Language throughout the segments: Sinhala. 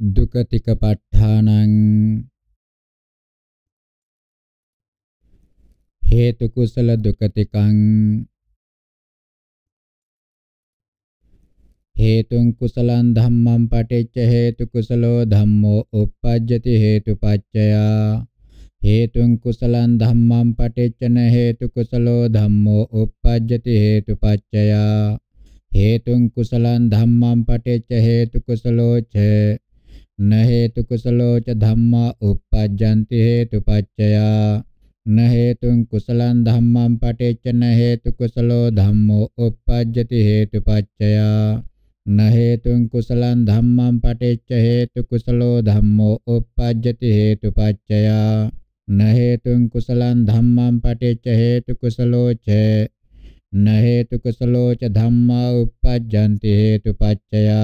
දුකතික ප ဋ ාණං හේතු කුසල දුකතිකං හේතුං කුසලං ධම්මං පටිච්ච හේතු කුසලෝ ධම්මෝ uppajjati හේතුපච්චයා හේතුං කුසලං ධම්මං පටිච්චන හේතු කුසලෝ ධම්මෝ uppajjati හේතුපච්චයා හේතුං කුසලං ධම්මං පටිච්ච හේතු කුසලෝ ච न हेतु कुशलो च धम्म उपजन्ति हेतुपच्चया न कुशल धम्म पटे च न हेतुकुशलो धम्मो उपपद्यति हेतुपच्चया न हेतुं कुशलं धम्मं पठेच्च हेतुकुशलो धम्मो उपपद्यति हेतुपच्चया न धम्म पटे च हेतु कुशलो च न कुशलो च धम्म उपपद्यन्ति हेतुपच्चया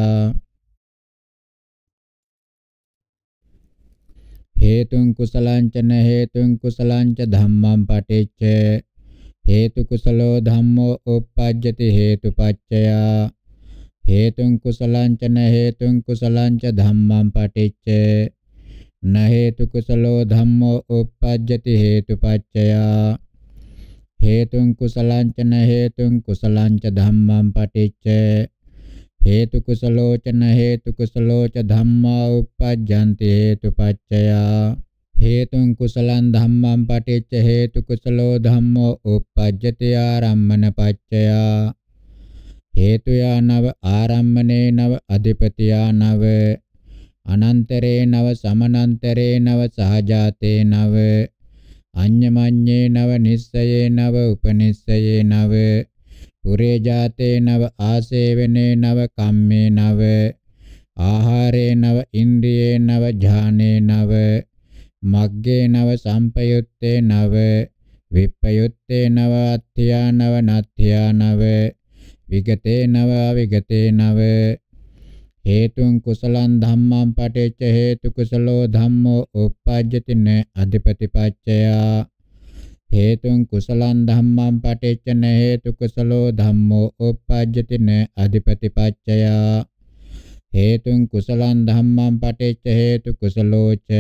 හේතුං කුසලංච න හේතුං කුසලංච ධම්මං පටිච්ච හේතු කුසලෝ ධම්මෝ uppajjati හේතුපච්චය හේතුං කුසලංච න හේතුං කුසලංච ධම්මං පටිච්ච න හේතු කුසලෝ ධම්මෝ uppajjati හේතුපච්චය හේතුං කුසලංච න හේතුං කුසලංච ධම්මං පටිච්ච හේතු කුසලෝචන හේතු කුසලෝච ධම්මා uppajjanti හේතුපච්චයා හේතුං කුසලං ධම්මං පටිච්ච හේතු කුසලෝ ධම්මෝ uppajjati ආරම්මන පච්චයා හේතුයා නව ආරම්මනේ නව අධිපතියා නව අනන්තරේ නව සමනන්තරේ නව සහජාතේ නව අඤ්ඤමඤ්ඤේ නව නිස්සයේ නව උපනිස්සයේ නව පුරේ ජාතේ නව ආසේවනේ නව කම්මේ නව ආහාරේ නව ඉන්ද්‍රියේ නව ඥානේ නව මග්ගේ නව සම්පයුත්තේ නව විප්පයුත්තේ නව අත්ථයා නව නත්ථයා නව විගතේ නව අවිගතේ නව හේතුං කුසලං ධම්මං පටිච්ච හේතු කුසලෝ ධම්මෝ uppajjati න අධිපතිපච්චයා හේතුන් කුසලං ධම්මං පටිච්චන හේතු කුසලෝ ධම්මෝ uppajjati න අධිපතිපච්චය හේතුන් කුසලං ධම්මං පටිච්ච හේතු කුසලෝ ච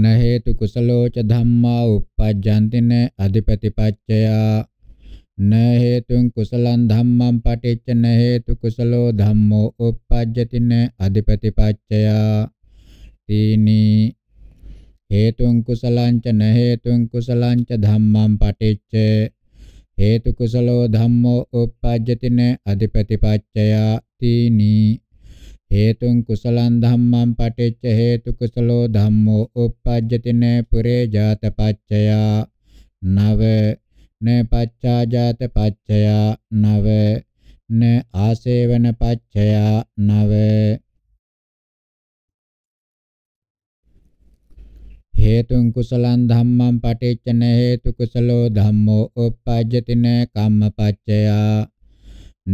න හේතු කුසලෝ ච ධම්මා uppajjanti න අධිපතිපච්චය න හේතුන් කුසලං ධම්මං පටිච්ච න හේතු කුසලෝ ධම්මෝ uppajjati න අධිපතිපච්චය තීනී හේතුං කුසලංච න හේතුං කුසලංච ධම්මං පටිච්ච හේතු කුසලෝ ධම්මෝ uppajjati න අධිපතිපච්චයාතිනි හේතුං කුසලං ධම්මං පටිච්ච හේතු කුසලෝ ධම්මෝ uppajjati න පුරේ ජාත පච්චයා නව න පච්චා ජාත පච්චයා නව න ආසේවන පච්චයා නව හේතුං කුසලං ධම්මං පටිච්චන හේතු කුසලෝ ධම්මෝ uppajjati න කම්මපච්චයා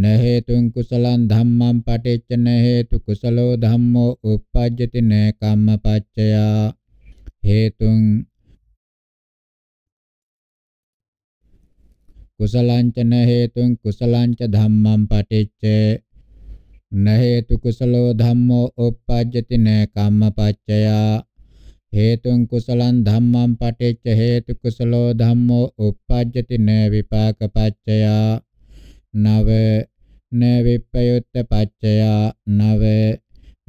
න හේතුං කුසලං ධම්මං පටිච්චන හේතු කුසලෝ ධම්මෝ uppajjati න කම්මපච්චයා හේතුං කුසලං චන හේතුං කුසලං ච ධම්මං පටිච්ච න හේතු කුසලෝ ධම්මෝ uppajjati න කම්මපච්චයා හේතුං කුසලං ධම්මං පටිච්ච හේතු කුසලෝ ධම්මෝ uppajjati න විපාක පච්චය නව න විප්පයුත්ත පච්චය නව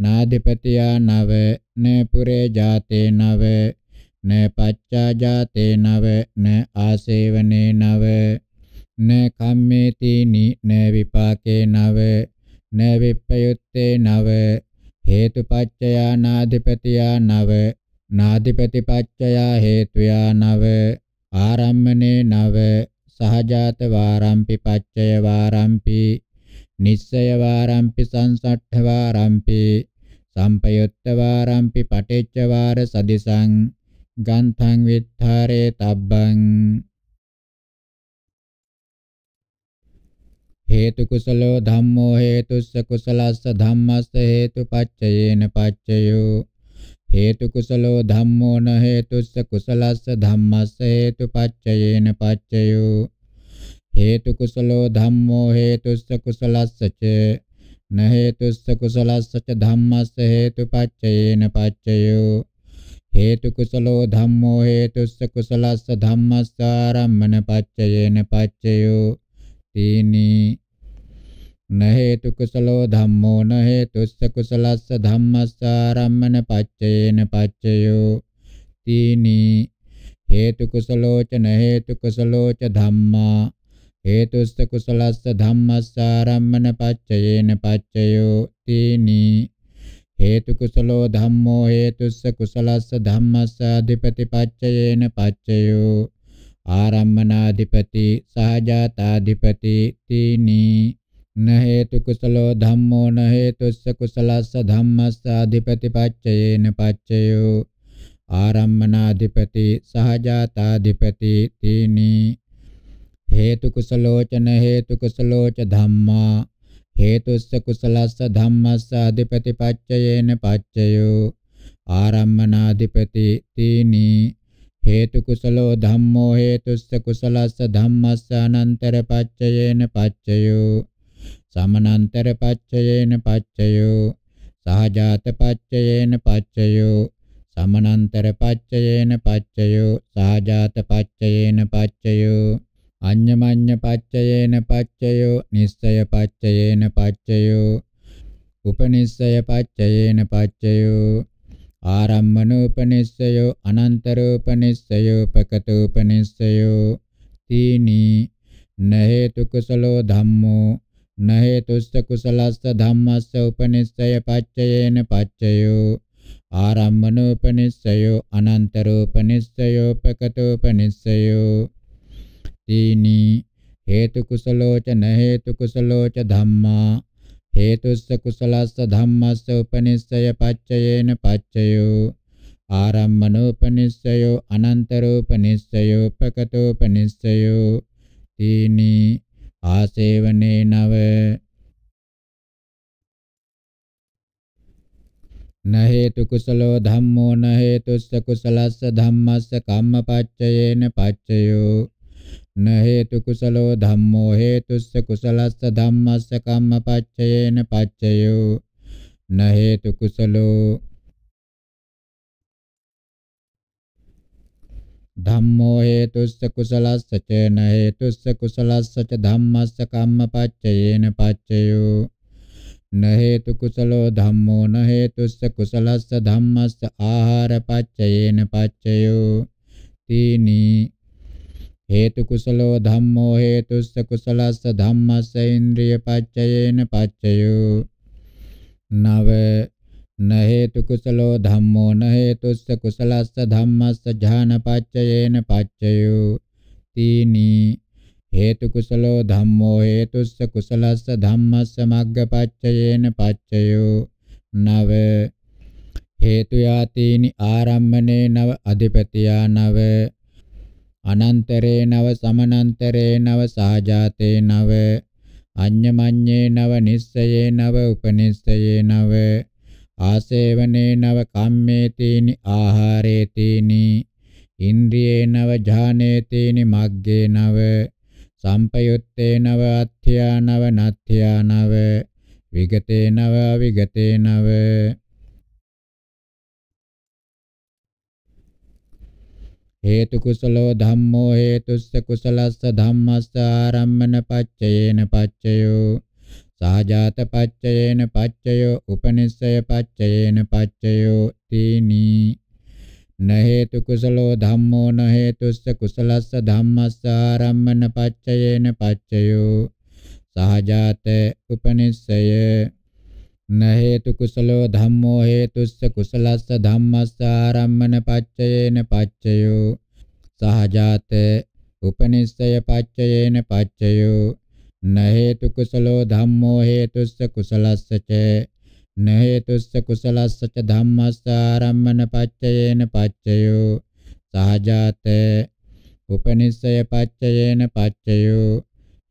නාධිපතියා නව න පුරේ ජාතේ නව න පච්චා ජාතේ නව න ආසේවනේ නව න කම්මේතිනි න විපාකේ නව න විප්පයුත්තේ නව හේතුපච්චයා නාධිපතියා නව නාදිපති පච්චයා හේතුයා නව ආරම්මනේ නව සහජාත වාරම්පි පච්චය වාරම්පි නිස්සය වාරම්පි සංසට්ඨ වාරම්පි සම්පයුත්ත වාරම්පි පටිච්ච වාර සදිසං ගන්ථං විත්තරේ තබ්බං හේතු කුසලෝ ධම්මෝ හේතුස්ස කුසලස්ස ධම්මස්ස හේතුපච්චයේන පච්චයෝ හේතු කුසලෝ ධම්මෝ න හේතුස්ස කුසලස්ස ධම්මස්ස හේතුපච්චයේන පච්චයෝ හේතු කුසලෝ ධම්මෝ හේතුස්ස කුසලස්ස ච න හේතුස්ස කුසලස්ස ච ධම්මස්ස හේතුපච්චයේන පච්චයෝ හේතු කුසලෝ ධම්මෝ හේතුස්ස කුසලස්ස ධම්මස්ස ආරම්මන පච්චයේන පච්චයෝ තීනී न हेतु कुशलो धम्मो न हेतुस्ස කුසලස්ස ධම්මස්ස ආරම්මන පච්චේන පච්චයෝ තීනි හේතු කුසලෝ ච න හේතු කුසලෝ ච ධම්මා හේතුස්ස කුසලස්ස ධම්මස්ස ආරම්මන පච්චයේන පච්චයෝ තීනි හේතු කුසලෝ ධම්මෝ හේතුස්ස කුසලස්ස ධම්මස්ස අධිපති පච්චයේන පච්චයෝ ආරම්මනාධිපති සහජාතාධිපති තීනි න හේතු කුසලෝ ධම්මෝ න හේතුස්ස කුසලස්ස ධම්මස්ස අධිපතිපච්චයේන පච්චයෝ ආරම්මනාධිපති සහජාතාධිපති තීනි හේතු කුසලෝචන හේතු කුසලෝච ධම්මා හේතුස්ස කුසලස්ස ධම්මස්ස අධිපතිපච්චයේන පච්චයෝ ආරම්මනාධිපති තීනි හේතු කුසලෝ ධම්මෝ හේතුස්ස කුසලස්ස ධම්මස්ස අනන්තර පච්චයේන පච්චයෝ සමනන්තර පච්චයේන පච්චයෝ සහජාත පච්චයේන පච්චයෝ සමනන්තර පච්චයේන පච්චයෝ සාජාත පච්චයේන පච්චයෝ අඤ්ඤමඤ්ඤ පච්චයේන පච්චයෝ නිස්සය පච්චයේන පච්චයෝ උපනිස්සය පච්චයේන පච්චයෝ ආරම්මනෝපනිස්සයෝ අනන්තරෝපනිස්සයෝ පකතෝපනිස්සයෝ තීනි නහේතු කුසලෝ ධම්මෝ නහේතුස්ස කුසලස්ස ධම්මස්ස උපනිස්සය පච්චයේන පච්චයෝ ආරම්මනෝපනිස්සයෝ අනන්තරෝපනිස්සයෝ පකතෝපනිස්සයෝ තීනි හේතු කුසලෝච නහේතු කුසලෝච ධම්මා හේතුස්ස කුසලස්ස ධම්මස්ස උපනිස්සය පච්චයේන පච්චයෝ ආරම්මනෝපනිස්සයෝ අනන්තරෝපනිස්සයෝ පකතෝපනිස්සයෝ තීනි ආසේවනේ නව නහේතු කුසලෝ ධම්මෝ නහේතුස්ස කුසලස්ස ධම්මස්ස කම්මපච්චයේන පච්චයෝ නහේතු කුසලෝ ධම්මෝ හේතුස්ස කුසලස්ස ධම්මස්ස කම්මපච්චයේන පච්චයෝ නහේතු කුසලෝ ධම්මෝ හේතුස්ස කුසලස්ස චේන හේතුස්ස කුසලස්ස ච ධම්මස්ස කම්මපච්චයේන පච්චයෝ න හේතු කුසලෝ ධම්මෝ න හේතුස්ස කුසලස්ස ධම්මස්ස ආහාරපච්චයේන පච්චයෝ තීනි හේතු කුසලෝ ධම්මෝ හේතුස්ස කුසලස්ස ධම්මස්ස ඉන්ද්‍රිය පච්චයේන පච්චයෝ නව न हेतु कुशलो धम्मो न हेतुस्स कुशलस्स धम्मस्स ज्ञानपाच्चयेन पाच्चयो तीनि हेतु कुशलो धम्मो हेतुस्स कुशलस्स धम्मस्स मग्गपाच्चयेन पाच्चयो नव हेतु यातीनि आरम्भने नव अधिपतिया नव अनन्तरे नव समनन्तरे नव सहजाते नव अन्यमन्ये नव निश्चये नव उपनिश्चये नव ආසේවනේ නව කම්මේතේනි ආහාරේතේනි ඉන්ද්‍රියේ නව ඥානේතේනි මග්ගේ නව සම්පයුත්තේ නව අත්‍යා නව නත්‍යා නව විගතේ නව අවිගතේ නව හේතු කුසලෝ ධම්මෝ හේතුස්ස කුසලස්ස ධම්මස්ස ආරම්මන පච්චයේන පච්චයෝ සාජාත පච්චයේන පච්චයෝ උපනිස්සය පච්චයේන පච්චයෝ තීනි න හේතු කුසලෝ ධම්මෝ න හේතුස්ස කුසලස්ස ධම්මස්ස ආරම්මන පච්චයේන පච්චයෝ සහජාත උපනිස්සය න හේතු කුසලෝ ධම්මෝ හේතුස්ස කුසලස්ස ධම්මස්ස ආරම්මන පච්චයේන පච්චයෝ සහජාත උපනිස්සය පච්චයේන පච්චයෝ न हेतु कुशलो धम्मो हेतुस्ස කුසලස්ස ච न हेतुස්ස කුසලස්ස ච ධම්මස්ස ආරම්මන පච්චයේන පච්චයෝ සහජාත උපනිස්සය පච්චයේන පච්චයෝ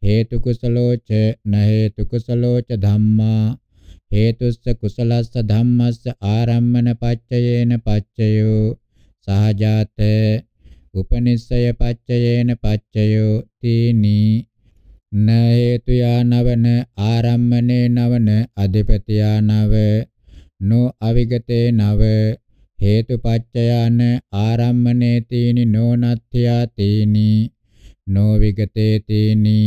හේතු කුසලෝ ච න හේතු කුසලෝ ච ධම්මා හේතුස්ස කුසලස්ස ධම්මස්ස ආරම්මන පච්චයේන පච්චයෝ සහජාත උපනිස්සය පච්චයේන පච්චයෝ තීනී න හේතු යනවන ආරම්මනේ නවන අධිපති යනව නො අවිගතේ නව හේතුපච්චයන ආරම්මනේ තීනි නොනත්ත්‍යා තීනි නො විගතේ තීනි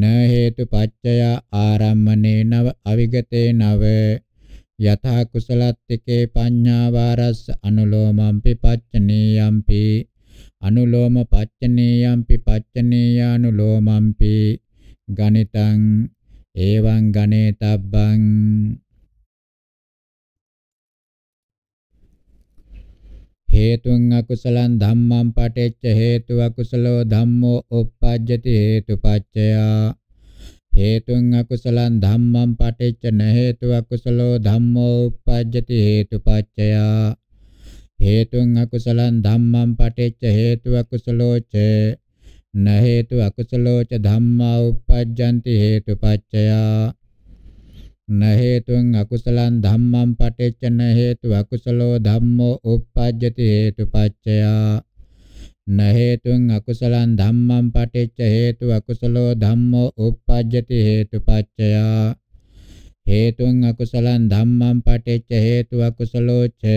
න හේතුපච්චය ආරම්මනේ නව අවිගතේ නව යථා කුසලත්තිකේ පඤ්ඤා වාරස්ස අනුලෝමම්පි පච්චනීයම්පි අනුලෝම පච්චනේයම්පි පච්චනේයානුලෝමම්පි ගණිතං එවං ගණේතබ්බං හේතුං අකුසලං ධම්මං පටිච්ච හේතු අකුසලෝ ධම්මෝ uppajjati හේතුපච්චයා හේතුං අකුසලං ධම්මං පටිච්ච න හේතු අකුසලෝ ධම්මෝ uppajjati හේතුපච්චයා හේතුං අකුසලං ධම්මං පටිච්ච හේතු අකුසලෝච න හේතු අකුසලෝච ධම්මා uppajjanti හේතුපච්චයා න හේතුං අකුසලං ධම්මං පටිච්ච න හේතු අකුසලෝ ධම්මෝ uppajjati හේතුපච්චයා න හේතුං අකුසලං ධම්මං පටිච්ච හේතු අකුසලෝ ධම්මෝ uppajjati හේතුපච්චයා හේතුං අකුසලං ධම්මං පටිච්ච හේතු අකුසලෝ ච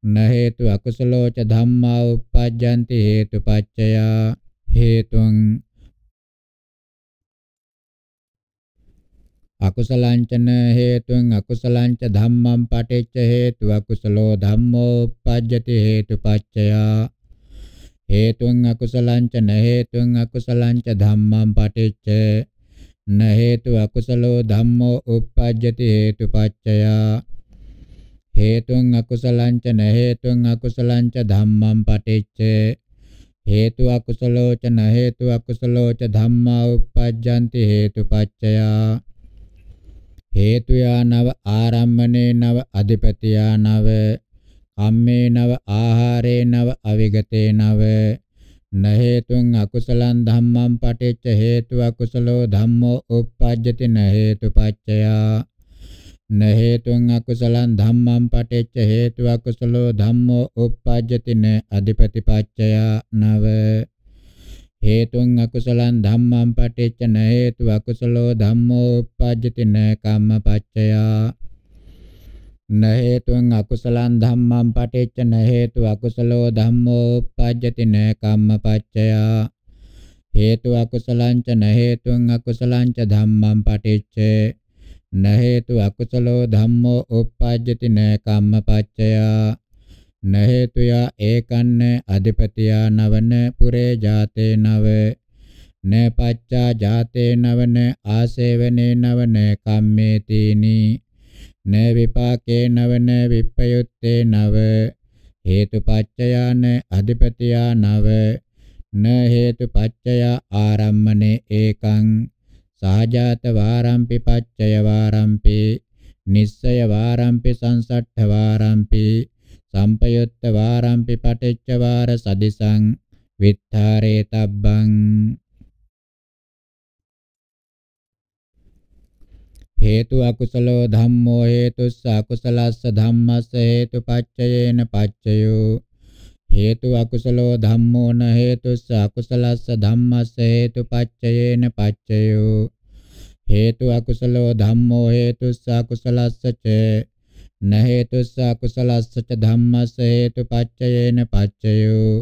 න හේතු අකුසලෝච ධම්මා uppajjanti හේතුපච්චය හේතුං අකුසලංචන හේතුං අකුසලංච ධම්මං පටිච්ච හේතු අකුසලෝ ධම්මෝ uppajjati හේතුපච්චය හේතුං අකුසලංච න හේතුං අකුසලංච ධම්මං පටිච්ච න හේතු අකුසලෝ ධම්මෝ uppajjati හේතුපච්චය හේතුං අකුසලංච න හේතුං අකුසලංච ධම්මං පටිච්ච හේතු අකුසලෝ ච න හේතු අකුසලෝ ච ධම්මා උප්පජ්ජಂತಿ හේතුපච්චයා හේතු යානව ආරම්මනේ නව අධිපති යානව කම්මේ නව ආහාරේ නව අවිගතේ නව න හේතුං අකුසලං ධම්මං පටිච්ච හේතු අකුසලෝ ධම්මෝ උප්පජ්ජති න හේතුපච්චයා න හේතුං අකුසලං ධම්මං පටිච්ච හේතු අකුසලෝ ධම්මෝ uppajjati න අධිපතිපච්චය නව හේතුං අකුසලං ධම්මං පටිච්ච න හේතු අකුසලෝ ධම්මෝ uppajjati න කම්මපච්චය න හේතුං අකුසලං ධම්මං පටිච්ච න හේතු අකුසලෝ ධම්මෝ uppajjati න කම්මපච්චය හේතු අකුසලං ච න හේතුං අකුසලං ච ධම්මං පටිච්චේ න හේතු අකුසලෝ ධම්මෝ uppajjati න කම්මපච්චය න හේතුය ඒකන්න අධිපතියා නවන පුරේ ජාතේ නව න පච්චා ජාතේ නවන ආසේවනේ නවන කම්මේතිනි න විපාකේ නවන විප්පයුත්තේ නව හේතුපච්චයාන අධිපතියා නව න හේතුපච්චය ආරම්මනේ ඒකං සාජාත වාරම්පි පච්චය වාරම්පි නිස්සය වාරම්පි සංසට්ඨ වාරම්පි සම්පයුත්ත වාරම්පි පටිච්ච වාර සදිසං විත්තරේ තබ්බං හේතු අකුසලෝ ධම්මෝ හේතුස්ස අකුසලස්ස ධම්මස්ස හේතුපච්චයේන පච්චයෝ හේතු අකුසලෝ ධම්මෝ න හේතුස්ස අකුසලස්ස ධම්මස්ස හේතුපච්චයේන පච්චයෝ හේතු අකුසලෝ ධම්මෝ හේතුස්ස අකුසලස්ස ච න හේතුස්ස අකුසලස්ස ච ධම්මස්ස හේතුපච්චයේන පච්චයෝ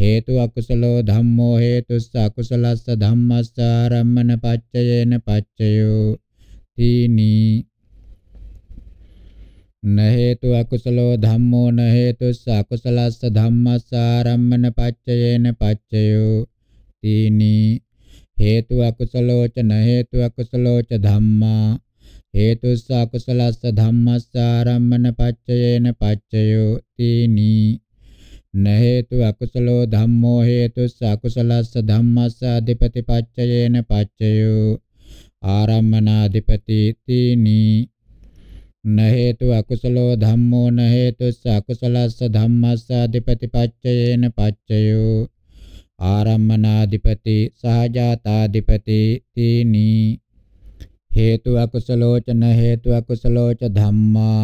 හේතු අකුසලෝ ධම්මෝ හේතුස්ස අකුසලස්ස ධම්මස්ස ආරම්මන පච්චයේන පච්චයෝ තීනී න හේතු අකුසලෝ ධම්මෝ න හේතුස්ස අකුසලස්ස ධම්මස්ස ආරම්මන පච්චයේන පච්චයෝ තීනි හේතු අකුසලෝ ච න හේතු අකුසලෝ ච ධම්මා හේතුස්ස අකුසලස්ස ධම්මස්ස ආරම්මන පච්චයේන පච්චයෝ තීනි න හේතු අකුසලෝ ධම්මෝ හේතුස්ස අකුසලස්ස ධම්මස්ස අධිපති පච්චයේන පච්චයෝ ආරම්මනාධිපති තීනි න හේතු අකුසලෝ ධම්මෝ න හේතුස්ස අකුසලස්ස ධම්මස්ස අධිපතිපච්චයේන පච්චයෝ ආරම්මනාධිපති සහජාතාධිපති තීනි හේතු අකුසලෝ ච න හේතු අකුසලෝ ච ධම්මා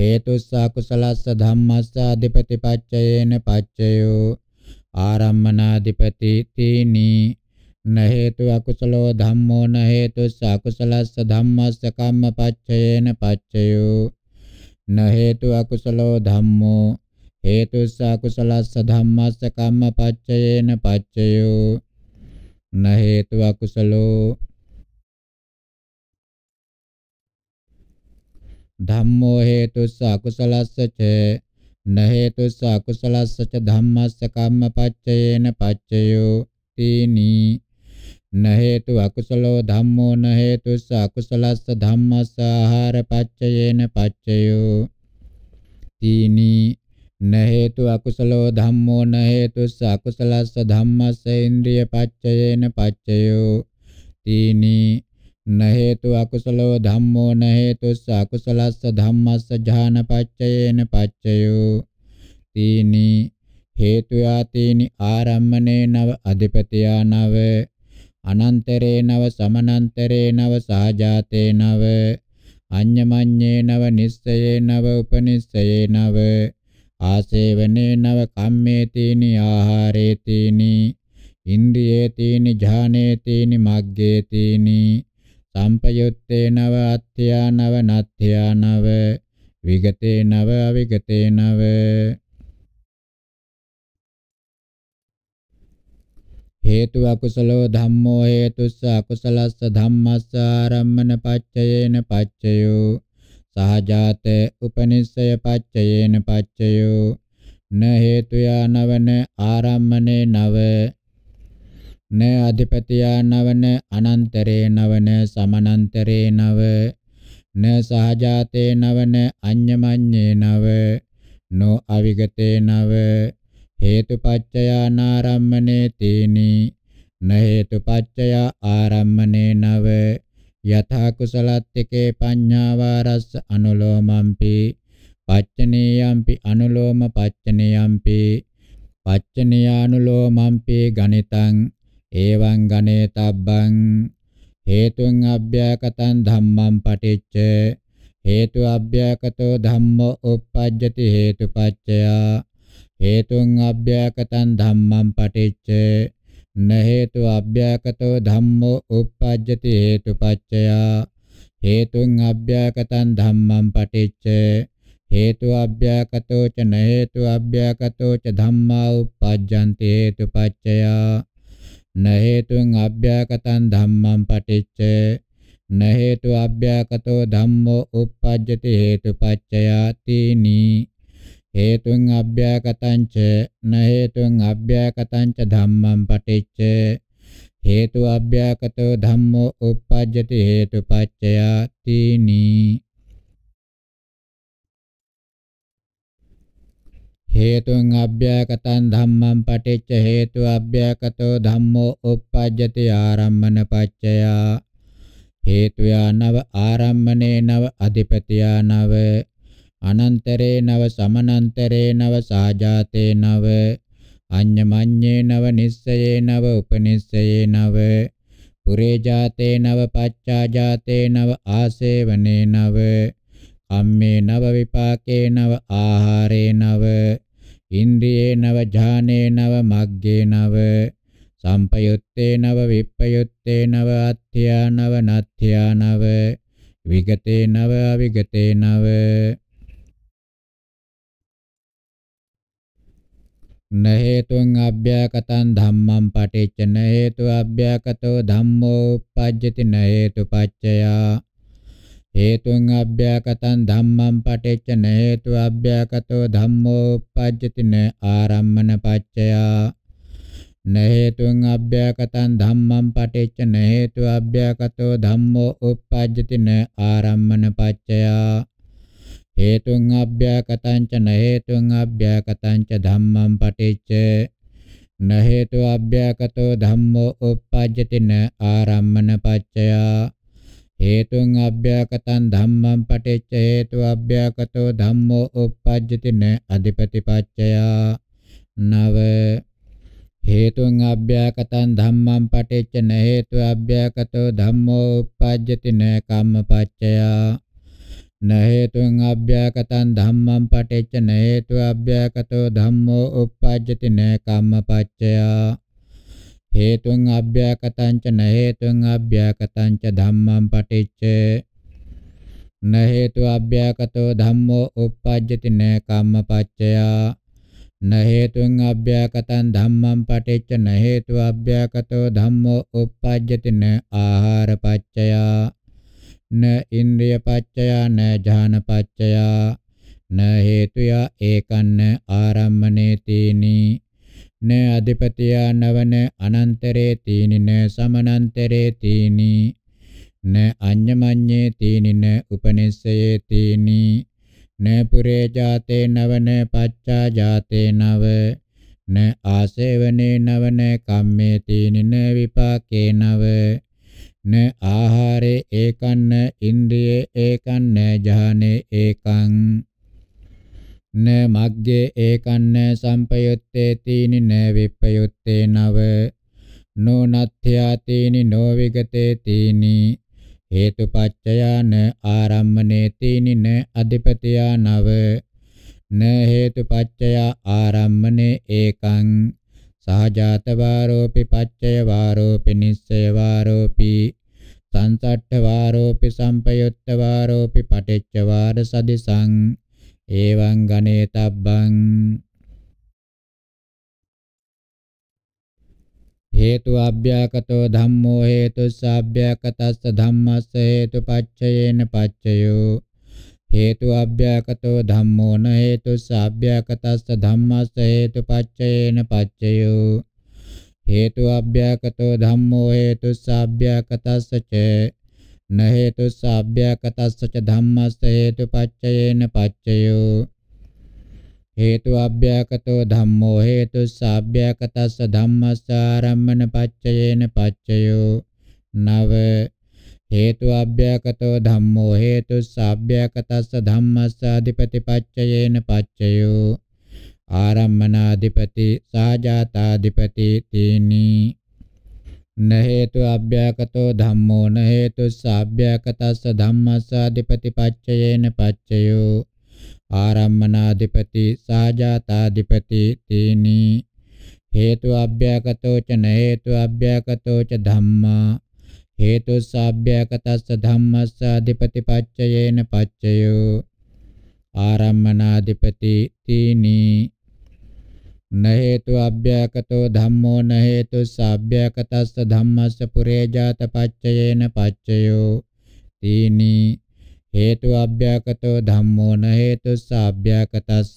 හේතුස්ස අකුසලස්ස ධම්මස්ස අධිපතිපච්චයේන පච්චයෝ ආරම්මනාධිපති තීනි न हेतु अकुशलो धम्मो न हेतु सकुशल धम्म स कम पक्षयेन पक्षयो न हेतु अकुशलो धम्मो हेतु सकुशल धम्म स कम पक्षयेन पक्षयो न हेतु अकुशलो धम्मो हेतु सकुशल च न हेतु सकुशल च धम्म स कम पक्षयेन पक्षयो तीनी න හේතු අකුසලෝ ධම්මෝ න හේතුස්ස අකුසලස්ස ධම්මස්ස ආහාර පච්චයේන පච්චයෝ තීනි න හේතු අකුසලෝ ධම්මෝ න හේතුස්ස අකුසලස්ස ධම්මස්ස ඉන්ද්‍රිය පච්චයේන පච්චයෝ තීනි න හේතු අකුසලෝ ධම්මෝ න හේතුස්ස අකුසලස්ස ධම්මස්ස ඥාන පච්චයේන පච්චයෝ තීනි හේතු යාතේනි ආරම්මනේ නව අධිපතියා නව අනන්තරේ නව සමනන්තරේ නව සාජාතේ නව අඤ්ඤමඤ්ඤේ නව නිස්සයේ නව උපනිස්සයේ නව ආසේවනේ නව කම්මේ තීනි ආහාරේ තීනි ඉන්ද්‍රියේ තීනි ඥානේ තීනි මග්ගේ තීනි සම්පයුත්තේ නව අත්‍යා නව නත්‍යා නව විගතේ නව අවිගතේ නව හේතු අකුසලෝ ධම්මෝ හේතුස්ස අකුසලස්ස ධම්මස්ස ආරම්මන පච්චයේන පච්චයෝ සහජාත උපනිස්සය පච්චයේන පච්චයෝ න හේතුයා නවන ආරම්මනේ නව න අධිපතියා නවන අනන්තරේ නවන සමනන්තරේ නව න සහජාතේ නවන අඤ්ඤමඤ්ඤේ නව නෝ අවිගතේ නව හේතුපච්චයා නාරම්මනේ තීනි න හේතුපච්චයා ආරම්මනේ නව යථා කුසලත්තිකේ පඤ්ඤාවාරස්ස අනුලෝමම්පි පච්චනීයම්පි අනුලෝම පච්චනීයම්පි පච්චනීයානුලෝමම්පි ගණිතං එවං ගණේතබ්බං හේතුං අභ්‍යකතං ධම්මං පටිච්ච හේතු අභ්‍යකතෝ ධම්මෝ uppajjati හේතුපච්චයා හේතුං අභ්‍යකතං ධම්මං පටිච්ච න හේතු අභ්‍යකතෝ ධම්මෝ uppajjati හේතුපච්චයා හේතුං අභ්‍යකතං ධම්මං පටිච්ච හේතු අභ්‍යකතෝ ච න හේතු අභ්‍යකතෝ ච ධම්මා uppajjanti හේතුපච්චයා න හේතුං අභ්‍යකතං ධම්මං පටිච්ච න හේතු අභ්‍යකතෝ ධම්මෝ uppajjati හේතුපච්චයාති නී හේතුං අභ්‍යකටංච න හේතුං අභ්‍යකටංච ධම්මං පටිච්ච හේතු අභ්‍යකටෝ ධම්මෝ uppajjati හේතුපච්චයාති නී හේතුං අභ්‍යකටං ධම්මං පටිච්ච හේතු අභ්‍යකටෝ ධම්මෝ uppajjati ආරම්මන පච්චයා හේතුයා නව ආරම්මනේ නව අධිපතියා නව අනන්තරේ නව සමනන්තරේ නව සාජාතේ නව අඤ්ඤමඤ්ඤේ නව නිස්සයේ නව උපනිස්සයේ නව පුරේ ජාතේ නව පච්චා ජාතේ නව ආසේවනේ නව කම්මේ නව විපාකේ නව ආහාරේ නව ඉන්ද්‍රියේ නව ඥානේ නව මග්ගේ නව සම්පයුත්තේ නව විප්පයුත්තේ නව අත්‍යා නව නත්‍යා නව විගතේ නව අවිගතේ නව න හේතුං අභ්‍යකතං ධම්මං පටිච්ච න හේතු අභ්‍යකතෝ ධම්මෝ uppajjati න හේතු පච්චයා හේතුං අභ්‍යකතං ධම්මං පටිච්ච න හේතු අභ්‍යකතෝ ධම්මෝ uppajjati න ආරම්මන පච්චයා න හේතුං අභ්‍යකතං ධම්මං පටිච්ච න හේතු අභ්‍යකතෝ ධම්මෝ uppajjati න ආරම්මන පච්චයා හේතුං අභ්‍යාකතංච නහේතුං අභ්‍යාකතංච ධම්මං පටිච්ච නහේතු අභ්‍යාකතෝ ධම්මෝ uppajjati න ආරම්මන පච්චයා හේතුං අභ්‍යාකතං ධම්මං පටිච්ච හේතු අභ්‍යාකතෝ ධම්මෝ uppajjati න අධිපති පච්චයා නව හේතුං අභ්‍යාකතං ධම්මං පටිච්ච නහේතු අභ්‍යාකතෝ ධම්මෝ uppajjati න කම්ම පච්චයා न हेतुं अभ्यागतं धम्मं पठेच्च न हेतु अभ्यागतो धम्मो uppajjati न කම්මපච්චයා හේතුං අභ්‍යකතං ච න හේතුං අභ්‍යකතං ච ධම්මං පටිච්ච න හේතු අභ්‍යකතෝ ධම්මෝ uppajjati න කම්මපච්චය න හේතුං අභ්‍යකතං ධම්මං පටිච්ච න හේතු අභ්‍යකතෝ ධම්මෝ uppajjati න ආහාරපච්චය න ඉන්ද්‍රිය පච්චයා න ඥාන පච්චයා න හේතුයා ඒකන්න ආරම්මනේ තීනි න අධිපතියා නවන අනන්තරේ තීනි න සමනන්තරේ තීනි න අඤ්ඤමඤ්ඤේ තීනි න උපනිස්සයේ තීනි න පුරේ ජාතේ නවන පච්චා ජාතේ නව න ආසේවනේ නවන කම්මේ තීනි න විපාකේ නව න ආහාරේ ඒකං න ඉන්ද්‍රියේ ඒකං න ජහනේ ඒකං න මග්ගේ ඒකං න සම්පයුත්තේ තීනි න විප්පයුත්තේ නව නොනත්ථයාතේනි නොවිගතේ තීනි හේතුපච්චයාන ආරම්මනේ තීනි න අධිපතියා නව න හේතුපච්චයා ආරම්මනේ ඒකං සහජාත වාරෝපි පච්චය වාරෝපි නිස්සය වාරෝපි සංසට්ඨ වාරෝපි සම්පයුත්ත වාරෝපි පටිච්ච වාර සදිසං එවං ගණේතබ්බං හේතු අභ්‍යකතෝ ධම්මෝ හේතුස්සාභ්‍යකතස්ස ධම්මස්ස හේතුපච්චයේන පච්චයෝ හේතු අභ්‍යකතෝ ධම්මෝ න හේතුස්ස අභ්‍යකතස්ස ධම්මස්ස හේතුපච්චයේන පච්චයෝ හේතු අභ්‍යකතෝ ධම්මෝ හේතුස්ස අභ්‍යකතස්ස ච න හේතුස්ස අභ්‍යකතස්ස ච ධම්මස්ස හේතුපච්චයේන පච්චයෝ හේතු අභ්‍යකතෝ ධම්මෝ හේතුස්ස අභ්‍යකතස්ස ධම්මස්ස ආරම්මන පච්චයේන පච්චයෝ නව හේතු අභ්‍යකතෝ ධම්මෝ හේතුස්සාභ්‍යකතස්ස ධම්මස්ස අධිපතිපච්චයේන පච්චයෝ ආරම්මනාධිපති සාජාතාධිපති තීනි න හේතු අභ්‍යකතෝ ධම්මෝ න හේතුස්සාභ්‍යකතස්ස ධම්මස්ස අධිපතිපච්චයේන පච්චයෝ ආරම්මනාධිපති සාජාතාධිපති තීනි හේතු අභ්‍යකතෝ ච න හේතු අභ්‍යකතෝ ච ධම්මා හේතු සාභ්‍යකතස්ස ධම්මස්ස අධිපතිපච්චයේන පච්චයෝ ආරම්මනාධිපති තීනි න හේතු අභ්‍යකතෝ ධම්මෝ න හේතු සාභ්‍යකතස්ස ධම්මස්ස පුරේ ජාත පච්චයේන පච්චයෝ තීනි හේතු අභ්‍යකතෝ ධම්මෝ න හේතු සාභ්‍යකතස්ස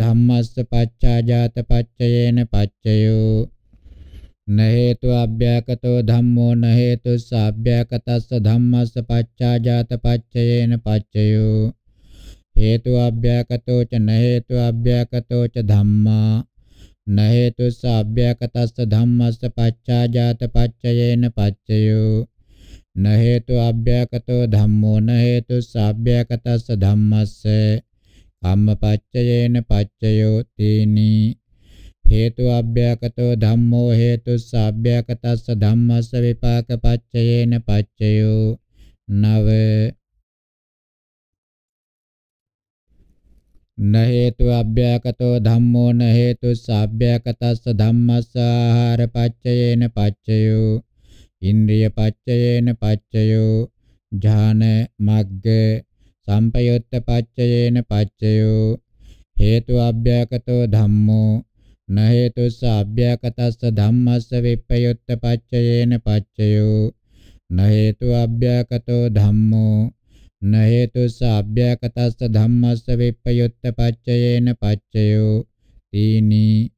पच्चा जात पच्चयेन पच्चयो न हेतु अव्याकतो धम्मो न हेतु साव्याकतस्स पच्चा जात पच्चयेन पच्चयो हेतु अव्याकतो च न हेतु अव्याकतो च धम्म न हेतु साव्याकतस्स पच्चा जात पच्चयेन पच्चयो न हेतु अव्याकतो धम्मो न हेतु साव्याकतस्स धम्मस्य අම්මපච්චයේන පච්චයෝ තීනි හේතු අභ්‍යකතෝ ධම්මෝ හේතුස්ස අභ්‍යකතස්ස ධම්මස්ස විපාක පච්චයේන පච්චයෝ නව න හේතු අභ්‍යකතෝ ධම්මෝ න හේතුස්ස අභ්‍යකතස්ස ධම්මස්ස ආහාර පච්චයේන පච්චයෝ ඉන්ද්‍රිය පච්චයේන පච්චයෝ ඥාන මග්ග संपयोत्तपाच्ययेन पाच्ययो हेतु अव्याकतो धम्मो न हेतुस्स अव्याकतस्स धम्मस्स विप्रयोत्तपाच्ययेन पाच्ययो न हेतु अव्याकतो धम्मो न हेतुस्स अव्याकतस्स धम्मस्स विप्रयोत्तपाच्ययेन पाच्ययो तीनी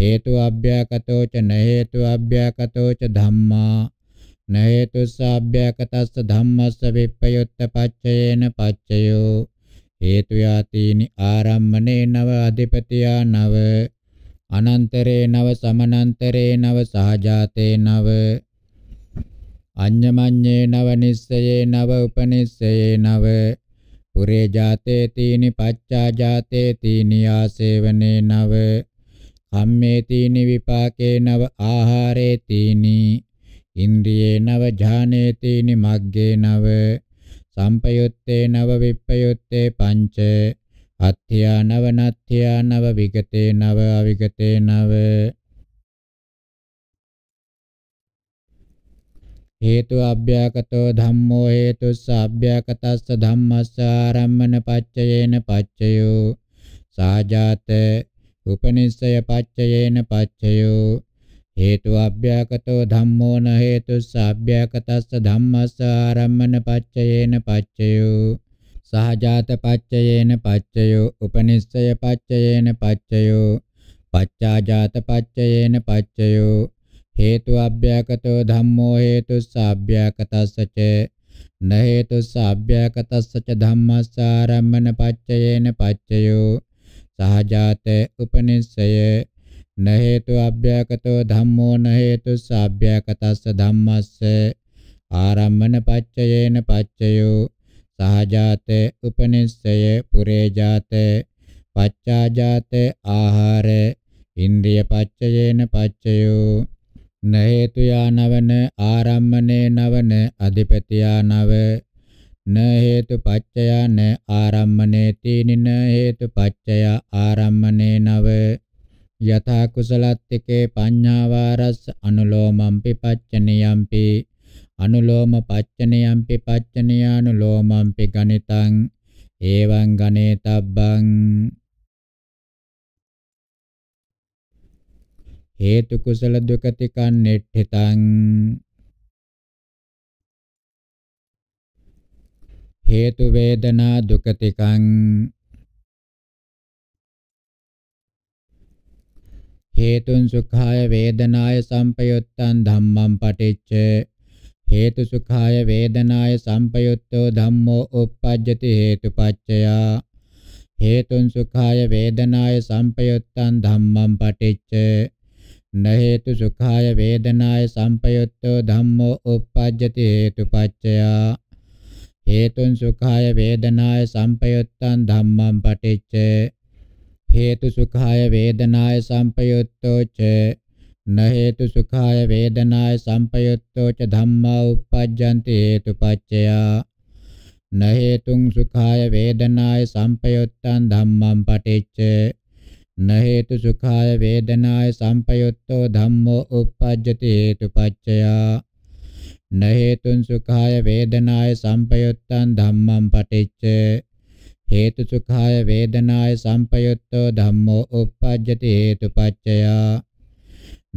हेतु अव्याकतो च न हेतु अव्याकतो च धम्मा නේතු සාභ්‍යකතස්ස ධම්මස්ස විප්පයුත්ත පච්චයේන පච්චයෝ හේතු යාතිනි ආරම්මනේ නව අධිපතියා නව අනන්තරේ නව සමනන්තරේ නව සහජාතේ නව අඤ්ඤමඤ්ඤේ නව නිස්සයේ නව උපනිස්සයේ නව පුරේ ජාතේ තීනි පච්චා ජාතේ තීනි ආසේවනේ නව කම්මේ තීනි විපාකේ නව ආහාරේ තීනි ඉන්ද්‍රියේ නව ඥානේති නිමග්ගේ නව සම්පයුත්තේ නව විප්පයුත්තේ පංච අත්ථ්‍යා නව නත්ථ්‍යා නව විගතේ නව අවිගතේ නව හේතු අභ්‍යකතෝ ධම්මෝ හේතුස්ස අභ්‍යකතස්ස ධම්මස්ස ආරම්මන පච්චයේන පච්චයෝ සාජාත උපනිස්සය පච්චයේන පච්චයෝ හේතු අභ්‍යකතෝ ධම්මෝ න හේතුස්ස අභ්‍යකතස්ස ධම්මස්ස ආරම්මන පච්චයේන පච්චයෝ සහජාත පච්චයේන පච්චයෝ උපනිස්සය පච්චයේන පච්චයෝ පච්චාජාත පච්චයේන පච්චයෝ හේතු අභ්‍යකතෝ ධම්මෝ හේතුස්ස අභ්‍යකතස්ස ච න හේතුස්ස අභ්‍යකතස්ස ච ධම්මස්ස ආරම්මන පච්චයේන පච්චයෝ සහජාත උපනිස්සය न हेतु अभ्यागतो धम्मो न हेतु साभ्यागतस्स धम्मस्स ආරම්මන පච්චයේන පච්චයෝ සහජාතේ උපනිස්සය පුරේ ජාතේ පච්චාජාතේ ආහාර ඉන්ද්‍රිය පච්චයේන පච්චයෝ න හේතු යනවන ආරම්මනේ නවන අධිපතියා නව න හේතු පච්චයා න ආරම්මනේ තීනින හේතු පච්චයා ආරම්මනේ නව යථා කුසලත්තකේ පඤ්ඤාවාරස්ස අනුලෝමම්පි පච්චනියම්පි අනුලෝම පච්චනියම්පි පච්චනියානුලෝමම්පි ගණිතං ඒවං ගණේතබ්බං හේතු කුසල දුකතිකන් නෙට්ඨිතං හේතු වේදනා දුකතිකං හේතුන් සුඛාය වේදනාය සම්පයුත්තං ධම්මං පටිච්ච හේතු සුඛාය වේදනාය සම්පයුත්තෝ ධම්මෝ uppajjati හේතුපච්චයා හේතුන් සුඛාය වේදනාය සම්පයුත්තං ධම්මං පටිච්ච න හේතු සුඛාය වේදනාය සම්පයුත්තෝ ධම්මෝ uppajjati හේතුපච්චයා හේතුන් සුඛාය වේදනාය සම්පයුත්තං ධම්මං පටිච්ච හේතු සුඛාය වේදනාය සම්පයුත්තෝ ච න හේතු සුඛාය වේදනාය සම්පයුත්තෝ ච ධම්මා uppajjanti හේතුපච්චයා න හේතුං සුඛාය වේදනාය සම්පයුත්තං ධම්මං පටිච්ච න හේතු සුඛාය වේදනාය සම්පයුත්තෝ ධම්මෝ uppajjati හේතුපච්චයා න හේතුං සුඛාය වේදනාය සම්පයුත්තං ධම්මං පටිච්ච सुखाय वेदनाय संपयुक्त धम्मो हेतु हेतुपच्चया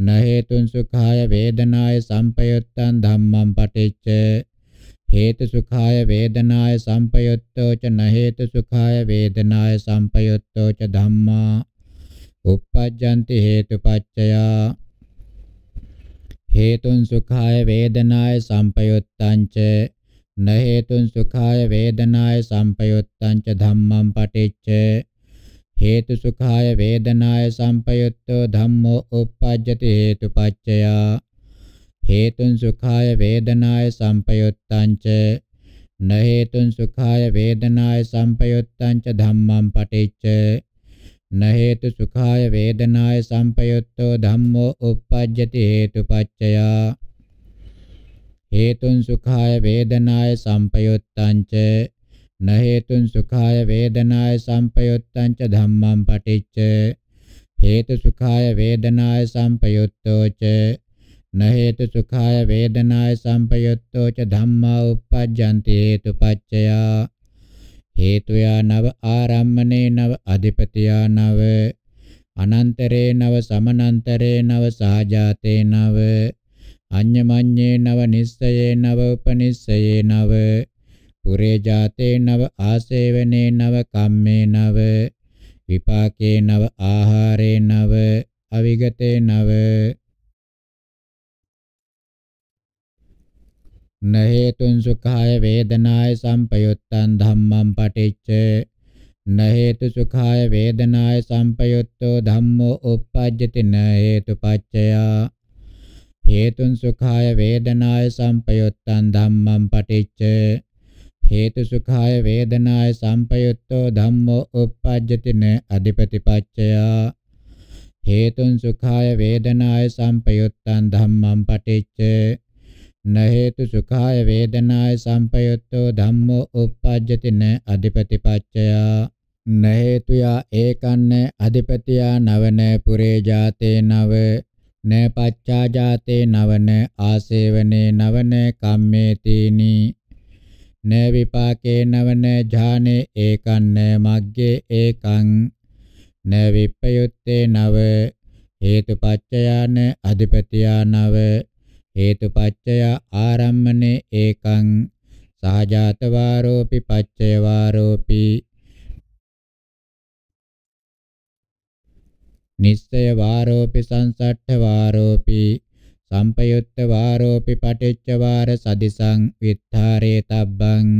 न हेतु सुखाय वेदनाय संपयुक्तं धम्मं हेतु सुखाय वेदनाय संपयुक्त च न सुखाय वेदनाय संपयुक्त च धम्मा उपपद्यन्ति हेतुपच्चया हेतुं सुखाय वेदनाय संपयुक्त च न හේතුන් සුඛාය වේදනාය සම්පයුත්තං ච ධම්මං පටිච්ච හේතු සුඛාය වේදනාය සම්පයුත්තෝ ධම්මෝ uppajjati හේතුපච්චයා හේතුන් සුඛාය වේදනාය සම්පයුත්තං ච न हेतुं सुखाय वेदनाय संपयुक्तं च धम्मं पठेच्च न हेतु सुखाय वेदनाय संपयुक्तो धम्मो उपपद्यते हेतुपच्चया හේතුන් සුඛාය වේදනාය සම්පයුත්තං ච න හේතුන් සුඛාය වේදනාය සම්පයුත්තං ච ධම්මං පටිච්ච හේතු සුඛාය වේදනාය සම්පයුත්තෝ ච න හේතු සුඛාය වේදනාය සම්පයුත්තෝ ච ධම්මා uppajjanti හේතුපච්චයා හේතුයා නව ආරම්මනේ නව අධිපතියා නව අනන්තරේ නව සමනන්තරේ නව සහජාතේ නව අඤ්ඤමඤ්ඤේ නව නිස්සයේ නව උපනිස්සයේ නව පුරේ ජාතේ නව ආසේවනේ නව කම්මේ නව විපාකේ නව ආහාරේ නව අවිගතේ නව න හේතුන් සුඛාය වේදනාය සම්පයුත්තං ධම්මං පටිච්ච න හේතු සුඛාය වේදනාය සම්පයුත්තෝ ධම්මෝ uppajjati න හේතු පච්චයා හේතුන් සුඛාය වේදනාය සම්පයුත්තං ධම්මං පටිච්ච හේතු සුඛාය වේදනාය සම්පයුත්තෝ ධම්මෝ uppajjati න අධිපතිපච්චයා හේතුන් සුඛාය වේදනාය සම්පයුත්තං ධම්මං පටිච්ච න හේතු සුඛාය වේදනාය සම්පයුත්තෝ ධම්මෝ uppajjati න අධිපතිපච්චයා න හේතුයා ඒකන්න අධිපතියා නවන පුරේ ජාතේ නව න පච්චාජාතේ නවන ආසේවනේ නවන කම්මේතිනි න විපාකේ නවන ඥානේ ඒකං න මග්ගේ ඒකං න විප්පයුත්තේ නව හේතුපච්චයාන අධිපතියා නව හේතුපච්චය ආරම්මනේ ඒකං සහජාත වාරෝපි පච්චය වාරෝපි නිස්සය වාරෝපි සංසට්ඨ වාරෝපි සම්පයුත්ත වාරෝපි පටිච්ච වාර සදිසං විත්තරේ තබ්බං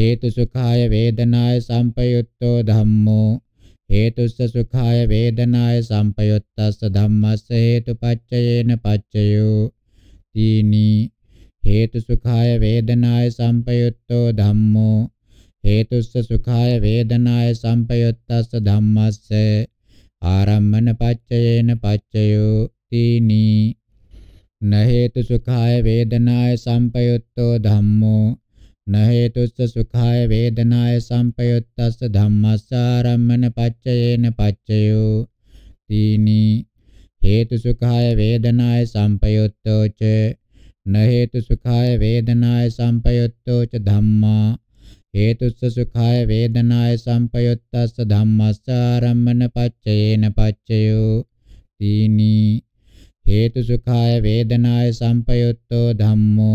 හේතු සුඛාය වේදනාය සම්පයුත්තෝ ධම්මෝ හේතුස්ස සුඛාය වේදනාය සම්පයුත්තස්ස ධම්මස්ස හේතුපච්චයේන පච්චයෝ තීනි හේතු සුඛාය වේදනාය සම්පයුත්තෝ ධම්මෝ හේතුස්ස සුඛාය වේදනාය සම්පයුත්තස්ස ධම්මස්ස ආරම්මන පච්චයේන පච්චයෝ තීනි න හේතු සුඛාය වේදනාය සම්පයුත්තෝ ධම්මෝ න හේතුස්ස සුඛාය වේදනාය සම්පයුත්තස්ස ධම්මස්ස ආරම්මන පච්චයේන පච්චයෝ තීනි හේතු සුඛාය වේදනාය සම්පයුත්තෝ ච න හේතු සුඛාය වේදනාය සම්පයුත්තෝ ච ධම්මා හේතුස්ස සුඛාය වේදනාය සම්පයුත්තස්ස ධම්මස්සාරම්මන පච්චයේන පච්චයෝ තීනි හේතු සුඛාය වේදනාය සම්පයුත්තෝ ධම්මෝ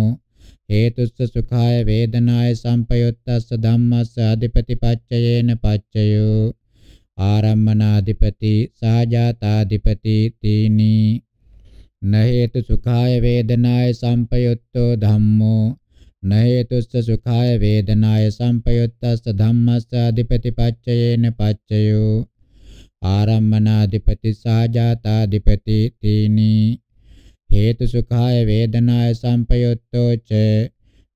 හේතුස්ස සුඛාය වේදනාය සම්පයුත්තස්ස ධම්මස්ස අධිපති පච්චයේන පච්චයෝ ආරම්මනාධිපති සාජාතාධිපති තීනි නහේතු සුඛාය වේදනාය සම්පයුත්තෝ ධම්මෝ නේතුස්ස සුඛාය වේදනාය සම්පයුත්තස්ස ධම්මස්ස අධිපතිපච්චයේන පච්චයෝ ආරම්මනාධිපති සාජාතාධිපති තීනි හේතු සුඛාය වේදනාය සම්පයුත්තෝ ච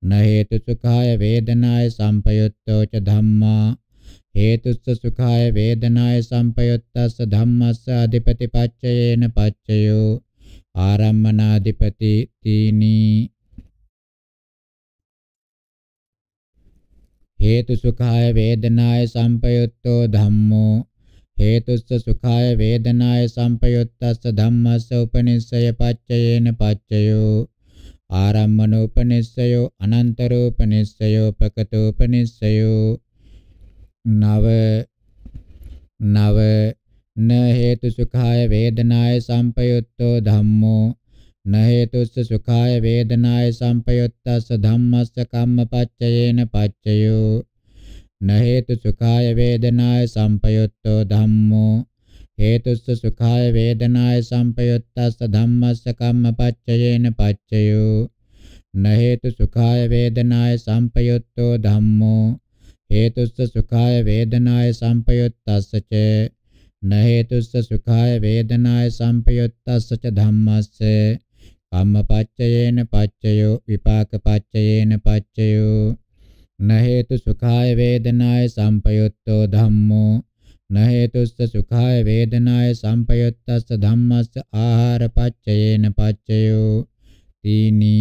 න හේතු සුඛාය වේදනාය සම්පයුත්තෝ ච ධම්මා හේතුස්ස සුඛාය වේදනාය සම්පයුත්තස්ස ධම්මස්ස අධිපතිපච්චයේන පච්චයෝ ආරම්මනාධිපති තීනි හේතු සුඛාය වේදනාය සම්පයුත්තෝ ධම්මෝ හේතුස්ස සුඛාය වේදනාය සම්පයුත්තස්ස ධම්මස්ස උපනිස්සය පච්චයේන පච්චයෝ ආරම්මනෝපනිස්සයෝ අනන්තරෝපනිස්සයෝ පකතෝපනිස්සයෝ නව නව න හේතු සුඛාය වේදනාය සම්පයුත්තෝ ධම්මෝ न हेतुस्ස सुखाय वेदनाय संपयुक्तस्स धम्मस्स කම්මපච්චයේන පච්චයෝ न हेतु सुखाय वेदनाय संपयुक्तो धम्मो हेतुस्स सुखाय वेदनाय संपयुक्तस्स धम्मस्स කම්මපච්චයේන පච්චයෝ न हेतु सुखाय वेदनाय संपयुक्तो धम्मो हेतुस्स सुखाय वेदनाय संपयुक्तस्स च न हेतुस्स सुखाय वेदनाय संपयुक्तस्स च धम्मस्य කම්මපච්චයේන පච්චයෝ විපාකපච්චයේන පච්චයෝ න හේතු සුඛාය වේදනාය සම්පයුත්තෝ ධම්මෝ න හේතුස්ස සුඛාය වේදනාය සම්පයුත්තස්ස ධම්මස්ස ආහාර පච්චයේන පච්චයෝ තීනි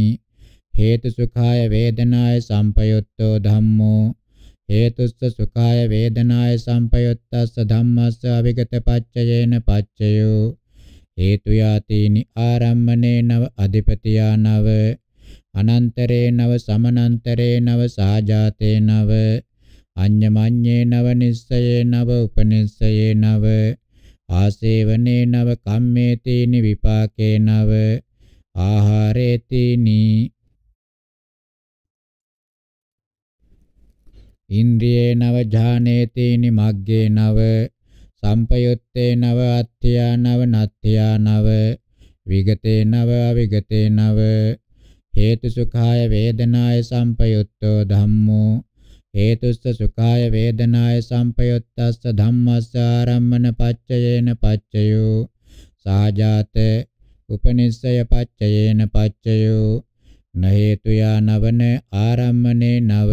හේතු සුඛාය වේදනාය සම්පයුත්තෝ ධම්මෝ හේතුස්ස සුඛාය වේදනාය සම්පයුත්තස්ස ධම්මස්ස අවිගත පච්චයේන පච්චයෝ හේතු යාතේනි ආරම්මනේ නව අධිපතියා නව අනන්තරේ නව සමනන්තරේ නව සාජාතේ නව අඤ්ඤමඤ්ඤේ නව නිස්සයේ නව උපනිස්සයේ නව ආසේවනේ නව කම්මේතේනි විපාකේ නව ආහාරේතේනි ඉන්ද්‍රියේ නව ඥානේතේනි මග්ගේ නව සම්පයුත්තේ නව අත්ත්‍යා නව නත්ත්‍යා නව විගතේ නව අවිගතේ නව හේතු සුඛාය වේදනාය සම්පයුත්තෝ ධම්මෝ හේතුස්ස සුඛාය වේදනාය සම්පයුත්තස්ස ධම්මස්ස ආරම්මන පච්චයේන පච්චයෝ සාජාත උපනිස්සය පච්චයේන පච්චයෝ න හේතුයා නවන ආරම්මනේ නව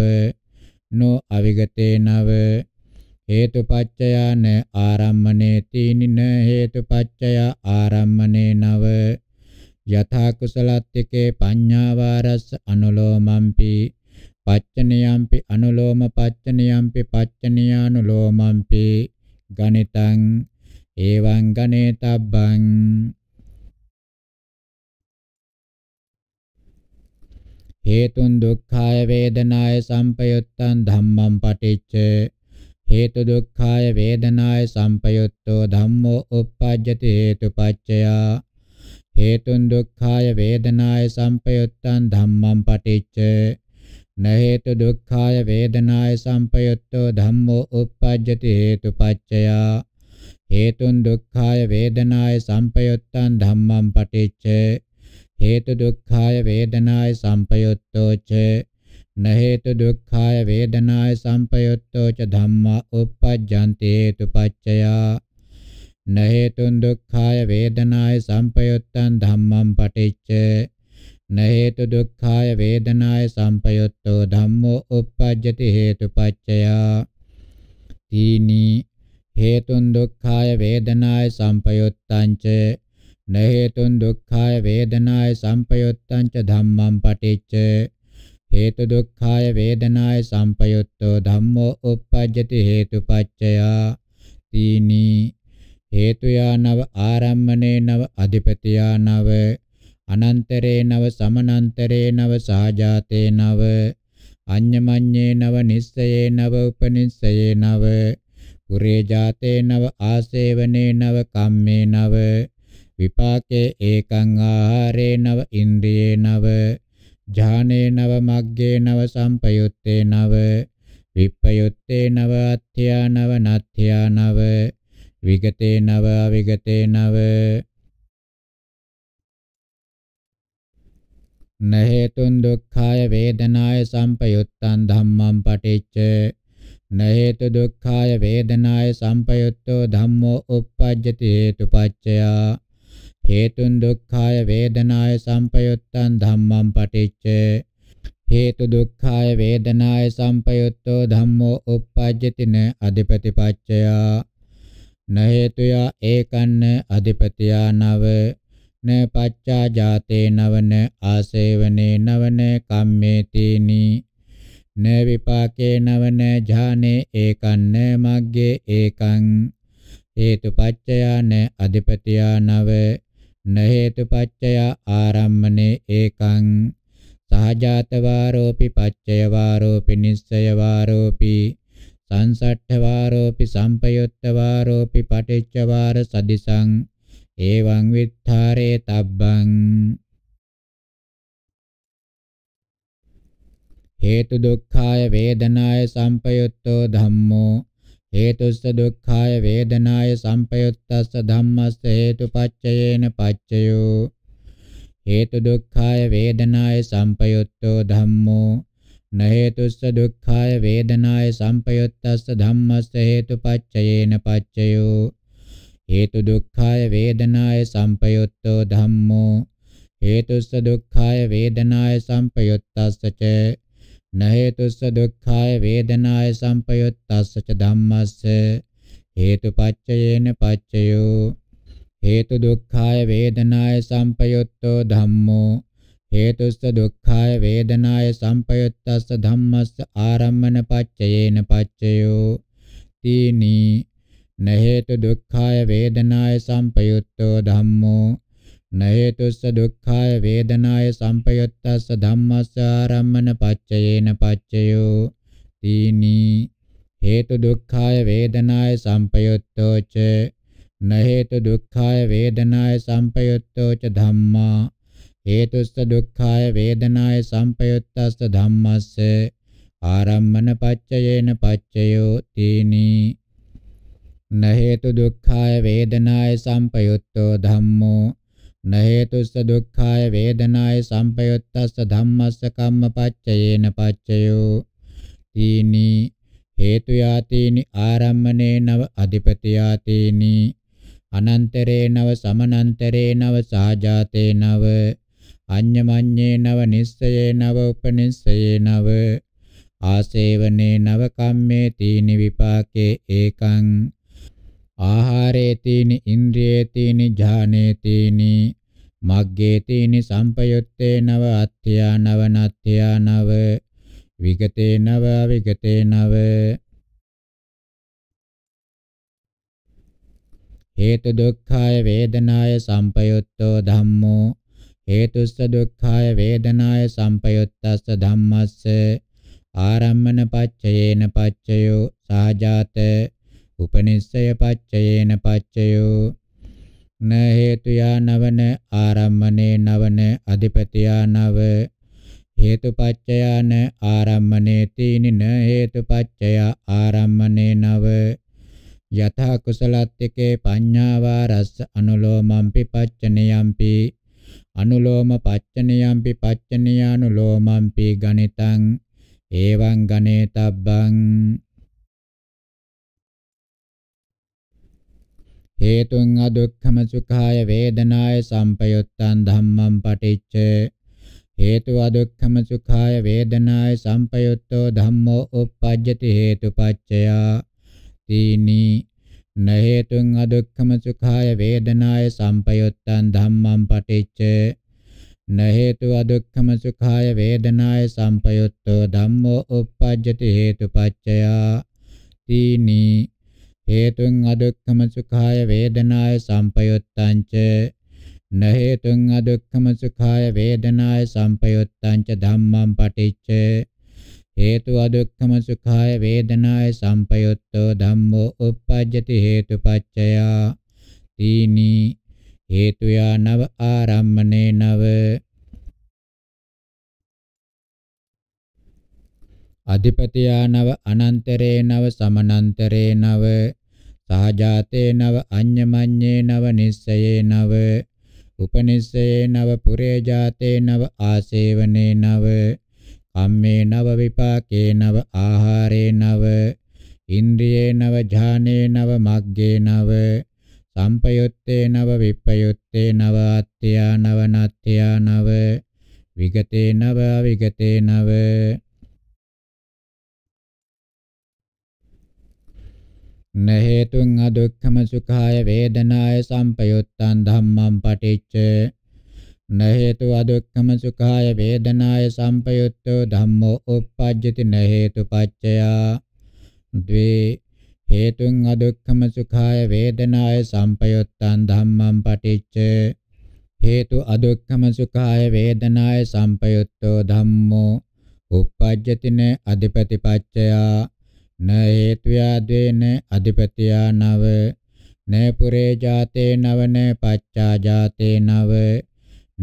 නෝ අවිගතේ නව හේතුපච්චයා න ආරම්මනේ තීනින හේතුපච්චයා ආරම්මනේ නව යථා කුසලත්තිකේ පඤ්ඤාවාරස්ස අනුලෝමම්පි පච්චනියම්පි අනුලෝම පච්චනියම්පි පච්චනියානුලෝමම්පි ගණිතං එවං ගණේතබ්බං හේතුන් දුක්ඛාය වේදනාය සම්පයුත්තං ධම්මං පටිච්චේ හේතු දුක්ඛාය වේදනාය සම්පයුක්තෝ ධම්මෝ uppajjati හේතුපච්චයා හේතුන් දුක්ඛාය වේදනාය සම්පයුත්තං ධම්මං පටිච්ච න හේතු දුක්ඛාය වේදනාය සම්පයුක්තෝ ධම්මෝ uppajjati හේතුපච්චයා හේතුන් දුක්ඛාය වේදනාය සම්පයුත්තං ධම්මං පටිච්ච හේතු දුක්ඛාය වේදනාය සම්පයුත්තෝ ච न हेतु दुःखाय वेदनाय संपयुक्तो च धम्मा उपपद्यन्ते हेतुपच्चया न हेतुं दुःखाय वेदनाय संपयुक्तं धम्मं पठिच्च न हेतु दुःखाय वेदनाय संपयुक्तो धम्मो उपपद्यति हेतुपच्चया तीनि हेतुं दुःखाय वेदनाय संपयुक्तं च न हेतुं दुःखाय वेदनाय संपयुक्तं च धम्मं पठिच्च හේතු දුක්ඛාය වේදනාය සම්පයුත්තෝ ධම්මෝ uppajjati හේතුපච්චයා තීනි හේතු යානව ආරම්මනේ නව අධිපතියා නව අනන්තරේ නව සමනන්තරේ නව සාජාතේ නව අඤ්ඤමඤ්ඤේ නව නිස්සයේ නව උපනිස්සයේ නව පුරේ ජාතේ නව ආසේවනේ නව කම්මේ නව විපාකේ ඒකං ආහාරේ නව ඉන්ද්‍රියේ නව ඥානේ නව මග්ගේ නව සම්පයුත්තේ නව විප්පයුත්තේ නව අත්‍යා නව නත්‍යා නව විගතේ නව අවිගතේ නව නහේතුන් දුක්ඛාය වේදනාය සම්පයුත්තං ධම්මං පටිච්ච නහේතු දුක්ඛාය වේදනාය සම්පයුත්තෝ ධම්මෝ uppajjati හේතුපච්චයා හේතුන් දුක්ඛාය වේදනාය සම්පයුත්තං ධම්මං පටිච්ච හේතු දුක්ඛාය වේදනාය සම්පයුත්තෝ ධම්මෝ uppajjati න අධිපතිපච්චයා න හේතුයා ඒකන්න අධිපතියා නව න පච්චා ජාතේ නවන ආසේවනේ නවන කම්මේතිනි න විපාකේ නවන ඥානේ ඒකන්න මග්ගේ ඒකං හේතුපච්චයා න අධිපතියා නව න හේතු පච්චය ආරම්මනේ ඒකං සහජාත වාරෝපි පච්චය වාරෝපි නිස්සය වාරෝපි සංසට්ඨ වාරෝපි සම්පයුත්ත වාරෝපි පටිච්ච වාර සදිසං එවං විත්තරේ තබ්බං හේතු දුක්ඛාය වේදනාය සම්පයුත්තෝ ධම්මෝ හේතුස්ස දුක්ඛාය වේදනාය සම්පයුත්තස්ස ධම්මස්ස හේතුපච්චයේන පච්චයෝ හේතු දුක්ඛාය වේදනාය සම්පයුත්තෝ ධම්මෝ න හේතුස්ස දුක්ඛාය වේදනාය සම්පයුත්තස්ස ධම්මස්ස හේතුපච්චයේන පච්චයෝ හේතු දුක්ඛාය වේදනාය සම්පයුත්තෝ ධම්මෝ හේතුස්ස දුක්ඛාය වේදනාය සම්පයුත්තස්ස ච නහේතුස්ස දුක්ඛාය වේදනාය සම්පයුත්තස්ස ච ධම්මස්ස හේතුපච්චයේන පච්චයෝ හේතු දුක්ඛාය වේදනාය සම්පයුත්තෝ ධම්මෝ හේතුස්ස දුක්ඛාය වේදනාය සම්පයුත්තස්ස ධම්මස්ස ආරම්මන පච්චයේන පච්චයෝ තීනි නහේතු දුක්ඛාය වේදනාය සම්පයුත්තෝ ධම්මෝ නයේතුස්ස දුක්ඛාය වේදනාය සම්පයුත්තස්ස ධම්මස්ස ආරම්මන පච්චයේන පච්චයෝ තීනි හේතු දුක්ඛාය වේදනාය සම්පයුත්තෝ ච නහේතු දුක්ඛාය වේදනාය සම්පයුත්තෝ ච ධම්මා හේතුස්ස දුක්ඛාය වේදනාය සම්පයුත්තස්ස ධම්මස්ස ආරම්මන පච්චයේන පච්චයෝ තීනි නහේතු දුක්ඛාය වේදනාය සම්පයුත්තෝ ධම්මෝ न हेतुस्स दुःखाय वेदनाय संपयुक्तस्स धम्मस्स कम्मपच्चयेन पच्चयो තීනි හේතු යාතේනි ආරම්මනේ නව අධිපති යාතේනි අනන්තරේ නව සමනන්තරේ නව සාජාතේ නව අඤ්ඤමඤ්ඤේ නව නිස්සයේ නව උපනිස්සයේ නව ආසේවනේ නව කම්මේ තීනි විපාකේ ඒකං ආහාරේ තීනි ඉන්ද්‍රියේ තීනි ඥානේ තීනි මග්ගේ තීනි සම්පයුත්තේ නව අත්‍යා නව නත්‍යා නව විගතේ නව අවිගතේ නව හේතු දුක්ඛාය වේදනාය සම්පයුත්තෝ ධම්මෝ හේතුස්ස දුක්ඛාය වේදනාය සම්පයුත්තස්ස ධම්මස්ස ආරම්මන පච්චයේන පච්චයෝ සාජාතේ උපනිස්සය පච්චයේන පච්චයෝ න හේතුයා නවන ආරම්මනේ නවන අධිපතියා නව හේතුපච්චයාන ආරම්මනේ තීනි න හේතුපච්චයා ආරම්මනේ නව යථා කුසලත්තිකේ පඤ්ඤාවා රස්ස අනුලෝමම්පි පච්චනියම්පි අනුලෝම පච්චනියම්පි පච්චනියානුලෝමම්පි ගණිතං එවං ගණේතබ්බං හේතුං අදුක්ඛම සුඛාය වේදනාය සම්පයුත්තං ධම්මං පටිච්ච හේතු අදුක්ඛම සුඛාය වේදනාය සම්පයුත්තෝ ධම්මෝ uppajjati හේතුපච්චයා තීනි න හේතුං අදුක්ඛම සුඛාය වේදනාය සම්පයුත්තං ධම්මං පටිච්ච න හේතු අදුක්ඛම සුඛාය වේදනාය සම්පයුත්තෝ ධම්මෝ uppajjati හේතුපච්චයා තීනි හේතුං අදුක්ඛම සුඛාය වේදනාය සම්පයුත්තංච න හේතුං අදුක්ඛම සුඛාය වේදනාය සම්පයුත්තංච ධම්මං පටිච්ච හේතු අදුක්ඛම සුඛාය වේදනාය සම්පයුත්තෝ ධම්මෝ uppajjati හේතුපච්චයා තීනි හේතුයා නව ආරම්මනේ නව අධිපතියානව අනන්තරේනව සමනන්තරේනව සහජාතේනව අඤ්ඤමඤ්ඤේනව නිස්සයේනව උපනිස්සයේනව පුරේජාතේනව ආසේවනේනව කම්මේනව විපාකේනව ආහාරේනව ඉන්ද්‍රියේනව ඥානේනව මග්ගේනව සම්පයුත්තේනව විප්පයුත්තේනව අත්‍යානව නත්‍යානව විගතේනව විගතේනව න හේතුං අදුක්ඛම සුඛාය වේදනාය සම්පයුත්තං ධම්මං පටිච්ච න හේතු අදුක්ඛම සුඛාය වේදනාය සම්පයුත්තෝ ධම්මෝ uppajjati න හේතු පච්චයා ද්වේ හේතුං අදුක්ඛම සුඛාය වේදනාය සම්පයුත්තං ධම්මං පටිච්ච හේතු අදුක්ඛම සුඛාය වේදනාය සම්පයුත්තෝ ධම්මෝ uppajjati න අධිපති පච්චයා න හේතුයා දේන අධිපතියා නව න පුරේ ජාතේ නවන පච්චා ජාතේ නව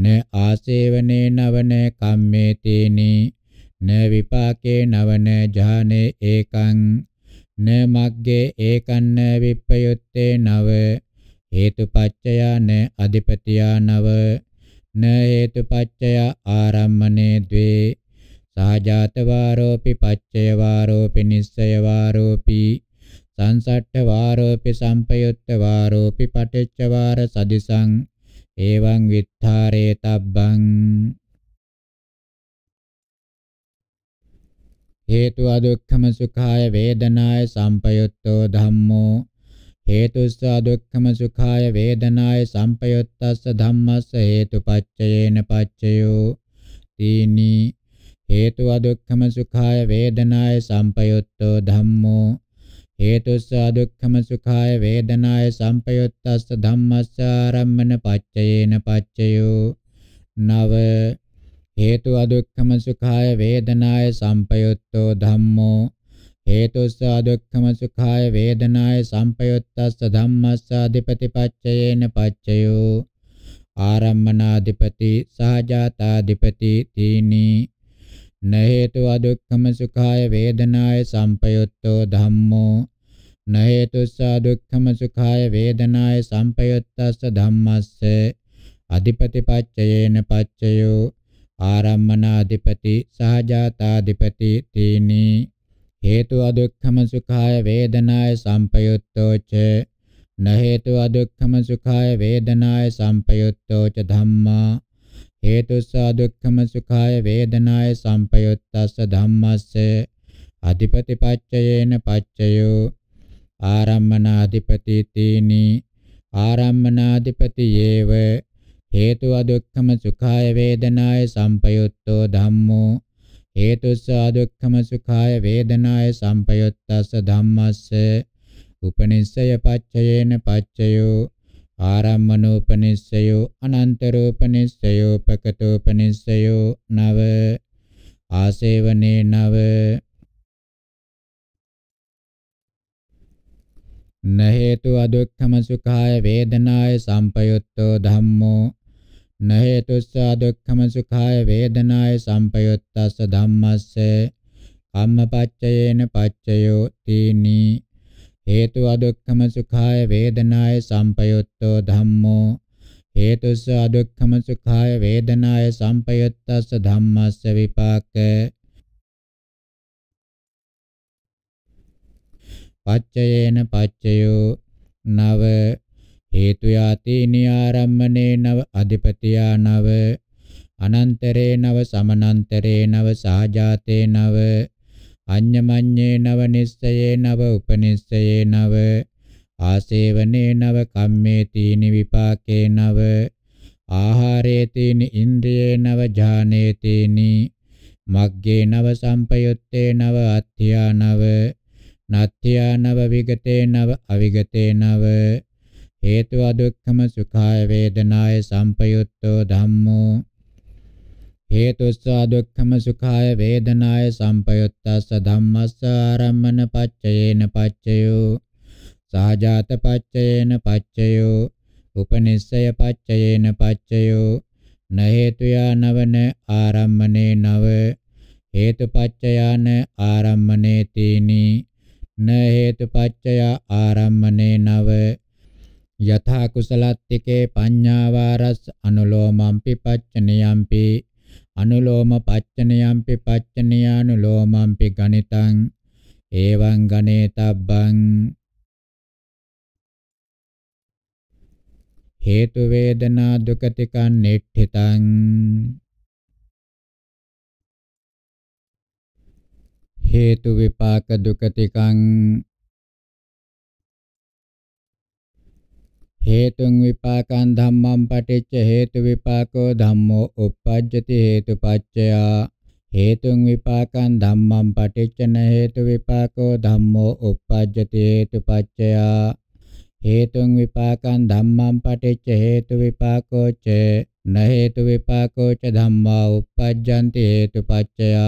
න ආසේවනේ නවන කම්මේ තේනී න විපාකේ නවන ජානේ ඒකං න මග්ගේ ඒකන්න විප්පයුත්තේ නව හේතුපච්චයාන අධිපතියා නව න හේතුපච්චය ආරම්මනේ ද්වේ සහජාත වාරෝපි පච්චය වාරෝපි නිස්සය වාරෝපි සංසට්ඨ වාරෝපි සම්පයුත්ත වාරෝපි පටිච්ච වාර සදිසං එවං විත්තරේ තබ්බං හේතු අදුක්ඛම සුඛාය වේදනාය සම්පයුත්තෝ ධම්මෝ හේතුස්ස අදුක්ඛම සුඛාය වේදනාය සම්පයුත්තස්ස ධම්මස්ස හේතුපච්චයේන පච්චයෝ තීනී හේතු අදුක්ඛම සුඛාය වේදනාය සම්පයුත්තෝ ධම්මෝ හේතුස්ස අදුක්ඛම සුඛාය වේදනාය සම්පයුත්තස්ස ධම්මස්ස ආරම්මන පච්චයේන පච්චයෝ නව හේතු අදුක්ඛම සුඛාය වේදනාය සම්පයුත්තෝ ධම්මෝ හේතුස්ස අදුක්ඛම සුඛාය වේදනාය සම්පයුත්තස්ස ධම්මස්ස අධිපතිපච්චයේන පච්චයෝ ආරම්මනාධිපති සහජාතාධිපති තීනී න හේතු අදුක්ඛම සුඛාය වේදනාය සම්පයුත්තෝ ධම්මෝ න හේතුස්ස දුක්ඛම සුඛාය වේදනාය සම්පයුත්තස්ස ධම්මස්ස අධිපති පච්චයේන පච්චයෝ ආරම්මන අධිපති සහජාතාධිපති තීනි හේතු අදුක්ඛම සුඛාය වේදනාය සම්පයුත්තෝ ච න හේතු අදුක්ඛම සුඛාය වේදනාය සම්පයුත්තෝ ච ධම්මා හේතුස්සා දුක්ඛම සුඛාය වේදනාය සම්පයුත්තස්ස ධම්මස්ස අධිපති පච්චයේන පච්චයෝ ආරම්මනාධිපති තීනි ආරම්මනාධිපති යේව හේතු අදුක්ඛම සුඛාය වේදනාය සම්පයුත්තෝ ධම්මෝ හේතුස්සා දුක්ඛම සුඛාය වේදනාය සම්පයුත්තස්ස ධම්මස්ස උපනිස්සය පච්චයේන පච්චයෝ ආරම්මනෝපනිස්සයෝ අනන්තරෝපනිස්සයෝ පකතෝපනිස්සයෝ නව ආසේවනේ නව නහේතු අදුක්ඛම සුඛාය වේදනාය සම්පයුත්තෝ ධම්මෝ නහේතුස්ස අදුක්ඛම සුඛාය වේදනාය සම්පයුත්තස්ස ධම්මස්ස කම්මපච්චයේන පච්චයෝ තීනී හේතු අදුක්ඛම සුඛාය වේදනාය සම්පයුත්තෝ ධම්මෝ හේතුස්ස අදුක්ඛම සුඛාය වේදනාය සම්පයුත්තස්ස ධම්මස්ස විපාක පච්චයේන පච්චයෝ නව හේතු යාති නිආරම්මනේ නව අධිපතියා නව අනන්තරේ නව සමනන්තරේ නව සාජාතේ නව අඤ්ඤමඤ්ඤේ නව නිස්සයේ නව උපනිස්සයේ නව ආසේවනේ නව කම්මේ තීනි විපාකේ නව ආහාරේ තීනි ඉන්ද්‍රියේ නව ඥානේ තීනි මග්ගේ නව සම්පයුත්තේ නව අත්ථියා නව නත්ථියා නව විගතේ නව අවිගතේ නව හේතු අදුක්ඛම සුඛාය වේදනාය සම්පයුත්තෝ ධම්මෝ හේතුස්ස දුක්ඛම සුඛාය වේදනාය සම්පයුත්තස්ස ධම්මස්ස ආරම්මන පච්චයේන පච්චයෝ සාජාත පච්චයේන පච්චයෝ උපනිස්සය පච්චයේන පච්චයෝ න හේතුයා නවන ආරම්මනේ නව හේතුපච්චයාන ආරම්මනේ තීනි න හේතුපච්චයා ආරම්මනේ නව යථා කුසලත්තිකේ පඤ්ඤාවාරස් අනුලෝමම්පි පච්චනියම්පි අනුලෝම පච්චනයම්පි පච්චනයානුලෝමම්පි ගණිතං එවං ගණේතබ්බං හේතු වේදනා දුකතිකං නෙට්ඨිතං හේතු විපාක දුකතිකං हेतु विपाक धम्म पटिच हेतु विपाको धम्मो उपपद्यति हेतुपाच्यया हेतु विपाक धम्म पटिच न हेतु विपाको धम्मो उपपद्यति हेतुपाच्यया हेतु विपाक धम्म पटिच हेतु विपाको च न हेतु विपाको च धम्मा उपपद्यन्ति हेतुपाच्यया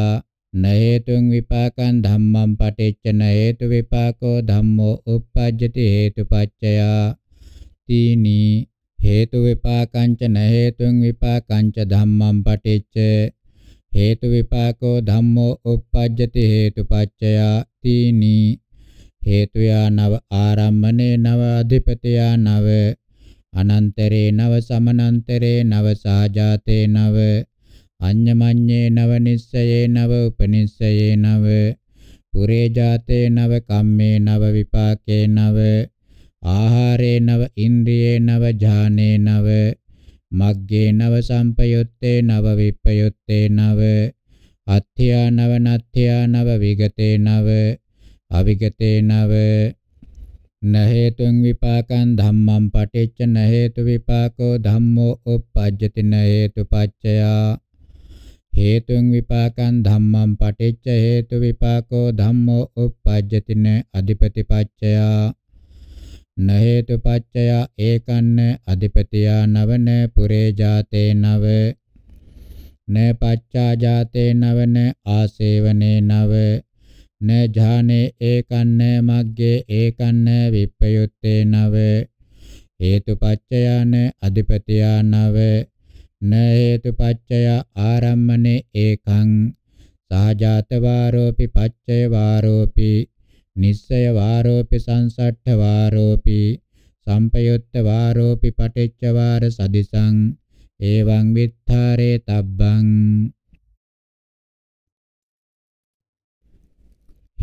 न हेतु विपाक धम्म पटिच न हेतु विपाको धम्मो उपपद्यति हेतुपाच्यया තීනි හේතු විපාකංච න හේතුන් විපාකංච ධම්මං පටිච්ච හේතු විපාකෝ ධම්මෝ uppajjati හේතුපච්චය තීනි හේතුයා නව ආරම්මනේ නව අධිපතියා නව අනන්තරේ නව සමනන්තරේ නව සාජාතේ නව අඤ්ඤමඤ්ඤේ නව නිස්සයේ නව උපනිස්සයේ නව පුරේ ජාතේ නව කම්මේ නව විපාකේ නව ආහාරේනව ඉන්ද්‍රියේනව ඥානේනව මග්ගේනව සම්පයුත්තේනව විප්පයුත්තේනව අත්ථ්‍යානව නත්ථ්‍යානව විගතේනව අවිගතේනව නහේතුං විපාකං ධම්මං පටිච්ච නහේතු විපාකෝ ධම්මෝ uppajjati නහේතු පච්චයා හේතුං විපාකං ධම්මං පටිච්ච හේතු විපාකෝ ධම්මෝ uppajjati න අධිපති පච්චයා න හේතු පච්චය ඒකන්න අධිපතියා නවන පුරේ ජාතේ නව න පච්චා ජාතේ නවන ආසේවනේ නව න ඥානේ ඒකන්න මග්ගේ ඒකන්න විප්පයුත්තේ නව හේතු පච්චයන අධිපතියා නව න හේතු පච්චය ආරම්මනේ ඒකං සාජාත වාරෝපි පච්චය වාරෝපි නිස්සය වාරෝපි සංසට්ඨ වාරෝපි සම්පයුත්ත වාරෝපි පටිච්ච වාර සදිසං එවං විත්තරේ තබ්බං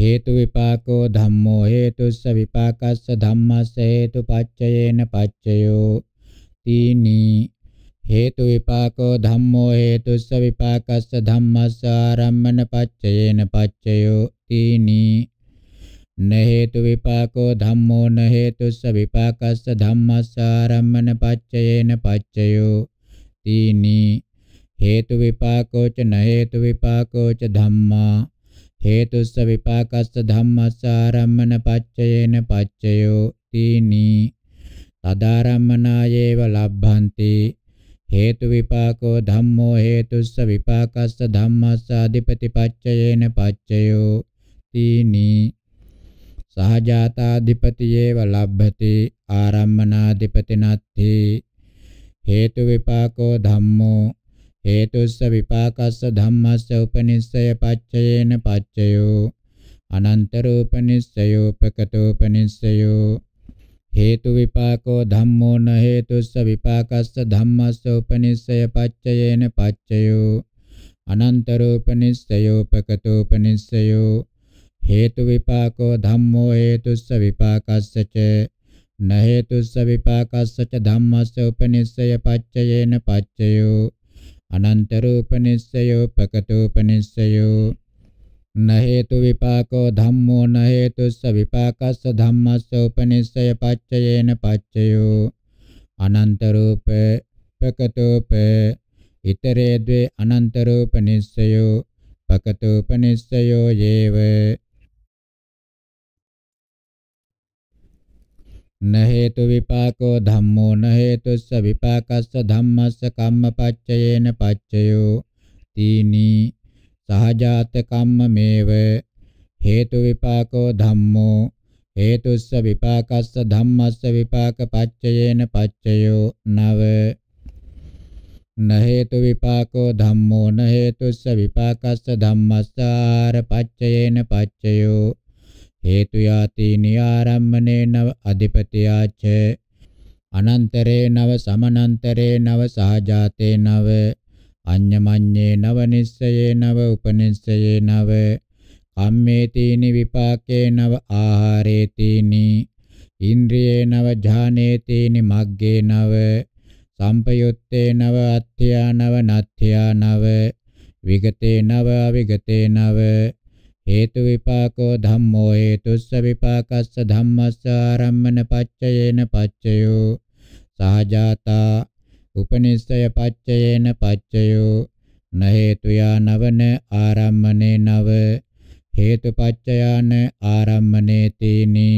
හේතු විපාකෝ ධම්මෝ හේතුස්ස විපාකස්ස ධම්මස්ස හේතුපච්චයේන පච්චයෝ තීනි හේතු විපාකෝ ධම්මෝ හේතුස්ස විපාකස්ස ධම්මස්ස ආරම්මන පච්චයේන පච්චයෝ තීනි न हेतु विपाको धम्मो न हेतुस्स विपाकस्स धम्मस्स आरम्भन पच्चयेन पच्चयो तीनि हेतु विपाको च न हेतु विपाको च धम्मा हेतुस्स विपाकस्स धम्मस्स आरम्भन पच्चयेन पच्चयो तीनि तदारम्भनायैव लभन्ति हेतु विपाको धम्मो हेतुस्स विपाकस्स धम्मस्स अधिपतिपच्चयेन पच्चयो तीनि සහජාතාධිපතියේව ලබ්භති ආරම්මනාධිපතිනත්ථි හේතු විපාකෝ ධම්මෝ හේතුස්ස විපාකස්ස ධම්මස්ස උපනිස්සය පච්චයේන පච්චයෝ අනන්ත රූපනිස්සයෝ පකතෝපනිස්සයෝ හේතු විපාකෝ ධම්මෝ න හේතුස්ස විපාකස්ස ධම්මස්ස උපනිස්සය පච්චයේන පච්චයෝ අනන්ත රූපනිස්සයෝ පකතෝපනිස්සයෝ හේතු විපාකෝ ධම්මෝ හේතුස්ස විපාකස්ස ච න හේතුස්ස විපාකස්ස ච ධම්මස්ස උපනිස්සය පච්චයේන පච්චයෝ අනන්ත රූපනිස්සයෝ පකතෝපනිස්සයෝ න හේතු විපාකෝ ධම්මෝ න හේතුස්ස විපාකස්ස ධම්මස්ස උපනිස්සය පච්චයේන පච්චයෝ අනන්ත රූප පකතෝප ඉතරේ ද්වේ අනන්ත රූපනිස්සයෝ පකතෝපනිස්සයෝ යේව न हेतु विपाको धम्मो न हेतुस्स विपाकस्स धम्मस्स कम्मपच्चयेन पच्चयो तीनि सहजात कम्ममेव हेतु विपाको धम्मो हेतुस्स विपाकस्स धम्मस्स विपाकपच्चयेन पच्चयो नव न हेतु विपाको धम्मो न हेतुस्स विपाकस्स धम्मस्सारपच्चयेन पच्चयो හේතු යාති නිආරම්මනේ නව අධිපතියාච අනන්තරේ නව සමනන්තරේ නව සහජාතේ නව අඤ්ඤමඤ්ඤේ නව නිස්සයේ නව උපනිස්සයේ නව කම්මේ තීනි විපාකේ නව ආහාරේ තීනි ඉන්ද්‍රියේ නව ඥානේ තීනි මග්ගේ නව සම්පයුත්තේ නව අත්‍යා නව නත්‍යා නව විගතේ නව අවිගතේ නව හේතු විපාකෝ ධම්මෝ හේතුස්ස විපාකස්ස ධම්මස්ස ආරම්මන පච්චයේන පච්චයෝ සහජාතා උපනිස්සය පච්චයේන පච්චයෝ න හේතුයා නවන ආරම්මනේ නව හේතුපච්චයාන ආරම්මනේ තීනි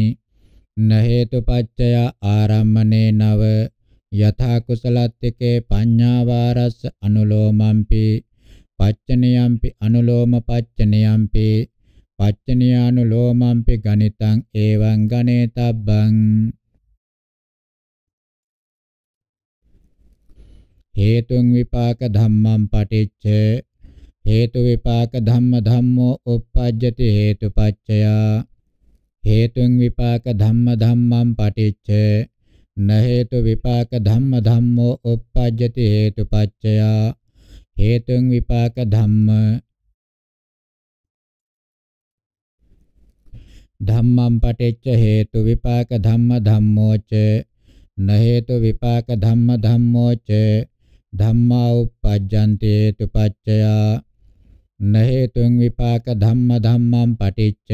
න හේතුපච්චය ආරම්මනේ නව යථා කුසලත්තිකේ පඤ්ඤාවාරස්ස අනුලෝමම්පි පච්චනියම්පි අනුලෝම පච්චනියම්පි පච්චනියානුලෝමම්පි ගණිතං එවං ගණේතබ්බං හේතුන් විපාක ධම්මං පටිච්ච හේතු විපාක ධම්ම ධම්මෝ uppajjati හේතුපච්චයා හේතුන් විපාක ධම්ම ධම්මං පටිච්ච න හේතු විපාක ධම්ම ධම්මෝ uppajjati හේතුපච්චයා හේතුන් විපාක ධම්ම धम्म पठेच्च हेतु विपाक धम्म धम्मोच न हेतु विपाक धम्म धम्मोच धम्म उपपद्यन्ते हेतु पच्चया न हेतु विपाक धम्म धम्म पठिच्च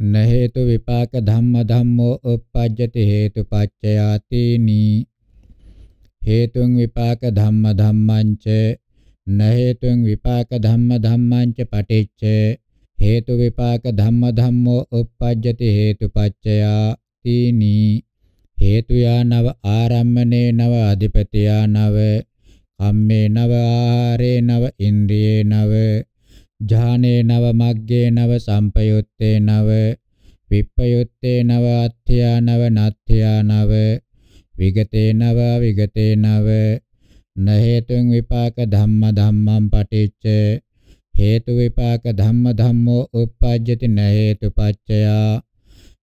न हेतु विपाक धम्म धम्मो उपपद्यति हेतु तीनी हेतु विपाक धम्म धम्मं न हेतु विपाक धम्म धम्मं च හේතු විපාක ධම්ම ධම්මෝ uppajjati හේතුපච්චයා තීනි හේතු යානව ආරම්මනේ නව අධිපති යානව කම්මේ නව ආරේ නව ඉන්ද්‍රියේ නව ඥානේ නව මග්ගේ නව සම්පයුත්තේ නව විප්පයුත්තේ නව අත්ථයා නව නත්ථයා නව විගතේ නව විගතේ නව නහේතුන් විපාක ධම්ම ධම්මං පටිච්චේ හේතු විපාක ධම්ම ධම්මෝ uppajjati na hetu paccaya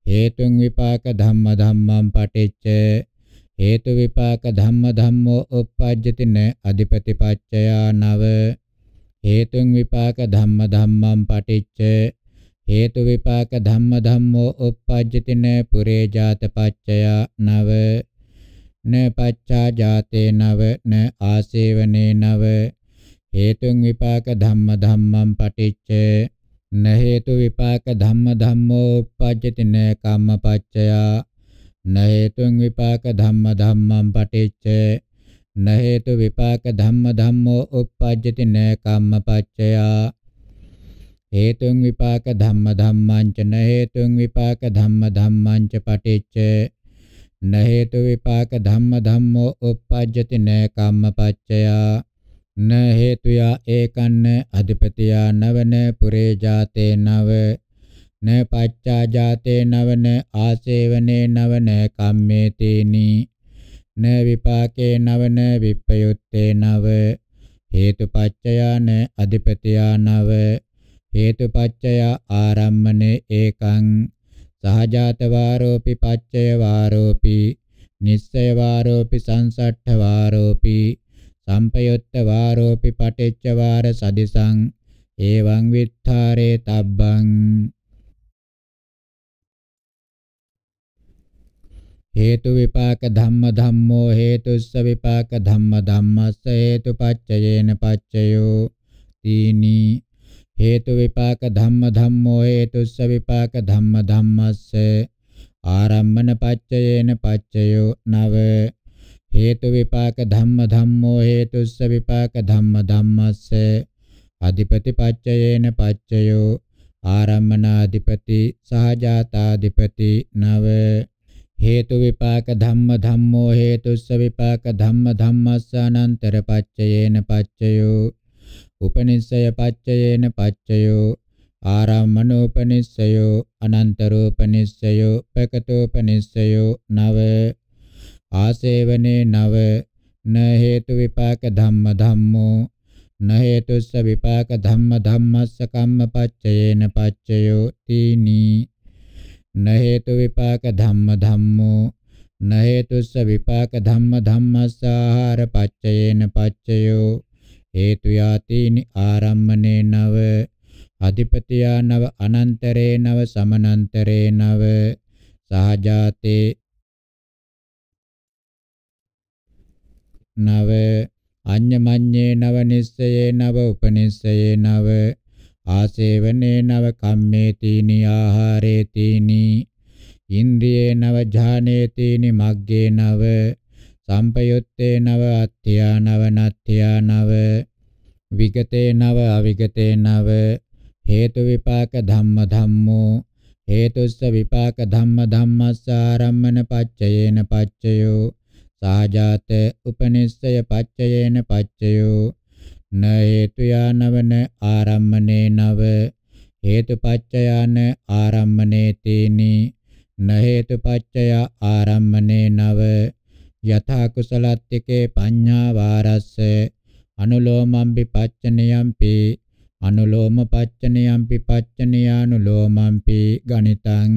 හේතුන් විපාක ධම්ම ධම්මං පටිච්ච හේතු විපාක ධම්ම ධම්මෝ uppajjati na adipati paccaya නව හේතුන් විපාක ධම්ම ධම්මං පටිච්ච හේතු විපාක ධම්ම ධම්මෝ uppajjati na pure jata paccaya නව න පච්චා ජාතේ නව න ආසේවනේ නව हेतु विपाक धम्म धम्म पटिच्च न हेतु विपाक धम्म धम्मोपजति न काम पच्चया न हेतु विपाक धम्म धम्म पटिच्च न हेतु विपाक धम्म धम्मो उपजति न काम पच्चया हेतु विपाक धम्म धम्म च न हेतु विपाक धम्म धम्म च पटिच्च न हेतु विपाक धम्म धम्मो उपजति न काम पच्चया න හේතුයා ඒකන්න අධිපතියා නවන පුරේ ජාතේ නව න පච්චා ජාතේ නවන ආසේවනේ නවන කම්මේතේනි න විපාකේ නවන විප්පයුත්තේ නව හේතුපච්චයාන අධිපතියා නව හේතුපච්චයා ආරම්මනේ ඒකං සහජාත වාරෝපි පච්චය වාරෝපි නිස්සය වාරෝපි සංසට්ඨ වාරෝපි සම්පයුත්ත වාරෝපි පටිච්ච වාර සදිසං එවං විත්තරේ තබ්බං හේතු විපාක ධම්ම ධම්මෝ හේතුස්ස විපාක ධම්ම ධම්මස්ස හේතුපච්චයේන පච්චයෝ තීනි හේතු විපාක ධම්ම ධම්මෝ හේතුස්ස විපාක ධම්ම ධම්මස්ස ආරම්මන පච්චයේන පච්චයෝ නව හේතු විපාක ධම්ම ධම්මෝ හේතුස්ස විපාක ධම්ම ධම්මස්ස අධිපති පච්චයේන පච්චයෝ ආරම්මනාධිපති සහජාතාධිපති නව හේතු විපාක ධම්ම ධම්මෝ හේතුස්ස විපාක ධම්ම ධම්මස්ස අනන්තර පච්චයේන පච්චයෝ උපනිස්සය පච්චයේන පච්චයෝ ආරම්මනෝපනිස්සයෝ අනන්තරෝපනිස්සයෝ පකතෝපනිස්සයෝ නව ආසේවනේ නව න හේතු විපාක ධම්ම ධම්මෝ න හේතුස්ස විපාක ධම්ම ධම්මස්ස කම්මපච්චයේන පච්චයෝ තීනි න හේතු විපාක ධම්ම ධම්මෝ න හේතුස්ස විපාක ධම්ම ධම්මස්ස ආහාර පච්චයේන පච්චයෝ හේතු යාතිනි ආරම්මනේ නව අධිපතියා නව අනන්තරේ නව සමනන්තරේ නව සහජාතේ නව අඤ්ඤමඤ්ඤේ නව නිස්සයේ නව උපනිස්සයේ නව ආසේවනේ නව කම්මේ තීනි ආහාරේ තීනි ඉන්ද්‍රියේ නව ඥානේ තීනි මග්ගේ නව සම්පයුත්තේ නව අත්‍යා නව නත්‍යා නව විගතේ නව අවිගතේ නව හේතු විපාක ධම්ම ධම්මෝ හේතුස්ස විපාක ධම්ම ධම්මස්ස ආරම්මන පච්චයේන පච්චයෝ සාජාත උපනිස්සය පච්චයේන පච්චයෝ න හේතු යනවන ආරම්මනේ නව හේතු පච්චයන ආරම්මනේ තේනි න හේතු පච්චය ආරම්මනේ නව යථා කුසලත්තිකේ පඤ්ඤා වාරස්ස අනුලෝමම්පි පච්චනියම්පි අනුලෝම පච්චනියම්පි පච්චනියානුලෝමම්පි ගණිතං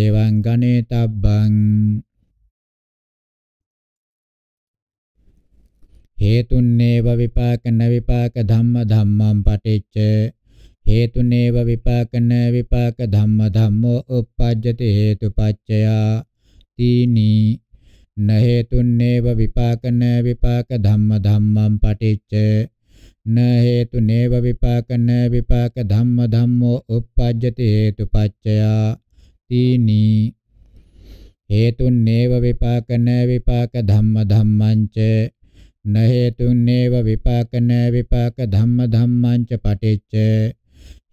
එවං ගණේතබ්බං हेतु हेतुन्नेव विपाकन विपाक धम्म पटेच पठिच्च हेतुनेव विपाकन विपाक धम्म धम्मो उपपद्यते हेतुपच्चया तीनी न हेतुन्नेव विपाकन विपाक धम्म धम्मं पठिच्च न हेतुनेव विपाकन विपाक धम्म धम्मो उपपद्यते हेतुपच्चया तीनी हेतुन्नेव विपाकन विपाक धम्म धम्मं न हेतुनेव विपाकन विपाक धम्म धम्मं च पठेच्च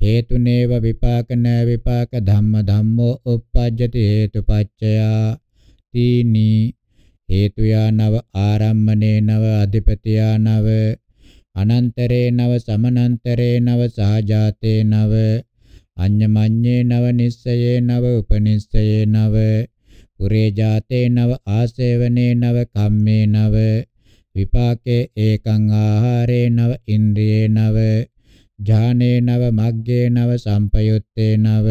हेतुनेव विपाकन विपाक धम्म धम्मो uppajjati हेतुपච්චයා තීනි හේතුයා නව ආරම්මනේ නව අධිපතියා නව අනන්තරේ නව සමනන්තරේ නව සහජාතේ නව අඤ්ඤමඤ්ඤේ නව නිස්සයේ නව උපනිස්සයේ නව පුරේ ජාතේ නව ආසේවනේ නව කම්මේ නව විපාකේ ඒකං ආහාරේ නව ඉන්ද්‍රියේ නව ඥානේ නව මග්ගේ නව සම්පයුත්තේ නව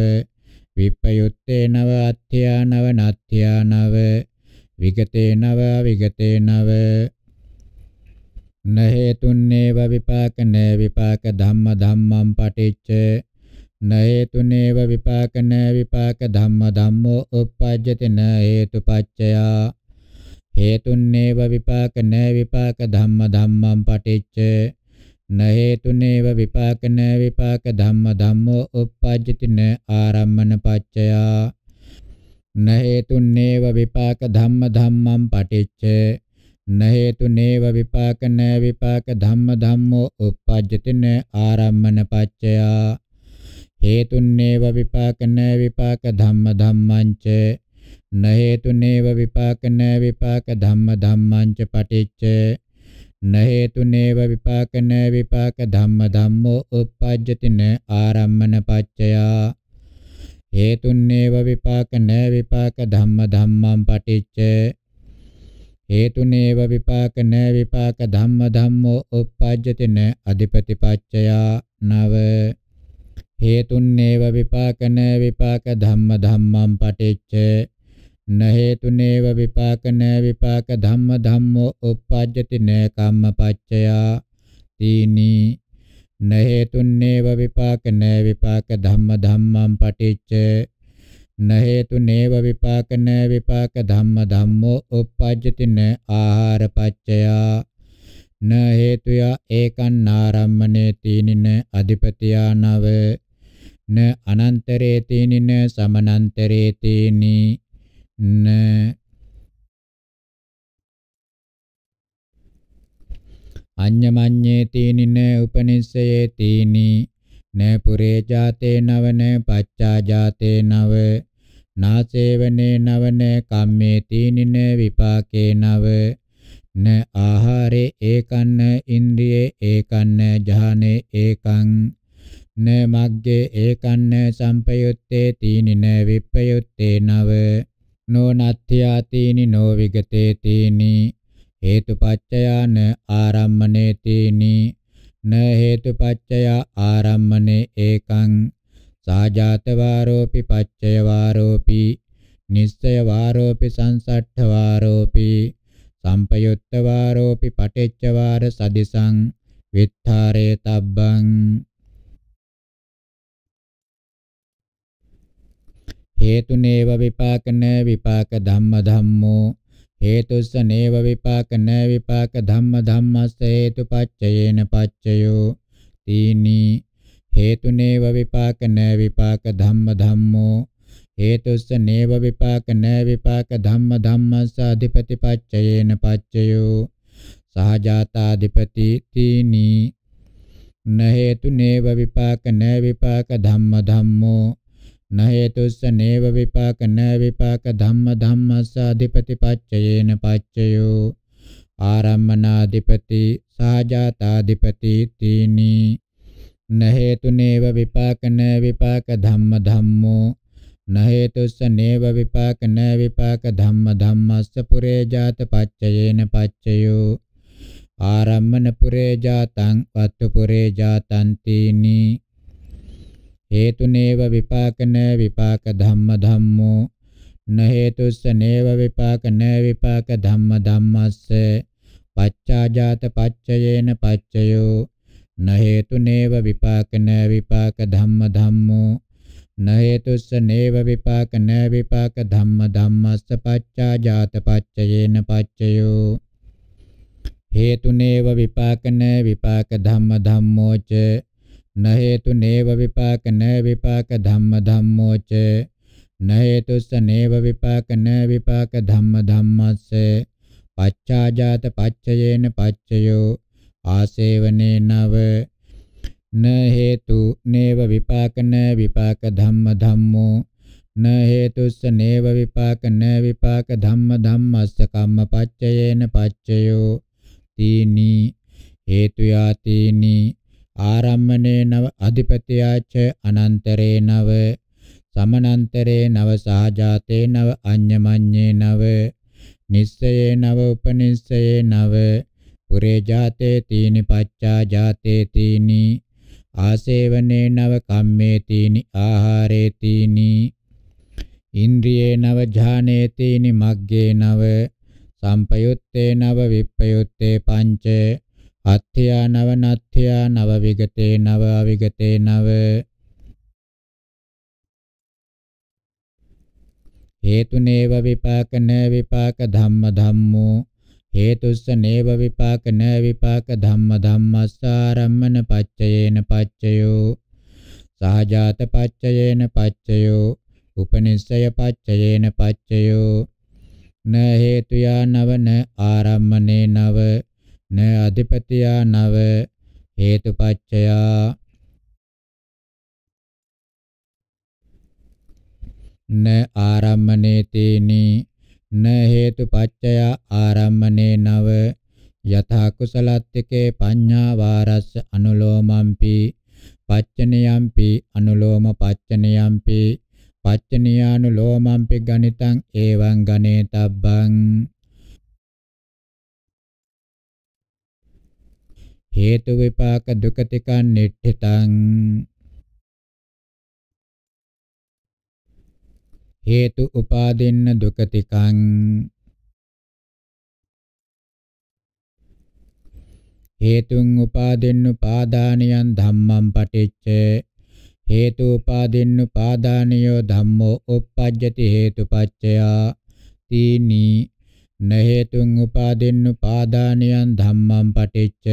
විපයුත්තේ නව අත්‍යා නව නත්‍යා නව විගතේ නව විගතේ නව න හේතුන්නේව විපාකන විපාක ධම්ම ධම්මං පටිච්ච න හේතුනේව විපාකන විපාක ධම්ම ධම්මෝ uppajjati න හේතුපච්චයා හේතුන්නේව විපාක න විපාක ධම්ම ධම්මං පටිච්ච න හේතුනේව විපාක න විපාක ධම්ම ධම්මෝ uppajjati න ආරම්මන පච්චයා න හේතුන්නේව විපාක ධම්ම ධම්මං පටිච්ච න හේතුනේව විපාක න විපාක ධම්ම ධම්මෝ uppajjati න ආරම්මන පච්චයා හේතුන්නේව විපාක න විපාක ධම්ම ධම්මං ච न हेतुनेव विपाकन विपाक धम्म धम्मांच पटिच्च न हेतुनेव विपाकन विपाक धम्म धम्मो uppajjati न ආරම්මන පච්චයා හේතුන්නේව විපාකන විපාක ධම්ම ධම්මං පටිච්ච හේතුනේව විපාකන විපාක ධම්ම ධම්මෝ uppajjati න අධිපති පච්චයා නව හේතුන්නේව විපාකන විපාක ධම්ම ධම්මං පටිච්ච न हेतुनेव विपाक न विपाक धम्म धम्मो उपपाद्यते न कामपाच्चया तीनी न हेतुनेव विपाक न विपाक धम्म धम्मं पटिच्च न हेतुनेव विपाक न विपाक धम्म धम्मो उपपाद्यते न आहारपाच्चया न हेतुया एकन्नारम्मने तीनिन अधिपतिया नव न अनन्तरे तीनिन समनन्तरे तीनी né අඤ්ඤමඤ්ඤේ තීනි න උපනිස්සයේ තීනි න පුරේ ජාතේ නව න පච්චා ජාතේ නව නාසේවනේ නව න කම්මේ තීනි න විපාකේ නව න ආහාරේ ඒකන්න ඉන්ද්‍රියේ ඒකන්න ජහනේ ඒකං න මග්ගේ ඒකන්න සම්පයුත්තේ තීනි න විප්පයුත්තේ නව නොනත්ත්‍යාතීනි නොවිගතේතීනි හේතුපච්චයාන ආරම්මනේතීනි න හේතුපච්චය ආරම්මනේ ඒකං සාජාත වාරෝපි පච්චය වාරෝපි නිස්සය වාරෝපි සංසට්ඨ වාරෝපි සම්පයුත්ත වාරෝපි පටිච්ච වාර සදිසං විත්තරේ තබ්බං हेतु नेव विपाक धम्म धम्मो स नेव विपाक धम्म हेतु हेतुपाच्ययेन पाच्ययो तीनि हेतु नेव विपाक धम्म धम्मो स नेव विपाक धम्म धम्म धम्मस्स अधिपतिपाच्ययेन पाच्ययो सहजाताधिपति तीनि न नेव विपाक न विपाक धम्म धम्मो न हेतुस्स नेव विपाक न विपाक धम्म धम्मस्स अधिपति पाच्ययेन पाच्ययो आरम्मनाधिपति साजाताधिपति तीनी न हेतु नेव विपाक न विपाक धम्म धम्मो न हेतुस्स नेव विपाक न विपाक धम्म धम्मस्स पुरे जात पाच्ययेन पाच्ययो ආරම්මන පුරේ ජාතං වත්තු පුරේ ජාතං තීනි हेतुनेव न विपाक धम्म धम्मो न नेव विपाक न विपाक धम्म धम्मस्य पच्चाजात पाच्ययेन पाच्ययो न हेतुनेव विपाक न विपाक धम्म धम्मो न नेव विपाक न विपाक धम्म धम्मस्य पच्चाजात पाच्ययेन पाच्ययो हेतुनेव विपाक न विपाक धम्म धम्मो न हेतु नेव विपाक न विपाक धम्म धम्मो च न हेतु स नेव विपाक न विपाक धम्म धम्मस्स पच्चाजात पच्चयेन पच्चयो आसेवने नव न हेतु नेव विपाक न विपाक धम्म धम्मो न हेतुस्स नेव विपाक न विपाक धम्म धम्मस्स कम्म पच्चयेन पच्चयो तीनि हेतु यातीनि ආරම්මනේ නව අධිපතියාච අනන්තරේ නව සමනන්තරේ නව සහජාතේ නව අඤ්ඤමඤ්ඤේ නව නිස්සයේ නව උපනිස්සයේ නව පුරේ ජාතේ තීනි පච්චා ජාතේ තීනි ආසේවනේ නව කම්මේ තීනි ආහාරේ තීනි ඉන්ද්‍රියේ නව ඥානේ තීනි මග්ගේ නව සම්පයුත්තේ නව විප්පයුත්තේ පංචේ අත්ථයා නව නත්ථයා නව විගතේ නව අවිගතේ නව හේතුනේව විපාකන විපාක ධම්ම ධම්මෝ හේතුස්ස නේව විපාකන විපාක ධම්ම ධම්මස්සාරම්මන පච්චයේන පච්චයෝ සහජාත පච්චයේන පච්චයෝ උපනිස්සය පච්චයේන පච්චයෝ න හේතුයා නවන ආරම්මනේ නව න අධිපතියා නව හේතුපච්චයා න ආරම්මනේතේනි න හේතුපච්චය ආරම්මනේ නව යථා කුසලත්තිකේ පඤ්ඤා වාරස්ස අනුලෝමම්පි පච්චනියම්පි අනුලෝම පච්චනියම්පි පච්චනියානුලෝමම්පි ගණිතං එවං ගණේතබ්බං හේතු විපාක දුක තිකං නිට්ඨිතං හේතු උපාදින්න දුක තිකං හේතුං උපාදින්න පාදානියං ධම්මං පටිච්ච හේතු උපාදින්න පාදානියෝ ධම්මෝ uppajjati හේතුපච්චයා තීනි නහේතුං උපාදින්න පාදානියං ධම්මං පටිච්ච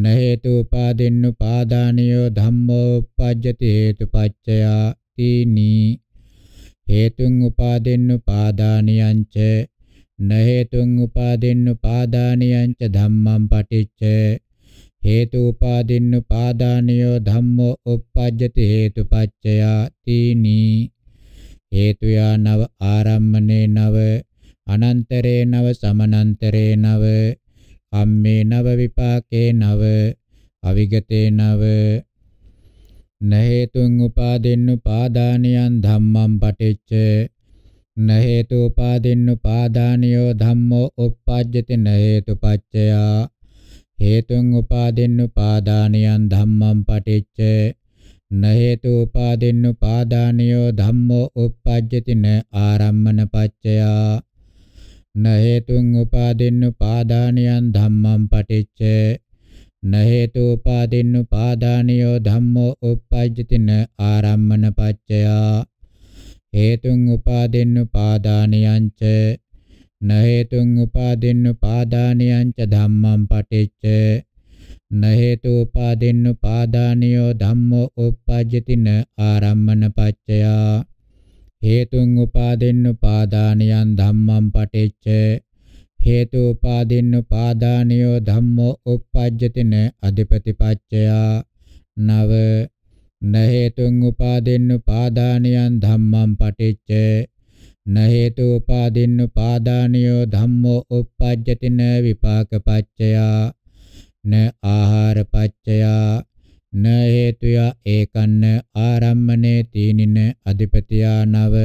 न හේතුපාදින්නුපාදානියෝ ධම්මෝ uppajjati හේතුපච්චයා තීනි හේතුං උපාදින්නුපාදානියං ච න හේතුං උපාදින්නුපාදානියං ච ධම්මං පටිච්ච හේතුපාදින්නුපාදානියෝ ධම්මෝ uppajjati හේතුපච්චයා තීනි හේතුයා නව ආරම්මනේ නව අනන්තරේ නව සමනන්තරේ නව අම්මේ නව විපාකේ නව අවිගතේ නව නහේතුං උපාදින්නුපාදානියං ධම්මං පටිච්ච නහේතුපාදින්නුපාදානියෝ ධම්මෝ uppajjati නහේතුපච්චයා හේතුං උපාදින්නුපාදානියං ධම්මං පටිච්ච නහේතුපාදින්නුපාදානියෝ ධම්මෝ uppajjati න ආරම්මන පච්චයා න හේතුං උපාදින්නුපාදානියන් ධම්මං පටිච්ච න හේතු උපාදින්නුපාදානියෝ ධම්මෝ uppajjati න ආරම්මන පච්චයා හේතුං උපාදින්නුපාදානියං ච න හේතුං උපාදින්නුපාදානියං ච ධම්මං පටිච්ච න හේතු උපාදින්නුපාදානියෝ ධම්මෝ uppajjati න ආරම්මන පච්චයා හේතුන් උපාදින්න උපාදානියන් ධම්මං පටිච්ච හේතු උපාදින්න උපාදානියෝ ධම්මෝ uppajjatin adipatipaccaya නව න හේතුන් උපාදින්න උපාදානියන් ධම්මං පටිච්ච න හේතු උපාදින්න උපාදානියෝ ධම්මෝ uppajjatin විපාකපච්චයා න ආහාරපච්චයා න හේතුය ඒකන්න ආරම්මනේ තීනින අධිපතියා නව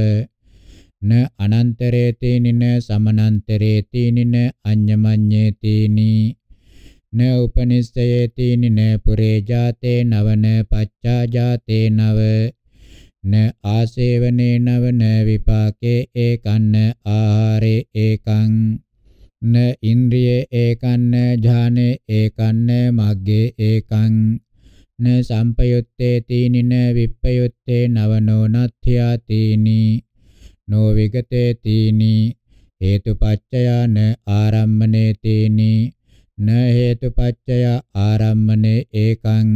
න අනන්තරේ තීනින සමනන්තරේ තීනින අඤ්ඤමඤ්ඤේ තීනි න උපනිස්සයේ තීනින පුරේ ජාතේ නවන පච්චා ජාතේ නව න ආසේවනේ නවන විපාකේ ඒකන්න ආහාරේ ඒකං න ඉන්ද්‍රියේ ඒකන්න ඥානේ ඒකන්න මග්ගේ ඒකං න සම්පයුත්තේ තීනින විප්පයුත්තේ නවනෝ නත්ථ්‍යාතීනි නෝ විගතේ තීනි හේතුපච්චයාන ආරම්මනේ තීනි න හේතුපච්චය ආරම්මනේ ඒකං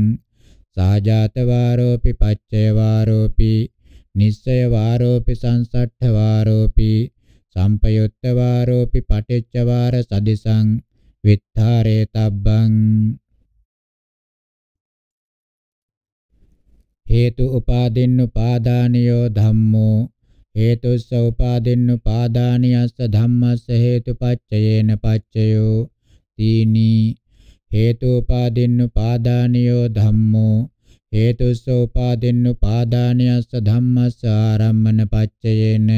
සාජාත වාරෝපි පච්චය වාරෝපි නිස්සය වාරෝපි සංසට්ඨ වාරෝපි සම්පයුත්ත වාරෝපි පටිච්ච වාර සදිසං විත්තරේ තබ්බං හේතු උපාදින්නුපාදානියෝ ධම්මෝ හේතුස්ස උපාදින්නුපාදානියස්ස ධම්මස්ස හේතුපච්චයේන පච්චයෝ තීනි හේතුපාදින්නුපාදානියෝ ධම්මෝ හේතුස්ස උපාදින්නුපාදානියස්ස ධම්මස්ස ආරම්මන පච්චයේන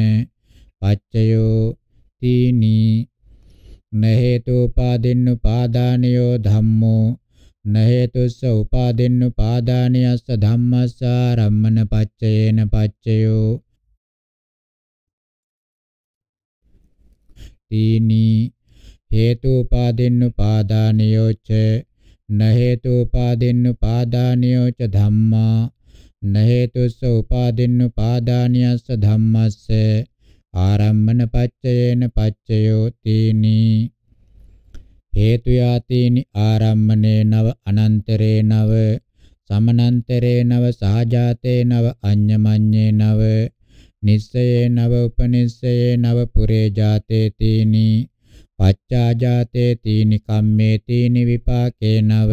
පච්චයෝ තීනි නහේතුපාදින්නුපාදානියෝ ධම්මෝ නහේතුස්ස උපාදින්නු පාදානියස්ස ධම්මස්සාරම්මන පච්චයේන පච්චයෝ තීනි හේතුපාදින්නු පාදානියෝච නහේතුපාදින්නු පාදානියෝච ධම්මා නහේතුස්ස උපාදින්නු පාදානියස්ස ධම්මස්ස ආරම්මන පච්චයේන පච්චයෝ තීනි හේතු යාතේනි ආරම්මනේ නව අනන්තරේ නව සමනන්තරේ නව සහජාතේ නව අඤ්ඤමඤ්ඤේ නව නිස්සයේ නව උපනිස්සයේ නව පුරේ ජාතේ තීනි පච්චා ජාතේ තීනි කම්මේ තීනි විපාකේ නව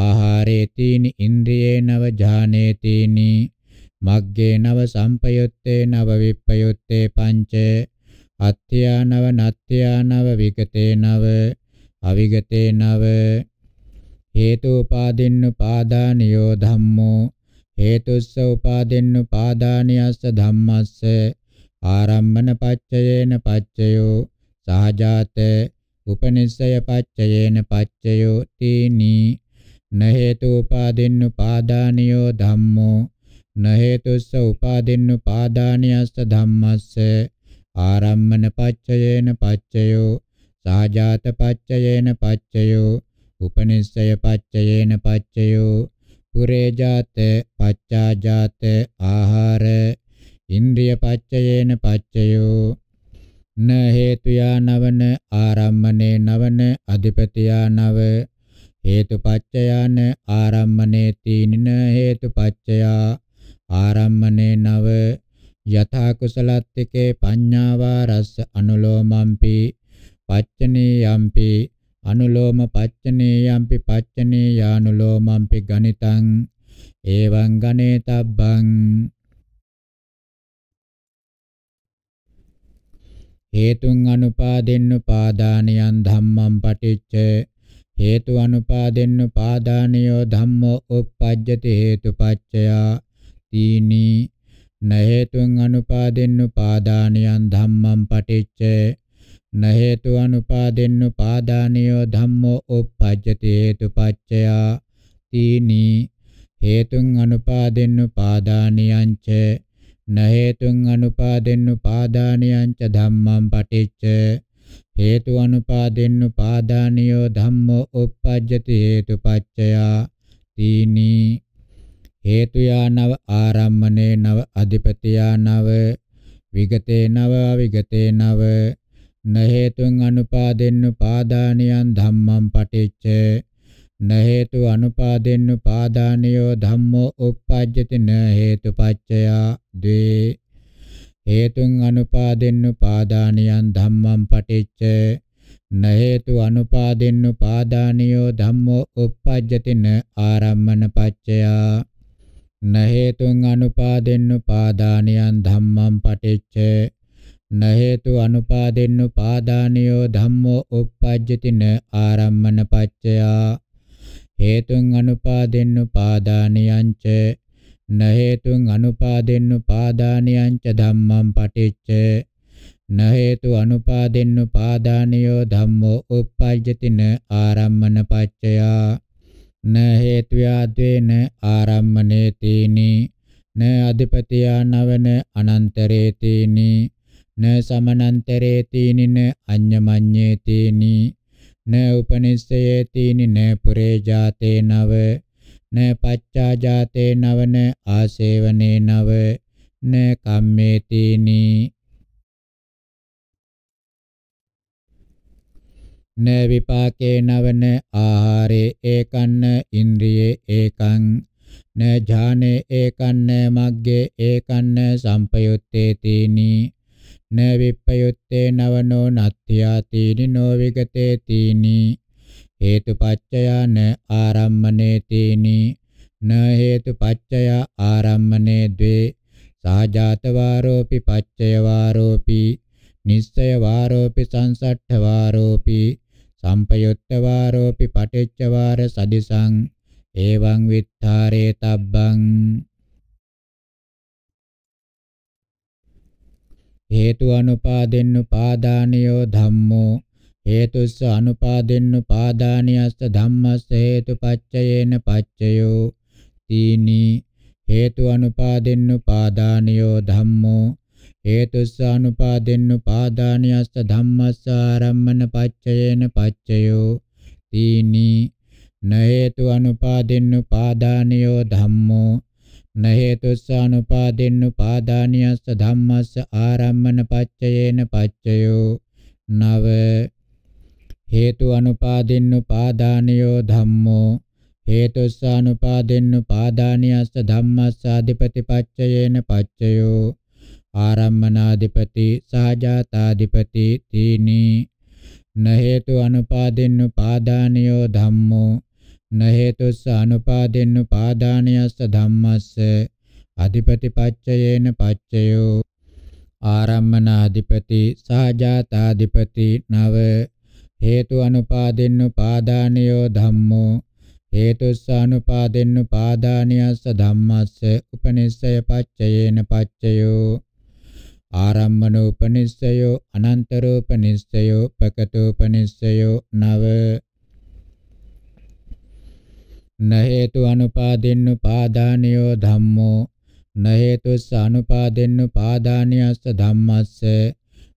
ආහාරේ තීනි ඉන්ද්‍රියේ නව ඥානේ තීනි මග්ගේ නව සම්පයුත්තේ නව විප්පයුත්තේ පංච අත්‍යානව නත්‍යානව විගතේ නව අවිගතේනව හේතුපාදින්නුපාදානියෝ ධම්මෝ හේතුස්ස උපාදින්නුපාදානියස්ස ධම්මස්ස ආරම්මන පච්චයේන පච්චයෝ සහජාත උපනිස්සය පච්චයේන පච්චයෝ තීනී න හේතුපාදින්නුපාදානියෝ ධම්මෝ න හේතුස්ස උපාදින්නුපාදානියස්ස ධම්මස්ස ආරම්මන පච්චයේන පච්චයෝ සාජාත පච්චයේන පච්චයෝ උපනිස්සය පච්චයේන පච්චයෝ පුරේ ජාත පච්චා ජාත ආහාර ඉන්ද්‍රිය පච්චයේන පච්චයෝ න හේතුයා නවන ආරම්මනේ නවන අධිපතියා නව හේතුපච්චයාන ආරම්මනේ තීනින හේතුපච්චයා ආරම්මනේ නව යථා කුසලත්තිකේ පඤ්ඤාවා රස්ස අනුලෝමම්පි පච්චනේ යම්පි අනුලෝම පච්චනේ යම්පි පච්චනේ යානුලෝමම්පි ගණිතං එවං ගණේතබ්බං හේතුං අනුපාදෙන්නුපාදානියං ධම්මං පටිච්ච හේතු අනුපාදෙන්නුපාදානියෝ ධම්මෝ uppajjati හේතුපච්චයා තීනි නහේතුං අනුපාදෙන්නුපාදානියං ධම්මං පටිච්ච න හේතු අනුපාදෙන්නු පාදානියෝ ධම්මෝ uppajjati hetupaccaya තීනි හේතුන් අනුපාදෙන්නු පාදානියංච න හේතුන් අනුපාදෙන්නු පාදානියංච ධම්මං පටිච්ච හේතු අනුපාදෙන්නු පාදානියෝ ධම්මෝ uppajjati hetupaccaya තීනි හේතුයා නව ආරම්මනේ නව අධිපතියා නව විගතේ නව අවිගතේ නව න හේතුන් අනුපාදෙන්න පාදානියන් ධම්මං පටිච්ච න හේතු අනුපාදෙන්න පාදානියෝ ධම්මෝ uppajjati න හේතුපච්චයා ද්වේ හේතුන් අනුපාදෙන්න පාදානියන් ධම්මං පටිච්ච න හේතු අනුපාදෙන්න පාදානියෝ ධම්මෝ uppajjati න ආරම්මන පච්චයා න හේතුන් අනුපාදෙන්න පාදානියන් ධම්මං පටිච්ච න හේතු අනුපාදෙන්නු පාදානියෝ ධම්මෝ uppajjati න ආරම්මන පච්චයා හේතුන් අනුපාදෙන්නු පාදානියංච න හේතුන් අනුපාදෙන්නු පාදානියංච ධම්මං පටිච්ච න හේතු අනුපාදෙන්නු පාදානියෝ ධම්මෝ uppajjati න ආරම්මන පච්චයා න හේතුයාද්වේන ආරම්මනේ තීනි න අධිපතියා නවන අනන්තරේ තීනි න සමනන්තරේතිනින අඤ්ඤමඤ්ඤේතිනි න උපනිස්සයේතිනි න පුරේජාතේ නව න පච්චාජාතේ නවන ආසේවනේ නව න කම්මේතිනි න විපාකේ නවන ආහාරේ ඒකන්න ඉන්ද්‍රියේ ඒකං න ඥානේ ඒකන්න මග්ගේ ඒකන්න සම්පයුත්තේ තීනී න විප්පයුත්තේ නවනෝ නත්ත්‍යාතීනි නෝ විගතේතීනි හේතුපච්චයාන ආරම්මනේතීනි න හේතුපච්චය ආරම්මනේ ද්වේ සාජාතවාරෝපි පච්චයවාරෝපි නිස්සයවාරෝපි සංසට්ඨවාරෝපි සම්පයුත්තවාරෝපි පටිච්චවාර සදිසං එවං විත්තාරේ තබ්බං හේතු අනුපාදෙන්නු පාදානියෝ ධම්මෝ හේතුස්ස අනුපාදෙන්නු පාදානියස්ස ධම්මස්ස හේතුපච්චයේන පච්චයෝ තීනි හේතු අනුපාදෙන්නු පාදානියෝ ධම්මෝ හේතුස්ස අනුපාදෙන්නු පාදානියස්ස ධම්මස්ස ආරම්මන පච්චයේන පච්චයෝ තීනි න හේතු අනුපාදෙන්නු පාදානියෝ ධම්මෝ न හේතුස්සානුපාදින්නුපාදානියස්ස ධම්මස්ස ආරම්මන පච්චයේන පච්චයෝ නව හේතු අනුපාදින්නුපාදානියෝ ධම්මෝ හේතුස්සානුපාදින්නුපාදානියස්ස ධම්මස්ස ආදිපතිපච්චයේන පච්චයෝ ආරම්මනාධිපති සහජාතාධිපති තීනි න හේතු අනුපාදින්නුපාදානියෝ ධම්මෝ නහේතුස්ස අනුපාදෙන්නු පාදානියස්ස ධම්මස්ස අධිපති පච්චයේන පච්චයෝ ආරම්මන අධිපති සහජාතාධිපති නව හේතු අනුපාදෙන්නු පාදානියෝ ධම්මෝ හේතුස්ස අනුපාදෙන්නු පාදානියස්ස ධම්මස්ස උපනිස්සය පච්චයේන පච්චයෝ ආරම්මනෝපනිස්සයෝ අනන්තරෝපනිස්සයෝ පකතෝපනිස්සයෝ නව न हेतु अनुपादिन्नुपादानयो धम्मो न हेतुस्स अनुपादिन्नुपादान्यस्स धम्मस्स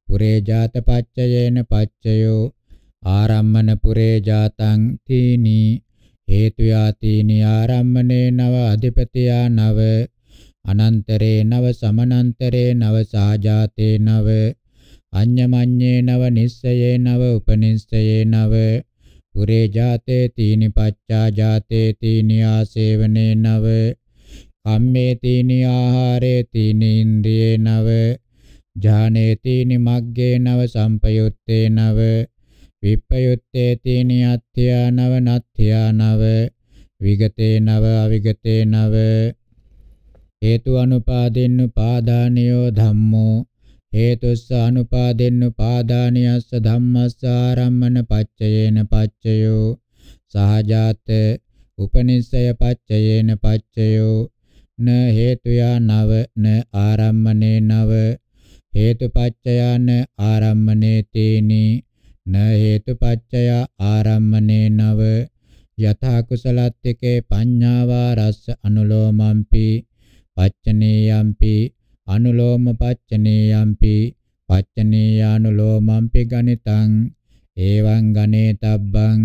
පුරේ ජාත පච්චයේන පච්චයෝ ආරම්මන පුරේ ජාතං තීනි හේතු යාතීනි ආරම්මනේ නව අධිපතියා නව අනන්තරේ නව සමනන්තරේ නව සාජාතේ නව අඤ්ඤමඤ්ඤේ නව නිස්සයේ නව උපනිස්සයේ නව පුරේ ජාතේ තීනි පච්චා ජාතේ තීනි ආසේවනේ නව කම්මේ තීනි ආහාරේ තීනි ඉන්ද්‍රියේ නව ජානේ තීනි මග්ගේ නව සම්පයුත්තේ නව විප්පයුත්තේ තීනි අත්ථ්‍යා නව නත්ථ්‍යා නව විගතේ නව අවිගතේ නව හේතු අනුපාදින්න පාදානියෝ ධම්මෝ හේතුස්ස අනුපාදෙන්න පාදානියස්ස ධම්මස්ස ආරම්මන පච්චයේන පච්චයෝ සහජාත උපනිස්සය පච්චයේන පච්චයෝ න හේතුයා නව න ආරම්මනේ නව හේතුපච්චයාන ආරම්මනේ තේනි න හේතුපච්චයා ආරම්මනේ නව යථා කුසලත්තිකේ පඤ්ඤාවා රස්ස අනුලෝමම්පි පච්චනේයම්පි අනුලෝම පච්චනේයම්පි පච්චනේයානුලෝමම්පි ගණිතං එවං ගණේතබ්බං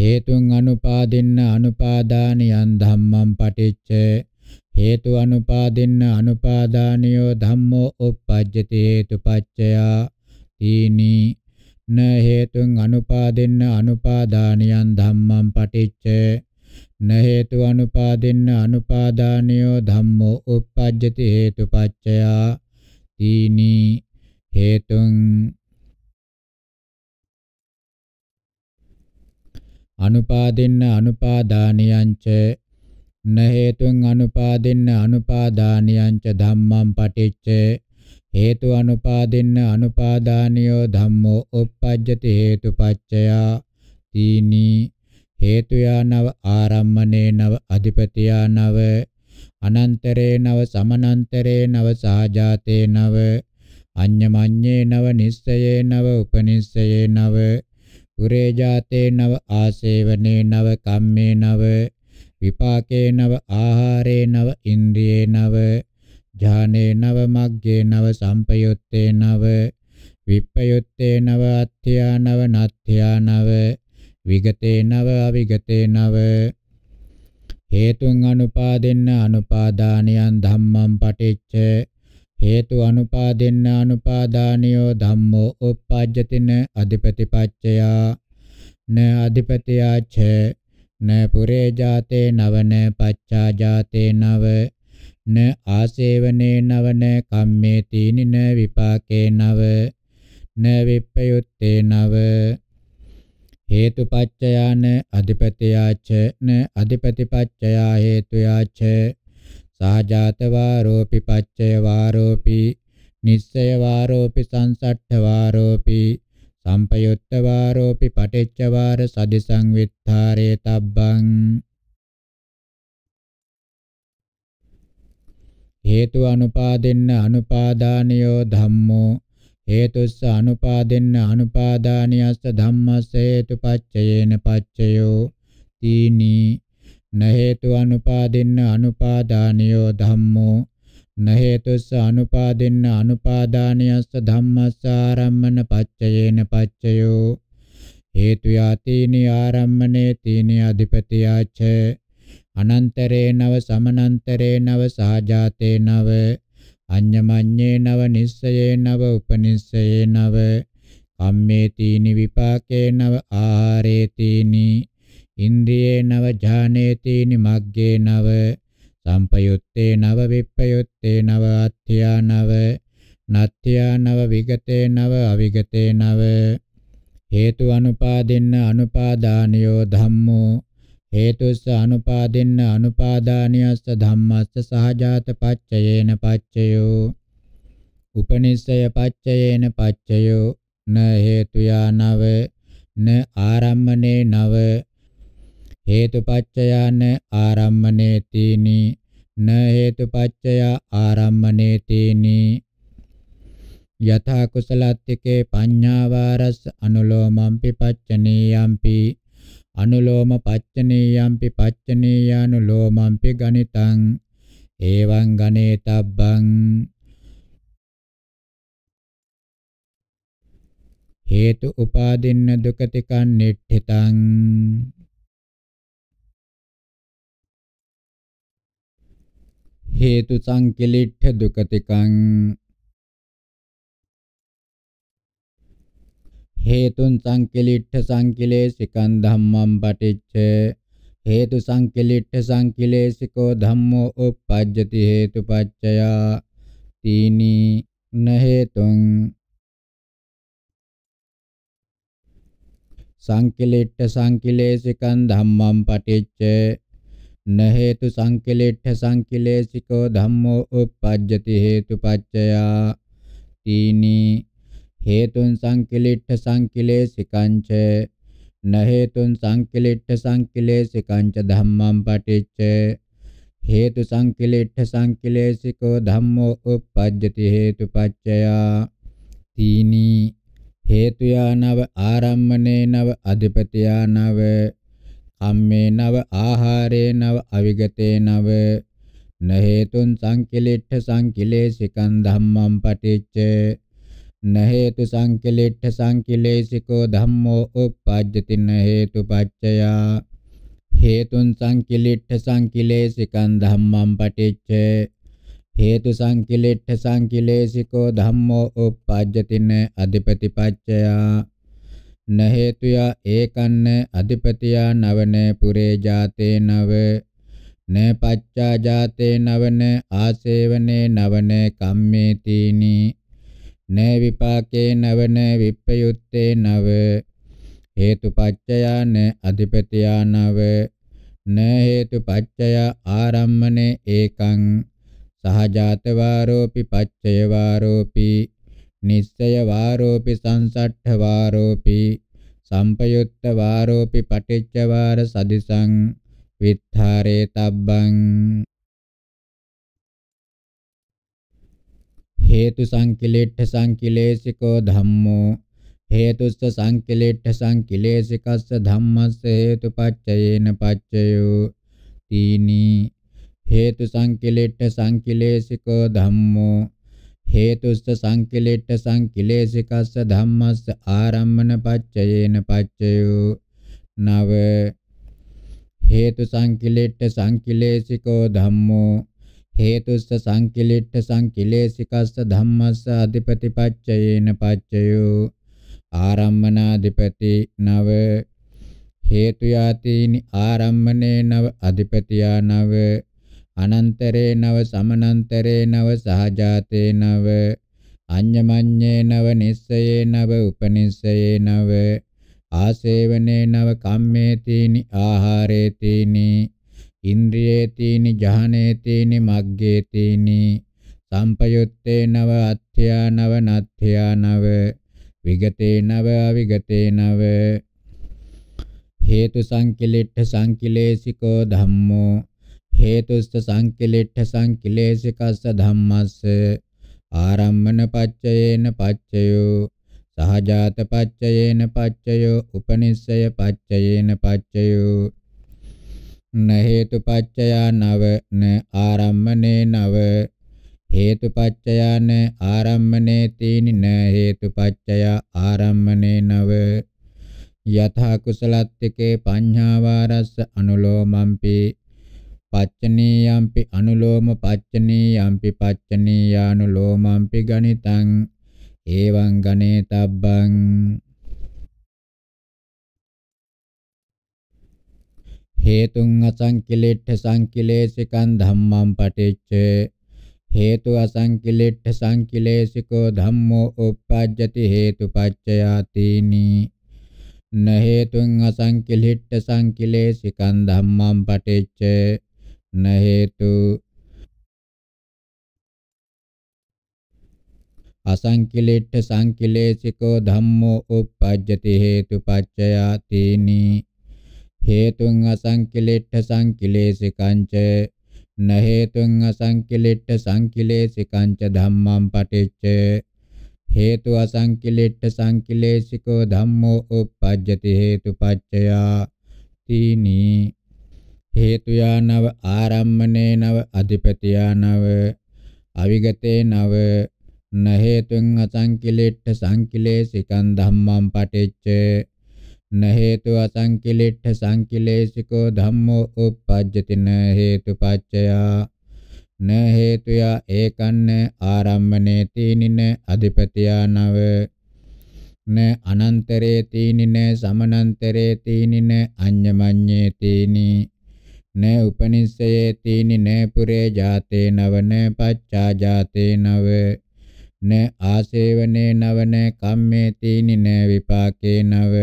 හේතුන් අනුපාදින්න අනුපාදානියන් ධම්මං පටිච්ච හේතු අනුපාදින්න අනුපාදානියෝ ධම්මෝ uppajjati හේතුපච්චයා තීනි න හේතුන් අනුපාදින්න අනුපාදානියන් ධම්මං පටිච්ච න හේතු අනුපාදින්න අනුපාදානියෝ ධම්මෝ uppajjati හේතුපච්චයා තීනි හේතුං අනුපාදින්න අනුපාදානියංච න හේතුං අනුපාදින්න අනුපාදානියංච ධම්මං පටිච්ච හේතු අනුපාදින්න අනුපාදානියෝ ධම්මෝ uppajjati හේතුපච්චයා තීනි හේතුයානව ආරම්මණේනව අධිපතියානව අනන්තරේනව සමනන්තරේනව සාජාතේනව අඤ්ඤමඤ්ඤේනව නිස්සයේනව උපනිස්සයේනව පුරේජාතේනව ආසේවනේනව කම්මේනව විපාකේනව ආහාරේනව ඉන්ද්‍රියේනව ඥානේනව මග්ගේනව සම්පයුත්තේනව විප්පයුත්තේනව අත්‍යානව නත්‍යානව විගතේ නව අවිගතේ නව හේතුන් අනුපාදෙන්න අනුපාදානියන් ධම්මං පටිච්ච හේතු අනුපාදෙන්න අනුපාදානියෝ ධම්මෝ uppajjatin adipatipaccaya න අධිපතියාච න පුරේ ජාතේ නවන පච්චා ජාතේ නව න ආසේවනේ නවන කම්මේ තීනින විපාකේ නව න විප්පයුත්තේ නව හේතුපච්චයාන අධිපතියාච න අධිපතිපච්චයා හේතුයාච සාජාතවා රෝපි පච්චය වාරෝපි නිස්සය වාරෝපි සංසට්ඨ වාරෝපි සම්පයුත්ත වාරෝපි පටිච්ච වාර සදිසංවිත්තාරේ තබ්බං හේතු අනුපාදෙන්න අනුපාදානියෝ ධම්මෝ හේතුස්ස අනුපාදෙන්න අනුපාදානියස්ස ධම්මස්ස හේතුපච්චයේන පච්චයෝ තීනි න හේතු අනුපාදෙන්න අනුපාදානියෝ ධම්මෝ න හේතුස්ස අනුපාදෙන්න අනුපාදානියස්ස ධම්මස්ස ආරම්මන පච්චයේන පච්චයෝ හේතු යාතීනි ආරම්මනේ තීනි අධිපතියාච අනන්තරේ නව සමනන්තරේ නව සහජාතේ නව අඤ්ඤමඤ්ඤේ නව නිස්සයේ නව උපනිස්සයේ නව කම්මේ තීනි විපාකේ නව ආහාරේ තීනි ඉන්ද්‍රියේ නව ඥානේ තීනි මග්ගේ නව සම්පයුත්තේ නව විප්පයුත්තේ නව අත්‍යා නව නත්‍යා නව විගතේ නව අවිගතේ නව හේතු අනුපාදෙන්න අනුපාදානියෝ ධම්මෝ හේතුස්ස අනුපාදෙන්න අනුපාදානියස්ස ධම්මස්ස සහජාත පච්චයේන පච්චයෝ උපනිස්සය පච්චයේන පච්චයෝ න හේතුයා නව න ආරම්මනේ නව හේතුපච්චයාන ආරම්මනේ තීනි න හේතුපච්චය ආරම්මනේ තීනි යථා කුසලත්තිකේ පඤ්ඤාවාරස් අනුලෝමම්පි පච්චනීයම්පි අනුලෝම පච්චනේයම්පි පච්චනේයානුලෝමම්පි ගණිතං එවං ගණේතබ්බං හේතු උපාදින්න දුකතිකං නිට්ඨිතං හේතු සංකිලිට්ඨ දුකතිකං හේතුන් සංකලිට්ඨ සංකිලේශිකං ධම්මං පටිච්ච හේතු සංකලිට්ඨ සංකිලේශිකෝ ධම්මෝ uppajjati හේතුපච්චයා තීනි න හේතුං සංකලිට්ඨ සංකිලේශිකං ධම්මං පටිච්ච न हेतु संकिलेठ संकिलेशिको धम्मो उपपज्यति हेतुपच्चया तीनि හේතුන් සංකිලිට්ඨ සංකිලේසිකංච න හේතුන් සංකිලිට්ඨ සංකිලේසිකංච ධම්මං පටිච්ච හේතු සංකිලිට්ඨ සංකිලේසිකෝ ධම්මෝ uppajjati හේතුපච්චයා තීනි හේතුයා නව ආරම්මනේ නව අධිපතියා නව කම්මේ නව ආහාරේ නව අවිගතේ නව න හේතුන් සංකිලිට්ඨ සංකිලේසිකං ධම්මං පටිච්චේ न हेतु සංකලෙට්ඨ සංකිලේසිකෝ ධම්මෝ uppajjati न हेतु පච්චයා හේතුන් සංකිලිට්ඨ සංකිලේසිකං ධම්මං පටිච්ච හේතු සංකිලිට්ඨ සංකිලේසිකෝ ධම්මෝ uppajjati न අධිපති පච්චයා न हेतुया ඒකන්න අධිපතියා නවන පුරේ ජාතේ නව න පච්චා ජාතේ නවන ආසේවනේ නවන කම්මේ තීනී න විපාකේ නවන විප්පයුත්තේ නව හේතුපච්චයාන අධිපතියා නව න හේතුපච්චය ආරම්මනේ ඒකං සහජාත වාරෝපි පච්චය වාරෝපි නිස්සය වාරෝපි සංසට්ඨ වාරෝපි සම්පයුත්ත වාරෝපි පටිච්ච වාර සදිසං විත්තරේ තබ්බං හේතු සංකිලෙට්ඨ සංකිලේසිකෝ ධම්මෝ හේතුස්ස සංකිලෙට්ඨ සංකිලේසිකස්ස ධම්මස්ස හේතුපච්චයේන පච්චයෝ තීනි හේතු සංකිලෙට්ඨ සංකිලේසිකෝ ධම්මෝ හේතුස්ස සංකිලෙට්ඨ සංකිලේසිකස්ස ධම්මස්ස ආරම්මන පච්චයේන පච්චයෝ නව හේතු සංකිලෙට්ඨ සංකිලේසිකෝ ධම්මෝ හේතුස්ස සංකිලිට්ඨ සංකිලේසිකස්ස ධම්මස්ස අධිපතිපච්චයේන පච්චයෝ ආරම්මනාධිපති නව හේතු යාතිනි ආරම්මනේ නව අධිපතියා නව අනන්තරේ නව සමනන්තරේ නව සහජාතේ නව අඤ්ඤමඤ්ඤේ නව නිස්සයේ නව උපනිස්සයේ නව ආසේවනේ නව කම්මේ තීනි ආහාරේ තීනි ඉන්ද්‍රියේ තීනි ජහනේ තීනි මග්ගේ තීනි සම්පයුත්තේ නව අත්‍යා නව නත්‍යා නව විගතේ නව අවිගතේ නව හේතු සංකිලිට්ඨ සංකිලේසිකෝ ධම්මෝ හේතුස්ස සංකිලිට්ඨ සංකිලේසිකස්ස ධම්මස්ස ආරම්මන පච්චයේන පච්චයෝ සහජාත පච්චයේන පච්චයෝ උපනිස්සය පච්චයේන පච්චයෝ න හේතුපච්චයා නව න ආරම්මනේ නව හේතුපච්චයා න ආරම්මනේ තීනි න හේතුපච්චයා ආරම්මනේ නව යථා කුසලත්තිකේ පඤ්ඤාවාරස්ස අනුලෝමම්පි පච්චනීයම්පි අනුලෝම පච්චනීයම්පි පච්චනීයානුලෝමම්පි ගණිතං එවං ගණේතබ්බං හේතුං අසංකිලෙට්ඨ සංකිලේශිකං ධම්මං පටිච්ච හේතු අසංකිලෙට්ඨ සංකිලේශිකෝ ධම්මෝ uppajjati හේතුපච්චයාතිනි න හේතුං අසංකිලෙට්ඨ සංකිලේශිකං ධම්මං පටිච්ච න හේතු අසංකිලෙට්ඨ සංකිලේශිකෝ ධම්මෝ uppajjati හේතුපච්චයාතිනි හේතුං අසංකිලෙට්ඨ සංකිලේසිකංච න හේතුං අසංකිලෙට්ඨ සංකිලේසිකංච ධම්මං පටිච්ච හේතු අසංකිලෙට්ඨ සංකිලේසිකෝ ධම්මෝ uppajjati හේතුපච්චයා තීනි හේතුයා නව ආරම්මනේ නව අධිපතියා නව අවිගතේ නව න හේතුං අසංකිලෙට්ඨ සංකිලේසිකං ධම්මං පටිච්ච न हेतु असंकिलिट्ठ संकिलेशिको धम्मो उपपज्यति न हेतु पाच्चया न हेतुया एकन्न आरम्भने तीनिन अधिपतिया नव न अनंतरे तीनिन समनंतरे तीनिन अन्यमन्ये तीनि न उपनिषये तीनिन पुरे जाते नव न पच्चा जाते नव न आसेवने नव न कम्मे तीनिन विपाके नव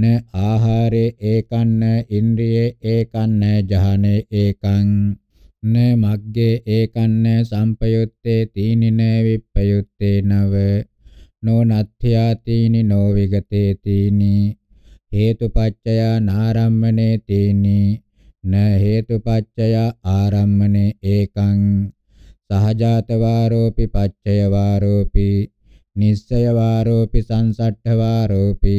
න ආහාරේ ඒකං න ඉන්ද්‍රියේ ඒකං න ජහනේ ඒකං න මග්ගේ ඒකං න සම්පයුත්තේ තීනින විප්පයුත්තේ නව නොනත්ථ්‍යා තීනි නොවිගතේ තීනි හේතුපච්චය නාරම්මනේ තීනි න හේතුපච්චය ආරම්මනේ ඒකං සහජාත වාරෝපි පච්චය වාරෝපි නිස්සය වාරෝපි සංසට්ඨ වාරෝපි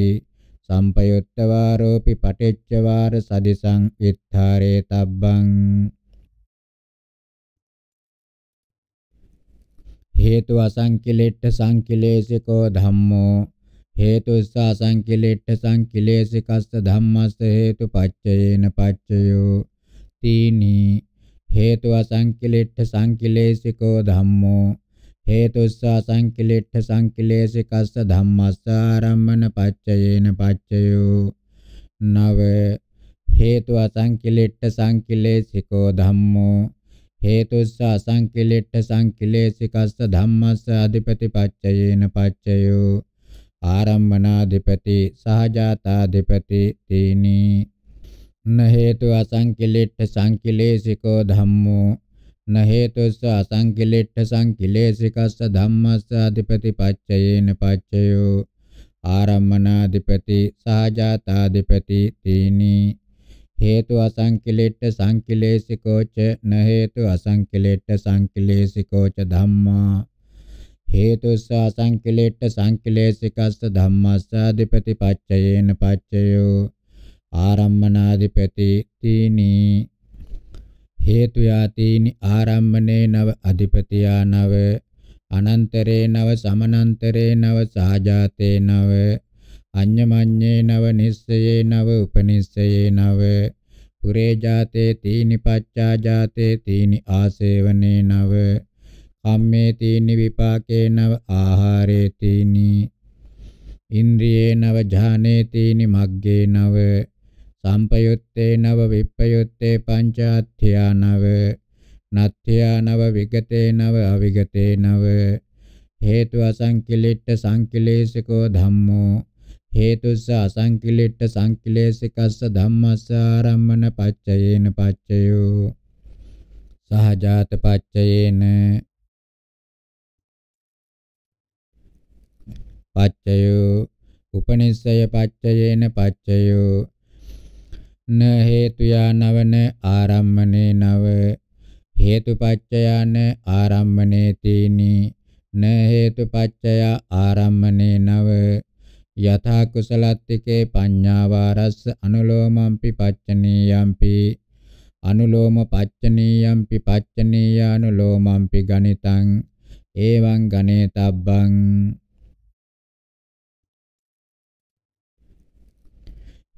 සම්පයුත්ත වාරෝපි පටිච්ච වාර සදිසං විත්තරේ තබ්බං හේතු අසංකිලෙට්ඨ සංකිලේසිකෝ ධම්මෝ හේතුස්ස අසංකිලෙට්ඨ සංකිලේසිකස්ස ධම්මස්ස හේතුපච්චයේන පච්චයෝ තීනි හේතු අසංකිලෙට්ඨ සංකිලේසිකෝ ධම්මෝ හේතුස්සා සංකිලිට්ඨ සංකිලේසිකස්ස ධම්මස්ස ආරම්මන පච්චයේන පච්චයෝ නව හේතු අසංකිලිට්ඨ සංකිලේසිකෝ ධම්මෝ හේතුස්ස අසංකිලිට්ඨ සංකිලේසිකස්ස ධම්මස්ස අධිපති පච්චයේන පච්චයෝ ආරම්මනාධිපති සහජාතාධිපති තීනි න හේතු අසංකිලිට්ඨ සංකිලේසිකෝ ධම්මෝ न हेतुस्स असंकिलिट्ठ संकिलेशिकस्स धम्मस्स अधिपति पच्चयेन पच्चयो आरम्मनाधिपति सहजाताधिपति तीनी हेतु असंकिलिट्ठ संकिलेशिको च न हेतु असंकिलिट्ठ संकिलेशिको च धम्मा हेतुस्स असंकिलिट्ठ संकिलेशिकस्स धम्मस्स अधिपति पच्चयेन पच्चयो आरम्मनाधिपति तीनी හේතු යාතීනි ආරම්මනේ නව අධිපතියා නව අනන්තරේ නව සමනන්තරේ නව සාජාතේ නව අඤ්ඤමඤ්ඤේ නව නිස්සයේ නව උපනිස්සයේ නව පුරේ ජාතේ තීනි පච්චා ජාතේ තීනි ආසේවනේ නව කම්මේ තීනි විපාකේ නව ආහාරේ තීනි ඉන්ද්‍රියේ නව ඥානේ තීනි මග්ගේ නව සම්පයුත්තේ නව විප්පයුත්තේ පංචාත්ථ්‍යානව නත්ථ්‍යානව විගතේ නව අවිගතේ නව හේතු අසංකිලිට්ඨ සංකිලේශිකෝ ධම්මෝ හේතුස්ස අසංකිලිට්ඨ සංකිලේශිකස්ස ධම්මස්ස ආරම්මන පච්චයේන පච්චයෝ සහජාත පච්චයේන පච්චයෝ උපනිස්සය පච්චයේන පච්චයෝ න හේතුයා නවන ආරම්මනේ නව හේතුපච්චයාන ආරම්මනේ තීනි න හේතුපච්චය ආරම්මනේ නව යථා කුසලත්තිකේ පඤ්ඤාවාරස්ස අනුලෝමම්පි පච්චනීයම්පි අනුලෝම පච්චනීයම්පි පච්චනීයානුලෝමම්පි ගණිතං ඒවං ගණේතබ්බං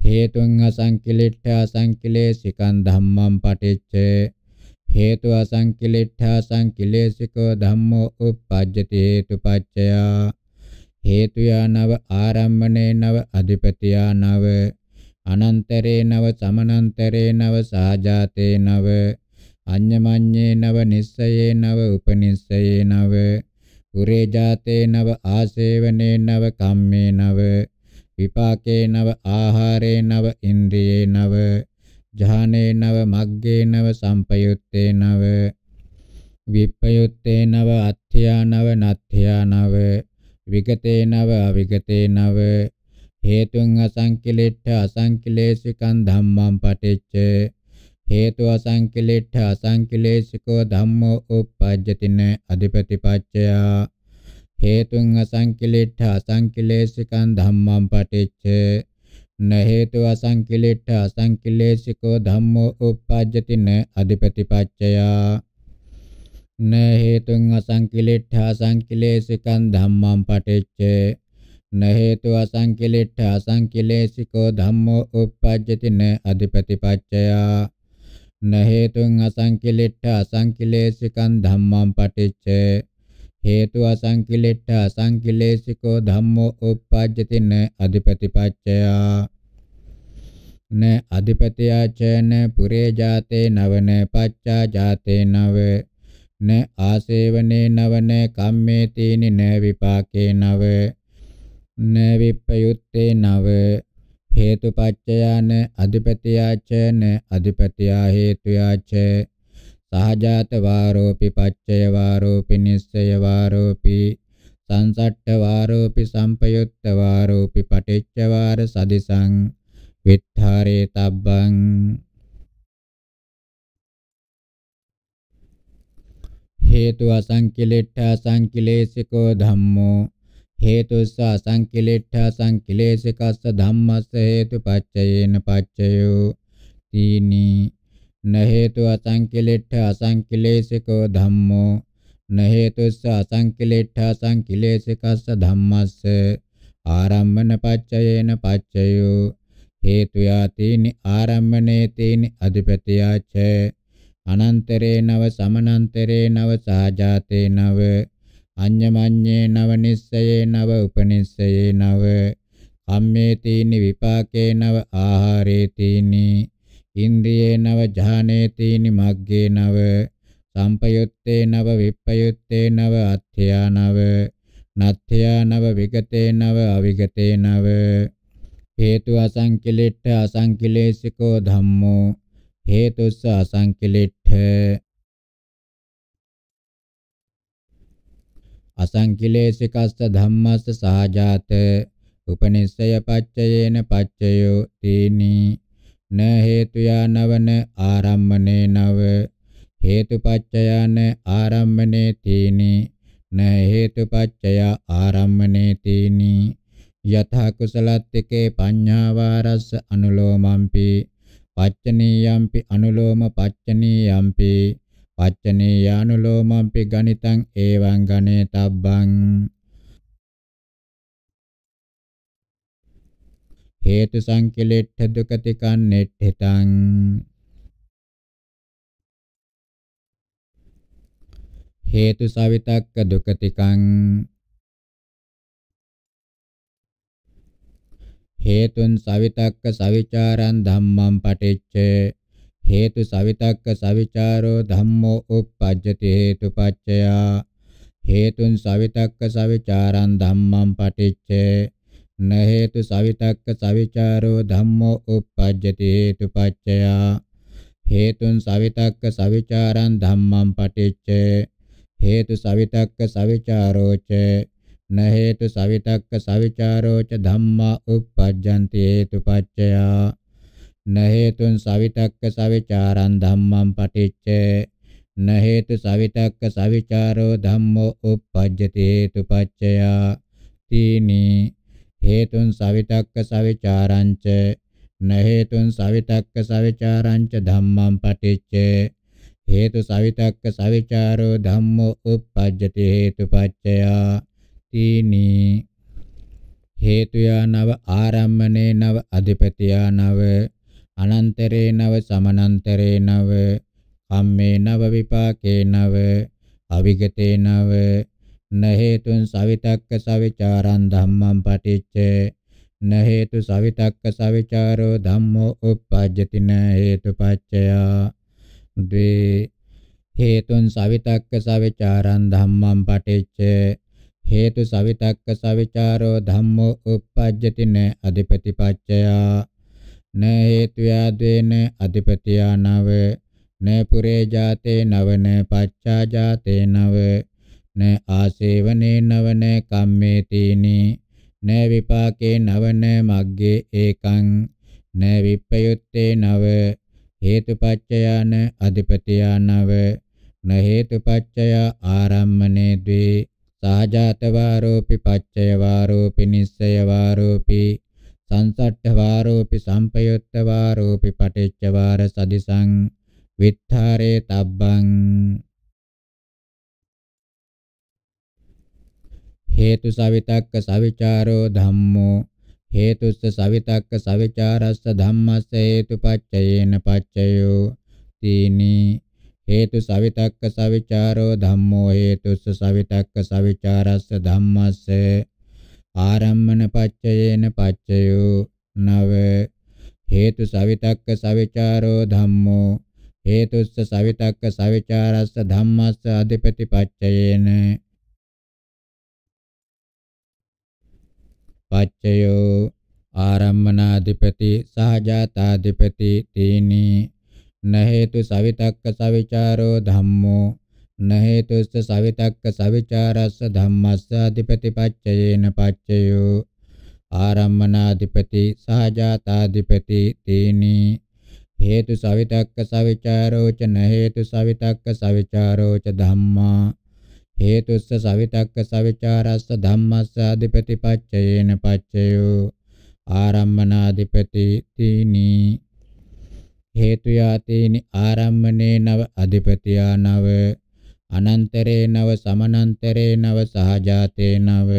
හේතුං අසංකිලිට්ඨා සංකිලේසිකං ධම්මං පටිච්චේ හේතු අසංකිලිට්ඨා සංකිලේසිකෝ ධම්මෝ uppajjati හේතුපච්චයා හේතුයා නව ආරම්මනේ නව අධිපතියා නව අනන්තරේ නව සමනන්තරේ නව සාජාතේ නව අඤ්ඤමඤ්ඤේ නව නිස්සයේ නව උපනිස්සයේ නව පුරේ ජාතේ නව ආසේවනේ නව කම්මේ නව විපාකේ නව ආහාරේ නව ඉන්ද්‍රියේ නව ඥානේ නව මග්ගේ නව සම්පයුත්තේ නව විපයුත්තේ නව අත්‍යා නව නත්‍යා නව විගතේ නව අවිගතේ නව හේතුං අසංකලෙට්ඨ අසංකලේශිකං ධම්මං පටිච්චේ හේතු අසංකලෙට්ඨ අසංකලේශිකෝ ධම්මෝ උප්පජ්ජතින අධිපතිපච්චයා හේතුං අසංකිලිට්ඨ අසංකිලේශිකං ධම්මං පටිච්ච න හේතු අසංකිලිට්ඨ අසංකිලේශිකෝ ධම්මෝ uppajjati න අධිපතිපච්චයා න හේතුං අසංකිලිට්ඨ අසංකිලේශිකං ධම්මං පටිච්ච න හේතු අසංකිලිට්ඨ අසංකිලේශිකෝ ධම්මෝ uppajjati න අධිපතිපච්චයා න හේතුං අසංකිලිට්ඨ අසංකිලේශිකං ධම්මං පටිච්ච හේතු අසංකිලෙට්ඨ අසංකිලේශිකෝ ධම්මෝ uppajjati න අධිපතිපච්චය න අධිපතියාචන පුරේ ජාතේ නවන පච්චා ජාතේ නව න ආසේවනේ නවන කම්මේ තීනි න විපාකේ නව න විප්පයුත්තේ නව හේතුපච්චයාන අධිපතියාචන අධිපතියා හේතුයාචේ සහජාත වාරෝපි පච්චය වාරෝපි නිස්සය වාරෝපි සංසට්ඨ වාරෝපි සම්පයුත්ත වාරෝපි පටිච්ච වාර සදිසං විත්තරේ තබ්බං හේතු අසංකිලෙට්ඨා සංකිලේසිකෝ ධම්මෝ හේතුස්ස අසංකිලෙට්ඨා සංකිලේසිකස්ස ධම්මස්ස හේතුපච්චයේන පච්චයෝ තීනී न हेतु असंकिलिठ असंकिलेशिको धम्मो न हेतुस्स असंकिलिठ असंकिलेशिकस्स धम्मस्स आरम्भन पच्चयेन पच्चयो हेतुया तीनि आरम्भने तीनि अधिपतिया च අනන්තරේ නව සමනන්තරේ නව සහජාතේ නව අඤ්ඤමඤ්ඤේ නව නිස්සයේ නව උපනිස්සයේ නව කම්මේ තීනි විපාකේ නව ආහාරේ තීනි ඉන්ද්‍රියේනව ඥානේති නිමග්ගේනව සම්පයුත්තේනව විප්පයුත්තේනව අත්ථයානව නත්ථයානව විගතේනව අවිගතේනව හේතු අසංකලෙට්ඨ අසංකලේශිකෝ ධම්මෝ හේතුස්ස අසංකලෙට්ඨ අසංකලේශිකස්ස ධම්මස්ස සහජාත උපනිස්සය පච්චයේන පච්චයෝ තේනී න හේතුයා නවන ආරම්මනේ නව හේතුපච්චයන ආරම්මනේ තීනි න හේතුපච්චය ආරම්මනේ තීනි යතහ කුසලත්තිකේ පඤ්ඤාවාරස්ස අනුලෝමම්පි පච්චනීයම්පි අනුලෝම පච්චනීයම්පි පච්චනීයානුලෝමම්පි ගණිතං එවං ගණේතබ්බං හේතු සංකලෙට්ඨ දුකති කන්නෙට්ඨිතං හේතු සවිතක්ක දුකතිකං හේතුන් සවිතක්ක සවිචාරං ධම්මං පටිච්ච හේතු සවිතක්ක සවිචාරෝ ධම්මෝ uppajjati හේතුපච්චයා හේතුන් සවිතක්ක සවිචාරං ධම්මං පටිච්චේ न हेतु सवितक्क सविचारो धम्मो uppajjati हेतुपච්චයා හේතුන් සවිතක්ක සවිචාරං ධම්මං පටිච්ච හේතු සවිතක්ක සවිචාරෝච න හේතු සවිතක්ක සවිචාරෝච ධම්මා uppajjanti හේතුපච්චයා න හේතුන් සවිතක්ක සවිචාරං ධම්මං පටිච්ච න හේතු සවිතක්ක සවිචාරෝ ධම්මෝ uppajjati හේතුපච්චයා තීනී හේතුන් සවිතක්ක සවිචාරංච නහේතුන් සවිතක්ක සවිචාරංච ධම්මං පටිච්ච හේතු සවිතක්ක සවිචාරෝ ධම්මෝ uppajjati හේතුපච්චයා තීනි හේතුයා නව ආරම්මනේ නව අධිපතියා නව අනන්තරේ නව සමනන්තරේ නව කම්මේ නව විපාකේ නව අවිගතේ නව න හේතුන් සවිතක්ක සවිචාරං ධම්මං පටිච්චේ න හේතු සවිතක්ක සවිචාරෝ ධම්මෝ uppajjati න හේතුපච්චය ද්වේ හේතුන් සවිතක්ක සවිචාරං ධම්මං පටිච්චේ හේතු සවිතක්ක සවිචාරෝ ධම්මෝ uppajjati න අධිපතිපච්චය න හේතුයා ද්වේන අධිපතියා නව න පුරේ ජාතේ නව න පච්චා ජාතේ නව न आसेवने नवने कम्मे तीनि न विपाके नवने मग्गे एकං न विपयुත්තේ නව හේතුපච්චයාන අධිපතියා නව न හේතුපච්චය ආරම්මනේ द्वे සහජාත වාරෝපි පච්චය වාරෝපි නිස්සය වාරෝපි සංසට්ඨ වාරෝපි සම්පයුත්ත වාරෝපි පටිච්ච වාර සදිසං විත්තරේ තබ්බං හේතු සවිතක්ක සවිචාරෝ ධම්මෝ හේතුස්ස සවිතක්ක සවිචාරස්ස ධම්මස්ස හේතුපච්චයේන පච්චයෝ තීනි හේතු සවිතක්ක සවිචාරෝ ධම්මෝ හේතුස්ස සවිතක්ක සවිචාරස්ස ධම්මස්ස ආරම්මන පච්චයේන පච්චයෝ නව හේතු සවිතක්ක සවිචාරෝ ධම්මෝ හේතුස්ස සවිතක්ක සවිචාරස්ස ධම්මස්ස අධිපති පච්චයේන පච්චයෝ ආරම්මනාධිපති සහජාතාධිපති තීනි නහේතු සවිතක්ක සවිචාරෝ ධම්මෝ නහේතුස්ස සවිතක්ක සවිචාරස්ස ධම්මස්ස අධිපති පච්චයේන පච්චයෝ ආරම්මනාධිපති සහජාතාධිපති තීනි හේතු සවිතක්ක සවිචාරෝච නහේතු සවිතක්ක සවිචාරෝච ධම්මා හේතුස්ස සවිතක්ක සවිචාරස්ස ධම්මස්ස අධිපතිපච්චයේන පච්චයෝ ආරම්මනාධිපති තීනි හේතු යාතේනි ආරම්මනේ නව අධිපතියා නව අනන්තරේ නව සමනන්තරේ නව සහජාතේ නව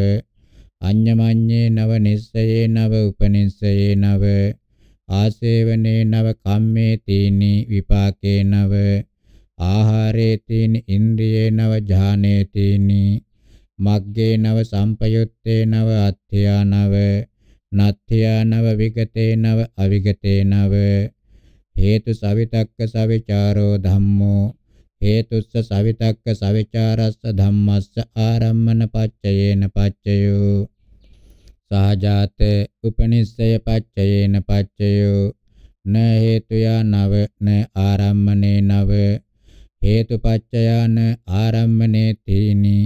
අඤ්ඤමඤ්ඤේ නව නිස්සයේ නව උපනිස්සයේ නව ආසේවනේ නව කම්මේ තීනි විපාකේ නව ආහාරේතේන ඉන්ද්‍රියේනව ඥානේතේනි මග්ගේනව සම්පයුත්තේනව අත්ථයානව නත්ථයානව විගතේනව අවිගතේනව හේතු සවිතක්ක සවිචාරෝ ධම්මෝ හේතුස්ස සවිතක්ක සවිචාරස්ස ධම්මස්ස ආරම්මන පච්චයේන පච්චයෝ සහජාත උපනිස්සය පච්චයේන පච්චයෝ න හේතුයා නව න ආරම්මනේ නව හේතුපච්චයාන ආරම්මනේ තීනි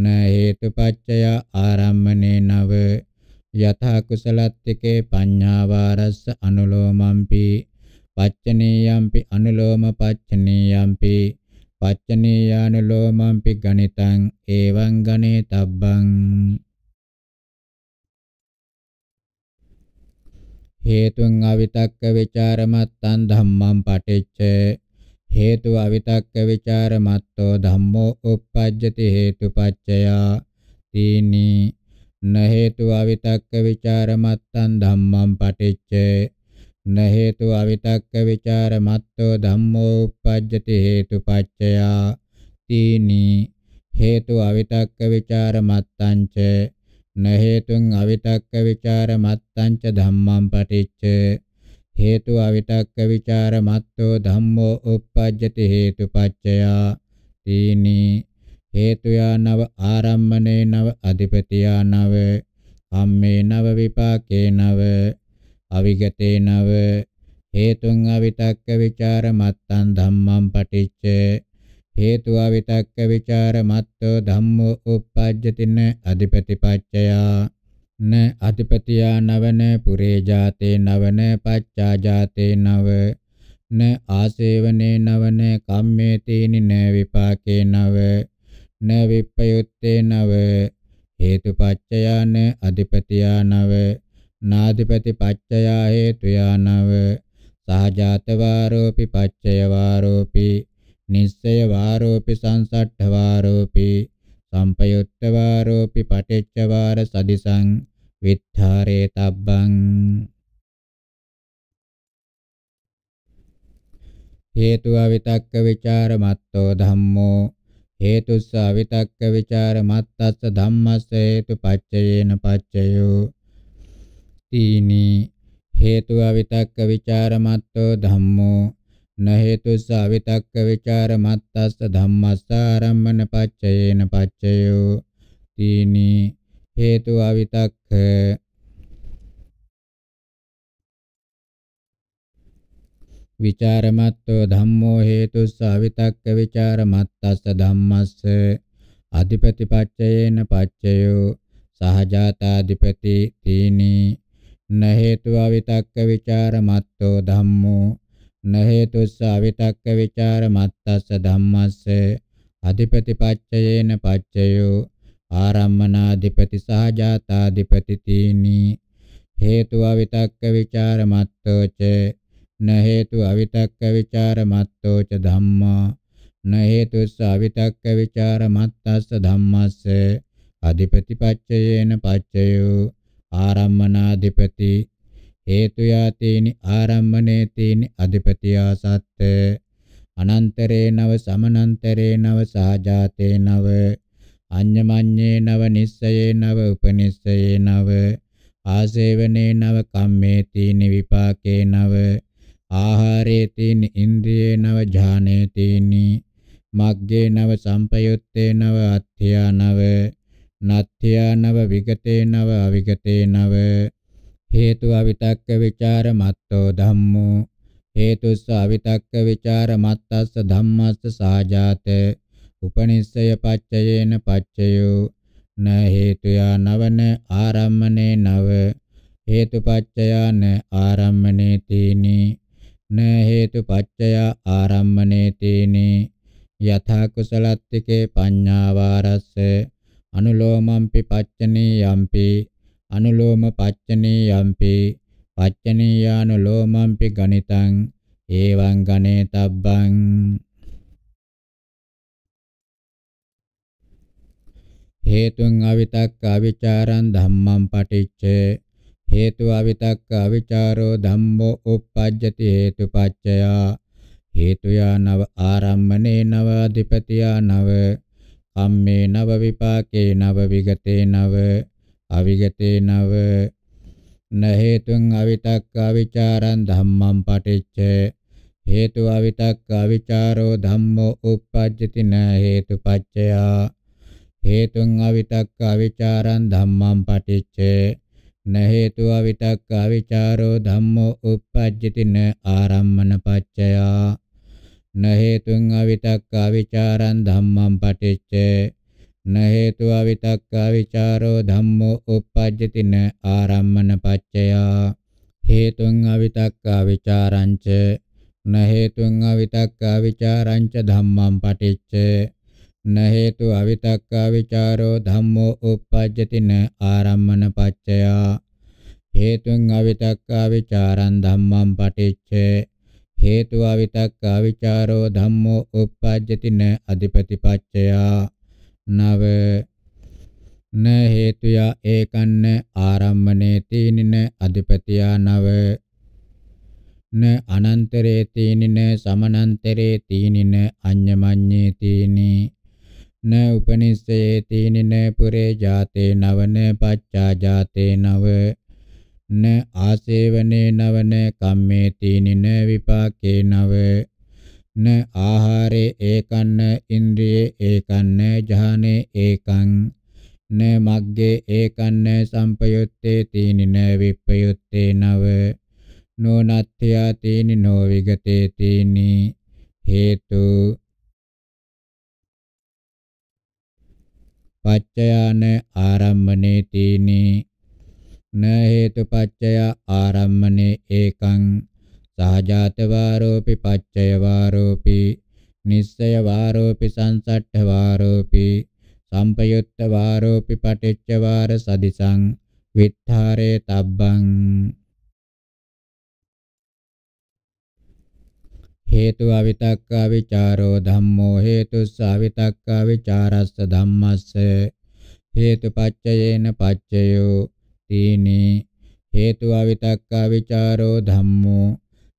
න හේතුපච්චය ආරම්මනේ නව යථා කුසලත්තිකේ පඤ්ඤාවාරස්ස අනුලෝමම්පි පච්චනීයම්පි අනුලෝම පච්චනීයම්පි පච්චනීයානුලෝමම්පි ගණිතං එවං ගණිතබ්බං හේතුං අවිතක්ක ਵਿਚාරමත්තං ධම්මං පටිච්චේ හේතු අවිතක්ක ਵਿਚාර මත්තෝ ධම්මෝ uppajjati හේතුපච්චය තීනි න හේතු අවිතක්ක ਵਿਚාර මත්තං ධම්මං පටිච්චේ න හේතු අවිතක්ක ਵਿਚාර මත්තෝ ධම්මෝ uppajjati හේතුපච්චයා තීනි හේතු අවිතක්ක ਵਿਚාර මත්තං ච න හේතුං අවිතක්ක ਵਿਚාර මත්තං ච ධම්මං පටිච්ච හේතු අවිතක්ක ਵਿਚාර මත්තෝ ධම්මෝ uppajjati හේතුපච්චයා තීනි හේතුයා නව ආරම්මනේ නව අධිපතියා නව අම්මේ නව විපාකේ නව අවිගතේ නව හේතුන් අවිතක්ක ਵਿਚාර මත්තං ධම්මං පටිච්ච හේතු අවිතක්ක ਵਿਚාර මත්තෝ ධම්මෝ uppajjatin අධිපතිපච්චයා න අධිපතියා නවන පුරේ ජාතේ නවන පච්චා ජාතේ නව න ආසේවනේ නවන කම්මේ තීනි න විපාකේ නව න විප්පයුත්තේ නව හේතුපච්චයාන අධිපතියා නව නාධිපති පච්චයා හේතුයා නව සහජාත වාරෝපි පච්චය වාරෝපි නිස්සය වාරෝපි සංසට්ඨ වාරෝපි සම්පයුත්තවාරෝපි පටිච්චවාර සදිසං විත්තරේ තබ්බං හේතුව විතක්ක ਵਿਚාර මත්තෝ ධම්මෝ හේතුස්ස අවිතක්ක ਵਿਚාර මත්තස්ස ධම්මස්ස හේතු පච්චයේන පච්චයෝ තීනි හේතුව විතක්ක ਵਿਚාර මත්තෝ ධම්මෝ නහේතු සවිතක්ක ਵਿਚාර මත්තස්ස ධම්මස්ස ආරම්මන පච්චයේන පච්චයෝ තීනි හේතු අවිතක්ක විචාරමත්තෝ ධම්මෝ හේතු සවිතක්ක විචාරමත්තස්ස ධම්මස්ස අධිපති පච්චයේන පච්චයෝ සහජාතාධිපති තීනි නහේතු අවිතක්ක විචාරමත්තෝ ධම්මෝ නහේතුස්සා විතක්ක ਵਿਚාර මත්තස්ස ධම්මස්ස අධිපතිපච්චයේන පච්චයෝ ආරම්මනාධිපති සහජාතාධිපති තීනි හේතු අවිතක්ක ਵਿਚාර මත්තෝච න හේතු අවිතක්ක ਵਿਚාර මත්තෝච ධම්මා න හේතුස්ස අවිතක්ක ਵਿਚාර මත්තස්ස ධම්මස්ස අධිපතිපච්චයේන පච්චයෝ ආරම්මනාධිපති හේතුයා තේනි ආරම්මනේ තේනි අධිපතියා සත්ත අනන්තරේ නව සමනන්තරේ නව සහජාතේ නව අඤ්ඤමඤ්ඤේ නව නිස්සයේ නව උපනිස්සයේ නව ආසේවනේ නව කම්මේති නිවිපාකේ නව ආහාරේ තේනි ඉන්ද්‍රියේ නව ඥානේ තේනි මග්ගේ නව සම්පයුත්තේ නව අත්‍යා නව නත්‍යා නව විගතේ නව අවිගතේ නව හේතු අවිතක්ක ਵਿਚාර මත්තෝ ධම්මෝ හේතුස්ස අවිතක්ක ਵਿਚාර මත්තස්ස ධම්මස්ස සාජාත උපනිස්සය පච්චයේන පච්චයෝ න හේතුයා නවන ආරම්මනේ නව හේතුපච්චයාන ආරම්මනේ තීනි න හේතුපච්චයා ආරම්මනේ තීනි යථා කුසලත්තිකේ පඤ්ඤාවාරස්ස අනුලෝමම්පි පච්චනී යම්පි අනුලෝම පච්චනේ යම්පි පච්චනීයානුලෝමම්පි ගණිතං ඒවං ගණේතබ්බං හේතුං අවිතක්ක අවිචාරං ධම්මං පටිච්ච හේතු අවිතක්ක අවිචාරෝ ධම්මෝ uppajjati හේතුපච්චයා හේතුයා නව ආරම්මනේ නව අධිපතියා නව කම්මේ නව විපාකේ නව විගතේ නව අවිගතේ නව න හේතුං අවිතක්කා විචාරං ධම්මං පටිච්ච හේතු අවිතක්කා විචාරෝ ධම්මෝ uppajjati න හේතුපච්චයා හේතුං අවිතක්කා විචාරං ධම්මං පටිච්ච න හේතු අවිතක්කා විචාරෝ ධම්මෝ uppajjati න ආරම්මන පච්චයා න හේතුං අවිතක්කා විචාරං ධම්මං පටිච්චේ න හේතු අවිතක්කා ਵਿਚාරෝ ධම්මෝ uppajjati න ආරම්මන පච්චයා හේතුං අවිතක්කා ਵਿਚාරංච න හේතුං අවිතක්කා ਵਿਚාරංච ධම්මං පටිච්ච න හේතු අවිතක්කා ਵਿਚාරෝ ධම්මෝ uppajjati න ආරම්මන පච්චයා හේතුං අවිතක්කා ਵਿਚාරං ධම්මං පටිච්ච හේතු අවිතක්කා ਵਿਚාරෝ ධම්මෝ uppajjati න අධිපතිපච්චයා නව න හේතුයා ඒකන්න ආරම්මනේ තීනින අධිපතියා නව න අනන්තරේ තීනින සමනන්තරේ තීනින අඤ්ඤමඤ්ඤේ තීනි න උපනිස්සයේ තීනින පුරේ ජාතේ නවන පච්චා ජාතේ නව න ආසේවනේ නවන කම්මේ තීනින විපාකේ නව න ආහාරේ ඒකන්න ඉන්ද්‍රියේ ඒකන්න ජහනේ ඒකං න මග්ගේ ඒකන්න සම්පයුත්තේ තීනින විප්පයුත්තේ නව නොනත්ත්‍යා තීනි නොවිගතේ තීනි හේතු පච්චයාන ආරම්මනේ තීනි න හේතු පච්චය ආරම්මනේ ඒකං සහජාත වාරෝපි පච්චය වාරෝපි නිස්සය වාරෝපි සංසට්ඨ වාරෝපි සම්පයුත්ත වාරෝපි පටිච්ච වාර සදිසං විත්තරේ තබ්බං හේතු අවිතක්කා විචාරෝ ධම්මෝ හේතුස්ස අවිතක්කා විචාරස්ස ධම්මස්ස හේතුපච්චයේන පච්චයෝ තීනි හේතු අවිතක්කා විචාරෝ ධම්මෝ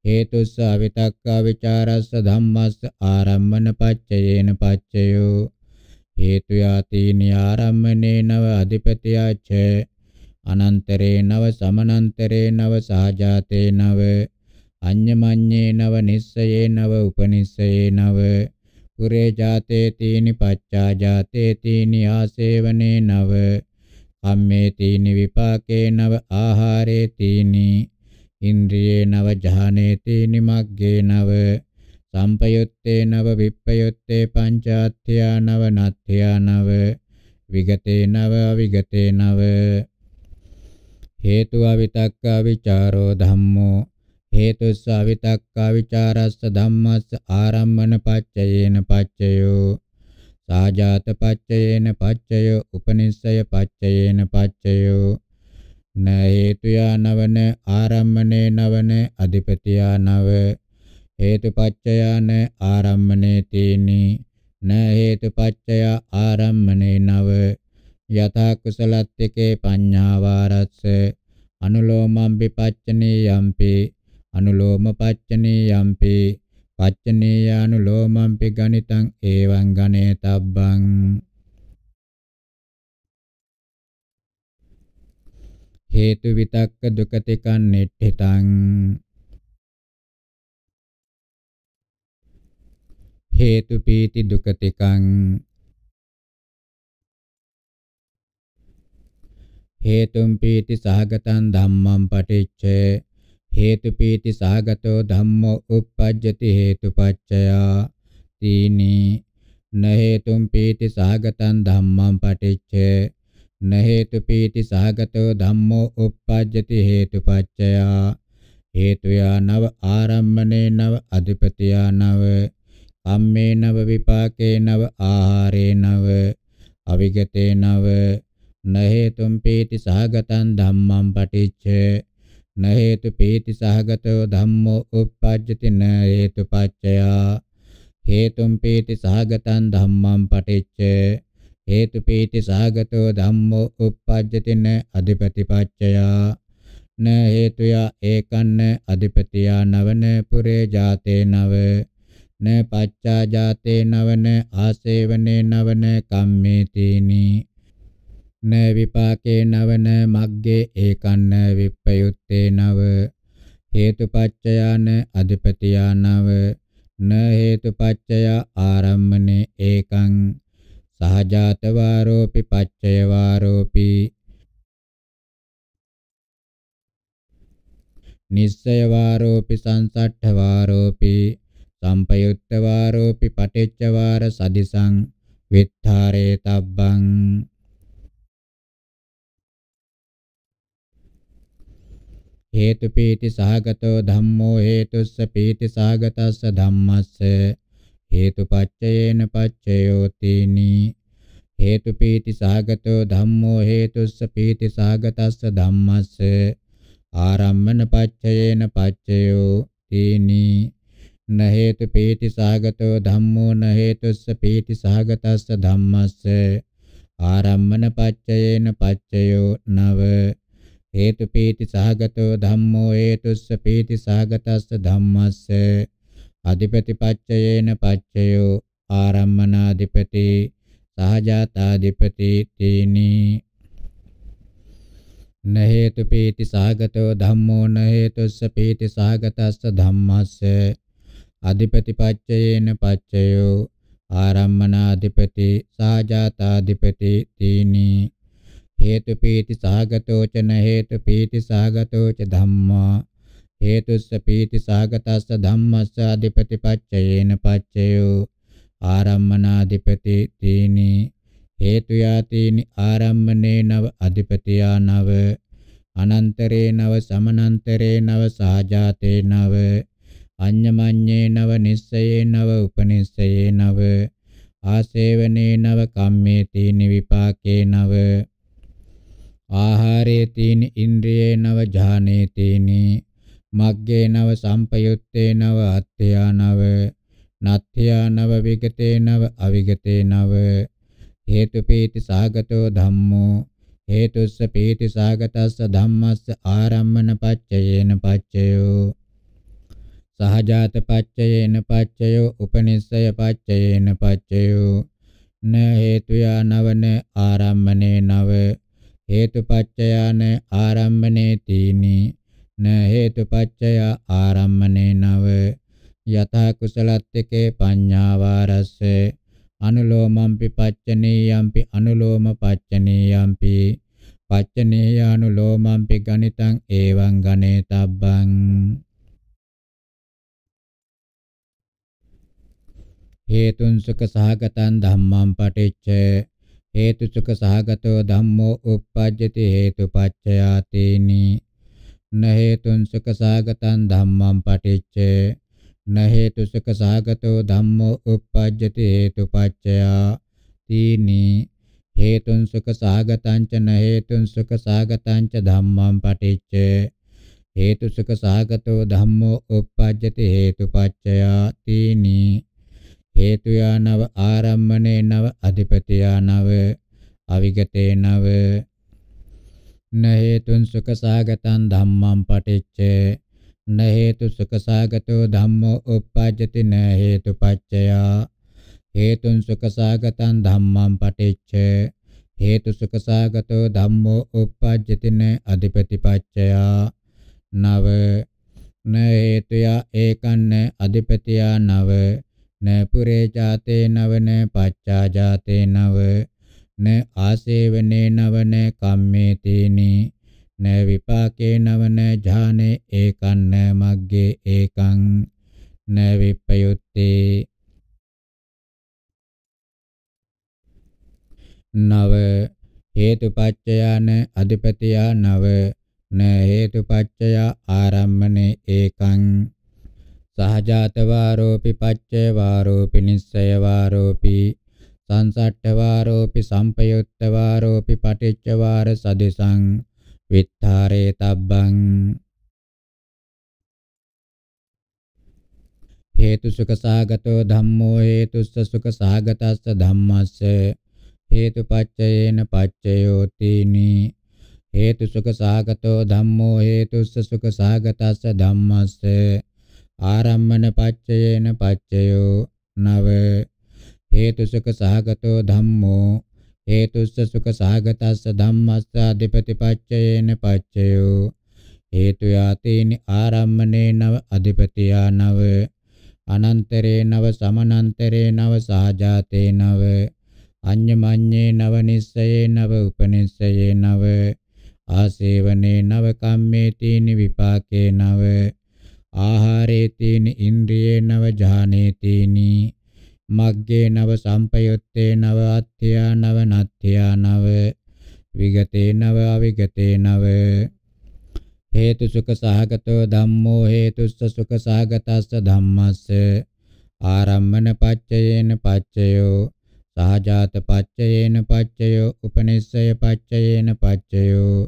හේතුස්ස අවිතක්කා ਵਿਚාරස්ස ධම්මස්ස ආරම්මන පච්චයේන පච්චයෝ හේතු යාතීන ආරම්මනේ නව අධිපතියාච අනන්තරේ නව සමනන්තරේ නව සහජාතේ නව අඤ්ඤමඤ්ඤේ නව නිස්සයේ නව උපනිස්සයේ නව පුරේ ජාතේ තීනි පච්චා ජාතේ තීනි ආසේවනේ නව කම්මේ තීනි විපාකේ නව ආහාරේ තීනි ඉන්ද්‍රියේ නව ජහනේති නිමග්ගේ නව සම්පයුත්තේ නව විප්පයුත්තේ පංචාත්ත්‍යා නව නත්ත්‍යා නව විගතේ නව අවිගතේ නව හේතු අවිතක්කා විචාරෝ ධම්මෝ හේතුස්ස අවිතක්කා විචාරස්ස ධම්මස්ස ආරම්මන පච්චයේන පච්චයෝ සාජාත පච්චයේන පච්චයෝ උපනිස්සය පච්චයේන පච්චයෝ න හේතුයා නවන ආරම්මනේ නවන අධිපතියා නව හේතුපච්චයාන ආරම්මනේ තීනි න හේතුපච්චය ආරම්මනේ නව යථා කුසලත්තිකේ පඤ්ඤා වාරස්ස අනුලෝමම් විපච්චනේ යම්පි අනුලෝම පච්චනේ යම්පි පච්චනේ යනුලෝමම්පි ගණිතං එවං ගණේතබ්බං හේතු විතක්ක දුකතිකන් නෙට්ඨිතං හේතු පීති දුකතිකං හේතුම් පීති සහගතං ධම්මං පටිච්ච හේතු පීති සහගතෝ ධම්මෝ uppajjati හේතුපච්චයා තීනි න හේතුම් පීති සහගතං ධම්මං පටිච්ච न हेतुपीति සහගතෝ ධම්මෝ uppajjati හේතුපච්චයා හේතුයා නව ආරම්මනේ නව අධිපතියා නව කම්මේ නව විපාකේ නව ආහාරේ නව අවිගතේ නව න හේතුම් පීති සහගතං ධම්මං පටිච්ච න හේතු පීති සහගතෝ ධම්මෝ uppajjati න හේතුපච්චයා හේතුම් පීති සහගතං ධම්මං පටිච්ච හේතු පීති සහගතෝ ධම්මෝ uppajjati න අධිපතිපච්චයා න හේතුයා ඒකන්න අධිපතියා නවන පුරේ ජාතේ නව න පච්චා ජාතේ නවන ආසේවනේ නවන කම්මේතිනි න විපාකේ නවන මග්ගේ ඒකන්න විප්පයුත්තේ නව හේතුපච්චයාන අධිපතියා නව න හේතුපච්චයා ආරම්මනේ ඒකං සහජාත වාරෝපි පච්චය වාරෝපි නිස්සය වාරෝපි සංසට්ඨ වාරෝපි සම්පයුත්ත වාරෝපි පටිච්ච වාර සදිසං විත්තරේ තබ්බං හේතු පීති සහගතෝ ධම්මෝ හේතුස්ස පීති සහගතස්ස ධම්මස්ස හේතුපච්චයේන පච්චයෝතිනි හේතු පීති සහගතෝ ධම්මෝ හේතුස්ස පීති සහගතස්ස ධම්මස්ස ආරම්මන පච්චයේන පච්චයෝ තීනි න හේතු පීති සහගතෝ ධම්මෝ න හේතුස්ස පීති සහගතස්ස ධම්මස්ස ආරම්මන පච්චයේන පච්චයෝ නව හේතු පීති සහගතෝ ධම්මෝ හේතුස්ස පීති සහගතස්ස ධම්මස්ස අධිපති පච්චයේන පච්චයෝ ආරම්මනාධිපති සහජාතාධිපති තීනී නහේතු පීති සාගතෝ ධම්මෝ නහේතුස්ස පීති සාගතස්ස ධම්මස්ස අධිපති පච්චයේන පච්චයෝ ආරම්මනාධිපති සාජාතාධිපති තීනී හේතු පීති සාගතෝ ච නහේතු පීති සාගතෝ ච ධම්මා හේතුස්ස පීති සහගතස්ස ධම්මස්ස අධිපතිපච්චයේන පච්චයෝ ආරම්මනාධිපති තීනි හේතු යාතීනි ආරම්මනේ නව අධිපතියා නව අනන්තරේ නව සමනන්තරේ නව සහජාතේ නව අඤ්ඤමඤ්ඤේ නව නිස්සයේ නව උපනිස්සයේ නව ආසේවනේ නව කම්මේ තීනි විපාකේ නව ආහාරේ තීනි ඉන්ද්‍රියේ නව ඥානේ තීනි මග්ගේනව සම්පයුත්තේනව අත්ථයානව නත්ථයානව විගතේනව අවිගතේනව හේතුපීති සාගතෝ ධම්මෝ හේතුස්ස පීති සාගතස්ස ධම්මස්ස ආරම්මන පච්චයේන පච්චයෝ සහජාත පච්චයේන පච්චයෝ උපනිස්සය පච්චයේන පච්චයෝ න හේතුයා නවන ආරම්මනේ නව හේතුපච්චයාන ආරම්මනේ තීනී න හේතුපච්චය ආරම්මනේ නව යතා කුසලත්තිකේ පඤ්ඤාවාරස්ස අනුලෝමම්පි පච්චනීයම්පි අනුලෝම පච්චනීයම්පි පච්චනීයානුලෝමම්පි ගණිතං ඒවං ගණේතබ්බං හේතුන් සුඛ සහගතං ධම්මං පටිච්ච හේතු සුඛ සහගතෝ ධම්මෝ uppajjati හේතුපච්චයාතේනි न हेतुन सुख सागतं धम्मं पठिच्छ न हेतु सुख सागतो धम्मो uppajjati हेतुपच्चया तीनी हेतुन सुख सागतं च न हेतुन सुख सागतं च धम्मं पठिच्छ हेतु सुख सागतो धम्मो uppajjati हेतुपच्चया तीनी हेतुया नव आरम्भने नव अधिपतिया नव අවිගතේ නව න හේතුන් සුඛසාගතං ධම්මං පටිච්චේ න හේතු සුඛසාගතෝ ධම්මෝ uppajjati න හේතුපච්චයා හේතුන් සුඛසාගතං ධම්මං පටිච්චේ හේතු සුඛසාගතෝ ධම්මෝ uppajjati න අධිපතිපච්චයා නව න හේතුයා ඒකන්න අධිපතියා නව න පුරේ ජාතේ නව න පච්චා ජාතේ නව න ආසේවනේ නවන කම්මේ තේනි න විපාකේ නවන ඥානේ ඒකන්න මග්ගේ ඒකං න විපයුත්තේ නව හේතුපච්චයාන අධිපතියා නව න හේතුපච්චයා ආරම්මනේ ඒකං සහජාත වාරෝපි පච්චේ වාරෝපි නිස්සය වාරෝපි සංසට්ඨවාරෝපි සම්පයුත්තවාරෝපි පටිච්චවාර සදිසං විත්තරේ තබ්බං හේතු සුඛ සාගතෝ ධම්මෝ හේතුස්ස සුඛ සාගතස්ස ධම්මස්ස හේතුපච්චයේන පච්චයෝති නී හේතු සුඛ සාගතෝ ධම්මෝ හේතුස්ස සුඛ සාගතස්ස ධම්මස්ස ආරම්මන පච්චයේන පච්චයෝ නව හේතුසුඛ සහගතෝ ධම්මෝ හේතුස්ස සුඛ සහගතස්ස ධම්මස්ස අධිපතිපච්චයේන පච්චයෝ හේතු යාතේනි ආරම්මනේ නව අධිපතියා නව අනන්තරේ නව සමනන්තරේ නව සහජාතේ නව අඤ්ඤමඤ්ඤේ නව නිස්සයේ නව උපනිස්සයේ නව ආසේවනේ නව කම්මේතීනි විපාකේ නව ආහාරේතීනි ඉන්ද්‍රියේ නව ඥානේතීනි මග්ගේ නව සම්පයුත්තේ නව අත්ථයා නව නත්ථයා නව විගතේ නව අවිගතේ නව හේතු සුඛ සහගතෝ ධම්මෝ හේතුස්ස සුඛ සහගතස්ස ධම්මස්ස ආරම්මන පච්චයේන පච්චයෝ සහජාත පච්චයේන පච්චයෝ උපනිස්සය පච්චයේන පච්චයෝ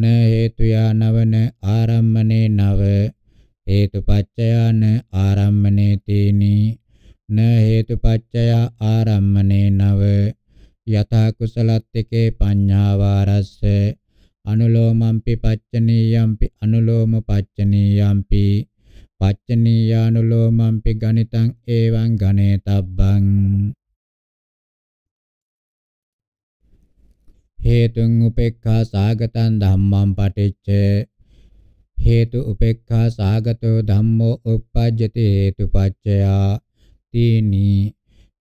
න හේතු යනවන ආරම්මනේ නව හේතු පච්චයන ආරම්මනේ තීනී න හේතුපච්චය ආරම්මනේ නව යථා කුසලත්තිකේ පඤ්ඤාවාරස්ස අනුලෝමම්පි පච්චනීයම්පි අනුලෝම පච්චනීයම්පි පච්චනීයානුලෝමම්පි ගණිතං ඒවං ගණේතබ්බං හේතුං උපේක්ඛා සාගතං ධම්මං පටිච්ච හේතු උපේක්ඛා සාගතෝ ධම්මෝ uppajjati හේතුපච්චයා තීනි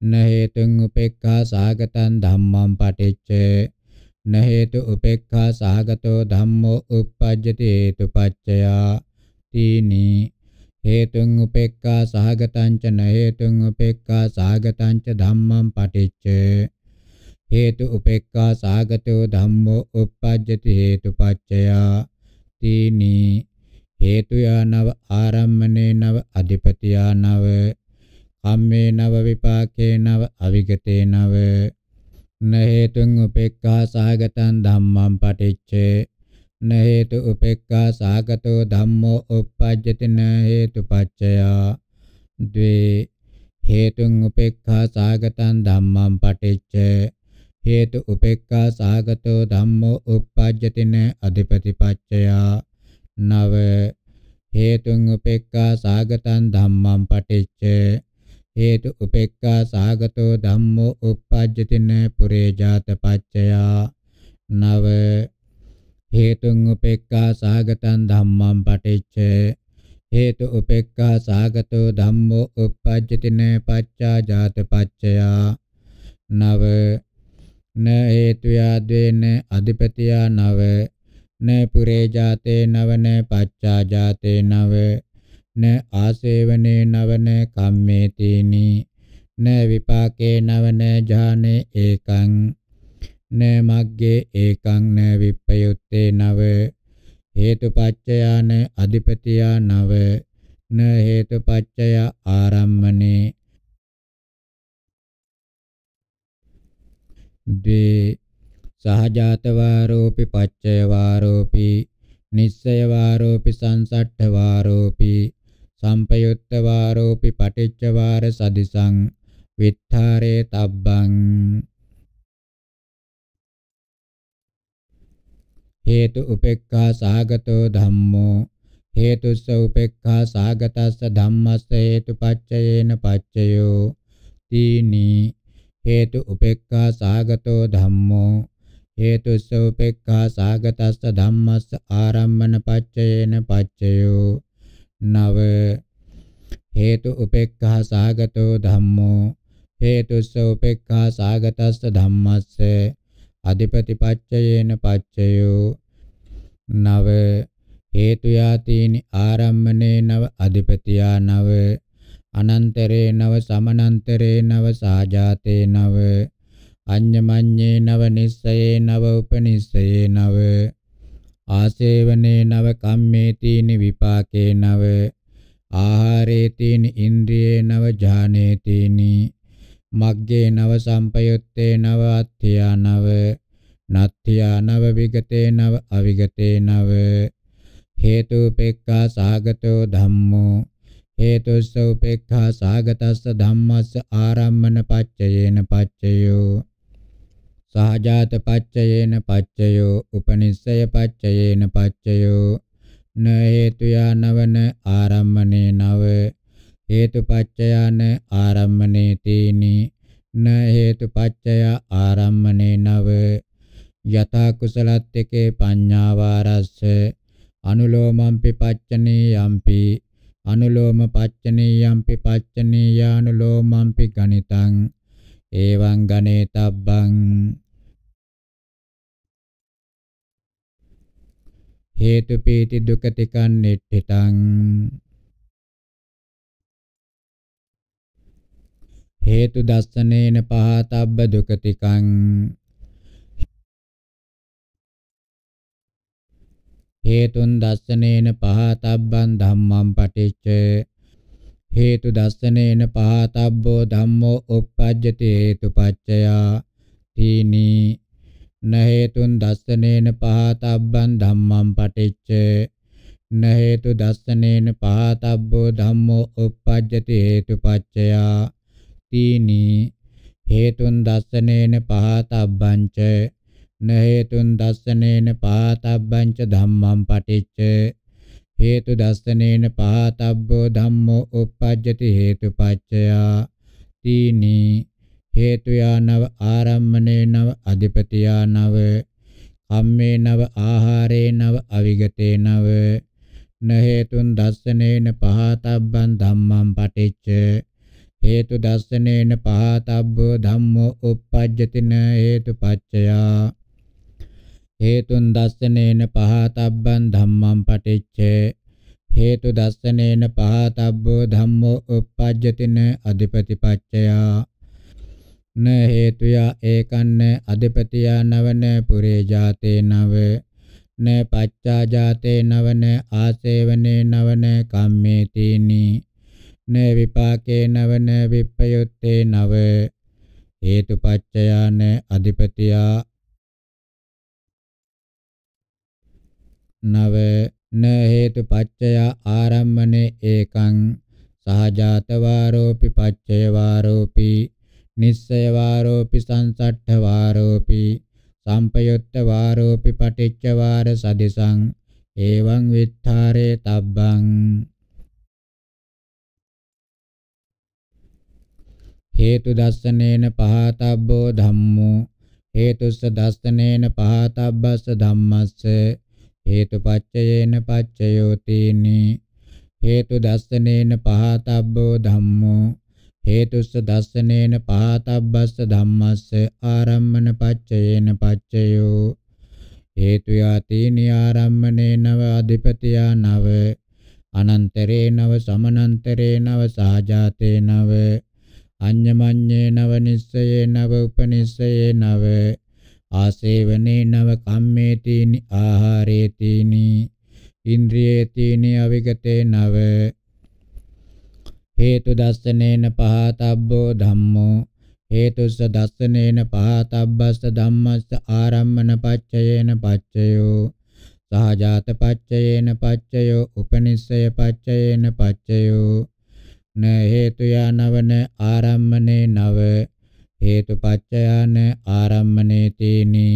න හේතුං උපේක්ඛා සාගතං ධම්මං පටිච්ච න හේතු උපේක්ඛා සාගතෝ ධම්මෝ uppajjati හේතුපච්චයා තීනි හේතුං උපේක්ඛා සහගතං ච න හේතුං උපේක්ඛා සහගතං ච ධම්මං පටිච්ච හේතු උපේක්ඛා සාගතෝ ධම්මෝ uppajjati හේතුපච්චයා තීනි හේතු යනව ආරම්මනේ නව අධිපතියා නව කම්මේ නව විපාකේ නව අවිගතේ නව න හේතුං උපේක්ඛා සාගතං ධම්මං පටිච්චේ න හේතු උපේක්ඛා සාගතෝ ධම්මෝ uppajjati න හේතුපච්චයා ද්වේ හේතුං උපේක්ඛා සාගතං ධම්මං පටිච්චේ හේතු උපේක්ඛා සාගතෝ ධම්මෝ uppajjati න අධිපතිපච්චයා නව හේතුං උපේක්ඛා සාගතං ධම්මං පටිච්චේ හේතු උපේක්ඛා සාගතෝ ධම්මෝ uppajjatin පුරේ ජාත පච්චයා නව හේතුං උපේක්ඛා සාගතං ධම්මං පටිච්ච හේතු උපේක්ඛා සාගතෝ ධම්මෝ uppajjatin පච්චා ජාත පච්චයා නව න හේතුයා දේන අධිපතියා නව න පුරේ ජාතේ නව න පච්චා ජාතේ නව න ආසේවනේ නවන කම්මේතේනි න විපාකේ නවන ඥානේ ඒකං න මග්ගේ ඒකං න විප්පයුත්තේ නව හේතුපච්චයාන අධිපතියා නව න හේතුපච්චය ආරම්මනේ ද්වේ සහජාත වාරෝපි පච්චය වාරෝපි නිස්සය වාරෝපි සංසට්ඨ වාරෝපි සම්පයුත්ත වාරෝපි පටිච්ච වාර සදිසං විත්තරේ තබ්බං හේතු උපේක්ඛා සාගතෝ ධම්මෝ හේතුස්ස උපේක්ඛා සාගතස්ස ධම්මස්ස හේතුපච්චයේන පච්චයෝ තීනි හේතු උපේක්ඛා සාගතෝ ධම්මෝ හේතුස්ස උපේක්ඛා සාගතස්ස ධම්මස්ස ආරම්මන පච්චයේන පච්චයෝ නව හේතු උපේක්ඛා සාගතෝ ධම්මෝ හේතුස්ස උපේක්ඛා සාගතස්ස ධම්මස්ස අධිපතිපච්චයේන පච්චයෝ නව හේතු යාතීනි ආරම්මනේ නව අධිපතියා නව අනන්තරේ නව සමනන්තරේ නව සාජාතේ නව අඤ්ඤමඤ්ඤේ නව නිස්සයේ නව උපනිස්සයේ නව ආසේවනේ නව කම්මේතිනි විපාකේ නව ආහාරේතිනි ඉන්ද්‍රියේ නව ඥානේතිනි මග්ගේ නව සම්පයුත්තේ නව අත්ථයා නව නත්ථයා නව විගතේ නව අවිගතේ නව හේතුපෙක්ඛා සාගතෝ ධම්මෝ හේතුස්ස උපේක්ඛා සාගතස්ස ධම්මස්ස ආරම්මන පච්චයේන පච්චයෝ සහජාත පච්චයේන පච්චයෝ උපනිස්සය පච්චයේන පච්චයෝ න හේතු යනවන ආරම්මනේ නව හේතු පච්චයන ආරම්මනේ තීනි න හේතු පච්චය ආරම්මනේ නව යතා කුසලත්තකේ පඤ්ඤාවාරස්ස අනුලෝමම්පි පච්චනේ යම්පි අනුලෝම පච්චනේ යම්පි පච්චනේ යානුලෝමම්පි ගණිතං එවං ගණේතබ්බං හේතු පීති දුක තිකන් නිට්ඨිතං හේතු දස්සනේන පහතබ්බ දුක තිකං හේතුන් දස්සනේන පහතබ්බං ධම්මං පටිච්ච හේතු දස්සනේන පහතබ්බෝ ධම්මෝ uppajjati හේතුපච්චයා තීනි න හේතුන් දස්සනේන පහතබ්බන් ධම්මං පටිච්ච න හේතු දස්සනේන පහතබ්බෝ ධම්මෝ uppajjati හේතුපච්චයා තීනි හේතුන් දස්සනේන පහතබ්බං ච න හේතුන් දස්සනේන පහතබ්බං ච ධම්මං පටිච්ච හේතු දස්සනේන පහතබ්බෝ ධම්මෝ uppajjati හේතුපච්චයා තීනි හේතු යනව ආරම්මනේ නව අධිපති යනව කම්මේ නව ආහාරේ නව අවිගතේ නව න හේතුන් දස්සනේන පහතබ්බන් ධම්මං පටිච්ච හේතු දස්සනේන පහතබ්බෝ ධම්මෝ uppajjati න හේතුපච්චයා හේතුන් දස්සනේන පහතබ්බන් ධම්මං පටිච්චේ හේතු දස්සනේන පහතබ්බෝ ධම්මෝ uppajjatin adipatipaccaya න හේතුයා ඒකන්න අධිපතියා නවන පුරේ ජාතේ නව න පච්චා ජාතේ නවන ආසේවනේ නවන කම්මේ තීනි න විපාකේ නවන විප්පයුත්තේ නව හේතුපච්චයාන අධිපතියා නව න හේතු පච්චය ආරම්මනේ ඒකං සහජාත වාරෝපි පච්චය වාරෝපි නිස්සය වාරෝපි සංසට්ඨ වාරෝපි සම්පයුත්ත වාරෝපි පටිච්ච වාර සදිසං එවං විත්තරේ තබ්බං හේතු දස්සනේන පහතබ්බෝ ධම්මෝ හේතුස්ස දස්සනේන පහතබ්බස්ස ධම්මස්ස හේතු පච්චයේන පච්චයෝතිනි හේතු දස්සනේන පහතබ්බෝ ධම්මෝ හේතුස්ස දස්සනේන පහතබ්බස්ස ධම්මස්ස ආරම්මන පච්චයේන පච්චයෝ හේතු යාතිනි ආරම්මනේ නව අධිපතියා නව අනන්තරේ නව සමනන්තරේ නව සාජාතේ නව අඤ්ඤමඤ්ඤේ නව නිස්සයේ නව උපනිස්සයේ නව ආසේවනේ නව කම්මේතිනි ආහාරේතිනි ඉන්ද්‍රියේතිනි අවිගතේ නව හේතු දස්සනේන පහතබ්බෝ ධම්මෝ හේතුස්ස දස්සනේන පහතබ්බස්ස ධම්මස්ස ආරම්මන පච්චයේන පච්චයෝ සහජාත පච්චයේන පච්චයෝ උපනිස්සය පච්චයේන පච්චයෝ න හේතුය නවන ආරම්මනේ නව හේතුපච්චයන ආරම්මනේ තීනි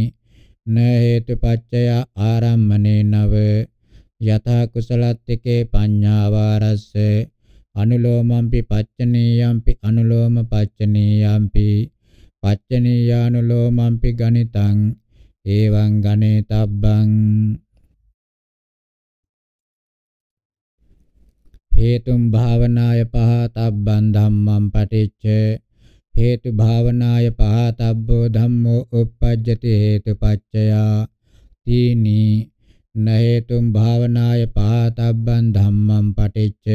න හේතුපච්චය ආරම්මනේ නව යථා කුසලත්තිකේ පඤ්ඤාවාරස්ස අනුලෝමම්පි පච්චනීයම්පි අනුලෝම පච්චනීයම්පි පච්චනීයානුලෝමම්පි ගණිතං එවං ගණේතබ්බං හේතුම් භාවනාය පහතබ්බන් ධම්මං පටිච්ච हेतु भावनाय पहातब्बो धम्मो उपपद्यते हेतुपच्चया तीनी न हेतु भावनाय पहातब्बं धम्मं पठिच्च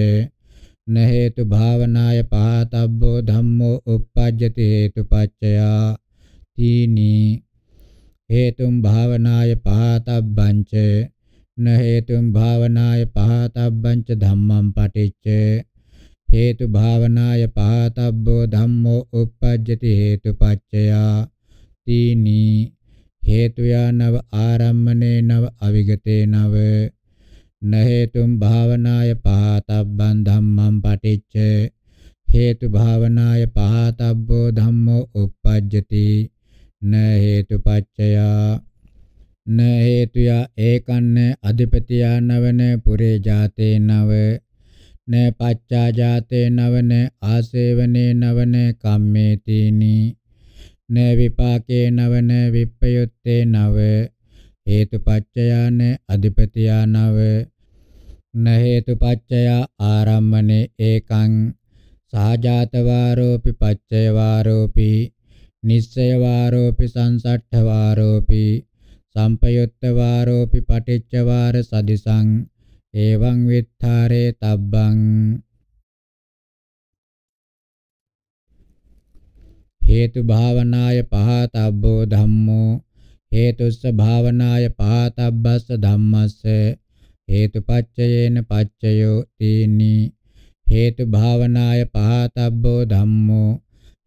न हेतु भावनाय पहातब्बो धम्मो उपपद्यते हेतुपच्चया तीनी हेतु भावनाय पहातब्बं च न हेतु भावनाय पहातब्बं च धम्मं पठिच्च හේතු භාවනාය පහතබ්බෝ ධම්මෝ uppajjati හේතුපච්චයා තීනි හේතුයා නව ආරම්මනේ නව අවිගතේ නව නහේතුම් භාවනාය පහතබ්බන් ධම්මං පටිච්ච හේතු භාවනාය පහතබ්බෝ ධම්මෝ uppajjati න හේතුපච්චයා න හේතුයා ඒකන්න අධිපතියා නවන පුරේ ජාතේ නව න පච්චාජාතේ නවන ආසේවනේ නවන කම්මේතිනි න විපාකේ නවන විප්පයුත්තේ නව හේතුපච්චයාන අධිපතියා නව න හේතුපච්චයා ආරම්මනේ ඒකං සාජාතවාරෝපි පච්චයවාරෝපි නිස්සයවාරෝපි සංසට්ඨවාරෝපි සම්පයුත්තවාරෝපි පටිච්චවාර සදිසං එවං විත්තරේ තබ්බං හේතු භාවනාය පහතබ්බෝ ධම්මෝ හේතුස්ස භාවනාය පහතබ්බස්ස ධම්මස්ස හේතුපච්චයේන පච්චයෝ තීනි හේතු භාවනාය පහතබ්බෝ ධම්මෝ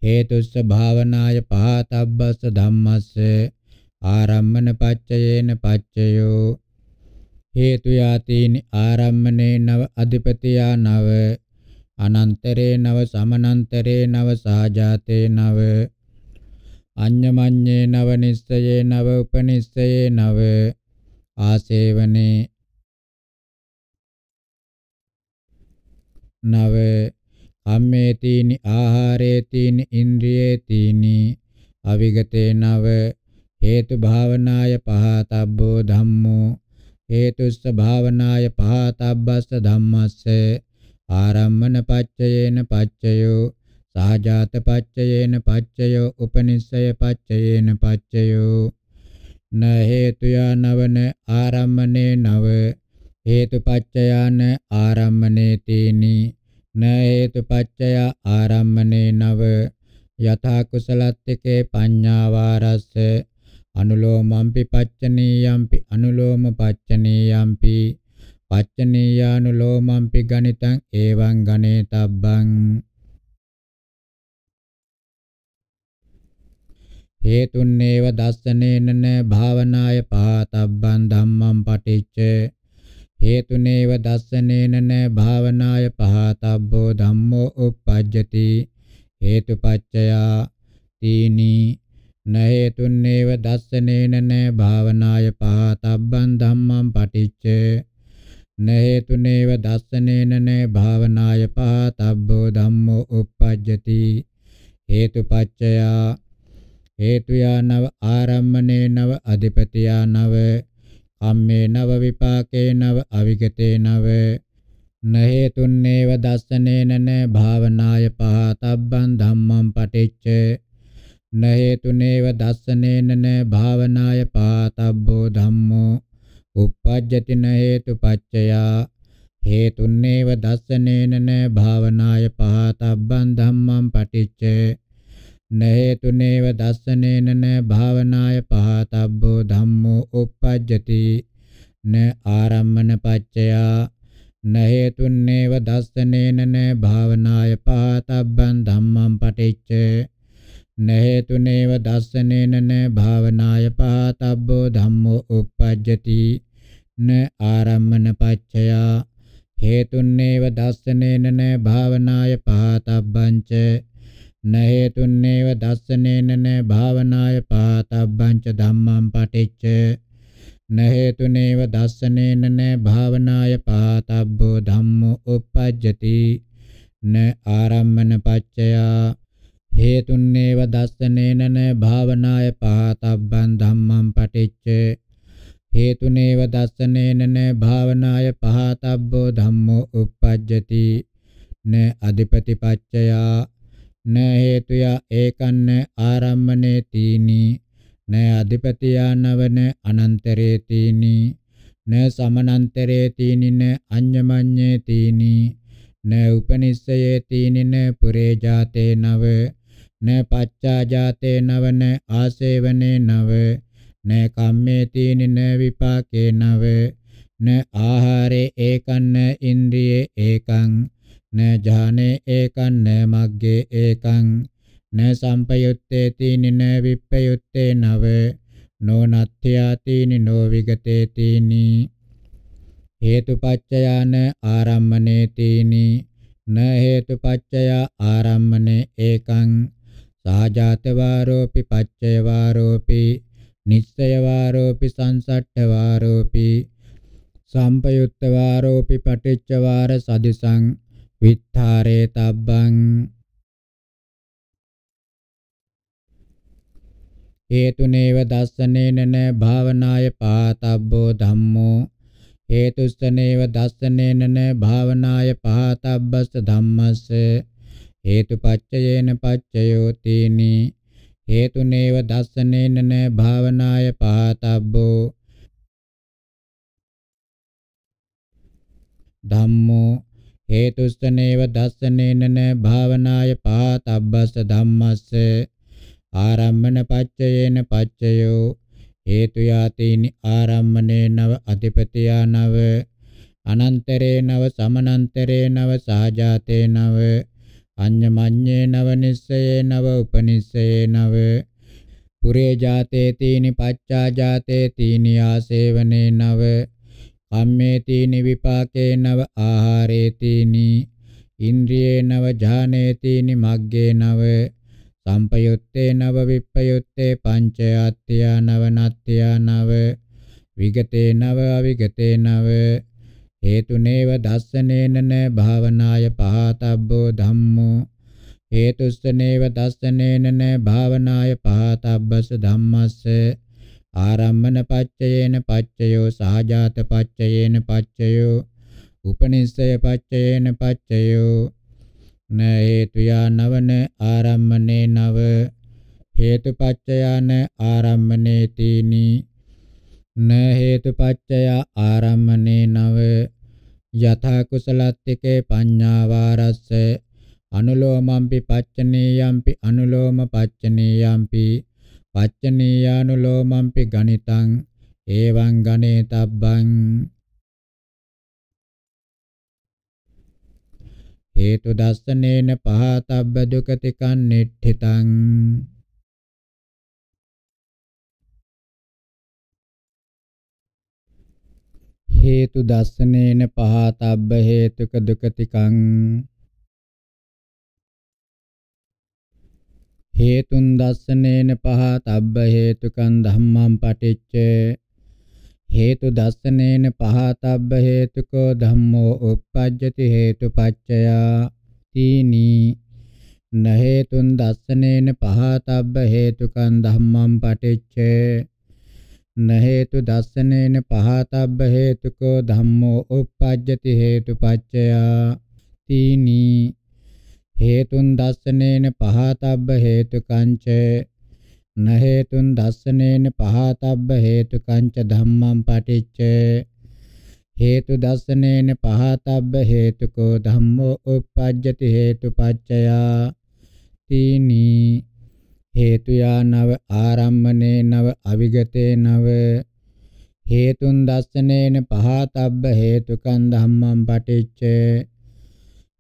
හේතුස්ස භාවනාය පහතබ්බස්ස ධම්මස්ස ආරම්මන පච්චයේන පච්චයෝ හේතු යාතීනි ආරම්මනේ නව අධිපතියා නව අනන්තරේ නව සමනන්තරේ නව සාජාතේ නව අඤ්ඤමඤ්ඤේ නව නිස්සයේ නව උපනිස්සයේ නව ආසේවනේ නව කම්මේතිනි ආහාරේතිනි ඉන්ද්‍රියේතිනි අවිගතේ නව හේතු භාවනාය පහතබ්බෝ ධම්මෝ හේතුස්ස භාවනාය පහතබ්බස්ස ධම්මස්ස ආරම්මන පච්චයේන පච්චයෝ සාජාත පච්චයේන පච්චයෝ උපනිස්සය පච්චයේන පච්චයෝ න හේතුයා නවන ආරම්මනේ නව හේතුපච්චයාන ආරම්මනේ තීනි න හේතුපච්චය ආරම්මනේ නව යථා කුසලත්තිකේ පඤ්ඤාවාරස්ස අනුලෝමම්පි පච්චනීයම්පි අනුලෝම පච්චනීයම්පි පච්චනීයානුලෝමම්පි ගණිතං එවං ගණේතබ්බං හේතුන්නේව දස්සනේනන භාවනාය පහතබ්බං ධම්මං පටිච්ච හේතුනේව දස්සනේනන භාවනාය පහතබ්බෝ ධම්මෝ uppajjati හේතුපච්චයා තීනී නහේතුන්නේව දස්සනේන න භාවනාය පහතබ්බන් ධම්මං පටිච්ච නහේතුනේව දස්සනේන න භාවනාය පහතබ්බෝ ධම්මෝ uppajjati හේතුපච්චයා හේතුයා නව ආරම්මනේ නව අධිපතියා නව කම්මේ නව විපාකේ නව අවිගතේ නව නහේතුන්නේව දස්සනේන න භාවනාය පහතබ්බන් ධම්මං පටිච්ච න හේතුනේව දස්සනේන භාවනාය පාතබ්බෝ ධම්මෝ uppajjati na hetu paccaya hetunneva dassanena na bhavanaya pahatabban dhammam paticce na hetunneva dassanena na bhavanaya pahatabbo dhammo uppajjati na arammana paccaya na hetunneva dassanena na bhavanaya pahatabban dhammam paticce නහේතු නේව දස්සනේන න භාවනාය පහතබ්බෝ ධම්මෝ uppajjati න ආරම්මන පච්චයා හේතුන් නේව දස්සනේන න භාවනාය පහතබ්බංච න හේතුන් නේව දස්සනේන න භාවනාය පහතබ්බංච ධම්මං පටිච්ච න හේතු නේව දස්සනේන න භාවනාය පහතබ්බෝ ධම්මෝ uppajjati න ආරම්මන පච්චයා හේතුන්නේව දස්සනේනන භාවනාය පහතබ්බන් ධම්මං පටිච්ච හේතුනේව දස්සනේනන භාවනාය පහතබ්බෝ ධම්මෝ uppajjati න අධිපතිපච්චයා න හේතුය ඒකන්න ආරම්මනේ තීනි න අධිපතියා නවන අනන්තරේ තීනි න සමනන්තරේ තීනි න අඤ්ඤමඤ්ඤේ තීනි න උපනිස්සයේ තීනි න පුරේ ජාතේ නව න පච්චාජාතේ නව න ආසේවනේ නව න කම්මේති න විපාකේ නව න ආහාරේ ඒකන්න ඉන්ද්‍රියේ ඒකං න ඥානේ ඒකන්න මග්ගේ ඒකං න සම්පයුත්තේ තීන න විප්පයුත්තේ නව නොනත්ත්‍යාතීනි නොවිගතේ තීනි හේතුපච්චයාන ආරම්මනේ තීනි න හේතුපච්චයා ආරම්මනේ ඒකං සාජාතවාරෝපි පච්චයවාරෝපි නිස්සයවාරෝපි සංසට්ඨවාරෝපි සම්පයුත්තවාරෝපි පටිච්චවාර සදිසං විත්ථාරේ තබ්බං හේතුනේව දස්සනේනන භාවනාය පාතබ්බෝ ධම්මෝ හේතුස්සනේව දස්සනේනන භාවනාය පාතබ්බස්ස ධම්මස්ස හේතුපච්චයේන පච්චයෝතිනි හේතුනේව දස්සනේන න භාවනාය පහතබ්බෝ ධම්මෝ හේතුස්සනේව දස්සනේන න භාවනාය පහතබ්බස ධම්මස්ස ආරම්මන පච්චයේන පච්චයෝ හේතු යාතේනි ආරම්මනේ නව අධිපතියා නව අනන්තරේ නව සමනන්තරේ නව සහජාතේ නව අඤ්ඤමඤ්ඤේ නව නිස්සයේ නව උපනිස්සයේ නව පුරේ ජාතේ තීනි පච්චා ජාතේ තීනි ආසේවනේ නව කම්මේ තීනි විපාකේ නව ආහාරේ තීනි ඉන්ද්‍රියේ නව ඥානේ තීනි මග්ගේ නව සම්පයුත්තේ නව විප්පයුත්තේ පංච අත්ත්‍යා නව නත්ත්‍යා නව විගතේ නව අවිගතේ නව හේතුනේව දස්සනේනන භාවනාය පහතබ්බෝ ධම්මෝ හේතුස්සනේව දස්සනේනන භාවනාය පහතබ්බස ධම්මස්ස ආරම්මන පච්චයේන පච්චයෝ සහජාත පච්චයේන පච්චයෝ උපනිස්සය පච්චයේන පච්චයෝ න හේතුයා නවන ආරම්මනේ නව හේතුපච්චයාන ආරම්මනේ තීනී න හේතුපච්චය ආරම්මනේ නව යථා කුසලත්තිකේ පඤ්ඤාවාරස්ස අනුලෝමම්පි පච්චනීයම්පි අනුලෝම පච්චනීයම්පි පච්චනීයානුලෝමම්පි ගණිතං එවං ගණේතබ්බං හේතු දස්සනේන පහතබ්බ දුකතිකන් නිට්ඨිතං හේතු දස්සනේන පහතබ්බ හේතුක දුකතිකං හේතුන් දස්සනේන පහතබ්බ හේතුකං ධම්මං පටිච්ච හේතු දස්සනේන පහතබ්බ හේතුකෝ ධම්මෝ uppajjati හේතුපච්චයා තීනි නහේතුන් දස්සනේන පහතබ්බ හේතුකං ධම්මං පටිච්චේ न हेतु दर्शनेन पहातब्ब हेतुको धम्मो uppajjati हेतुपච්චයා තීනි හේතුන් දස්සනේන පහතබ්බ හේතුකංච න හේතුන් දස්සනේන පහතබ්බ හේතුකංච ධම්මං පටිච්ච හේතු දස්සනේන පහතබ්බ හේතුකෝ ධම්මෝ uppajjati හේතුපච්චයා තීනි හේතුයා නව ආරම්මනේ නව අවිගතේ නව හේතුන් දස්සනේන පහතබ්බ හේතුකන් ධම්මං පටිච්ච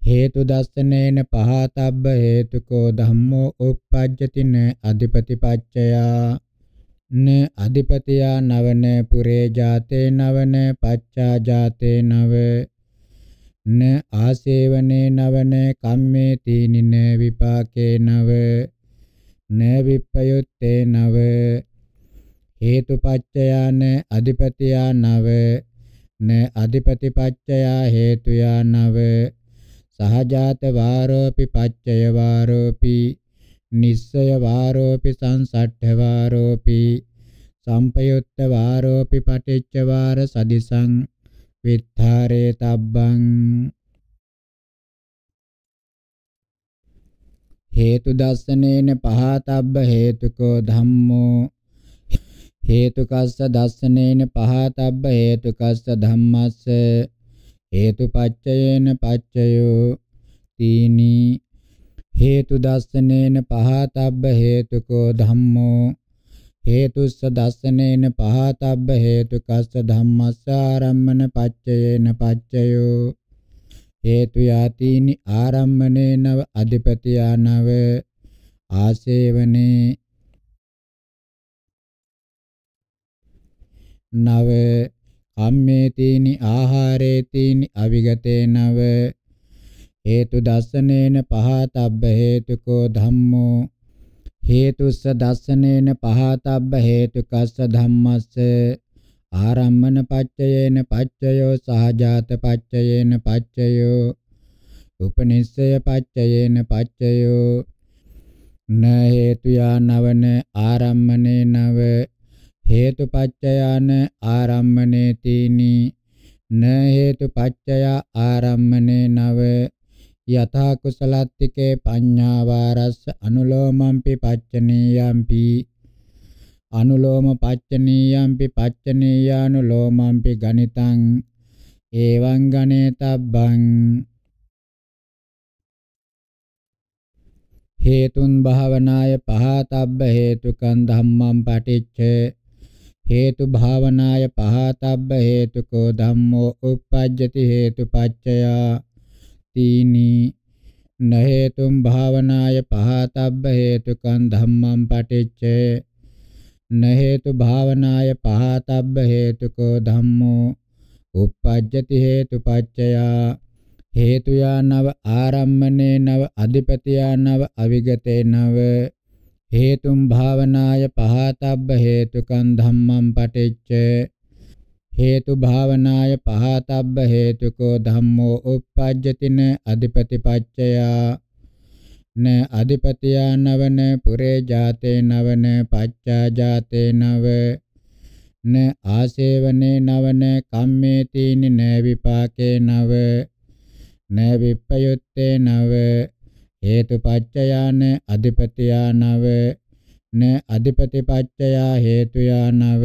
හේතු දස්සනේන පහතබ්බ හේතුකෝ ධම්මෝ uppajjatin අධිපතිපච්චයා න අධිපතියා නවන පුරේ ජාතේ නවන පච්චා ජාතේ නව න ආසේවනේ නවන කම්මේ තීනින විපාකේ නව න විප්පයුත්තේ නව හේතුපච්චයාන අධිපතියා නව න අධිපතිපච්චයා හේතුයා නව සහජාත වාරෝපි පච්චය වාරෝපි නිස්සය වාරෝපි සංසට්ඨ වාරෝපි සම්පයුත්ත වාරෝපි පටිච්ච වාර සදිසං විත්තරේ තබ්බං හේතු දස්සනේන පහතබ්බ හේතුකෝ ධම්මෝ හේතුකස්ස දස්සනේන පහතබ්බ හේතුකස්ස ධම්මස්ස හේතුපච්චයේන පච්චයෝ තීනි හේතු දස්සනේන පහතබ්බ හේතුකෝ ධම්මෝ හේතුස්ස දස්සනේන පහතබ්බ හේතුකස්ස ධම්මස්ස ආරම්මන පච්චයේන පච්චයෝ හේතු යාතිනි ආරම්මනේ නව අධිපතියා නව ආසේවනේ නව කම්මේතිනි ආහාරේතිනි අවිගතේ නව හේතු දස්සනේන පහතබ්බ හේතුකෝ ධම්මෝ හේතුස්ස දස්සනේන පහතබ්බ හේතුකස්ස ධම්මස්ස ආරම්මන පච්චයේන පච්චයෝ සහජාත පච්චයේන පච්චයෝ උපනිස්සය පච්චයේන පච්චයෝ න හේතු යනවන ආරම්මනේ නව හේතු පච්චයන ආරම්මනේ තීනි න හේතු පච්චය ආරම්මනේ නව යථා කුසලත්තිකේ පඤ්ඤා වාරස්ස අනුලෝමම්පි පච්චනීයම්පි අනුලෝම පච්චනීයම්පි පච්චනීයානුලෝමම්පි ගණිතං එවං ගණේතබ්බං හේතුන් භාවනාය පහතබ්බ හේතුකං ධම්මං පටිච්ච හේතු භාවනාය පහතබ්බ හේතුකෝ ධම්මෝ uppajjati හේතුපච්චය තීනි නහේතුම් භාවනාය පහතබ්බ හේතුකං ධම්මං පටිච්චේ න හේතු භාවනාය පහතබ්බ හේතුකෝ ධම්මෝ uppajjati හේතුපච්චයා හේතුයා නව ආරම්මනේ නව අධිපතියා නව අවිගතේ නව හේතුම් භාවනාය පහතබ්බ හේතුකං ධම්මං පටිච්ච හේතු භාවනාය පහතබ්බ හේතුකෝ ධම්මෝ uppajjatin adipati paccaya න අධිපතියා නවන පුරේ ජාතේ නවන පච්චා ජාතේ නව න ආසේවනේ නවන කම්මේතින න විපාකේ නව න විප්පයුත්තේ නව හේතුපච්චයාන අධිපතියා නව න අධිපතිපච්චයා හේතුයා නව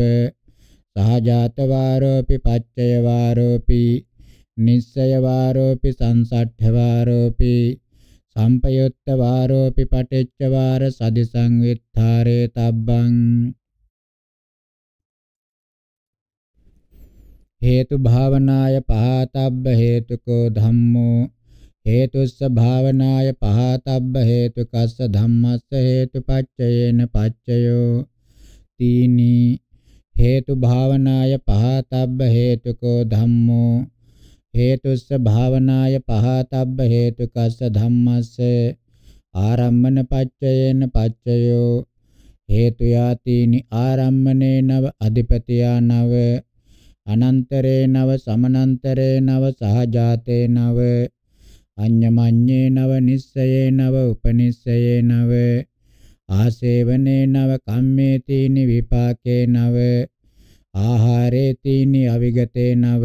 සහජාත වාරෝපි පච්චය වාරෝපි නිස්සය වාරෝපි සංසට්ඨ වාරෝපි සම්පයුත්ත වාරෝපි පටිච්ච වාර සදි සංවිත්තරේ තබ්බං හේතු භාවනාය පහතබ්බ හේතුකෝ ධම්මෝ හේතුස්ස භාවනාය පහතබ්බ හේතුකස්ස ධම්මස්ස හේතුපච්චයේන පච්චයෝ තීනි හේතු භාවනාය පහතබ්බ හේතුකෝ ධම්මෝ හේතුස්ස භාවනාය පහතබ්බ හේතුකස්ස ධම්මස්ස ආරම්මන පච්චයේන පච්චයෝ හේතු යාතිනි ආරම්මනේ නව අධිපතියා නව අනන්තරේ නව සමනන්තරේ නව සහජාතේ නව අඤ්ඤමඤ්ඤේ නව නිස්සයේ නව උපනිස්සයේ නව ආසේවනේ නව කම්මේතිනි විපාකේ නව ආහාරේතිනි අවිගතේ නව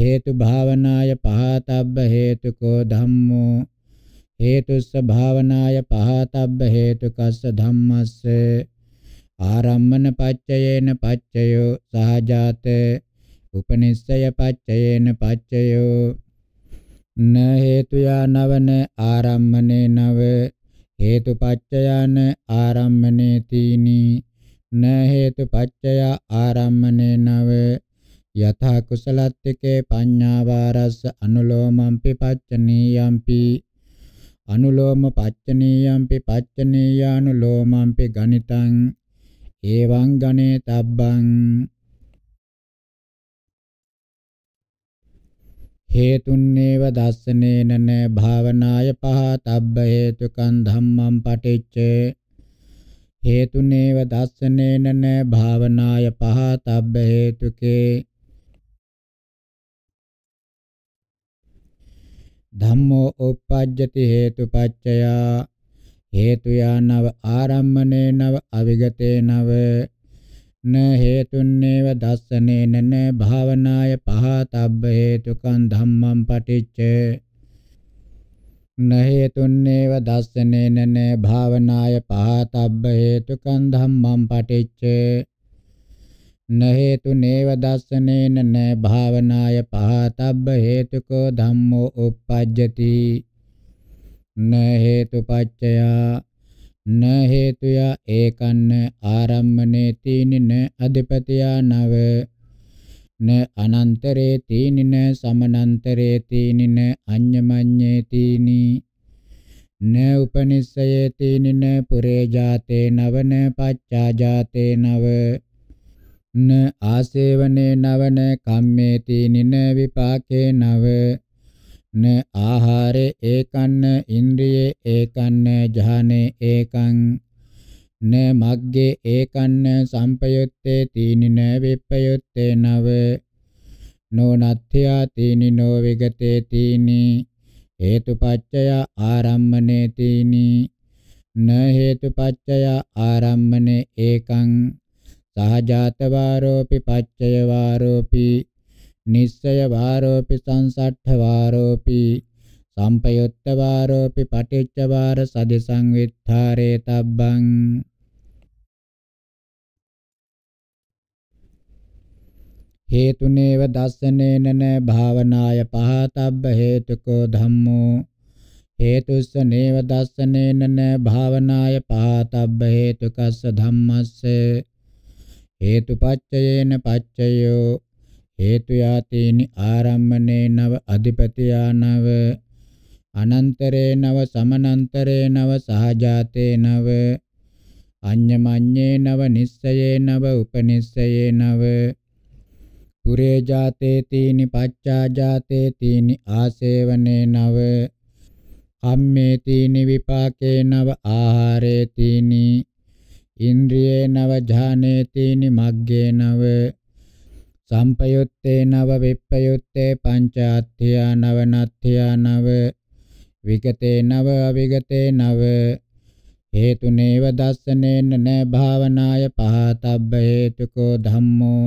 හේතු භාවනාය පහතබ්බ හේතුකෝ ධම්මෝ හේතුස්ස භාවනාය පහතබ්බ හේතුකස්ස ධම්මස්ස ආරම්මන පච්චයේන පච්චයෝ සහජාත උපනිස්සය පච්චයේන පච්චයෝ න හේතුයා නවන ආරම්මනේ නව හේතුපච්චයාන ආරම්මනේ තීනි න හේතුපච්චයා ආරම්මනේ නව යථා කුසලත්තිකේ පඤ්ඤාවාරස්ස අනුලෝමම්පි පච්චනීයම්පි අනුලෝම පච්චනීයම්පි පච්චනීයානුලෝමම්පි ගණිතං ඒවං ගනේ තබ්බං හේතුන්නේව දස්සනේන න භාවනාය පහතබ්බ හේතුකං ධම්මං පටිච්ච හේතුනේව දස්සනේන න භාවනාය පහතබ්බ හේතුකේ ධම්මෝ uppajjati හේතුපච්චයා හේතු යනව ආරම්මනේ නව අවිගතේ නව න හේතුන්නේව දස්සනේන න භාවනාය පහතබ්බ හේතුකං ධම්මං පටිච්ච න හේතුන්නේව දස්සනේන න භාවනාය පහතබ්බ හේතුකං ධම්මං පටිච්ච න හේතු නේව දස්සනේන න භාවනාය පහතබ්බ හේතුකෝ ධම්මෝ uppajjati න හේතුපච්චය න හේතුය ඒකන්න ආරම්මනේ තීනින අධිපතියා නව න අනන්තරේ තීනින සමනන්තරේ තීනින අඤ්ඤමඤ්ඤේ තීනි න උපනිස්සයේ තීනින පුරේ ජාතේ නවන පච්චා ජාතේ නව න ආසේවනේ නවන කම්මේති නින විපාකේ නව න ආහාරේ ඒකන්න ඉන්ද්‍රියේ ඒකන්න ඥානේ ඒකං න මග්ගේ ඒකන්න සම්පයුත්තේ තීනින විප්පයුත්තේ නව නොනත්ත්‍යා තීනිනෝ විගතේ තීනි හේතුපච්චය ආරම්මනේ තීනි න හේතුපච්චය ආරම්මනේ ඒකං සහජාත වාරෝපි පච්චය වාරෝපි නිස්සය වාරෝපි සංසට්ඨ වාරෝපි සම්පයුත්ත වාරෝපි පටිච්ච වාර සදි සංවිත්තරේ තබ්බං හේතුනේව දස්සනේන න භාවනාය පහතබ්බ හේතුකෝ ධම්මෝ හේතුස්ස නේව දස්සනේන න භාවනාය පහතබ්බ හේතුකස්ස ධම්මස්සේ හේතුපච්චයේන පච්චයෝ හේතු යාතේනි ආරම්මනේ නව අධිපතියා නව අනන්තරේ නව සමනන්තරේ නව සහජාතේ නව අඤ්ඤමඤ්ඤේ නව නිස්සයේ නව උපනිස්සයේ නව පුරේ ජාතේ තීනි පච්චා ජාතේ තීනි ආසේවනේ නව කම්මේ තීනි විපාකේ නව ආහාරේ තීනි ඉන්ද්‍රියේනව ඥානේතේනි මග්ගේනව සම්පයුත්තේනව විප්පයුත්තේ පංචාත්ථියා නව නත්ථියා නව විගතේනව අවිගතේනව හේතුනේව දස්සනේන න භාවනාය පහතබ්බ හේතුකෝ ධම්මෝ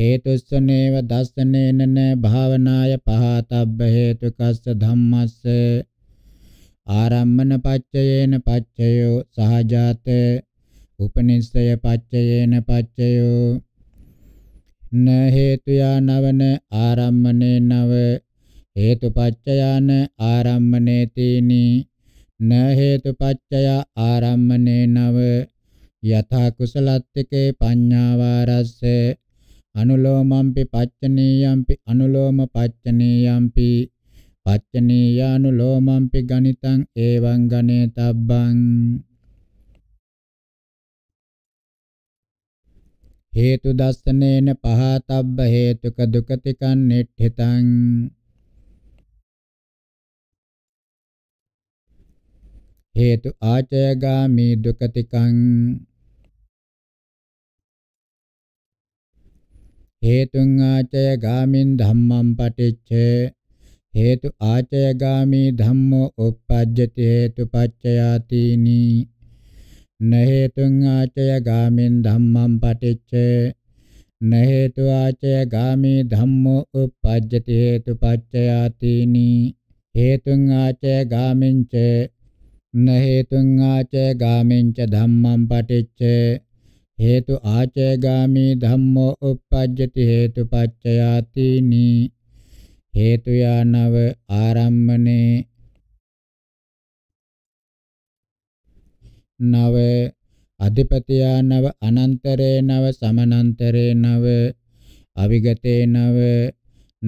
හේතුස්සනේව දස්සනේන න භාවනාය පහතබ්බ හේතුකස්ස ධම්මස්ස ආරම්මන පච්චයේන පච්චයෝ සහජාතේ උපනිස්සය පච්චයේන පච්චයෝ න හේතුයා නවන ආරම්මනේ නව හේතුපච්චයාන ආරම්මනේ තීනි න හේතුපච්චය ආරම්මනේ නව යථා කුසලත්තිකේ පඤ්ඤාවාරස්ස අනුලෝමම්පි පච්චනීයම්පි අනුලෝම පච්චනීයම්පි පච්චනීයානුලෝමම්පි ගණිතං එවං ගණේතබ්බං හේතු දස්සනේන පහතබ්බ හේතුක දුකතිකන් නිට්ඨිතං හේතු ආචයගාමි දුකතිකං හේතුං ආචයගාමින් ධම්මං පටිච්ච හේතු ආචයගාමි ධම්මෝ uppajjati හේතුපච්චයාතිනී නහේතුං ආචය ගාමින් ධම්මං පටිච්චේ न हेतु आचय गामी धम्मो उपपद्यति हेतु पच्चयातीनि हेतुं आचय गामिं च न हेतुं आचय गामिं च धम्मं पठिच्च हेतु आचय गामी धम्मो उपपद्यति हेतु पच्चयातीनि हेतु या नव आरम्भने නව අධිපතියා නව අනන්තරේ නව සමනන්තරේ නව අවිගතේ නව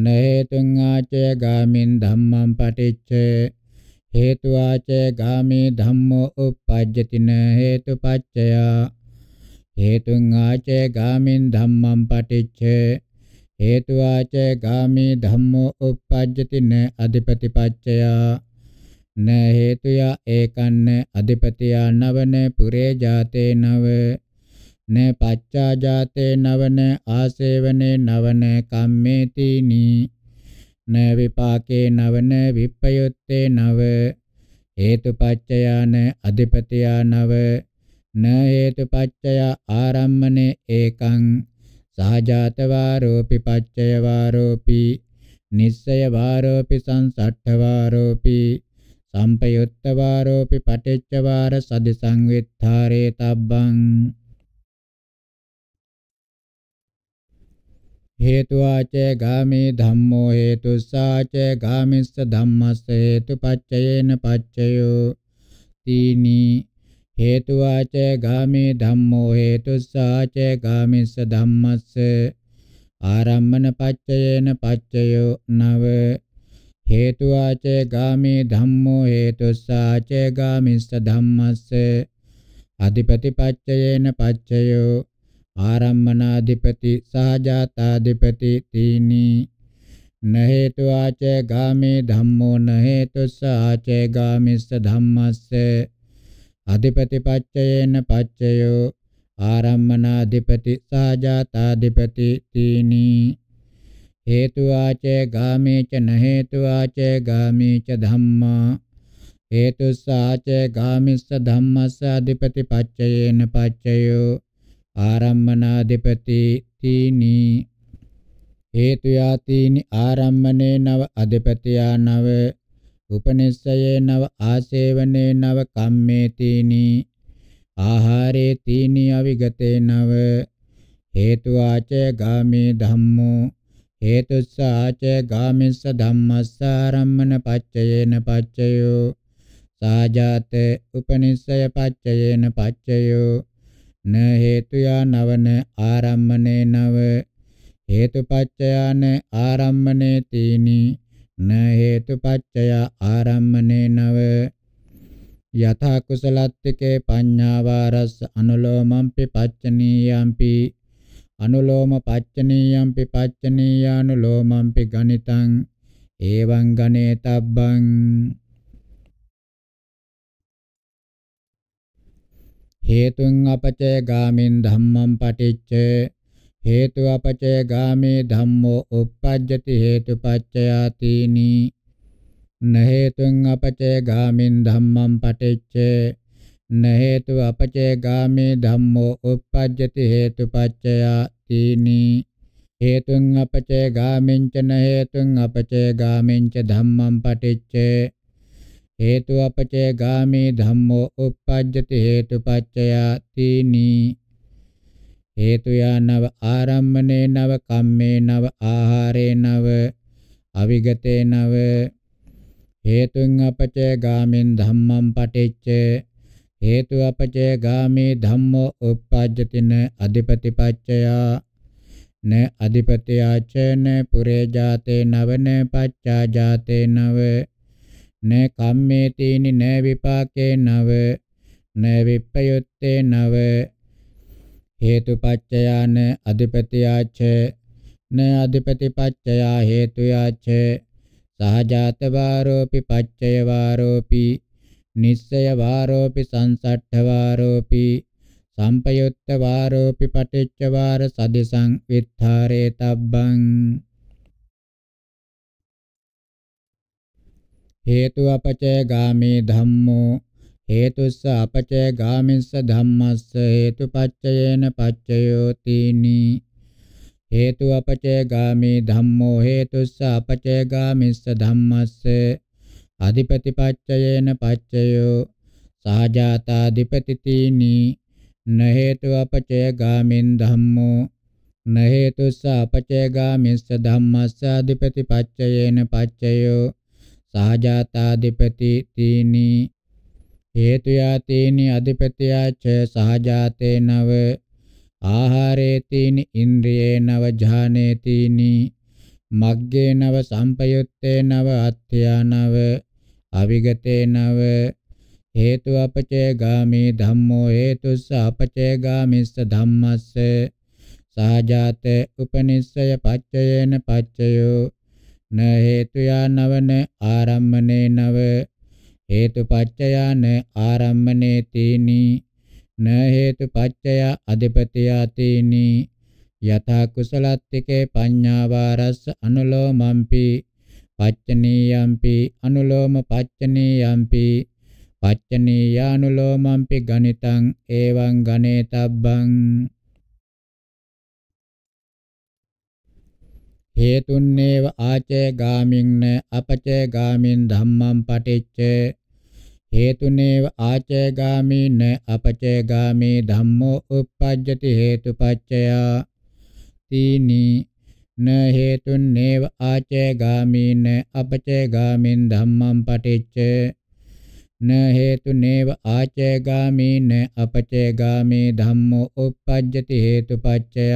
නේතුං ආචය ගාමින් ධම්මං පටිච්ච හේතු ආචය ගාමේ ධම්මෝ uppajjati න හේතුපච්චය හේතුං ආචය ගාමින් ධම්මං පටිච්ච හේතු ආචය ගාමේ ධම්මෝ uppajjati න අධිපතිපච්චය න හේතුය ඒකන්න අධිපතියා නවන පුරේ ජාතේ නව න පච්චා ජාතේ නවන ආසේවනේ නවන කම්මේතිනි න විපාකේ නවන විප්පයුත්තේ නව හේතුපච්චයාන අධිපතියා නව න හේතුපච්චය ආරම්මනේ ඒකං සහජාතවාරෝපි පච්චයවාරෝපි නිස්සයවාරෝපි සංසට්ඨවාරෝපි සම්පයුත්ත වාරෝපි පටිච්ච වාර සදි සංවිත්තාරේ තබ්බං හේතු ආචේ ගාමේ ධම්මෝ හේතුස්සාචේ ගාමිස්ස ධම්මස්ස හේතුපච්චයේන පච්චයෝ තීනි හේතු ආචේ ගාමේ ධම්මෝ හේතුස්සාචේ ගාමිස්ස ධම්මස්ස ආරම්මන පච්චයේන පච්චයෝ නව හේතු ආචේ ගාමි ධම්මෝ හේතුස්සාචේ ගාමිස්ස ධම්මස්ස අධිපති පච්චයේන පච්චයෝ ආරම්මනාධිපති සහජාතාධිපති තීනි නහේතු ආචේ ගාමි ධම්මෝ නහේතුස්සාචේ ගාමිස්ස ධම්මස්ස අධිපති පච්චයේන පච්චයෝ ආරම්මනාධිපති සහජාතාධිපති තීනි हेतुवाच गामे च न हेतुवाच गामे च धम्मा हेतुस्साच गामिस्स धम्मस्स अधिपतिपच्चयेन पच्चयो आरम्मनाधिपति तीनि हेतुया तीनि आरम्मने नव अधिपतिया नव उपनिषये नव आसेवने नव कम्मे तीनि आहारे तीनि अविगते नव हेतुवाच गामे धम्मो හේතුස්සාච ගාමිස්ස ධම්මස්සාරම්මන පච්චයේන පච්චයෝ සාජාත උපනිස්සය පච්චයේන පච්චයෝ න හේතුයා නවන ආරම්මනේ නව හේතුපච්චයාන ආරම්මනේ තීනි න හේතුපච්චය ආරම්මනේ නව යථා කුසලත්තිකේ පඤ්ඤාවාරස්ස අනුලෝමම්පි පච්චනීයම්පි අනුලෝම පච්චනීයම්පි පච්චනීයානුලෝමම්පි ගණිතං එවං ගණේතබ්බං හේතුං අපචේ ගාමින් ධම්මං පටිච්ච හේතු අපචේ ගාමේ ධම්මෝ uppajjati හේතුපච්චයාතිනි නහේතුං අපචේ ගාමින් ධම්මං පටිච්චේ न हेतु अपचय गामी धम्मो उपपद्यति हेतुपच्चया तीनी हेतुं अपचय गामिं च न हेतुं अपचय गामिं च धम्मं पटिච්චේ හේතු අපචේ ගාමී ධම්මෝ uppajjati හේතුපච්චයා තීනි හේතු යනව ආරම්මනේ නව කම්මේ නව ආහාරේ නව අවිගතේ නව හේතුන් අපචේ ගාමින් ධම්මං පටිච්චේ හේතු අපචය ගාමේ ධම්මෝ uppajjatin adipatipaccaya න අධිපත්‍යාචන පුරේ ජාතේ නවන පච්චා ජාතේ නව න කම්මේ තීනි න විපාකේ නව න විප්පයුත්තේ නව හේතුපච්චයාන අධිපත්‍යාච න අධිපතිපච්චයා හේතුයාච සහජාත වාරෝපි පච්චය වාරෝපි නිස්සය වාරෝපි සංසට්ඨ වාරෝපි සම්පයුත්ත වාරෝපි පටිච්ච වාර සදිසං විත්තරේ තබ්බං හේතු අපචය ගාමේ ධම්මෝ හේතුස්ස අපචය ගාමිස්ස ධම්මස්ස හේතුපච්චයේන පච්චයෝතිනි හේතු අපචය ගාමේ ධම්මෝ හේතුස්ස අපචය ගාමිස්ස ධම්මස්ස අධිපති පච්චයේන පච්චයෝ සහජාතාධිපති තීනි න හේතු අපචය ගාමින් ධම්මෝ න හේතුස්ස අපචය ගාමිස්ස ධම්මස්ස අධිපති පච්චයේන පච්චයෝ සහජාතාධිපති තීනි හේතු යාතේනි අධිපතියාච සහජාතේ නව ආහාරේතීනි ඉන්ද්‍රියේ නව ඥානේතීනි මග්ගේ නව සම්පයුත්තේ නව අත්‍යා නව අවිගතේනව හේතු අපචේ ගාමී ධම්මෝ හේතුස්ස අපචේ ගාමිස්ස ධම්මස්ස සාජාත උපනිස්සය පච්චයේන පච්චයෝ න හේතුයා නවන ආරම්මනේ නව හේතුපච්චයාන ආරම්මනේ තීනි න හේතුපච්චය අධිපතියා තීනි යථා කුසලත්තිකේ පඤ්ඤාවාරස්ස අනුලෝමම්පි පච්චනීයම්පි අනුලෝම පච්චනීයම්පි පච්චනීයානුලෝමම්පි ගණිතං එවං ගණේතබ්බං හේතුන්නේව ආචේ ගාමින්න අපචේ ගාමින් ධම්මං පටිච්ච හේතුනේව ආචේ ගාමින්න අපචේ ගාමේ ධම්මෝ uppajjati හේතුපච්චයා තීනී න හේතුන් නේව ආචේ ගාමීන අපචේ ගාමින් ධම්මං පටිච්ච න හේතු නේව ආචේ ගාමීන අපචේ ගාමේ ධම්මෝ uppajjati හේතුපච්චය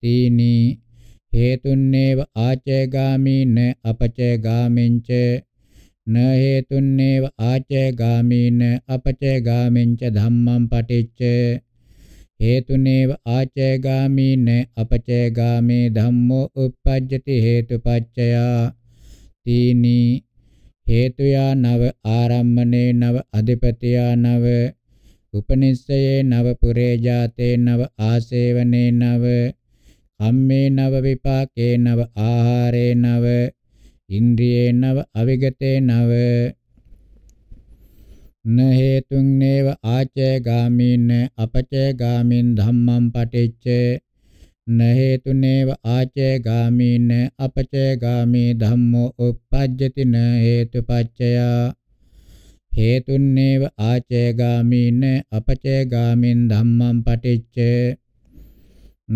තීනි හේතුන් නේව ආචේ ගාමීන අපචේ ගාමින්ච න හේතුන් නේව ආචේ ගාමීන අපචේ ගාමින්ච ධම්මං පටිච්ච හේතුනේව ආචයගාමීන අපචයගාමේ ධම්මෝ uppajjati හේතුපච්චයා තීනි හේතුයා නව ආරම්මනේ නව අධිපතියා නව උපනිස්සයේ නව පුරේ ජාතේ නව ආසේවනේ නව කම්මේ නව විපාකේ නව ආහාරේ නව ඉන්ද්‍රියේ නව අවිගතේ නව න හේතුං නේව ආචේ ගාමින්න අපචේ ගාමින් ධම්මං පටිච්ච න හේතු නේව ආචේ ගාමින්න අපචේ ගාමී ධම්මෝ uppajjati න හේතුපච්චය හේතුන් නේව ආචේ ගාමින්න අපචේ ගාමින් ධම්මං පටිච්ච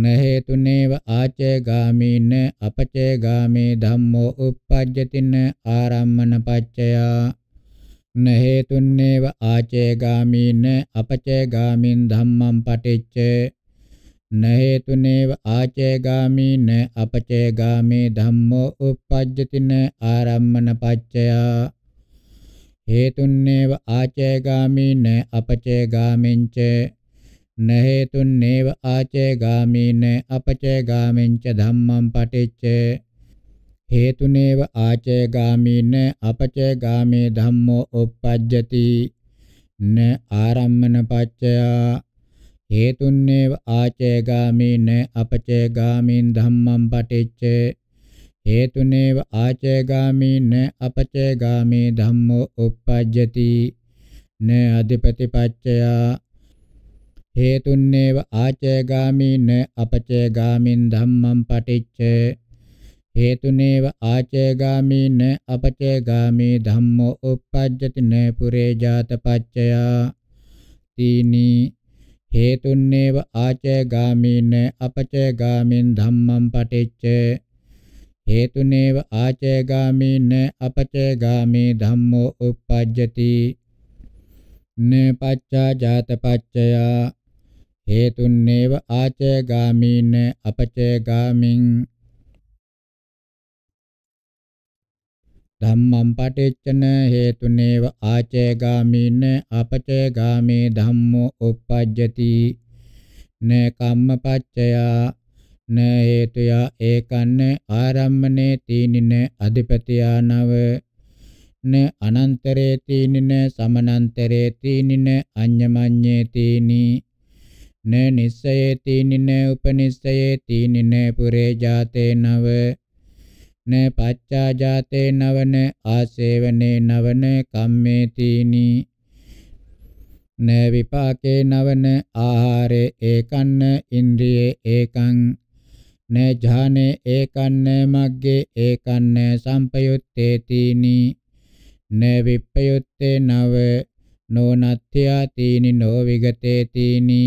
න හේතුනේව ආචේ ගාමීන අපචේ ගාමේ ධම්මෝ uppajjatin ආරම්මන පච්චයා න හේතුන්නේව ආචේගාමීන අපචේගාමින් ධම්මං පටිච්ච න හේතුනේව ආචේගාමීන අපචේගාමේ ධම්මෝ uppajjatin ආරම්මන පච්චයා හේතුන්නේව ආචේගාමීන අපචේගාමින්ච න හේතුන්නේව ආචේගාමීන අපචේගාමින්ච ධම්මං පටිච්ච හේතුනේව ආචයගාමීන අපචයගාමී ධම්මෝ uppajjati න ආරම්මන පච්චය හේතුන්නේව ආචයගාමීන අපචයගාමීන් ධම්මං පටිච්ච හේතුනේව ආචයගාමීන අපචයගාමී ධම්මෝ uppajjati න අධිපති පච්චය හේතුන්නේව ආචයගාමීන අපචයගාමීන් ධම්මං පටිච්ච හේතුනේව ආචේගාමීන අපචේගාමී ධම්මෝ uppajjati ne pure jata paccaya තීනි හේතුන්නේව ආචේගාමීන අපචේගාමින් ධම්මං පටිච්ච හේතුනේව ආචේගාමීන අපචේගාමී ධම්මෝ uppajjati ne pacca jata paccaya හේතුන්නේව ආචේගාමීන අපචේගාමින් ධම්මං පටිච්චන හේතුනේව ආචේගාමින අපචේගාමේ ධම්මෝ uppajjati න කම්මපච්චය න හේතුය ඒකන්න ආරම්මනේ තීනින අධිපතියා නව න අනන්තරේ තීනින සමනන්තරේ තීනින අඤ්ඤමඤ්ඤේ තීනි න නිස්සයේ තීනින උපනිස්සයේ තීනින පුරේ ජාතේ නව න පච්චාජාතේ නවන ආසේවනේ නවන කම්මේතිනි න විපාකේ නවන ආහාරේ ඒකන්න ඉන්ද්‍රියේ ඒකං න ඥානේ ඒකන්න මග්ගේ ඒකන්න සංපයුත්තේ තීනි න විප්පයුත්තේ නව නොනත්ත්‍යා තීනි නොවිගතේ තීනි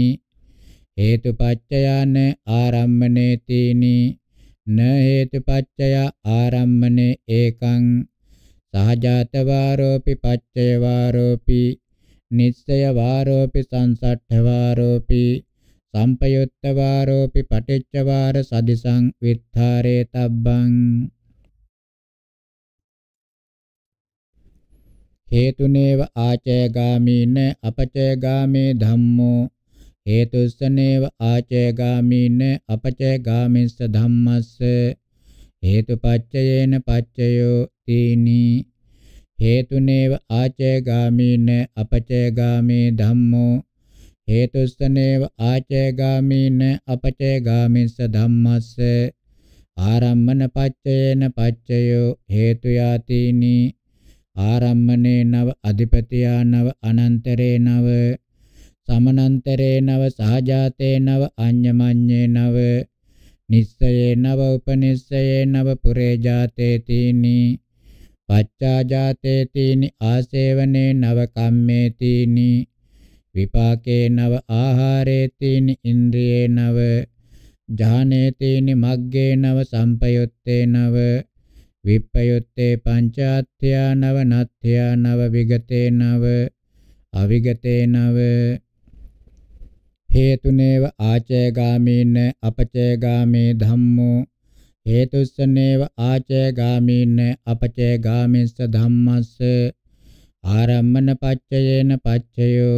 හේතුපච්චයන ආරම්මනේ තීනි න හේතුපච්චය ආරම්මනේ ඒකං සහජාත වාරෝපි පච්චය වාරෝපි නිස්සය වාරෝපි සංසට්ඨ වාරෝපි සම්පයුත්ත වාරෝපි පටිච්ච වාර සදිසං විත්තරේ තබ්බං හේතුනේව ආචයගාමීන අපචයගාමේ ධම්මෝ හේතුස්සනේව ආචයගාමීන අපචයගාමිස්ස ධම්මස්ස හේතුපච්චයේන පච්චයෝ තීනි හේතුනේව ආචයගාමීන අපචයගාමේ ධම්මෝ හේතුස්සනේව ආචයගාමීන අපචයගාමිස්ස ධම්මස්ස ආරම්මන පච්චයේන පච්චයෝ හේතු යාතිනි ආරම්මනේ නව අධිපතියා නව අනන්තරේ නව සමනන්තරේ නව සහජාතේ නව අඤ්ඤමඤ්ඤේ නව නිස්සයේ නව උපනිස්සයේ නව පුරේ ජාතේ තීනි පච්චා ජාතේ තීනි ආසේවනේ නව කම්මේ තීනි විපාකේ නව ආහාරේ තීනි ඉන්ද්‍රියේ නව ජානේ තීනි මග්ගේ නව සම්පයුත්තේ නව විප්පයුත්තේ පංචාත්‍යා නව නත්‍යා නව විගතේ නව අවිගතේ නව හේතුනේව ආචයගාමීන අපචයගාමී ධම්මෝ හේතුස්සනේව ආචයගාමීන අපචයගාමිස්ස ධම්මස්ස ආරම්මන පච්චයේන පච්චයෝ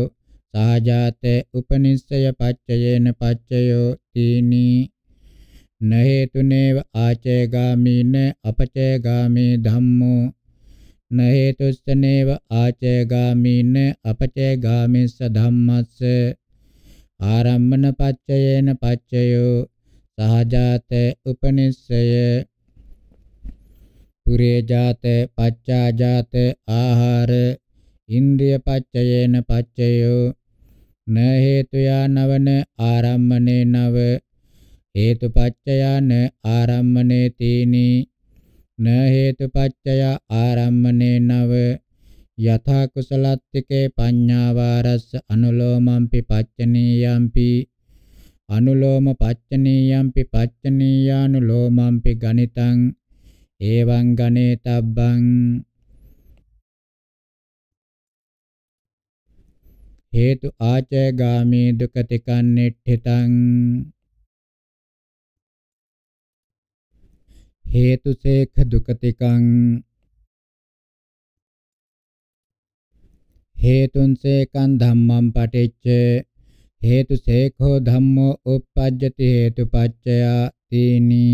සාජාතේ උපනිස්සය පච්චයේන පච්චයෝ තීනි න හේතුනේව ආචයගාමීන අපචයගාමී ධම්මෝ න හේතුස්සනේව ආචයගාමීන අපචයගාමිස්ස ධම්මස්ස ආරම්මන පච්චයේන පච්චයෝ සහජාත උපනිස්සය පුරේ ජාත පච්චා ජාත ආහාර ඉන්ද්‍රිය පච්චයේන පච්චයෝ න හේතුයා නවන ආරම්මනේ නව හේතු පච්චයාන ආරම්මනේ තීනි න හේතු පච්චයා ආරම්මනේ නව යථා කුසලත්තිකේ පඤ්ඤාවාරස්ස අනුලෝමම්පි පච්චනීයම්පි අනුලෝම පච්චනීයම්පි පච්චනීයානුලෝමම්පි ගණිතං එවං ගණේතබ්බං හේතු ආචය ගාමී දුකතිකන් නෙට්ඨිතං හේතුසේඛ දුකතිකං හේතුන් සේකං ධම්මං පටිච්ච හේතු සේකෝ ධම්මෝ uppajjati හේතුපච්චයා තීනි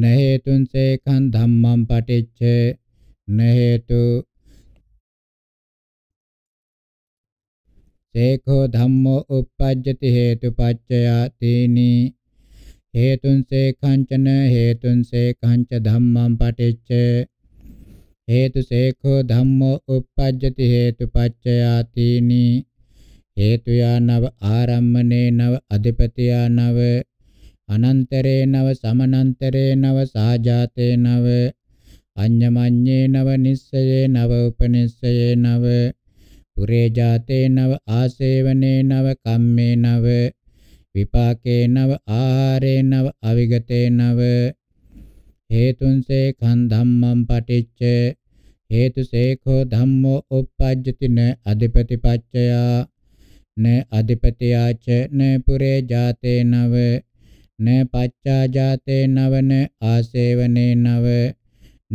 න හේතුන් සේකං ධම්මං පටිච්ච න හේතු සේකෝ ධම්මෝ uppajjati හේතුපච්චයා තීනි හේතුන් සේකංචන හේතුන් සේකංච ධම්මං පටිච්ච හේතු සේකෝ ධම්මෝ uppajjati හේතු පච්චයාතිනි හේතු යනව ආරම්මනේ නව අධිපති යනව අනන්තරේ නව සමනන්තරේ නව සාජාතේ නව අඤ්ඤමඤ්ඤේ නව නිස්සයේ නව උපනිස්සයේ නව පුරේ ජාතේ නව ආසේවනේ නව කම්මේ නව විපාකේ නව ආහාරේ නව අවිගතේ නව හේතුන්සේ කන් ධම්මං පටිච්ච හේතුසේකෝ ධම්මෝ uppajjati න අධිපතිපච්චයා න අධිපතියාච න පුරේ ජාතේ නව න පච්චා ජාතේ නවන ආසේවනේ නව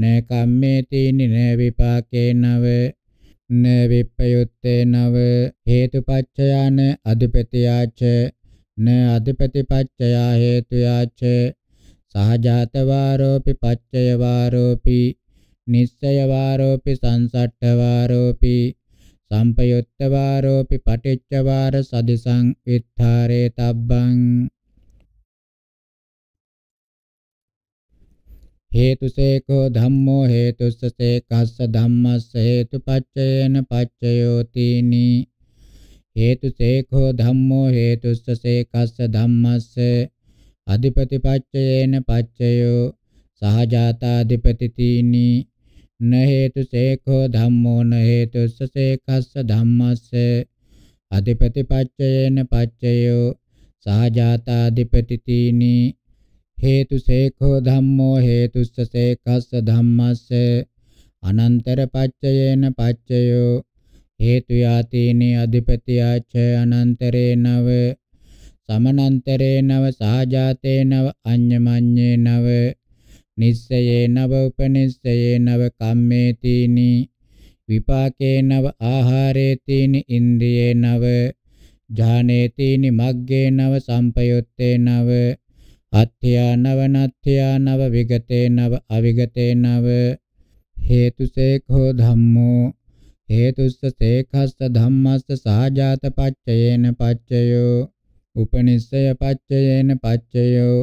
න කම්මේති න විපාකේ නව න විප්පයුත්තේ නව හේතුපච්චයාන අධිපතියාච න අධිපතිපච්චයා හේතුයාච සහජාත වාරෝපි පච්චය වාරෝපි නිස්සය වාරෝපි සංසට්ඨ වාරෝපි සම්පයුත්ත වාරෝපි පටිච්ච වාර සදිසං විත්තරේ තබ්බං හේතුසේකෝ ධම්මෝ හේතුස්සේකස්ස ධම්මස්ස හේතුපච්චයේන පච්චයෝතිනි හේතුසේකෝ ධම්මෝ හේතුස්සේකස්ස ධම්මස්ස අධිපති පච්චයේන පච්චයෝ සහජාතාධිපතිතිනි න හේතු සේකෝ ධම්මෝ න හේතුස්ස සේකස්ස ධම්මස්ස අධිපති පච්චයේන පච්චයෝ සහජාතාධිපතිතිනි හේතු සේකෝ ධම්මෝ හේතුස්ස සේකස්ස ධම්මස්ස අනන්තර පච්චයේන පච්චයෝ හේතු යාතීනි අධිපතියාච අනන්තරේ නව සමනන්තරේ නව සහජාතේ නව අඤ්ඤමඤ්ඤේ නව නිස්සයේ නව උපනිස්සයේ නව කම්මේතිනි විපාකේ නව ආහාරේතිනි ඉන්ද්‍රියේ නව ඥානේතිනි මග්ගේ නව සම්පයුත්තේ නව අත්ථයා නව නත්ථයා නව විගතේ නව අවිගතේ නව හේතුසේඛෝ ධම්මෝ හේතුස්ස සේඛස්ස ධම්මස්ස සාජාත පච්චයේන පච්චයෝ උපනිස්සය පච්චයේන පච්චයෝ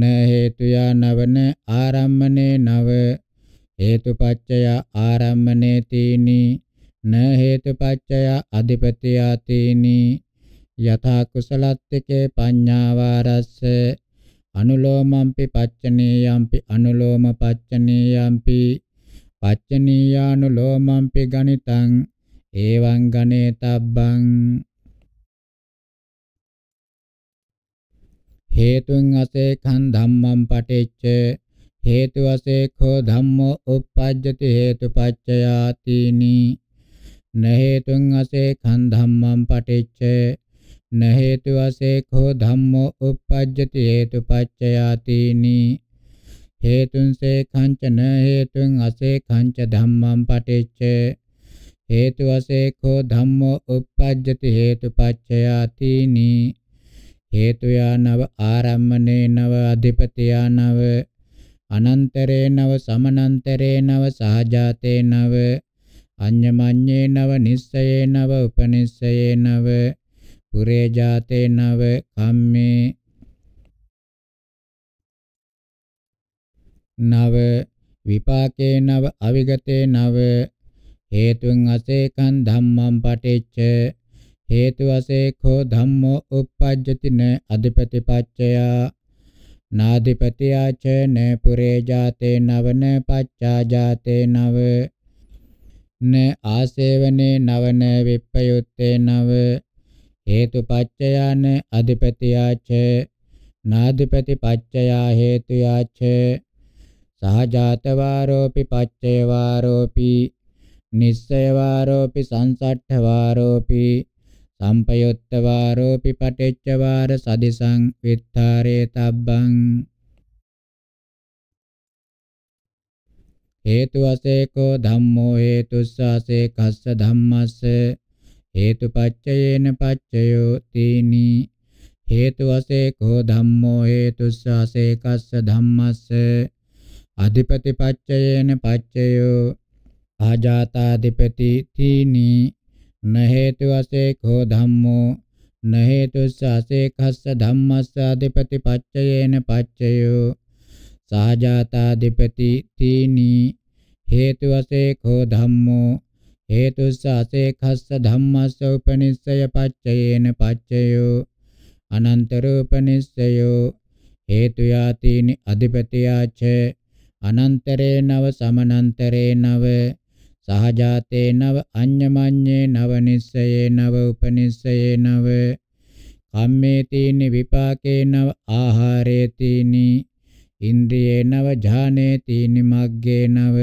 න හේතුයා නවන ආරම්මනේ නව හේතුපච්චය ආරම්මනේ තීනි න හේතුපච්චය අධිපතියා තීනි යථා කුසලත්තිකේ පඤ්ඤාවාරස්ස අනුලෝමම්පි පච්චනීයම්පි අනුලෝම පච්චනීයම්පි පච්චනීයානුලෝමම්පි ගණිතං එවං ගණේතබ්බං හේතුන් අසේඛං ධම්මං පටිච්ච හේතු අසේඛෝ ධම්මෝ uppajjati හේතුපච්චයාති නී නහේතුං අසේඛං ධම්මං පටිච්ච නහේතු අසේඛෝ ධම්මෝ uppajjati හේතුපච්චයාති නී හේතුං සේඛං ච නහේතුං අසේඛං ච ධම්මං පටිච්ච හේතු අසේඛෝ ධම්මෝ uppajjati හේතුපච්චයාති නී හේතුයානව ආරම්මණේනව අධිපතියානව අනන්තරේනව සමනන්තරේනව සහජාතේනව අඤ්ඤමඤ්ඤේනව නිස්සයේනව උපනිස්සයේනව පුරේ ජාතේනව කම්මේ නව විපාකේ නව අවිගතේ නව හේතුන් අසේකන් ධම්මං පටිච්ච හේතු වශේඛෝ ධම්මෝ uppajjati න අධිපති පච්චයා නාධිපතියා ච න පුරේ ජාතේ නවන පච්චා ජාතේ නව න ආසේවනේ නවන විප්පයුත්තේ නව හේතු පච්චයාන අධිපතියා ච නාධිපති පච්චයා හේතුයා ච සහජාතවාරෝපි පච්චේ වාරෝපි නිස්සය වාරෝපි සංසට්ඨ වාරෝපි සම්පයොත්ත වාරෝපි පටිච්ච වාර සදිසං විත්තරේ තබ්බං හේතු අසේකෝ ධම්මෝ හේතුස්සාසේ කස්ස ධම්මස්ස හේතුපච්චයේන පච්චයෝ තීනි හේතු අසේකෝ ධම්මෝ හේතුස්සාසේ කස්ස ධම්මස්ස අධිපති පච්චයේන පච්චයෝ ආජාතාධිපති තීනි न हेतुवसे को धम्मो न हेतुस्सासे खस्स धम्मस्स अधिपति पच्चयेन पच्चयो सा जाताधिपति तीनि हेतुवसे को धम्मो हेतुस्सासे खस्स धम्मस्स उपनिषय पच्चयेन पच्चयो अनन्तरूपनिश्चयो हेतुया तीनि अधिपतिया च अनन्तरे नव समनन्तरे नव සහජාතේ නව අඤ්ඤමඤ්ඤේ නව නිස්සයේ නව උපනිස්සයේ නව කම්මේ තීනි විපාකේ නව ආහාරේ තීනි ඉන්ද්‍රියේ නව ඥානේ තීනි මග්ගේ නව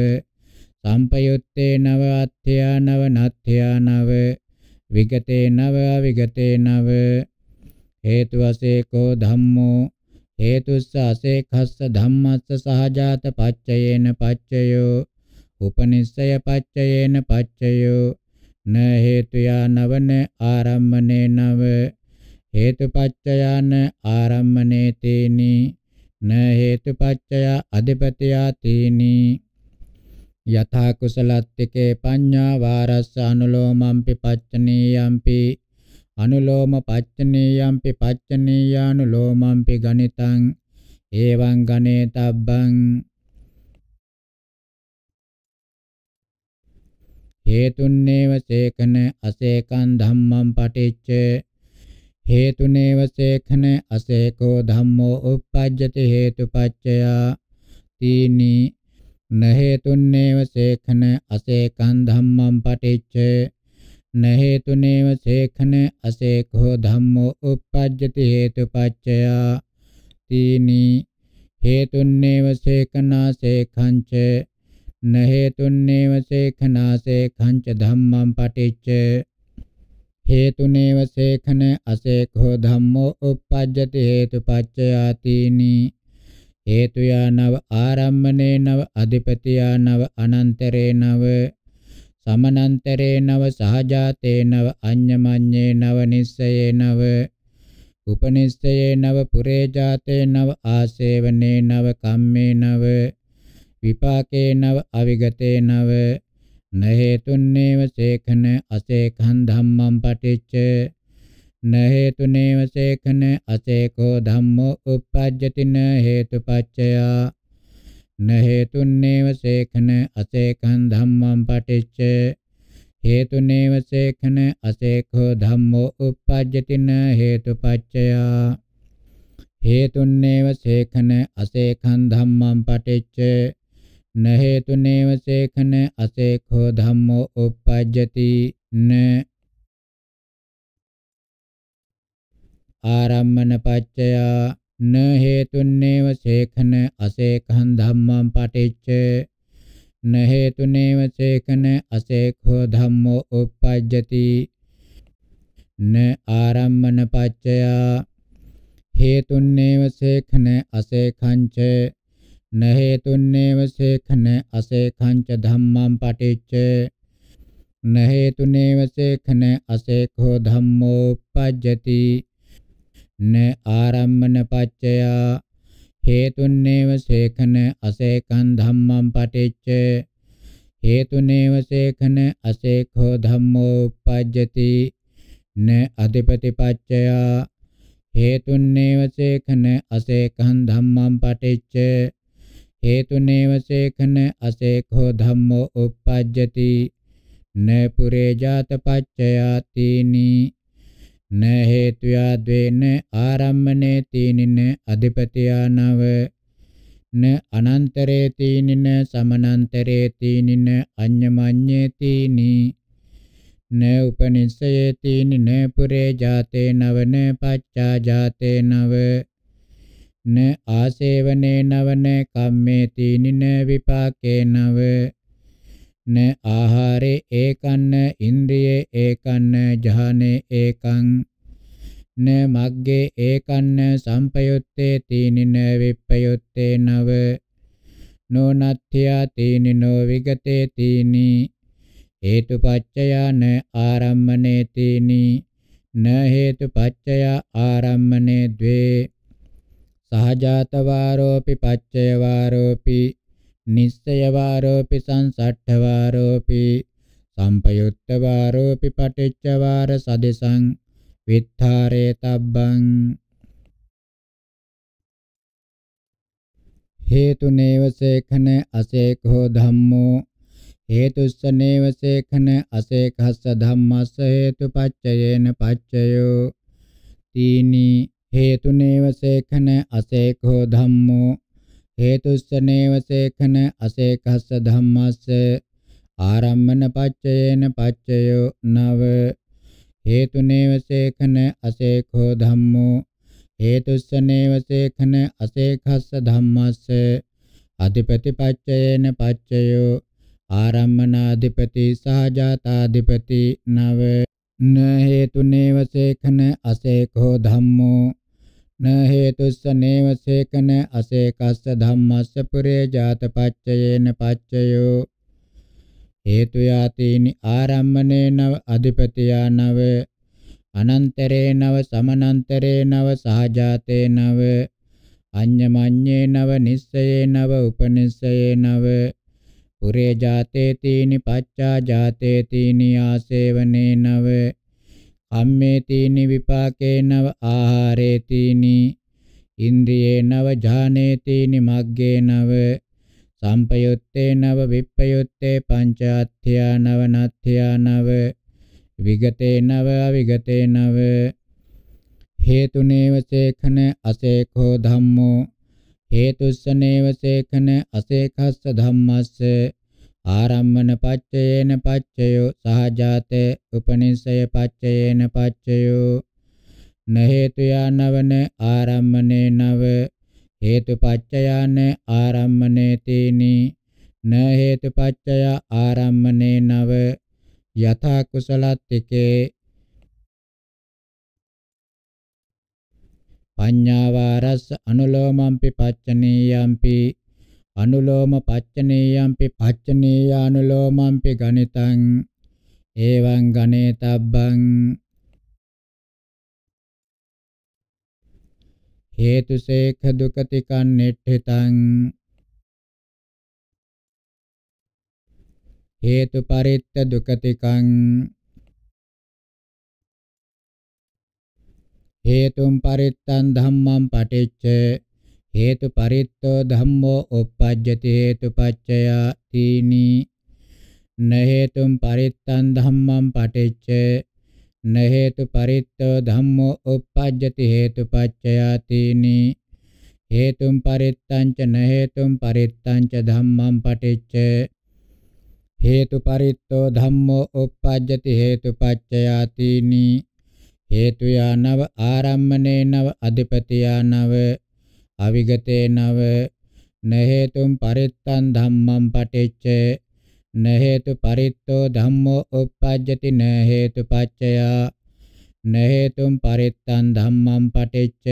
සම්පයුත්තේ නව අත්ථයා නව නත්ථයා නව විගතේ නව අවිගතේ නව හේතු වශේකෝ ධම්මෝ හේතුස්ස අසේඛස්ස ධම්මස්ස සහජාත පච්චයේන පච්චයෝ උපනිස්සය පච්චයේන පච්චයෝ න හේතුයා නවන ආරම්මනේ නව හේතුපච්චයාන ආරම්මනේ තේනි න හේතුපච්චය අධිපතියා තේනි යථා කුසලත්තිකේ පඤ්ඤා වාරස්ස අනුලෝමම්පි පච්චනීයම්පි අනුලෝම පච්චනීයම්පි පච්චනීයානුලෝමම්පි ගණිතං එවං ගණේතබ්බං හේතුන්නේව සේකන අසේකං ධම්මං පටිච්ච හේතුනේව සේකන අසේකෝ ධම්මෝ uppajjati හේතුපච්චයා තීනි න හේතුන්නේව සේකන අසේකං ධම්මං පටිච්ච න හේතුනේව සේකන අසේකෝ ධම්මෝ uppajjati හේතුපච්චයා තීනි හේතුන්නේව සේකනා සේඛංච न हेतुन्नेव सेखना सेखं च धम्मं पठिच्च हेतुनेव सेखन असेखो धम्मो uppajjati हेतुपච්චයාතිනි හේතුයා නව ආරම්මනේ නව අධිපතියා නව අනන්තරේ නව සමනන්තරේ නව සහජාතේ නව අඤ්ඤමඤ්ඤේ නව නිස්සයේ නව උපනිස්සයේ නව පුරේ ජාතේ නව ආසේවනේ නව කම්මේ නව විපාකේනව අවිගතේනව නහේතුන්නේව සේඛන අසේඛං ධම්මං පටිච්ච නහේතුනේව සේඛන අසේඛෝ ධම්මෝ uppajjati න හේතුපච්චයා නහේතුන්නේව සේඛන අසේඛං ධම්මං පටිච්ච හේතුනේව සේඛන අසේඛෝ ධම්මෝ uppajjati න හේතුපච්චයා හේතුන්නේව සේඛන අසේඛං ධම්මං පටිච්ච न हेतुनेव सेखन असेखो धम्मो uppajjati न ආරම්මන පච්චයා න හේතුන්නේව සේකන අසේකං ධම්මං පටිච්ච න හේතුනේව සේකන අසේකෝ ධම්මෝ uppajjati න ආරම්මන පච්චයා හේතුන්නේව සේකන අසේකං ච न हेतुन्नेव सेखन असेखं च धम्मं पठिच्च न हेतुनेव सेखन असेखो धम्मोपज्जति न आरम्भन पच्चया हेतुन्नेव सेखन असेखं धम्मं पठिच्च हेतुनेव सेखन असेखो धम्मोपज्जति न अधिपति पच्चया हेतुन्नेव सेखन असेखं धम्मं पठिच्च හේතුනේව සේඛන අසේඛෝ ධම්මෝ uppajjati න පුරේ ජාත පච්චයාතිනි න හේතුයා ද්වේන ආරම්මනේ තීනින අධිපතියානව න අනන්තරේ තීනින සමනන්තරේ තීනින අඤ්ඤමඤ්ඤේ තීනි න උපනිස්සයේ තීනින පුරේ ජාතේ නවන පච්චා ජාතේ නව න ආසේවනේ නවන කම්මේති නින විපාකේ නව න ආහාරේ ඒකන්න ඉන්ද්‍රියේ ඒකන්න ජහනේ ඒකං න මග්ගේ ඒකන්න සම්පයුත්තේ තීනින විප්පයුත්තේ නව නොනත්ත්‍යා තීනිනෝ විගතේ තීනි හේතුපච්චයාන ආරම්මනේ තීනි න හේතුපච්චයා ආරම්මනේ ද්වේ සහජාත වාරෝපි පච්චය වාරෝපි නිස්සය වාරෝපි සංසට්ඨ වාරෝපි සම්පයුත්ත වාරෝපි පටිච්ච වාර සදෙසං විත්තරේ තබ්බං හේතු නේවසේඛන අසේඛෝ ධම්මෝ හේතුස්ස නේවසේඛන අසේඛස්ස ධම්මස්ස හේතුපච්චයේන පච්චයෝ තීනි හේතුනේව සේඛන අසේඛෝ ධම්මෝ හේතුස්සනේව සේඛන අසේඛස්ස ධම්මස්ස ආරම්මන පච්චයේන පච්චයෝ නව හේතුනේව සේඛන අසේඛෝ ධම්මෝ හේතුස්සනේව සේඛන අසේඛස්ස ධම්මස්ස අධිපති පච්චයේන පච්චයෝ ආරම්මනාධිපති සහජාතාධිපති නව න හේතුනේව සේඛන අසේඛෝ ධම්මෝ න හේතුස්ස නේව සේකන අසේකස්ස ධම්මස්ස පුරේ ජාත පච්චයේන පච්චයෝ හේතු යාතේනි ආරම්මනේ නව අධිපතියා නව අනන්තරේ නව සමනන්තරේ නව සහජාතේ නව අඤ්ඤමඤ්ඤේ නව නිස්සයේ නව උපනිස්සයේ නව පුරේ ජාතේ තීනි පච්චා ජාතේ තීනි ආසේවනේ නව අම්මේතිනි විපාකේනව ආහාරේතිනි ඉන්ද්‍රියේනව ඥානේතිනි මග්ගේනව සම්පයුත්තේනව විප්පයුත්තේ පංචාත්ථ්‍යානව නත්ථ්‍යානව විගතේනව අවිගතේනව හේතුනේව සේඛන අසේඛෝ ධම්මෝ හේතුස්සනේව සේඛන අසේඛස්ස ධම්මස්ස ආරම්මන පච්චයේන පච්චයෝ සහජාතේ උපනිස්සය පච්චයේන පච්චයෝ න හේතු යනවන ආරම්මනේ නව හේතු පච්චයන ආරම්මනේ තීනි න හේතු පච්චය ආරම්මනේ නව යථා කුසලත්තිකේ පඤ්ඤාවාරස්ස අනුලෝමම්පි පච්චනීයම්පි අනුලෝම පච්චනේයම්පි පච්චනේය අනුලෝමම්පි ගණිතං එවං ගණේතබ්බං හේතුසේඛ දුකතිකං නෙට්ඨිතං හේතුපරිත්ත දුකතිකං හේතුම් පරිත්තං ධම්මං පටිච්චේ हेतुपरितो धम्मो हेतु हेतुपच्चया तीनी न हेतु परित्तं धम्मं पठेच्च न हेतुपरितो धम्मो हेतु हेतुपच्चया तीनी हेतु परित्तं च न हेतु परित्तं च धम्मं हेतु हेतुपरितो धम्मो उपपद्यते हेतुपच्चया तीनि हेतुया नव आरम्भने नव अधिपतिया नव අවිගතේනව නහේතුම් පරිත්තං ධම්මං පටිච්ච නහේතු පරිත්තෝ ධම්මෝ uppajjati නහේතු පච්චයා නහේතුම් පරිත්තං ධම්මං පටිච්ච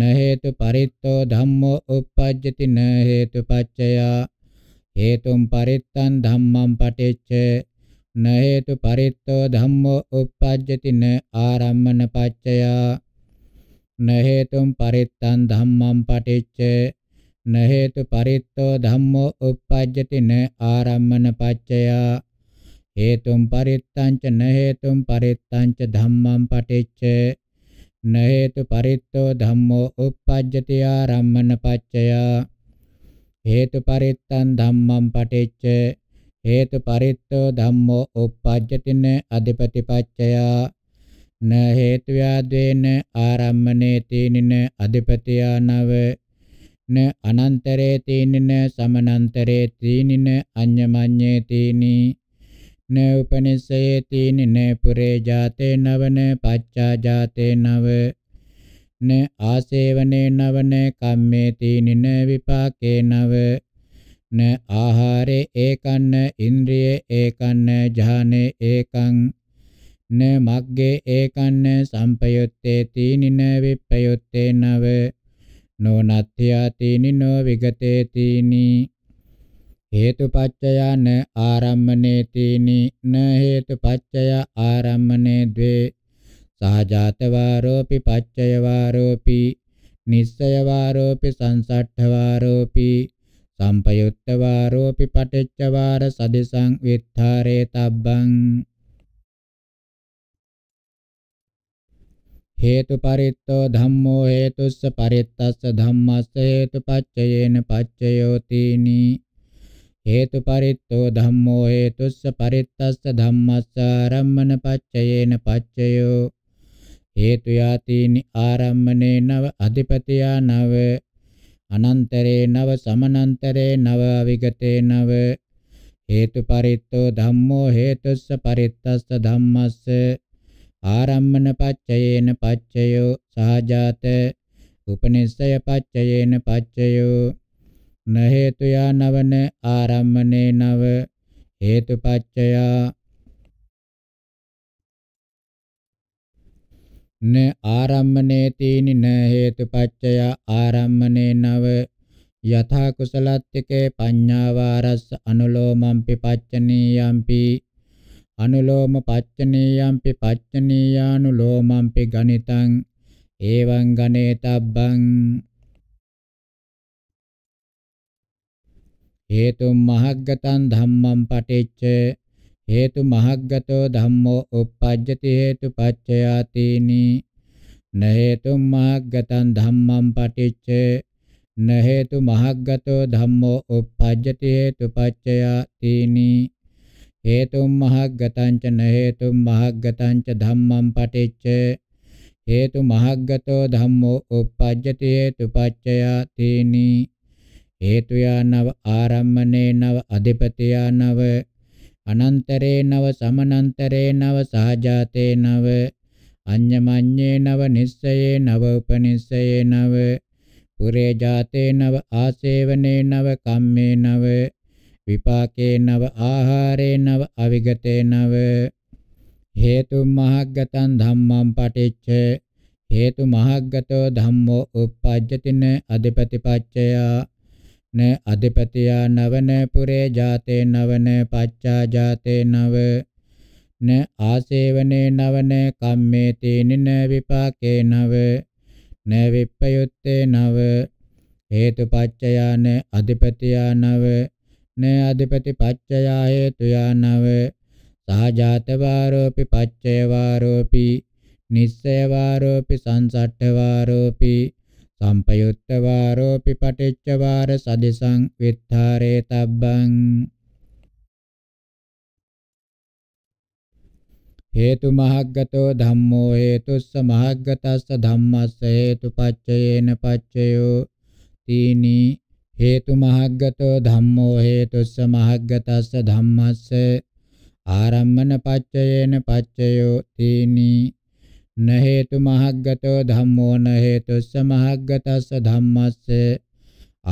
නහේතු පරිත්තෝ ධම්මෝ uppajjati නහේතු පච්චයා හේතුම් පරිත්තං ධම්මං පටිච්ච නහේතු පරිත්තෝ ධම්මෝ uppajjati න ආරම්මන පච්චයා न हेतुम परित्तं धम्मं पठिच्च न हेतु परित्तो धम्मो uppajjati न ආරම්මන පච්චයා හේතුම් පරිත්තං ච න හේතුම් පරිත්තං ච ධම්මං පටිච්ච න හේතු පරිත්තෝ ධම්මෝ uppajjati ආරම්මන පච්චයා හේතු පරිත්තං ධම්මං පටිච්ච හේතු පරිත්තෝ ධම්මෝ uppajjati න අධිපති පච්චයා න හේතු යාදේන ආරම්මනේ තීනින අධිපතියානව න අනන්තරේ තීනින සමනන්තරේ තීනින අඤ්ඤමඤ්ඤේ තීනි න උපනිසයේ තීනින පුරේ ජාතේ නවන පච්චා ජාතේ නව න ආසේවනේ නවන කම්මේ තීනින විපාකේ නව න ආහාරේ ඒකන්න ඉන්ද්‍රියේ ඒකන්න ඥානේ ඒකං න මග්ගේ ඒකන්න සම්පයුත්තේ තීනින විප්පයුත්තේ නව නොනත්ත්‍යාතිනි නෝ විගතේ තීනි හේතුපච්චයන ආරම්මනේ තීනි න හේතුපච්චය ආරම්මනේ ද්වේ සහජාත වාරෝපි පච්චය වාරෝපි නිස්සය වාරෝපි සංසට්ඨ වාරෝපි සම්පයුත්ත වාරෝපි පටිච්ච වාර සදිසං විත්තරේ තබ්බං හේතුපරිත්තෝ ධම්මෝ හේතුස්ස පරිත්තස්ස ධම්මස්ස හේතුපච්චයේන පච්චයෝතිනි හේතුපරිත්තෝ ධම්මෝ හේතුස්ස පරිත්තස්ස ධම්මස්ස ආරම්මන පච්චයේන පච්චයෝ හේතු යාතිනි ආරම්මනේ නව අධිපතියා නව අනන්තරේ නව සමනන්තරේ නව අවිගතේ නව හේතුපරිත්තෝ ධම්මෝ හේතුස්ස පරිත්තස්ස ධම්මස්ස ආරම්මන පච්චයේන පච්චයෝ සහජාත උපනිස්සය පච්චයේන පච්චයෝ න හේතු යනවන ආරම්මනේ නව හේතු පච්චය න ආරම්මනේ තීනි න හේතු පච්චය ආරම්මනේ නව යථා කුසලත්තිකේ පඤ්ඤාවාරස්ස අනුලෝමම්පි පච්චනීයම්පි අනුලෝම පච්චනීයම්පි පච්චනීයානුලෝමම්පි ගණිතං එවං ගණේතබ්බං හේතු මහග්ගතං ධම්මං පටිච්ච හේතු මහග්ගතෝ ධම්මෝ uppajjati හේතු පච්චයාතිනි න හේතු මහග්ගතං ධම්මං පටිච්ච න හේතු මහග්ගතෝ ධම්මෝ uppajjati හේතු පච්චයාතිනි හේතුම් මහග්ගතංච න හේතුම් මහග්ගතංච ධම්මං පටිච්ච හේතු මහග්ගතෝ ධම්මෝ uppajjati හේතුපච්චයා තීනි හේතු යනව ආරම්මනේ නව අධිපති යනව අනන්තරේ නව සමනන්තරේ නව සහජාතේ නව අඤ්ඤමඤ්ඤේ නව නිස්සයේ නව උපනිස්සයේ නව පුරේ ජාතේ නව ආසේවනේ නව කම්මේ නව විපාකේ නව ආහාරේ නව අවිගතේ නව හේතු මහග්ගතං ධම්මං පටිච්ච හේතු මහග්ගතෝ ධම්මෝ uppajjatin අධිපතිපච්චය න අධිපතියා නවන පුරේ ජාතේ නවන පච්චා ජාතේ නව න ආසේවනේ නවන කම්මේ තේනින විපාකේ නව න විප්පයුත්තේ නව හේතුපච්චයා න අධිපතියා නව න අධිපති පච්චයා හේතු යනව සහජාත වාරෝපි පච්චේ වාරෝපි නිස්සය වාරෝපි සංසට්ඨ වාරෝපි සම්පයුත්ත වාරෝපි පටිච්ච වාර සදිසං විත්තරේ තබ්බං හේතු මහග්ගතෝ ධම්මෝ හේතුස්ස මහග්ගතස්ස ධම්මස්ස හේතුපච්චයේන පච්චයෝ තීනි හේතු මහග්ගතෝ ධම්මෝ හේතුස්ස මහග්ගතස්ස ධම්මස්ස ආරම්මන පච්චයේන පච්චයෝ තීනි න හේතු මහග්ගතෝ ධම්මෝ න හේතුස්ස මහග්ගතස්ස ධම්මස්ස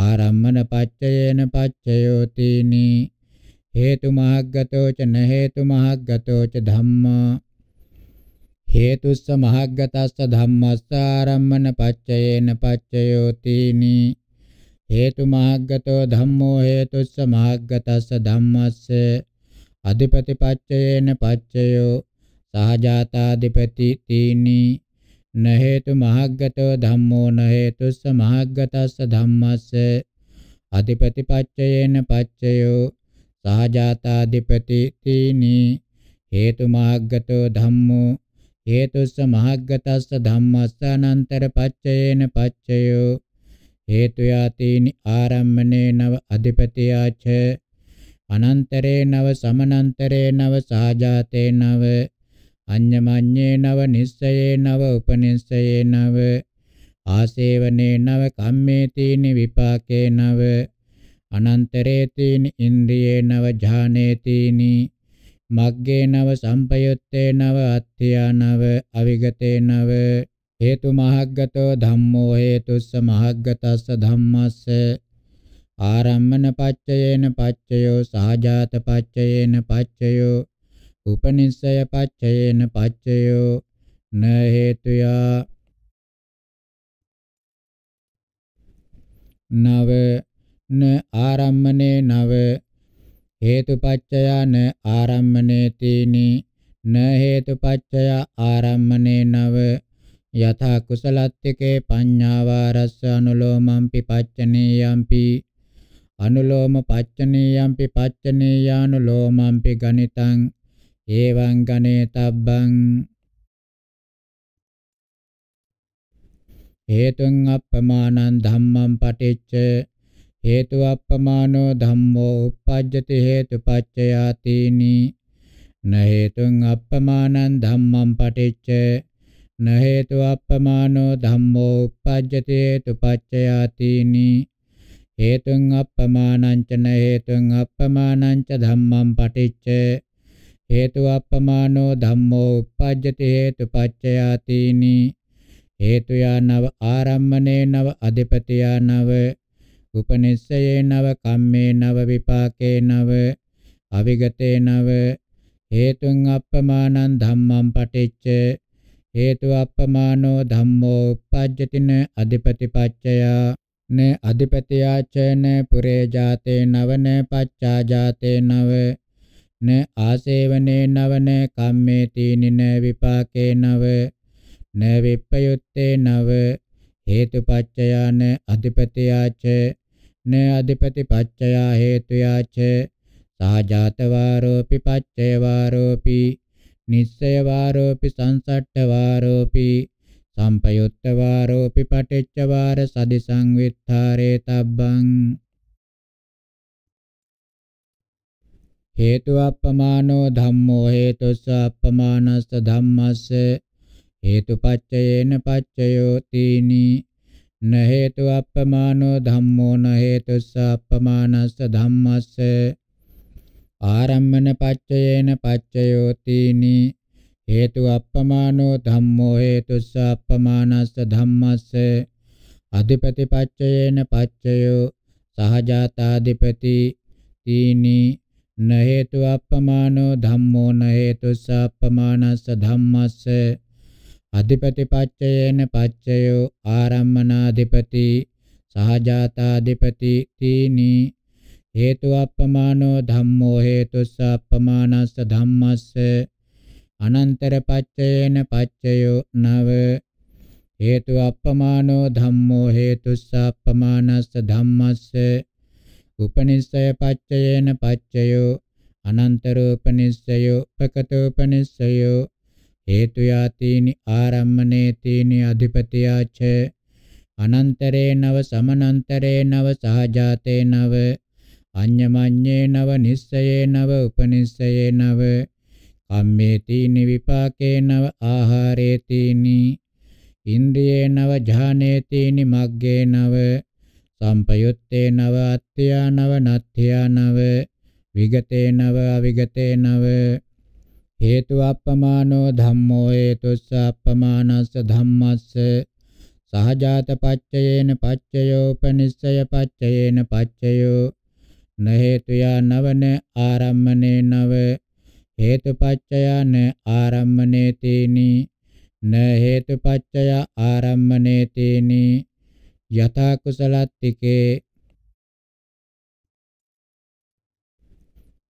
ආරම්මන පච්චයේන පච්චයෝ තීනි හේතු මහග්ගතෝ ච න හේතු මහග්ගතෝ ච ධම්මා හේතුස්ස මහග්ගතස්ස ධම්මස්ස ආරම්මන පච්චයේන පච්චයෝ තීනි හේතු මාග්ගතෝ ධම්මෝ හේතුස්ස මාග්ගතස්ස ධම්මස්ස අධිපතිපච්චයේන පච්චයෝ සහජාතාධිපති තීනි න හේතු මාග්ගතෝ ධම්මෝ න හේතුස්ස මාග්ගතස්ස ධම්මස්ස අධිපතිපච්චයේන පච්චයෝ සහජාතාධිපති තීනි හේතු මාග්ගතෝ ධම්මෝ හේතුස්ස මහග්ගතස්ස ධම්මස්ස අනන්තර පච්චයේන පච්චයෝ හේතු යාතේනි ආරම්මනේ නව අධිපතියාච අනන්තරේ නව සමනන්තරේ නව සහජාතේ නව අඤ්ඤමඤ්ඤේ නව නිස්සයේ නව උපනිස්සයේ නව ආසේවනේ නව කම්මේතීනි විපාකේ නව අනන්තරේතීනි ඉන්ද්‍රියේ නව ඥානේතීනි මග්ගේ නව සම්පයුත්තේ නව අත්‍යා නව අවිගතේ නව හේතු මහග්ගතෝ ධම්මෝ හේතුස්ස මහග්ගතස්ස ධම්මස්ස ආරම්මන පච්චයේන පච්චයෝ සහජාත පච්චයේන පච්චයෝ උපනිස්සය පච්චයේන පච්චයෝ න හේතුයා නව න ආරම්මනේ නව හේතුපච්චයා න ආරම්මනේ තීනි න හේතුපච්චයා ආරම්මනේ නව යථා කුසලත්තිකේ පඤ්ඤාවාරස්ස අනුලෝමම්පි පච්චනීයම්පි අනුලෝම පච්චනීයම්පි පච්චනීයානුලෝමම්පි ගණිතං ඒවං ගණේතබ්බං හේතුං අප්පමානං ධම්මං පටිච්ච හේතු අප්පමානෝ ධම්මෝ uppajjati හේතුපච්චයාතිනි න හේතුං අප්පමානං ධම්මං පටිච්ච න හේතු අප්පමානෝ ධම්මෝ uppajjati හේතු පච්චයාතිනි හේතුං අප්පමානං ච න හේතුං අප්පමානං ච ධම්මං පටිච්ච හේතු අප්පමානෝ ධම්මෝ uppajjati හේතු පච්චයාතිනි හේතු යනව ආරම්මනේ නව අධිපති යනව උපනිස්සයේ නව කම්මේ නව විපාකේ නව අවිගතේ නව හේතුං අප්පමානං ධම්මං පටිච්ච හේතු අප්පමානෝ ධම්මෝ uppajjatin adipatipaccaya න අධිපතියාචන පුරේ ජාතේ නවන පච්චා ජාතේ නව න ආසේවනේ නවන කම්මේ තීනින විපාකේ නව න විප්පයුත්තේ නව හේතුපච්චයාන අධිපතියාච න අධිපතිපච්චයා හේතුයාච සහජාත වාරෝපි පච්චේ වාරෝපි නිස්සය වාරෝපි සංසට්ඨ වාරෝපි සම්පයුත්ත වාරෝපි පටිච්ච වාර සදි සංවිත්තරේ තබ්බං හේතු අප්පමානෝ ධම්මෝ හේතුස්ස අප්පමානස්ස ධම්මස්ස හේතුපච්චයේන පච්චයෝ තීනි න හේතු අප්පමානෝ ධම්මෝ න හේතුස්ස අප්පමානස්ස ධම්මස්ස ආරම්මන පච්චයේන පච්චයෝතිනි හේතු අප්පමානෝ ධම්මෝ හේතුස්ස අප්පමානස්ස ධම්මස්ස අධිපති පච්චයේන පච්චයෝ සහජාතාධිපති තීනි න හේතු අප්පමානෝ ධම්මෝ න හේතුස්ස අප්පමානස්ස ධම්මස්ස අධිපති පච්චයේන පච්චයෝ ආරම්මනාධිපති සහජාතාධිපති තීනි හේතු අප්පමානෝ ධම්මෝ හේතුස්ස අප්පමානස්ස ධම්මස්ස අනන්තර පච්චයේන පච්චයෝ නව හේතු අප්පමානෝ ධම්මෝ හේතුස්ස අප්පමානස්ස ධම්මස්ස උපනිස්සය පච්චයේන පච්චයෝ අනන්තරෝපනිස්සයෝ පකතෝපනිස්සයෝ හේතු යාතීනි ආරම්මනේ තීනි අධිපතියාච අනන්තරේ නව සමනන්තරේ නව සහජාතේ නව අඤ්ඤමඤ්ඤේ නව නිස්සයේ නව උපනිස්සයේ නව කම්මේතිනි විපාකේ නව ආහාරේතිනි ඉන්ද්‍රියේ නව ඥානේතිනි මග්ගේ නව සම්පයුත්තේ නව අත්ත්‍යා නව නත්ත්‍යා නව විගතේ නව අවිගතේ නව හේතු අප්පමානෝ ධම්මෝ හේතුස්ස අප්පමානස්ස ධම්මස්ස සහජාත පච්චයේන පච්චයෝ උපනිස්සය පච්චයේන පච්චයෝ න හේතුයා නවන ආරම්මනේ නව හේතුපච්චයන ආරම්මනේ තේනි න හේතුපච්චය ආරම්මනේ තේනි යතා කුසලත්තිකේ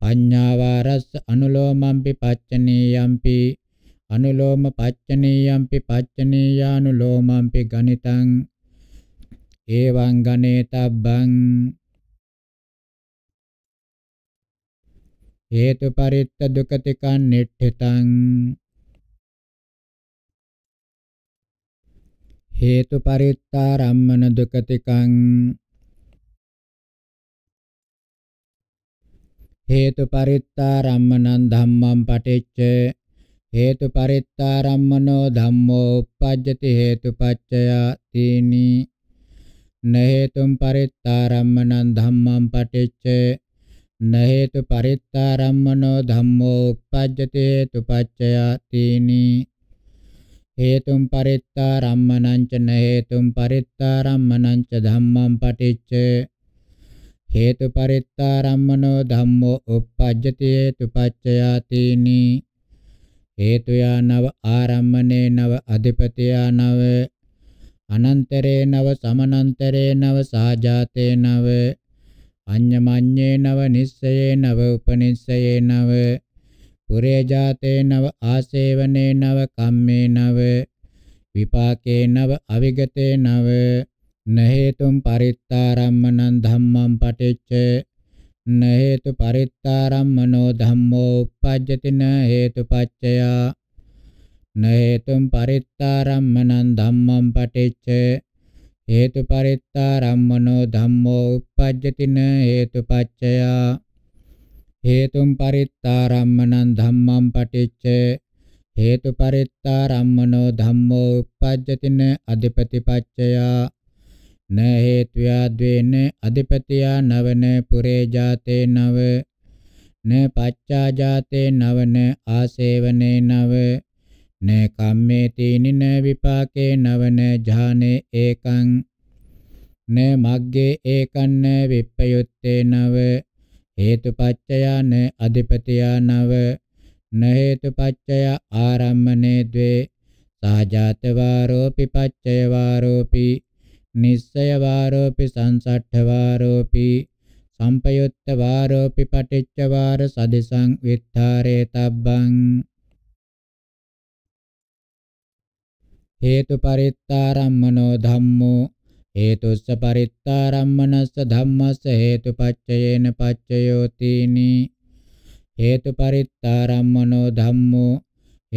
පඤ්ඤාවාරස් අනුලෝමම්පි පච්චනීයම්පි අනුලෝම පච්චනීයම්පි පච්චනීයානුලෝමම්පි ගණිතං ඒවං ගණේතබ්බං හේතු පරිත්ත දුකතිකං නිට්ඨිතං හේතු පරිත්තා රම්මන දුකතිකං හේතු පරිත්තා රම්මනං ධම්මං පටිච්ච හේතු පරිත්තා රම්මනෝ ධම්මෝ uppajjati හේතුපච්චය තීනි නහේතුම් පරිත්තා රම්මනං ධම්මං පටිච්ච නහේතු පරිත්තාරම්මනෝ ධම්මෝ uppajjati hetu paccaya tini හේතුම් පරිත්තාරම්මනං ච නහේතුම් පරිත්තාරම්මනං ච ධම්මං පටිච්ච හේතු පරිත්තාරම්මනෝ ධම්මෝ uppajjati hetu paccaya tini හේතු යනව ආරම්මනේ නව අධිපති යනව අනන්තරේ නව සමනන්තරේ නව සාජාතේ නව අඤ්ඤමඤ්ඤේ නව නිස්සයේ නව උපනිස්සයේ නව පුරේ ජාතේ නව ආසේවනේ නව කම්මේ නව විපාකේ නව අවිගතේ නව නහේතුම් පරිත්තාරම්මනං ධම්මං පටිච්චේ न हेतु परित्तारं मनो धम्मो उपपद्यति न हेतुपच्चया न हेतुं परित्तारं मनन् धम्मं पठिच्छ හේතුපරිත්තාරම්මනෝ ධම්මෝ uppajjatina හේතුපච්චයා හේතුම් පරිත්තාරම්මනං ධම්මං පටිච්ච හේතුපරිත්තාරම්මනෝ ධම්මෝ uppajjatin අධිපතිපච්චයා න හේතුයා ද්වේන අධිපතියා නවන පුරේ ජාතේ නව න පච්චා ජාතේ නවන ආසේවනේ නව න කම්මේතිනි න විපාකේ නව න ඥානේ ඒකං න මග්ගේ ඒකන්න විප්පයුත්තේ නව හේතුපච්චයාන අධිපතියා නව න හේතුපච්චය ආරම්මනේ ද්වේ සාජාතවාරෝපි පච්චය වාරෝපි නිස්සය වාරෝපි සංසට්ඨ වාරෝපි සම්පයුත්ත වාරෝපි පටිච්ච වාර සදිසං විත්තරේ තබ්බං හේතු පරිත්තාරම්මනෝ ධම්මෝ හේතුස්ස පරිත්තාරම්මනස්ස ධම්මස්ස හේතුපච්චයේන පච්චයෝතිනි හේතු පරිත්තාරම්මනෝ ධම්මෝ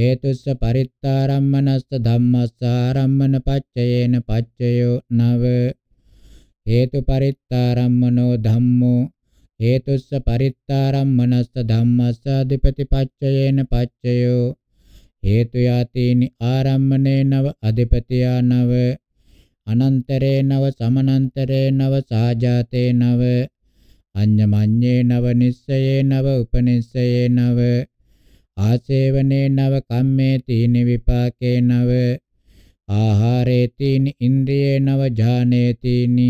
හේතුස්ස පරිත්තාරම්මනස්ස ධම්මස්ස ආරම්මන පච්චයේන පච්චයෝ නව හේතු පරිත්තාරම්මනෝ ධම්මෝ හේතුස්ස පරිත්තාරම්මනස්ස ධම්මස්ස අධිපති පච්චයේන පච්චයෝ හේතු යාතේනි ආරම්මනේ නව අධිපතියා නව අනන්තරේ නව සමනන්තරේ නව සාජාතේ නව අඤ්ඤමඤ්ඤේ නව නිස්සයේ නව උපනිස්සයේ නව ආසේවනේ නව කම්මේ තීන විපාකේ නව ආහාරේ තීන ඉන්ද්‍රියේ නව ඥානේ තීනි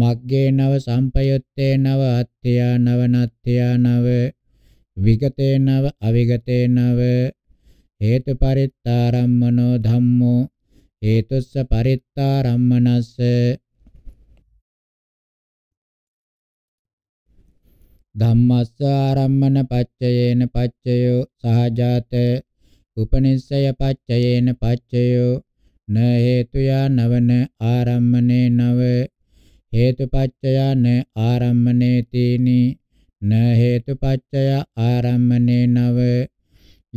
මග්ගේ නව සම්පයුත්තේ නව අත්ත්‍යා නව නත්ත්‍යා නව විගතේ නව අවිගතේ නව හේතු පරිත්තාරම්මනෝ ධම්මෝ හේතුස්ස පරිත්තාරම්මනස්ස ධම්මස්ස ආරම්මන පච්චයේන පච්චයෝ සහජාත උපනිස්සය පච්චයේන පච්චයෝ න හේතුයා නවන ආරම්මනේ නව හේතුපච්චයා න ආරම්මනේ තීනි න හේතුපච්චයා ආරම්මනේ නව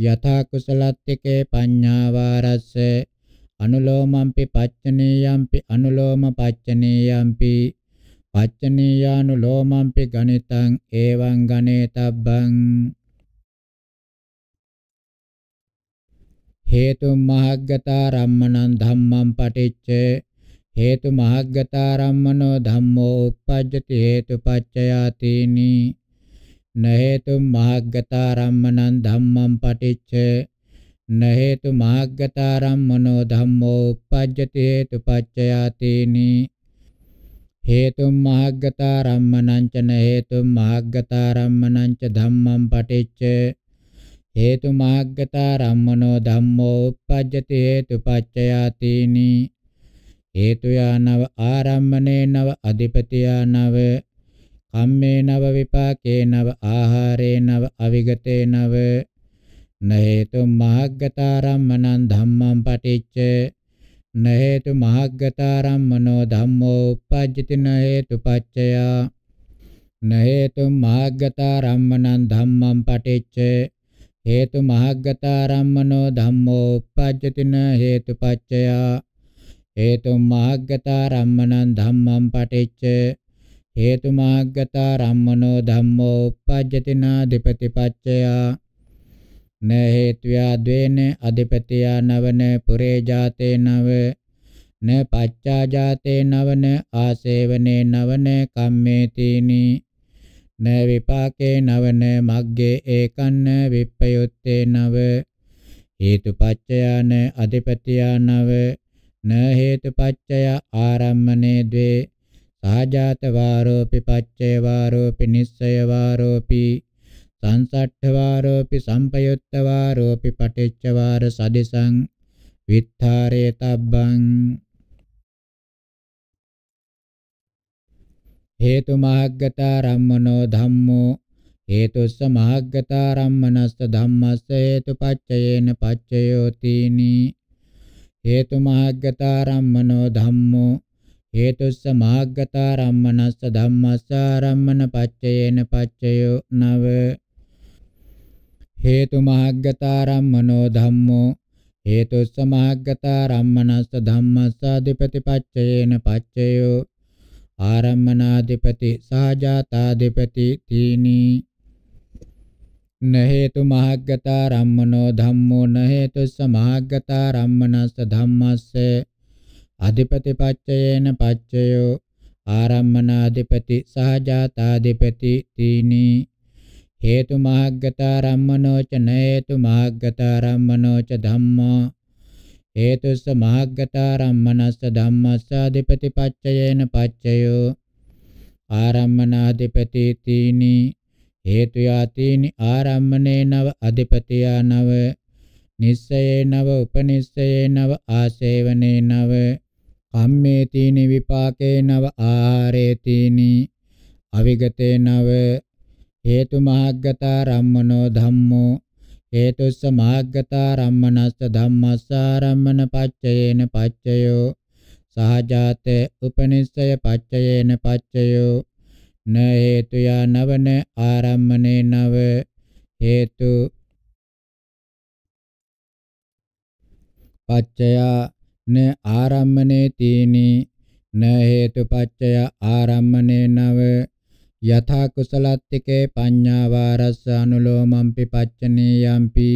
යථා කුසලත්තිකේ පඤ්ඤාවාරස්ස අනුලෝමම්පි පච්චනීයම්පි අනුලෝම පච්චනීයම්පි පච්චනීයානුලෝමම්පි ගණිතං එවං ගණේතබ්බං හේතු මහග්ගතා රම්මනං ධම්මං පටිච්ච හේතු මහග්ගතා රම්මනෝ ධම්මෝ උප්පජ්ජති හේතුපච්චයාතිනී නහේතු මහග්ගතරම්මනං ධම්මං පටිච්ච නහේතු මහග්ගතරම්මනෝ ධම්මෝ uppajjati hetu paccayatini හේතුම් මහග්ගතරම්මනං ච නහේතුම් මහග්ගතරම්මනං ච ධම්මං පටිච්ච හේතු මාග්ගතරම්මනෝ ධම්මෝ uppajjati hetu paccayatini හේතු යනව ආරම්මනේ නව අධිපතිය නව කම්මේ නව විපාකේ නව ආහාරේ නව අවිගතේ නව නහේතු මහග්ගතාරම්මනං ධම්මං පටිච්ච නහේතු මහග්ගතාරම්මනෝ ධම්මෝ uppajjati නහේතු පච්චයා නහේතු මහග්ගතාරම්මනං ධම්මං පටිච්ච හේතු මහග්ගතාරම්මනෝ ධම්මෝ uppajjati න හේතුපච්චය හේතු මහග්ගතාරම්මනං ධම්මං පටිච්ච හේතු මාග්ගතා රම්මනෝ ධම්මෝ uppajjati නාදිපතිපච්චයා න හේතුයා ද්වේන අධිපතියා නවන පුරේ ජාතේ නව න පච්චා ජාතේ නවන ආසේවනේ නවන කම්මේතිනි න විපාකේ නවන මග්ගේ ඒකන්න විප්පයුත්තේ නව හේතුපච්චයාන අධිපතියා නව න හේතුපච්චය ආරම්මනේ ද්වේ ආජාත වාරෝපි පච්චේ වාරෝපි නිස්සය වාරෝපි සංසට්ඨ වාරෝපි සම්පයුත්ත වාරෝපි පටිච්ච වාර සදිසං විත්තරේ තබ්බං හේතු මහග්ගතා රම්මනෝ ධම්මෝ හේතුස්ස මහග්ගතා රම්මනස්ස ධම්මස්ස හේතුපච්චයේන පච්චයෝතිනි හේතු මහග්ගතා රම්මනෝ ධම්මෝ හේතුස්ස මාග්ගතා රම්මනස්ස ධම්මස්ස ආරම්මන පච්චයේන පච්චයෝ නව හේතු මාග්ගතා රම්මනෝ ධම්මෝ හේතුස්ස මාග්ගතා රම්මනස්ස ධම්මස්ස අධිපති පච්චයේන පච්චයෝ ආරම්මනාධිපති සාජාතාධිපති තීනි න හේතු මාග්ගතා රම්මනෝ ධම්මෝ න හේතුස්ස මාග්ගතා රම්මනස්ස ධම්මස්සේ අධිපති පච්චයේන පච්චයෝ ආරම්මනාධිපති සහජාතාධිපති තීනි හේතු මහග්ගතා රම්මනෝච නේතු මහග්ගතා රම්මනෝච ධම්මෝ හේතුස්ස මහග්ගතා රම්මනස්ස ධම්මස්ස අධිපති පච්චයේන පච්චයෝ ආරම්මනාධිපති තීනි හේතු යාතිනි ආරම්මනේ නව අධිපතියා නව නිස්සයේ නව උපනිස්සයේ නව ආසේවනේ නව කම්මේතිනි විපාකේ නව ආරේතිනි අවිගතේ නව හේතු මහග්ගතා රම්මනෝ ධම්මෝ හේතුස්ස මහග්ගතා රම්මනස්ස ධම්මස්සාරම්මන පච්චයේන පච්චයෝ සහජාතේ උපනිස්සය පච්චයේන පච්චයෝ න හේතුයා නවන ආරම්මනේ නව හේතු පච්චයා න ආරම්මනේ තීනි න හේතුපච්චය ආරම්මනේ නව යථා කුසලත්තිකේ පඤ්ඤා වාරස්ස අනුලෝමම්පි පච්චනීයම්පි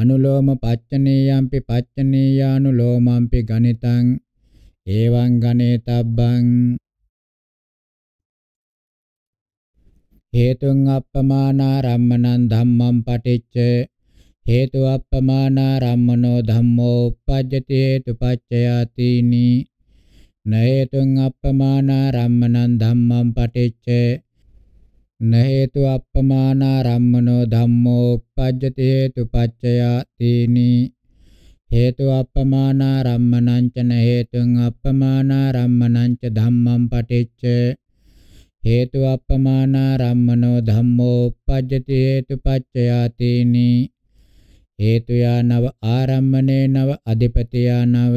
අනුලෝම පච්චනීයම්පි පච්චනීයානුලෝමම්පි ගණිතං එවං ගණේතබ්බං හේතුං අප්පමානාරම්මනං ධම්මං පටිච්ච හේතු අප්පමානා රම්මනෝ ධම්මෝ uppajjati hetupaccayatini නහේතුං අප්පමානා රම්මනං ධම්මං පටිච්චේ නහේතු අප්පමානා රම්මනෝ ධම්මෝ uppajjati hetupaccayatini හේතු අප්පමානා රම්මනං ච නහේතුං අප්පමානා රම්මනං ච ධම්මං පටිච්චේ හේතු අප්පමානා රම්මනෝ ධම්මෝ uppajjati hetupaccayatini හේතුයා නව ආරම්මනේ නව අධිපතියා නව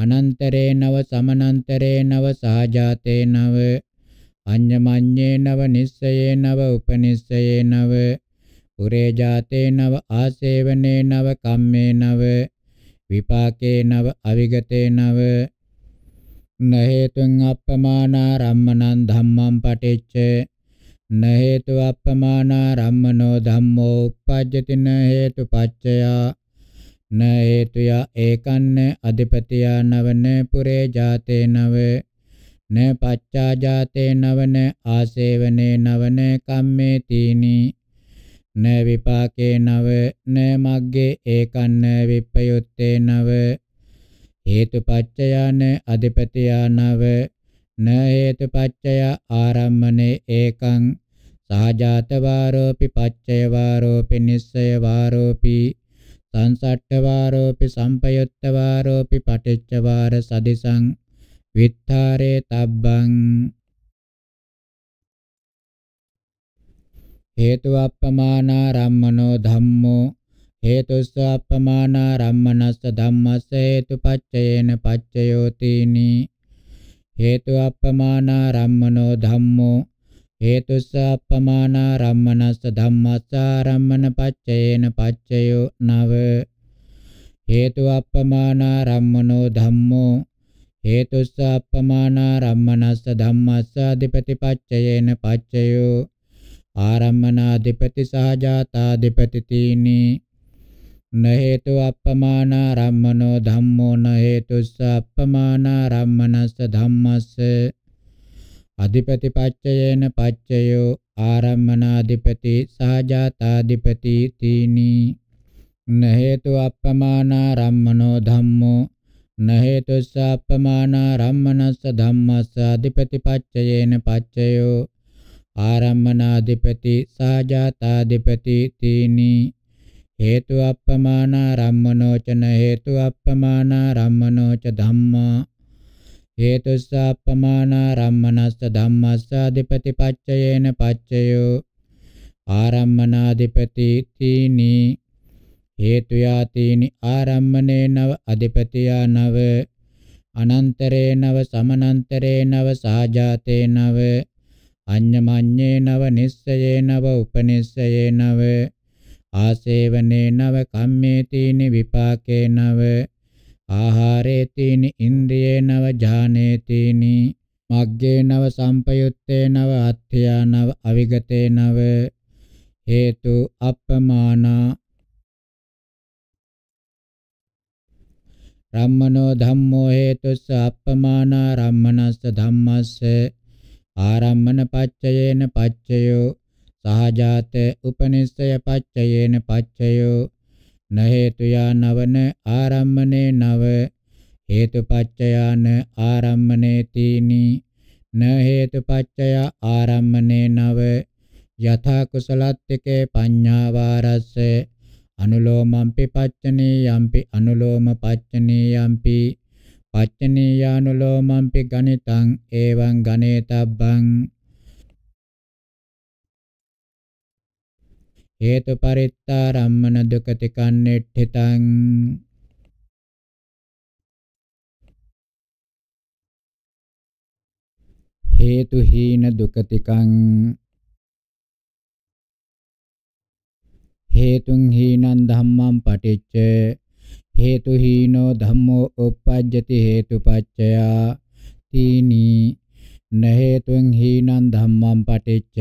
අනන්තරේ නව සමනන්තරේ නව සහජාතේ නව අඤ්ඤමඤ්ඤේ නව නිස්සයේ නව උපනිස්සයේ නව පුරේ ජාතේ නව ආසේවනේ නව කම්මේ නව විපාකේ නව අවිගතේ නව නහේතුං අප්පමානා රම්මනං ධම්මං පටිච්චේ න හේතු අප්පමානා රම්මනෝ ධම්මෝ uppajjati න හේතු පච්චයා න හේතුය ඒකන්න අධිපතියා නවන පුරේ ජාතේ නව න පච්චා ජාතේ නවන ආසේවනේ නවන කම්මේ තීනි න විපාකේ නව න මග්ගේ ඒකන්න විප්පයුත්තේ නව හේතු පච්චයාන අධිපතියා නව න හේතු පච්චය ආරම්මනේ ඒකං සහජාත වාරෝපි පච්චය වාරෝපි නිස්සය වාරෝපි සංසට්ඨ වාරෝපි සම්පයුත්ත වාරෝපි පටිච්ච වාර සදිසං විත්තරේ තබ්බං හේතු අප්පමානා රම්මනෝ ධම්මෝ හේතුස්ස අප්පමානා රම්මනස්ස ධම්මස්ස හේතුපච්චයේන පච්චයෝතිනි හේතු අප්පමානා රම්මනෝ ධම්මෝ හේතුස්ස අප්පමානා රම්මනස්ස ධම්මස්සාරම්මන පච්චයේන පච්චයෝ නව හේතු අප්පමානා රම්මනෝ ධම්මෝ හේතුස්ස අප්පමානා රම්මනස්ස ධම්මස්ස අධිපතිපච්චයේන පච්චයෝ ආරම්මනාධිපති සහජාතාධිපති තීනී न हेतु अपमाना रम्मनो धम्मो न हेतुस्स अपमाना रम्मनस्स धम्मස්ස අධිපති පච්චයේන පච්චයෝ ආරම්මනාධිපති සහජාතාධිපති තීනි න හේතු අප්පමානා රම්මනෝ ධම්මෝ න හේතුස්ස අප්පමානා රම්මනස්ස ධම්මස්ස අධිපති පච්චයේන පච්චයෝ ආරම්මනාධිපති සහජාතාධිපති තීනි හේතු අප්පමානා රම්මනෝචන හේතු අප්පමානා රම්මනෝච ධම්මා හේතුස්සප්පමානා රම්මනස්ස ධම්මස්සාධිපති පච්චයේන පච්චයෝ ආරම්මනාධිපති තීනි හේතු යාතීනි ආරම්මනේ නව අධිපතියා නව අනන්තරේ නව සමනන්තරේ නව සාජාතේ නව අඤ්ඤමඤ්ඤේ නව නිස්සයේ නව උපනිස්සයේ නව ආසේවනේ නව කම්මේතිනි විපාකේ නව ආහාරේතිනි ඉන්ද්‍රියේ නව ඥානේතිනි මග්ගේ නව සම්පයුත්තේ නව අත්ථයා නව අවිගතේ නව හේතු අපමානා රම්මනෝ ධම්මෝ හේතුස්ස අප්පමානා රම්මනස්ස ධම්මස්ස ආරම්මන පච්චයේන පච්චයෝ සහජාත උපනිස්සය පච්චයේන පච්චයෝ න හේතුයා නවන ආරම්මනේ නව හේතුපච්චයාන ආරම්මනේ තීනි න හේතුපච්චය ආරම්මනේ නව යථා කුසලත්තිකේ පඤ්ඤා වාරස්ස අනුලෝමම්පි පච්චනී යම්පි අනුලෝම පච්චනී යම්පි පච්චනීයානුලෝමම්පි ගණිතං එවං ගණේතබ්බං හේතු පරිත්තාරම්මන දුකති කන්නේට්ඨිතං හේතු හීන දුකතිකං හේතුං හීනං ධම්මං පටිච්ච හේතු හීනෝ ධම්මෝ uppajjati හේතුපච්චයා තීනි නහේතුං හීනං ධම්මං පටිච්ච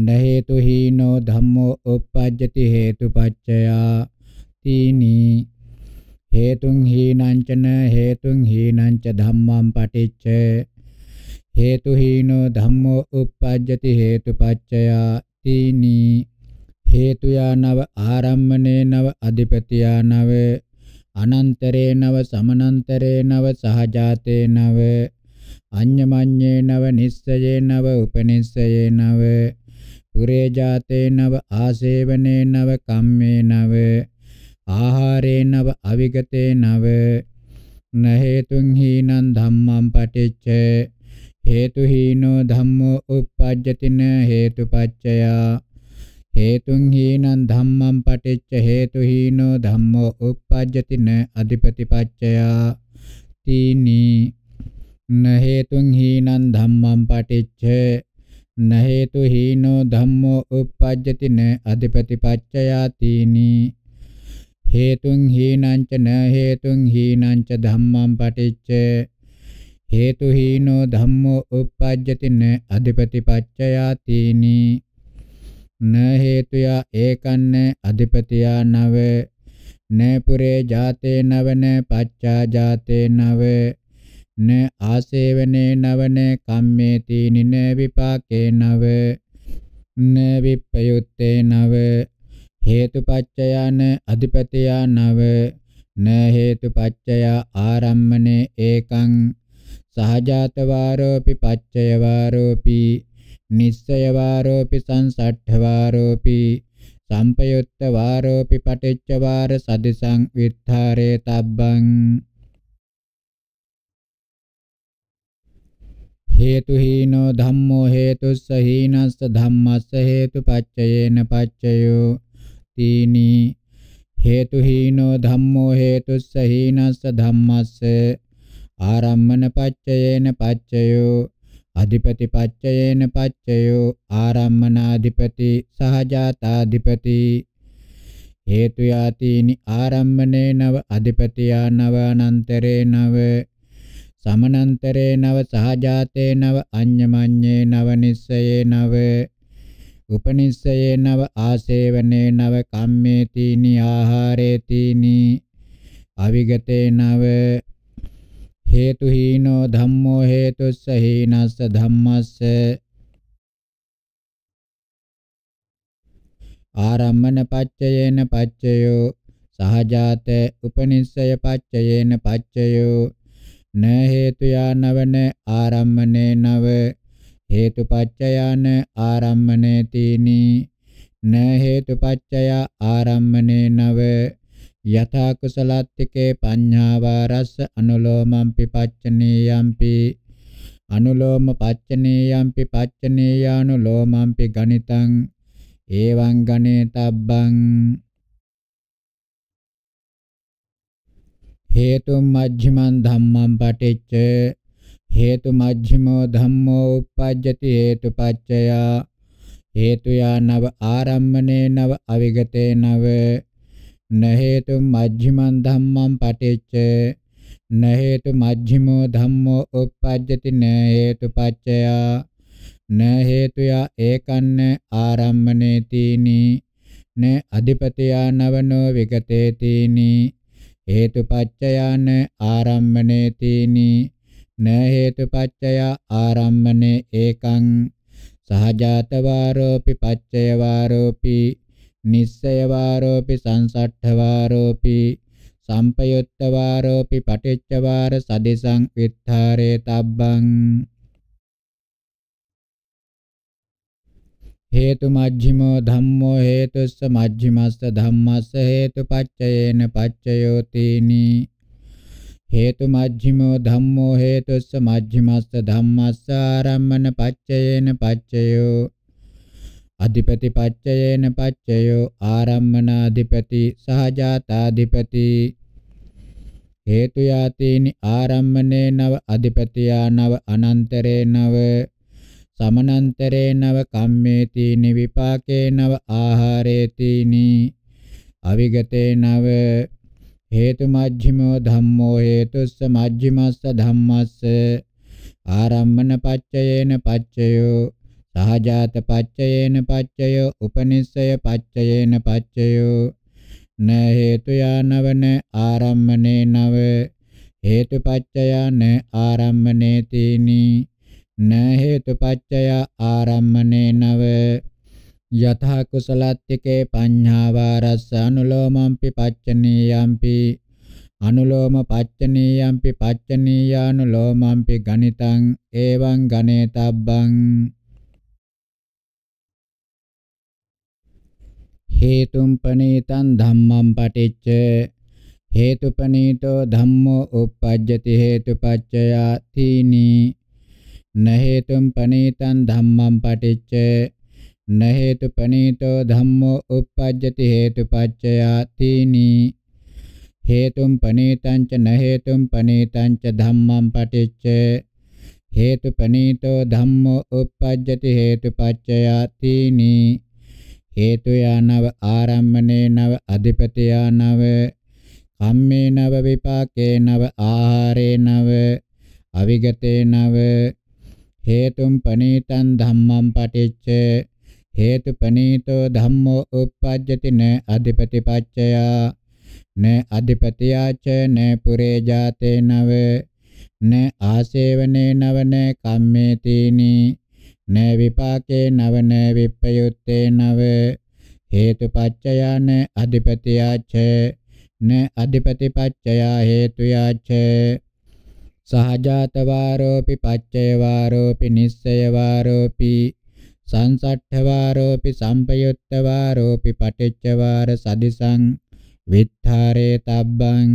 න හේතු හීනෝ ධම්මෝ uppajjati හේතුපච්චයා තීනි හේතුං හීනංචන හේතුං හීනංච ධම්මං පටිච්ච හේතු හීනෝ ධම්මෝ uppajjati හේතුපච්චයා තීනි හේතුයා නව ආරම්මනේ නව අධිපතියා නව අනන්තරේ නව සමනන්තරේ නව සහජාතේ නව අඤ්ඤමඤ්ඤේ නව නිස්සයේ නව උපනිස්සයේ නව උරේජාතේනව ආසේවනේනව කම්මේනව ආහාරේනව අවිගතේනව නහේතුං හීනං ධම්මං පටිච්ච හේතු හීනෝ ධම්මෝ uppajjatin හේතුපච්චයා හේතුං හීනං ධම්මං පටිච්ච හේතු හීනෝ ධම්මෝ uppajjatin අධිපතිපච්චයා තීනි න හේතුං හීනං ධම්මං පටිච්ච න හේතු හීනෝ ධම්මෝ uppajjati න adipati paccayatini හේතුං හීනං ච න හේතුං හීනං ච ධම්මං පටිච්ච හේතු හීනෝ ධම්මෝ uppajjati න adipati paccayatini න හේතුයා ඒකන්න අධිපතියා නව න පුරේ ජාතේ නවන පච්චා ජාතේ නව න ආසේවනේ නවන කම්මේති නින විපාකේ නව න විප්පයුත්තේ නව හේතුපච්චයන අධිපතියා නව න හේතුපච්චය ආරම්මනේ ඒකං සහජාත වාරෝපි පච්චය වාරෝපි නිස්සය වාරෝපි සංසට්ඨ වාරෝපි සම්පයුත්ත වාරෝපි පටිච්ච වාර සදිසං විත්තරේ තබ්බං හේතුහීනෝ ධම්මෝ හේතුස්ස හීනස්ස ධම්මස්ස හේතුපච්චයේන පච්චයෝ තීනි හේතුහීනෝ ධම්මෝ හේතුස්ස හීනස්ස ධම්මස්ස ආරම්මන පච්චයේන පච්චයෝ අධිපති පච්චයේන පච්චයෝ ආරම්මනාධිපති සහජාතාධිපති හේතු යාතිනි ආරම්මනේ නව අධිපතියා නව අනන්තරේ නව සමනන්තරේ නව සහජාතේ නව අඤ්ඤමඤ්ඤේ නව නිස්සයේ නව උපනිස්සයේ නව ආසේවනේ නව කම්මේ තීනි ආහාරේ තීනි අවිගතේ නව හේතු හීනෝ ධම්මෝ හේතුස්ස හීනස්ස ධම්මස්ස ආරම්මන පච්චයේන පච්චයෝ සහජාත උපනිස්සය පච්චයේන පච්චයෝ න හේතුයානවන ආරම්මනේ නව හේතුපච්චයාන ආරම්මනේ තීනි න හේතුපච්චය ආරම්මනේ නව යථා කුසලත්තිකේ පඤ්ඤාවා රස අනුලෝමම්පි පච්චනීයම්පි අනුලෝම පච්චනීයම්පි පච්චනීයානුලෝමම්පි ගණිතං එවං ගණේතබ්බං හේතු මජ්ක්‍ධිමං ධම්මං පටිච්ච හේතු මජ්ක්‍ධිමෝ ධම්මෝ uppajjati හේතුපච්චය හේතුයා නව ආරම්මනේ නව අවිගතේ නව නහේතු මජ්ක්‍ධිමං ධම්මං පටිච්ච නහේතු මජ්ක්‍ධිමෝ ධම්මෝ uppajjati න හේතුපච්චය න හේතුයා ඒකන්න ආරම්මනේ තීනි න අධිපතියා නවනෝ විගතේ තීනි හේතුපච්චයාන ආරම්මනේ තීනි න හේතුපච්චය ආරම්මනේ ඒකං සහජාත වාරෝපි පච්චය වාරෝපි නිස්සය වාරෝපි සංසට්ඨ වාරෝපි සම්පයුත්ත වාරෝපි පටිච්ච වාර සදිසං විත්තරේ තබ්බං හේතු මජ්ක්‍ධිමෝ ධම්මෝ හේතුස්ස මජ්ක්‍ධිමස්ස ධම්මස්ස හේතුපච්චයේන පච්චයෝතිනි හේතු මජ්ක්‍ධිමෝ ධම්මෝ හේතුස්ස මජ්ක්‍ධිමස්ස ධම්මස්ස ආරම්මන පච්චයේන පච්චයෝ අධිපති පච්චයේන පච්චයෝ ආරම්මනාධිපති සහජාතාධිපති හේතු යාතේනි ආරම්මනේ නව අධිපතියා නව අනන්තරේ නව සමනන්තරේනව කම්මේති නිවිපාකේනව ආහාරේතිනි අවිගතේනව හේතු මජ්ක්‍ධිමෝ ධම්මෝ හේතුස්ස මජ්ක්‍ධිමස්ස ධම්මස්ස ආරම්මන පච්චයේන පච්චයෝ සහජාත පච්චයේන පච්චයෝ උපනිස්සය පච්චයේන පච්චයෝ න හේතු යනවන ආරම්මනේ නව හේතු පච්චයන ආරම්මනේ තීනී න හේතුපච්චය ආරම්මනේ නව යතහ කුසලත්තිකේ පඤ්ඤාවාරස්ස අනුලෝමම්පි පච්චනීයම්පි අනුලෝම පච්චනීයම්පි පච්චනීයානුලෝමම්පි ගණිතං එවං ගණේතබ්බං හේතුම්පනීතං ධම්මං පටිච්ච හේතුපනීතෝ ධම්මෝ uppajjati හේතුපච්චයා තීනී නහේතුම් පනීතං ධම්මං පටිච්ච නහේතු පනීතෝ ධම්මෝ uppajjati හේතුපච්චයා තීනි හේතුම් පනීතං ච නහේතුම් පනීතං ච ධම්මං පටිච්ච හේතු පනීතෝ ධම්මෝ uppajjati හේතුපච්චයා තීනි හේතු යනව ආරම්මනේ නව අධිපති යනව කම්මේ නව විපාකේ නව ආහාරේ නව අවිගතේ නව හේතුම් පනීතං ධම්මං පටිච්ච හේතුපනීතෝ ධම්මෝ uppajjati න අධිපති පච්චය න අධිපතියාච න පුරේ ජාතේ නව න ආසේවනේ නව න කම්මේ තීනි න විපාකේ නව න විප්පයුත්තේ නව හේතුපච්චයාන අධිපතියාච න අධිපති පච්චයා හේතුයාච සහජාත වාරෝපි පච්චය වාරෝපි නිස්සය වාරෝපි සංසට්ඨ වාරෝපි සම්පයුත්ත වාරෝපි පටිච්ච වාර සදිසං විත්තරේ තබ්බං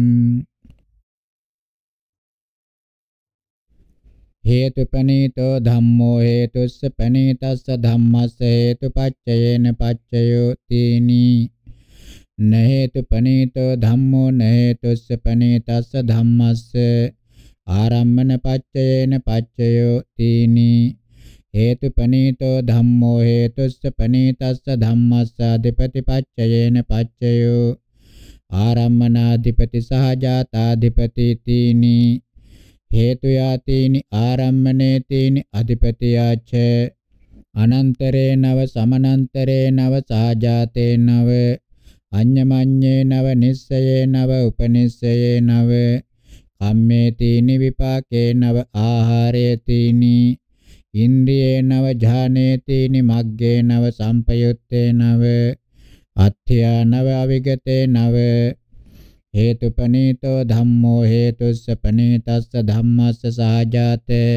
හේතුපනීතෝ ධම්මෝ හේතුස්ස පනීතස්ස ධම්මස්ස හේතුපච්චයේන පච්චයෝ තීනි නහේතුපනීතෝ ධම්මෝ නහේතුස්ස පනීතස්ස ධම්මස්ස ආරම්මන පච්චයේන පච්චයෝ තීනි හේතුපනීතෝ ධම්මෝ හේතුස්ස පනීතස්ස ධම්මස්ස අධිපතිපච්චයේන පච්චයෝ ආරම්මනාධිපති සහජාතාධිපති තීනි හේතු යාතීනි ආරම්මනේ තීනි අධිපති යාච අනන්තරේ නව සමනන්තරේ නව සහජාතේ නව අඤ්ඤමඤ්ඤේ නව නිස්සයේ නව උපනිස්සයේ නව අම්මේ තීනි විපාකේ නව ආහාරේ තීනි ඉන්ද්‍රියේ නව ඥානේ තීනි මග්ගේ නව සම්පයුත්තේ නව අත්ථයා නව අවිගතේ නව හේතුපනීතෝ ධම්මෝ හේතුස්ස පනීතස්ස ධම්මස්ස සහජාතේ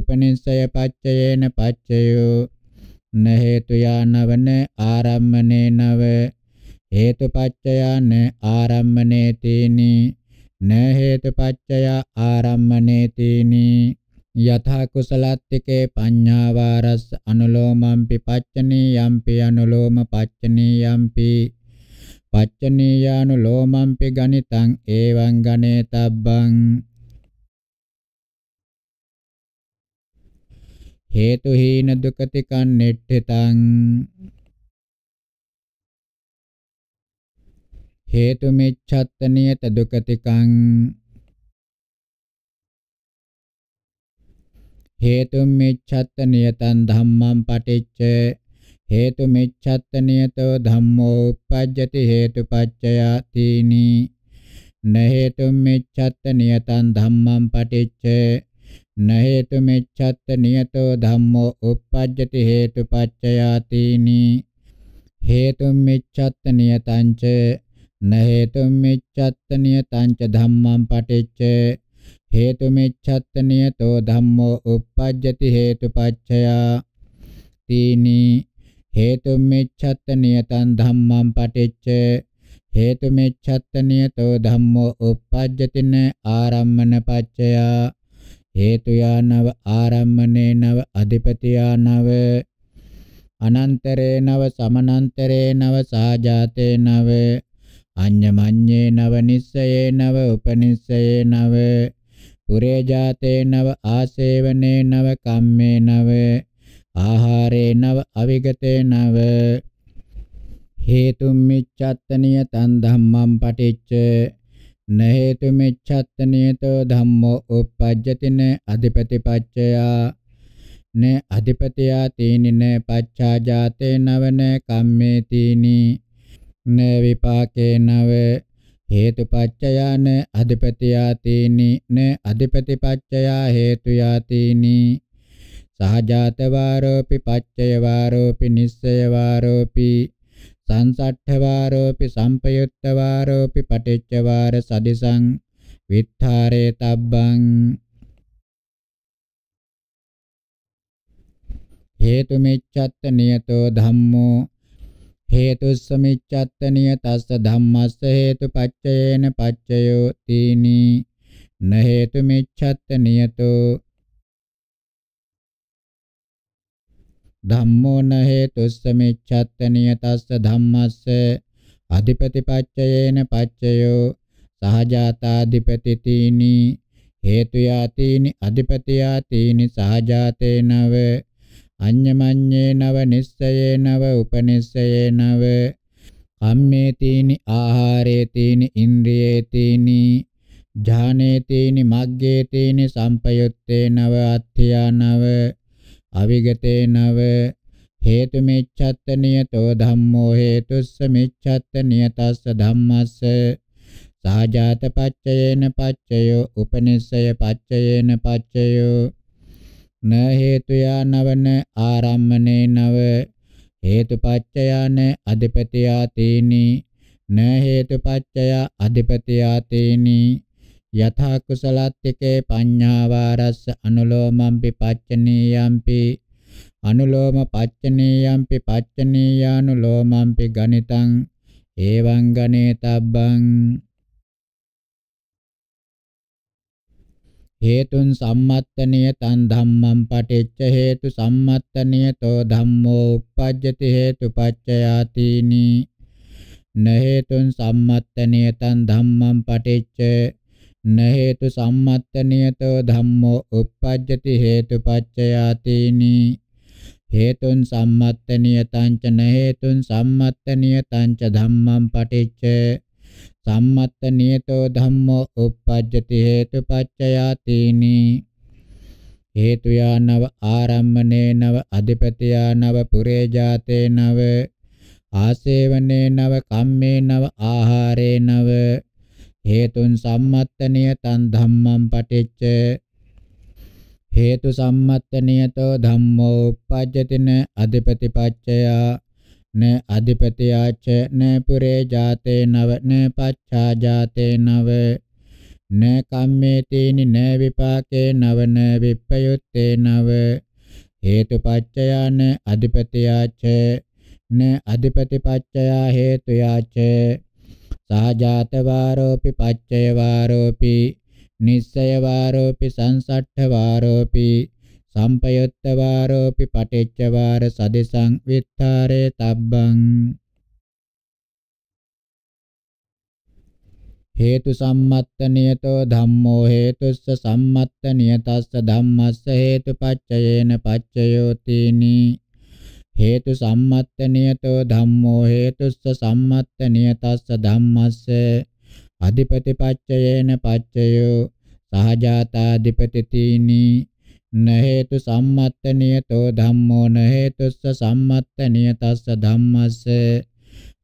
උපනිස්සය පච්චයේන පච්චයෝ න හේතු යනවන ආරම්මනේ නව හේතුපච්චයන ආරම්මනේ තීනි න හේතුපච්චය ආරම්මනේ තීනි යථා කුසලත්තිකේ පඤ්ඤා වාරස් අනුලෝමම්පි පච්චනී යම්පි අනුලෝම පච්චනී යම්පි පච්චනී යනුලෝමම්පි ගණිතං ඒවං ගණේතබ්බං හේතු හීන දුකති කන්නේට්ඨිතං හේතු මිච්ඡත්තනියත දුකතිකං හේතු මිච්ඡත්ත නියතං ධම්මං පටිච්ච හේතු මිච්ඡත්ත නියතෝ ධම්මෝ uppajjati හේතුපච්චයා තීනි න හේතු මිච්ඡත්ත නියතං ධම්මං පටිච්ච න හේතු මිච්ඡත්ත නියතෝ ධම්මෝ uppajjati හේතුපච්චයා තීනි හේතු මිච්ඡත්ත නියතං ච නහේතු මිච්ඡත්ත නියතං ච ධම්මං පටිච්ච හේතු මිච්ඡත්ත නියතෝ ධම්මෝ uppajjati හේතුපච්චයා තීනි හේතු මිච්ඡත්ත නියතං ධම්මං පටිච්ච හේතු මිච්ඡත්ත නියතෝ ධම්මෝ uppajjati න ආරම්මන පච්චයා හේතු යානව ආරම්මනේ නව අධිපති යානව අනන්තරේ නව සමනන්තරේ නව සාජාතේ නව අඤ්ඤමඤ්ඤේ නව නිස්සයේ නව උපනිස්සයේ නව පුරේ ජාතේ නව ආසේවනේ නව කම්මේ නව ආහාරේ නව අවිගතේ නව හේතුම් මිච්ඡත්තනිය තන් ධම්මං පටිච්ච න හේතු මිච්ඡත්තනියතෝ ධම්මෝ uppajjatin adipatipaccaya න අධිපතියා තීනින පච්චා ජාතේ නවන කම්මේ තීනී න විපාකේනව හේතුපච්චයාන අධිපතියාතීනි න අධිපතිපච්චයා හේතුයාතීනි සහජාත වාරෝපි පච්චය වාරෝපි නිස්සය වාරෝපි සංසට්ඨ වාරෝපි සම්පයුත්ත වාරෝපි පටිච්ච වාර සදිසං විත්තරේ තබ්බං හේතු මෙච්ඡත්ත නියතෝ ධම්මෝ හේතුස්ස මිච්ඡත්තනිය තස්ස ධම්මස්ස හේතුපච්චයේන පච්චයෝ තීනි න හේතු මිච්ඡත්තනියතෝ ධම්මෝ න හේතුස්ස මිච්ඡත්තනිය තස්ස ධම්මස්ස අධිපතිපච්චයේන පච්චයෝ සහජාතාධිපති තීනි හේතු යාතීනි අධිපති යාතීනි සහජාතේනව අඤ්ඤමඤ්ඤේ නව නිස්සයේ නව උපනිස්සයේ නව කම්මේ තීනි ආහාරේ තීනි ඉන්ද්‍රියේ තීනි ඥානේ තීනි මග්ගේ තීනි සම්පයුත්තේ නව අත්ථයා නව අවිගතේ නව හේතු මෙච්ඡත්ත නියතෝ ධම්මෝ හේතුස්ස මෙච්ඡත්ත නියතස්ස ධම්මස්ස සාජාත පච්චයේන පච්චයෝ උපනිස්සය පච්චයේන පච්චයෝ න හේතුයා නවන ආරම්මනේ නව හේතුපච්චයාන අධිපතියා තේනි න හේතුපච්චයා අධිපතියා තේනි යථා කුසලත්තිකේ පඤ්ඤාවාරස්ස අනුලෝමම් පිපච්චනීයම්පි අනුලෝම පච්චනීයම්පි පච්චනීයානුලෝමම්පි ගණිතං එවං ගණේතබ්බං හේතුන් සම්මත්තනිය තන් ධම්මං පටිච්ච හේතු සම්මත්තනියතෝ ධම්මෝ uppajjati හේතුපච්චයාතිනි නහේතුන් සම්මත්තනිය තන් ධම්මං පටිච්ච නහේතු සම්මත්තනියතෝ ධම්මෝ uppajjati හේතුපච්චයාතිනි හේතුන් සම්මත්තනිය තංච නහේතුන් සම්මත්තනිය තංච ධම්මං පටිච්ච සම්මත්ත නියතෝ ධම්මෝ uppajjati හේතුපච්චයා තීනි හේතු යානව ආරම්මනේ නව අධිපති යානව පුරේ ජාතේ නව ආසේවනේ නව කම්මේ නව ආහාරේ නව හේතුන් සම්මත්තනිය තන් ධම්මං පටිච්ච හේතු සම්මත්තනියතෝ ධම්මෝ uppajjatina adipati paccaya न अधिपतियाच न पुरे जाते नव न पच्छा जाते नव न कम्मेतेनि न विपाके नव न विपयुत्ते नव हेतुपच्चयान अधिपतियाच न अधिपतिपच्चया हेतुयाच සාජාතවාරෝපි පච්චයවාරෝපි නිස්සයවාරෝපි සංසට්ඨවාරෝපි සම්පයුත්ත වාරෝපි පටිච්ච වාර සදිසං විත්තරේ තබ්බං හේතු සම්මත්ත නියතෝ ධම්මෝ හේතුස්ස සම්මත්ත නියතස්ස ධම්මස්ස හේතුපච්චයේන පච්චයෝතිනි හේතු සම්මත්ත නියතෝ ධම්මෝ හේතුස්ස සම්මත්ත නියතස්ස ධම්මස්ස අධිපති පච්චයේන පච්චයෝ සහජාතාධිපති තීනි න හේතු සම්මත්ත නියතෝ ධම්මෝ න හේතුස්ස සම්මත්ත නියතස්ස ධම්මස්ස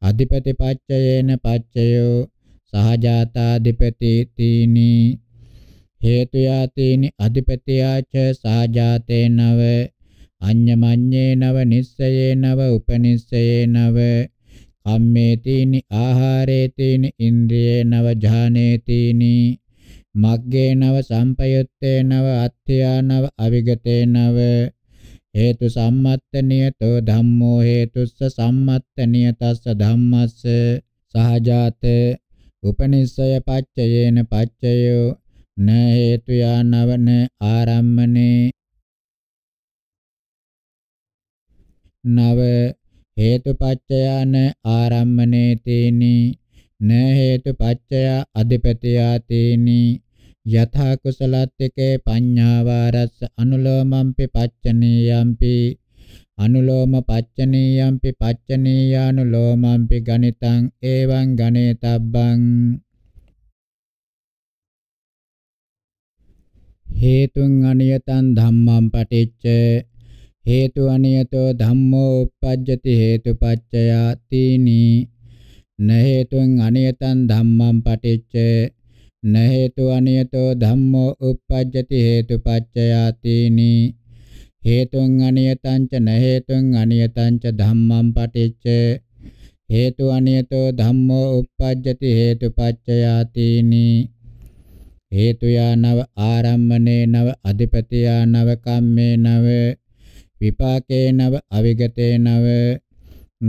අධිපති පච්චයේන පච්චයෝ සහජාතාධිපති තීනි හේතු යාතේනි අධිපතියාච සහජාතේ නව අඤ්ඤමඤ්ඤේ නව නිස්සයේ නව උපනිස්සයේ නව කම්මේ තීනි ආහාරේ තීනි ඉන්ද්‍රියේ නව ඥානේ තීනි මග්ගේනව සම්පයුත්තේනව අත්ථයානව අවිගතේනව හේතු සම්මත්ත නියතෝ ධම්මෝ හේතුස්ස සම්මත්ත නියතස්ස ධම්මස්ස සහජාත උපනිස්සය පච්චයේන පච්චයෝ න හේතු යානවන ආරම්මනේ නව හේතුපච්චයන ආරම්මනේ තේනී න හේතු පච්චය අධිපතියා තේනි යථා කුසලත්තිකේ පඤ්ඤාවාරස්ස අනුලෝමම්පි පච්චනීයම්පි අනුලෝම පච්චනීයම්පි පච්චනීයානුලෝමම්පි ගණිතං එවං ගණේතබ්බං හේතුං අනියතං ධම්මං පටිච්ච හේතු අනියතෝ ධම්මෝ uppajjati හේතුපච්චයා තීනි නහේතුං අනියතං ධම්මං පටිච්චේ නහේතු අනියතෝ ධම්මෝ uppajjati හේතුපච්චයාතිනි හේතුං අනියතං ච නහේතුං අනියතං ච ධම්මං පටිච්චේ හේතු අනියතෝ ධම්මෝ uppajjati හේතුපච්චයාතිනි හේතුයා නව ආරම්මනේ නව අධිපතියා නව කම්මේ නව විපාකේ නව අවිගතේ නව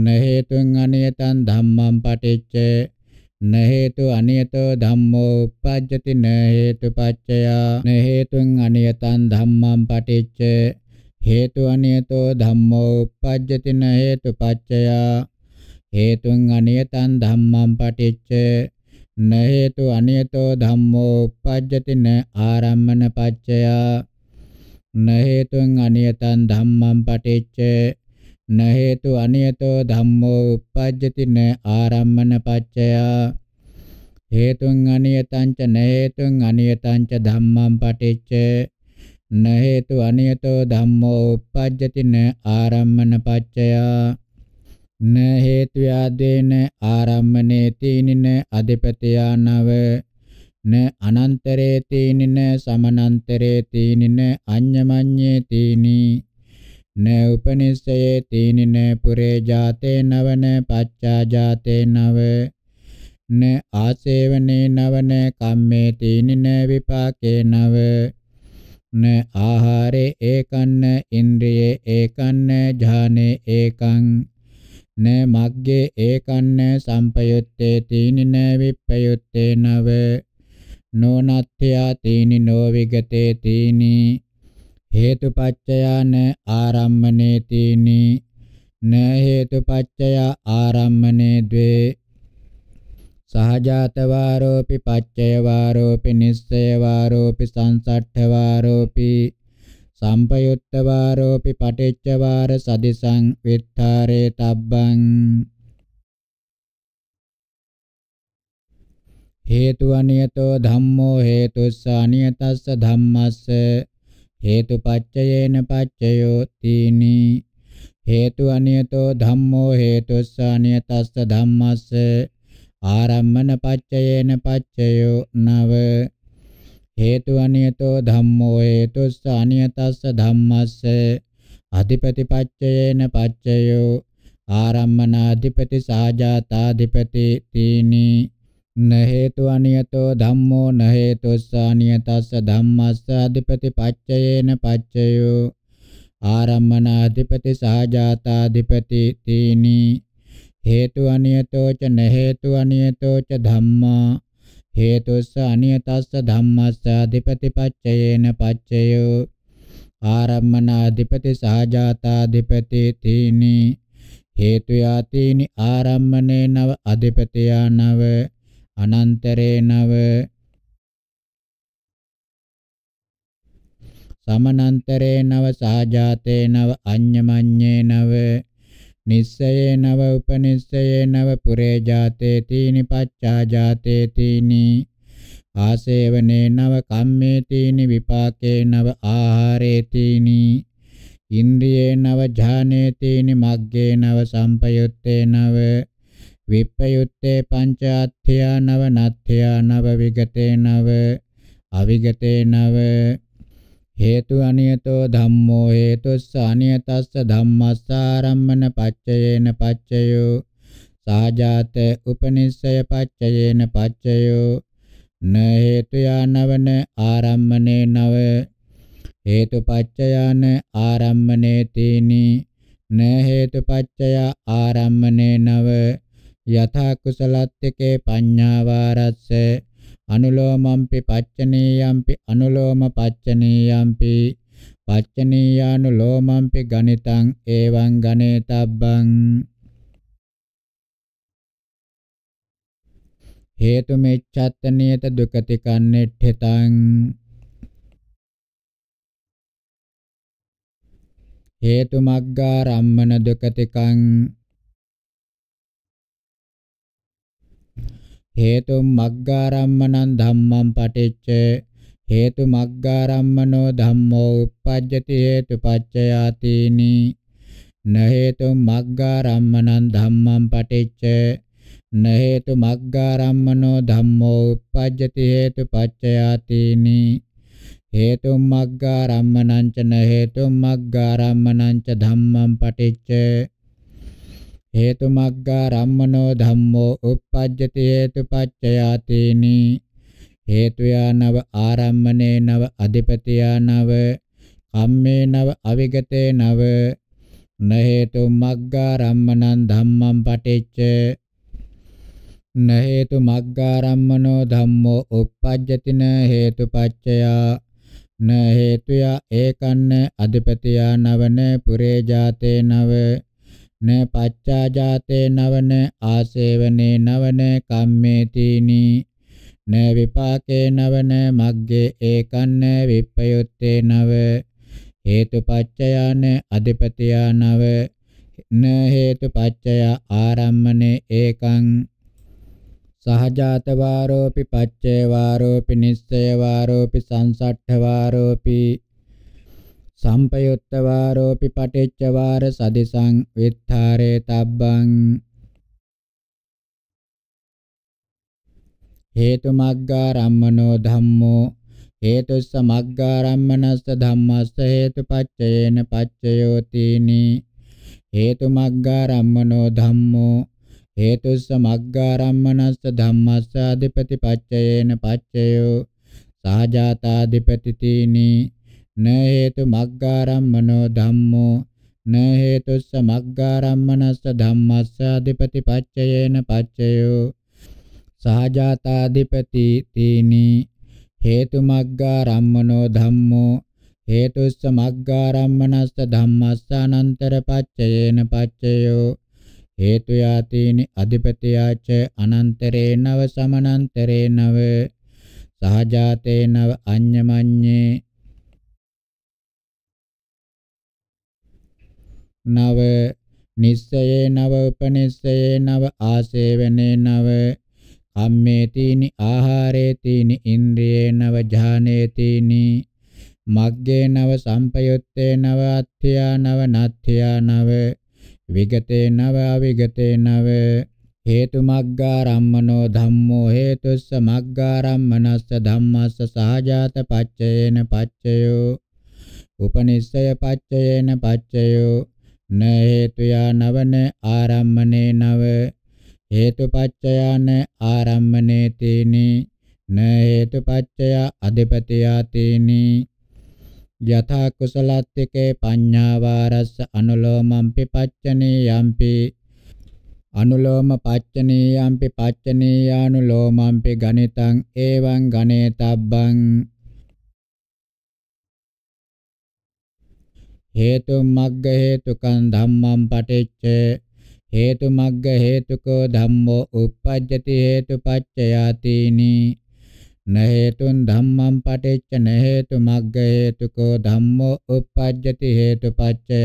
නහේතුං අනියතං ධම්මං පටිච්ච නහේතු අනියතෝ ධම්මෝ uppajjati නහේතු පච්චයා නහේතුං අනියතං ධම්මං පටිච්ච හේතු අනියතෝ ධම්මෝ uppajjati නහේතු පච්චයා හේතුං අනියතං ධම්මං පටිච්ච නහේතු අනියතෝ ධම්මෝ uppajjati න ආරම්මන පච්චයා නහේතුං අනියතං ධම්මං පටිච්ච න හේතු අනියතෝ ධම්මෝ uppajjati න ආරම්මන පච්චයා හේතුං අනියතං ච න හේතුං අනියතං ච ධම්මං පටිච්ච න හේතු අනියතෝ ධම්මෝ uppajjati න ආරම්මන පච්චයා න හේතු ආදේන ආරම්මනේ තීනින අධිපතියා නව න අනන්තරේ තීනින සමනන්තරේ තීනින අඤ්ඤමඤ්ඤේ තීනී न उपनिषये तीनिन पुरे जाते नवन पच्चा जाते नव न आसेवने नवन कम्मे तीनिन विपाके नव न आहारे एकन्न इन्द्रिये एकन्न ඥානේ एकං न මග්ගේ ඒකන්න සම්පයුත්තේ තීනින විප්පයුත්තේ නව නෝනත්ත්‍යා තීනි නොවිගතේ තීනි හේතුපච්චයාන ආරම්මනේතිනි න හේතුපච්චය ආරම්මනේ ද්වේ සහජාත වාරෝපි පච්චය වාරෝපි නිස්සය වාරෝපි සංසට්ඨ වාරෝපි සම්පයුත්ත වාරෝපි පටිච්ච වාර සදිසං විත්තරේ තබ්බං හේතු අනියතෝ ධම්මෝ හේතුස්ස අනියතස්ස ධම්මස්ස හේතු පච්චයේන පච්චයෝතිනි හේතු අනියතෝ ධම්මෝ හේතුස්ස අනියතස්ස ධම්මස්ස ආරම්මන පච්චයේන පච්චයෝ නව හේතු අනියතෝ ධම්මෝ හේතුස්ස අනියතස්ස ධම්මස්ස අධිපති පච්චයේන පච්චයෝ ආරම්මනාධිපති සාජාතාධිපති තීනි न හේතු අනියතෝ ධම්මෝ න හේතුස්සානියතස්ස ධම්මස්ස අධිපති පච්චයේන පච්චයෝ ආරම්මන අධිපති සහජාතාධිපති තීනි හේතු අනියතෝ ච න හේතු අනියතෝ ච ධම්මා හේතුස්ස අනියතස්ස ධම්මස්ස අධිපති පච්චයේන පච්චයෝ ආරම්මන අධිපති සහජාතාධිපති තීනි හේතු යාතීනි ආරම්මනේ නව අධිපතියා නව අනන්තරේනව සමනන්තරේනව සාජාතේනව අඤ්ඤමඤ්ඤේනව නිස්සයේනව උපනිස්සයේනව පුරේ ජාතේ තීනි පච්චා ජාතේ තීනි ආසේවනේනව කම්මේ තීනි විපාකේනව ආහාරේ තීනි ඉන්ද්‍රියේනව ඥානේ තීනි මග්ගේනව සම්පයුත්තේනව විප්පයුත්තේ පංචාත්ථයා නව නත්ථයා නව විගතේ නව අවිගතේ නව හේතු අනියතෝ ධම්මෝ හේතුස්ස අනියතස්ස ධම්මස්සාරම්මන පච්චයේන පච්චයෝ සාජාත උපනිස්සය පච්චයේන පච්චයෝ න හේතුයානවන ආරම්මනේ නව හේතුපච්චයාන ආරම්මනේ තීනි න හේතුපච්චය ආරම්මනේ නව යථා කුසලත්තිකේ පඤ්ඤාවාරස්ස අනුලෝමම්පි පච්චනීයම්පි අනුලෝම පච්චනීයම්පි පච්චනීයානුලෝමම්පි ගණිතං එවං ගණේතබ්බං හේතු මෙච්ඡත්ත නියත දුකති කන්නේඨතං හේතු මග්ගා රම්මන දුකතිකං හේතුම් මග්ගාරම්මනං ධම්මං පටිච්ච හේතු මග්ගාරම්මනෝ ධම්මෝ uppajjati හේතුපච්චයාතිනි න හේතුම් මග්ගාරම්මනං ධම්මං පටිච්ච න හේතු මග්ගාරම්මනෝ ධම්මෝ uppajjati හේතුපච්චයාතිනි හේතුම් මග්ගාරම්මනං ච න හේතුම් මග්ගාරම්මනං ච ධම්මං පටිච්ච හේතු මග්ගා රම්මනෝ ධම්මෝ uppajjati හේතුපච්චයාතේනි හේතුයා නව ආරම්මනේ නව අධිපතියා නව කම්මේ නව අවිගතේ නව න හේතු මග්ගා රම්මනං ධම්මං පටිච්ච න හේතු මග්ගා රම්මනෝ ධම්මෝ uppajjati න හේතුපච්චයා න හේතුයා ඒකන්න අධිපතියා නවන පුරේ ජාතේ නව න පච්චාජාතේ නවන ආසේවනේ නවන කම්මේතිනි න විපාකේ නවන මග්ගේ ඒකන්න විප්පයුත්තේ නව හේතුපච්චයාන අධිපතියා නව න හේතුපච්චය ආරම්මනේ ඒකං සහජාත වාරෝපි පච්චේ වාරෝපි නිස්සය වාරෝපි සංසට්ඨ වාරෝපි සම්පයුත්ත වාරෝපි පටිච්ච වාර සදිසං විත්තරේ තබ්බං හේතු මග්ගාරම්මනෝ ධම්මෝ හේතුස්ස මග්ගාරම්මනස්ස ධම්මස්ස හේතුපච්චයේන පච්චයෝතිනි හේතු මග්ගාරම්මනෝ ධම්මෝ හේතුස්ස මග්ගාරම්මනස්ස ධම්මස්ස අධිපති පච්චයේන පච්චයෝ සාජාතාධිපති තීනි න හේතු මග්ගාරම්මනෝ ධම්මෝ න හේතුස්ස මග්ගාරම්මනස්ස ධම්මස්ස අධිපති පච්චයේන පච්චයෝ සහජාතාධිපති තීනි හේතු මග්ගාරම්මනෝ ධම්මෝ හේතුස්ස මග්ගාරම්මනස්ස ධම්මස්ස අනන්තර පච්චයේන පච්චයෝ හේතු යාතීනි අධිපතියාච අනන්තරේනව සමනන්තරේනව සහජාතේනව අඤ්ඤමඤ්ඤේ නව නිස්සයේ නව උපනිස්සයේ නව ආසේවනේ නව කම්මේතිනි ආහාරේතිනි ඉන්ද්‍රියේ නව ඥානේතිනි මග්ගේ නව සම්පයුත්තේ නව අත්ථයා නව නත්ථයා නව විගතේ නව අවිගතේ නව හේතු මග්ගාරම්මනෝ ධම්මෝ හේතුස්ස මග්ගාරම්මනස්ස ධම්මස්ස සහජාත පච්චයේන පච්චයෝ උපනිස්සය පච්චයේන පච්චයෝ න හේතුයා නවන ආරම්මනේ නව හේතුපච්චයාන ආරම්මනේ තේනි න හේතුපච්චය අධිපතියා තේනි යථා කුසලත්තිකේ පඤ්ඤාවාරස්ස අනුලෝමම්පි පච්චනේ යම්පි අනුලෝම පච්චනීයම්පි පච්චනීයානුලෝමම්පි ගණිතං එවං ගණේතබ්බං हेतु मग्ग हेतु धम्मं पठिच्छ हेतु मग्ग हेतुको धम्मो उपज्जति हेतु पच्चयातीनि न हेतु धम्मं पठिच्छ न हेतु मग्ग हेतुको धम्मो उपज्जति हेतु पच्चयातीनि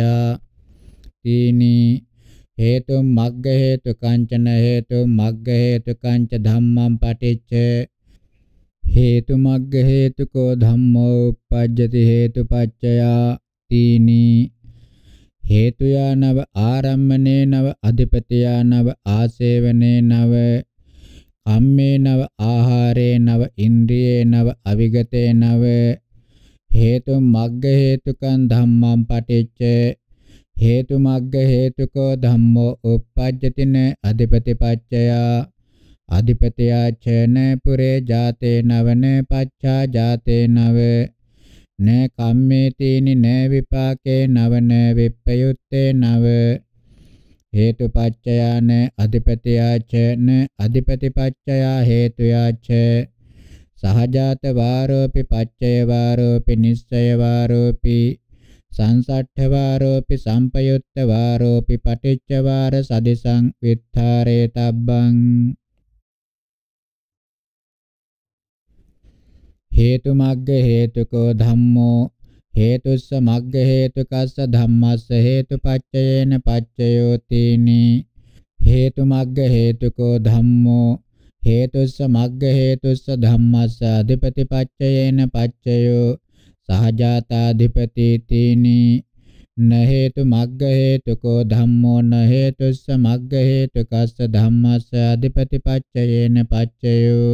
हेतु मग्ग हेतु कंचन हेतु मग्ग हेतु कंच धम्मं पठिच्छ हेतु मग्ग हेतुको धम्मो उपज्जति हेतु पच्चया තීනි හේතු යනව ආරම්මනේ නව අධිපති යනව ආසේවනේ නව කම්මේ නව ආහාරේ නව ඉන්ද්‍රියේ නව අවිගතේ නව හේතු මග්ග හේතුකං ධම්මං පටිච්ච හේතු මග්ග හේතුකෝ ධම්මෝ uppajjatin adipati paccaya adipatiya chena pure jate navane paccha jate nave න කම්මේතේනි න විපාකේ නව න විප්පයුත්තේ නව හේතුපච්චයාන අධිපතියාච න අධිපතිපච්චයා හේතුයාච සහජාත වාරෝපි පච්චය වාරෝපි නිස්සය වාරෝපි සංසට්ඨ වාරෝපි සම්පයුත්ත වාරෝපි පටිච්ච වාර සදිසං විත්තරේ තබ්බං හේතු මග්ග හේතුකෝ ධම්මෝ හේතුස්ස මග්ග හේතුකස්ස ධම්මස්ස හේතුපච්චයේන පච්චයෝතිනි හේතු මග්ග හේතුකෝ ධම්මෝ හේතුස්ස මග්ග හේතුස්ස ධම්මස්ස අධිපතිපච්චයේන පච්චයෝ සහජාතාධිපති තීනි න හේතු මග්ග හේතුකෝ ධම්මෝ න හේතුස්ස මග්ග හේතුකස්ස ධම්මස්ස අධිපතිපච්චයේන පච්චයෝ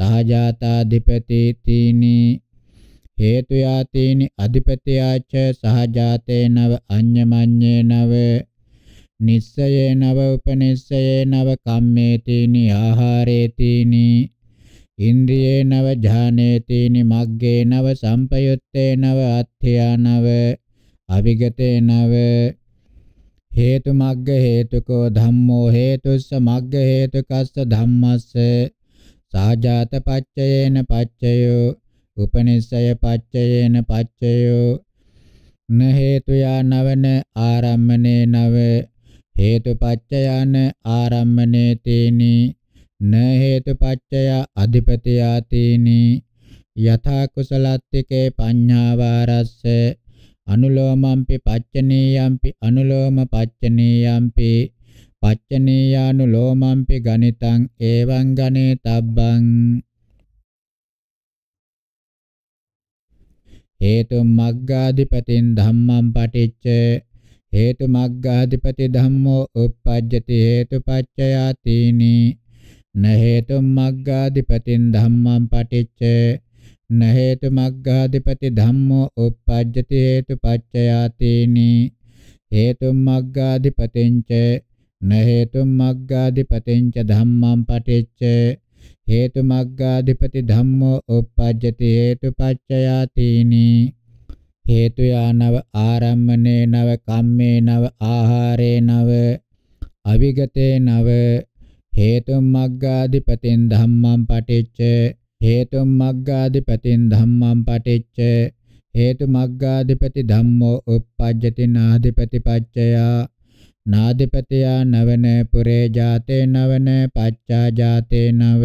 සහජාතාධිපති තීනි හේතු යාතේනි අධිපතයාච සහජාතේනව අඤ්ඤමඤ්ඤේනව නිස්සයේනව උපනිස්සයේනව කම්මේතේනි ආහාරේතේනි ඉන්ද්‍රියේනව ඥානේතේනි මග්ගේනව සම්පයුත්තේනව අත්ථයානව අවිගතේනව හේතු මග්ග හේතුකෝ ධම්මෝ හේතුස්ස මග්ග හේතුකස්ස ධම්මස්ස සාජාත පච්චයේන පච්චයෝ උපනිස්සය පච්චයේන පච්චයෝ න හේතුයා නවන ආරම්මනේ නව හේතුපච්චයන ආරම්මනේ තේනි න හේතුපච්චය අධිපතියා තේනි යථා කුසලත්තිකේ පඤ්ඤාවාරස්ස අනුලෝමම්පි පච්චනීයම්පි අනුලෝම පච්චනීයම්පි පච්චනේයානුලෝමම්පි ගණිතං එවං ගණේතබ්බං හේතු මග්ගාධිපතින් ධම්මං පටිච්ච හේතු මග්ගාධිපති ධම්මෝ uppajjati හේතුපච්චයා තීනි න හේතු මග්ගාධිපතින් ධම්මං පටිච්ච න හේතු මග්ගාධිපති ධම්මෝ uppajjati හේතුපච්චයාතේනි හේතු මග්ගාධිපතෙන් ච න හේතු මග්ගාධිපතිංච ධම්මං පටිච්ච හේතු මග්ගාධිපති ධම්මෝ uppajjati හේතුපච්චයා තීනි හේතු යානව ආරම්මනේ නව කම්මේ නව ආහාරේ නව අවිගතේ නව හේතු මග්ගාධිපතින් ධම්මං පටිච්ච හේතු මග්ගාධිපතින් ධම්මං පටිච්ච හේතු මග්ගාධිපති ධම්මෝ uppajjati නාධිපති පච්චයා නාදපතයා නවන පුරේ ජාතේ නවන පච්චා ජාතේ නව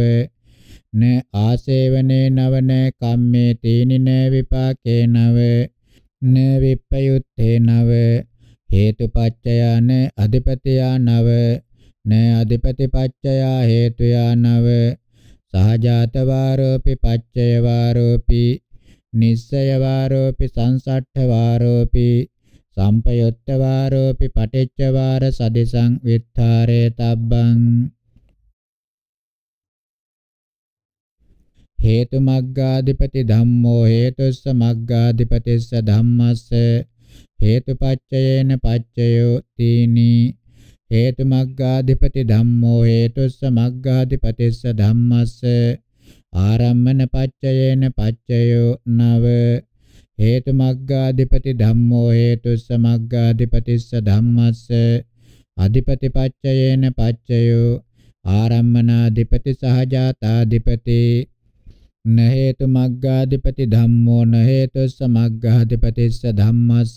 න ආසේවනේ නවන කම්මේ තීනින විපාකේ නව න විප්පයුත්තේ නව හේතුපච්චයාන අධිපතියා නව න අධිපතිපච්චයා හේතුයා නව සහජාත වාරෝපි පච්චය වාරෝපි නිස්සය වාරෝපි සංසට්ඨ වාරෝපි සම්පයොත්තවාරෝපි පටිච්චවාර සදිසං විත්තරේ තබ්බං හේතු මග්ගාධිපති ධම්මෝ හේතුස්ස මග්ගාධිපතිස්ස ධම්මස්ස හේතුපච්චයේන පච්චයෝ තීනි හේතු මග්ගාධිපති ධම්මෝ හේතුස්ස මග්ගාධිපතිස්ස ධම්මස්ස ආරම්මන පච්චයේන පච්චයෝ නව හේතු මග්ගාධිපති ධම්මෝ හේතුස්ස මග්ගාධිපතිස්ස ධම්මස්ස අධිපති පච්චයේන පච්චයෝ ආරම්මනාධිපති සහජාතාධිපති න හේතු මග්ගාධිපති ධම්මෝ න හේතුස්ස මග්ගාධිපතිස්ස ධම්මස්ස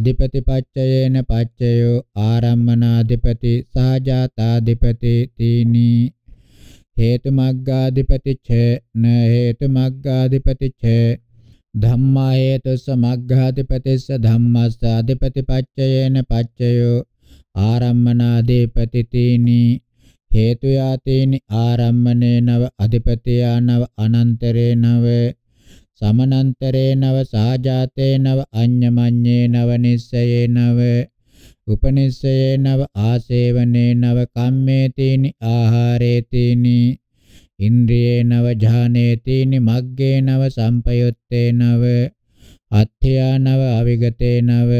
අධිපති පච්චයේන පච්චයෝ ආරම්මනාධිපති සහජාතාධිපති තීනි හේතු මග්ගාධිපති ච න හේතු මග්ගාධිපති ච ධම්මායේතස මග්ඝාති පතිස්ස ධම්මස්ස අධිපතිපච්චයේන පච්චයෝ ආරම්මනාදීපතිතීනි හේතු යාතේනි ආරම්මනේ නව අධිපතියා නව අනන්තරේ නව සමනන්තරේ නව සාජාතේ නව අඤ්ඤමඤ්ඤේ නව නිස්සයේ නව උපනිස්සයේ නව ආසේවනේ නව කම්මේ තීනි ආහාරේ තීනි ඉන්ද්‍රියේනව ඥානේති නිමග්ගේනව සම්පයුත්තේනව අත්ථයානව අවිගතේනව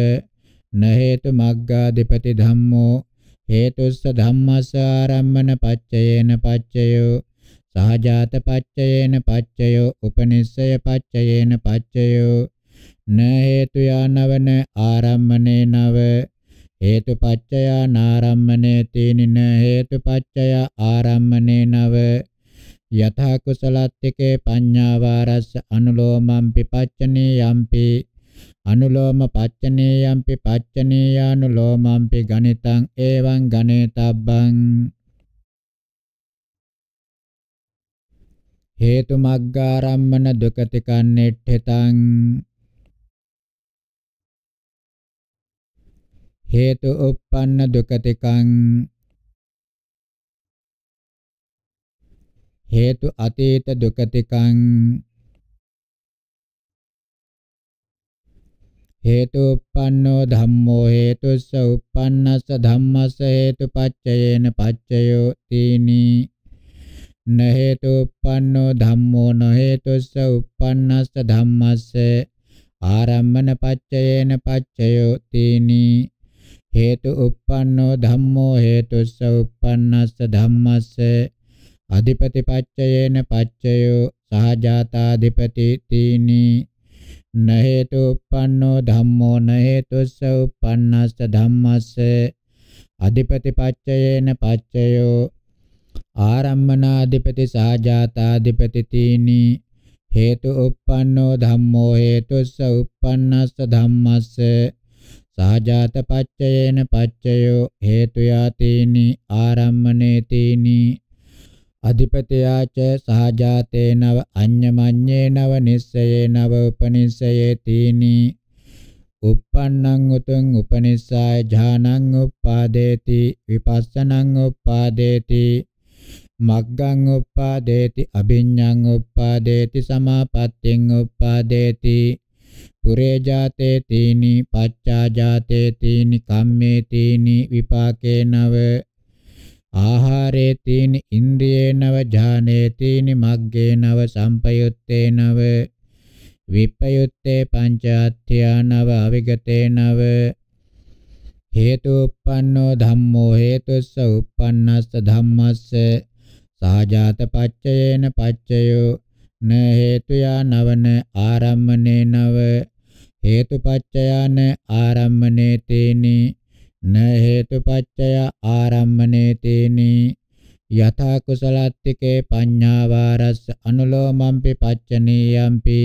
නහේතු මග්ගාදිපති ධම්මෝ හේතුස්ස ධම්මස්ස ආරම්මන පච්චයේන පච්චයෝ සහජාත පච්චයේන පච්චයෝ උපනිස්සය පච්චයේන පච්චයෝ න හේතු යනවන ආරම්මනේ නව හේතු පච්චය නාරම්මනේ තීනින හේතු පච්චය ආරම්මනේ නව යතහ කුසලත්තිකේ පඤ්ඤාවාරස්ස අනුලෝමං පිපච්චනේ යම්පි අනුලෝම පච්චනේ යම්පි පච්චනේ යනුලෝමංපි ගණිතං එවං ගණේතබ්බං හේතු මග්ගාරම්මන දුකතිකන්නේට්ඨතං හේතු uppanna දුකතිකං හේතු අතීත දුකතිකං හේතුප්පන්නෝ ධම්මෝ හේතුස්ස උප්පන්නස්ස ධම්මස්ස හේතුපච්චයේන පච්චයෝ තීනි න හේතුප්පන්නෝ ධම්මෝ න හේතුස්ස උප්පන්නස්ස ධම්මස්ස ආරම්මන පච්චයේන පච්චයෝ තීනි හේතු උප්පන්නෝ ධම්මෝ හේතුස්ස උප්පන්නස්ස ධම්මස්ස අධිපති පච්චයේන පච්චයෝ සහජාතාධිපති තීනි න හේතුප්පන්නෝ ධම්මෝ න හේතුස්ස උප්පන්නස්ස ධම්මස්ස අධිපති පච්චයේන පච්චයෝ ආරම්මනාධිපති සහජාතාධිපති තීනි හේතු උප්පන්නෝ ධම්මෝ හේතුස්ස උප්පන්නස්ස ධම්මස්ස සහජාත පච්චයේන පච්චයෝ හේතු යාතේනි ආරම්මනේ තේනි අධිපතයාච සහජාතේනව අඤ්ඤමඤ්ඤේනව නිස්සයේනව උපනිස්සයේතිනි uppannang utun upanissaya jhanang uppadeti vipassanang uppadeti මග්ගං උප්පාදේති අභිඤ්ඤං උප්පාදේති සමාපත්තිං උප්පාදේති පුරේ ජාතේ තීනි පච්චා ජාතේ තීනි කම්මේ තීනි විපාකේ නව ආහාරේ තීන ඉන්ද්‍රියේනව ඥානේතීනි මග්ගේනව සම්පයුත්තේනව විපයුත්තේ පංචාත්‍යානව අවිගතේනව හේතුප්පන්නෝ ධම්මෝ හේතුස්ස උප්පන්නස්ස ධම්මස්ස සහජාත පච්චයේන පච්චයෝ න හේතුයා නවන ආරම්මනේ නව හේතුපච්චයාන ආරම්මනේ තේනේ න හේතුපච්චය ආරම්මනේ තේනි යථා කුසලත්තිකේ පඤ්ඤාවාරස්ස අනුලෝමම්පි පච්චනීයම්පි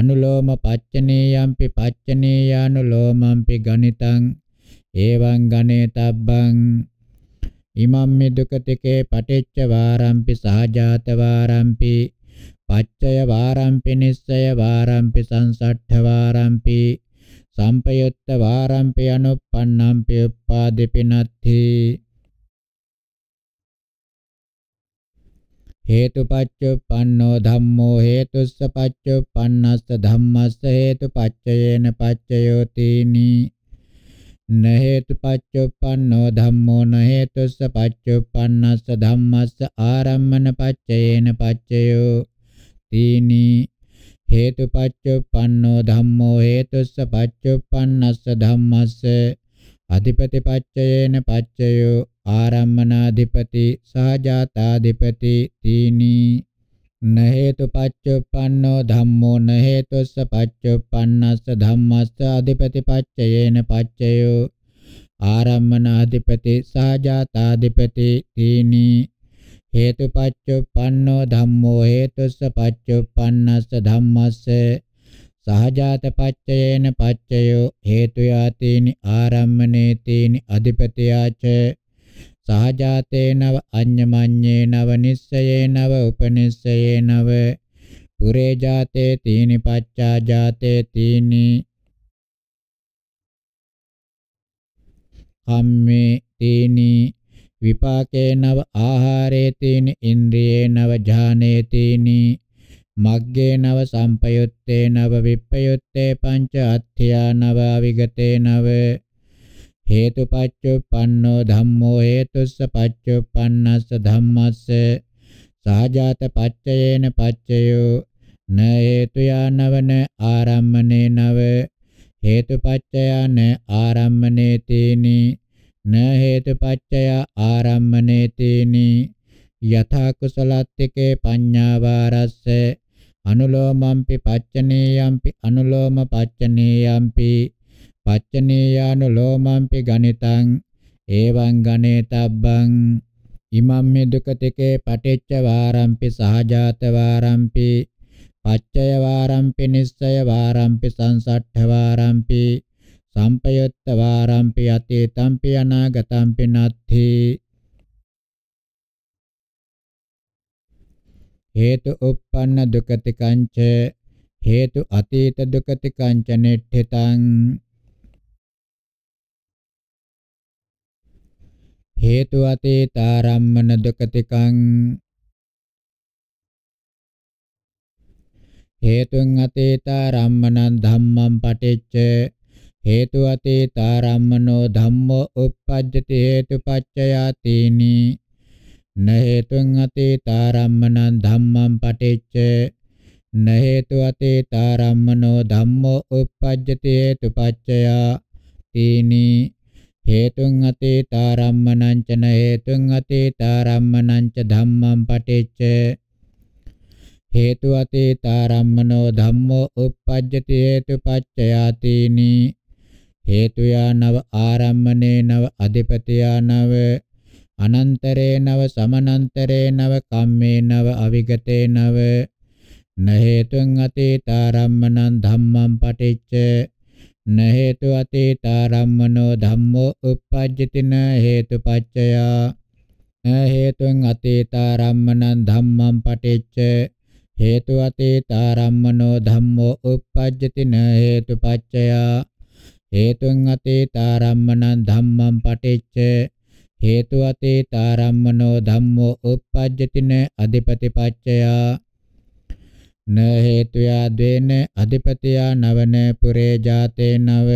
අනුලෝම පච්චනීයම්පි පච්චනීයානුලෝමම්පි ගණිතං එවං ගණේතබ්බං ඉමම් මේ දුකතිකේ පටිච්ච වාරම්පි සහජාත වාරම්පි පච්චය වාරම්පි නිස්සය වාරම්පි සංසට්ඨ වාරම්පි සම්පයුත්ත වාරම්පය අනුප්පන්නම්පය උප්පාදෙපිනත්ථි හේතුපච්චුප්පන්නෝ ධම්මෝ හේතුස්සපච්චුප්පන්නස්ස ධම්මස්ස හේතුපච්චයේන පච්චයෝතිනි න හේතුපච්චුප්පන්නෝ ධම්මෝ න හේතුස්සපච්චුප්පන්නස්ස ධම්මස්ස ආරම්මන පච්චයේන පච්චයෝ තීනි හේතුපච්චුප්පන්නෝ ධම්මෝ හේතුස්සපච්චුප්පන්නස්ස ධම්මස්ස අධිපතිපච්චයේන පච්චයෝ ආරම්මනාධිපති සහජාතාධිපති තීනි න හේතුපච්චුප්පන්නෝ ධම්මෝ න හේතුස්සපච්චුප්පන්නස්ස ධම්මස්ස අධිපතිපච්චයේන පච්චයෝ ආරම්මනාධිපති සහජාතාධිපති තීනි හේතුපච්චුප්පන්නෝ ධම්මෝ හේතුස්ස පච්චුප්පන්නස්ස ධම්මස්ස සහජාත පච්චයේන පච්චයෝ හේතු යාතේනි ආරම්මනේතේනි අධිපතියාච සහජාතේනව අඤ්ඤමඤ්ඤේනව නිස්සයේනව උපනිස්සයේනව පුරේ ජාතේ තීනි පච්චා ජාතේ තීනි කම්මේ තීනි විපාකේනව ආහාරේතේන ඉන්ද්‍රියේනව ඥානේතේනි මග්ගේනව සම්පයුත්තේනව විප්පයුත්තේ පංච අත්ථයානව අවිගතේනව හේතුපච්චුප්පන්නෝ ධම්මෝ හේතුස්ස පච්චුප්පන්නස්ස ධම්මස්ස සාජාත පච්චයේන පච්චයෝ න හේතු යනවන ආරම්මනේ නව හේතුපච්චයන ආරම්මනේ තේනී න හේතුපච්චය ආරම්මනේ තීනි යථා කුසලත්තිකේ පඤ්ඤාවාරස්ස අනුලෝමම්පි පච්චනේයම්පි අනුලෝම පච්චනේයම්පි පච්චනේයානුලෝමම්පි ගණිතං එවං ගණේතබ්බං ඉමම් මේ දුකතිකේ පටිච්ච වාරම්පි සහජාත වාරම්පි පච්චය වාරම්පි නිස්සය වාරම්පි සංසට්ඨ වාරම්පි සම්පයොත්ත වාරම්පි යතේ තම්පි අනාගතම්පි නත්ථි හේතු uppanna dukkati kanca හේතු අතීත දුකති කංච නෙට්ඨිතං හේතු අතීතාරම්මන දුකතිකං හේතුන් අතීතාරම්මනං ධම්මං පටිච්ච හේතු අතීතා රම්මනෝ ධම්මෝ uppajjati හේතුපච්චයා තීනි න හේතුං අතීතා රම්මනං ධම්මං පටිච්ච න හේතු අතීතා රම්මනෝ ධම්මෝ uppajjati හේතුපච්චයා තීනි හේතුං අතීතා රම්මනං ච න හේතුං අතීතා රම්මනං ච ධම්මං පටිච්ච හේතු අතීතා රම්මනෝ ධම්මෝ uppajjati හේතුපච්චයාතිනි හේතුයා නව ආරම්මනේ නව අධිපතියා නව අනන්තරේ නව සමනන්තරේ නව කම්මේ නව අවිගතේ නව නහේතුං අතීතාරම්මනං ධම්මං පටිච්ච නහේතු අතීතාරම්මනෝ ධම්මෝ uppajjati න හේතුපච්චය නහේතුං අතීතාරම්මනං ධම්මං පටිච්ච හේතු අතීතාරම්මනෝ ධම්මෝ uppajjati න හේතුපච්චය හේතුන් අතීතාරම්මණං ධම්මං පටිච්ච හේතු අතීතාරම්මනෝ ධම්මෝ uppajjatin adipati paccaya න හේතුයා දේන අධිපතියා නවන පුරේ ජාතේ නව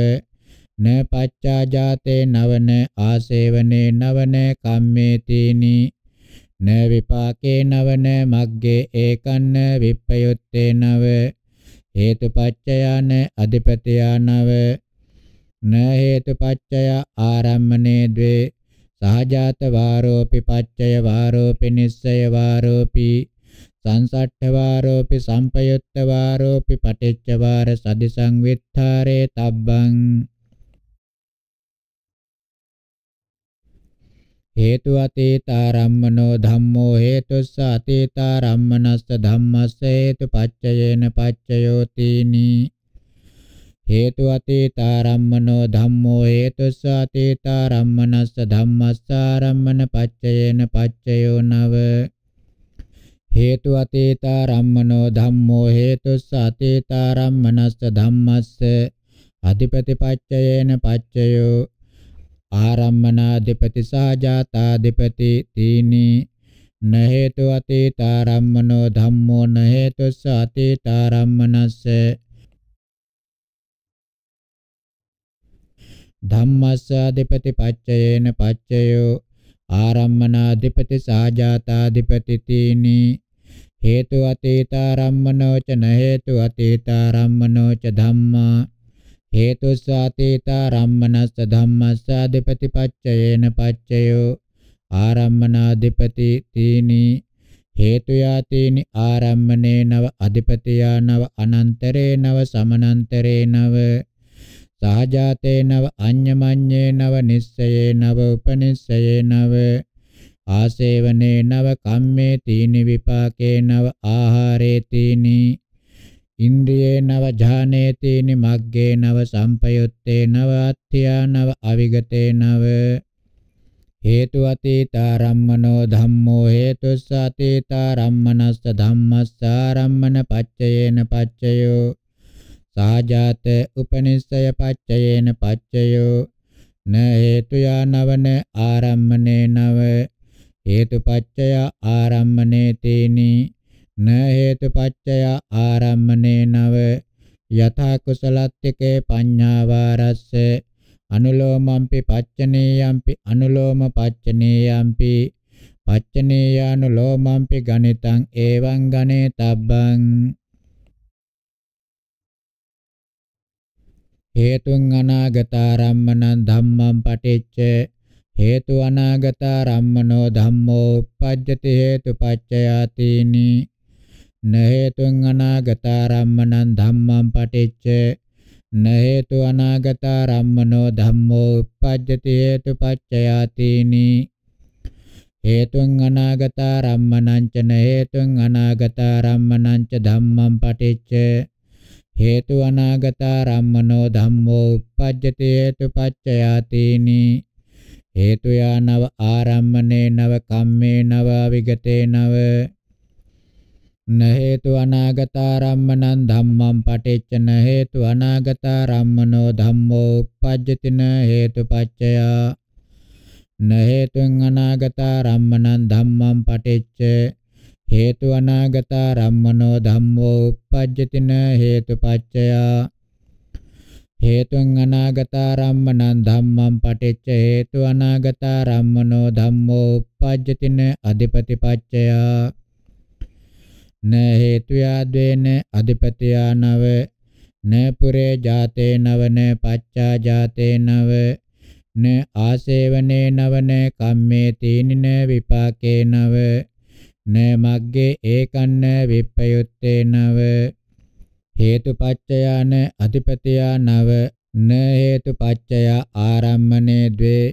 න පච්චා ජාතේ නවන ආසේවනේ නවන කම්මේතිනි න විපාකේ නවන මග්ගේ ඒකන්න විප්පයුත්තේ නව හේතුපච්චයාන අධිපතියා නව න හේතුපච්චය ආරම්මනේ ද්වේ සහජාත වාරෝපි පච්චය වාරෝපි නිස්සය වාරෝපි සංසට්ඨ වාරෝපි සම්පයුත්ත වාරෝපි පටිච්ච වාර සදි සංවිත්තරේ තබ්බං හේතු අතීතාරම්මනෝ ධම්මෝ හේතුස්ස අතීතාරම්මනස්ස ධම්මස්ස හේතු පච්චයේන පච්චයෝතිනී හේතු අතීතාරම්මනෝ ධම්මෝ හේතුස්ස අතීතාරම්මනස්ස ධම්මස්සාරම්මන පච්චයේන පච්චයෝ නව හේතු අතීතාරම්මනෝ ධම්මෝ හේතුස්ස අතීතාරම්මනස්ස ධම්මස්ස අධිපති පච්චයේන පච්චයෝ ආරම්මනාධිපති සාජාතාධිපති තීනි න හේතු අතීතාරම්මනෝ ධම්මෝ න හේතුස්ස අතීතාරම්මනස්ස ධම්මස්සාධිපති පච්චයේන පච්චයෝ ආරම්මනාධිපති සාජාතාධිපති තීනි හේතු අතීතාරම්මනෝ ච න හේතු අතීතාරම්මනෝ ච ධම්මා හේතුස්සාතීතාරම්මනස්ස ධම්මස්සාධිපති පච්චයේන පච්චයෝ ආරම්මනාධිපති තීනි හේතු යාතීනි ආරම්මනේ නව අධිපතියා නව අනන්තරේ නව සමනන්තරේ නව සහජාතේනව අඤ්ඤමඤ්ඤේනව නිස්සයේනව උපනිස්සයේනව ආසේවනේනව කම්මේ තීනි විපාකේනව ආහාරේ තීනි ඉන්ද්‍රියේනව ඥානේ තීනි මග්ගේනව සම්පයුත්තේනව අත්‍යානව අවිගතේනව හේතු අතීතාරම්මනෝ ධම්මෝ හේතුස්සතීතාරම්මනස්ස ධම්මස්සාරම්මන පච්චයේන පච්චයෝ සාජාත උපනිස්සය පච්චයේන පච්චයෝ න හේතු යනවන ආරම්මනේ නව හේතුපච්චය ආරම්මනේ තේනි න හේතුපච්චය ආරම්මනේ නව යථා කුසලත්තිකේ පඤ්ඤාවාරස්ස අනුලෝමම්පි පච්චනේයම්පි අනුලෝම පච්චනේයම්පි පච්චනේයානුලෝමම්පි ගණිතං එවං ගණේතබ්බං හේතුං අනාගතාරම්මනං ධම්මං පටිච්ච හේතු අනාගතාරම්මනෝ ධම්මෝ uppajjati හේතුපච්චයාතිනි න හේතුං අනාගතාරම්මනං ධම්මං පටිච්ච න හේතු අනාගතාරම්මනෝ ධම්මෝ uppajjati හේතුපච්චයාතිනි හේතුං අනාගතාරම්මනං ච න හේතුං අනාගතාරම්මනං ච ධම්මං පටිච්ච හේතු අනාගතාරම්මනෝ ධම්මෝ uppajjati හේතුපච්චයාතේනි හේතු යනව ආරම්මනේ නව කම්මේ නව විගතේ නව න හේතු අනාගතාරම්මනං ධම්මං පටිච්ච න හේතු අනාගතාරම්මනෝ ධම්මෝ uppajjati න හේතුපච්චයා න හේතුං අනාගතාරම්මනං ධම්මං පටිච්ච හේතු අනාගතා රම්මනෝ ධම්මෝ uppajjatina හේතුපච්චයා හේතුං අනාගතා රම්මනං ධම්මං පටිච්ච හේතු අනාගතා රම්මනෝ ධම්මෝ uppajjatina අධිපතිපච්චයා න හේතුයා ද්වේන අධිපතියා නව න පුරේ ජාතේ නවන පච්චා ජාතේ නව න ආසේවනේ නවන කම්මේ තීනින විපාකේ නව න මග්ගේ ඒකන්න විප්පයුත්තේ නව හේතුපච්චයාන අධිපතියා නව න හේතුපච්චය ආරම්මනේ ද්වේ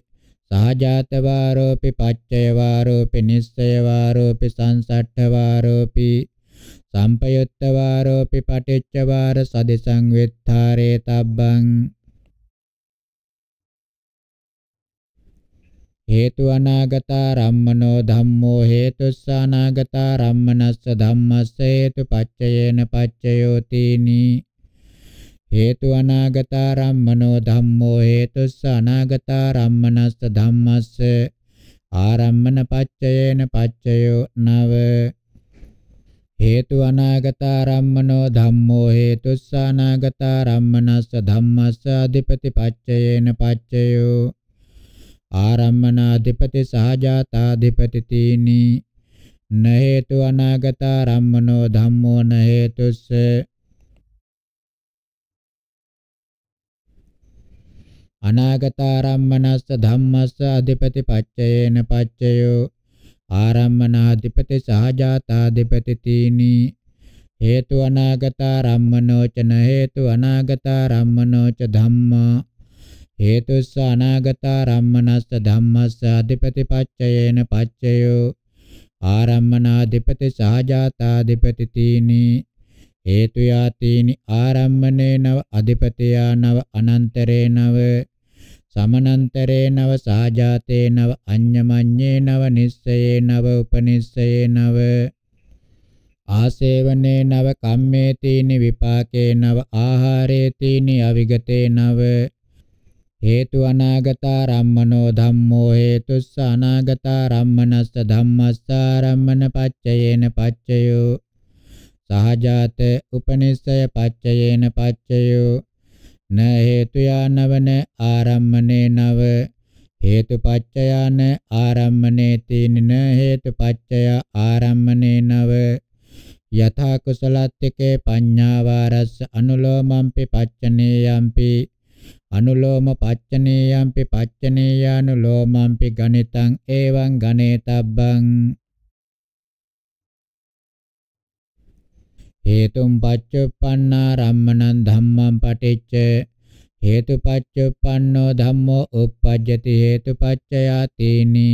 සහජාත වාරෝපි පච්චය වාරෝපි නිස්සය වාරෝපි සංසට්ඨ වාරෝපි සම්පයුත්ත වාරෝපි පටිච්ච වාර සදිසං විත්තරේ තබ්බං හේතු අනාගතා රම්මනෝ ධම්මෝ හේතුස්සානාගතා රම්මනස්ස ධම්මස්ස හේතු පච්චයේන පච්චයෝතිනි හේතු අනාගතා රම්මනෝ ධම්මෝ හේතුස්සානාගතා රම්මනස්ස ධම්මස්ස ආරම්මන පච්චයේන පච්චයෝ නව හේතු අනාගතා රම්මනෝ ධම්මෝ හේතුස්සානාගතා රම්මනස්ස ධම්මස්ස අධිපති පච්චයේන පච්චයෝ ආරම්මනාධිපති සහජාතාධිපති තීනි න හේතු අනාගතාරම්මනෝ ධම්මෝ න හේතුස්ස අනාගතාරම්මනස්ස ධම්මස්ස අධිපති පච්චයේන පච්චයෝ ආරම්මනාධිපති සහජාතාධිපති තීනි හේතු අනාගතාරම්මනෝ ච න හේතු අනාගතාරම්මනෝ ච ධම්මා හේතුස්ස අනාගතා රම්මනස්ස ධම්මස්ස අධිපති පච්චයේන පච්චයෝ ආරම්මනාධිපති සහජාතාධිපති තීනි හේතු යාතීනි ආරම්මනේ නව අධිපතියා නව අනන්තරේ නව සමනන්තරේ නව සාජාතේ නව අඤ්ඤමඤ්ඤේ නව නිස්සයේ නව උපනිස්සයේ නව ආසේවනේ නව කම්මේ තීනි විපාකේ නව ආහාරේ තීනි අවිගතේ නව හේතු අනාගතා රම්මනෝ ධම්මෝ හේතුස්ස අනාගතා රම්මනස්ස ධම්මස්ස රම්මන පච්චයේන පච්චයෝ සහජාත උපනිස්සය පච්චයේන පච්චයෝ න හේතු යනවන ආරම්මනේ නව හේතු පච්චයන ආරම්මනේ තින න හේතු පච්චය ආරම්මනේ නව යථා කුසලත්තිකේ පඤ්ඤාවාරස්ස අනුලෝමම්පි පච්චනේ යම්පි අනුලෝම පච්චනේයම්පි පච්චනේයානුලෝමම්පි ගණිතං එවං ගණේතබ්බං හේතුම් පච්චුප්පන්නා රම්මනං ධම්මං පටිච්ච හේතුපච්චුප්පන්නෝ ධම්මෝ uppajjati හේතුපච්චයා තීනි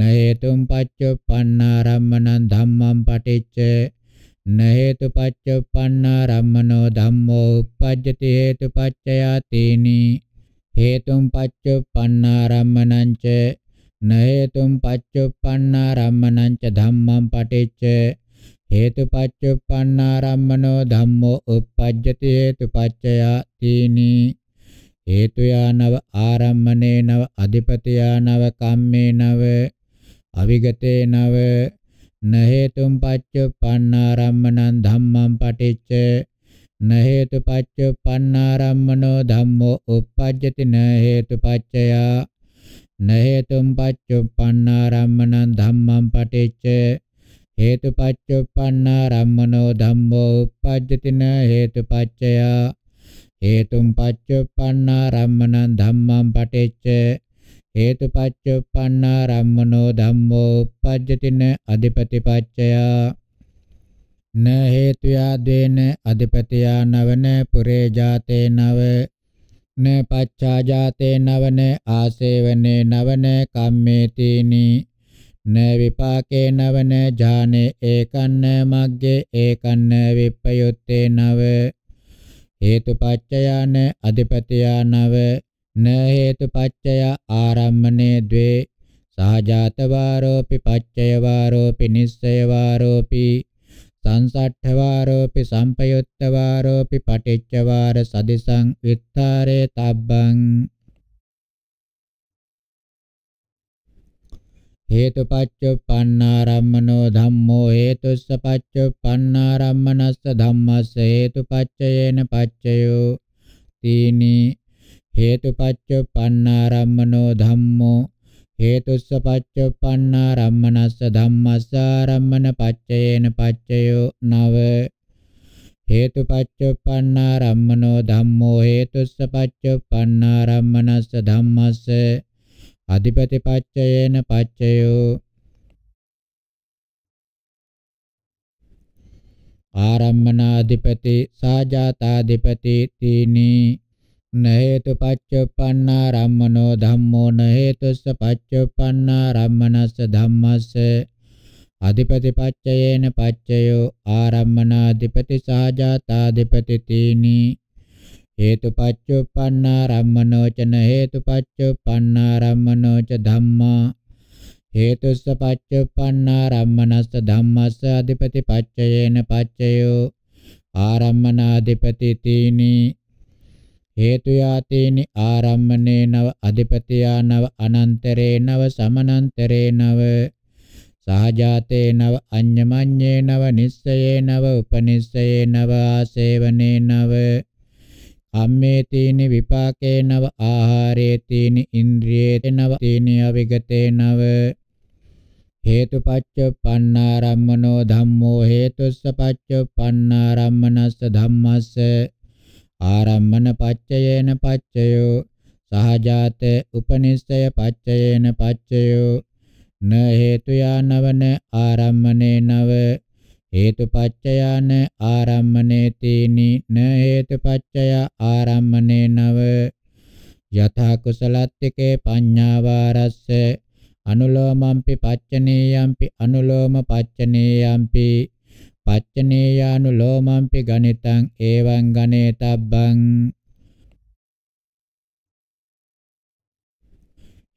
නහේතුම් පච්චුප්පන්නා රම්මනං ධම්මං පටිච්ච न हेतुपच्चुपन्ना रम्मनो धम्मो उपज्जति हेतुपच्चया तेनि हेतुं पच्चुपन्ना रम्मनं च न हेतुं पच्चुपन्ना रम्मनं च धम्मं पठिच्च हेतुपच्चुपन्ना रम्मनो धम्मो उपज्जति हेतुपच्चया तेनि හේතුයා නව ආරම්මනේ නව අධිපතියා නව කම්මේ නව අවිගතේ නව न हेतुम पच्चुप्पन्नारम्मणं धम्मं पठिच्च न हेतुपच्चुप्पन्नारम्मणो धम्मो uppajjati न हेतुपच्चया न हेतुम पच्चुप्पन्नारम्मणं धम्मं पठिच्च हेतुपच्चुप्पन्नारम्मणो धम्मो uppajjati न हेतुपच्चया हेतुम पच्चुप्पन्नारम्मणं धम्मं पठिच्च හේතුපච්චුප්පන්නා රම්මනෝ ධම්මෝ uppajjatin adipatipaccaya න හේතුයා දේන අධිපතියා නවන පුරේ ජාතේ නව න පච්චා ජාතේ නවන ආසේවනේ නවන කම්මේතිනි න විපාකේ නවන ඥානේ ඒකන්න මග්ගේ ඒකන්න විප්පයොත්තේ නව හේතුපච්චයාන අධිපතියා නව න හේතු පච්චය ආරම්මනේ ද්වේ සහජාත වාරෝපි පච්චය වාරෝපි නිස්සය වාරෝපි සංසට්ඨ වාරෝපි සම්පයුත්ත වාරෝපි පටිච්ච වාර සදිසං විත්තරේ තබ්බං හේතුපච්චුප්පන්නාරම්මනෝ ධම්මෝ හේතුස්ස පච්චුප්පන්නාරම්මනස්ස ධම්මස්ස හේතුපච්චයේන පච්චයෝ තීනි හේතුපච්චුප්පන්නාරම්මනෝ ධම්මෝ හේතුස්සපච්චුප්පන්නාරම්මනස්ස ධම්මස්සාරම්මන පච්චයේන පච්චයෝ නව හේතුපච්චුප්පන්නාරම්මනෝ ධම්මෝ හේතුස්සපච්චුප්පන්නාරම්මනස්ස ධම්මස්ස අධිපති පච්චයේන පච්චයෝ ආරම්මනාධිපති සාජාතාධිපති තීනී न हेतुपच्युपन्ना रम्मनो धम्मो न हेतुस्सपच्युपन्ना रम्मनस्स धम्मस्स अधिपतिपच्चयेन पच्चयो आरम्मनाधिपति सहजाताधिपति तीनि हेतुपच्युपन्ना रम्मनो च न हेतुपच्युपन्ना रम्मनो च धम्मा हेतुस्सपच्युपन्ना रम्मनस्स धम्मस्स अधिपतिपच्चयेन पच्चयो आरम्मनाधिपति तीनि හේතු යාතේනි ආරම්මනේ නව අධිපතියා නව අනන්තරේ නව සමනන්තරේ නව සහජාතේ නව අඤ්ඤමඤ්ඤේ නව නිස්සයේ නව උපනිස්සයේ නව ආසේවනේ නව අම්මේ තීනි විපාකේ නව ආහාරේ තීනි ඉන්ද්‍රියේ නව තීනි අවිගතේ නව හේතුපච්ච පන්නාරම්මනෝ ධම්මෝ හේතුස්ස පච්ච පන්නාරම්මනස්ස ධම්මස්ස ආරම්මන පච්චයේන පච්චයෝ සහජාත උපනිස්සය පච්චයේන පච්චයෝ න හේතුයා නවන ආරම්මනේ නව හේතුපච්චයාන ආරම්මනේ තීනි න හේතුපච්චය ආරම්මනේ නව යථා කුසලත්තිකේ පඤ්ඤාවාරස්ස අනුලෝමම්පි පච්චනේයම්පි අනුලෝම පච්චනේයම්පි පච්චනේයානුලෝමම්පි ගණිතං ඒවං ගණේතබ්බං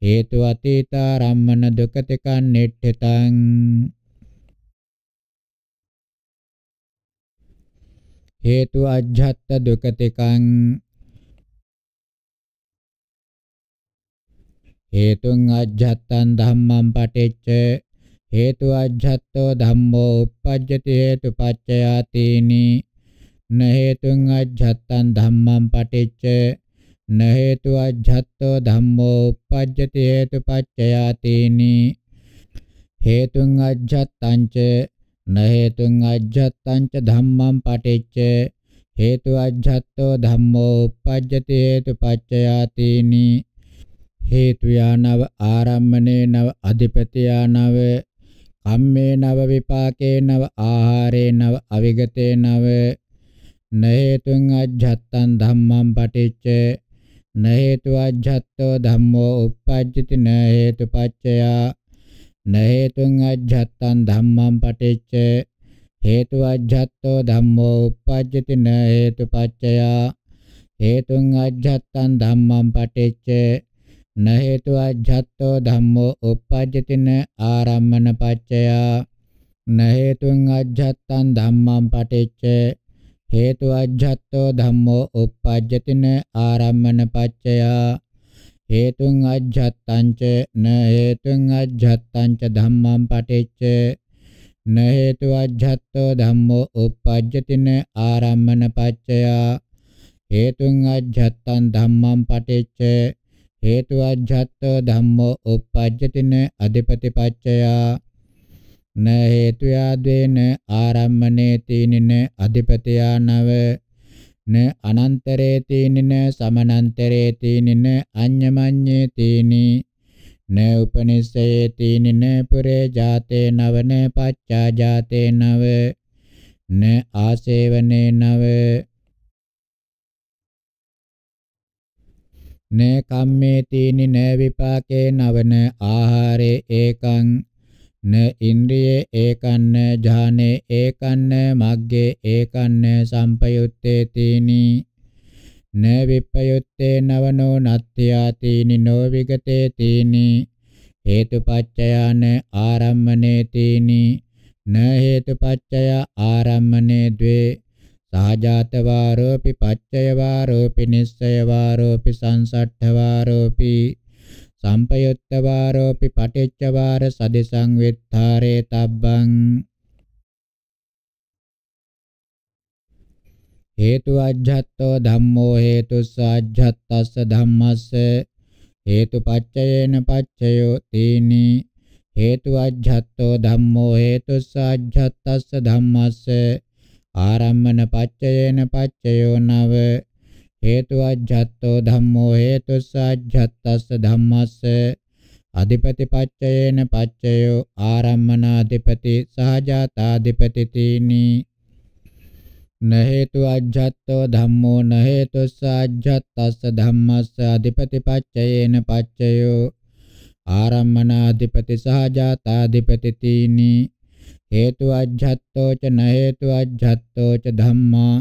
හේතු අතීතා රම්මන දුකතිකං නෙට්ඨතං හේතු අජ්ජත්ත දුකතිකං හේතුං අජ්ජත්තං ධම්මං පටිච්ච හේතු අජ්ජත්තෝ ධම්මෝ uppajjati හේතුපච්චයාතේනි න හේතුං අජ්ජත්තං ධම්මං පටිච්ච න හේතු අජ්ජත්තෝ ධම්මෝ uppajjati හේතුපච්චයාතේනි හේතුං අජ්ජත්තං ච න හේතුං අජ්ජත්තං ච ධම්මං පටිච්ච හේතු අජ්ජත්තෝ ධම්මෝ uppajjati හේතුපච්චයාතේනි හේතු යානව ආරම්මනේ නව අධිපති යානව කම්මේ නව විපාකේ නව ආහාරේ නව අවිගතේ නව නේතුං අජ්ජත්තං ධම්මං පටිච්ච නේතු අජ්ජත්තෝ ධම්මෝ uppajjati න හේතු පච්චයා නේතුං අජ්ජත්තං ධම්මං පටිච්ච හේතු අජ්ජත්තෝ ධම්මෝ uppajjati න හේතු පච්චයා හේතුං අජ්ජත්තං ධම්මං පටිච්ච न हेतु अज्जत्तो धम्मो uppajjati न ආරම්මන පච්චයා න හේතුං අජ්ජත්තං ධම්මං පටිච්ච හේතු අජ්ජත්තෝ ධම්මෝ uppajjati න ආරම්මන පච්චයා හේතුං අජ්ජත්තං ච න හේතුං අජ්ජත්තං ච ධම්මං පටිච්ච න හේතු අජ්ජත්තෝ ධම්මෝ uppajjati න ආරම්මන පච්චයා හේතුං අජ්ජත්තං ධම්මං පටිච්ච හේතු අජ්ජත්තෝ ධම්මෝ uppajjatin adipati paccaya න හේතුයා දේන ආරම්මනේ තීනින අධිපතියා නව න අනන්තරේ තීනින සමනන්තරේ තීනින අඤ්ඤමඤ්ඤේ තීනි න උපනිස්සයේ තීනින පුරේ ජාතේ නවන පච්චා ජාතේ නව න ආසේවනේ නව න කම්මේතිනි න විපාකේ නවන ආහාරේ ඒකං න ඉන්ද්‍රියේ ඒකන්න ඥානේ ඒකන්න මග්ගේ ඒකන්න සම්පයුත්තේ තීනි න විපයුත්තේ නවනෝ නත්ත්‍යාතිනි නෝ විගතේ තීනි හේතුපච්චයාන ආරම්මනේ තීනි න හේතුපච්චය ආරම්මනේ ද්වේ සාජාත වාරෝපි පච්චය වාරෝපි නිස්සය වාරෝපි සංසට්ඨ වාරෝපි සම්පයුත්ත වාරෝපි පටිච්ච වාර සදිසං විත්තරේ තබ්බං හේතු අජ්ජත්තෝ ධම්මෝ හේතුස්ස අජ්ජත්තස්ස ධම්මස්ස හේතුපච්චයේන පච්චයෝ තීනි හේතු අජ්ජත්තෝ ධම්මෝ හේතුස්ස අජ්ජත්තස්ස ධම්මස්ස ආරම්මන පච්චයේන පච්චයෝ නව හේතු අජ්ජත්තෝ ධම්මෝ හේතුස්සජ්ජත්තස්ස ධම්මස්ස අධිපති පච්චයේන පච්චයෝ ආරම්මන අධිපති සහජාතාධිපති තීනි න හේතු අජ්ජත්තෝ ධම්මෝ න හේතුස්සජ්ජත්තස්ස ධම්මස්ස අධිපති පච්චයේන පච්චයෝ ආරම්මන අධිපති සහජාතාධිපති තීනි හේතු අජ්ජත්තෝ ච න හේතු අජ්ජත්තෝ ච ධම්මා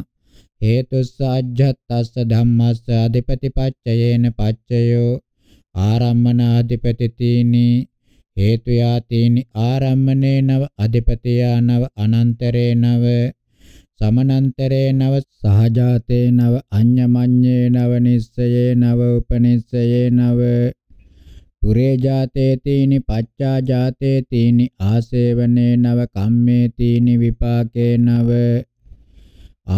හේතුස්ස අජ්ජත්තස්ස ධම්මස්ස අධිපති පච්චයේන පච්චයෝ ආරම්මනාධිපති තීනි හේතු යාතීනි ආරම්මනේ නව අධිපතියා නව අනන්තරේ නව සමනන්තරේ නව සහජාතේ නව අඤ්ඤමඤ්ඤේ නව නිස්සයේ නව උපනිස්සයේ නව පුරේ ජාතේතිනි පච්චා ජාතේතිනි ආසේවනේ නව කම්මේතිනි විපාකේ නව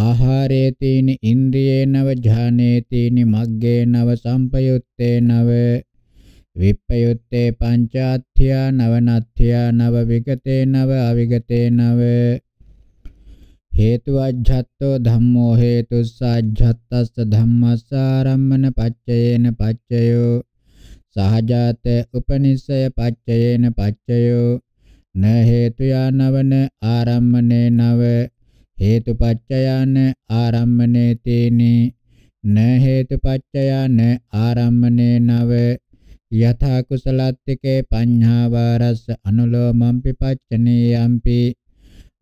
ආහාරේතිනි ඉන්ද්‍රියේ නව ඥානේතිනි මග්ගේ නව සම්පයුත්තේ නව විප්පයුත්තේ පංචාත්ථ්‍යා නවනත්ථ්‍යා නව විගතේ නව අවිගතේ නව හේතු අජ්ජත්තෝ ධම්මෝ හේතුස්සාජ්ජත්තස්ස ධම්මස්සාරම්මන පච්චයේන පච්චයෝ සහජාත උපනිස්සය පච්චයේන පච්චයෝ න හේතු යනවන ආරම්මනේ නව හේතු පච්චයන ආරම්මනේ තේනි න හේතු පච්චයන ආරම්මනේ නව යථා කුසලත්තිකේ පඤ්ඤාවාරස්ස අනුලෝමම්පි පච්චනේයම්පි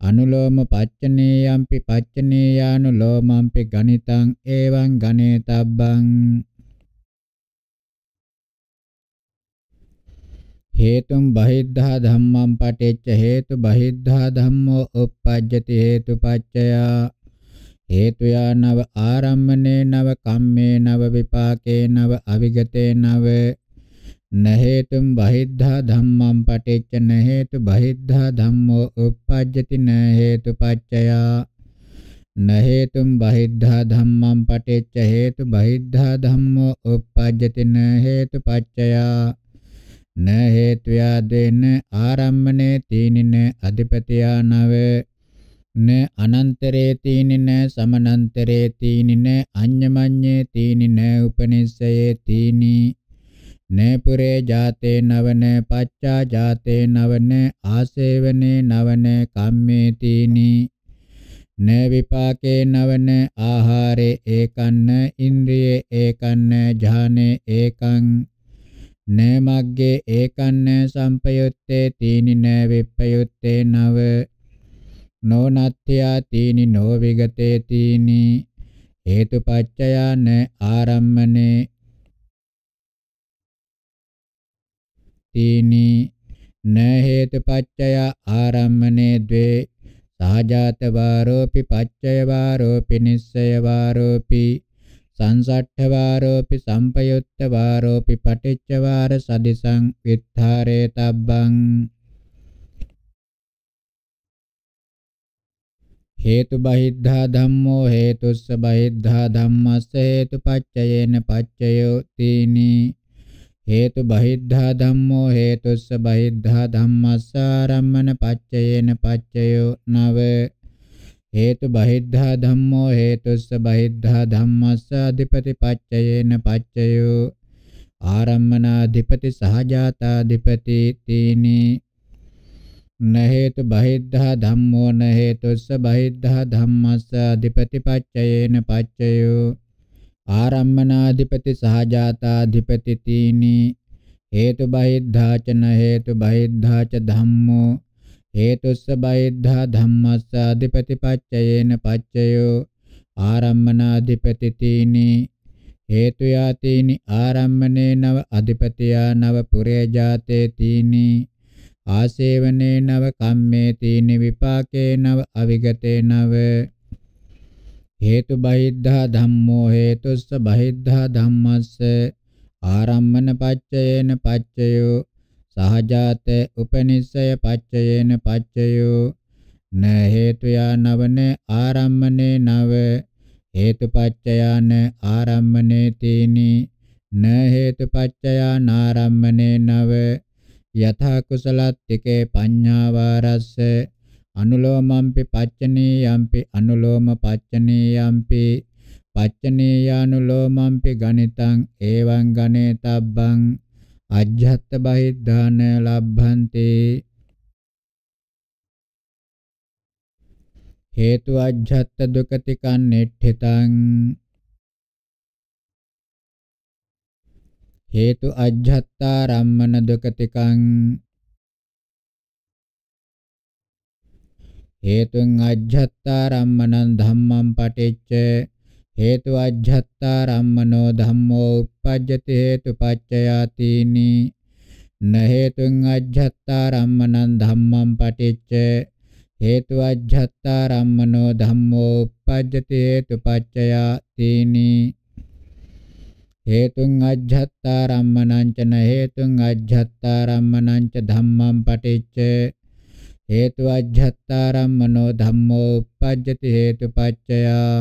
අනුලෝම පච්චනේයම්පි පච්චනේයානුලෝමම්පි ගණිතං එවං ගණේතබ්බං हेतु बहिद्धा धम्म पटेच हेतु बहिद्धा धम्मो उपपद्यति हेतुपच्चया हेतुया नव आरम्भने नव काम्ये नव विपाके नव अविगते नव न हेतु बहिद्धा धम्म पटेच न हेतु बहिद्धा धम्मो उपपद्यति न हेतुपच्चया न हेतु बहिद्धा धम्म पटेच हेतु बहिद्धा धम्मो उपपद्यति न हेतुपच्चया න හේත්‍යාදේන ආරම්මනේ තීනින අධිපතියානව න අනන්තරේ තීනින සමනන්තරේ තීනින අඤ්ඤමඤ්ඤේ තීනින උපනිස්සයේ තීනි නපුරේ ජාතේ නවන පච්චා ජාතේ නවන ආසේවනේ නවන කම්මේ තීනි න විපාකේ නවන ආහාරේ ඒකන්න ඉන්ද්‍රියේ ඒකන්න ඥානේ ඒකං න මග්ගේ ඒකන්න සම්පයුත්තේ තීනි න විප්පයුත්තේ නව නොනත්ත්‍යා තීනි නෝ විගතේ තීනි හේතුපච්චයන ආරම්මනේ තීනි න හේතුපච්චය ආරම්මනේ ද්වේ සාජාත වාරෝපි පච්චය වාරෝපි නිස්සය වාරෝපි සංසට්ඨ වාරෝපි සම්පයුත්ත වාරෝපි පටිච්ච වාර සදිසං විත්තරේ තබ්බං හේතු බහිද්ධා ධම්මෝ හේතුස්ස බහිද්ධා ධම්මස්ස හේතුපච්චයේන පච්චයෝ තීනි හේතු බහිද්ධා ධම්මෝ හේතුස්ස බහිද්ධා ධම්මස්ස ආරම්මන පච්චයේන පච්චයෝ නව හේතු බහිද්ධා ධම්මෝ හේතුස්ස බහිද්ධා ධම්මස්ස අධිපති පච්චයේන පච්චයෝ ආරම්මනාධිපති සහජාතාධිපති තීනි නහේතු බහිද්ධා ධම්මෝ නහේතුස්ස බහිද්ධා ධම්මස්ස අධිපති පච්චයේන පච්චයෝ ආරම්මනාධිපති සහජාතාධිපති තීනි හේතු බහිද්ධාචන හේතු බහිද්ධාච ධම්මෝ හේතුස්ස බයිද්ධා ධම්මස්ස අධිපතිපච්චයේන පච්චයෝ ආරම්මනාධිපති තීනි හේතු යාතේනි ආරම්මනේ නව අධිපතියා නව පුරේ ජාතේ තීනි ආසේවනේ නව කම්මේ තීනි විපාකේ නව අවිගතේ නව හේතු බහිද්ධා ධම්මෝ හේතුස්ස බහිද්ධා ධම්මස්ස ආරම්මන පච්චයේන පච්චයෝ සහජාත උපනිස්සය පච්චයේන පච්චයෝ න හේතුයා නවන ආරම්මනේ නව හේතුපච්චයාන ආරම්මනේ තීනි න හේතුපච්චයා නාරම්මනේ නව යථා කුසලත්තිකේ පඤ්ඤාවාරස්ස අනුලෝමම්පි පච්චනීයම්පි අනුලෝම පච්චනීයම්පි පච්චනීයානුලෝමම්පි ගණිතං එවං ගණේතබ්බං අජ්ජත් බහිද්ධාන ලබ්භන්තේ හේතු අජ්ජත් දුකතිකං නෙට්ඨිතං හේතු අජ්ජත්තා රම්මන දුකතිකං හේතුං අජ්ජත්තා රම්මනං ධම්මං පටිච්ච හේතු අජ්ජත්තා රම්මනෝ ධම්මෝ uppajjati හේතුපච්චයාතිනි න හේතුං අජ්ජත්තා රම්මනං ධම්මං පටිච්ච හේතු අජ්ජත්තා රම්මනෝ ධම්මෝ uppajjati හේතුපච්චයාතිනි හේතුං අජ්ජත්තා රම්මනං ච න හේතුං අජ්ජත්තා රම්මනං ච ධම්මං පටිච්ච හේතු අජ්ජත්තාරම්මනෝ ධම්මෝ uppajjati හේතුපච්චයා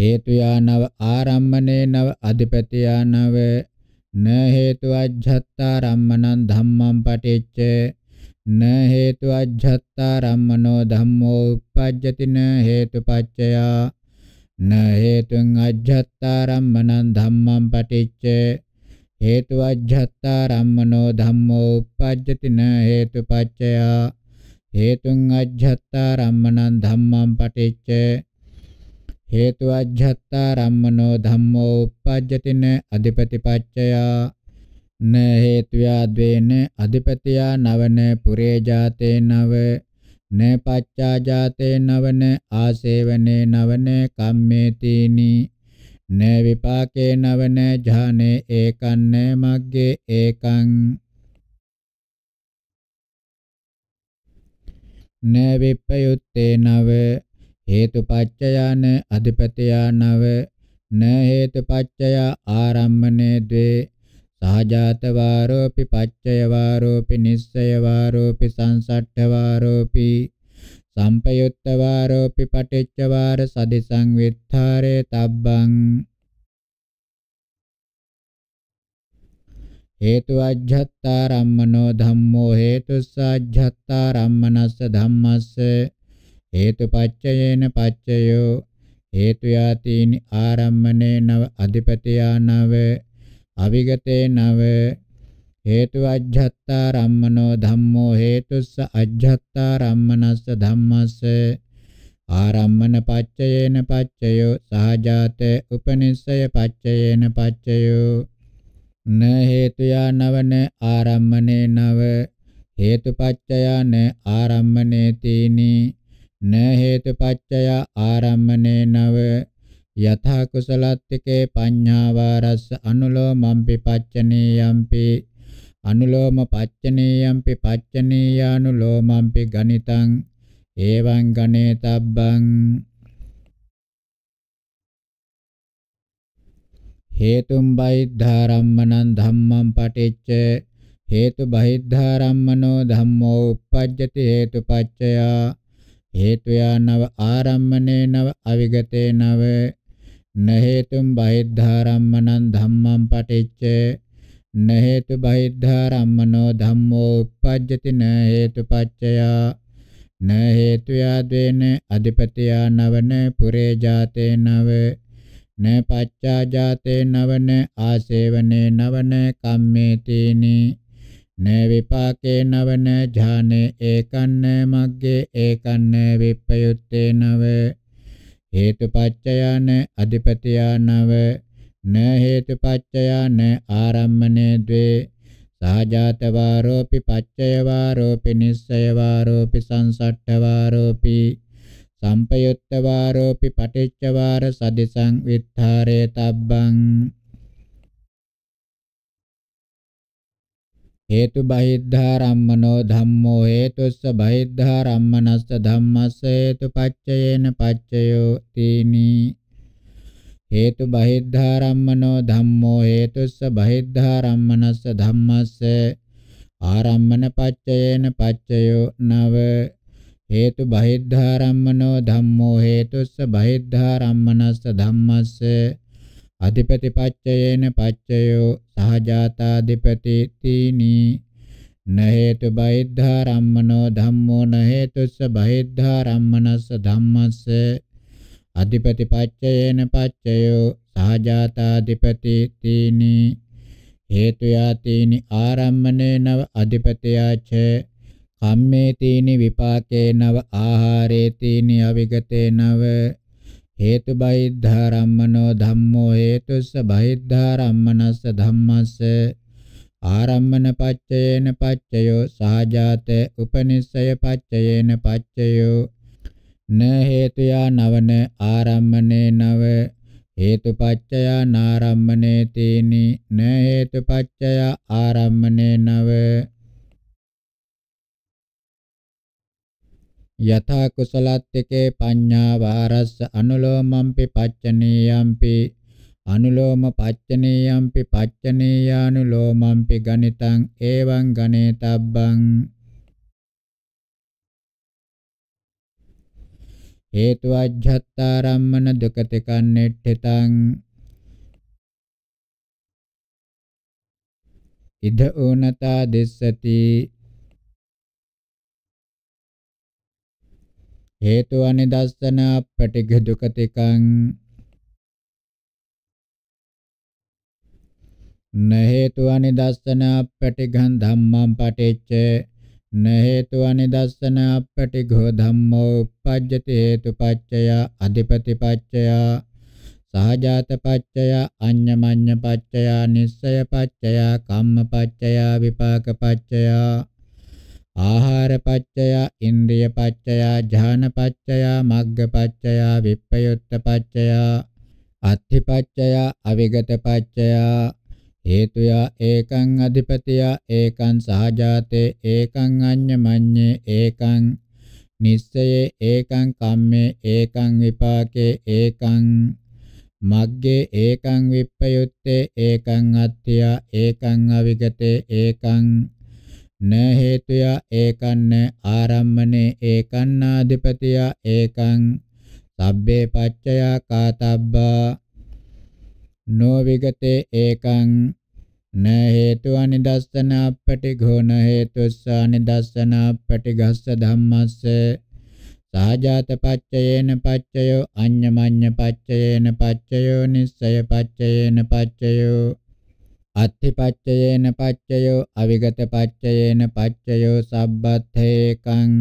හේතු යානව ආරම්මනේ නව අධිපති යානව න හේතු අජ්ජත්තාරම්මනං ධම්මං පටිච්ච න හේතු අජ්ජත්තාරම්මනෝ ධම්මෝ uppajjati න හේතුපච්චයා න හේතුං අජ්ජත්තාරම්මනං ධම්මං පටිච්ච හේතු අජ්ජත්තාරම්මනෝ ධම්මෝ uppajjati න හේතුපච්චයා හේතුං අජ්ජත්තාරම්මනං ධම්මං පටිච්ච හේතු අජ්ජත්තා රම්මනෝ ධම්මෝ uppajjatin adipatipaccaya න හේතුයා ද්වේන අධිපතියා නවන පුරේ ජාතේ නව න පච්චා ජාතේ නවන ආසේවනේ නවන කම්මේතිනි න විපාකේ නවන ඥානේ ඒකන්න මග්ගේ ඒකං න විප්පයුත්තේ නව හේතුපච්චයාන අධිපතයානව න හේතුපච්චය ආරම්මනේ ද්වේ සහජාත වාරෝපි පච්චය වාරෝපි නිස්සය වාරෝපි සංසට්ඨ වාරෝපි සම්පයුත්ත වාරෝපි පටිච්ච වාර සදිසං විත්තරේ තබ්බං හේතු අජ්ජත්තා රම්මනෝ ධම්මෝ හේතුස්සාජ්ජත්තා රම්මනස්ස ධම්මස්ස හේතු පච්චයේන පච්චයෝ හේතු යාතිනි ආරම්මනේ නව අධිපතියා නව අවිගතේ නව හේතු අජ්ජත්තා රම්මනෝ ධම්මෝ හේතුස්ස අජ්ජත්තා රම්මනස්ස ධම්මස්ස ආරම්මන පච්චයේන පච්චයෝ සහජාත උපනිස්සය පච්චයේන පච්චයෝ න හේතුයා නවන ආරම්මනේ නව හේතුපච්චයාන ආරම්මනේ තීනී න හේතුපච්චය ආරම්මනේ නව යථා කුසලත්තිකේ පඤ්ඤාවාරස්ස අනුලෝමම්පි පච්චනේයම්පි අනුලෝම පච්චනේයම්පි පච්චනේයානුලෝමම්පි ගණිතං එවං ගණේතබ්බං හේතුම් බහිද්ධාරම්මනං ධම්මං පටිච්ච හේතු බහිද්ධාරම්මනෝ ධම්මෝ uppajjati හේතුපච්චයා හේතුයා නව ආරම්මනේ නව අවිගතේ නව නහේතුම් බහිද්ධාරම්මනං ධම්මං පටිච්ච නහේතු බහිද්ධාරම්මනෝ ධම්මෝ uppajjati නහේතු පච්චයා නහේතුයා දේන අධිපතියා නවන පුරේ ජාතේ නව න පච්චා ජාතේ නවන ආසේවනේ නවන කම්මේ තේනේ න විපාකේ නවන ඥානේ ඒකන්න මග්ගේ ඒකන්න විප්පයුත්තේ නව හේතුපච්චයන අධිපතියානව න හේතුපච්චයන ආරම්මනේ ද්වේ සහජාත වාරෝපි පච්චය වාරෝපි නිස්සය වාරෝපි සංසට්ඨ වාරෝපි සම්පයුත්ත වාරෝපි පටිච්ච වාර සදිසං විත්තරේ තබ්බං හේතු බහිද්ධා රම්මනෝ ධම්මෝ හේතුස්ස බහිද්ධා රම්මනස්ස ධම්මස්ස හේතුපච්චයේන පච්චයෝ තීනි හේතු බහිද්ධා රම්මනෝ ධම්මෝ හේතුස්ස බහිද්ධා රම්මනස්ස ධම්මස්ස ආරම්මන පච්චයේන පච්චයෝ නව හේතු බහිද්ධා රම්මනෝ ධම්මෝ හේතුස්ස බහිද්ධා රම්මනස්ස ධම්මස්ස අධිපති පච්චයේන පච්චයෝ සහජාතාධිපති තීනි නහේතු බහිද්ධා රම්මනෝ ධම්මෝ නහේතුස්ස බහිද්ධා රම්මනස්ස ධම්මස්ස අධිපති පච්චයේන පච්චයෝ සහජාතාධිපති තීනි හේතු යාතීනි ආරම්මනේ නව අධිපතයාච කම්මේ තීනි විපාකේ නව ආහාරේ තීනි අවිගතේ නව හේතු බහිද්ධාරම්මනෝ ධම්මෝ හේතුස්ස බහිද්ධාරම්මනස්ස ධම්මස්ස ආරම්මන පච්චයේන පච්චයෝ සහජාත උපනිස්සය පච්චයේන පච්චයෝ න හේතුයා නවන ආරම්මනේ නව හේතුපච්චයා නාරම්මනේ තේනි න හේතුපච්චයා ආරම්මනේ නව යථා කුසලත්තිකේ පඤ්ඤා වාරස්ස අනුලෝමම්පි පච්චනීයම්පි අනුලෝම පච්චනීයම්පි පච්චනීයානුලෝමම්පි ගණිතං එවං ගණේතබ්බං හේතු අජ්ජත්තාරම්මන දුකතිකන්නේට්ඨිතං ඉද ඕනතා දෙස්සති හේතු අනිදස්සන අපටිග දුකතිකං නහේතු අනිදස්සන අපටිඝං ධම්මං පටිච්ච නහේතු අනිදස්සන අපටිඝෝ ධම්මෝ uppajjati හේතුපච්චය අධිපතිපච්චය සහජාතපච්චය අඤ්ඤමඤ්ඤපච්චය නිස්සයපච්චය කම්මපච්චය විපාකපච්චය ආහාර පච්චය, ඉන්ද්‍රිය පච්චය, ඥාන පච්චය, මග්ග පච්චය, විප්පයුත්ත පච්චය, අත්ථි පච්චය, අවිගත පච්චය, හේතුය ඒකං අධිපතිය ඒකං සහජාතේ ඒකං අඤ්ඤමඤ්ඤේ ඒකං නිස්සයේ ඒකං කම්මේ ඒකං විපාකේ ඒකං මග්ගේ ඒකං විප්පයුත්තේ ඒකං අත්ත්‍ය ඒකං අවිගතේ ඒකං න හේතුය ඒකන්න ආරම්මනේ ඒකන්නාධිපතිය ඒකං සබ්බේ පච්චය කාතබ්බා නොවිගතේ ඒකං න හේතු අනිදස්සන අපටිඝෝන හේතුස්ස අනිදස්සන අපටිඝස්ස ධම්මස්ස සාජාත පච්චයේන පච්චයෝ අඤ්ඤමඤ්ඤ පච්චයේන පච්චයෝ නිස්සය පච්චයේන පච්චයෝ අත්ථිපච්චයේන පච්චයෝ අවිගත පච්චයේන පච්චයෝ සබ්බත්තේකං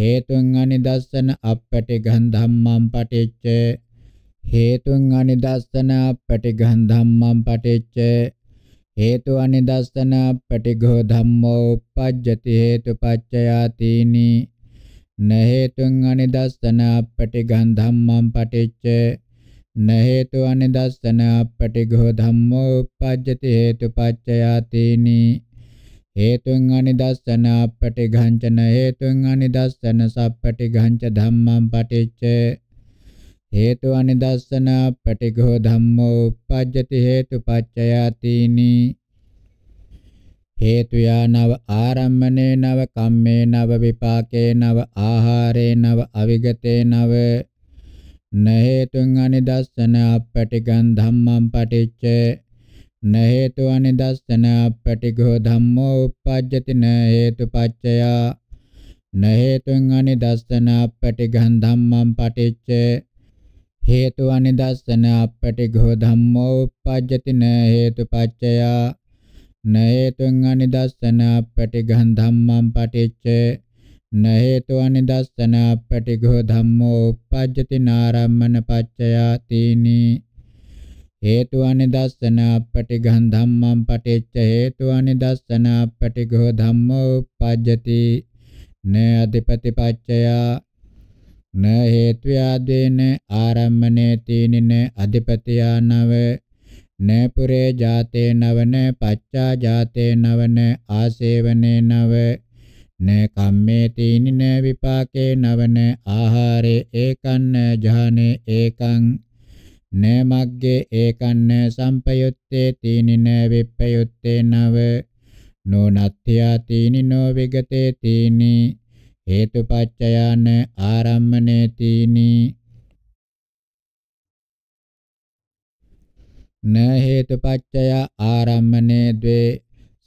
හේතුං අනිදස්සන අපටිඝං ධම්මං පටිච්ච හේතුං අනිදස්සන අපටිඝං ධම්මං පටිච්ච හේතු අනිදස්සන අපටිඝෝ ධම්මෝ uppajjati හේතුපච්චයාතිනි නහේතුං අනිදස්සන අපටිඝං ධම්මං පටිච්ච न हेतु अनिदस्सन अपटिघो धम्मो uppajjati हेतुपच्चयातीनि हेतुं अनिदस्सन अपटिघञ्च न हेतुं अनिदस्सन सपटिघञ्च धम्मं पटिच्च हेतु अनिदस्सन अपटिघो धम्मो uppajjati हेतुपच्चयातीनि हेतु या नव आरम्भने नव कम्मे नव विपाके नव आहारे नव अविगते नव නහේතුං අනිදස්සන අපටිගං ධම්මං පටිච්ච නහේතු අනිදස්සන අපටිගෝ ධම්මෝ uppajjati නහේතු පච්චයා නහේතුං අනිදස්සන අපටිගං ධම්මං පටිච්ච හේතු අනිදස්සන අපටිඝෝ ධම්මෝ uppajjati න හේතු පච්චයා න හේතුං අනිදස්සන අපටිඝං ධම්මං පටිච්ච නහේතු අනිදස්සනා පටිඝෝ ධම්මෝ uppajjati නාරම්මන පච්චයාතිනි හේතු අනිදස්සනා පටිඝං ධම්මං පටිච්ච හේතු අනිදස්සනා පටිඝෝ ධම්මෝ uppajjati න අධිපති පච්චයා න හේතු ආදීන ආරම්මනේ තීනින අධිපතියා නව න පුරේ ජාතේ නවන පච්චා ජාතේ නවන ආසේවනේ නව න කම්මේතේනි න විපාකේ නවන ආහාරේ ඒකන්න ජානේ ඒකං න මග්ගේ ඒකන්න සම්පයුත්තේ තීනි න විප්පයුත්තේ නව නොනත්ත්‍යා තීනි නෝ විගතේ තීනි හේතුපච්චයන ආරම්මනේ තීනි න හේතුපච්චය ආරම්මනේ ද්වේ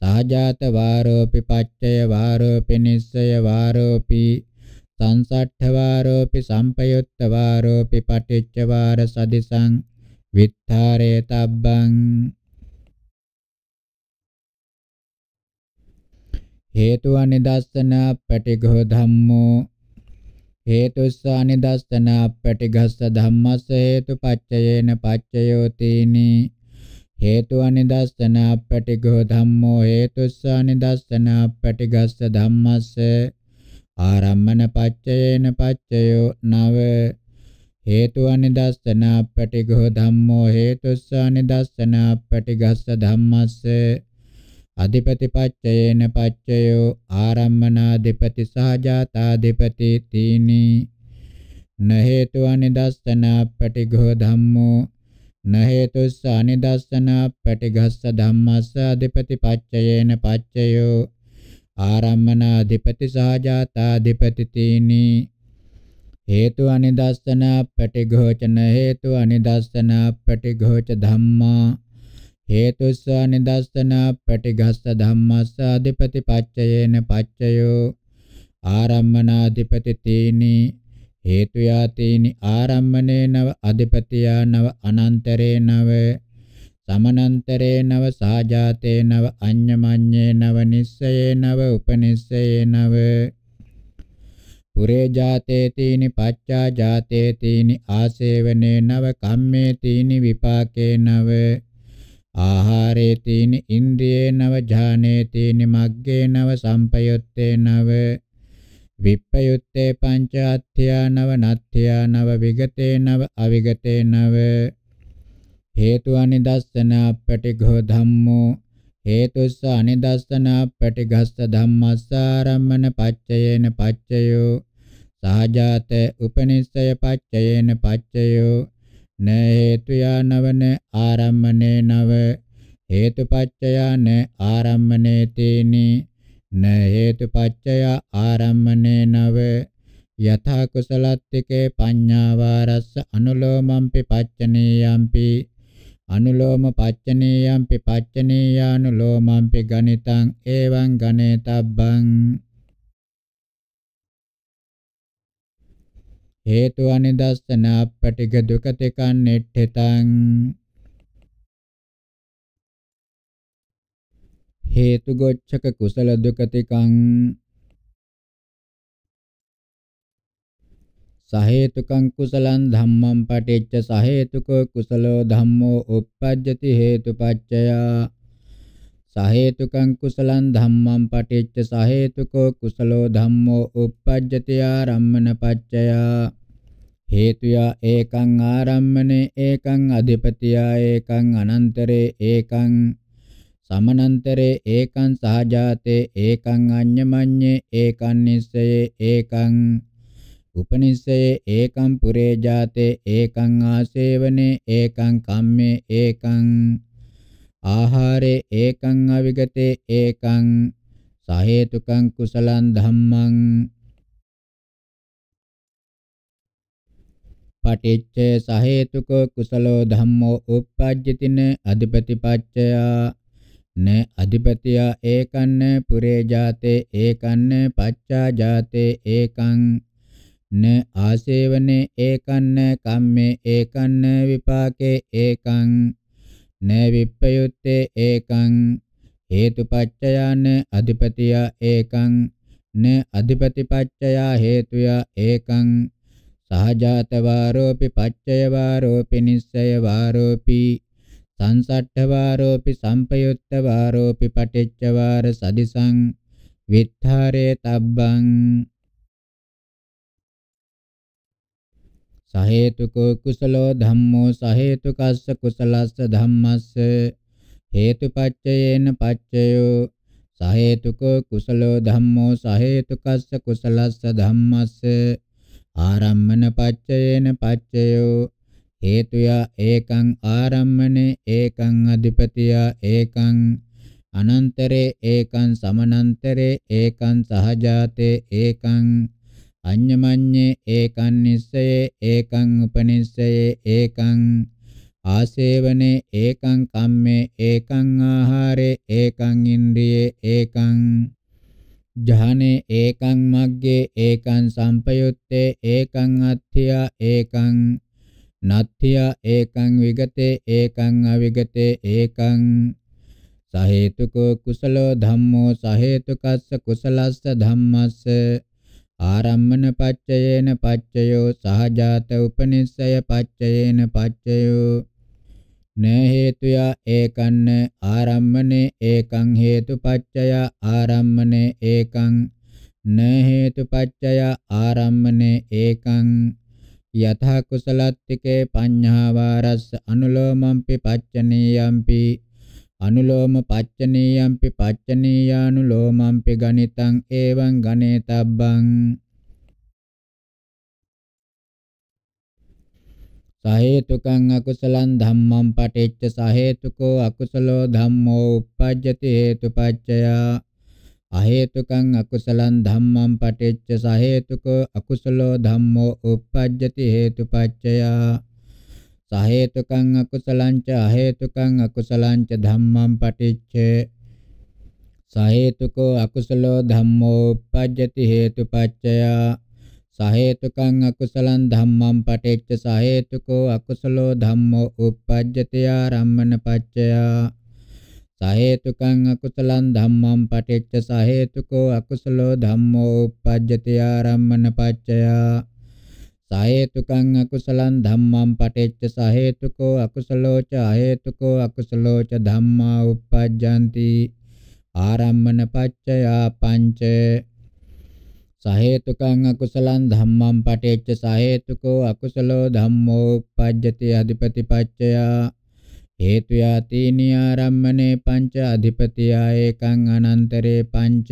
සාජාත වාරෝපි පච්චය වාරෝපි නිස්සය වාරෝපි සංසට්ඨ වාරෝපි සම්පයුත්ත වාරෝපි පටිච්ච වාර සදිසං විත්තරේතබ්බං හේතු අනිදස්සන පැටිඝෝ ධම්මෝ හේතුස්ස අනිදස්සන පැටිඝස්ස ධම්මස්ස හේතු පච්චයේන පච්චයෝ තීනී හේතු අනිදස්සන අපටිගෝ ධම්මෝ හේතුස්ස අනිදස්සන අපටිගස්ස ධම්මස්ස ආරම්මන පච්චයේන පච්චයෝ නව හේතු අනිදස්සන අපටිගෝ ධම්මෝ හේතුස්ස අනිදස්සන අපටිගස්ස ධම්මස්ස අධිපති පච්චයේන පච්චයෝ ආරම්මනාධිපති සහජාතාධිපති තීනි නහේතු අනිදස්සන අපටිගෝ ධම්මෝ නහේතුස්ස අනිදස්සනා පටිඝස්ස ධම්මස්ස අධිපති පච්චයේන පච්චයෝ ආරම්මන අධිපති සහජාතා අධිපති තීනි හේතු අනිදස්සනා පටිඝෝචන හේතු අනිදස්සනා පටිඝෝච ධම්මා හේතුස්ස අනිදස්සනා පටිඝස්ස ධම්මස්ස අධිපති පච්චයේන පච්චයෝ ආරම්මන අධිපති තීනි හේතු යාතේනි ආරම්මනේ නව අධිපතියා නව අනන්තරේ නව සමනන්තරේ නව සාජාතේ නව අඤ්ඤමඤ්ඤේ නව නිස්සයේ නව උපනිස්සයේ නව පුරේ ජාතේ තීනි පච්චා ජාතේ තීනි ආසේවනේ නව කම්මේ තීනි විපාකේ නව ආහාරේ තීනි ඉන්ද්‍රියේ නව ඥානේ තීනි මග්ගේ නව සම්පයොත්තේ නව විප්පයුත්තේ පංච අත්‍යානව නත්‍යානව විගතේනව අවිගතේනව හේතු අනිදස්සන පටිඝෝ ධම්මෝ හේතුස්ස අනිදස්සන පටිඝස්ස ධම්මස්සාරම්මන පච්චයේන පච්චයෝ සහජාත උපනිස්සය පච්චයේන පච්චයෝ න හේතු යනවන ආරම්මනේ නව හේතුපච්චයන ආරම්මනේ තේනී න හේතුපච්චය ආරම්මනේ නව යථා කුසලත්තිකේ පඤ්ඤාවාරස්ස අනුලෝමම්පි පච්චනීයම්පි අනුලෝම පච්චනීයම්පි පච්චනීයානුලෝමම්පි ගණිතං එවං ගණේතබ්බං හේතු අනිදස්සන අපටික දුකතිකන් නෙට්ඨිතං හේතුගොච්ඡක කුසල දුකතිකං සහේතුකං කුසලං ධම්මං පටිච්ච සහේතුකෝ කුසලෝ ධම්මෝ uppajjati හේතුපච්චයා සහේතුකං කුසලං ධම්මං පටිච්ච සහේතුකෝ කුසලෝ ධම්මෝ uppajjati ආරම්මන පච්චයා හේතුයා ඒකං ආරම්මනේ ඒකං අධිපතියා ඒකං අනන්තරේ ඒකං සමනන්තරේ ඒකං සහජාතේ ඒකං අඤ්ඤමඤ්ඤේ ඒකං නිස්සයේ ඒකං උපනිස්සයේ ඒකං පුරේ ජාතේ ඒකං ආසේවනේ ඒකං කම්මේ ඒකං ආහාරේ ඒකං අවිගතේ ඒකං සහේතුකං කුසලං ධම්මං පටිච්ච සහේතුක කුසලෝ ධම්මෝ uppajjitin adipati pacchaya න අධිපතියා ඒකන්න පුරේ ජාතේ ඒකන්න පච්චා ජාතේ ඒකං න ආසේවනේ ඒකන්න කම්මේ ඒකන්න විපාකේ ඒකං න විප්පයුත්තේ ඒකං හේතුපච්චයාන අධිපතියා ඒකං න අධිපතිපච්චයා හේතුයා ඒකං සහජාත වාරෝපි පච්චය වාරෝපි නිස්සය වාරෝපි සංසට්ඨ වාරෝපි සම්පයුත්ත වාරෝපි පටිච්ච වාර සදිසං විත්තරේ තබ්බං සහේතුකෝ කුසලෝ ධම්මෝ සහේතුකස්ස කුසලස්ස ධම්මස්ස හේතුපච්චයේන පච්චයෝ සහේතුකෝ කුසලෝ ධම්මෝ සහේතුකස්ස කුසලස්ස ධම්මස්ස ආරම්මන පච්චයේන පච්චයෝ හේතුයා ඒකං ආරම්මනේ ඒකං අධිපතියා ඒකං අනන්තරේ ඒකං සමනන්තරේ ඒකං සහජාතේ ඒකං අඤ්ඤමඤ්ඤේ ඒකං නිස්සයේ ඒකං උපනිස්සයේ ඒකං ආසේවනේ ඒකං කම්මේ ඒකං ආහාරේ ඒකං ඉන්ද්‍රියේ ඒකං ජහනේ ඒකං මග්ගේ ඒකං සම්පයුත්තේ ඒකං අත්ථියා ඒකං නත්ත්‍ය ඒකං විගතේ ඒකං අවිගතේ ඒකං සහේතුකෝ කුසලෝ ධම්මෝ සහේතුකස්ස කුසලස්ස ධම්මස්ස ආරම්මන පච්චයේන පච්චයෝ සහජාත උපනිස්සය පච්චයේන පච්චයෝ න හේතුයා ඒකන්න ආරම්මනේ ඒකං හේතුපච්චය ආරම්මනේ ඒකං න හේතුපච්චය ආරම්මනේ ඒකං යතහ කුසලත්තිකේ පඤ්ඤාවාරස්ස අනුලෝමම්පි පච්චනීයම්පි අනුලෝම පච්චනීයම්පි පච්චනීයානුලෝමම්පි ගණිතං එවං ගණේතබ්බං සහේතුකං අකුසලං ධම්මං පටිච්ච සහේතුකෝ අකුසලෝ ධම්මෝ uppajjati හේතුපච්චයා අහේතුකං අකුසලං ධම්මං පටිච්ච සහේතුකෝ අකුසලෝ ධම්මෝ uppajjati හේතුපච්චයා සහේතුකං අකුසලං ච අහේතුකං අකුසලං ච ධම්මං පටිච්ච සහේතුකෝ අකුසලෝ ධම්මෝ uppajjati හේතුපච්චයා සහේතුකං අකුසලං ධම්මං පටිච්ච සහේතුකෝ අකුසලෝ ධම්මෝ uppajjati ආරම්මන පච්චයා සහේතුකං අකුසලං ධම්මං පටිච්ච සහේතුකෝ අකුසලෝ ධම්මෝ uppajjati ආරම්මන පච්චයා සහේතුකං අකුසලං ධම්මං පටිච්ච සහේතුකෝ අකුසලෝ ච හේතුකෝ අකුසලෝ ච ධම්මා uppajjanti ආරම්මන පච්චයා පංච සහේතුකං අකුසලං ධම්මං පටිච්ච සහේතුකෝ අකුසලෝ ධම්මෝ uppajjati අධිපති පච්චයා हेतु तीन आरम्भने पंच अधिपतिया एकं अनंतरे पंच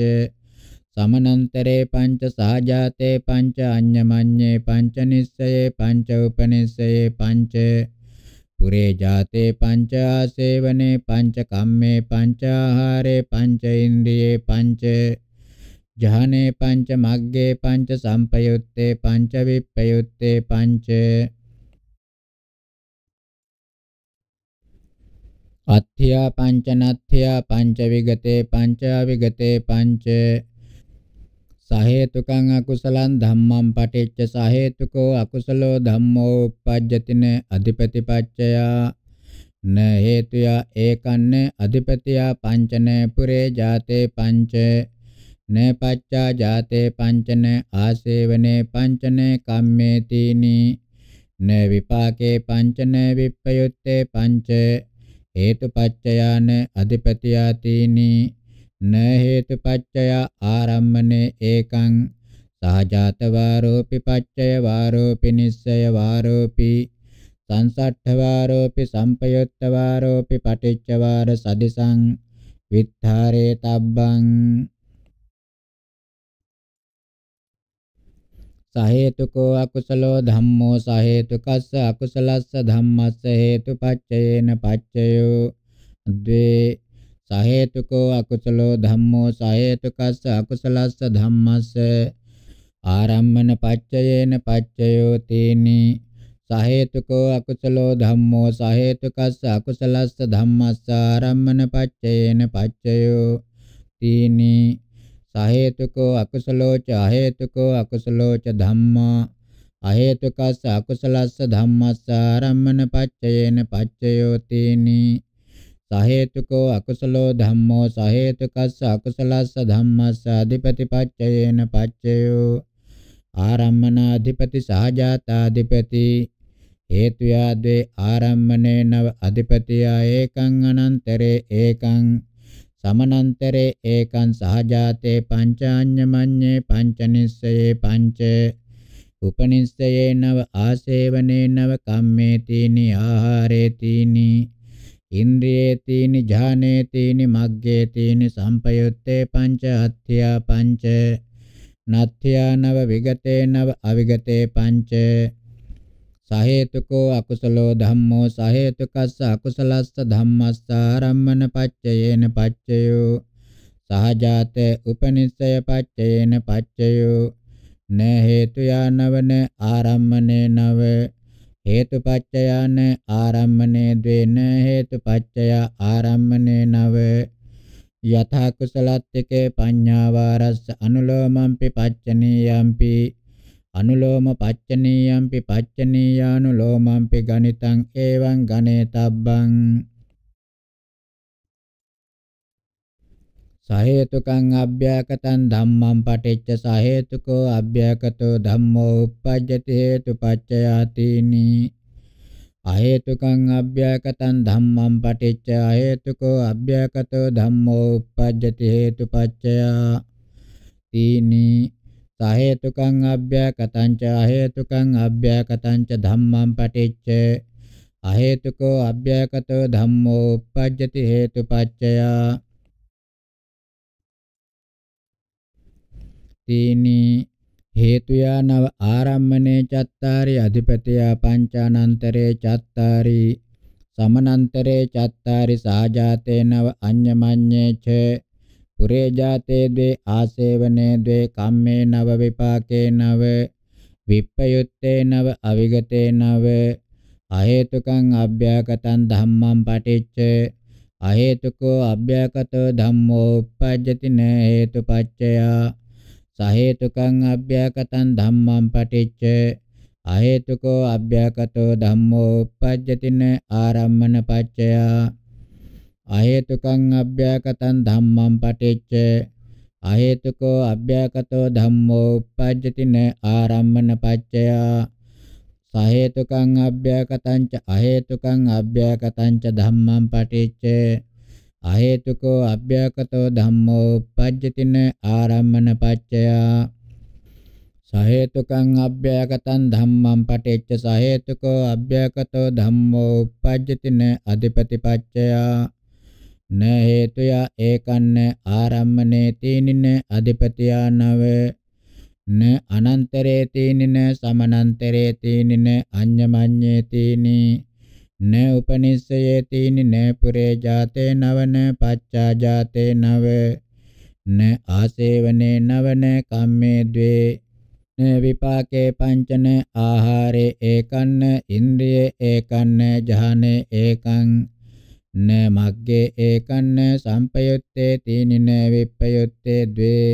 समनंतरे पंच सहजाते पंच अन्यमन्ये पंच निश्चय पंच उपनिश्चय पंच पुरे जाते पंच आसेवने पंच कम्मे पंच आहारे पंच इंद्रिये पंच जहने पंच मग्गे पंच संपयुत्ते पंच विपयुत्ते पंच අත්ථයා පංචනත්ථයා පංචවිගතේ පංචාවිගතේ පංච සහේතුකං අකුසලං ධම්මං පටිච්ච සහේතුකෝ අකුසලෝ ධම්මෝ uppajjatin අධිපතිපච්චයා න හේතුයා ඒකන්න අධිපතියා පංචන පුරේ ජාතේ පංච න පච්චා ජාතේ පංචන ආසේවනේ පංචන කම්මේතිනි න විපාකේ පංචන විප්පයුත්තේ පංච හේතුපච්චයාන අධිපතියා තීනි න හේතුපච්චය ආරම්මනේ ඒකං සහජාත වාරෝපි පච්චය වාරෝපි නිස්සය වාරෝපි සංසට්ඨ වාරෝපි සම්පයුත්ත වාරෝපි පටිච්ච වාර සදිසං විත්තරේ තබ්බං සහේතුකෝ අකුසලෝ ධම්මෝ සහේතුකස්ස අකුසලස්ස ධම්මස්ස හේතුපච්චයේන පච්චයෝ ද්වේ සහේතුකෝ අකුසලෝ ධම්මෝ සහේතුකස්ස අකුසලස්ස ධම්මස්ස ආරම්මන පච්චයේන පච්චයෝ තේනි සහේතුකෝ අකුසලෝ ධම්මෝ සහේතුකස්ස අකුසලස්ස ධම්මස්ස ආරම්මන පච්චයේන පච්චයෝ තේනි සහේතුකෝ අකුසලෝච අහේතුකෝ අකුසලෝච ධම්මා අහේතුකස්ස අකුසලස්ස ධම්මස්ස ආරම්මන පච්චයේන පච්චයෝතේනි සහේතුකෝ අකුසලෝ ධම්මෝ සහේතුකස්ස අකුසලස්ස ධම්මස්ස අධිපති පච්චයේන පච්චයෝ ආරම්මන අධිපති සහජාතාධිපති හේතු යාද්වේ ආරම්මනේ නව අධිපතියා ඒකං අනන්තරේ ඒකං සමනන්තරේ ඒකං සහජාතේ පංචාඤ්ඤමඤ්ඤේ පංචනිස්සයේ පංච උපනිස්සයේ නව ආසේවනේ නව කම්මේ තීනි ආහාරේ තීනි ඉන්ද්‍රියේ තීනි ඥානේ තීනි මග්ගේ තීනි සම්පයුත්තේ පංච අත්ථ්‍යා පංච නත්ථ්‍යා නව විගතේ නව අවිගතේ පංච සහේතුකෝ අකුසලෝ ධම්මෝ සහේතුකස්ස අකුසලස්ස ධම්මස්ස ආරම්මන පච්චයේන පච්චයෝ සහජාත උපනිස්සය පච්චයේන පච්චයෝ න හේතු යනවන ආරම්මනේ නව හේතුපච්චයන ආරම්මනේ ද්වේන හේතුපච්චය ආරම්මනේ නව යථා කුසලත්තිකේ පඤ්ඤාවාරස්ස අනුලෝමම්පි පච්චනීයම්පි අනුලෝම පච්චනීයම්පි පච්චනීයානුලෝමම්පි ගණිතං එවං ගණේතබ්බං සහේතුකං අභ්‍යකතං ධම්මං පටිච්ච සහේතුකෝ අභ්‍යකතෝ ධම්මෝ uppajjati හේතුපච්චයාතිනි අහේතුකං අභ්‍යකතං ධම්මං පටිච්ච අහේතුකෝ අභ්‍යකතෝ ධම්මෝ uppajjati හේතුපච්චයා තීනි සහේතුකං අභ්‍යකතං ච අහේතුකං අභ්‍යකතං ච ධම්මං පටිච්ච අහේතුකෝ අභ්‍යකතෝ ධම්මෝ uppajjati හේතුපච්චය තීනි හේතුයානව ආරම්මනේ චත්තාරි අධිපතියා පංචානන්තරේ චත්තාරි සමනන්තරේ චත්තාරි සාජාතේනව අඤ්ඤමඤ්ඤේ ච පුරේ ජාතේ ද්වේ ආසේවනේ ද්වේ කම්මේ නව විපාකේ නව විප්පයුත්තේ නව අවිගතේ නව අහේතුකං අභ්‍යාකතං ධම්මං පටිච්ච අහේතුකෝ අභ්‍යාකතෝ ධම්මෝ uppajjati na hetupaccaya සහේතුකං අභ්‍යාකතං ධම්මං පටිච්ච අහේතුකෝ අභ්‍යාකතෝ ධම්මෝ uppajjati na ආරම්මන පච්චයා අහේතුකං අභ්‍යකතං ධම්මං පටිච්ච අහේතුකෝ අභ්‍යකතෝ ධම්මෝ uppajjati na ආරම්මන පච්චයා සහේතුකං අභ්‍යකතං ච අහේතුකං අභ්‍යකතං ච ධම්මං පටිච්ච අහේතුකෝ අභ්‍යකතෝ ධම්මෝ uppajjati na ආරම්මන පච්චයා සහේතුකං අභ්‍යකතං ධම්මං පටිච්ච සහේතුකෝ අභ්‍යකතෝ ධම්මෝ uppajjati na අධිපති පච්චයා න හේතුය ඒකන්න ආරම්මනේ තීනින අධිපතියා නව න අනන්තරේ තීනින සමනන්තරේ තීනින අඤ්ඤමඤ්ඤේ තීනි න උපනිස්සයේ තීනින පුරේ ජාතේ නවන පච්චා ජාතේ නව න ආසේවනේ නවන කම්මේ ද්වේ න විපාකේ පංචන ආහාරේ ඒකන්න ඉන්ද්‍රියේ ඒකන්න ජහනේ ඒකං න මග්ගේ ඒකන්න සම්පයුත්තේ තීනින විප්පයුත්තේ ද්වේ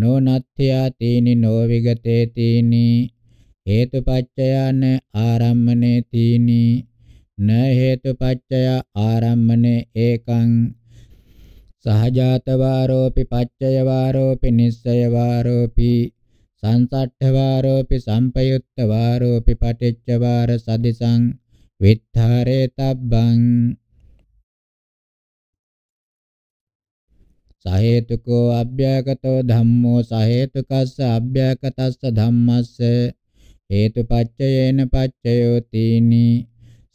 නොනත්ත්‍යා තීනි නොවිගතේ තීනි හේතුපච්චයන ආරම්මනේ තීනි න හේතුපච්චය ආරම්මනේ ඒකං සහජාත වාරෝපි පච්චය වාරෝපි නිස්සය වාරෝපි සංසට්ඨ වාරෝපි සම්පයුත්ත වාරෝපි පටිච්ච වාර සදිසං විත්තරේ තබ්බං සහේතුකෝ අභ්‍යගතෝ ධම්මෝ සහේතුකස්ස අභ්‍යගතස්ස ධම්මස්ස හේතුපච්චයේන පච්චයෝතිනි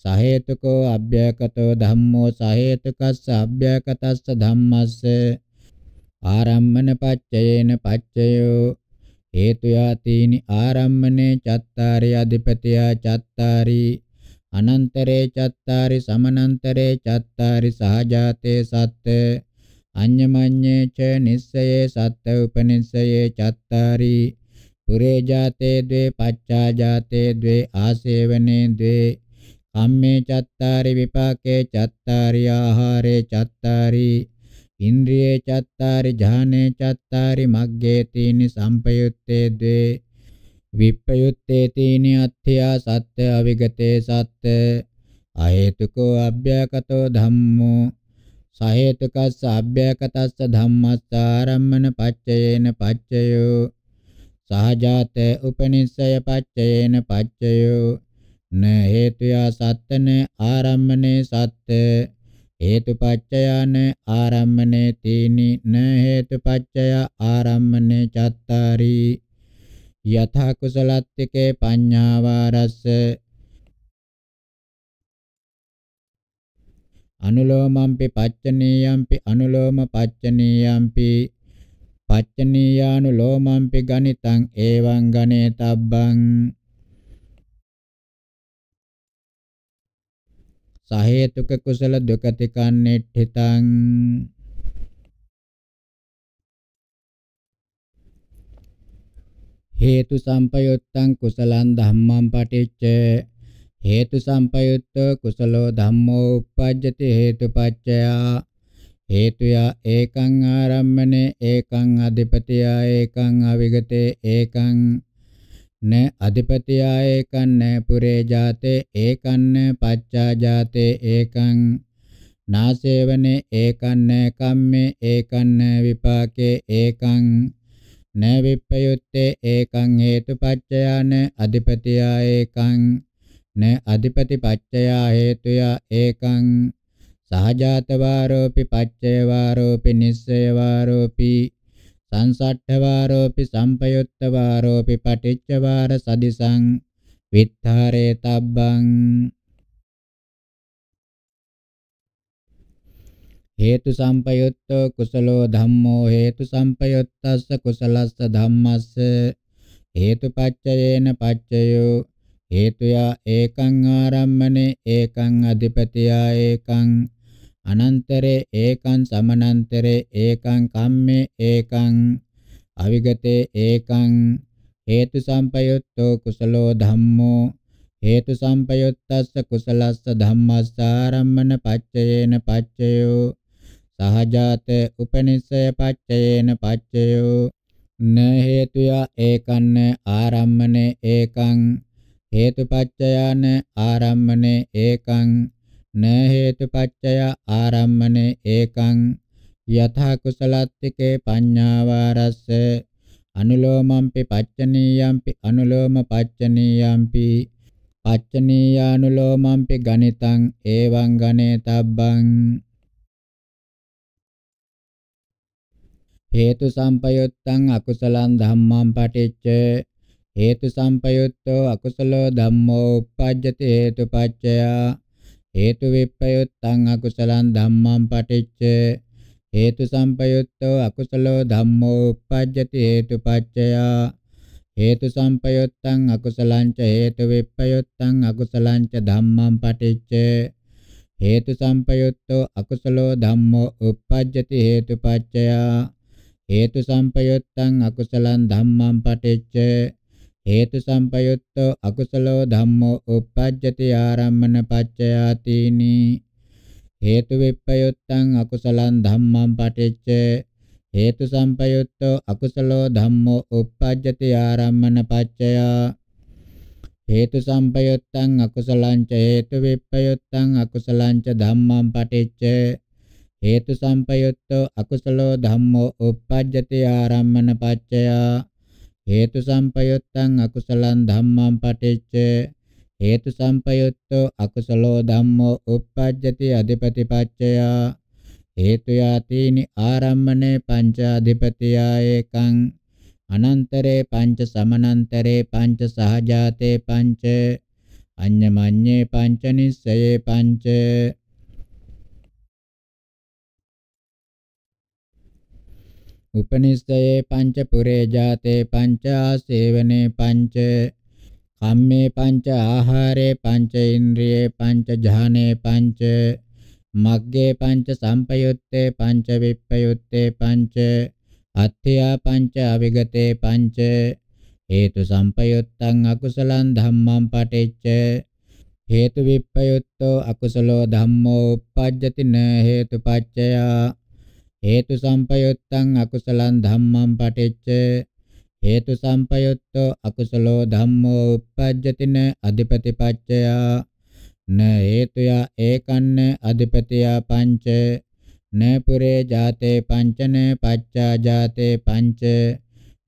සහේතුකෝ අභ්‍යගතෝ ධම්මෝ සහේතුකස්ස අභ්‍යගතස්ස ධම්මස්ස ආරම්මන පච්චයේන පච්චයෝ හේතු යාතිනි ආරම්මනේ චත්තාරි අධිපතියා චත්තාරි අනන්තරේ චත්තාරි සමනන්තරේ චත්තාරි සහජාතේ සත්‍යේ අඤ්ඤමඤ්ඤේ ච නිස්සයේ සත්ත උපනිස්සයේ චත්තාරි පුරේ ජාතේ ද්වේ පච්චා ජාතේ ද්වේ ආසේවනේ ද්වේ කම්මේ චත්තාරි විපාකේ චත්තාරි ආහාරේ චත්තාරි ඉන්ද්‍රියේ චත්තාරි ඥානේ චත්තාරි මග්ගේ තීනි සම්පයුත්තේ ද්වේ විප්පයුත්තේ තීනි අත්ථයා සත්‍ය අවිගතේ සත්‍ය අහේතුකෝ අභ්‍යකතෝ ධම්මෝ සහේතුකස්ස අභ්‍යකතස්ස ධම්මස්ස ආරම්මන පච්චයේන පච්චයෝ සහජාත උපනිස්සය පච්චයේන පච්චයෝ න හේතුයා සත්තන ආරම්මනේ සත්ත හේතුපච්චයාන ආරම්මනේ තීනි න හේතුපච්චය ආරම්මනේ චත්තාරි යථා කුසලත්තිකේ පඤ්ඤාවාරස්ස අනුලෝමම්පි පච්චනීයම්පි අනුලෝම පච්චනීයම්පි පච්චනීයානුලෝමම්පි ගණිතං එවං ගණේතබ්බං සහේතුක කුසල දුකතිකන්නේට්ඨිතං හේතු සම්පයුත්තං කුසලං ධම්මං පටිච්ච හේතු සම්පයුත්තෝ කුසලෝ ධම්මෝ uppajjati හේතුපච්චයා හේතුයා ඒකං ආරම්මනේ ඒකං අධිපතියා ඒකං අවිගතේ ඒකං න අධිපතියා ඒකං න පුරේ ජාතේ ඒකං න පච්චා ජාතේ ඒකං නාසේවනේ ඒකං න කම්මේ ඒකං න විපාකේ ඒකං න විප්පයුත්තේ ඒකං හේතුපච්චයාන අධිපතියා ඒකං න අධිපති පච්චයා හේතුය ඒකං සහජාත වාරෝපි පච්චය වාරෝපි නිස්සය වාරෝපි සංසට්ඨ වාරෝපි සම්පයුත්ත වාරෝපි පටිච්ච වාර සදිසං විත්තරේ තබ්බං හේතු සම්පයුත්තෝ කුසලෝ ධම්මෝ හේතු සම්පයුත්තස්ස කුසලස්ස ධම්මස්ස හේතුපච්චයේන පච්චයෝ හේතුයා ඒකං ආරම්මනේ ඒකං අධිපතියා ඒකං අනන්තරේ ඒකං සමනන්තරේ ඒකං කම්මේ ඒකං අවිගතේ ඒකං හේතු සම්පයුත්තෝ කුසලෝ ධම්මෝ හේතු සම්පයුත්තස්ස කුසලස්ස ධම්මස්ස ආරම්මන පච්චයේන පච්චයෝ සහජාත උපනිස්සය පච්චයේන පච්චයෝ න හේතුයා ඒකන්න ආරම්මනේ ඒකං හේතුපච්චයන ආරම්මනේ ඒකං න හේතුපච්චය ආරම්මනේ ඒකං යථා කුසලත්තිකේ පඤ්ඤාවාරස්ස අනුලෝමම්පි පච්චනීයම්පි අනුලෝම පච්චනීයම්පි පච්චනීයානුලෝමම්පි ගණිතං ඒවං ගණේතබ්බං හේතු සම්පයුත්තං අකුසලං ධම්මං පටිච්ච හේතු සම්පයුත්තෝ අකුසලෝ ධම්මෝ uppajjati හේතුපච්චයා හේතු විප්පයුත්තං අකුසලං ධම්මං පටිච්ච හේතු සම්පයුත්තෝ අකුසලෝ ධම්මෝ uppajjati හේතුපච්චයා හේතු සම්පයුත්තං අකුසලං ච හේතු විප්පයුත්තං අකුසලං ච ධම්මං පටිච්ච හේතු සම්පයුත්තෝ අකුසලෝ ධම්මෝ uppajjati හේතුපච්චයා හේතු සම්පයුත්තං අකුසලං ධම්මං පටිච්ච හේතු සම්පයුත්තෝ අකුසලෝ ධම්මෝ uppajjati ආරම්මන පච්චයාතිනි හේතු විප්පයුත්තං අකුසලං ධම්මං පටිච්චේ හේතු සම්පයුත්තෝ අකුසලෝ ධම්මෝ uppajjati ආරම්මන පච්චය හේතු සම්පයුත්තං අකුසලං ච හේතු විප්පයුත්තං අකුසලං ච ධම්මං පටිච්ච හේතු සම්පයුත්තෝ අකුසලෝ ධම්මෝ uppajjati ආරම්මන පච්චය හේතු සම්පයුත්තං අකුසලං ධම්මං පටිච්ච හේතු සම්පයුත්තෝ අකුසලෝ ධම්මෝ uppajjati adipati paccaya හේතු යාතීනි ආරම්මනේ පංච අධිපතියා ඒකං අනන්තරේ පංච සමනන්තරේ පංච සහජාතේ පංච අඤ්ඤමඤ්ඤේ පංච නිස්සයේ පංච උපනිස්සයේ පංච පුරේ ජාතේ පංච ආසේවනේ පංච කම්මේ පංච ආහාරේ පංච ඉන්ද්‍රියේ පංච ඥානේ පංච මග්ගේ පංච සම්පයුත්තේ පංච විප්පයුත්තේ පංච අත්ථයා පංච අවිගතේ පංච හේතු සම්පයුත්තං අකුසලං ධම්මං පටිච්ච හේතු විප්පයුත්තෝ අකුසලෝ ධම්මෝ uppajjati na hetu paccaya හේතු සම්පයුත්තං අකුසලං ධම්මං පටිච්ච හේතු සම්පයුත්තෝ අකුසලෝ ධම්මෝ uppajjatin adipatipaccaya න හේතුයා ඒකන්න අධිපතියා පංච න පුරේ ජාතේ පංචන පච්චා ජාතේ පංච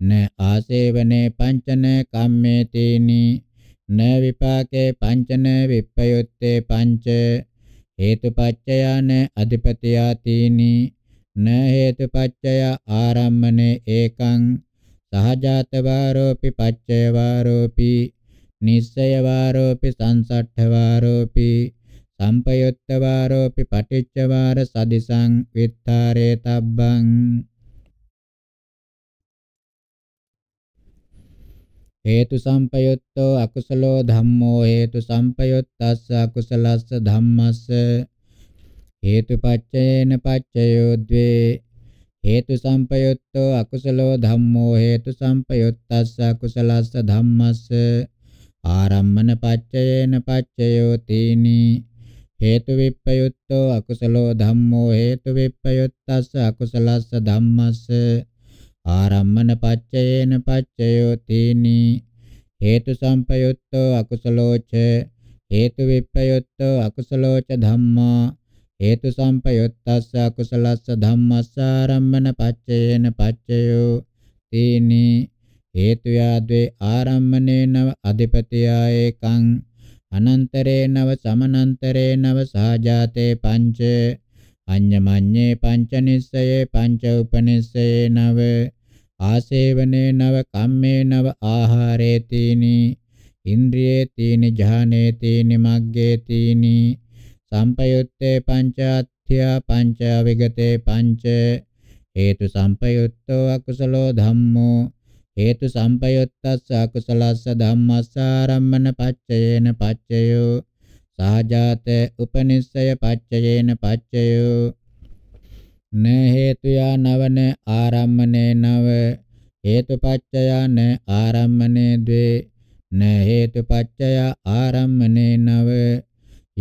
න ආසේවනේ පංචන කම්මේ තීනි න විපාකේ පංචන විප්පයුත්තේ පංච හේතුපච්චයාන අධිපතියා තීනි න හේතුපච්චය ආරම්මනේ ඒකං සහජාත වාරෝපි පච්චය වාරෝපි නිස්සය වාරෝපි සංසට්ඨ වාරෝපි සම්පයුත්ත වාරෝපි පටිච්ච වාර සදිසං විත්තරේ තබ්බං හේතු සම්පයුත්තෝ අකුසලෝ ධම්මෝ හේතු සම්පයුත්තස්ස අකුසලස්ස ධම්මස්ස හේතුපච්චයේන පච්චයෝ ද්වේ හේතු සම්පයුත්තෝ අකුසලෝ ධම්මෝ හේතු සම්පයුත්තස්ස අකුසලස්ස ධම්මස්ස ආරම්මන පච්චයේන පච්චයෝ තීනි හේතු විප්පයුත්තෝ අකුසලෝ ධම්මෝ හේතු විප්පයුත්තස්ස අකුසලස්ස ධම්මස්ස ආරම්මන පච්චයේන පච්චයෝ තීනි හේතු සම්පයුත්තෝ අකුසලෝච හේතු විප්පයුත්තෝ අකුසලෝච ධම්මා හේතු සම්පයුත්තස්ස කුසලස්ස ධම්මස්ස ආරම්මන පච්චයේන පච්චයෝ තීනි හේතු යාද්වේ ආරම්මනේන අධිපතියා ඒකං අනන්තරේනව සමනන්තරේනව සහජාතේ පංච අඤ්ඤමඤ්ඤේ පංච නිස්සයේ පංච උපනිස්සයේ නව ආසේවනේ නව කම්මේ නව ආහාරේ තීනි ඉන්ද්‍රියේ තීනි ඥානේ තීනි මග්ගේ තීනි සම්පයුත්තේ පංචාත්ථ්‍යා පංච විගතේ පංච හේතු සම්පයුත්තෝ අකුසලෝ ධම්මෝ හේතු සම්පයුත්තස්ස අකුසලස්ස ධම්මස්සාරම්මන පච්චයේන පච්චයෝ සාජාත උපනිස්සය පච්චයේන පච්චයෝ න හේතුයා නවන ආරම්මනේ නව හේතුපච්චයා න ආරම්මනේ ද්වේ න හේතුපච්චයා ආරම්මනේ නව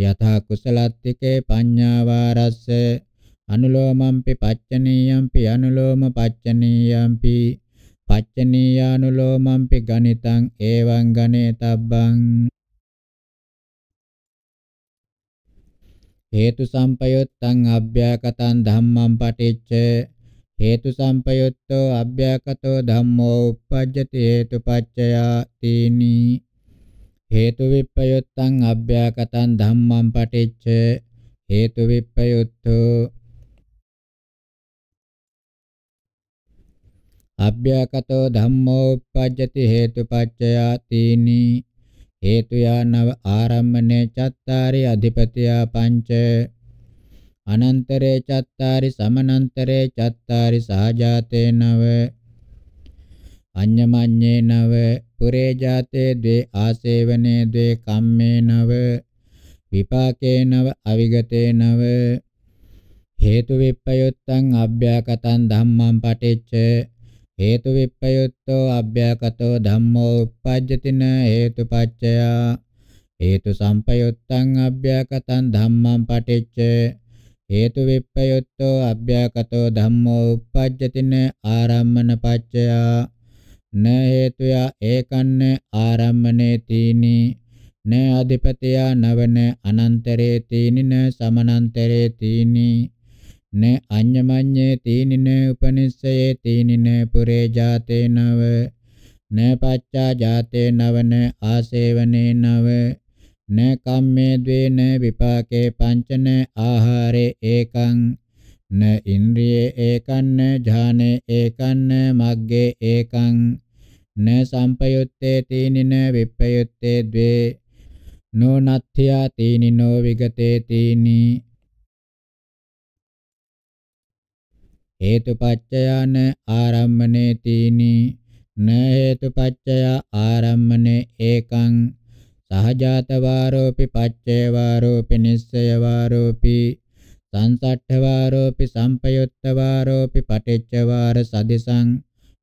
යථා කුසලත්තිකේ පඤ්ඤාවාරස්ස අනුලෝමම්පි පච්චනීයම්පි අනුලෝම පච්චනීයම්පි පච්චනීයානුලෝමම්පි ගණිතං එවං ගණේතබ්බං හේතු සම්පයුත්තං අභ්‍යකතං ධම්මං පටිච්ච හේතු සම්පයුත්තෝ අභ්‍යකතෝ ධම්මෝ uppajjati හේතුපච්චයා තීනී හේතු විප්‍රයුත්තං අභ්‍යාකතං ධම්මං පටිච්ච හේතු විප්‍රයුත්තෝ අභ්‍යාකතෝ ධම්මෝ උප්පජ්ජති හේතුපච්චයා තීනි හේතුයා නව ආරම්මනේ චත්තාරි අධිපතියා පංච අනන්තරේ චත්තාරි සමනන්තරේ චත්තාරි සහජාතේ නව අඤ්ඤමඤ්ඤේ නව පුරේ ජාතේ ද්වේ ආසේවනේ ද්වේ කම්මේ නව විපාකේ නව අවිගතේ නව හේතු විප්පයුත්තං අභ්‍යාකතං ධම්මං පටිච්ච හේතු විප්පයුත්තෝ අභ්‍යාකතෝ ධම්මෝ uppajjatina හේතුපච්චය හේතු සම්පයුත්තං අභ්‍යාකතං ධම්මං පටිච්ච හේතු විප්පයුත්තෝ අභ්‍යාකතෝ ධම්මෝ uppajjatina ආරම්මන පච්චය න හේතුයා ඒකන්න ආරම්මනේ තීනි න අධිපතියා නවන අනන්තරේ තීනි න සමනන්තරේ තීනි න අඤ්ඤමඤ්ඤේ තීනි න උපනිස්සයේ තීනි න පුරේ ජාතේ නව න පච්චා ජාතේ නවන ආසේවනේ නව න කම්මේ ද්වේන විපාකේ පංචන ආහාරේ ඒකං න ඉන්ද්‍රියේ ඒකන්න ඥානේ ඒකන්න මග්ගේ ඒකං न संपयुत्ते तीनिन विपयुत्ते द्वे නුනත්ථ්‍යා තීනිනෝ විගතේ තීනි හේතුපච්චයන ආරම්මනේ තීනි න හේතුපච්චය ආරම්මනේ ඒකං සහජාත වාරෝපි පච්චේ වාරෝපි නිස්සය වාරෝපි සංසට්ඨ වාරෝපි සම්පයුත්ත වාරෝපි පටිච්ච වාර සදිසං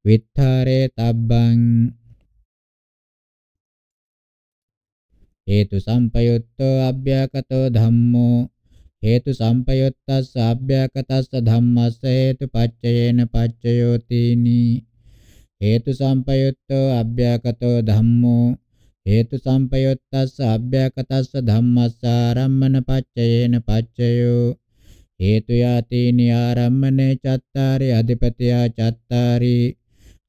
විත්තරේ තබ්බං හේතු සම්පයුත්තෝ අභ්‍යකතෝ ධම්මෝ හේතු සම්පයුත්තස්ස අභ්‍යකතස්ස ධම්මස්ස හේතු පච්චයේන පච්චයෝතිනි හේතු සම්පයුත්තෝ අභ්‍යකතෝ ධම්මෝ හේතු සම්පයුත්තස්ස අභ්‍යකතස්ස ධම්මස්ස ආරම්මන පච්චයේන පච්චයෝ හේතු යාතිනි ආරම්මනේ චත්තාරි අධිපතියා චත්තාරි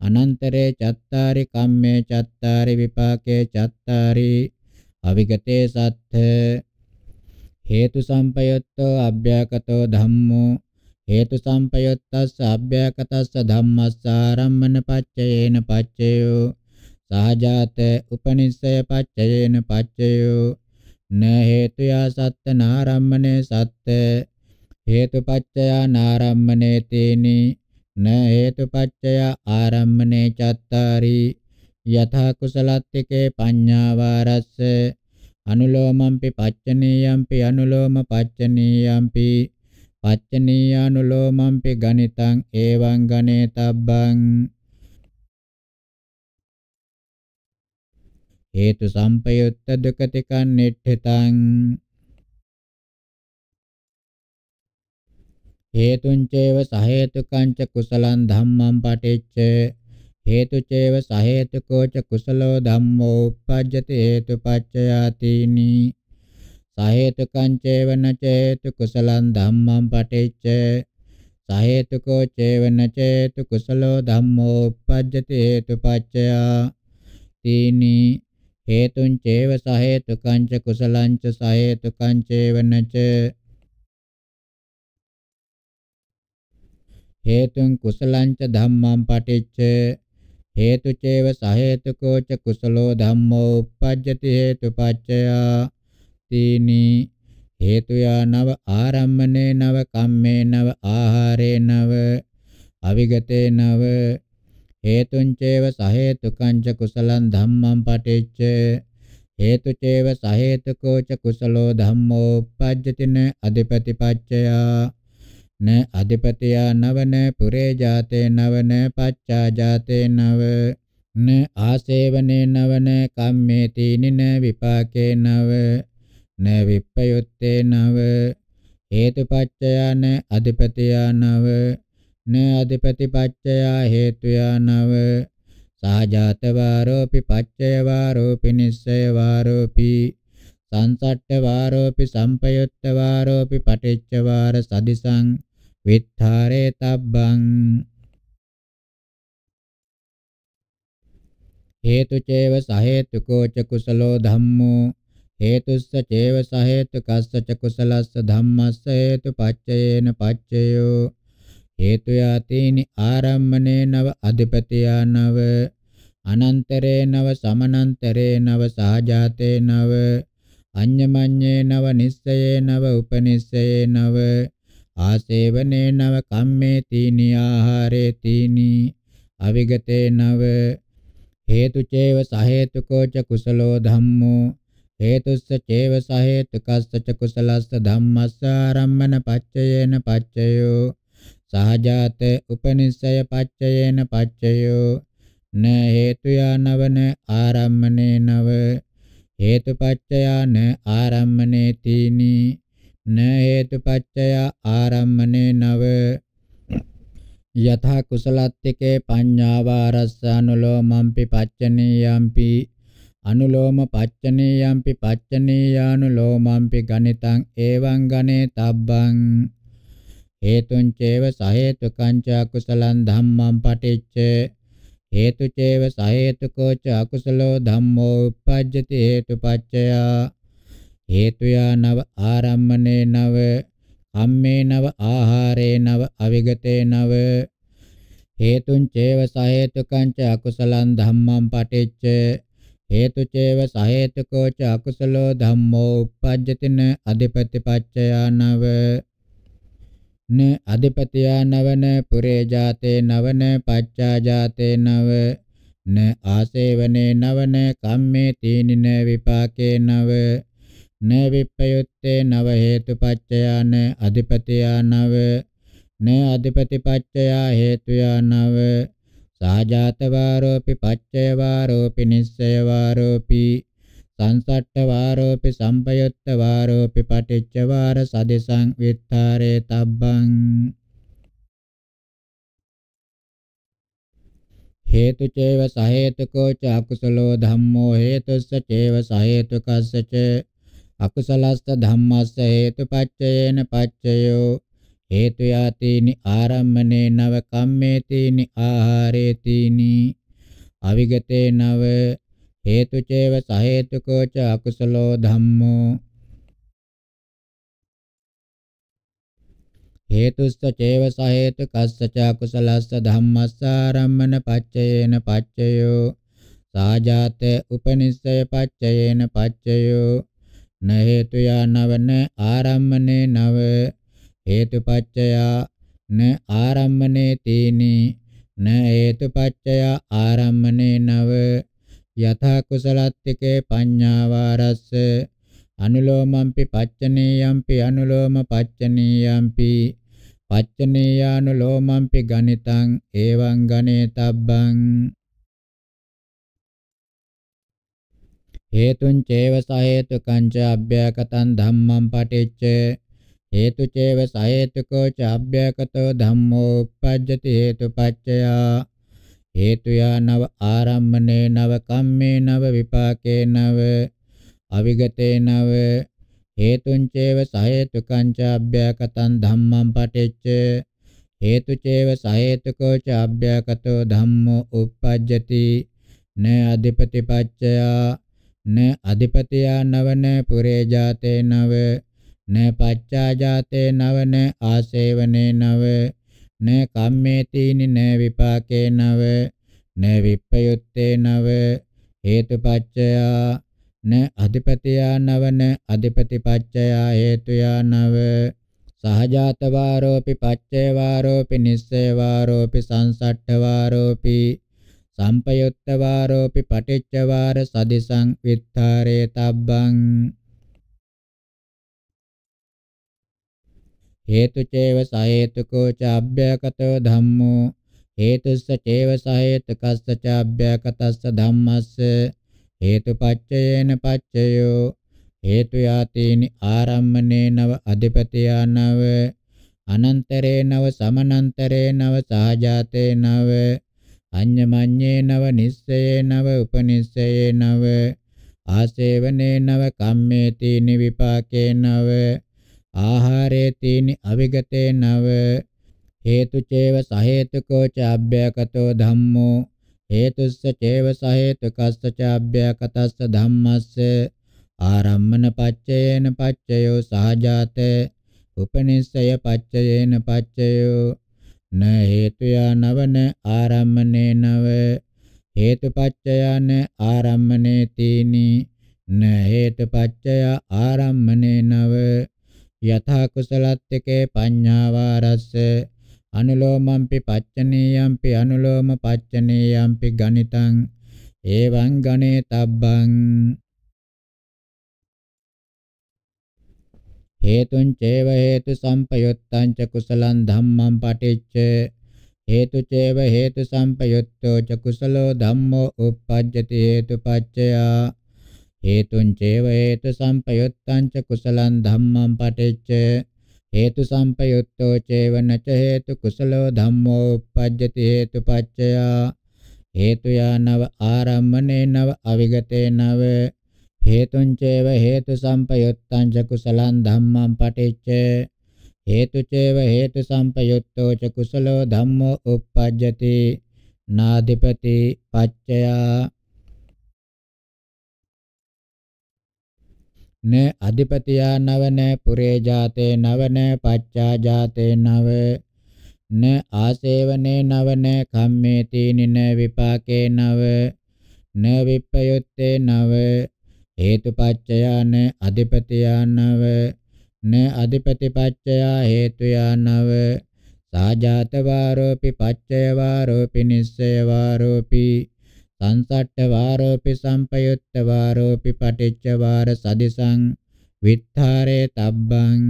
අනන්තරේ චත්තාරි කම්මේ චත්තාරි විපාකේ චත්තාරි අවිගතේ සත්ථ හේතු සම්පයුත්තෝ අභ්‍යකතෝ ධම්මෝ හේතු සම්පයුත්තස්ස අභ්‍යකතස්ස ධම්මස්ස ආරම්මන පච්චයේන පච්චයෝ සහජාත උපනිස්සය පච්චයේන පච්චයෝ න හේතුයා සත්ත නාරම්මනේ සත්ත හේතුපච්චයා නාරම්මනේ තේනී න හේතුපච්චය ආරම්මනේ චත්තාරි යථා කුසලත්තිකේ පඤ්ඤා වාරස්ස අනුලෝමම්පි පච්චනීයම්පි අනුලෝම පච්චනීයම්පි පච්චනීයානුලෝමම්පි ගණිතං එවං ගණේතබ්බං හේතු සම්පයුත්ත දුකතිකන් නිට්ඨිතං හේතුංචේව සහේතුකංච කුසලං ධම්මං පටිච්ච හේතුචේව සහේතුකෝච කුසලෝ ධම්මෝ uppajjati හේතුපච්චයාතිනි සහේතුකංචේව නචේතු කුසලං ධම්මං පටිච්ච සහේතුකෝ චේව නචේතු කුසලෝ ධම්මෝ uppajjati හේතුපච්චයාතිනි හේතුං චේව සහේතුකංච කුසලංච සහේතුකං චේව නචේතු හේතුං කුසලංච ධම්මං පටිච්ච හේතු චේව සහේතුකෝ ච කුසලෝ ධම්මෝ uppajjati හේතුපච්චය තීනි හේතු යනව ආරම්මනේ නව කම්මේ නව ආහාරේ නව අවිගතේ නව හේතුං චේව සහේතුකං ච කුසලං ධම්මං පටිච්ච හේතු චේව සහේතුකෝ ච කුසලෝ ධම්මෝ uppajjatin adipati paccaya න අධිපතියා නවන පුරේ ජාතේ නවන පච්චා ජාතේ නව න ආසේවනේ නවන කම්මේති නින විපාකේ නව න විප්පයුත්තේ නව හේතුපච්චයා න අධිපතියා නව න අධිපතිපච්චයා හේතුයා නව සාජාත වාරෝපි පච්චය වාරෝපි නිස්සය වාරෝපි සංසට්ඨ වාරෝපි සම්පයුත්ත වාරෝපි පටිච්ච වාර සදිසං විත්තරේතබ්බං හේතු චේව සහේතුකෝ ච කුසලෝ ධම්මෝ හේතුස්ස චේව සහේතුකස්ස ච කුසලස්ස ධම්මස්ස හේතුපච්චයේන පච්චයෝ හේතු යතේනි ආරම්මනේ නව අධිපතියා නව අනන්තරේ නව සමනන්තරේ නව සහජාතේ නව අඤ්ඤමඤ්ඤේ නව නිස්සයේ නව උපනිස්සයේ නව ආසේවනේ නව කම්මේ තීනි ආහාරේ තීනි අවිගතේ නව හේතු චේව සහේතුකෝ ච කුසලෝ ධම්මෝ හේතුස්ස චේව සහේතුකස්ස ච කුසලස්ස ධම්මස්ස ආරම්මන පච්චයේන පච්චයෝ සහජාත උපනිස්සය පච්චයේන පච්චයෝ න හේතු යනවන ආරම්මනේ නව හේතුපච්චයාන ආරම්මනේ තීනී න හේතුපච්චය ආරම්මනේ නව යථා කුසලත්තිකේ පඤ්ඤාවාරස්සානුලෝමම්පි පච්චනීයම්පි අනුලෝම පච්චනීයම්පි පච්චනීයානුලෝමම්පි ගණිතං එවං ගනේ තබ්බං හේතුං චේව සහේතුකං ච අකුසලං ධම්මං පටිච්ච හේතු චේව සහේතුකෝ ච අකුසලෝ ධම්මෝ උප්පජ්ජති හේතුපච්චයා හේතුයා නව ආරම්මනේ නව කම්මේ නව ආහාරේ නව අවිගතේ නව හේතුං චේව සහේතුකං ච අකුසලං ධම්මං පටිච්ච හේතු චේව සහේතුකෝ ච අකුසලෝ ධම්මෝ uppajjatin adipatipaccaya nava න අධිපතියා නවන පුරේ ජාතේ නවන පච්චා ජාතේ නව න ආසේවනේ නවන කම්මේ තීනින විපාකේ නව න විප්පයුත්තේ නව හේතුපච්චයාන අධිපතියා නව න අධිපතිපච්චයා හේතුයා නව සාජාත වාරෝපි පච්චය වාරෝපි නිස්සය වාරෝපි සංසට්ඨ වාරෝපි සම්පයුත්ත වාරෝපි පටිච්ච වාර සදිසං විත්තරේ තබ්බං හේතු චේව සහේතුකෝ ච අකුසලෝ ධම්මෝ හේතුස්ස චේව සහේතුකස්ස ච අකුසලස්ස ධම්මස්ස හේතුපච්චයේන පච්චයෝ හේතු යාතේනි ආරම්මනේ නව කම්මේතේනි ආහාරේතේනි අවිගතේ නව හේතු චේව සහේතුකෝ ච අකුසලෝ ධම්මෝ හේතුස්ස චේව සහේතු කස්ස ච අකුසලස්ස ධම්මස්ස ආරම්මන පච්චයේන පච්චයෝ සාජාත උපනිස්සය පච්චයේන පච්චයෝ න හේතුයා නවන ආරම්මනේ නව හේතුපච්චයා න ආරම්මනේ තීනි න හේතුපච්චයා ආරම්මනේ නව යථා කුසලත්තිකේ පඤ්ඤාවාරස්ස අනුලෝමම්පි පච්චනීයම්පි අනුලෝම පච්චනීයම්පි පච්චනීයානුලෝමම්පි ගණිතං එවං ගණේතබ්බං හේතුං චේව සහේතුකං ච අභ්‍යකතං ධම්මං පටිච්ච හේතු චේව සහේතුකෝ ච අභ්‍යකතෝ ධම්මෝ uppajjati හේතුපච්චය හේතුයා නව ආරම්මනේ නව කම්මේ නව විපාකේ නව අවිගතේ නව හේතුං චේව සහේතුකං ච අභ්‍යකතං ධම්මං පටිච්ච හේතු චේව සහේතුකෝ ච අභ්‍යකතෝ ධම්මෝ uppajjati න අධිපතිපච්චයා න අධිපතියා නවන පුරේ ජාතේ නව න පච්චා ජාතේ නවන ආසේවනේ නව න කම්මේතිනි න විපාකේ නව න විප්පයුත්තේ නව හේතුපච්චයා න අධිපතියා නවන අධිපතිපච්චයා හේතුයා නව සහජාත වාරෝපි පච්චේ වාරෝපි නිස්සේ වාරෝපි සංසට්ඨ වාරෝපි සම්පයුත්ත වාරෝපි පටිච්ච වාර සදිසං විත්තරේ තබ්බං හේතු චේව සහේතුකෝ ච අභ්‍යකතෝ ධම්මෝ හේතුස්ස චේව සහේතුකස්ස ච අභ්‍යකතස්ස ධම්මස්ස හේතුපච්චයේන පච්චයෝ හේතු යාතේනි ආරම්මනේ නව අධිපතියා නව අනන්තරේ නව සමනන්තරේ නව සහජාතේ නව අඤ්ඤමඤ්ඤේ නව නිස්සයේ නව උපනිස්සයේ නව ආසේවනේ නව කම්මේති නිවිපාකේ නව ආහාරේති අවිගතේ නව හේතු චේව සහේතුකෝ ච අභ්‍යකතෝ ධම්මෝ හේතුස්ස චේව සහේතුකස්ස ච අභ්‍යකතස්ස ධම්මස්ස ආරම්මන පච්චයේන පච්චයෝ සහජාතේ උපනිස්සය පච්චයේන පච්චයෝ න හේතුයා නවන ආරම්මනේ නව හේතුපච්චයන ආරම්මනේ තීනි න හේතුපච්චය ආරම්මනේ නව යථා කුසලත්තිකේ පඤ්ඤාවාරස්ස අනුලෝමම්පි පච්චනීයම්පි අනුලෝම පච්චනීයම්පි ගණිතං එවං ගණේතබ්බං හේතුං චේව හේතු සම්පයුත්තං ච කුසලං ධම්මං පටිච්ච හේතු චේව හේතු සම්පයුත්තෝ ච කුසලෝ ධම්මෝ uppajjati හේතුපච්චය හේතුං චේව හේතු සම්පයුත්තං ච කුසලං ධම්මං පටිච්ච හේතු සම්පයුත්තෝ චේව නච හේතු කුසලෝ ධම්මෝ uppajjati හේතුපච්චය හේතු යානව ආරම්මනේ නව අවිගතේ නව හේතුං චේව හේතු සම්පයුත්තං ච කුසලං ධම්මං පටිච්ච හේතු චේව හේතු සම්පයුත්තෝ ච කුසලෝ ධම්මෝ uppajjati නාදිපති පච්චයා න අධිපතියා නව න පුරේ ජාතේ නව න පච්චා ජාතේ නව න ආසේවනේ නව න කම්මේ තීනින විපාකේ නව න විප්පයුත්තේ නව හේතුපච්චයාන අධිපතියානව න අධිපතිපච්චයා හේතුයානව සාජාත වාරෝපි පච්චය වාරෝපි නිස්සය වාරෝපි සංසට්ඨ වාරෝපි සම්පයුත්ත වාරෝපි පටිච්ච වාර සදිසං විත්තරේ තබ්බං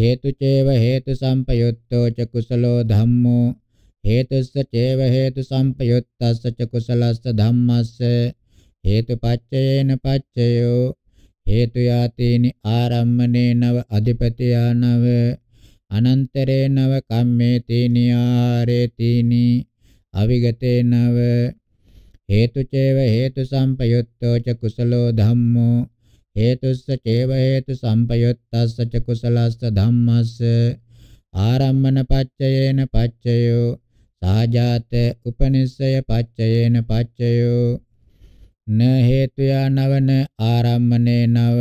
හේතු චේව හේතු සම්පයුත්තෝ ච කුසලෝ ධම්මෝ හේතුස්ස චේව හේතු සම්පයුත්තස්ස ච කුසලස්ස ධම්මස්ස හේතුපච්චයේන පච්චයෝ හේතු යාතේනි ආරම්මනේ නව අධිපතියා නව අනන්තරේ නව කම්මේ තීනි ආරේ තීනි අවිගතේ නව හේතු චේව හේතු සම්පයුත්තෝ ච කුසලෝ ධම්මෝ හේතුස්ස චේව හේතු සම්පයුත්තස්ස ච කුසලස්ස ධම්මස්ස ආරම්මන පච්චයේන පච්චයෝ ආජාත උපනිස්සය පච්චයේන පච්චයෝ න හේතුයා නවන ආරම්මනේ නව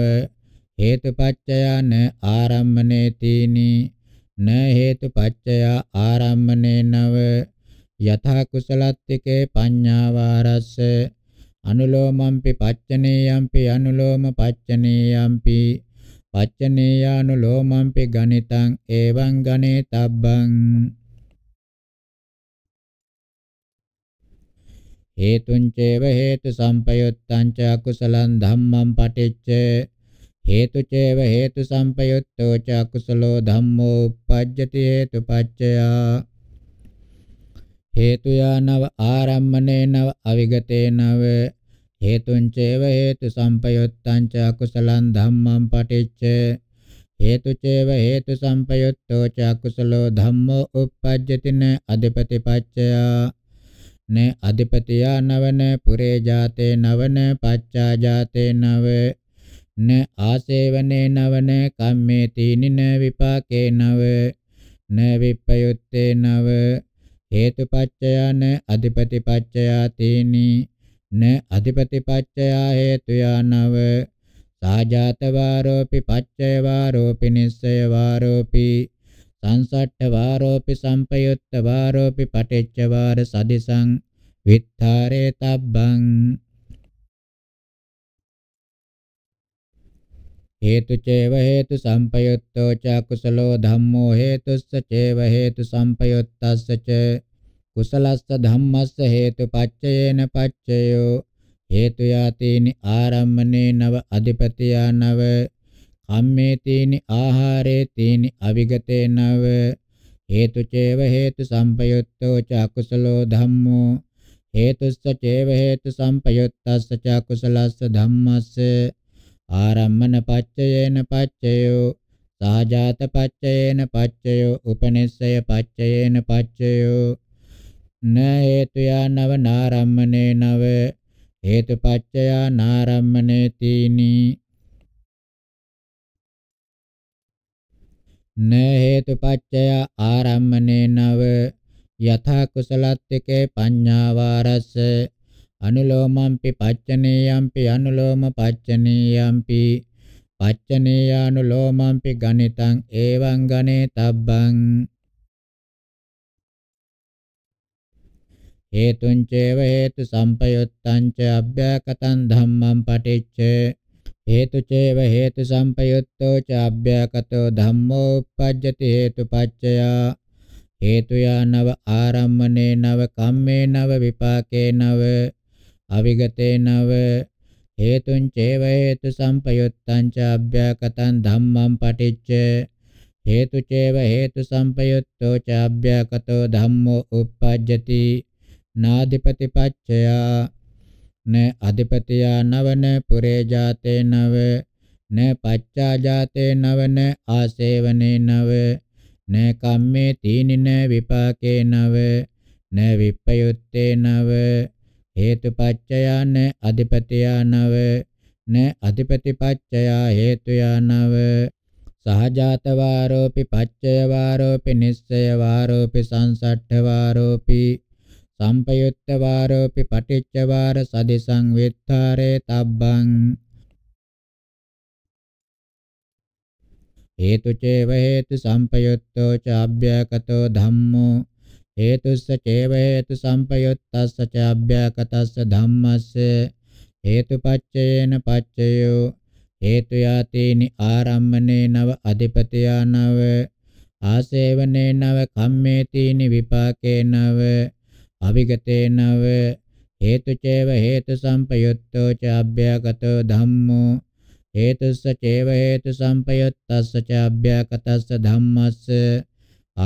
හේතුපච්චයාන ආරම්මනේ තීනි න හේතුපච්චයා ආරම්මනේ නව යථා කුසලත්තිකේ පඤ්ඤාවාරස්ස අනුලෝමම්පි පච්චනේයම්පි අනුලෝම පච්චනේයම්පි පච්චනේයානුලෝමම්පි ගණිතං එවං ගණේතබ්බං හේතුං චේව හේතු සම්පයුත්තං ච අකුසලං ධම්මං පටිච්ච හේතු චේව හේතු සම්පයුත්තෝ ච අකුසලෝ ධම්මෝ uppajjati හේතුපච්චයා හේතු යනව ආරම්මනේ නව අවිගතේ නව හේතුං චේව හේතු සම්පයුත්තං ච අකුසලං ධම්මං පටිච්ච හේතු චේව හේතු සම්පයුත්තෝ ච කුසලෝ ධම්මෝ uppajjatin adipati paccaya න අධිපතියා නවන පුරේ ජාතේ නවන පච්චා ජාතේ නව න ආසේවනේ නවන කම්මේ තීනින විපාකේ නව න විප්පයුත්තේ නව හේතුපච්චයන අධිපතිපච්චයා තීනි න අධිපතිපච්චයා හේතුයා නව සාජාත වාරෝපි පච්චය වාරෝපි නිස්සය වාරෝපි සංසට්ඨ වාරෝපි සම්පයුත්ත වාරෝපි පටිච්ච වාර සදිසං විත්තරේ තබ්බං හේතු චේව හේතු සම්පයුත්තෝ ච කුසලෝ ධම්මෝ හේතුස්ස චේව හේතු සම්පයුත්තස්ස ච කුසලස්ස ධම්මස්ස හේතු පච්චයේන පච්චයෝ හේතු යාතේනි ආරම්මනේ නව අධිපතියා නව කම්මේ තීනි ආහාරේ තීනි අවිගතේ නව හේතු චේව හේතු සම්පයුත්තෝ ච අකුසලෝ ධම්මෝ හේතුස්ස චේව හේතු සම්පයුත්තස්ස ච අකුසලස්ස ධම්මස්ස ආරම්මන පච්චයේන පච්චයෝ සහජාත පච්චයේන පච්චයෝ උපනිස්සය පච්චයේන පච්චයෝ න හේතුයා නව නාරම්මනේ නව හේතුපච්චයා නාරම්මනේ තීනී න හේතුපච්චය ආරම්මනේ නව යථා කුසලත්තිකේ පඤ්ඤාවාරස්ස අනුලෝමම්පි පච්චනේයම්පි අනුලෝම පච්චනේයම්පි පච්චනේයානුලෝමම්පි ගණිතං එවං ගනේ තබ්බං හේතුං චේව හේතු සම්පයුත්තං ච අභ්‍යකතං ධම්මං පටිච්චේ හේතු චේව හේතු සම්පයුත්තෝ ච අභ්‍යකතෝ ධම්මෝ uppajjati හේතුපච්චය හේතු යනව ආරම්මනේ නව කම්මේ නව විපාකේ නව අවිගතේ නව හේතුං චේව හේතු සම්පයුත්තං ච අභ්‍යකතං ධම්මං පටිච්ච හේතු චේව හේතු සම්පයුත්තෝ ච අභ්‍යකතෝ ධම්මෝ uppajjati නාදිපති පච්චයා න අධිපතියා නවන පුරේ ජාතේ නව න පච්චා ජාතේ නවන ආසේවනේ නව න කම්මේ තීනින විපාකේ නව න විප්පයුත්තේ නව හේතුපච්චයා න අධිපතියා නව න අධිපතිපච්චයා හේතුයා නව සහජාත වාරෝපි පච්චය වාරෝපි නිස්සය වාරෝපි සංසට්ඨ වාරෝපි සම්පයුත්ත වාරෝපි පටිච්ච වාර සදිසං විත්තරේ තබ්බං හේතු චේව හේතු සම්පයුත්තෝ ච අභ්‍යකතෝ ධම්මෝ හේතුස්ස චේව හේතු සම්පයුත්තස්ස ච අභ්‍යකතස්ස ධම්මස්ස හේතුපච්චයේන පච්චයෝ හේතු යාතේනි ආරම්මනේ නව අධිපතියා නව ආසේවනේ නව කම්මේතීනි විපාකේ නව අවිගතේනව හේතුචේව හේතු සම්පයුත්තෝ ච අභ්‍යගතෝ ධම්මෝ හේතුස්ස චේව හේතු සම්පයුත්තස්ස ච අභ්‍යගතස්ස ධම්මස්ස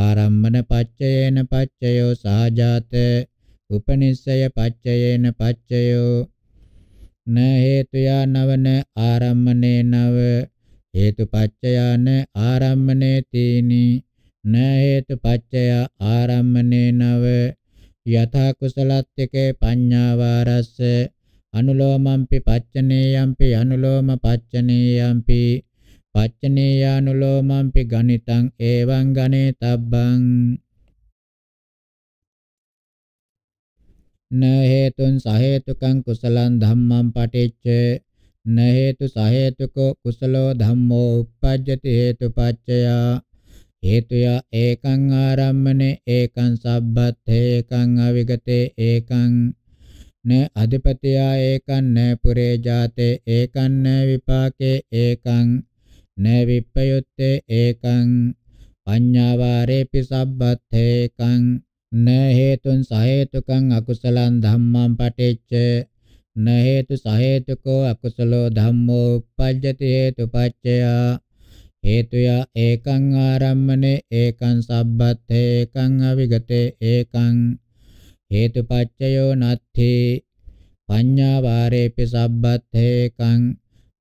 ආරම්මන පච්චයේන පච්චයෝ සාජාත උපනිස්සය පච්චයේන පච්චයෝ න හේතුයා නවන ආරම්මනේ නව හේතුපච්චයාන ආරම්මනේ තීනි න හේතුපච්චය ආරම්මනේ නව යථා කුසලත්‍යකේ පඤ්ඤාවාරස්ස අනුලෝමම්පි පච්චනේයම්පි අනුලෝම පච්චනේයම්පි පච්චනේයානුලෝමම්පි ගණිතං ඒවං ගණේතබ්බං න හේතුන් සහේතුකං කුසලං ධම්මං පටිච්ච න හේතු සහේතුකෝ කුසලෝ ධම්මෝ uppajjati හේතුපච්චයා හේතුය ඒකං ආරම්මනේ ඒකං සබ්බත් ඒකං අවිගතේ ඒකං න අධිපතියා ඒකං න පුරේ ජාතේ ඒකං න විපාකේ ඒකං න විප්පයුත්තේ ඒකං අඤ්ඤාවාරේපි සබ්බත් ඒකං න හේතුන් සහේතුකං අකුසලං ධම්මං පටිච්ච න හේතු සහේතුකෝ අකුසලෝ ධම්මෝ uppajjati හේතුපච්චයා හේතුය ඒකං ආරම්මනේ ඒකං සබ්බත් ඒකං අවිගතේ ඒකං හේතුපච්චයෝ නත්ථි පඤ්ඤා වාරේපි සබ්බත් ඒකං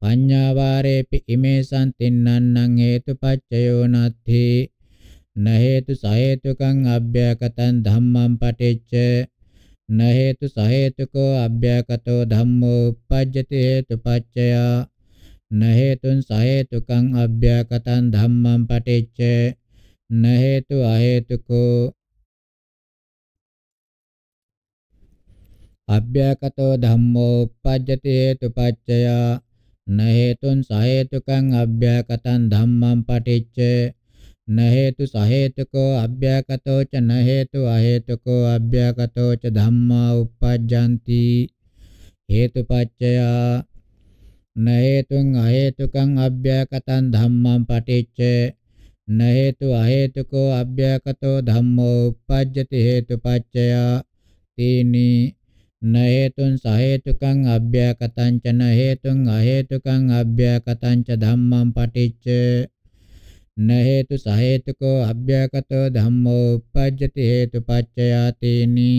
පඤ්ඤා වාරේපි ඉමේ සම්තින්නන්නං හේතුපච්චයෝ නත්ථි න හේතු සහේතුකං අභ්‍යකතං ධම්මං පටිච්ච න හේතු සහේතුකෝ අභ්‍යකතෝ ධම්මෝ uppajjati හේතුපච්චයා न हेतुं सहेतुकं अभ्यकतं धम्मं पठिच्च न हेतु अहेतुको अभ्यकतो धम्मोपपद्यते हेतुपच्चया न हेतुं सहेतुकं अभ्यकतं धम्मं पठिच्च न हेतु सहेतुको अभ्यकतो च न हेतु अहेतुको अभ्यकतो च धम्मा उपपद्यन्ति हेतुपच्चया න හේතුං අ හේතුකං අභ්‍යකතං ධම්මං පටිච්ච න හේතු අ හේතුකෝ අභ්‍යකතෝ ධම්මෝ uppajjati හේතුපච්චය තීනි න හේතුං ස හේතුකං අභ්‍යකතං ච න හේතුං අ හේතුකං අභ්‍යකතං ච ධම්මං පටිච්ච න හේතු ස හේතුකෝ අභ්‍යකතෝ ධම්මෝ uppajjati හේතුපච්චය තීනි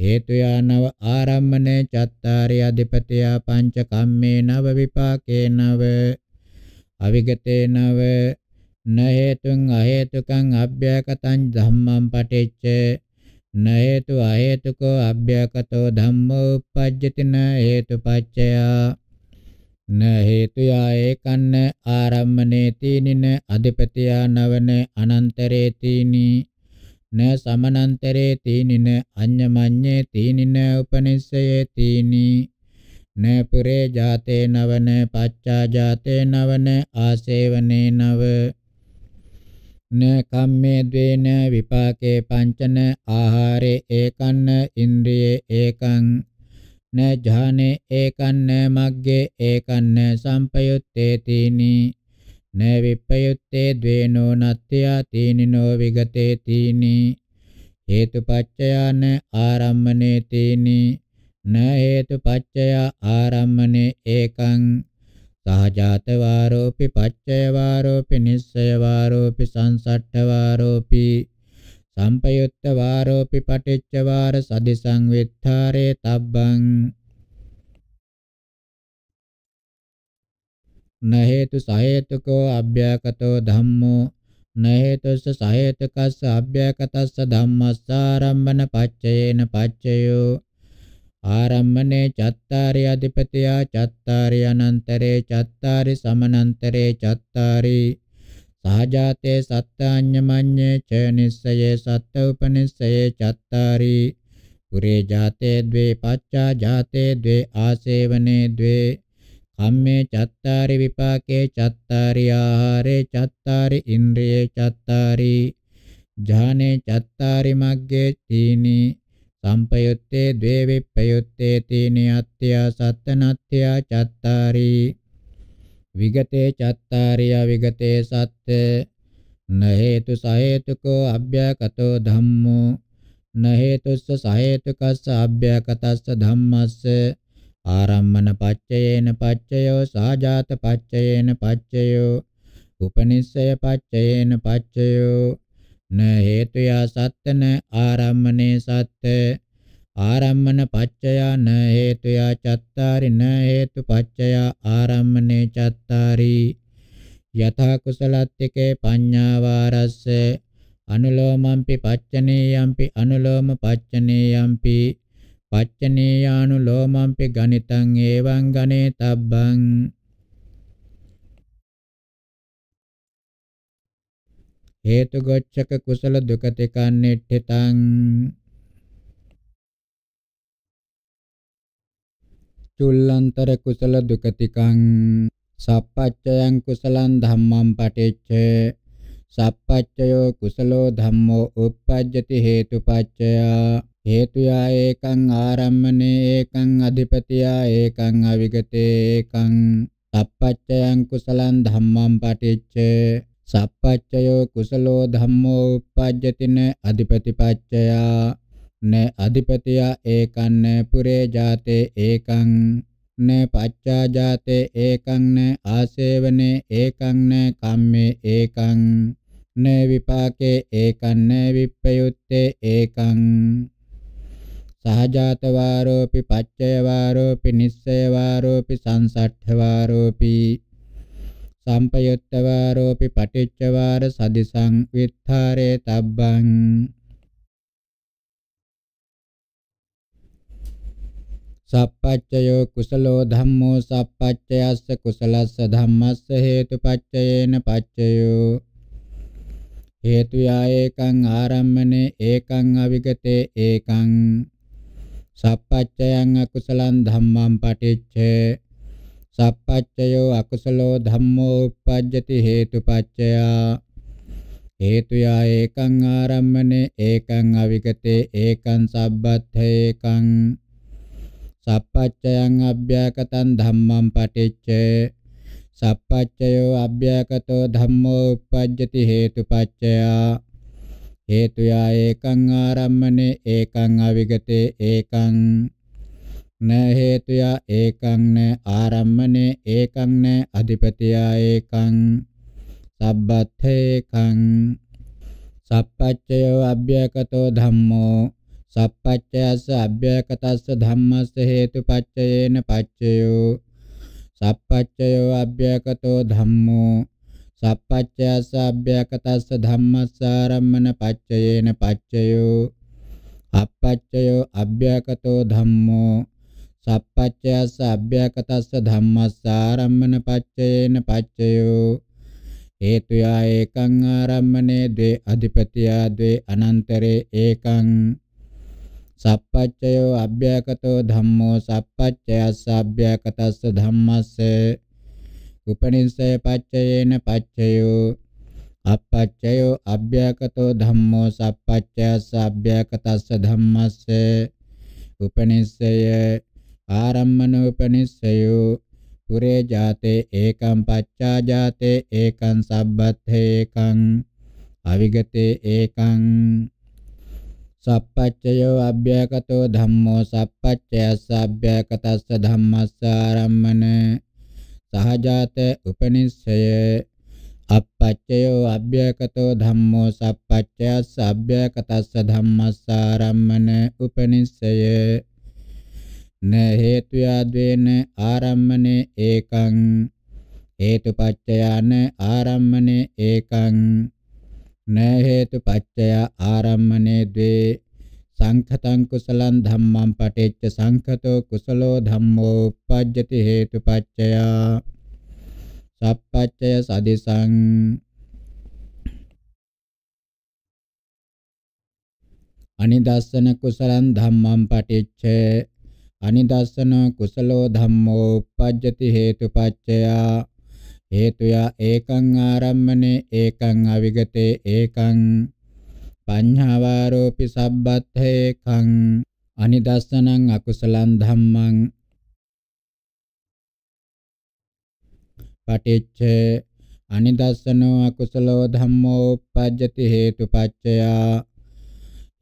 හේතුයානව ආරම්මනේ චත්තාරි අධිපතියා පංච කම්මේ නව විපාකේ නව අවිගතේ නව න හේතුං අහේතුකං අභ්‍යකතං ධම්මං පටිච්ච න හේතු අහේතුකෝ අභ්‍යකතෝ ධම්මෝ uppajjati න හේතුපච්චයා න හේතුයා ඒකන්න ආරම්මනේ තීනින අධිපතියා නවන අනන්තරේ තීනී න සමනන්තරේ තීනින අඤ්ඤමඤ්ඤේ තීනින උපනිස්සයේ තීනි න පුරේ ජාතේ නවන පච්චා ජාතේ නවන ආසේවනේ නව න කම්මේ ද්වේන විපාකේ පංචන ආහාරේ ඒකන්න ඉන්ද්‍රියේ ඒකං න ඥානේ ඒකන්න මග්ගේ ඒකන්න සම්පයුත්තේ තීනි න විප්පයුත්තේ ද්වේනෝ නත්ත්‍යා තීනිනෝ විගතේ තීනි හේතුපච්චයන ආරම්මනේ තීනි න හේතුපච්චය ආරම්මනේ ඒකං සහජාත වාරෝපි පච්චය වාරෝපි නිස්සය වාරෝපි සංසට්ඨ වාරෝපි සම්පයුත්ත වාරෝපි පටිච්ච වාර සදි සංවිත්තරේ තබ්බං न हेतु सहेतुको अव्यकतो धम्मो न हेतुस्स सहेतुकस्स अव्यकतस्स धम्मस्सारम्भन पच्चयेन पच्चयो ආරම්මනේ චත්තාරි අධිපතියා චත්තාරි අනන්තරේ චත්තාරි සමනන්තරේ චත්තාරි සහජාතේ සත්තාඤ්ඤමඤ්ඤේ ච නිස්සයේ සත්ත උපනිස්සයේ චත්තාරි පුරේ ජාතේ द्वे පච්චා ජාතේ द्वे ආසේවනේ द्वे කම්මේ චත්තාරි විපාකේ චත්තාරි ආහාරේ චත්තාරි ඉන්ද්‍රියේ චත්තාරි ඥානේ චත්තාරි මග්ගේ තීනි සම්පයුත්තේ ද්වේ විප්පයුත්තේ තීනි අත්‍ය සත්තනත්‍ය චත්තාරි විගතේ චත්තාරි අවිගතේ සත්‍ය න හේතු සහේතුකෝ අභ්‍යකතෝ ධම්මෝ න හේතුස්ස සහේතුකස්ස අභ්‍යකතස්ස ධම්මස්ස ආරම්මන පච්චයේන පච්චයෝ සාජාත පච්චයේන පච්චයෝ උපනිස්සය පච්චයේන පච්චයෝ න හේතුය සත්තන ආරම්මනේ සත්ත ආරම්මන පච්චය න හේතුය චත්තාරි න හේතු පච්චය ආරම්මනේ චත්තාරි යථා කුසලත්තිකේ පඤ්ඤාවාරස්ස අනුලෝමම්පි පච්චනේයම්පි අනුලෝම පච්චනේයම්පි පච්චනේයානුලෝමම්පි ගණිතං ඒවං ගණේතබ්බං හේතු ගොච්ඡක කුසල දුකතිකන්නේට්ඨිතං චුල්ලන්තර කුසල දුකතිකං සප්පච්චයං කුසලං ධම්මං පටිච්ච සප්පච්චයෝ කුසලෝ ධම්මෝ uppajjati හේතුපච්චයා හේතුයා ඒකං ආරම්මනේ ඒකං අධිපතියා ඒකං අවිගතේ ඒකං සප්පච්චයං කුසලං ධම්මං පටිච්ච සප්පච්චයෝ කුසලෝ ධම්මෝ uppajjatin අධිපතිපච්චයා න අධිපතියා ඒකං පුරේ ජාතේ ඒකං න පච්චා ජාතේ ඒකං න ආසේවනේ ඒකං න කම්මේ ඒකං න විපාකේ ඒකං න විප්පයුත්තේ ඒකං සහජාත වාරෝපි පච්චය වාරෝපි නිස්සය වාරෝපි සංසට්ඨ වාරෝපි සම්පයුත්ත වාරෝපි පටිච්ච වාර සදිසං විත්තරේ තබ්බං සප්පච්චයෝ කුසලෝ ධම්මෝ සප්පච්චයස්ස කුසලස්ස ධම්මස්ස හේතුපච්චයේන පච්චයෝ හේතු යායකං ආරම්මනේ ඒකං අවිගතේ ඒකං සප්පච්චයං අකුසලං ධම්මං පටිච්ච සප්පච්චයෝ අකුසලෝ ධම්මෝ uppajjati හේතුපච්චයා හේතුයා ඒකං ආරම්මනේ ඒකං අවිගතේ ඒකං සබ්බත් ඒකං සප්පච්චයං අභ්‍යකතං ධම්මං පටිච්ච සප්පච්චයෝ අභ්‍යකතෝ ධම්මෝ uppajjati හේතුපච්චයා හේතුයා ඒකං ආරම්මනේ ඒකං අවිගතේ ඒකං න හේතුයා ඒකං න ආරම්මනේ ඒකං න අධිපතියා ඒකං සබ්බත්තේකං සප්පච්චය අභ්‍යකතෝ ධම්මෝ සප්පච්චයස අභ්‍යකතස්ස ධම්මස්ස හේතුපච්චයේන පච්චයෝ සප්පච්චය අභ්‍යකතෝ ධම්මෝ සප්පච්චයස අභ්‍යකතස්ස ධම්මස්ස ආරම්මන පච්චයේන පච්චයෝ අපච්චයෝ අභ්‍යකතෝ ධම්මෝ සප්පච්චයස අභ්‍යකතස්ස ධම්මස්ස ආරම්මන පච්චයේන පච්චයෝ හේතු යා ඒකං ආරම්මනේ ද්වේ අධිපතියා ද්වේ අනන්තරේ ඒකං සප්පච්චයෝ අභ්‍යකතෝ ධම්මෝ සප්පච්චයස අභ්‍යකතස්ස ධම්මස්ස උපනිස්සය පච්චයේන පච්චයෝ අපච්චයෝ අභ්‍යකතෝ ධම්මෝ සප්පච්චයස්ස අභ්‍යකතස්ස ධම්මස්ස උපනිස්සය ආරම්මන උපනිස්සයෝ පුරේ ජාතේ ඒකම් පච්චා ජාතේ ඒකම් සබ්බත්තේ ඒකම් අවිගතේ ඒකම් සප්පච්චයෝ අභ්‍යකතෝ ධම්මෝ සප්පච්චයස්ස අභ්‍යකතස්ස ධම්මස්ස ආරම්මන සහජාත උපනිස්සය අපච්චයෝ අභ්‍යකතෝ ධම්මෝ සප්පච්චයස්ස අභ්‍යකතස්ස ධම්මස්සාරම්මන උපනිස්සය න හේතුයද්වේන ආරම්මනේ ඒකං හේතුපච්චයන ආරම්මනේ ඒකං න හේතුපච්චය ආරම්මනේ ද්වේ සංඛතං කුසලං ධම්මං පටිච්ච සංඛතෝ කුසලෝ ධම්මෝ uppajjati හේතුපච්චය සප්පච්චය සදිසං අනිදස්සන කුසලං ධම්මං පටිච්ච අනිදස්සන කුසලෝ ධම්මෝ uppajjati හේතුපච්චය හේතුයා ඒකං ආරම්මනේ ඒකං අවිගතේ ඒකං පඤ්ඤාවාරෝපි සබ්බත්ථේකං අනිදස්සනං අකුසලං ධම්මං පටිච්ච අනිදස්සනෝ අකුසලෝ ධම්මෝ uppajjati හේතුපච්චයා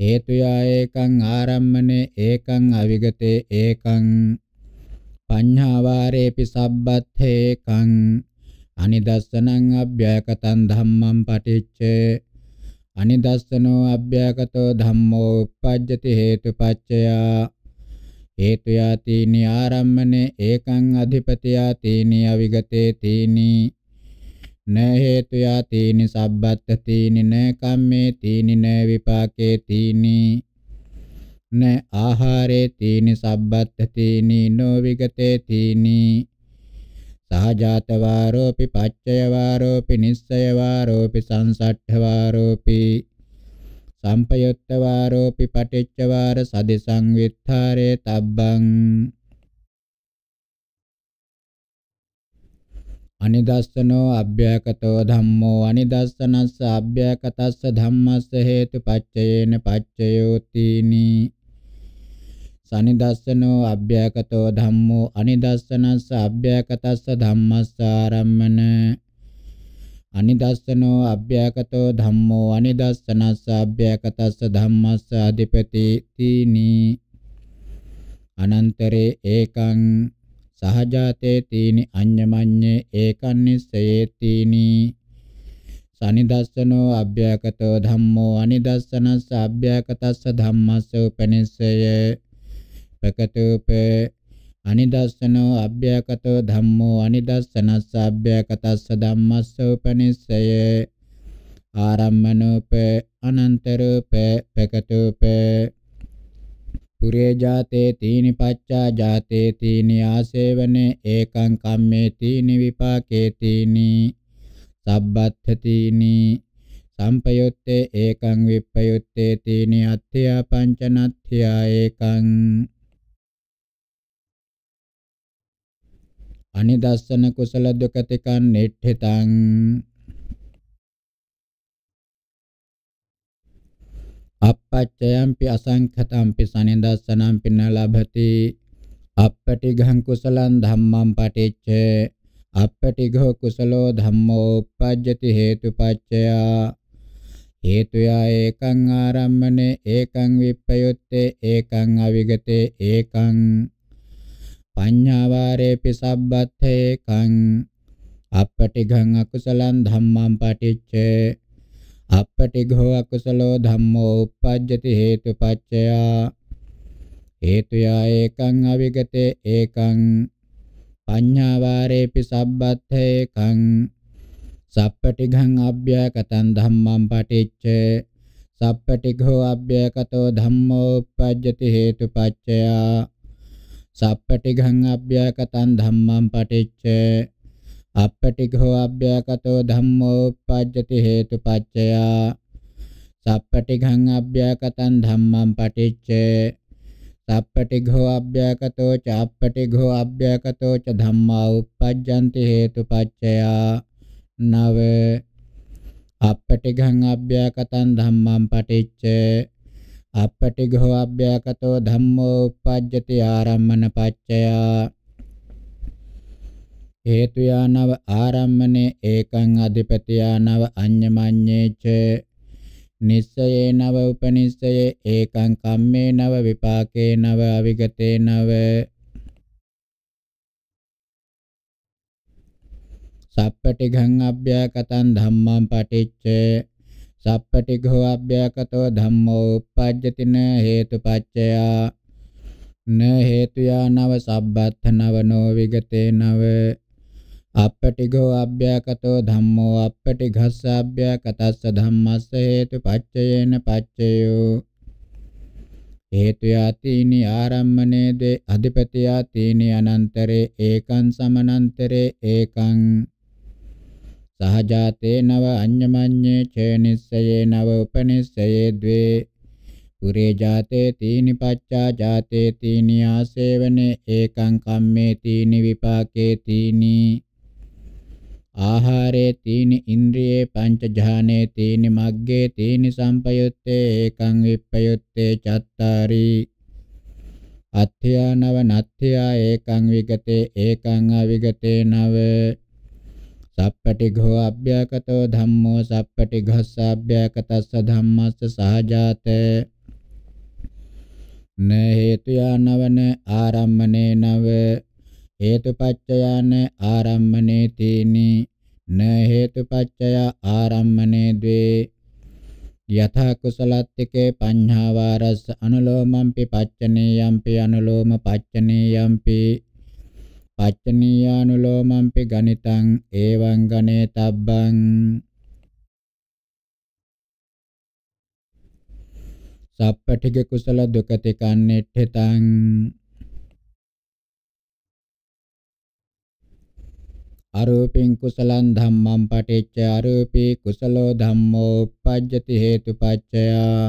හේතුයා ඒකං ආරම්මනේ ඒකං අවිගතේ ඒකං පඤ්ඤාවාරේපි සබ්බත්ථේකං අනිදස්සනං අභ්‍යයකතං ධම්මං පටිච්චේ අනිදස්සනෝ අභ්‍යගතෝ ධම්මෝ uppajjati හේතුපච්චයා හේතු යාතිනි ආරම්මනේ ඒකං අධිපති යාතිනි අවිගතේ තීනි න හේතු යාතිනි සබ්බත් තීනි න කම්මේ තීනි න විපාකේ තීනි න ආහාරේ තීනි සබ්බත් තීනි නෝ විගතේ තීනි සහජාත වාරෝපි පච්චය වාරෝපි නිස්සය වාරෝපි සංසට්ඨ වාරෝපි සම්පයුත්ත වාරෝපි පටිච්ච වාර සදි සංවිත්තරේ තබ්බං අනිදස්සනෝ අභ්‍යකතෝ ධම්මෝ අනිදස්සනස්ස අභ්‍යකතස්ස ධම්මස්ස හේතුපච්චයේන පච්චයෝතිනී සනිදස්සනෝ අභ්‍යකතෝ ධම්මෝ අනිදස්සනස්ස අභ්‍යකතස්ස ධම්මස්සාරම්මන අනිදස්සනෝ අභ්‍යකතෝ ධම්මෝ අනිදස්සනස්ස අභ්‍යකතස්ස ධම්මස්ස අධිපති තීනි අනන්තරේ ඒකං සහජාතේ තීනි අඤ්ඤමඤ්ඤේ ඒකං නිස්සයේ තීනි සනිදස්සනෝ අභ්‍යකතෝ ධම්මෝ අනිදස්සනස්ස අභ්‍යකතස්ස ධම්මස්ස උපනිස්සයේ අපකතෝපේ අනිදස්සනෝ අභ්‍යකතෝ ධම්මෝ අනිදස්සනස්ස අභ්‍යකතස්ස ධම්මස්ස උපනිස්සය ආරම්මනෝප අනන්තරූප පකතූප පුරේ ජාතේ තීනි පච්චා ජාතේ තීනි ආසේවනේ ඒකං කම්මේ තීනි විපාකේ තීනි සබ්බත්ථ තීනි සම්පයුත්තේ ඒකං විප්පයුත්තේ තීනි අත්ථයා පංචනත්ථයා ඒකං අනිදස්සන කුසල දුකතිකං නිට්ඨිතං අපච්චයම්පි අසංඛතම්පි සනිදස්සනම්පි න ලබති අපටිඝං කුසලං ධම්මං පටිච්ච අපටිඝෝ කුසලෝ ධම්මෝ uppajjati හේතුපච්චයා හේතුයා ඒකං ආරම්මනේ ඒකං විප්පයොත්තේ ඒකං අවිගතේ ඒකං පඤ්ඤාවාරේපි සබ්බත්තේකං අපටිඝං අකුසලං ධම්මං පටිච්ච අපටිඝෝ අකුසලෝ ධම්මෝ uppajjati හේතුපච්චයා හේතුයා ඒකං අවිගතේ ඒකං පඤ්ඤාවාරේපි සබ්බත්තේකං සප්පටිඝං අභ්‍යකතං ධම්මං පටිච්ච සප්පටිඝෝ අභ්‍යකතෝ ධම්මෝ uppajjati හේතුපච්චයා සප්පටිඝං අභ්‍යකතං ධම්මං පටිච්ච අපටිඝෝ අභ්‍යකතෝ ධම්මෝ උප්පජ්ජති හේතුපච්චය සප්පටිඝං අභ්‍යකතං ධම්මං පටිච්ච සප්පටිඝෝ අභ්‍යකතෝ චාප්පටිඝෝ අභ්‍යකතෝ ච ධම්මා උප්පජ්ජಂತಿ හේතුපච්චය නව අපටිඝං අභ්‍යකතං ධම්මං පටිච්ච අපටිඝෝ අභ්‍යකතෝ ධම්මෝ uppajjati ආරම්මන පච්චය හේතු යානව ආරම්මනේ ඒකං අධිපති යානව අඤ්ඤමඤ්ඤේච නිස්සයේ නව උපනිස්සයේ ඒකං කම්මේ නව විපාකේ නව අවිගතේ නව සප්පටිඝං අභ්‍යකතං ධම්මං පටිච්චේ සප්පටිඝෝ අභ්‍යකතෝ ධම්මෝ uppajjati න හේතුපච්චය න හේතුයා නව සබ්බත්ථ නවනෝ විගතේ නව අපටිඝෝ අභ්‍යකතෝ ධම්මෝ අපටිඝස්ස අභ්‍යකතස්ස ධම්මස්ස හේතුපච්චයේන පච්චයෝ හේතුයාතිනි ආරම්මනේ දේ අධිපතියාතිනි අනන්තරේ ඒකං සමනන්තරේ ඒකං සහජාතේ නව අඤ්ඤමඤ්ඤේ චේනිස්සයේ නව උපනිස්සයේ ද්වේ පුරේ ජාතේ තීනි පච්චා ජාතේ තීනි ආසේවනේ ඒකං කම්මේ තීනි විපාකේ තීනි ආහාරේ තීනි ඉන්ද්‍රියේ පංච ඥානේ තීනි මග්ගේ තීනි සම්පයුත්තේ ඒකං විප්පයුත්තේ චත්තාරී අත්ථයා නව නත්ථයා ඒකං විගතේ ඒකං අවිගතේ නව සප්පටිඝෝ අභ්‍යකතෝ ධම්මෝ සප්පටිඝස්ස අභ්‍යකතස්ස ධම්මස්ස සහජාත න හේතු යනවන ආරම්මනේ නව හේතුපච්චයන ආරම්මනේ තීනි න හේතුපච්චය ආරම්මනේ ද්වේ යථා කුසලත්තිකේ පඤ්ඤාවාරස්ස අනුලෝමම්පි පච්චනීයම්පි අනුලෝම පච්චනීයම්පි පච්චනීයානුලෝමම්පි ගණිතං එවං ගණේතබ්බං සප්පටිග කුසල දුකති කන්නේට්ඨිතං අරූපින් කුසලං ධම්මං පටිච්ච අරූපී කුසලෝ ධම්මෝ uppajjati හේතුපච්චයා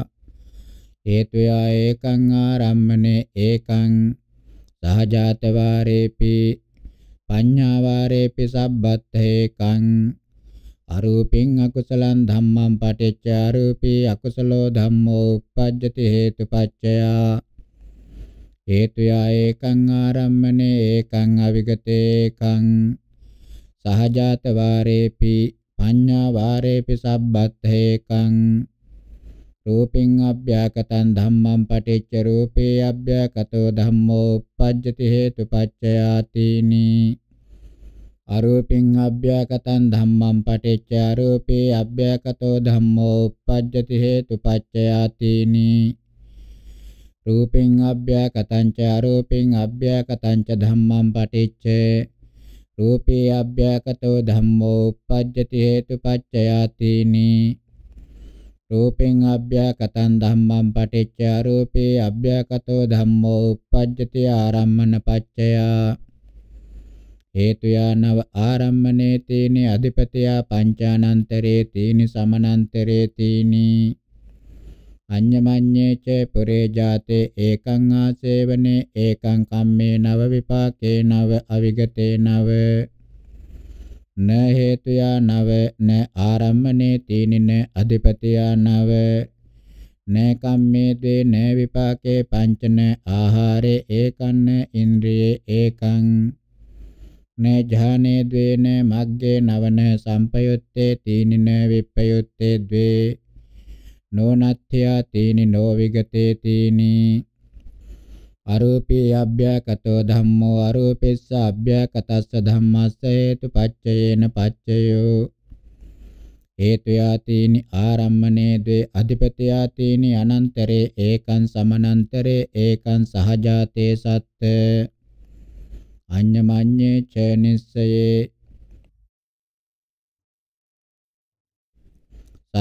හේතුයා ඒකං ආරම්මනේ ඒකං සහජාත වාරේපි පඤ්ඤාවාරේපි සබ්බත්තේකං අරූපින් අකුසලං ධම්මං පටිච්ච අරූපී අකුසලෝ ධම්මෝ uppajjati හේතුපච්චය හේතුයා ඒකං ආරම්මනේ ඒකං අවිගතේකං සහජාත වාරේපි පඤ්ඤා වාරේපි සබ්බත්තේකං රූපින් අභ්‍යකතං ධම්මං පටිච්ච රූපේ අභ්‍යකතෝ ධම්මෝ uppajjati හේතුපච්චයාතිනී අරූපින් අභ්‍යකතං ධම්මං පටිච්ච අරූපේ අභ්‍යකතෝ ධම්මෝ uppajjati හේතුපච්චයාතිනි රූපින් අභ්‍යකතං ච අරූපින් අභ්‍යකතං ච ධම්මං පටිච්ච රූපී අභ්‍යකතෝ ධම්මෝ uppajjati හේතුපච්චයාතිනි රූපෙන් අභ්‍යකතං ධම්මං පටිච්ච අරූපේ අභ්‍යකතෝ ධම්මෝ uppajjati ආරම්මන පච්චයා හේතුයානව ආරම්මනේ තීනි අධිපතියා පංචානන්තරේ තීනි සමනන්තරේ තීනි අඤ්ඤමඤ්ඤේ ච පුරේ ජාතේ ඒකං ආසේවනේ ඒකං කම්මේ නව විපාකේ නව අවිගතේ නව න හේතුයා නව න ආරම්මනේ තීනි න අධිපතියා නව නෑ කම්මේ දේ නෑ විපාකේ පංචන ආහාරේ ඒකන්න ඉන්ද්‍රියේ ඒකං න ජානේ ද්වේන මග්ගේ නවන සම්පයුත්තේ තීනින විප්පයුත්තේ ද්වේ නොනත්ත්‍යා තීනි නොවිගතේ තීනි අරූපී අභ්‍යකතෝ ධම්මෝ අරූපිස්ස අභ්‍යකතස්ස ධම්මස්ස හේතු පච්චයේන පච්චයෝ හේතු යාතීනි ආරම්මනේ ද්වේ අධිපති යාතීනි අනන්තරේ ඒකං සමනන්තරේ ඒකං සහජාතේ සත්ත්‍ය අඤ්ඤමඤ්ඤේ ච නිස්සයේ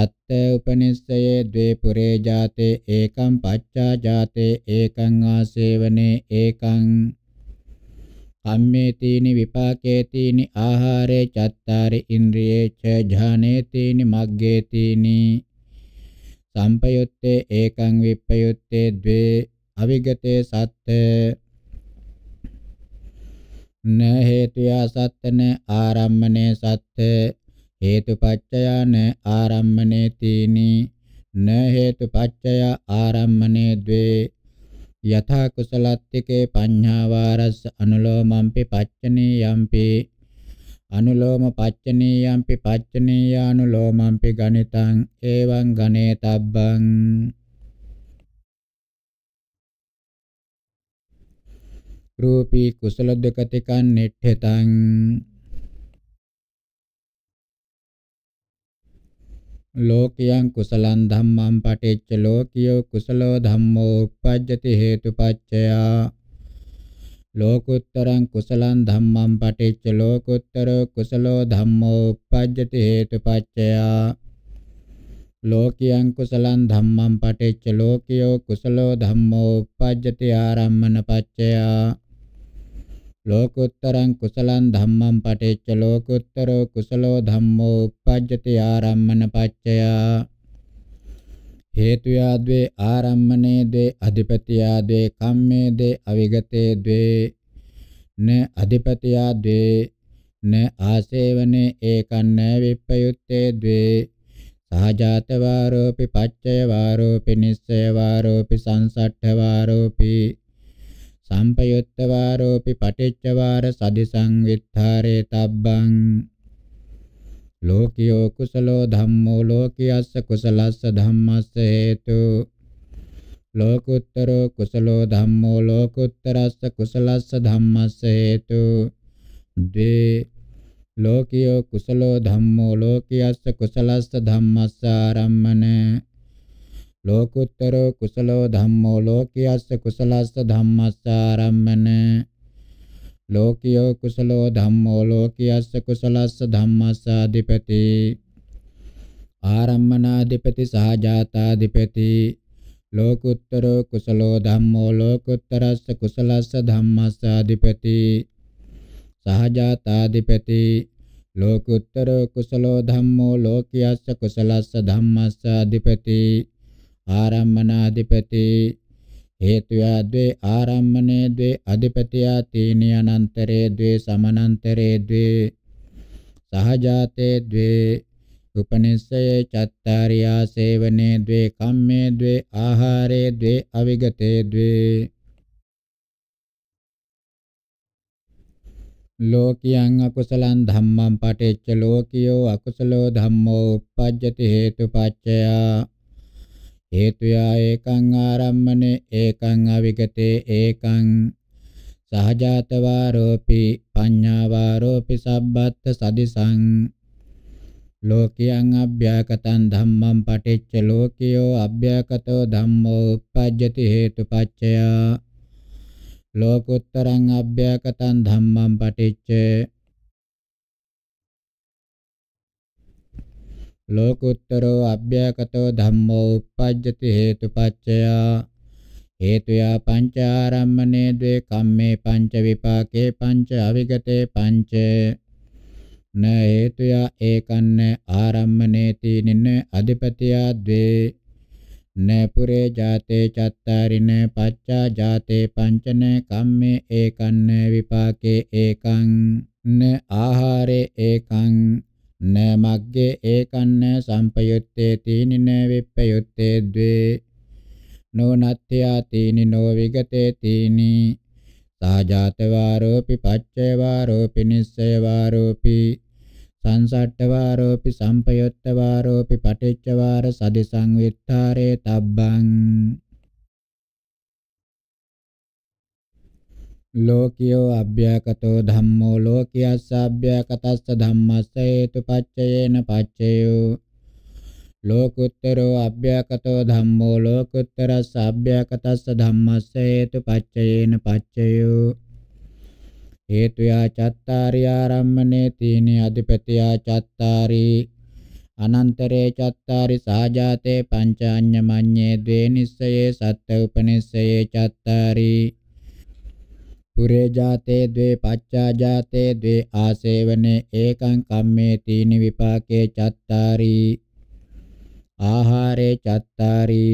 සත්ත උපනිස්සයේ ද්වේ පුරේ ජාතේ ඒකම් පච්චා ජාතේ ඒකං ආසේවනේ ඒකං කම්මේ තීනි විපාකේ තීනි ආහාරේ චත්තාරි ඉන්ද්‍රියේ ච ඥානේ තීනි මග්ගේ තීනි සම්පයුත්තේ ඒකං විප්පයුත්තේ ද්වේ අවිගතේ සත්ත න හේතුය සත්‍ය න ආරම්මනේ සත්‍ය හේතුපච්චයන ආරම්මනේ තීනි න හේතුපච්චය ආරම්මනේ ද්වේ යථා කුසලත්තිකේ පඤ්ඤාවාරස්ස අනුලෝමම්පි පච්චනීයම්පි අනුලෝම පච්චනීයම්පි පච්චනීයානුලෝමම්පි ගණිතං එවං ගණේතබ්බං රූපී කුසල දෙකතිකං නිට්ඨතං ලෝකියං කුසලං ධම්මං පටිච්ච ලෝකියෝ කුසලෝ ධම්මෝ uppajjati හේතුපච්චයා ලෝකුත්තරං කුසලං ධම්මං පටිච්ච ලෝකුත්තරෝ කුසලෝ ධම්මෝ uppajjati හේතුපච්චයා ලෝකියං කුසලං ධම්මං පටිච්ච ලෝකියෝ කුසලෝ ධම්මෝ uppajjati ආරම්මන පච්චයා ලෝකුත්තරං කුසලං ධම්මං පටිච්ච ලෝකුත්තරෝ කුසලෝ ධම්මෝ uppajjati ආරම්මන පච්චයා හේතුයා ද්වේ ආරම්මනේ ද්වේ අධිපතියා ද්වේ කම්මේ ද්වේ අවිගතේ ද්වේ න අධිපතියා ද්වේ න ආසේවනේ ඒකන් න විප්පයුත්තේ ද්වේ සහජාත වාරෝපි පච්චය වාරෝපි නිස්සය වාරෝපි සංසට්ඨ වාරෝපි සම්පයුත්ත වාරෝපි පටිච්ච වාර සදිසං විත්තරේ තබ්බං ලෝකියෝ කුසලෝ ධම්මෝ ලෝකියස්ස කුසලස්ස ධම්මස්ස හේතු ලෝකුත්තරෝ කුසලෝ ධම්මෝ ලෝකුත්තරස්ස කුසලස්ස ධම්මස්ස හේතු ද්වේ ලෝකියෝ කුසලෝ ධම්මෝ ලෝකියස්ස කුසලස්ස ධම්මස්ස ආරම්මනේ ලෝකුත්තරෝ කුසලෝ ධම්මෝ ලෝකියස්ස කුසලස්ස ධම්මස්ස ආරම්මන ලෝකියෝ කුසලෝ ධම්මෝ ලෝකියස්ස කුසලස්ස ධම්මස්ස අධිපති ආරම්මනාධිපති සහජාතාධිපති ලෝකුත්තරෝ කුසලෝ ධම්මෝ ලෝකුත්තරස්ස කුසලස්ස ධම්මස්ස අධිපති සහජාතාධිපති ලෝකුත්තරෝ කුසලෝ ධම්මෝ ලෝකියස්ස කුසලස්ස ධම්මස්ස අධිපති ආරම්මනාධිපති හේතුයා ද්වේ ආරම්මනේ ද්වේ අධිපතියා තීනි අනන්තරේ ද්වේ සමනන්තරේ ද්වේ සහජාතේ ද්වේ උපනිස්සයේ චත්තාරියා සේවනේ ද්වේ කම්මේ ද්වේ ආහාරේ ද්වේ අවිගතේ ද්වේ ලෝකියං අකුසලං ධම්මං පටිච්ච ලෝකියෝ අකුසලෝ ධම්මෝ uppajjati හේතුපච්චයා හේතුයා ඒකං ආරම්මනේ ඒකං අවිගතේ ඒකං සහජාත වාරෝපි පඤ්ඤා වාරෝපි සබ්බත් සදිසං ලෝකියං අභ්‍යකතං ධම්මං පටිච්ච ලෝකියෝ අභ්‍යකතෝ ධම්මෝ uppajjati හේතුපච්චය ලෝකුත්තරං අභ්‍යකතං ධම්මං පටිච්චේ ලෝකුත්තරෝ අභ්‍යකතෝ ධම්මෝ uppajjati හේතුපච්චය හේතුයා පංච ආරම්මනේ ද්වේ කම්මේ පංච විපාකේ පංච අවිගතේ පංච න හේතුයා ඒකන්න ආරම්මනේ තීනින අධිපතියා ද්වේ නපුරේ ජාතේ චත්තාරින පච්චා ජාතේ පංචන කම්මේ ඒකන්න විපාකේ ඒකං න ආහාරේ ඒකං න මග්ගේ ඒකන්න සම්පයුත්තේ තීනින විප්පයුත්තේ ද්වේ නෝනත්ත්‍යා තීනි නෝ විගතේ තීනි සාජාතවාරෝපි පච්චේවාරෝපි නිස්සේවාරෝපි සංසට්ඨවාරෝපි සම්පයුත්තවාරෝපි පටිච්චවාර සදි සංවිත්තාරේ තබ්බං ලෝකියෝ අභ්‍යකතෝ ධම්මෝ ලෝකියස්ස අභ්‍යකතස්ස ධම්මස්ස හේතුපච්චයේන පච්චයෝ ලෝකුත්තරෝ අභ්‍යකතෝ ධම්මෝ ලෝකුත්තරස්ස අභ්‍යකතස්ස ධම්මස්ස හේතුපච්චයේන පච්චයෝ හේතුයා චත්තාරි ආරම්මනේ තීනි අධිපතියා චත්තාරි අනන්තරේ චත්තාරි සාජාතේ පංචාඤ්ඤමඤ්ඤේ ද්වේ නිස්සයේ සත්ත්ව උපනිස්සයේ චත්තාරි පුරේ ජාතේ ද්වේ පච්චා ජාතේ ද්වේ ආසේවනේ ඒකං කම්මේ තීනි විපාකේ චත්තාරි ආහාරේ චත්තාරි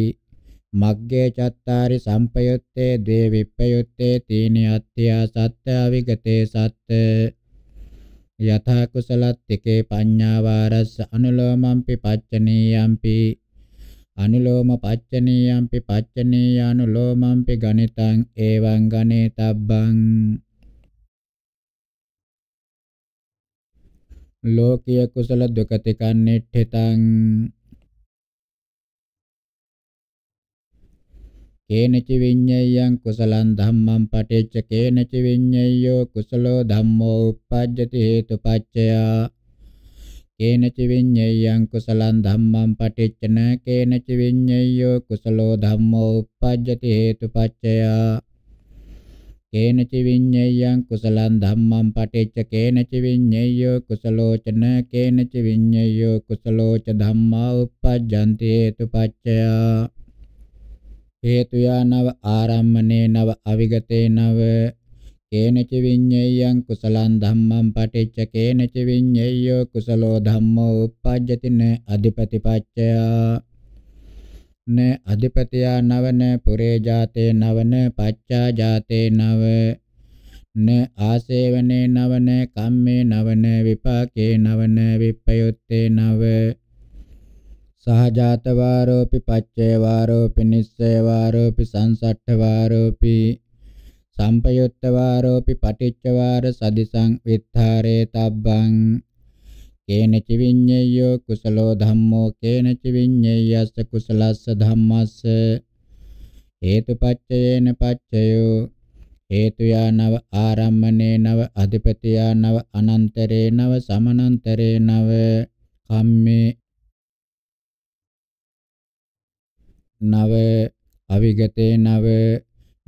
මග්ගේ චත්තාරි සම්පයුත්තේ ද්වේ විප්පයුත්තේ තීනි අත්ත්‍යා සත්‍ය අවිගතේ සත්‍ය යථා කුසලත්තිකේ පඤ්ඤා වාරස්ස අනුලෝමම්පි පච්චනීයම්පි අනුලෝම පච්චනීයම්පි පච්චනීයානුලෝමම්පි ගණිතං එවං ගණිතබ්බං ලෝකීය කුසල දුකතිකන් නිට්ඨිතං කේනච විඤ්ඤයං කුසලං ධම්මං පටිච්ච කේනච විඤ්ඤයෝ කුසලෝ ධම්මෝ uppajjati හේතුපච්චයා කේනච විඤ්ඤයං කුසලං ධම්මං පටිච්චන කේනච විඤ්ඤයෝ කුසලෝ ධම්මෝ uppajjati හේතුපච්චය කේනච විඤ්ඤයං කුසලං ධම්මං පටිච්ච කේනච විඤ්ඤයෝ කුසලෝචන කේනච විඤ්ඤයෝ කුසලෝච ධම්මා uppajjanti හේතුපච්චය හේතු යනව ආරම්මනේ නව අවිගතේ නව කේනච විඤ්ඤේයං කුසලං ධම්මං පටිච්ච කේනච විඤ්ඤේයෝ කුසලෝ ධම්මෝ uppajjati න අධිපතිපච්චය න අධිපතියා නවන පුරේ ජාතේ නවන පච්චා ජාතේ නව න ආසේවනේ නවන කම්මේ නවන විපාකේ නවන විප්පයුත්තේ නව සහජාත වාරෝපි පච්චේ වාරෝපි නිස්සේ වාරෝපි සංසට්ඨ වාරෝපි සම්පයුත්ත වාරෝපි පටිච්ච වාර සදිසං විත්තරේ තබ්බං කේනච විඤ්ඤයෝ කුසලෝ ධම්මෝ කේනච විඤ්ඤයස්ස කුසලස්ස ධම්මස්ස හේතුපච්චයේන පච්චයෝ හේතු යනව ආරම්මනේ නව අධිපති යනව අනන්තරේ නව සමනන්තරේ නව කම්මේ නව අවිගතේ නව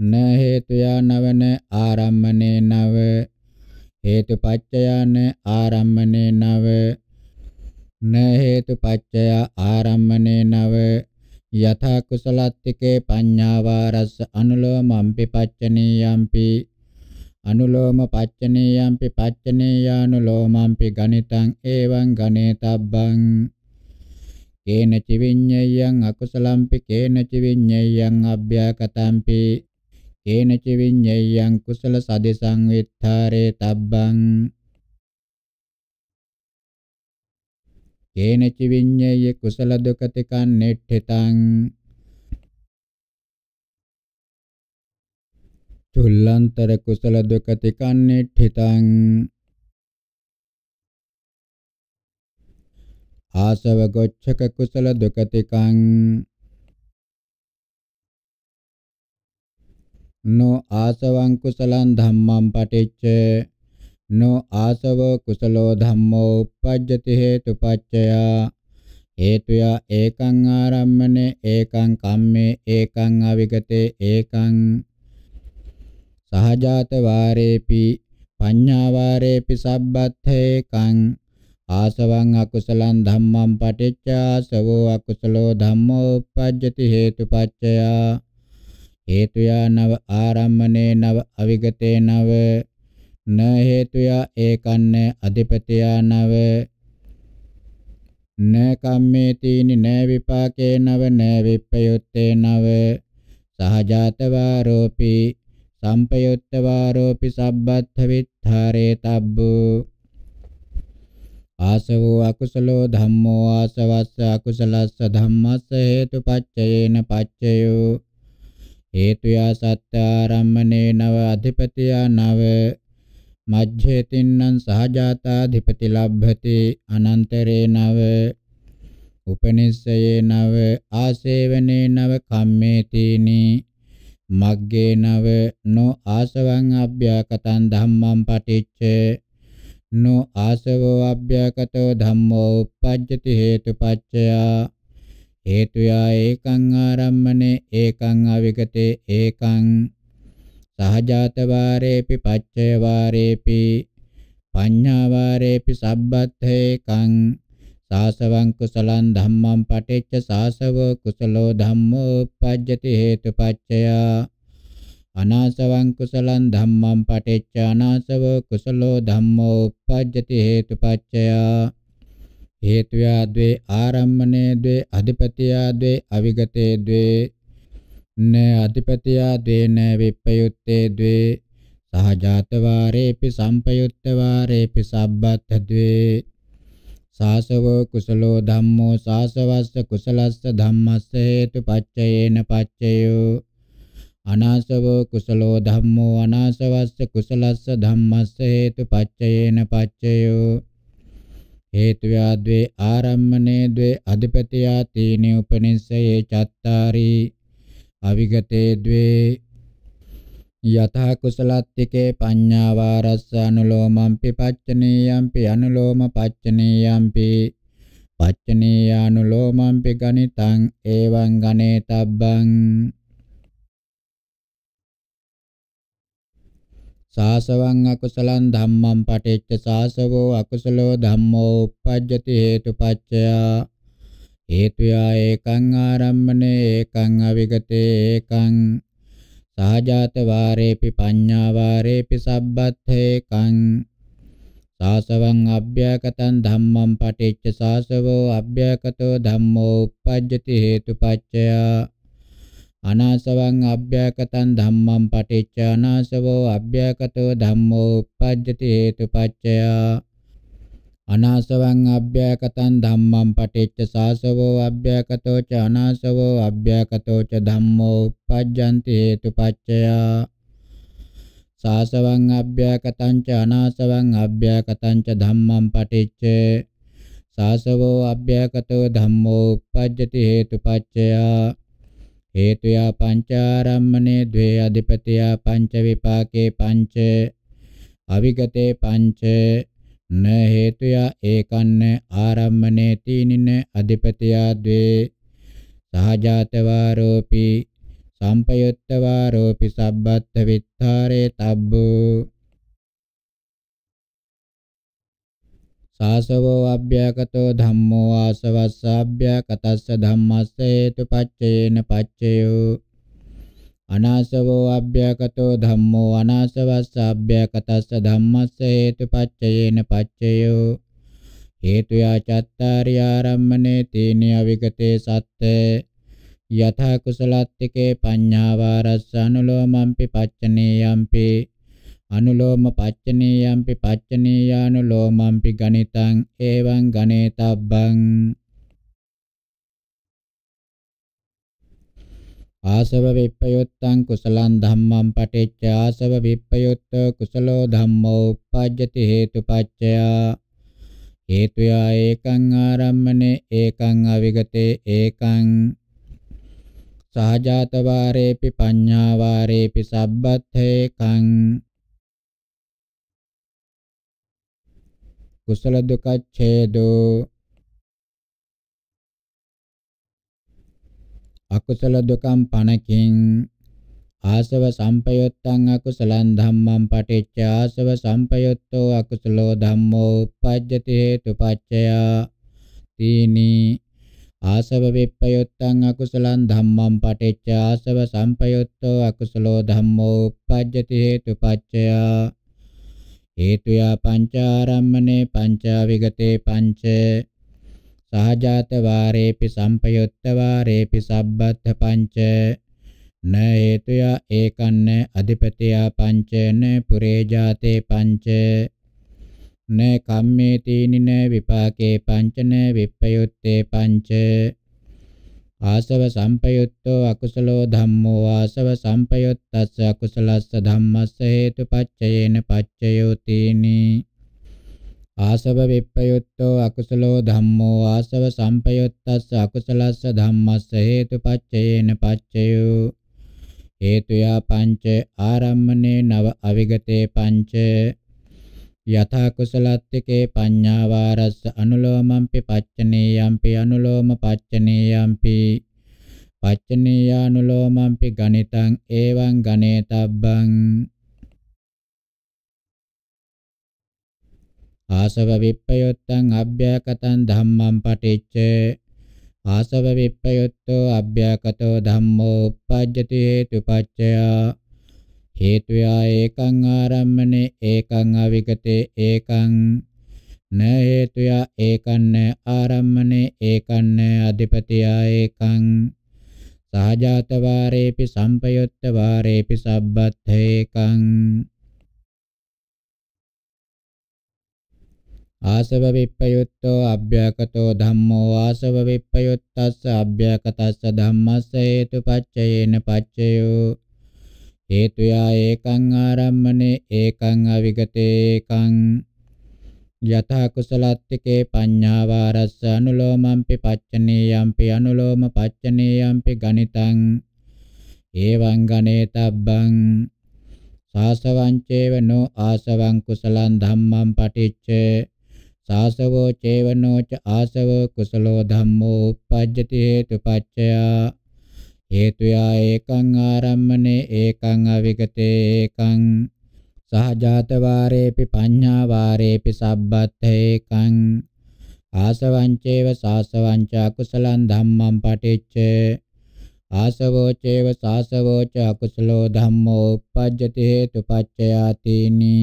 න හේතුයා නවන ආරම්මනේ නව හේතුපච්චයාන ආරම්මනේ නව න හේතුපච්චය ආරම්මනේ නව යථා කුසලත්තිකේ පඤ්ඤාවාරස්ස අනුලෝමම්පි පච්චනීයම්පි අනුලෝම පච්චනීයම්පි පච්චනීයානුලෝමම්පි ගණිතං එවං ගණේතබ්බං කේනච විඤ්ඤයං අකුසලම්පි කේනච විඤ්ඤයං අභ්‍යාකතම්පි තේනච විඤ්ඤයං කුසල සදෙසං විත්තරේ තබ්බං තේනච විඤ්ඤය කුසල දුකතිකං නෙට්ඨිතං චුල්ලන්තර කුසල දුකතිකං නෙට්ඨිතං ආසව ගොච්ඡක කුසල දුකතිකං no ආසවං කුසලං ධම්මං පටිච්ච no ආසව කුසලෝ ධම්මෝ uppajjati hetupaccaya හේතුයා ඒකං ආරම්මනේ ඒකං කම්මේ ඒකං අවිගතේ ඒකං සහජාත වාරේපි පඤ්ඤා වාරේපි සබ්බත්ථේකං ආසවං අකුසලං ධම්මං පටිච්ච ආසවෝ අකුසලෝ ධම්මෝ uppajjati හේතුපච්චයා හේතුයා නව ආරම්මනේ නව අවිගතේ නව න හේතුයා ඒකන්න අධිපතියා නව න කම්මේතිනි න විපාකේ නව න විප්පයුත්තේ නව සහජාතවාරෝපී සම්පයුත්තවාරෝපි සබ්බත්ථ විත්තරේ තබ්බු ආසවෝ අකුසලෝ ධම්මෝ ආසවස්ස අකුසලස්ස ධම්මස්ස හේතුපච්චයේන පච්චයෝ හේතුයා සත්‍යාරම්මනේ නව අධිපතියා නව මජ්ජේතින්නං සහජාතාධිපති ලබ්භති අනන්තරේ නව උපනිස්සයේ නව ආසේවනේ නව කම්මේතිනි මග්ගේ නව නො ආසවං අභ්‍යකතං ධම්මං පටිච්චේ නො ආසවෝ අභ්‍යකතෝ ධම්මෝ uppajjati හේතුපච්චයා හේතුයා ඒකං ආරම්මනේ ඒකං අවිගතේ ඒකං සහජාත වාරේපි පච්චේ වාරේපි පඤ්ඤා වාරේපි සබ්බත්ථේකං සාසවං කුසලං ධම්මං පටිච්ච සාසව කුසලෝ ධම්මෝ uppajjati හේතුපච්චයා අනාසවං කුසලං ධම්මං පටිච්ච අනාසව කුසලෝ ධම්මෝ uppajjati හේතුපච්චයා හේතුයා ද්වේ ආරම්මනේ ද්වේ අධිපතියා ද්වේ අවිගතේ ද්වේ න අධිපතියා ද්වේ න විප්පයුත්තේ ද්වේ සහජාත වාරේපි සම්පයුත්ත වාරේපි සබ්බත් ද්වේ සාසවෝ කුසලෝ ධම්මෝ සාසවස්ස කුසලස්ස ධම්මස්ස හේතු පච්චයේන පච්චයෝ අනාසවෝ කුසලෝ ධම්මෝ අනාසවස්ස කුසලස්ස ධම්මස්ස හේතු පච්චයේන පච්චයෝ හේතුයා ද්වේ ආරම්මනේ ද්වේ අධිපතියා තීනි උපනිස්සයේ චත්තාරි අවිගතේ ද්වේ යතහ කුසලත්තිකේ පඤ්ඤා වාරස්ස අනුලෝමම්පි පච්චනීයම්පි අනුලෝම පච්චනීයම්පි පච්චනීයානුලෝමම්පි ගණිතං එවං ගණේතබ්බං සාසවං අකුසලං ධම්මං පටිච්ච සාසවෝ අකුසලෝ ධම්මෝ uppajjati හේතුපච්චයා හේතුයා ඒකං ආරම්මනේ ඒකං අවිගතේ ඒකං සහජාත වාරේපි පඤ්ඤා වාරේපි සබ්බත්ථේකං සාසවං අභ්‍යකතං ධම්මං පටිච්ච සාසවෝ අභ්‍යකතෝ ධම්මෝ uppajjati හේතුපච්චයා අනාසවං අභ්‍යකතං ධම්මං පටිච්ච අනාසවෝ අභ්‍යකතෝ ධම්මෝ uppajjati හේතුපච්චය අනාසවං අභ්‍යකතං ධම්මං පටිච්ච සාසවෝ අභ්‍යකතෝ ච අනාසවෝ අභ්‍යකතෝ ච ධම්මෝ uppajjanti හේතුපච්චය සාසවං අභ්‍යකතං ච අනාසවං අභ්‍යකතං ච ධම්මං පටිච්ච සාසවෝ අභ්‍යකතෝ ධම්මෝ uppajjati හේතුපච්චය හේතුයා පංචාරම්මනේ ද්වේ අධිපතියා පංච විපාකේ පංච අවිගතේ පංච න හේතුයා ඒකන්න ආරම්මනේ තීනින අධිපතියා ද්වේ සහජාතවාරෝපි සම්පයුත්තවාරෝපි සබ්බත්ත විත්තරේ තබ්බෝ සාසවෝ අභ්‍යකතෝ ධම්මෝ ආසවස්සාභ්‍යකතස්ස ධම්මස්ස හේතුපච්චේන පච්චයෝ අනාසවෝ අභ්‍යකතෝ ධම්මෝ අනාසවස්සාභ්‍යකතස්ස ධම්මස්ස හේතුපච්චයේන පච්චයෝ හේතු යාචත්තාරි ආරම්මනේ තීනිය විගතේ සත්‍ය යථා කුසලත්තිකේ පඤ්ඤාවාරස්ස අනුලෝමම්පි පච්චනේයම්පි අනුලෝම පච්චනීයම්පි පච්චනීයානුලෝමම්පි ගණිතං එවං ගණේතබ්බං ආසව විප්පයුත්තං කුසලං ධම්මං පටිච්ච ආසව විප්පයුත්තෝ කුසලෝ ධම්මෝ uppajjati හේතුපච්චයා හේතුයා ඒකං ආරම්මනේ ඒකං අවිගතේ ඒකං සහජාත වාරේපි පඤ්ඤා වාරේපි සබ්බත් හේකං කුසල දුක ඡේදෝ අකුසල දුකම් පණකින් ආසව සම්පයොත්තං අකුසලං ධම්මං පටිච්ච ආසව සම්පයොත්තෝ අකුසලෝ ධම්මෝ uppajjati හේතුපච්චය තීනි ආසව විප්පයොත්තං අකුසලං ධම්මං පටිච්ච ආසව සම්පයොත්තෝ අකුසලෝ ධම්මෝ uppajjati හේතුපච්චය හේතුයා පංචාරම්මනේ පංචාවිගතේ පංච සහජාත වාරේපි සම්පයුත්ත වාරේපි සබ්බත් පංච න හේතුයා ඒකන්න අධිපතියා පංචන පුරේ ජාතේ පංච න කම්මේ තීනින විපාකේ පංචන විප්පයුත්තේ පංච ආසව සම්පයුත්තෝ අකුසලෝ ධම්මෝ ආසව සම්පයුත්තස්ස අකුසලස්ස ධම්මස්ස හේතුපච්චයේන පච්චයෝ තීනි ආසව විප්පයුත්තෝ අකුසලෝ ධම්මෝ ආසව සම්පයුත්තස්ස අකුසලස්ස ධම්මස්ස හේතුපච්චයේන පච්චයෝ හේතුයා පංච ආරම්මනේ නව අවිගතේ පංච යථා කුසලත්තිකේ පඤ්ඤාවාරස්ස අනුලෝමම්පි පච්චනේයම්පි අනුලෝම පච්චනේයම්පි පච්චනේයානුලෝමම්පි ගණිතං එවං ගණේතබ්බං ආසව විප්පයොත්තං අභ්‍යකතං ධම්මං පටිච්ච ආසව විප්පයොත්තෝ අභ්‍යකතෝ ධම්මෝ uppajjati හේතුපච්චයා හේතුයා ඒකං ආරම්මනේ ඒකං අවිගතේ ඒකං න හේතුයා ඒකං ආරම්මනේ ඒකං අධිපතියා ඒකං සහජාත වාරේපි සම්පයුත්ත වාරේපි සබ්බත් හේකං ආසව විප්පයුත්තෝ අභ්‍යකතෝ ධම්මෝ ආසව විප්පයුත්තස්ස අභ්‍යකතස්ස ධම්මස්ස හේතුපච්චයේන පච්චයෝ හේතුයා ඒකං ආරම්මනේ ඒකං අවිගතේ ඒකං යතා කුසලත්තිකේ පඤ්ඤාවාරස්ස අනුලෝමම්පි පච්චනීයම්පි අනුලෝම පච්චනීයම්පි ගණිතං ඒවං ගණේතබ්බං සාසවං චේවනෝ ආසවං කුසලං ධම්මං පටිච්ච සාසවෝ චේවනෝ ච ආසවෝ කුසලෝ ධම්මෝ uppajjati හේතුපච්චයා හේතුයා ඒකං ආරම්මනේ ඒකං අවිගතේ ඒකං සහජාත වාරේපි පඤ්ඤා වාරේපි සබ්බත් ඒකං ආසවංචේව සාසවංච අකුසලං ධම්මං පටිච්ච ආසවෝචේව සාසවෝච අකුසලෝ ධම්මෝ uppajjati හේතුපච්චයාතිනි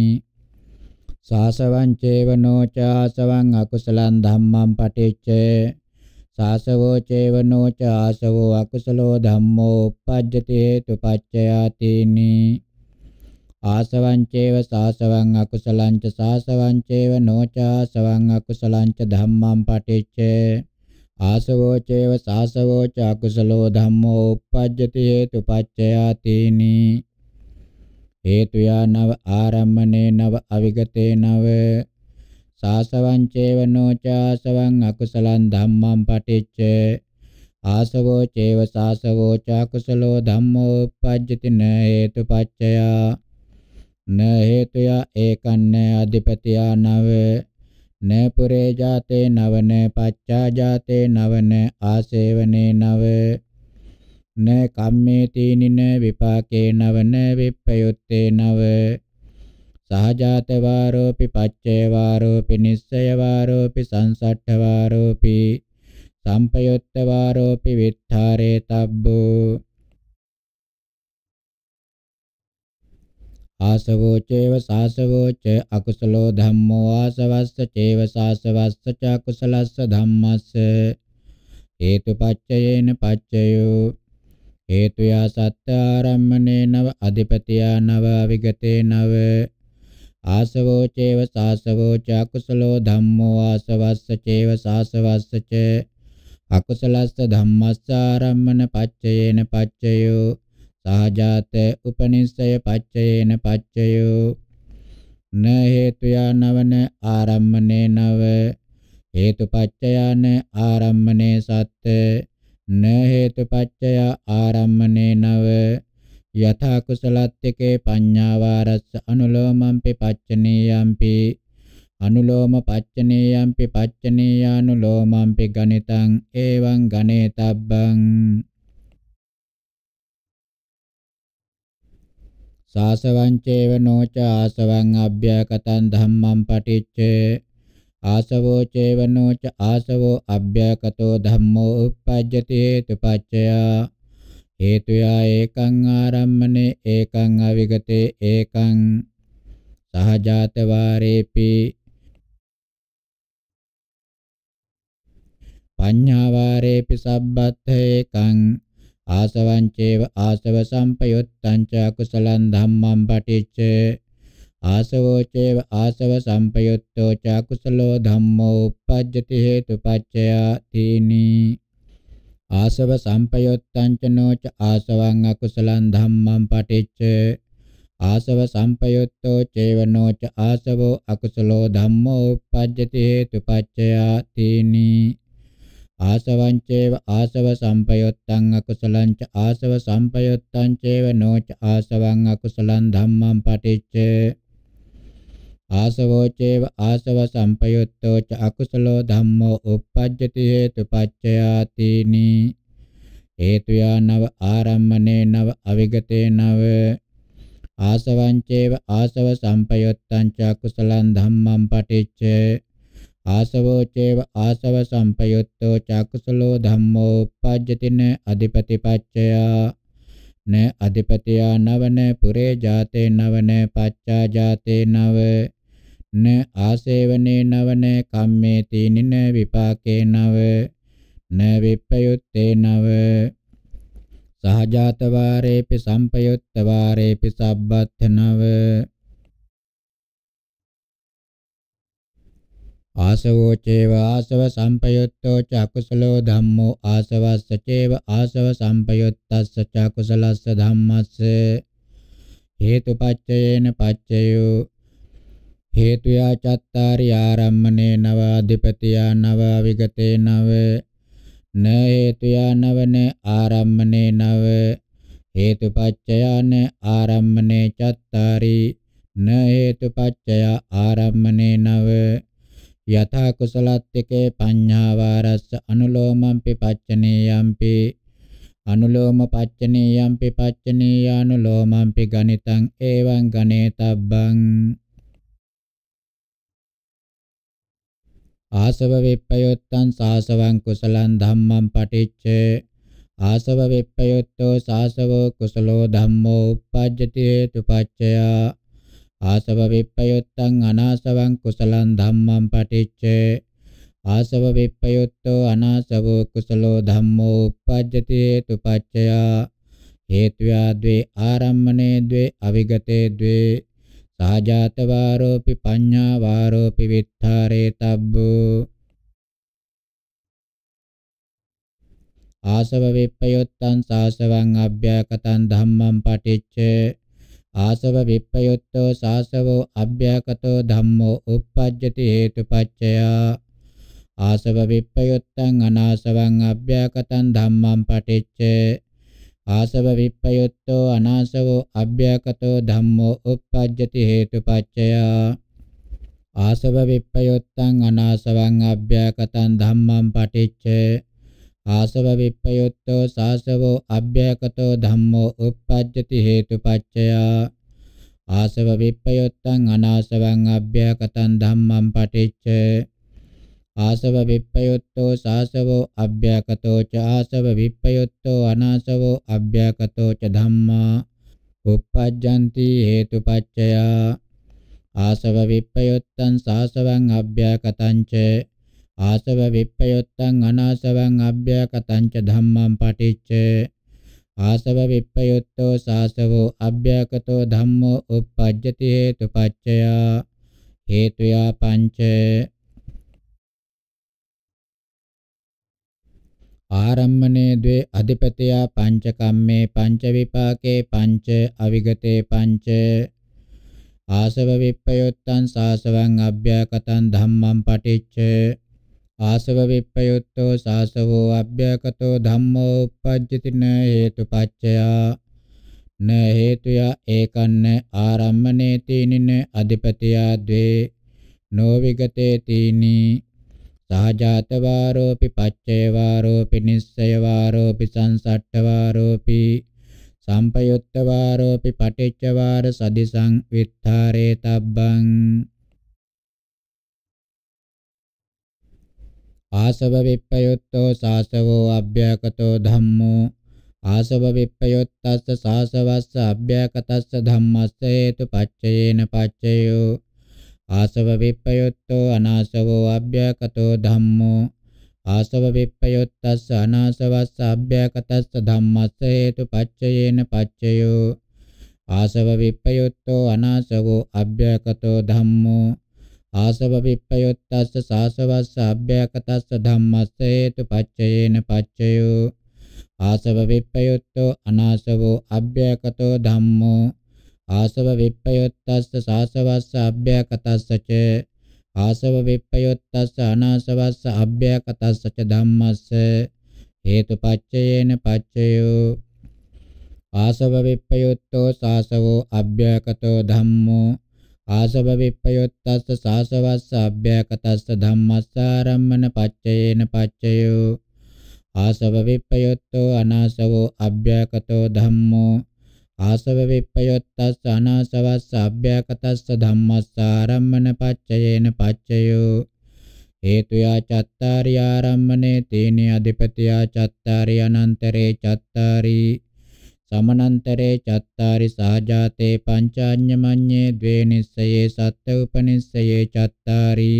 සාසවංචේව නොචාසවං අකුසලං ධම්මං පටිච්චේ සාසවෝ චේවනෝ ච ආසවෝ අකුසලෝ ධම්මෝ uppajjati hetu paccayatini ආසවං චේව සාසවං අකුසලං ච සාසවං චේව නොච ආසවං අකුසලං ච ධම්මං පටිච්ච ආසවෝ චේව සාසවෝ ච අකුසලෝ ධම්මෝ uppajjati hetu paccayatini හේතු යා නව ආරම්මනේ නව අවිගතේ නව සාසවං චේවනෝ චාසවං අකුසලං ධම්මං පටිච්ච ආසවෝ චේව සාසවෝ චාකුසලෝ ධම්මෝ uppajjati න හේතුපච්චය න හේතුය ඒකන්න අධිපතියා නව න පුරේ ජාතේ නවන පච්චා ජාතේ නවන ආසේවනේ නව න කම්මේ තීනින විපාකේ නවන විප්පයුත්තේ නව සහජාත වාරෝපි පච්චේ වාරෝපි නිස්සය වාරෝපි සංසට්ඨ වාරෝපි සම්පයුත්ත වාරෝපි විත්තරේ තබ්බෝ ආසවෝචේව සාසවෝච අකුසලෝ ධම්මෝ ආසවස්ස චේව සාසවස්ස ච අකුසලස්ස ධම්මස්ස හේතුපච්චයේන පච්චයෝ හේතුයා සත්‍ය ආරම්මනේ නව අධිපතියා නව විගතේ නව ආසවෝ චේව සාසවෝ ච අකුසලෝ ධම්මෝ ආසවස්ස චේව සාසවස්ස ච අකුසලස්ස ධම්මස්සාරම්මන පච්චයේන පච්චයෝ සහජාත උපනිස්සය පච්චයේන පච්චයෝ න හේතුයා නවන ආරම්මනේ නව හේතුපච්චයාන ආරම්මනේ සත්ත න හේතුපච්චය ආරම්මනේ නව යථා කුසලත්තිකේ පඤ්ඤාවාරස්ස අනුලෝමම්පි පච්චනේයම්පි අනුලෝම පච්චනේයම්පි පච්චනේයානුලෝමම්පි ගණිතං එවං ගණේතබ්බං සාසවංචේව නොච ආසවං අභ්‍යකතං ධම්මං පටිච්ච ආසවෝ චේව නොච ආසවෝ අභ්‍යකතෝ ධම්මෝ uppajjati හේතුපච්චයා හේතුයා ඒකං ආරම්මනේ ඒකං අවිගතේ ඒකං සහජාත වාරේපි පඤ්ඤා වාරේපි සබ්බත් ඒකං ආසවං චේව ආසව සම්පයුත්තං ච අකුසලං ධම්මං පටිච්ච ආසවෝ චේව ආසව සම්පයුත්තෝ ච අකුසලෝ ධම්මෝ uppajjati hetu paccaya tini ආසව සම්පයොත්තං ච නොච ආසවං අකුසලං ධම්මං පටිච්ච ආසව සම්පයොත්තෝ චේවනෝ ච ආසවෝ අකුසලෝ ධම්මෝ uppajjati හේතුපච්චයා තීනි ආසවං චේව ආසව සම්පයොත්තං අකුසලං ච ආසව සම්පයොත්තං චේවනෝ ච ආසවං අකුසලං ධම්මං පටිච්චේ ආසවෝචේව ආසව සම්පයුත්තෝ ච අකුසලෝ ධම්මෝ uppajjati හේතුපච්චයාතිනි හේතුයා නව ආරම්මනේ නව අවිගතේ නව ආසවංචේව ආසව සම්පයුත්තං ච කුසලං ධම්මං පටිච්ච ආසවෝ චේව ආසව සම්පයුත්තෝ ච කුසලෝ ධම්මෝ uppajjතින අධිපතිපච්චය න අධිපතියා නවන පුරේ ජාතේ නවන පච්චා ජාතේ නව න ආසේවනේ නවන කම්මේති නින විපාකේ නව න විප්පයුත්තේ නව සහජාත වාරේපි සම්පයුත්ත වාරේපි සබ්බත් නව ආසවෝ චේව ආසව සම්පයුත්තෝ ච අකුසලෝ ධම්මෝ ආසවස්ස චේව ආසව සම්පයුත්තස්ස ච අකුසලස්ස ධම්මස්ස හේතුපච්චයේන පච්චයෝ හේතුයා චත්තාරි ආරම්මනේ නව අධිපතියා නව විගතේ නව න හේතුයා නවන ආරම්මනේ නව හේතුපච්චයාන ආරම්මනේ චත්තාරි න හේතුපච්චය ආරම්මනේ නව යථා කුසලත්තිකේ පඤ්ඤා වාරස්ස අනුලෝමම්පි පච්චනේයම්පි අනුලෝම පච්චනේයම්පි පච්චනේයානුලෝමම්පි ගණිතං එවං ගණේතබ්බං ආසව විප්පයොත්තං සාසවං කුසලං ධම්මං පටිච්ච ආසව විප්පයොත්තෝ සාසවෝ කුසලෝ ධම්මෝ uppajjati hetupaccaya ආසව විප්පයොත්තං අනාසවං කුසලං ධම්මං පටිච්ච ආසව විප්පයොත්තෝ අනාසවෝ කුසලෝ ධම්මෝ uppajjati hetupaccaya හේතුයා ද්වේ ආරම්මනේ ද්වේ අවිගතේ ද්වේ සාජාත වාරෝපි පඤ්ඤා වාරෝපි විත්තරේ තබ්බෝ ආසව විප්පයොත්තං සාසවං අභ්‍යකතං ධම්මං පටිච්ච ආසව විප්පයොත්තෝ සාසවෝ අභ්‍යකතෝ ධම්මෝ uppajjati hetupaccaya ආසව විප්පයොත්තං අනාසවං අභ්‍යකතං ධම්මං පටිච්ච ආසව විප්පයුත්තෝ අනාසවෝ අභ්‍යකතෝ ධම්මෝ uppajjati හේතුපච්චයා ආසව විප්පයුත්තං අනාසවං අභ්‍යකතං ධම්මං පටිච්චේ ආසව විප්පයුත්තෝ සාසවෝ අභ්‍යකතෝ ධම්මෝ uppajjati හේතුපච්චයා ආසව විප්පයුත්තං අනාසවං අභ්‍යකතං ධම්මං පටිච්චේ ආසව විප්පයුත්තෝ සාසවෝ අභ්‍යකතෝ ච ආසව විප්පයුත්තෝ අනාසවෝ අභ්‍යකතෝ ච ධම්මා uppajjanti hetupaccaya ආසව විප්පයුත්තං සාසවං අභ්‍යකතං ච ආසව විප්පයුත්තං අනාසවං අභ්‍යකතං ච ධම්මං පටිච්ච ආසව විප්පයුත්තෝ සාසවෝ අභ්‍යකතෝ ධම්මෝ uppajjati hetupaccaya හේතුයා පංචේ ආරම්මනේ ද්වේ අධිපතයා පංචකම්මේ පංච විපාකේ පංච අවිගතේ පංච ආසව විප්පයොත්තං සාසවං අභ්‍යකතං ධම්මං පටිච්ච ආසව විප්පයොත්තෝ සාසවෝ අභ්‍යකතෝ ධම්මෝ uppajjati න හේතුපච්චයා න හේතුය ඒකන්න ආරම්මනේ තීනින අධිපතයා ද්වේ නොවිගතේ තීනී සාජාත වාරෝපි පච්චේ වාරෝපි නිස්සය වාරෝපි සංසට්ඨ වාරෝපි සම්පයුත්ත වාරෝපි පටිච්ච වාර සදිසං විත්තරේ තබ්බං ආසව විප්පයුත්තෝ සාසවෝ අභ්‍යකතෝ ධම්මෝ ආසව විප්පයොත්තස්ස සාසවස්ස අභ්‍යකතස්ස ධම්මස්ස හේතු පච්චයේන පච්චයෝ ආසව විප්පයුත්තෝ අනාසවෝ අභ්‍යකතෝ ධම්මෝ ආසව විප්පයුත්තස්ස අනාසවස්ස අභ්‍යකතස්ස ධම්මස්ස හේතුපච්චයේන පච්චයෝ ආසව විප්පයුත්තෝ අනාසවෝ අභ්‍යකතෝ ධම්මෝ ආසව විප්පයුත්තස්ස සාසවස්ස අභ්‍යකතස්ස ධම්මස්ස හේතුපච්චයේන පච්චයෝ ආසව විප්පයුත්තෝ අනාසවෝ අභ්‍යකතෝ ධම්මෝ ආසව විප්පයොත්තස්ස සාසවස්ස අභ්‍යකතස්ස ච ආසව විප්පයොත්තස්ස අනාසවස්ස අභ්‍යකතස්ස ච ධම්මස්ස හේතුපච්චයේන පච්චයෝ ආසව විප්පයොත්තෝ සාසවෝ අභ්‍යකතෝ ධම්මෝ ආසව විප්පයොත්තස්ස සාසවස්ස අභ්‍යකතස්ස ධම්මස්සාරම්මන පච්චයේන පච්චයෝ ආසව විප්පයොත්තෝ අනාසවෝ අභ්‍යකතෝ ධම්මෝ ආසව විප්පයොත්තස්ස අනාසවස්ස අභ්‍යකටස්ස ධම්මස්ස ආරම්මන පච්චයේන පච්චයෝ හේතුයා චත්තාරි ආරම්මනේ තේනේ අධිපතියා චත්තාරි අනන්තරේ චත්තාරි සමනන්තරේ චත්තාරි සාජාතේ පංචාඤ්ඤමඤ්ඤේ ද්වේ නිස්සයේ සත්ත්ව උපනිස්සයේ චත්තාරි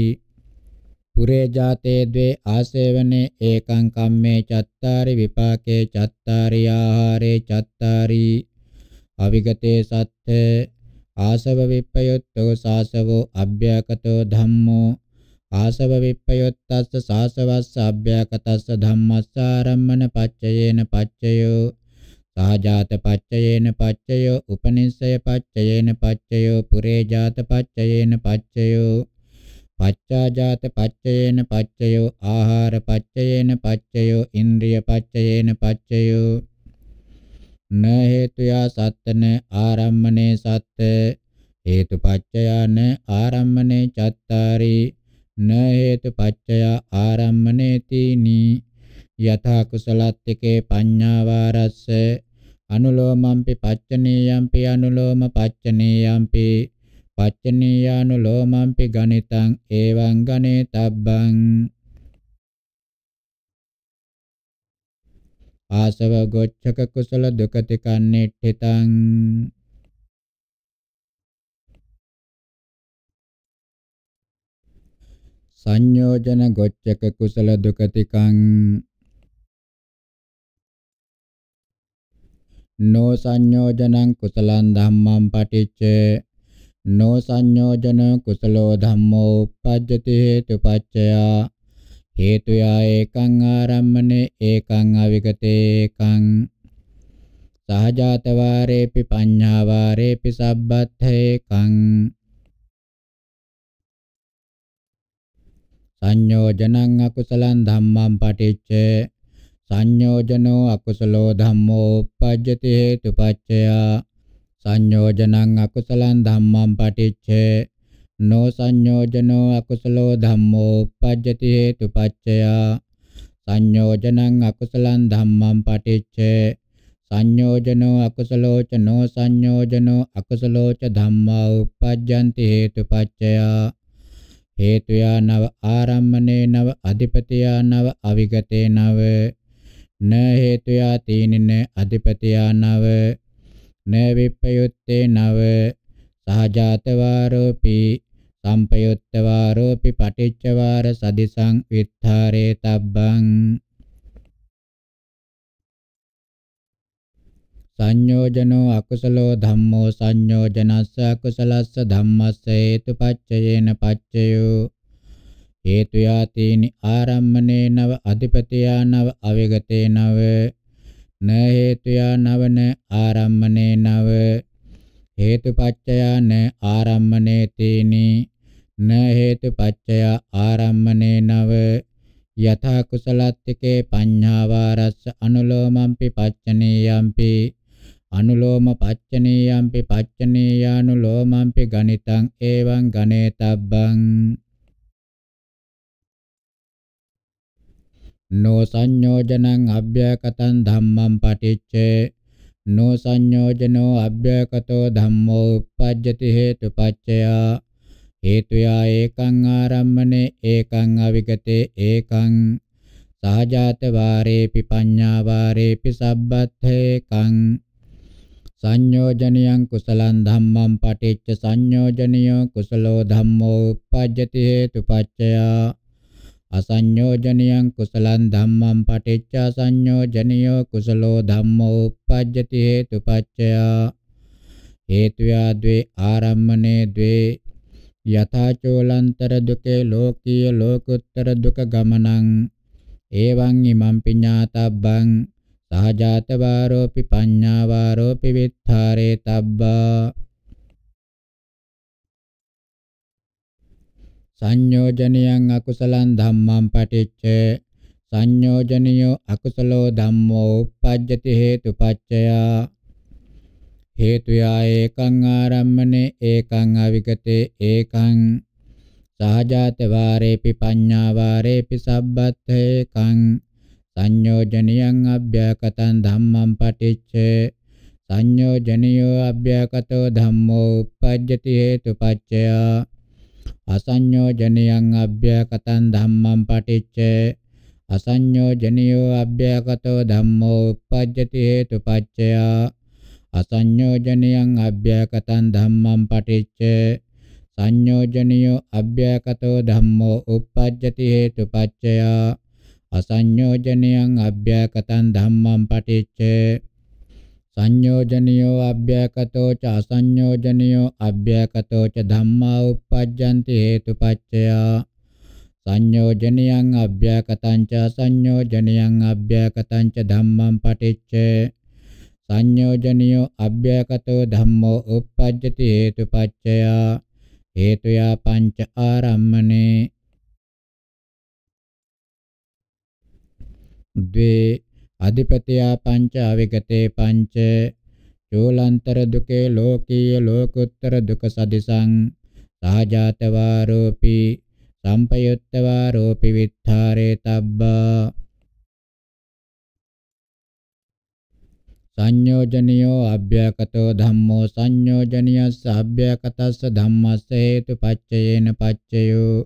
පුරේ ජාතේ ද්වේ ආසේවනේ ඒකං කම්මේ චත්තාරි විපාකේ චත්තාරි ආහාරේ චත්තාරි අවිගතේ සත්ත ආසව විප්පයොත්තෝ සාසවෝ අභ්‍යකතෝ ධම්මෝ ආසව විප්පයොත්තස්ස සාසවස්ස අභ්‍යකතස්ස ධම්මස්ස ආරම්මන පච්චයේන පච්චයෝ සාජාත පච්චයේන පච්චයෝ උපනිස්සය පච්චයේන පච්චයෝ පුරේ ජාත පච්චයේන පච්චයෝ පච්චාජාත පච්චයේන පච්චයෝ ආහාර පච්චයේන පච්චයෝ ඉන්ද්‍රිය පච්චයේන පච්චයෝ න හේතුයා සත්ත න ආරම්මනේ සත්ත හේතුපච්චයාන ආරම්මනේ චත්තාරි න හේතුපච්චයා ආරම්මනේ තීනි යථා කුසලත්තිකේ පඤ්ඤාවාරස්ස අනුලෝමම්පි පච්චනීයම්පි අනුලෝම පච්චනීයම්පි පච්චනීයානුලෝමම්පි ගණිතං එවං ගණේතබ්බං ආසව ගොච්ඡක කුසල දුකති කන්නේඨිතං සංයෝජන ගොච්ඡක කුසල දුකතිකං නෝ සංයෝජනං කුසලං ධම්මං පටිච්ච නෝ සංයෝජන කුසලෝ ධම්මෝ uppajjati හේතුපච්චයා හේතුයා ඒකං ආරම්මනේ ඒකං අවිගතේ එකං සහජාත වාරේපි පඤ්ඤා වාරේපි සබ්බත්ථේකං සංයෝජනං අකුසලං ධම්මං පටිච්ච සංයෝජනෝ අකුසලෝ ධම්මෝ uppajjati හේතුපච්චයා සංයෝජනං අකුසලං ධම්මං පටිච්චේ නෝ සංයෝජනෝ අකුසලෝ ධම්මෝ uppajjati hetupaccaya සංයෝජනං අකුසලං ධම්මං පටිච්ච සංයෝජනෝ අකුසලෝ ච නෝ සංයෝජනෝ අකුසලෝ ච ධම්මා uppajjanti hetupaccaya හේතුයා නව ආරම්මනේ නව අධිපතියා නව අවිගතේ නව න හේතුයා තීනින අධිපතියා නව න විප්පයුත්තේ නව සහජාත වාරෝපී සම්පයුත්තවාරෝපි පටිච්චවාර සදිසං විත්තරේ තබ්බං සංයෝජනෝ අකුසලෝ ධම්මෝ සංයෝජනස්ස අකුසලස්ස ධම්මස්ස හේතුපච්චයේන පච්චයෝ හේතු යාතේනි ආරම්මනේ නව අධිපතියා නව අවිගතේ නව න හේතුයා නවන ආරම්මනේ නව හේතුපච්චයා න ආරම්මනේ තේනි න හේතු පච්චය ආරම්මනේ නව යථා කුසලත්තිකේ පඤ්ඤාවාරස්ස අනුලෝමම්පි පච්චනීයම්පි අනුලෝම පච්චනීයම්පි පච්චනීයානුලෝමම්පි ගණිතං එවං ගණේතබ්බං නෝ සංයෝජනං අභ්‍යකතං ධම්මං පටිච්චේ නෝ සංයෝජනෝ අභ්‍යකතෝ ධම්මෝ uppajjati හේතුපච්චයා හේතුයා ඒකං ආරම්මනේ ඒකං අවිගතේ ඒකං සහජාත වාරේපි පඤ්ඤා වාරේපි සබ්බත්ථේකං සංයෝජනියං කුසලං ධම්මං පටිච්ච සංයෝජනියෝ කුසලෝ ධම්මෝ uppajjati හේතුපච්චය අසංයෝජනියං කුසලං ධම්මං පටිච්ච සංයෝජනියෝ කුසලෝ ධම්මෝ uppajjati හේතුපච්චය හේතුයා ද්වේ ආරම්මනේ ද්වේ යථාචෝලන්තර දුකේ ලෝකීය ලෝකුත්තර දුක ගමනං එවං ඉමං පිඤ්ඤාතබ්බං සහජාත වාරෝපි පඤ්ඤා වාරෝපි විත්තරේ තබ්බා සංයෝජනියං අකුසලං ධම්මං පටිච්ච සංයෝජනියෝ අකුසලෝ ධම්මෝ uppajjati හේතුපච්චයා හේතුයා ඒකං ආරම්මනේ ඒකං අවිගතේ ඒකං සහජාත වාරේපි පඤ්ඤා වාරේපි සබ්බත්තේකං සංයෝජනියං අභ්‍යකතං ධම්මං පටිච්ච සංයෝජනියෝ අභ්‍යකතෝ ධම්මෝ uppajjati හේතුපච්චය අසංයෝජනියං අභ්‍යකතං ධම්මං පටිච්ච අසඤ්ඤෝජනියෝ අභ්‍යකතෝ ධම්මෝ uppajjati හේතුපච්චය අසඤ්ඤෝජනියං අභ්‍යයකතං ධම්මං පටිච්ච සංයෝජනියෝ අභ්‍යයකතෝ ධම්මෝ uppajjati hetupaccaya අසඤ්ඤෝජනියං අභ්‍යයකතං ධම්මං පටිච්ච සංයෝජනියෝ අභ්‍යයකතෝ ච අසඤ්ඤෝජනියෝ අභ්‍යයකතෝ ච ධම්මා uppajjanti hetupaccaya සංයෝජනියං අභ්‍යයකතං ච අසඤ්ඤෝජනියං අභ්‍යයකතං ච ධම්මං පටිච්ච සංයෝජනියෝ අභ්‍යයකතෝ ධම්මෝ uppajjati හේතුපච්චය හේතුයා පංච ආරම්මනේ ද්වේ අධිපතියා පංච අවිගතේ පංච චූලන්තර දුකේ ලෝකීය ලෝකුත්තර දුක සදිසං සාජාතවාරෝපී සම්පයුත්තවාරෝපී විත්තරේ තබ්බා සංයෝජනියෝ අභ්‍යකතෝ ධම්මෝ සංයෝජනියස්ස අභ්‍යකතස්ස ධම්මස්ස හේතුපච්චයේන පච්චයෝ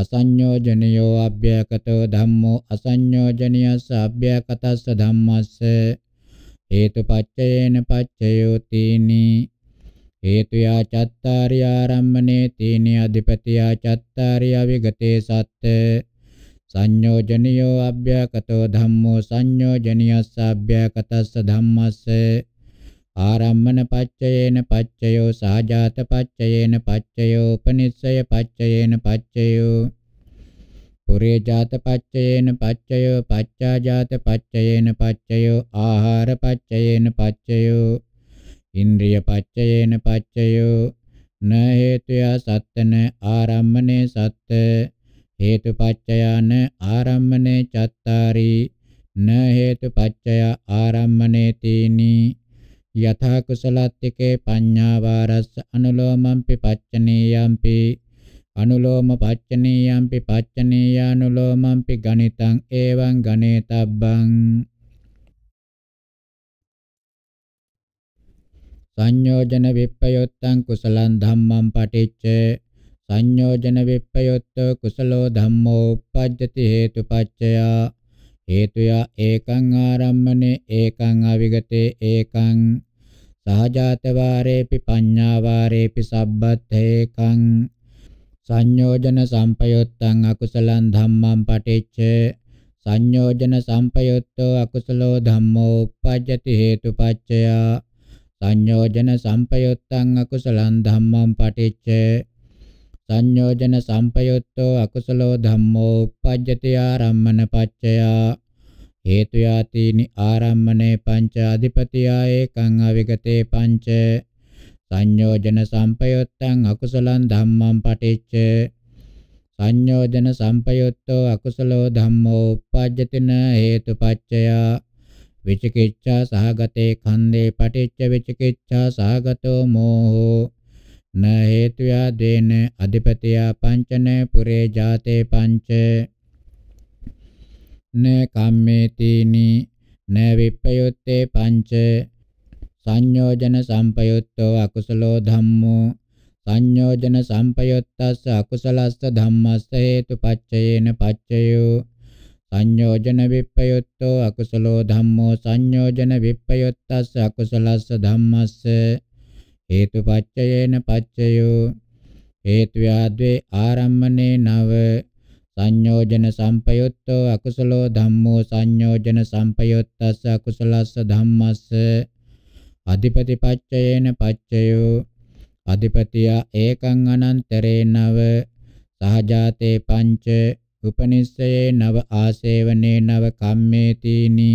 අසඤ්ඤෝජනියෝ අභ්‍යකතෝ ධම්මෝ අසඤ්ඤෝජනියස්ස අභ්‍යකතස්ස ධම්මස්ස හේතුපච්චයේන පච්චයෝ තීනි හේතුයා චත්තාරිය ආරම්මනේ තීනි අධිපතියා චත්තාරිය විගතේ සත්ත්‍ය සංයෝජනියෝ අභ්‍යකතෝ ධම්මෝ සංයෝජනියස්ස අභ්‍යකතස්ස ධම්මස්ස ආරම්මන පච්චයේන පච්චයෝ සාජාත පච්චයේන පච්චයෝ උපනිස්සය පච්චයේන පච්චයෝ පුරේ ජාත පච්චයේන පච්චයෝ පච්චාජාත පච්චයේන පච්චයෝ ආහාර පච්චයේන පච්චයෝ ඉන්ද්‍රිය පච්චයේන පච්චයෝ න හේතුය සත්තන ආරම්මනේ සත්ත්‍ය හේතුපච්චයාන ආරම්මනේ චත්තාරි න හේතුපච්චය ආරම්මනේ තීනි යථා කුසලත්තිකේ පඤ්ඤා වාරස්ස අනුලෝමම්පි පච්චනීයම්පි අනුලෝම පච්චනීයම්පි පච්චනීයානුලෝමම්පි ගණිතං එවං ගණේතබ්බං සංයෝජන විප්පයොත්තං කුසලං ධම්මං පටිච්චේ සංයෝජන විප්පයොත්තෝ කුසලෝ ධම්මෝ uppajjati හේතුපච්චය හේතුය ඒකං ආරම්මනේ ඒකං අවිගතේ ඒකං සහජාත වාරේපි පඤ්ඤා වාරේපි සබ්බතේකං සංයෝජන සම්පයොත්තං අකුසලං ධම්මං පටිච්ච සංයෝජන සම්පයොත්තෝ අකුසලෝ ධම්මෝ uppajjati හේතුපච්චය සංයෝජන සම්පයොත්තං අකුසලං ධම්මං පටිච්ච සංයෝජන සම්පයුත්තෝ අකුසලෝ ධම්මෝ uppajjati ආරම්මන පච්චයා හේතු යාතිනි ආරම්මනේ පංච අධිපතියා ඒකං අවිගතේ පංච සංයෝජන සම්පයුත්තං අකුසලං ධම්මං පටිච්ච සංයෝජන සම්පයුත්තෝ අකුසලෝ ධම්මෝ uppajjatin හේතුපච්චය විචිකිච්ඡා සහගතේ ඛණ්ඩේ පටිච්ච විචිකිච්ඡා සහගතෝ මෝහෝ න හේතුයා දේන අධිපතියා පංචන පුරේ ජාතේ පංච න කම්මේතිනි න විප්පයුත්තේ පංච සංයෝජන සම්පයුත්තෝ අකුසලෝ ධම්මෝ සංයෝජන සම්පයුත්තස්ස අකුසලස්ස ධම්මස්ස හේතුපච්චයේන පච්චයෝ සංයෝජන විප්පයුත්තෝ අකුසලෝ ධම්මෝ සංයෝජන විප්පයුත්තස්ස අකුසලස්ස ධම්මස්ස හේතු පච්චයේන පච්චයෝ හේතුයාද්වේ ආරම්මනේ නව සංයෝජන සම්පයුත්තෝ අකුසලෝ ධම්මෝ සංයෝජන සම්පයුත්තස්ස අකුසලස්ස ධම්මස්ස අධිපති පච්චයේන පච්චයෝ අධිපතියා ඒකං අනන්තරේ නව සහජාතේ පංච උපනිස්සයේ නව ආසේවනේ නව කම්මේ තීනි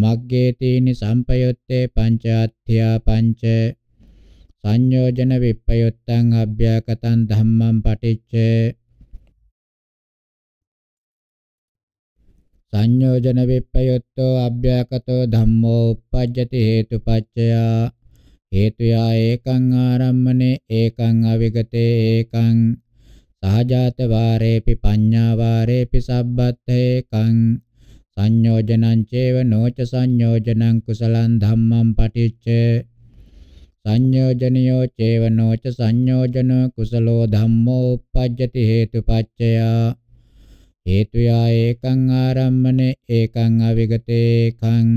මග්ගේ තීනි සම්පයුත්තේ පංචාත්ත්‍යා පංච සංයෝජන විප්පයුත්තං අභ්‍යකටං ධම්මං පටිච්චේ සංයෝජන විප්පයුත්තෝ අභ්‍යකටෝ ධම්මෝ uppajjati හේතුපච්චය හේතුයා ඒකං ආරම්මනේ ඒකං අවිගතේ ඒකං සහජාත වාරේපි පඤ්ඤා වාරේපි සබ්බත් ඒකං සංයෝජනං චේව නොච සංයෝජනං කුසලං ධම්මං පටිච්චේ සංයෝජනියෝ චේවනෝච සංයෝජන කුසලෝ ධම්මෝ uppajjati හේතුපච්චයා හේතුයා ඒකං ආරම්මනේ ඒකං අවිගතේකං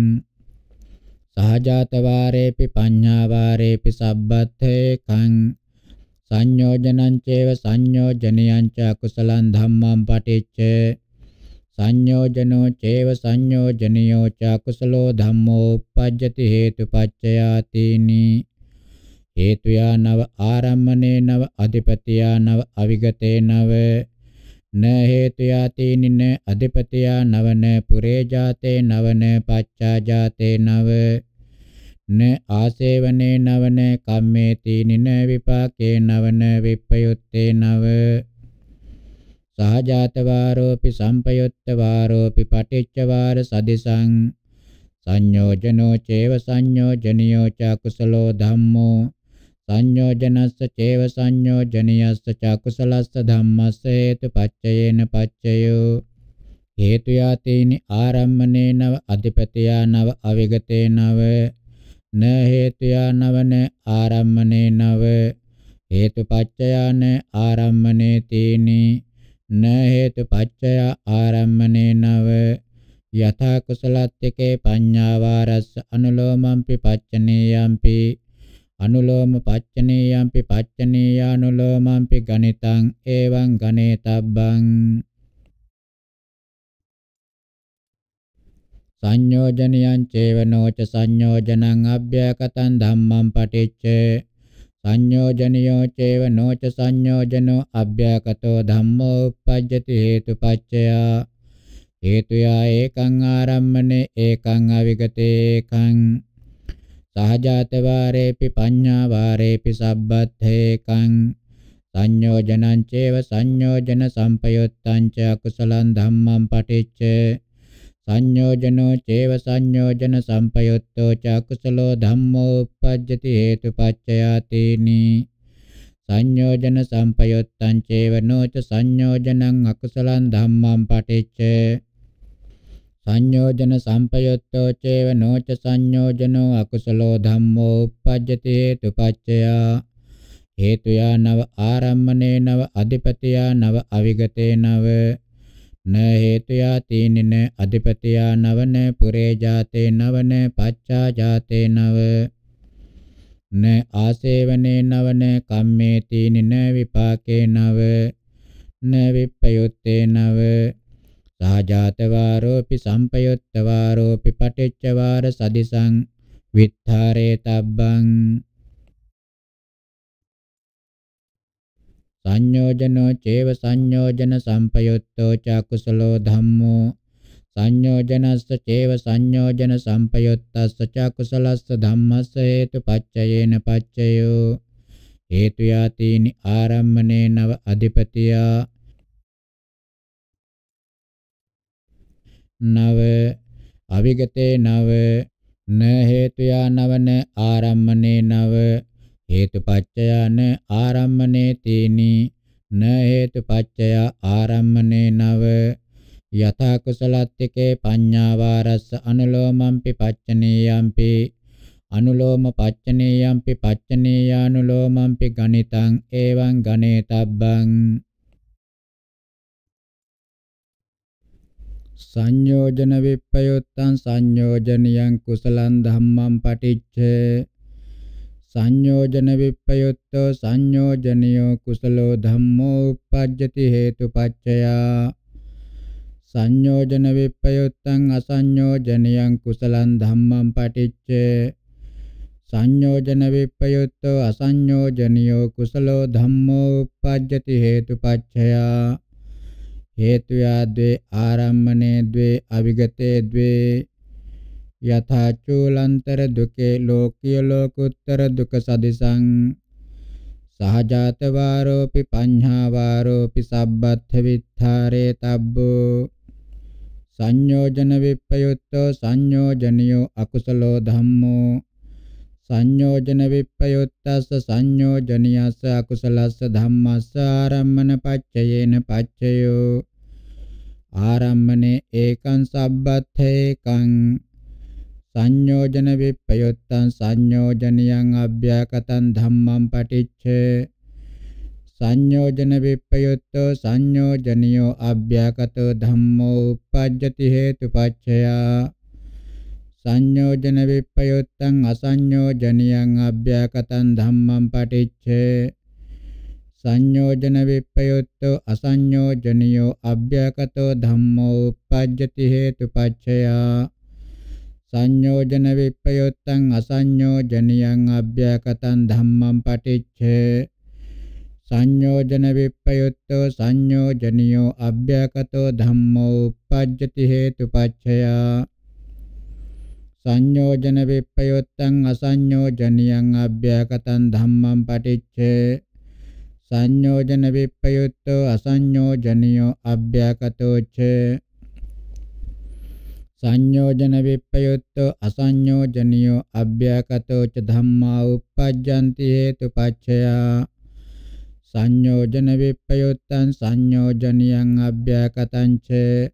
සහජාත වාරේපි පඤ්ඤා වාරේපි සබ්බත්තේකං සංයෝජනං චේව සංයෝජනියං ච කුසලං ධම්මං පටිච්ච සංයෝජනෝ චේව සංයෝජනියෝ ච කුසලෝ ධම්මෝ uppajjati හේතුපච්චයා තීනී හේතුයා නව ආරම්මනේ නව අධිපතියා නව අවිගතේ නව න හේතුයාතීනි න අධිපතියා නවන පුරේ ජාතේ නවන පච්චා ජාතේ නව න ආසේවනේ නවන කම්මේ තීනි න විපාකේ නවන විප්පයුත්තේ නව සහජාත වාරෝපි සම්පයුත්ත වාරෝපි පටිච්ච වාර සදිසං සංයෝජනෝ චේව සංයෝජනියෝ ච කුසලෝ ධම්මෝ සංයෝජනස්ස චේව සංයෝජනියස්ස චකුසලස්ස ධම්මස්ස හේතුපච්චයේන පච්චයෝ හේතු යතේනි ආරම්මනේ නව අධිපතියා නව අවිගතේ නව න හේතුයා නවන ආරම්මනේ නව හේතුපච්චයාන ආරම්මනේ තේනි න හේතුපච්චය ආරම්මනේ නව යථා කුසලත්තිකේ පඤ්ඤාවාරස්ස අනුලෝමම්පි පච්චනීයම්පි අනුලෝම පච්චනේයම්පි පච්චනේයානුලෝමම්පි ගණිතං එවං ගණේතබ්බං සංයෝජනියං චේවනෝච සංයෝජනං අභ්‍යකතං ධම්මං පටිච්ච සංයෝජනියෝ චේවනෝච සංයෝජනෝ අභ්‍යකතෝ ධම්මෝ uppajjati හේතුපච්චයා හේතුයා ඒකං ආරම්මනේ ඒකං අවිගතේ ඒකං සහජාත වාරේපි පඤ්ඤා වාරේපි සබ්බත්ථේකං සංයෝජනං චේව සංයෝජන සම්පයුත්තං ච අකුසලං ධම්මං පටිච්ච සංයෝජනෝ චේව සංයෝජන සම්පයුත්තෝ ච අකුසලෝ ධම්මෝ uppajjati හේතුපච්චයාතේනි සංයෝජන සම්පයුත්තං චේව නොච සංයෝජනං අකුසලං ධම්මං පටිච්ච සංයෝජන සම්පයුත්තෝ චේව නොච සංයෝජනෝ අකුසලෝ ධම්මෝ uppajjati hetupaccaya හේතුයා නව ආරම්මනේ නව අධිපතියා නව අවිගතේ නව න හේතුයා තීනින අධිපතියා නවන පුරේ ජාතේ නවන පච්චා ජාතේ නව න ආසේවනේ නවන කම්මේ තීනින විපාකේ නව න විප්පයුත්තේ නව සාජාතවාරෝපි සම්පයුත්තවාරෝපි පටිච්චවාර සදිසං විත්තරේ තබ්බං සංයෝජනෝ චේව සංයෝජන සම්පයුත්තෝ චකුසලෝ ධම්මෝ සංයෝජනස්ස චේව සංයෝජන සම්පයුත්තස්ස චකුසලස්ස ධම්මස්ස හේතු පච්චයේන පච්චයෝ හේතු යාතිනි ආරම්මනේ නව අධිපතියා නව අවිගතේ නව න හේතුයා නවන ආරම්මනේ නව හේතුපච්චයන ආරම්මනේ තීනි න හේතුපච්චය ආරම්මනේ නව යතා කුසලත්තිකේ පඤ්ඤා වාරස්ස අනුලෝමම්පි පච්චනීයම්පි අනුලෝම පච්චනීයම්පි පච්චනීයානුලෝමම්පි ගණිතං එවං ගණේතබ්බං සංයෝජන විප්පයුත්තං සංයෝජනියං කුසලං ධම්මං පටිච්චේ සංයෝජන විප්පයුත්තෝ සංයෝජනියෝ කුසලෝ ධම්මෝ uppajjati හේතුපච්චයා සංයෝජන විප්පයුත්තං අසංයෝජනියං කුසලං ධම්මං පටිච්චේ සංයෝජන විප්පයුත්තෝ අසංයෝජනියෝ කුසලෝ ධම්මෝ uppajjati හේතුපච්චයා හේතුයාද්වේ ආරම්මනේ द्वे අවිගතේ द्वे යථා චූලන්තර දුකේ ලෝකීය ලෝකුත්තර දුක සදිසං සහජාත වාරෝපි පඤ්ඤා වාරෝපි සබ්බත්ථ විත්තරේ තබ්බෝ සංයෝජන විප්පයුත්තෝ සංයෝජනියෝ අකුසලෝ ධම්මෝ සංයෝජන විප්පයොත්තස්ස සංයෝජනියස්ස අකුසලස්ස ධම්මස්ස ආරම්මන පච්චයේන පච්චයෝ ආරම්මනේ ඒකං සබ්බත්ථේකං සංයෝජන විප්පයොත්තං සංයෝජනියං අභ්‍යකතං ධම්මං පටිච්ච සංයෝජන විප්පයොත්තෝ සංයෝජනියෝ අභ්‍යකතෝ ධම්මෝ uppajjati හේතුපච්චයා සංයෝජන විප්පයුත්තං අසංයෝජනියං අභ්‍යකතං ධම්මං පටිච්චේ සංයෝජන විප්පයුත්තෝ අසංයෝජනියෝ අභ්‍යකතෝ ධම්මෝ uppajjati hetupaccaya සංයෝජන විප්පයුත්තං අසංයෝජනියං අභ්‍යකතං ධම්මං පටිච්චේ සංයෝජන විප්පයුත්තෝ සංයෝජනියෝ අභ්‍යකතෝ ධම්මෝ uppajjati hetupaccaya සංයෝජන විප්පයොත්තං අසංයෝජනියං අභ්‍යකතං ධම්මං පටිච්චේ සංයෝජන විප්පයුත්තෝ අසංයෝජනියෝ අභ්‍යකතෝ ච සංයෝජන විප්පයුත්තෝ අසංයෝජනියෝ අභ්‍යකතෝ ච ධම්මා uppajjanti හේතුපච්චයා සංයෝජන විප්පයුත්තං සංයෝජනියං අභ්‍යකතං ච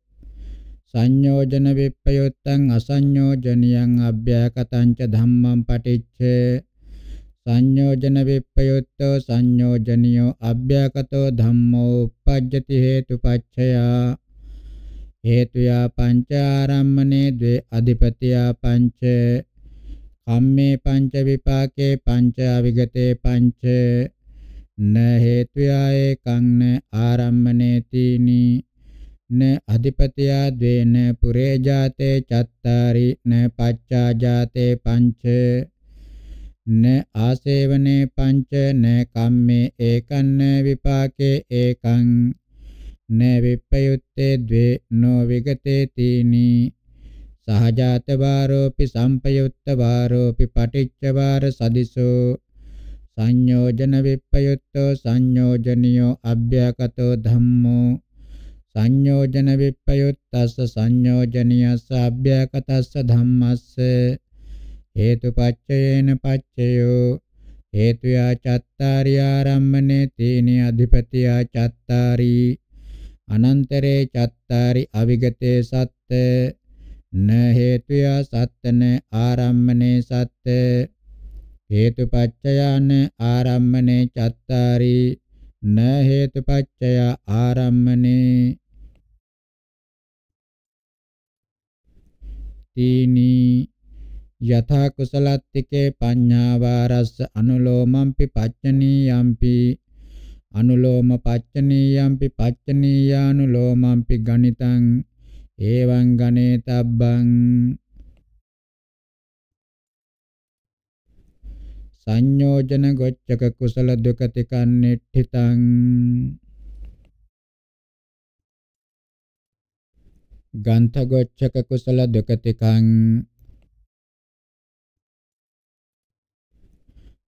සංයෝජන විප්පයුත්තං අසංයෝජනියං අභ්‍යකටං ච ධම්මං පටිච්චේ සංයෝජන විප්පයුත්තෝ සංයෝජනියෝ අභ්‍යකටෝ ධම්මෝ uppajjati හේතුපච්චයා හේතුයා පංචාරම්මනේ ද්වේ අධිපතියා පංච කම්මේ පංච විපාකේ පංච අවිගතේ පංච න හේතුයා ඒකං න ආරම්මනේ තීනී න අධිපතියා ද්වේන පුරේ ජාතේ චත්තාරි න පච්චා ජාතේ පංච න ආසේවනේ පංච න කම්මේ ඒකං න විපාකේ ඒකං න විප්පයුත්තේ ද්වේ නෝ විගතේ තීනි සහජාත වාරෝපි සම්පයුත්ත වාරෝපි පටිච්ච වාර සදිසෝ සංයෝජන විප්පයුත්තෝ සංයෝජනියෝ අභ්‍යකතෝ ධම්මෝ සංයෝජන විප්පයුත්තස්ස සංයෝජනියස්ස අභ්‍යකටස්ස ධම්මස්ස හේතුපච්චයේන පච්චයෝ හේතුයා චත්තාරි ආරම්මනේ තීනි අධිපතියා චත්තාරි අනන්තරේ චත්තාරි අවිගතේ සත්ත න හේතුයා සත්තන ආරම්මනේ සත්ත හේතුපච්චයන ආරම්මනේ චත්තාරි න හේතුපච්චය ආරම්මනේ තීනි යථා කුසලත්තිකේ පඤ්ඤාවාරස්ස අනුලෝමම්පි පච්චනීයම්පි අනුලෝම පච්චනීයම්පි පච්චනීයානුලෝමම්පි ගණිතං එවං ගණේතබ්බං සංයෝජන ගොච්චක කුසල දුකතිකන්නිට්ඨිතං ගන්ථ ගොච්චක කුසල දුකතිකං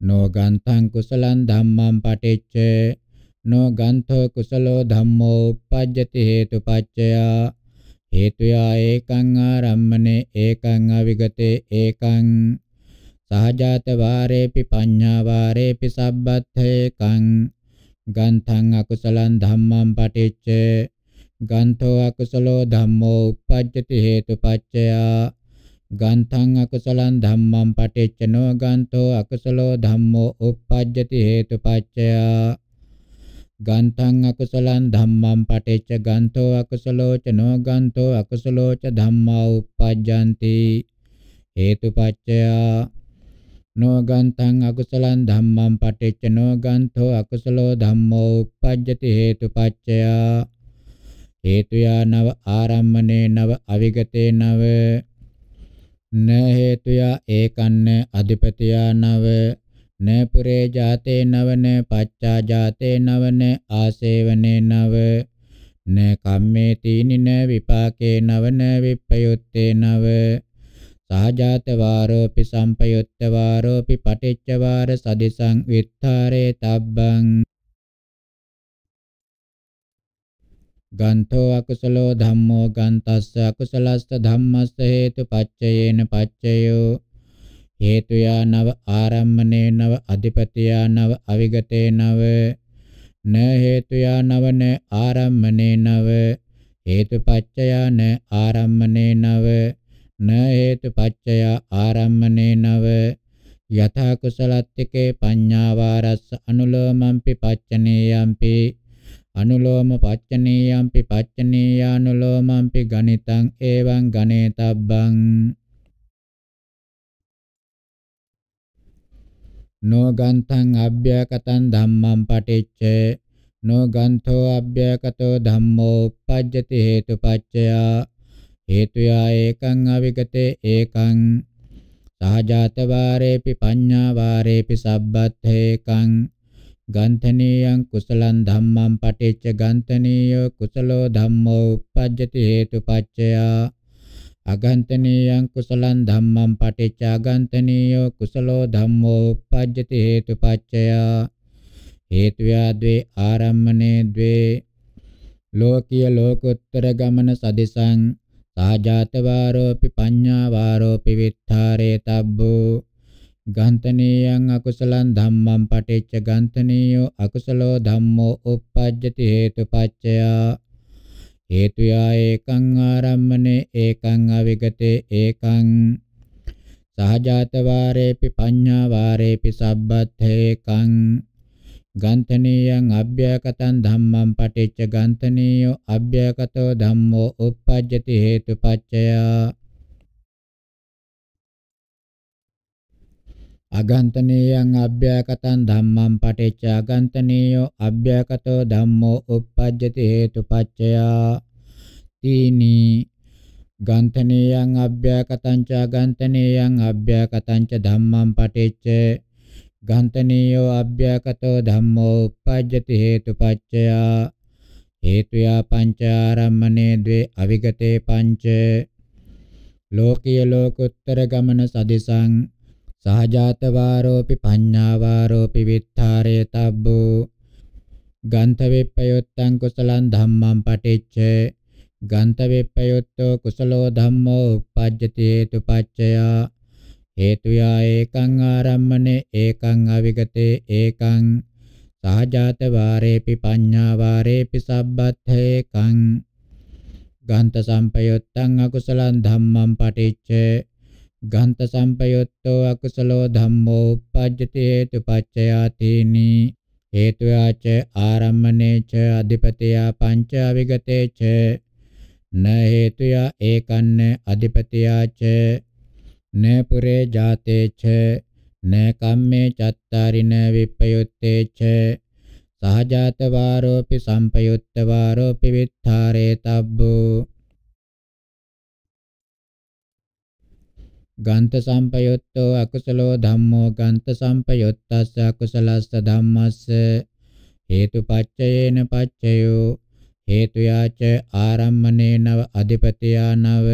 නෝ ගන්තං කුසලං ධම්මං පටිච්ච නෝ ගන්තෝ කුසලෝ ධම්මෝ uppajjati හේතුපච්චයා හේතුයා ඒකං ආරම්මනේ ඒකං අවිගතේ ඒකං සහජාත වාරේපි පඤ්ඤා වාරේපි සබ්බත්ථේකං ගන්ථං අකුසලං ධම්මං පටිච්ච ගන්ථෝ අකුසලෝ ධම්මෝ uppajjati හේතුපච්චයා ගන්ථං අකුසලං ධම්මං පටිච්චනෝ ගන්ථෝ අකුසලෝ ධම්මෝ uppajjati හේතුපච්චයා ගන්තං අකුසලං ධම්මං පටිච්ච ගන්තෝ අකුසලෝ ච නෝ ගන්තෝ අකුසලෝ ච ධම්මා uppajjanti හේතුපච්චයා නෝගන්තං අකුසලං ධම්මං පටිච්ච නෝගන්තෝ අකුසලෝ ධම්මෝ uppajjati හේතුපච්චය හේතුයා නව ආරම්මනේ නව අවිගතේ නව න හේතුයා ඒකන්න අධිපතියා නව න පුරේ ජාතේ නව න පච්චා ජාතේ නව න ආසේවනේ නව න කම්මේ තීනි න විපාකේ නව න විප්පයුත්තේ නව සාජාත වාරෝපි සම්පයුත්ත වාරෝපි පටිච්ච වාර සදිසං විත්තරේ තබ්බං ගන්තෝ අකුසලෝ ධම්මෝ ගන්තස්ස අකුසලස්ස ධම්මස්ස හේතු පච්චයේන පච්චයෝ හේතු යනව ආරම්මනේ නව අධිපතියා නව අවිගතේ නව න හේතු යනව න ආරම්මනේ නව හේතු පච්චයා න ආරම්මනේ නව න හේතු පච්චය ආරම්මනේ නව යථා කුසලත්තිකේ පඤ්ඤාවාරස්ස අනුලෝමම්පි පච්චනේයම්පි අනුලෝම පච්චනේයම්පි පච්චනේයානුලෝමම්පි ගණිතං එවං ගණේතබ්බං නොගන්තං අභ්‍යකතං ධම්මං පටිච්ච නොගන්තෝ අභ්‍යකතෝ ධම්මෝ uppajjati හේතුපච්චයා හේතුයා ඒකං අවිගතේ ඒකං සහජාත වාරේපි පඤ්ඤා වාරේපි සබ්බත්ථේකං ගන්තනීයං කුසලං ධම්මං පටිච්ච ගන්තනීය කුසලෝ ධම්මෝ uppajjati හේතුපච්චයා අගන්තනීයං කුසලං ධම්මං පටිච්ච අගන්තනීය කුසලෝ ධම්මෝ uppajjati හේතුපච්චයා හේතුයා द्वे ආරම්මනේ द्वे ලෝකීය ලෝකෝත්තර ගමන සදිසං සාජාතවාරෝපි පඤ්ඤාවාරෝපි විත්තාරේ තබ්බෝ ගන්තනීයං අකුසලං ධම්මං පටිච්ච ගන්තනීයෝ අකුසලෝ ධම්මෝ uppajjati හේතුපච්චයා හේතුයා ඒකං ආරම්මනේ ඒකං අවිගතේ ඒකං සහජාත වාරේපි පඤ්ඤා වාරේපි සබ්බත් හේකං ගන්තනේයං අභ්‍යයකතං ධම්මං පටිච්ච ගන්තනේයෝ අභ්‍යයකතෝ ධම්මෝ uppajjati හේතුපච්චය අගන්තනේයං අභ්‍යයකතං ධම්මං පටිච්ච අගන්තනේයෝ අභ්‍යයකතෝ ධම්මෝ uppajjati හේතුපච්චය තීනි ගන්තනේයං අභ්‍යයකතං ච ගන්තනේයං අභ්‍යයකතං ච ධම්මං පටිච්ච ගන්තනීයෝ අභ්‍යකතෝ ධම්මෝ uppajjati හේතුපච්චයා හේතුයා පංචාරම්මනේ ද්වේ අවිගතේ පංච ලෝකීය ලෝකෝත්තර ගමන සදිසං සහජාත වාරෝපි පඤ්ඤා වාරෝපි විත්තරේ තබ්බෝ ගන්ත වෙප්පයොත්තං කුසලං ධම්මං පටිච්ච ගන්ත වෙප්පයොත්තෝ කුසලෝ ධම්මෝ uppajjati හේතුපච්චයා හේතුයා ඒකං ආරම්මනේ ඒකං අවිගතේ ඒකං සහජාත වාරේපි පඤ්ඤා වාරේපි සබ්බත්ථේකං ගාන්ත සම්පයුත්තං අකුසලං ධම්මං පටිච්ච ගාන්ත සම්පයුත්තෝ අකුසලෝ ධම්මෝ uppajjati හේතුපච්චයාතිනි හේතුයාච ආරම්මනේච අධිපතියා පංච අවිගතේච න හේතුයා ඒකන්න අධිපතියාච न पुरे जाते च न කම්මේ චත්තාරින විප්පයුත්තේ ච සහජාත වාරෝපි සම්පයුත්ත වාරෝපි විත්තරේ තබ්බෝ ගන්ත සම්පයුත්තෝ අකුසලෝ ධම්මෝ ගන්ත සම්පයුත්තස්ස අකුසලස්ස ධම්මස්ස හේතුපච්චයේන පච්චයෝ හේතුයාච ආරම්මනේනව අධිපතියානව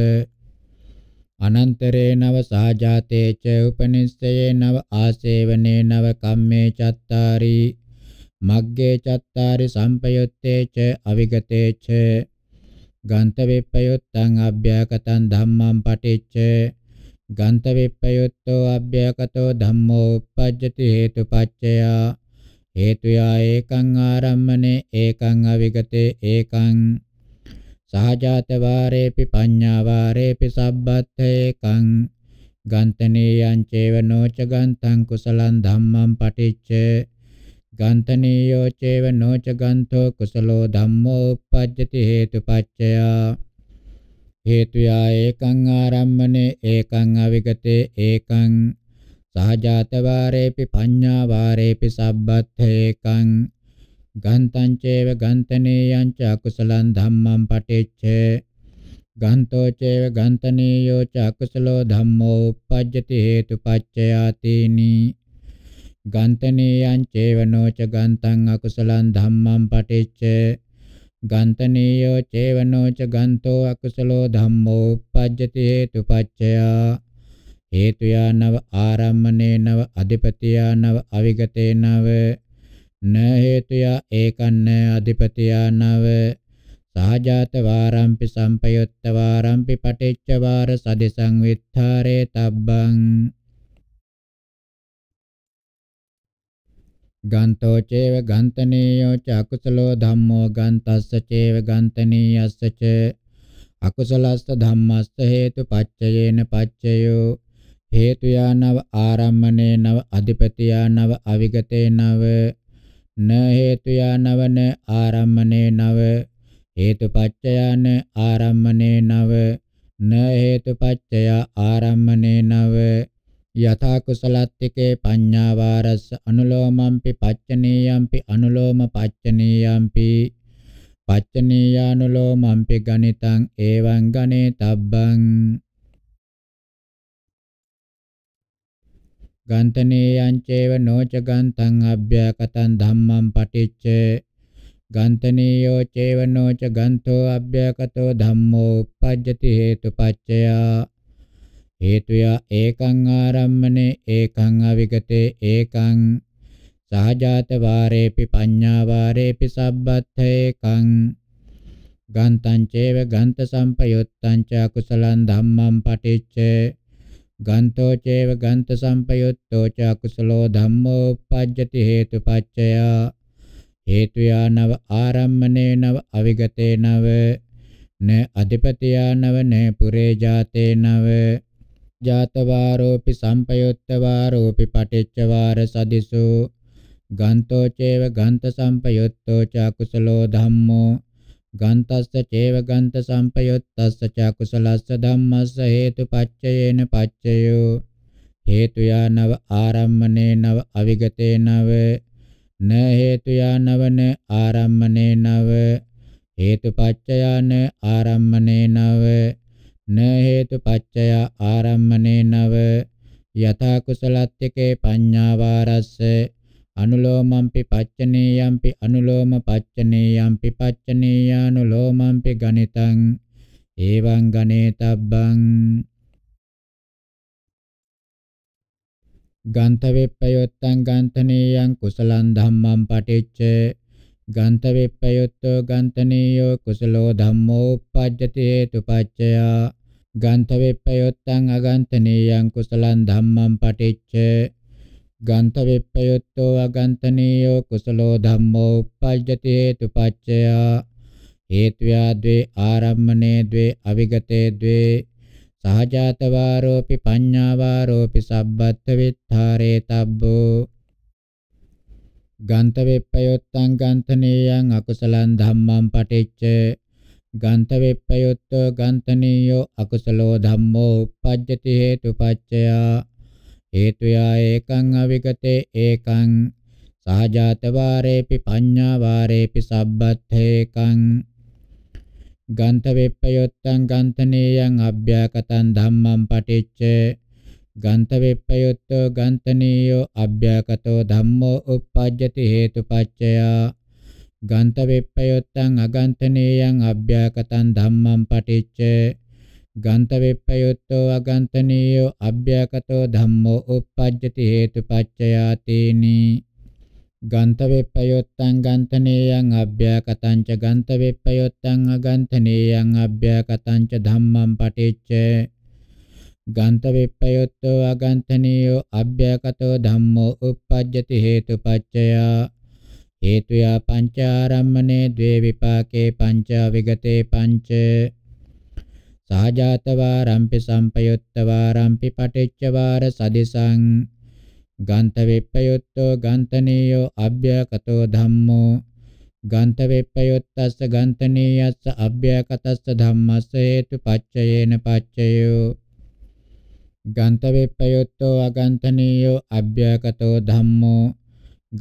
අනන්තරේ නව සාජාතේ ච උපනිස්සයේ නව ආසේවනේ නව කම්මේ චත්තාරි මග්ගේ චත්තාරි සම්පයුත්තේ ච අවිගතේ ච ගන්ත විප්පයුත්තං අභ්‍යකතං ධම්මං පටිච්ච ගන්ත විප්පයුත්තෝ අභ්‍යකතෝ ධම්මෝ uppajjati හේතුපච්චයා හේතුයා ඒකං ආරම්මනේ ඒකං අවිගතේ ඒකං සහජාත වාරේපි පඤ්ඤා වාරේපි සබ්බත්තේකං ගන්තනේයං චේව නොච ගන්තං කුසලං ධම්මං පටිච්ච ගන්තනේයෝ චේව නොච ගන්තෝ කුසලෝ ධම්මෝ uppajjati හේතුපච්චය හේතුයා ඒකං ආරම්මනේ ඒකං අවිගතේ ඒකං සහජාත වාරේපි පඤ්ඤා වාරේපි සබ්බත්තේකං ගන්තංචේව ගන්තනේයංච අකුසලං ධම්මං පටිච්ච ගන්තෝ චේව ගන්තනීයෝ ච අකුසලෝ ධම්මෝ uppajjati හේතුපච්චයාතේනි ගන්තනීයං චේව නොච ගන්තං අකුසලං ධම්මං පටිච්ච ගන්තනීයෝ චේව නොච ගන්තෝ අකුසලෝ ධම්මෝ uppajjati හේතුපච්චයා හේතුයා නව ආරම්මනේ නව අධිපතියා නව අවිගතේ නව න හේතුය ඒකන්න අධිපතියා නව සහජාත වාරම්පි සම්පයුත්ත වාරම්පි පටිච්ච වාර සදි සංවිත්තරේ තබ්බං ගන්තෝ චේව ගන්තනීයෝ ච අකුසලෝ ධම්මෝ ගන්තස්ස චේව ගන්තනීයස්ස ච අකුසලස්ස ධම්මස්ස හේතු පච්චයේන පච්චයෝ හේතුයා නව ආරම්මනේ නව අධිපතියා නව අවිගතේ නව න හේතුයා නවන ආරම්මනේ නව හේතුපච්චයාන ආරම්මනේ නව න හේතුපච්චයා ආරම්මනේ නව යථා කුසලත්තිකේ පඤ්ඤා වාරස්ස අනුලෝමම්පි පච්චනීයම්පි අනුලෝම පච්චනීයම්පි පච්චනීයානුලෝමම්පි ගණිතං එවං ගණේ තබ්බං ගන්තනේයං චේව නොච ගන්තං අභ්‍යකතං ධම්මං පටිච්ච ගන්තනීයෝ චේව නොච ගන්තෝ අභ්‍යකතෝ ධම්මෝ uppajjati හේතුපච්චය හේතුය ඒකං ආරම්මනේ ඒකං අවිගතේ ඒකං සහජාත වාරේපි පඤ්ඤා වාරේපි සබ්බත් ඒකං ගන්තං චේව ගන්ත සම්පයුත්තං ච කුසලං ධම්මං පටිච්චේ ගන්තෝ චේව ගන්ත සම්පයුත්තෝ ච අකුසලෝ ධම්මෝ uppajjati හේතුපච්චය හේතුයා නව ආරම්මනේ නව අවිගතේ නව න අධිපතියා නව න පුරේ ජාතේ නව ජාතවාරෝපි සම්පයුත්තවාරෝපි පටිච්චවාර සදිසු ගන්තෝ චේව ගන්ත සම්පයුත්තෝ ච අකුසලෝ ධම්මෝ ගන්තස්ස චේව ගන්ත සම්පයොත්තස්ස ච කුසලස්ස ධම්මස්ස හේතුපච්චයේන පච්චයෝ හේතු යානව ආරම්මනේ නව අවිගතේ නව න හේතු යානවන ආරම්මනේ නව හේතුපච්චයාන ආරම්මනේ නව න හේතුපච්චය ආරම්මනේ නව යතා කුසලත්තිකේ පඤ්ඤාවාරස්සේ අනුලෝමම්පි පච්චනේයම්පි අනුලෝම පච්චනේයම්පි පච්චනේයානුලෝමම්පි ගණිතං එවං ගණේතබ්බං ගන්තවෙප්පයොත්තං ගන්තනේයං කුසලං ධම්මං පටිච්ච ගන්තවෙප්පයොත්තෝ ගන්තනේයෝ කුසලෝ ධම්මෝ උප්පජ්ජති හේතුපච්චයා ගන්තවෙප්පයොත්තං අගන්තනේයං කුසලං ධම්මං පටිච්ච ගන්ත විප්පයුත්තෝ අගන්තනීයෝ කුසලෝ ධම්මෝ uppajjati hetupaccaya හේතුයා द्वे ආරම්මනේ द्वे අවිගතේ द्वे සහජාතවාරෝපි පඤ්ඤාවාරෝපි සබ්බත්ත විත්තරේ තබ්බෝ ගන්ත විප්පයුත්තං ගන්තනීයං අකුසලං ධම්මං පටිච්ච ගන්ත විප්පයුත්තෝ ගන්තනීයෝ අකුසලෝ ධම්මෝ uppajjati hetupaccaya හේතුයා ඒකං අවිගතේ ඒකං සහජාත වාරේපි පඤ්ඤා වාරේපි සබ්බත්ථේකං ගන්ත වෙප්පයොත්තං ගන්තනේයං අභ්‍යාකතං ධම්මං පටිච්ච ගන්ත වෙප්පයොත්තෝ ගන්තනේයෝ අභ්‍යාකතෝ ධම්මෝ uppajjati හේතුපච්චයා ගන්ත වෙප්පයොත්තං අගන්තනේයං අභ්‍යාකතං ධම්මං පටිච්ච ගන්තවෙප්පයොත්තෝ අගන්තනීයෝ අභ්‍යකතෝ ධම්මෝ uppajjati හේතුපච්චයාතේනි ගන්තවෙප්පයොත්තං ගන්තනේයං අභ්‍යකතං ච ගන්තවෙප්පයොත්තං අගන්තනේයං අභ්‍යකතං ච ධම්මං පටිච්ච ගන්තවෙප්පයොත්තෝ අගන්තනීයෝ අභ්‍යකතෝ ධම්මෝ uppajjati හේතුපච්චයා හේතුයා පංචාරම්මනේ ද්වේ විපාකේ පංචා විගතේ පංචේ සහජාතවාරම්පි සම්පයුත්තවාරම්පි පටිච්චවාර සදිසං ගන්ත විප්පයුත්තෝ ගන්තනීයෝ අභ්‍යකතෝ ධම්මෝ ගන්ත විප්පයුත්තස්ස ගන්තනීයස්ස අභ්‍යකතස්ස ධම්මස්ස හේතුපච්චයේන පච්චයෝ ගන්ත විප්පයුත්තෝ අගන්තනීයෝ අභ්‍යකතෝ ධම්මෝ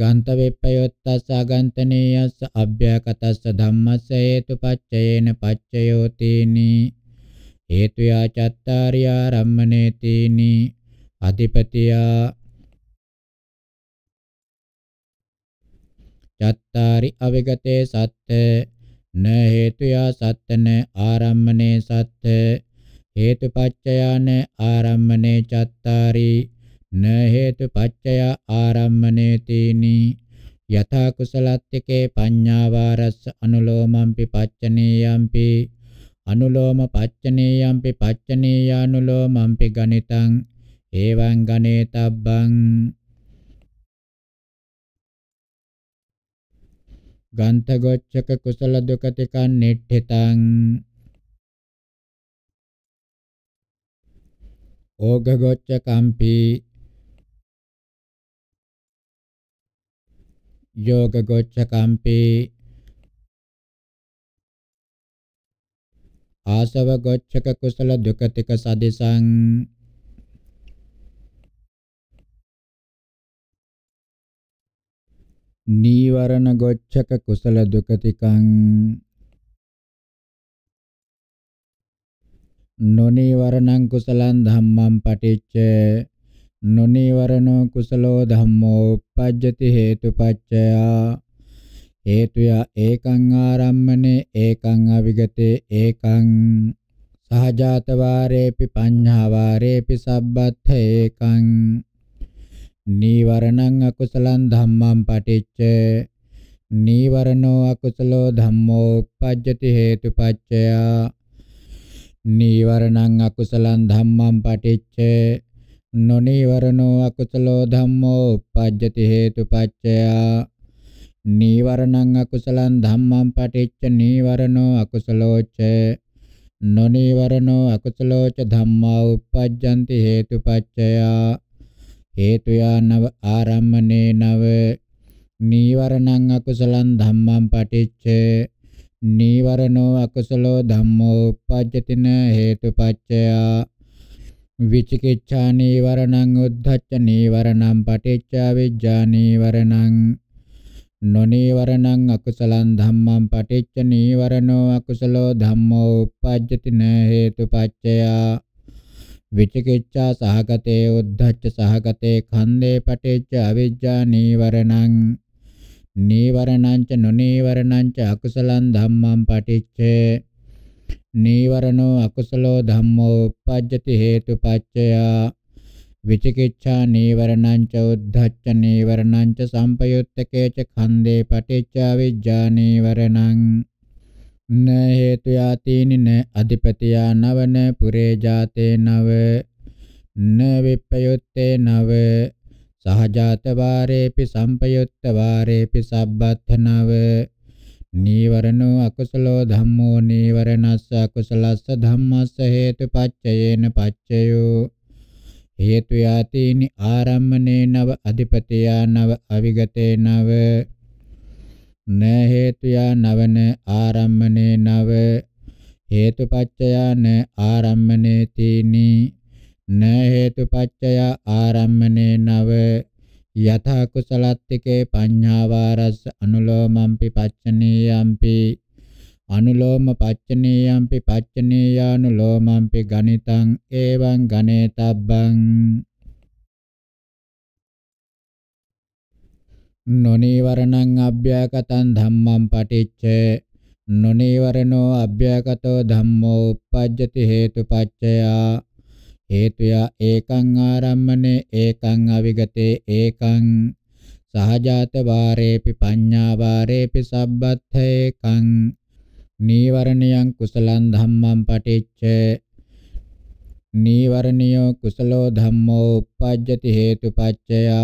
ගන්ත විප්පයුත්තස්ස අගන්තනීයස්ස අභ්‍යකතස්ස ධම්මස්ස හේතුපච්චයේන පච්චයෝ තීනී හේතුයා චත්තාරියා රම්මනේ තීනි අධිපතියා චත්තාරි අවගතේ සත්ත න හේතුයා සත්තන ආරම්මනේ සත්ත හේතුපච්චයාන ආරම්මනේ චත්තාරි න හේතුපච්චය ආරම්මනේ තීනි යථා කුසලත්තිකේ පඤ්ඤාවාරස්ස අනුලෝමම්පි පච්චනීයම්පි අනුලෝම පච්චනේයම්පි පච්චනේයානුලෝමම්පි ගණිතං එවං ගණේතබ්බං ගන්තගොච්ඡක කුසල දුකතිකං නෙට්ඨිතං ඕගගොච්ඡකම්පි යෝගගොච්ඡකම්පි ආසව ගොච්ඡක කුසල දුකතික සදිසං නීවරණ ගොච්ඡක කුසල දුකතිකං නොනීවරණං කුසලං ධම්මං පටිච්ච නොනීවරණෝ කුසලෝ ධම්මෝ uppajjati හේතුපච්චයා හේතුය ඒකං ආරම්මනේ ඒකං අවිගතේ ඒකං සහජාත වාරේපි පඤ්ඤා වාරේපි සබ්බත් ඒකං නීවරණං අකුසලං ධම්මං පටිච්ච නීවරණෝ අකුසලෝ ධම්මෝ uppajjati හේතුපච්චය නීවරණං අකුසලං ධම්මං පටිච්ච නොනීවරණෝ අකුසලෝ ධම්මෝ uppajjati හේතුපච්චය නීවරණං අකුසලං ධම්මං පටිච්ච නීවරණෝ අකුසලෝච නොනීවරණෝ අකුසලෝච ධම්මා උප්පජ්ජಂತಿ හේතුපච්චයා හේතුයා නව ආරම්මනේ නව නීවරණං අකුසලං ධම්මං පටිච්ච නීවරණෝ අකුසලෝ ධම්මෝ උප්පජ්ජතින හේතුපච්චයා විචිකිච්ඡා නීවරණං උද්ධච්ච නීවරණං පටිච්චා විජ්ජා නීවරණං නොනීවරණං අකුසලං ධම්මං පටිච්ච නීවරණෝ අකුසලෝ ධම්මෝ uppajjati න හේතුපච්චය විචිකිච්ඡා සහගතේ උද්ධච්ච සහගතේ ඛන්‍தේ පටිච්ච අවිජ්ජා නීවරණං නීවරණං ච නොනීවරණං ච අකුසලං ධම්මං පටිච්චේ නීවරණෝ අකුසලෝ ධම්මෝ uppajjati හේතුපච්චය විචිකිච්ඡා නීවරණං ච උද්ධච්ච නීවරණං ච සම්පයුත්තකේ ච ඛණ්ඩේ පටිච්චා විජ්ජා නීවරණං න හේතු යාතීනි න අධිපතියා නවන පුරේ ජාතේ නව න විප්පයුත්තේ නව සහජාත වාරේපි සම්පයුත්ත වාරේපි සබ්බත්ථ නව නීවරණෝ අකුසලෝ ධම්මෝ නීවරණස්ස අකුසලස්ස ධම්මස්ස හේතුපච්චයේන පච්චයෝ හේතු යාතේනි ආරම්මනේ නව අධිපතයා නව අවිගතේ නව න හේතුයා නවන ආරම්මනේ නව හේතුපච්චයාන ආරම්මනේ තීනි න හේතුපච්චය ආරම්මනේ නව යථා කුසලත්තිකේ පඤ්ඤාවාරස්ස අනුලෝමම්පි පච්චනීයම්පි අනුලෝම පච්චනේයම්පි පච්චනේයානුලෝමම්පි ගණිතං එවං ගණේතබ්බං නොනීවරණං අභ්‍යකතං ධම්මං පටිච්ච නොනීවරණෝ අභ්‍යකතෝ ධම්මෝ uppajjati හේතුපච්චයා හේතුය ඒකං ආරම්මනේ ඒකං අවිගතේ ඒකං සහජාත වාරේපි පඤ්ඤා වාරේපි සබ්බත්ථ ඒකං නීවරණියං කුසලං ධම්මං පටිච්ච නීවරණියෝ කුසලෝ ධම්මෝ uppajjati hetupaccaya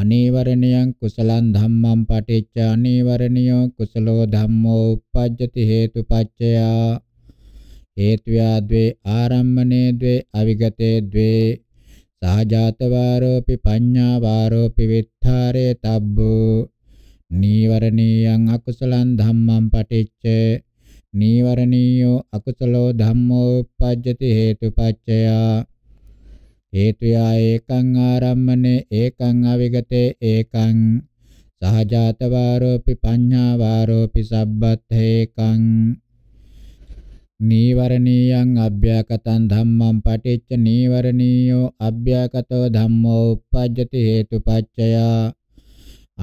අනීවරණියං කුසලං ධම්මං පටිච්ච අනීවරණියෝ කුසලෝ ධම්මෝ uppajjati hetupaccaya හේතුයා द्वे ආරම්මනේ द्वे අවිගතේ द्वे සහජාත වාරෝපි පඤ්ඤා වාරෝපි විත්තරේ තබ්බෝ නීවරණීයං අකුසලං ධම්මං පටිච්ච නීවරණීයෝ අකුසලෝ ධම්මෝ uppajjati හේතුපච්චයා හේතුයා ඒකං ආරම්මනේ ඒකං අවිගතේ ඒකං සහජාත වාරෝපි පඤ්ඤා වාරෝපි සබ්බත් හේකං නීවරණීයං අභ්‍යකතං ධම්මං පටිච්ච නීවරණීයෝ අභ්‍යකතෝ ධම්මෝ uppajjati හේතුපච්චයා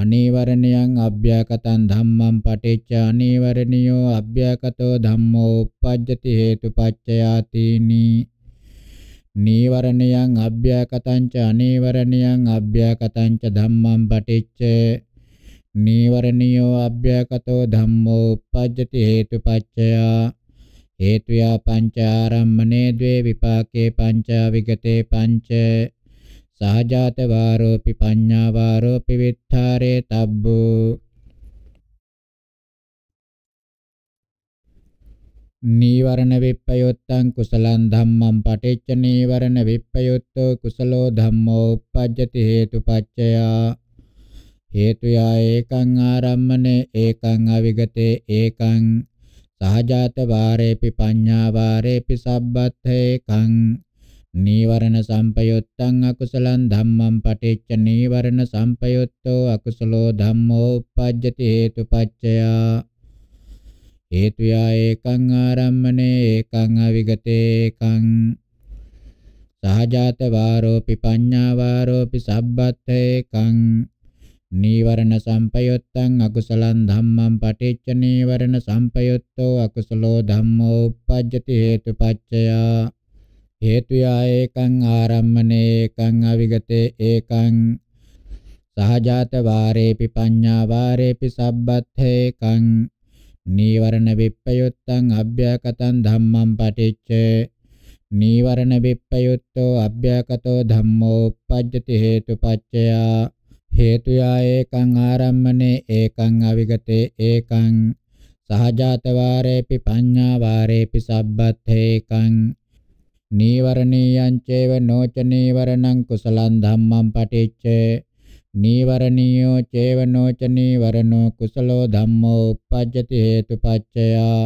අනීවරණයන් අභ්‍යකතං ධම්මං පටිච්ච අනීවරණියෝ අභ්‍යකතෝ ධම්මෝ uppajjati හේතුපච්චයාතිනි නීවරණයන් අභ්‍යකතං ච අනීවරණයන් අභ්‍යකතං ච ධම්මං පටිච්ච නීවරණියෝ අභ්‍යකතෝ ධම්මෝ uppajjati හේතුපච්චයා හේතුයා පංචාරම්මනේ ද්වේ විපාකේ පංචා විගතේ පංච සහජාත වාරෝපි පඤ්ඤා වාරෝපි විත්තරේ තබ්බෝ නීවරණ විප්පයොත්තං කුසලං ධම්මං පටිච්ච නීවරණ විප්පයොත්තෝ කුසලෝ ධම්මෝ uppajjati හේතුපච්චයා හේතුයා ඒකං ආරම්මනේ ඒකං අවිගතේ ඒකං සහජාත වාරේපි පඤ්ඤා වාරේපි සබ්බත් ඒකං නීවරණ සම්පයුත්තං අකුසලං ධම්මං පටිච්ච නීවරණ සම්පයුත්තෝ අකුසලෝ ධම්මෝ uppajjati හේතුපච්චයා හේතුයා ඒකං ආරම්මනේ ඒකං අවිගතේ ඒකං සහජාත වාරෝපි පඤ්ඤා වාරෝපි සබ්බත් ඒකං නීවරණ සම්පයුත්තං අකුසලං ධම්මං පටිච්ච නීවරණ සම්පයුත්තෝ අකුසලෝ ධම්මෝ uppajjati හේතුපච්චයා හේතුයා ඒකං ආරම්මනේ ඒකං අවිගතේ ඒකං සහජාත වාරේපි පඤ්ඤා වාරේපි සබ්බත්ථේකං නීවරණ විප්පයුත්තං අභ්‍යකතං ධම්මං පටිච්ච නීවරණ විප්පයුත්තෝ අභ්‍යකතෝ ධම්මෝ uppajjati හේතුපච්චයා හේතුයා ඒකං ආරම්මනේ ඒකං අවිගතේ ඒකං සහජාත වාරේපි පඤ්ඤා වාරේපි සබ්බත්ථේකං නීවරණීයං චේව නොච නීවරණං කුසලං ධම්මං පටිච්චේ නීවරණීයෝ චේව නොච නීවරණෝ කුසලෝ ධම්මෝ uppajjati හේතුපච්චයා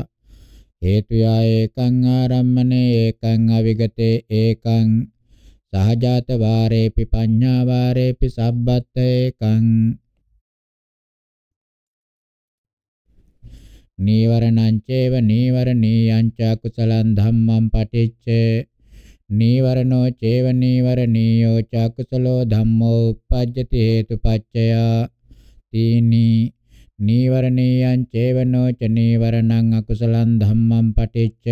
හේතු යා ඒකං ආරම්මනේ ඒකං අවිගතේ ඒකං සහජාත වාරේපි පඤ්ඤා වාරේපි සබ්බත් ඒකං නීවරණං චේව නීවරණීයං ච කුසලං ධම්මං පටිච්චේ නීවරණෝ චේව නීවරණීයෝ චක්කසලෝ ධම්මෝ uppajjati හේතුපච්චය තීනි නීවරණීයං චේවනෝ ච නීවරණං අකුසලං ධම්මං පටිච්ච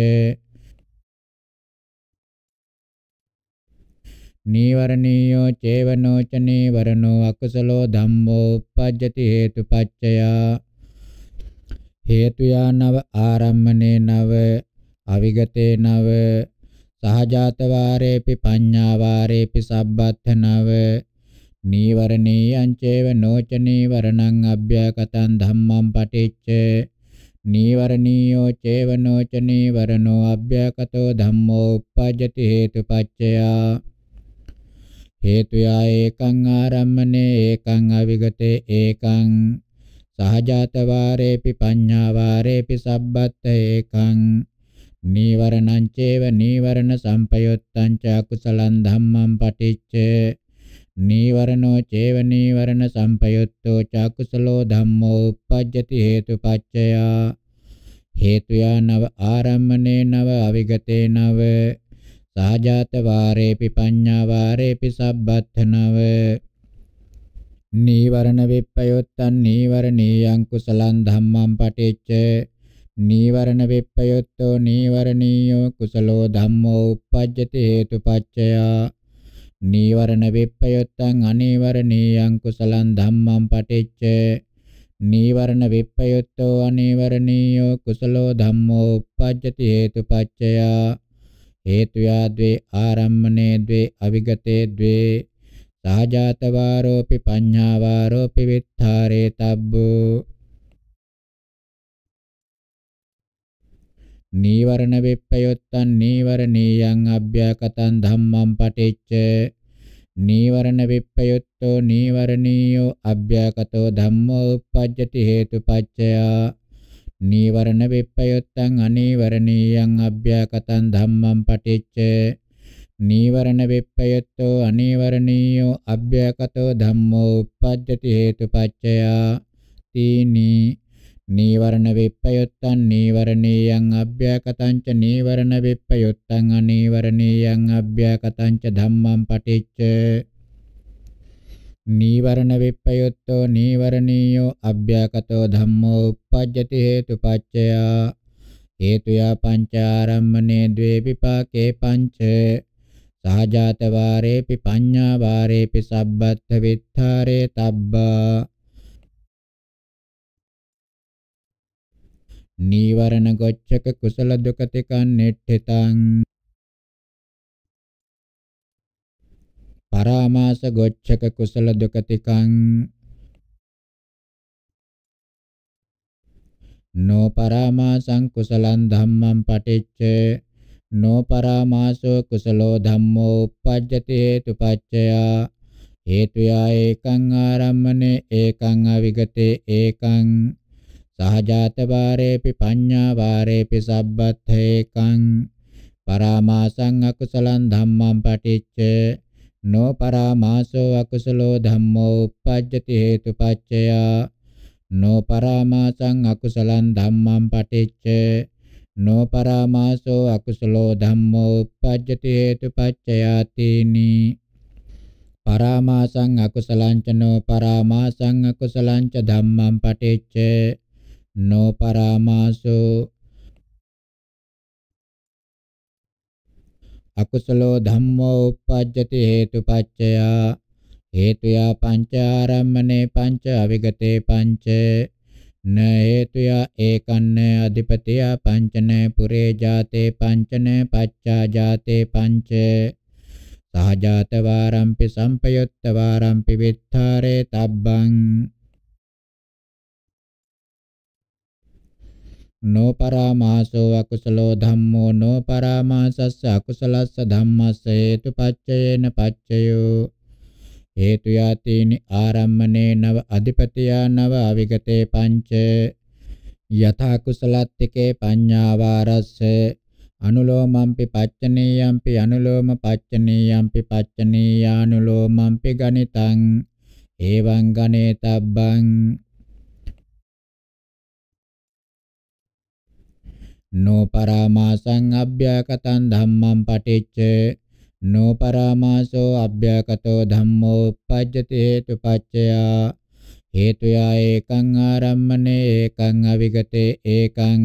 නීවරණීයෝ චේවනෝ ච නීවරණෝ අකුසලෝ ධම්මෝ uppajjati හේතුපච්චය හේතුයා නව ආරම්මනේ නව අවිගතේ නව සහජාත වාරේපි පඤ්ඤා වාරේපි සබ්බත්ථ නව නීවරණීයං චේව නොච නීවරණං අභ්‍යකතං ධම්මං පටිච්ච නීවරණීයෝ චේව නොච නීවරණෝ අභ්‍යකතෝ ධම්මෝ uppajjati හේතුපච්චයා හේතුයා ඒකං ආරම්මනේ ඒකං අවිගතේ ඒකං සහජාත වාරේපි පඤ්ඤා වාරේපි සබ්බත් ඒකං නීවරණං චේව නීවරණ සම්පයුත්තං ච කුසලං ධම්මං පටිච්ච නීවරණෝ චේව නීවරණ සම්පයුත්තෝ ච කුසලෝ ධම්මෝ uppajjati හේතුපච්චය හේතුයා නව ආරම්මනේ නව අවිගතේ නව සහජාත වාරේපි පඤ්ඤා වාරේපි සබ්බත් නව නීවරණ විප්පයොත්තං නීවරණීයං කුසලං ධම්මං පටිච්ච නීවරණ විප්පයොත්තෝ නීවරණීයෝ කුසලෝ ධම්මෝ uppajjati හේතුපච්චයා නීවරණ විප්පයොත්තං අනීවරණීයං කුසලං ධම්මං පටිච්ච නීවරණ විප්පයොත්තෝ අනීවරණීයෝ කුසලෝ ධම්මෝ uppajjati හේතුපච්චයා හේතුයා ද්වේ ආරම්මනේ ද්වේ අවිගතේ ද්වේ සාජාත වාරෝපි පඤ්ඤා වාරෝපි විත්තරේ තබ්බෝ නීවරණ විප්පයොත්තං නීවරණීයං අභ්‍යකතං ධම්මං පටිච්ච නීවරණ විප්පයොත්තෝ නීවරණීයෝ අභ්‍යකතෝ ධම්මෝ uppajjati හේතුපච්චයා නීවරණ විප්පයොත්තං අනීවරණීයං අභ්‍යකතං ධම්මං පටිච්ච නීවරණ විප්පයත්තෝ අනීවරණීයෝ අභ්‍යකතෝ ධම්මෝ uppajjati හේතුපච්චයා තීනි නීවරණ විප්පයත්තං නීවරණීයං අභ්‍යකතං ච නීවරණ විප්පයත්තං අනීවරණීයං අභ්‍යකතං ච ධම්මං පටිච්ච නීවරණ විප්පයොත්තෝ නීවරණීයෝ අභ්‍යකතෝ ධම්මෝ uppajjati හේතුපච්චයා හේතුයා පංචාරම්මනේ ද්වේ විපාකේ පංචේ සාජාත වාරේපි පඤ්ඤා වාරේපි සබ්බත්ථ විත්තරේ තබ්බා නීවරණ ගොච්ඡක කුසල දුකතිකං නෙට්ඨිතං පරාමාස ගොච්ඡක කුසල දුකතිකං නෝ පරාමාසං කුසලං ධම්මං පටිච්චේ නොපරාමාසෝ කුසලෝ ධම්මෝ uppajjati හේතුපච්චයා හේතුයා ඒකං ආරම්මනේ ඒකං අවිගතේ ඒකං සහජාත වාරේපි පඤ්ඤා වාරේපි සබ්බත් ඒකං පරාමාසං අකුසලං ධම්මං පටිච්ච නොපරාමාසෝ අකුසලෝ ධම්මෝ uppajjati හේතුපච්චයා නොපරාමාසං අකුසලං ධම්මං පටිච්ච නොපරාමාසෝ අකුසලෝ ධම්මෝ uppajjati hetupaccayatini පරාමාසං අකුසලංච නොපරාමාසං අකුසලංච ධම්මං පටිච්ච නොපරාමාසෝ අකුසලෝ ධම්මෝ uppajjati hetupaccaya හේතුයා පංච ආරම්මනේ පංච අවිගතේ පංච න හේතුය ඒකන්න අධිපතිය පංචන පුරේ ජාතේ පංචන පච්චා ජාතේ පංච සහජාත වාරම්පි සම්පයුත්ත වාරම්පි විත්තරේ තබ්බං නොපරාමාසෝ අකුසලෝ ධම්මෝ නොපරාමාසස්ස අකුසලස්ස ධම්මස්ස හේතුපච්චයේන පච්චයෝ හේතු යතිනි ආරම්මනේ නව අධිපතියා නව අවිගතේ පංච යථා කුසලත්තිකේ පඤ්ඤාවාරස්ස අනුලෝමම්පි පච්චනීයම්පි අනුලෝම පච්චනීයම්පි පච්චනීයානුලෝමම්පි ගණිතං එවං ගණේතබ්බං නෝපරාමාසං අභ්‍යකතං ධම්මං පටිච්චේ නෝපරාමාසෝ අභ්‍යකතෝ ධම්මෝ uppajjati hetupaccaya හේතුයා ඒකං ආරම්මනේ ඒකං අවිගතේ ඒකං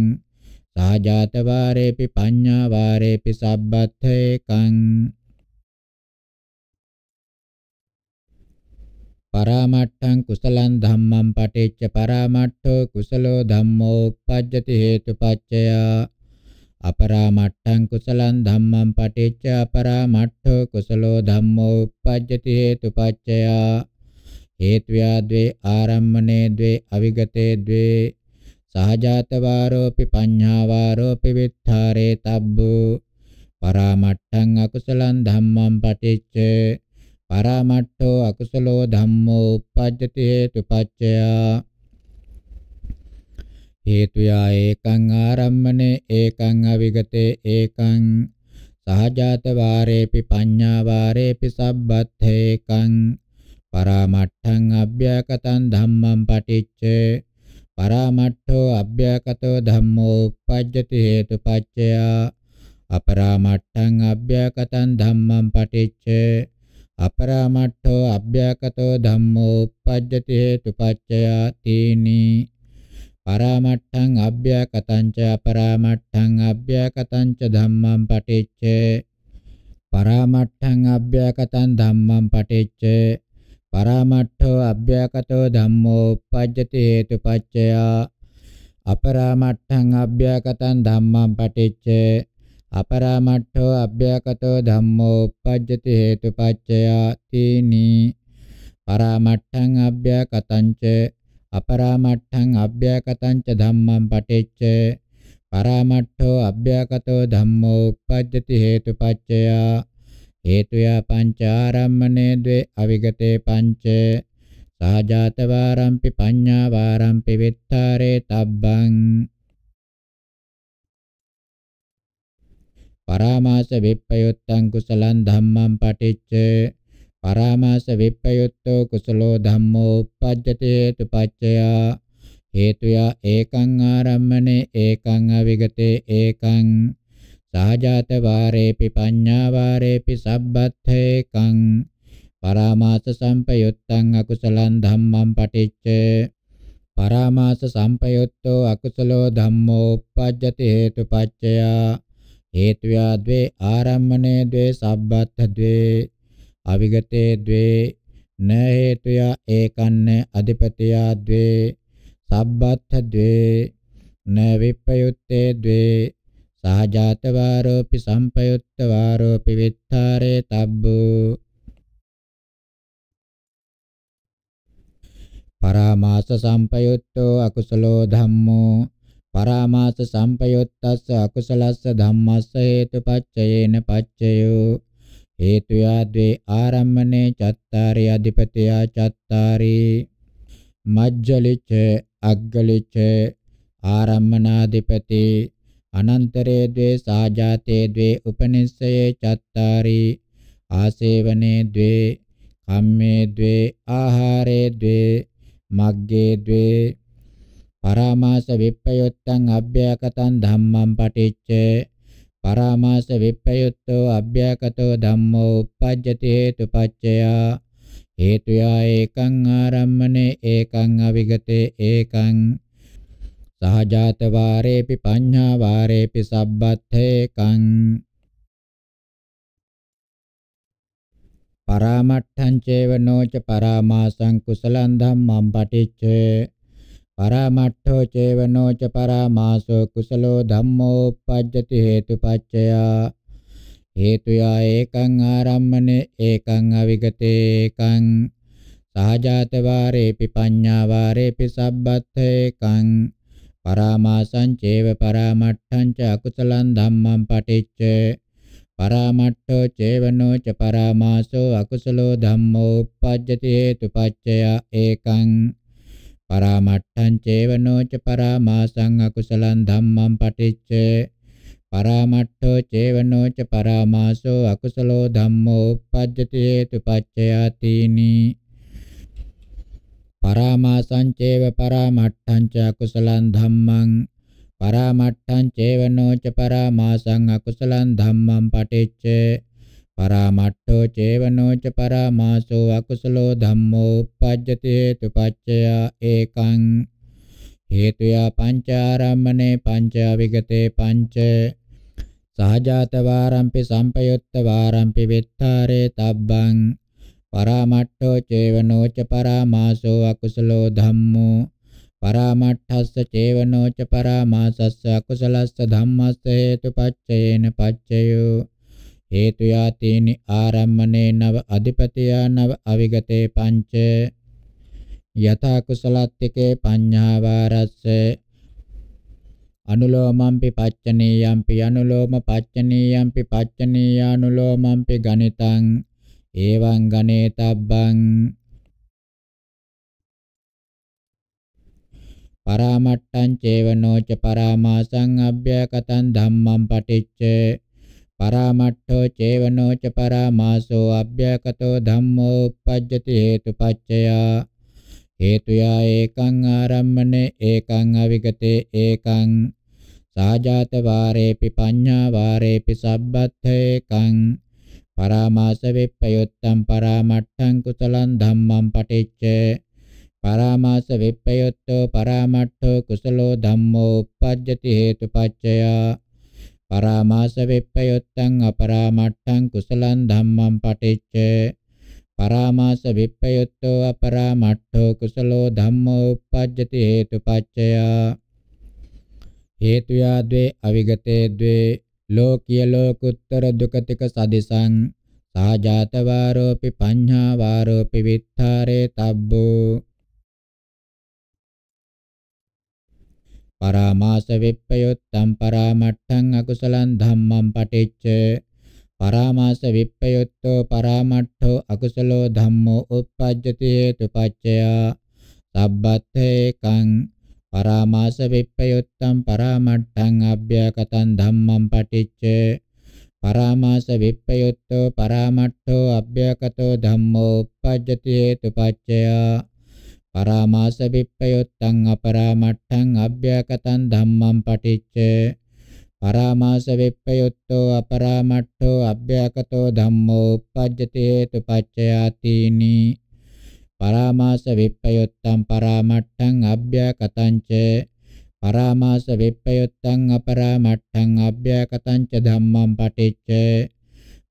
සාජාත වාරේපි පඤ්ඤා වාරේපි සබ්බත් ඒකං පරාමට්ඨං කුසලං ධම්මං පටිච්ච පරාමට්ඨෝ කුසලෝ ධම්මෝ uppajjati hetupaccaya අපරාමට්ඨං කුසලං ධම්මං පටිච්ච අපරාමට්ඨෝ කුසලෝ ධම්මෝ uppajjati හේතුපච්චය හේත්‍යාද්වේ ආරම්මනේ द्वे අවිගතේ द्वे සහජාතවාරෝපි පඤ්ඤාවාරෝපි විත්තරේ තබ්බු පරාමට්ඨං අකුසලං ධම්මං පටිච්ච පරාමට්ඨෝ අකුසලෝ ධම්මෝ uppajjati හේතුපච්චය හේතුයා ඒකං ආරම්මනේ ඒකං අවිගතේ ඒකං සහජාත වාරේපි පඤ්ඤා වාරේපි සබ්බත්ථේකං පරාමට්ඨං අභ්‍යකතං ධම්මං පටිච්චේ පරාමට්ඨෝ අභ්‍යකතෝ ධම්මෝ uppajjati හේතුපච්චයා අපරාමට්ඨං අභ්‍යකතං ධම්මං පටිච්චේ අපරාමට්ඨෝ අභ්‍යකතෝ ධම්මෝ uppajjati හේතුපච්චයා තීනී පරාමට්ඨං අභ්‍යකතංච අපරාමට්ඨං අභ්‍යකතංච ධම්මං පටිච්ච පරාමට්ඨං අභ්‍යකතං ධම්මං පටිච්ච පරාමට්ඨෝ අභ්‍යකතෝ ධම්මෝ uppajjati hetupaccaya අපරාමට්ඨං අභ්‍යකතං ධම්මං පටිච්ච අපරාමට්ඨෝ අභ්‍යකතෝ ධම්මෝ uppajjati hetupaccaya තීනි පරාමට්ඨං අභ්‍යකතංච අපරාමට්ඨං අභ්‍යකතං ච ධම්මං පටිච්ච පරාමට්ඨෝ අභ්‍යකතෝ ධම්මෝ uppajjati හේතුපච්චය හේතුයා පංචාරම්මනේ ද්වේ අවිගතේ පංච සහජාත වාරම්පි පඤ්ඤා වාරම්පි විත්තරේ තබ්බං පරාමාස විප්පයුත්තං කුසලං ධම්මං පටිච්ච පරාමාස විප්පයුත්තෝ කුසලෝ ධම්මෝ uppajjate hetu paccaya හේතුයා ඒකං ආරම්මනේ ඒකං අවිගතේ ඒකං සහජාත වාරේපි පඤ්ඤා වාරේපි සබ්බත්ථේකං පරාමාස සම්පයුත්තං අකුසලං ධම්මං පටිච්ච පරාමාස සම්පයුත්තෝ අකුසලෝ ධම්මෝ uppajjate hetu paccaya හේතුයා ද්වේ ආරම්මනේ ද්වේ සබ්බත්ථ ද්වේ අවිගතේ ද්වේ න හේතුය ඒකන්න අධිපතිය ද්වේ සබ්බත්ථ ද්වේ න විප්පයුත්තේ ද්වේ සහජාත වාරෝපි සම්පයුත්ත වාරෝපි විත්තරේ තබ්බෝ පරාමාස සම්පයුත්තෝ අකුසලෝ ධම්මෝ පරාමාස සම්පයුත්තස්ස අකුසලස්ස ධම්මස්ස හේතුපච්චයේන පච්චයෝ හේතු යාද්වේ ආරම්මනේ චත්තාරි අධිපතියා චත්තාරි මජ්ජලිච අග්ගලිච ආරම්මනාධිපති අනන්තරේ ද්වේ සාජාතේ ද්වේ උපනිස්සයේ චත්තාරි ආසේවනේ ද්වේ කම්මේ ද්වේ ආහාරේ ද්වේ මග්ගේ ද්වේ පරාමාස විප්පයොත්තං අභ්‍යකතං ධම්මං පටිච්චේ පරාමාස විප්පයුත්තෝ අභ්‍යකතෝ ධම්මෝ uppajjati හේතුපච්චයා හේතුයා ඒකං ආරම්මනේ ඒකං අවිගතේ ඒකං සහජාත වාරේපි පඤ්ඤා වාරේපි සබ්බත්ථේකං පරාමට්ඨං චේව නොච පරාමාසං කුසලං ධම්මං පටිච්චේ පරාමට්ඨෝ චේවනෝ ච පරාමාසෝ කුසලෝ ධම්මෝ uppajjati හේතුපච්චයා හේතුයා ඒකං ආරම්මනේ ඒකං අවිගතේ ඒකං සහජාත වාරේපි පඤ්ඤා වාරේපි සබ්බත් ඒකං පරාමාසං චේව පරාමට්ඨං ච අකුසලං ධම්මං පටිච්ච පරාමට්ඨෝ චේවනෝ ච පරාමාසෝ අකුසලෝ ධම්මෝ uppajjati හේතුපච්චයා ඒකං පරාමට්ඨං චේවනෝච පරාමාසං අකුසලං ධම්මං පටිච්ච පරාමට්ඨෝ චේවනෝච පරාමාසෝ අකුසලෝ ධම්මෝ uppajjati හේතුපච්චයාතිනි පරාමාසං චේව පරාමට්ඨං ච අකුසලං ධම්මං පරාමට්ඨං චේවනෝච පරාමාසං අකුසලං ධම්මං පටිච්චේ පරාමට්ඨෝ චේවනෝච පරාමාසෝ අකුසලෝ ධම්මෝ uppajjati hetupaccaya ඒකං හේතුයා පංචාරම්මනේ පංචාවිගතේ පංච සහජාත වාරම්පි සම්පයුත්ත වාරම්පි විත්තරේ තබ්බං පරාමට්ඨෝ චේවනෝච පරාමාසෝ අකුසලෝ ධම්මෝ පරාමට්ඨස්ස චේවනෝච පරාමාසස්ස අකුසලස්ස ධම්මස්ස හේතුපච්චයේන පච්චයෝ හේතු යාතේනි ආරම්මනේ නව අධිපතියා නව අවිගතේ පංච යථා කුසලත්තිකේ පඤ්ඤාවාරස්ස අනුලෝමම්පි පච්චනීයම්පි අනුලෝම පච්චනීයම්පි පච්චනීයානුලෝමම්පි ගණිතං එවං ගණේතබ්බං පරාමට්ටං චේවනෝච පරාමාසං අභ්‍යකතං ධම්මං පටිච්චේ පරාමට්ඨෝ චේවනෝ ච පරාමාසෝ අභ්‍යකතෝ ධම්මෝ uppajjati හේතුපච්චය හේතුයා ඒකං ආරම්මනේ ඒකං අවිගතේ ඒකං සාජාත වාරේපි පඤ්ඤා වාරේපි සබ්බත් ඒකං පරාමාස වෙප්පයොත්තම් පරාමට්ඨං කුසලං ධම්මං පටිච්ච පරාමාස වෙප්පයොත්තෝ පරාමට්ඨෝ කුසලෝ ධම්මෝ uppajjati හේතුපච්චය පරාමාස විප්පයොත්තං අපරාමට්ඨං කුසලං ධම්මං පටිච්ච පරාමාස විප්පයොත්තෝ අපරාමට්ඨෝ කුසලෝ ධම්මෝ uppajjati හේතුපච්චය හේතුයා ද්වේ අවිගතේ ද්වේ ලෝකීය ලෝකුත්තර දුකතික සදිසං සාජාත වාරෝපි පඤ්ඤා වාරෝපි විත්තරේ තබ්බෝ පරාමාස විප්පයොත්තම් පරාමට්ඨං අකුසලං ධම්මං පටිච්ච පරාමාස විප්පයොත්තෝ පරාමට්ඨෝ අකුසලෝ ධම්මෝ උප්පජ්ජති හේතුපච්චයා සබ්බත්තේකං පරාමාස විප්පයොත්තම් පරාමට්ඨං අභ්‍යකතං ධම්මං පටිච්ච පරාමාස විප්පයොත්තෝ පරාමට්ඨෝ අභ්‍යකතෝ ධම්මෝ uppajjati hetu paccaya පරාමාස විප්පයොත්තං අපරාමට්ඨං අභ්‍යකතං ධම්මං පටිච්ච පරාමාස විප්පයොත්තෝ අපරාමට්ඨෝ අභ්‍යකතෝ ධම්මෝ uppajjati hetupaccayatini පරාමාස විප්පයොත්තං පරාමට්ඨං අභ්‍යකතං ච පරාමාස විප්පයොත්තං අපරාමට්ඨං අභ්‍යකතං ච ධම්මං පටිච්ච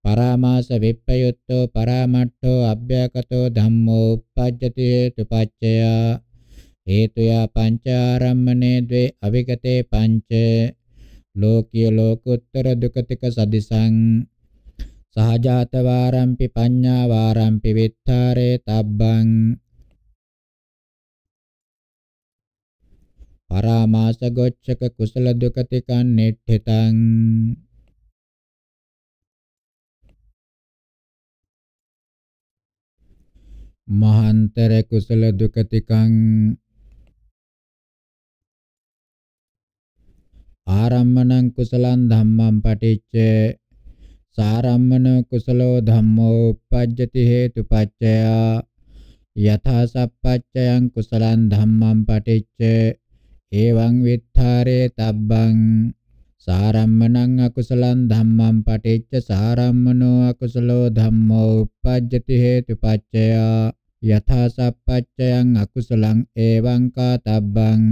පරාමාස විප්පයුත්තෝ පරාමට්ඨෝ අභ්‍යකතෝ ධම්මෝ uppajjati tupaccaya හේතුයා පංචාරම්මනේ ද්වේ අවිගතේ පංච ලෝකීය ලෝකෝත්තර දුකතික සදිසං සහජාත වාරම්පි පඤ්ඤා වාරම්පි විත්තරේ තබ්බං පරාමාස ගොච්ඡක කුසල දුකතිකන් නෙට්ඨිතං මහන්තර කුසල දුකතිකං ආරම්මණං කුසලං ධම්මං පටිච්ච සාරම්මන කුසලෝ ධම්මෝ uppajjati හේතුපච්චය යථා සප්පච්චයං කුසලං ධම්මං පටිච්ච එවං විත්තරේ තබ්බං සාරම්මණං අකුසලං ධම්මං පටිච්ච සාරම්මනෝ අකුසලෝ ධම්මෝ uppajjati හේතුපච්චය යථා සප්පච්චයං අකුසලං ඒවං කාතබ්බං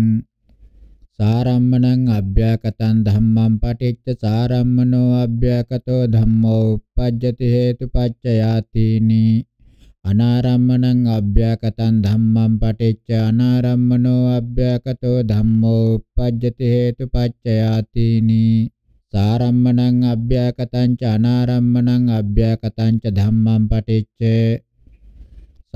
සාරම්මණං අභ්‍යකතං ධම්මං පටිච්ච සාරම්මනෝ අභ්‍යකතෝ ධම්මෝ uppajjati හේතුපච්චයාතිනි අනාරම්මණං අභ්‍යකතං ධම්මං පටිච්ච අනාරම්මනෝ අභ්‍යකතෝ ධම්මෝ uppajjati හේතුපච්චයාතිනි සාරම්මණං අභ්‍යකතං ච අනාරම්මණං අභ්‍යකතං ච ධම්මං පටිච්ච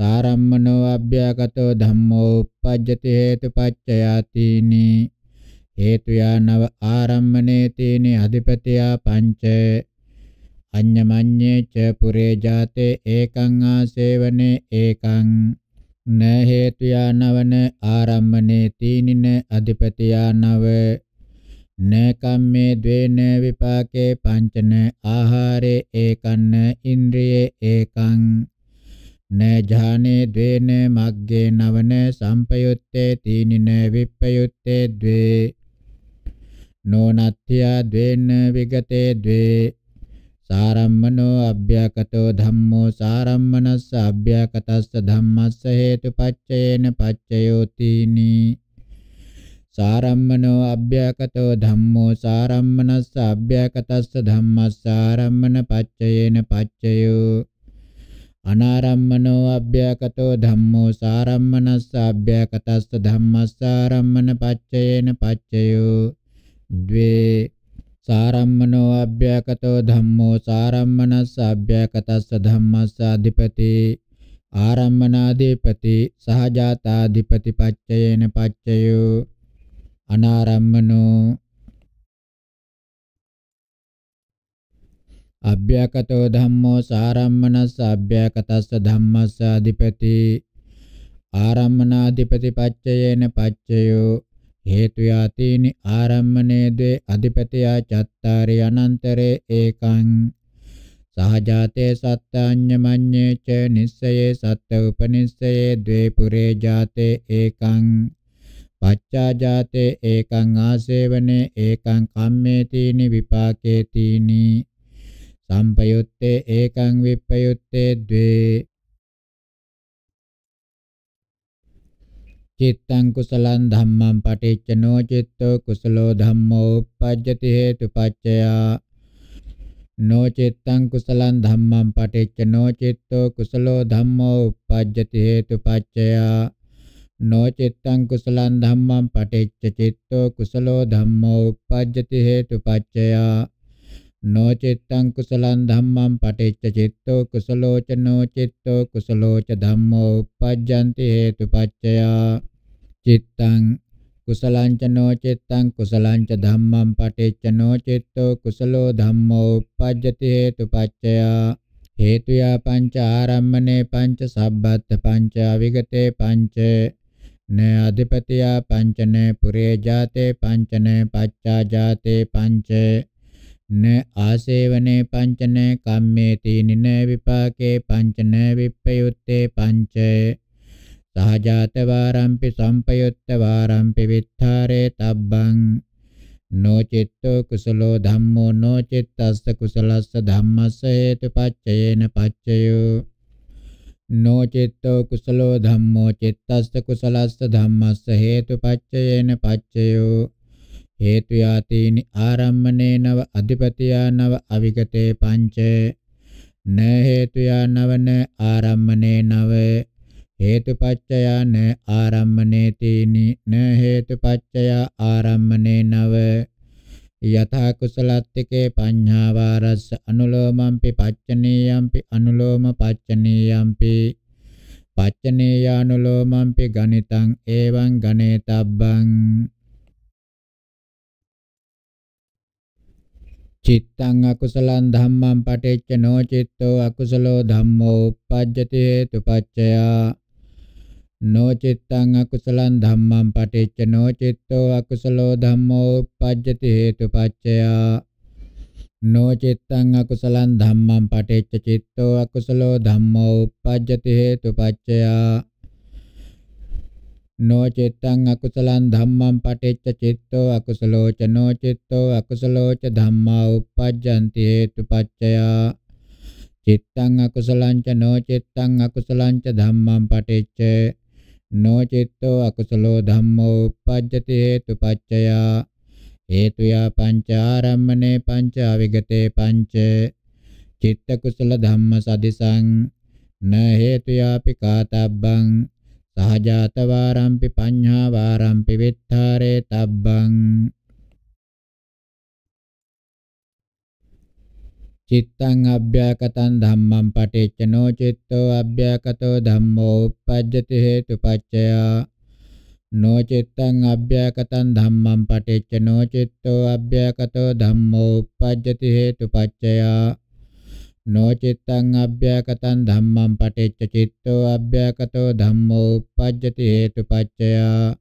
සාරම්මනෝ අභ්‍යාගතෝ ධම්මෝ uppajjati හේතුපච්චයාතිනි හේතුයා නව ආරම්මනේ තීනි අධිපතියා පංච අඤ්ඤමඤ්ඤේ ච පුරේ ජාතේ ඒකං ආසේවනේ ඒකං න හේතුයා නවන ආරම්මනේ තීනින අධිපතියා නව න කම්මේ ද්වේන විපාකේ පංචන ආහාරේ ඒකන්න ඉන්ද්‍රියේ ඒකං න ජානේ ද්වේන මග්ගේ නවන සම්පයුත්තේ තීනින විප්පයුත්තේ ද්වේ නොනත්ත්‍ය ද්වේන විගතේ ද්වේ සාරම්මනෝ අභ්‍යකතෝ ධම්මෝ සාරම්මනස්ස අභ්‍යකතස්ස ධම්මස්ස හේතුපච්චයේන පච්චයෝතිනි සාරම්මනෝ අභ්‍යකතෝ ධම්මෝ සාරම්මනස්ස අභ්‍යකතස්ස ධම්මස්ස ආරම්මන පච්චයේන පච්චයෝ අනාරම්මනෝ අභ්‍යකතෝ ධම්මෝ සාරම්මනස්ස අභ්‍යකතස්ස ධම්මස්සාරම්මන පච්චයේන පච්චයෝ ද්වේ සාරම්මනෝ අභ්‍යකතෝ ධම්මෝ සාරම්මනස්ස අභ්‍යකතස්ස ධම්මස්සාධිපති ආරම්මනාධිපති සහජාතාධිපති පච්චයේන පච්චයෝ අනාරම්මනෝ අභ්‍යකතෝ ධම්මෝ සාරම්මනස්ස අභ්‍යකතස්ස ධම්මස්ස අධිපති ආරම්මනාධිපති පච්චයේන පච්චයෝ හේතු යාතීනි ආරම්මනේ දේ අධිපතියා චත්තාරි අනන්තරේ ඒකං සහජාතේ සත්තාඤ්ඤමඤ්ඤේ ච නිස්සයේ සත්ත උපනිස්සයේ ද්වේ පුරේ ජාතේ ඒකං පච්චා ජාතේ ඒකං ආසේවනේ ඒකං කම්මේ තීනි විපාකේ තීනි සම්පයුත්තේ ඒකං විප්පයුත්තේ ද්වේ චිත්තං කුසලං ධම්මං පටිච්චනෝ චිත්තෝ කුසලෝ ධම්මෝ uppajjati හේතුපච්චයා නෝ චිත්තං කුසලං ධම්මං පටිච්චනෝ චිත්තෝ කුසලෝ ධම්මෝ uppajjati හේතුපච්චයා නෝ චිත්තං කුසලං ධම්මං පටිච්ච චිත්තෝ කුසලෝ ධම්මෝ uppajjati හේතුපච්චයා no cittang kusalan dhammam paticca citto kusalo ca no citto kusalo ca dhammo uppajjanti hetupaccaya cittang kusalan ca no cittang kusalan ca dhammam paticca no citto kusalo dhammo uppajjati hetupaccaya hetuya panca arammane panca sabbatta panca vigate panca न अधिपतिया पंच न पुरे जाते पंच न पच्चा जाते पंच න ආසේවනේ පංච න කම්මේ තීනි න විපාකේ පංච න විප්පයුත්තේ පංච සහජාත වාරම්පි සම්පයුත්ත වාරම්පි විත්තරේ තබ්බං නෝ චිත්තෝ කුසලෝ ධම්මෝ නෝ චිත්තස්ස කුසලස්ස ධම්මස්ස හේතුපච්චයේන පච්චයෝ නෝ චිත්තෝ කුසලෝ ධම්මෝ චිත්තස්ස කුසලස්ස ධම්මස්ස හේතුපච්චයේන පච්චයෝ හේතු යාතේනි ආරම්මනේ නව අධිපතියා නව අවිගතේ පංච න හේතුයා නවන ආරම්මනේ නව හේතුපච්චයා න ආරම්මනේ තේනි න හේතුපච්චයා ආරම්මනේ නව යථා කුසලත්තිකේ පඤ්ඤාවාරස්ස අනුලෝමම්පි පච්චනීයම්පි අනුලෝම පච්චනීයම්පි පච්චනීයානුලෝමම්පි ගණිතං එවං ගණේතබ්බං චිත්තං අකුසලං ධම්මං පටිච්ච නොචිත්තෝ අකුසලෝ ධම්මෝ uppajjati hetupaccaya නොචිත්තං අකුසලං ධම්මං පටිච්ච නොචිත්තෝ අකුසලෝ ධම්මෝ uppajjati hetupaccaya නොචිත්තං අකුසලං ධම්මං පටිච්ච චිත්තෝ අකුසලෝ ධම්මෝ uppajjati hetupaccaya no cittang akusalan dhammam paticca citto akusalo ca no citto akusalo ca dhamma uppajjanti hetupaccaya cittang akusalan ca no cittang akusalan ca dhammam paticca no citto akusalo dhammo uppajjati hetupaccaya hetuya panca arammane panca avigate panca citta kusala dhamma sadisang na hetuya pikatabbang සහජාත වාරම්පි පඤ්ඤා වාරම්පි විත්තරේ තබ්බං චිත්තං අභ්‍යකතං ධම්මං පටිච්චනෝ චිත්තෝ අභ්‍යකතෝ ධම්මෝ uppajjati හේතුපච්චය නෝ චිත්තං අභ්‍යකතං ධම්මං පටිච්චනෝ චිත්තෝ අභ්‍යකතෝ ධම්මෝ uppajjati හේතුපච්චයා නොචිත්තං අභ්‍යකතං ධම්මං පටිච්ච චිත්තෝ අභ්‍යකතෝ ධම්මෝ uppajjati හේතුපච්චයා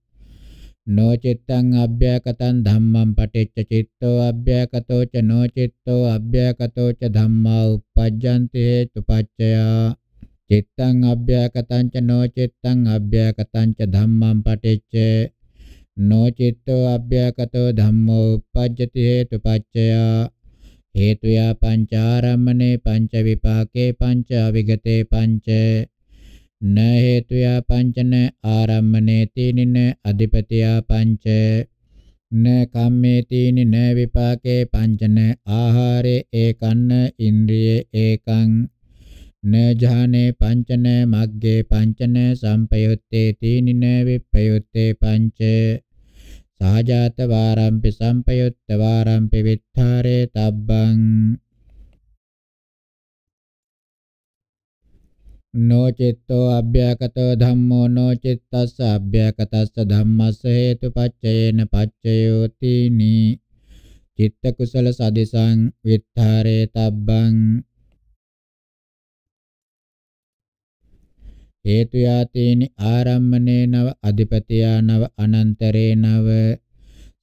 නොචිත්තං අභ්‍යකතං ධම්මං පටිච්ච චිත්තෝ අභ්‍යකතෝ ච නොචිත්තෝ අභ්‍යකතෝ ච ධම්මා uppajjanti හේතුපච්චයා චිත්තං අභ්‍යකතං ච නොචිත්තං අභ්‍යකතං ච ධම්මං පටිච්ච නොචිත්තෝ අභ්‍යකතෝ ධම්මෝ uppajjati හේතුපච්චයා හේතුයා පංචාරම්මනේ පංච විපාකේ පංච අවිගතේ පංච න හේතුයා පංචන ආරම්මනේ තීනින අධිපතියා පංච න කම්මේ තීනින විපාකේ පංචන ආහාරේ ඒකන්න ඉන්ද්‍රියේ ඒකං න ජානේ පංචන මග්ගේ පංචන සම්පයුත්තේ තීනින විප්පයුත්තේ පංචේ සහජාත වාරම්පි සම්පයුත්ත වාරම්පි විත්තරේ තබ්බං නොචිත්තෝ අභ්‍යකතෝ ධම්මෝ නොචිත්තස්ස අභ්‍යකතස්ස ධම්මස්ස හේතුපච්චයේන පච්චයෝතිනි චිත්ත කුසල සදිසං විත්තරේ තබ්බං හේතු යාතේනි ආරම්මනේ නව අධිපතියා නව අනන්තරේ නව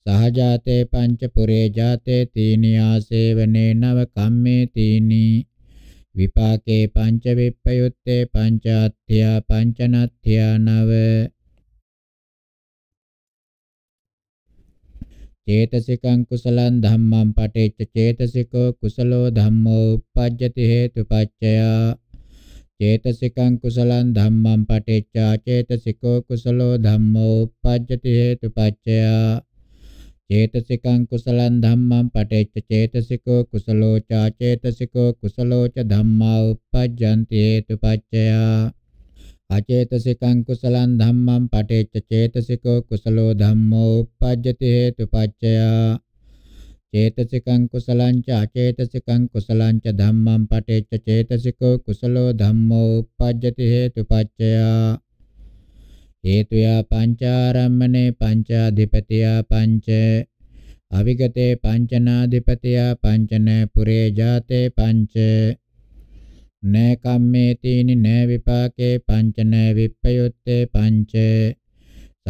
සහජාතේ පංච පුරේ ජාතේ තීනි ආසේවනේ නව කම්මේ තීනි විපාකේ පංච විප්පයුත්තේ පංචාත්ත්‍යා පංචනත්ත්‍යා නව චේතසිකං කුසලං ධම්මං පටිච්ච චේතසිකෝ කුසලෝ ධම්මෝ uppajjati හේතුපච්චයා චේතසිකං කුසලං ධම්මං පටිච්චා චේතසිකෝ කුසලෝ ධම්මෝ uppajjati හේතුපච්චය චේතසිකං කුසලං ධම්මං පටිච්ච චේතසිකෝ කුසලෝ චා චේතසිකෝ කුසලෝ ච ධම්මා uppajjanti හේතුපච්චය අචේතසිකං කුසලං ධම්මං පටිච්ච චේතසිකෝ කුසලෝ ධම්මෝ uppajjati හේතුපච්චය චේතසිකං කුසලං ච අචේතසිකං කුසලං ච ධම්මං පටිච්ච චේතසිකෝ කුසලෝ ධම්මෝ uppajjati හේතුපච්චයා හේතුයා පංචාරම්මනේ පංචාධිපතියා පංච අවිගතේ පංචනාධිපතියා පංචන පුරේ ජාතේ පංච නෑ කම්මේ තීනි නෑ විපාකේ පංචන විප්පයුත්තේ පංච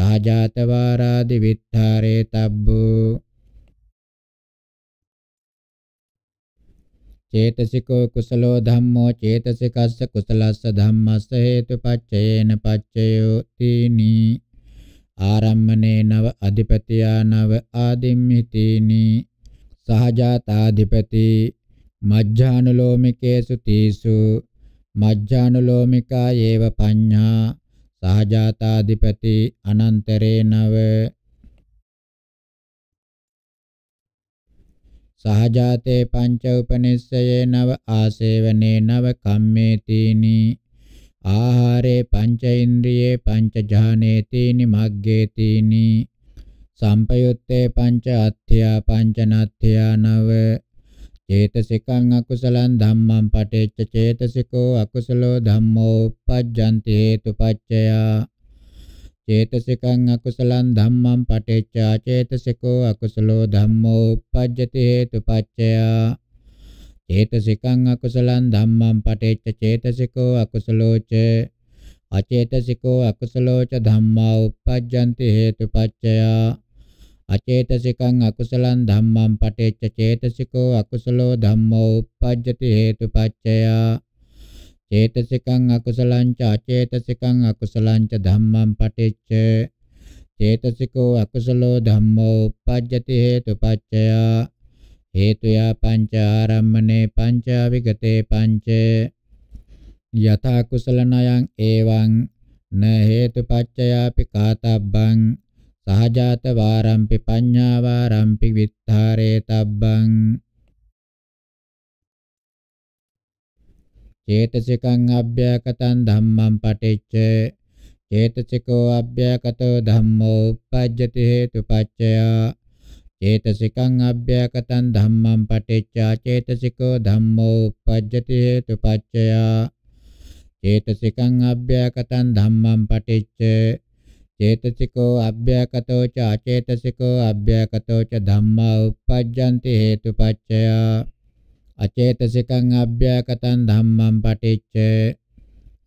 සහජාත වාරාදි විත්තරේ තබ්බෝ චේතසිකෝ කුසලෝ ධම්මෝ චේතසිකස්ස කුසලස්ස ධම්මස්ස හේතුපච්චේන පච්චයෝති නී ආරම්මනේ නව අධිපතියා නව ආදිම්මිති නී සහජාතාධිපති මජ්ජානුලෝමිකේසු තීසු මජ්ජානුලෝමිකා ඒව පඤ්ඤා සහජාතාධිපති අනන්තරේ නව සහජාතේ පංච උපනිස්සයේ නව ආසේවනේ නව කම්මේ තීනි ආහාරේ පංච ඉන්ද්‍රියේ පංච ඥානේ තීනි මග්ගේ තීනි සම්පයුත්තේ පංච අත්ථයා පංච නත්ථයා නව චේතසිකං අකුසලං ධම්මං පටිච්ච චේතසිකෝ අකුසලෝ ධම්මෝ uppajjanti හේතුපච්චයා චේතසිකං අකුසලං ධම්මං පටිච්චා චේතසිකෝ අකුසලෝ ධම්මෝ uppajjati හේතුපච්චයා චේතසිකං අකුසලං ධම්මං පටිච්ච චේතසිකෝ අකුසලෝ ච අචේතසිකෝ අකුසලෝ ච ධම්මා uppajjanti හේතුපච්චයා අචේතසිකං අකුසලං ධම්මං පටිච්ච චේතසිකෝ අකුසලෝ ධම්මෝ uppajjati හේතුපච්චයා චේතසිකං අකුසලං ච අචේතසිකං අකුසලං ච ධම්මං පටිච්ච චේතසිකෝ අකුසලෝ ධම්මෝ uppajjati හේතුපච්චය හේතුයා පංච ආරම්මනේ පංච විගතේ පංච යතා කුසලනයං එවං න හේතුපච්චයාපි කාතබ්බං සහජාත වාරම්පි පඤ්ඤා වාරම්පි විත්තරේ තබ්බං චේතසිකං අභ්‍යකතං ධම්මං පටිච්ච චේතසිකෝ අභ්‍යකතෝ ධම්මෝ uppajjati hetupaccaya චේතසිකං අභ්‍යකතං ධම්මං පටිච්චා චේතසිකෝ ධම්මෝ uppajjati hetupaccaya චේතසිකං අභ්‍යකතං ධම්මං පටිච්ච චේතසිකෝ අභ්‍යකතෝ ච අචේතසිකෝ අභ්‍යකතෝ ච ධම්මා uppajjanti hetupaccaya අචේතසිකං අභ්‍යකතං ධම්මං පටිච්ච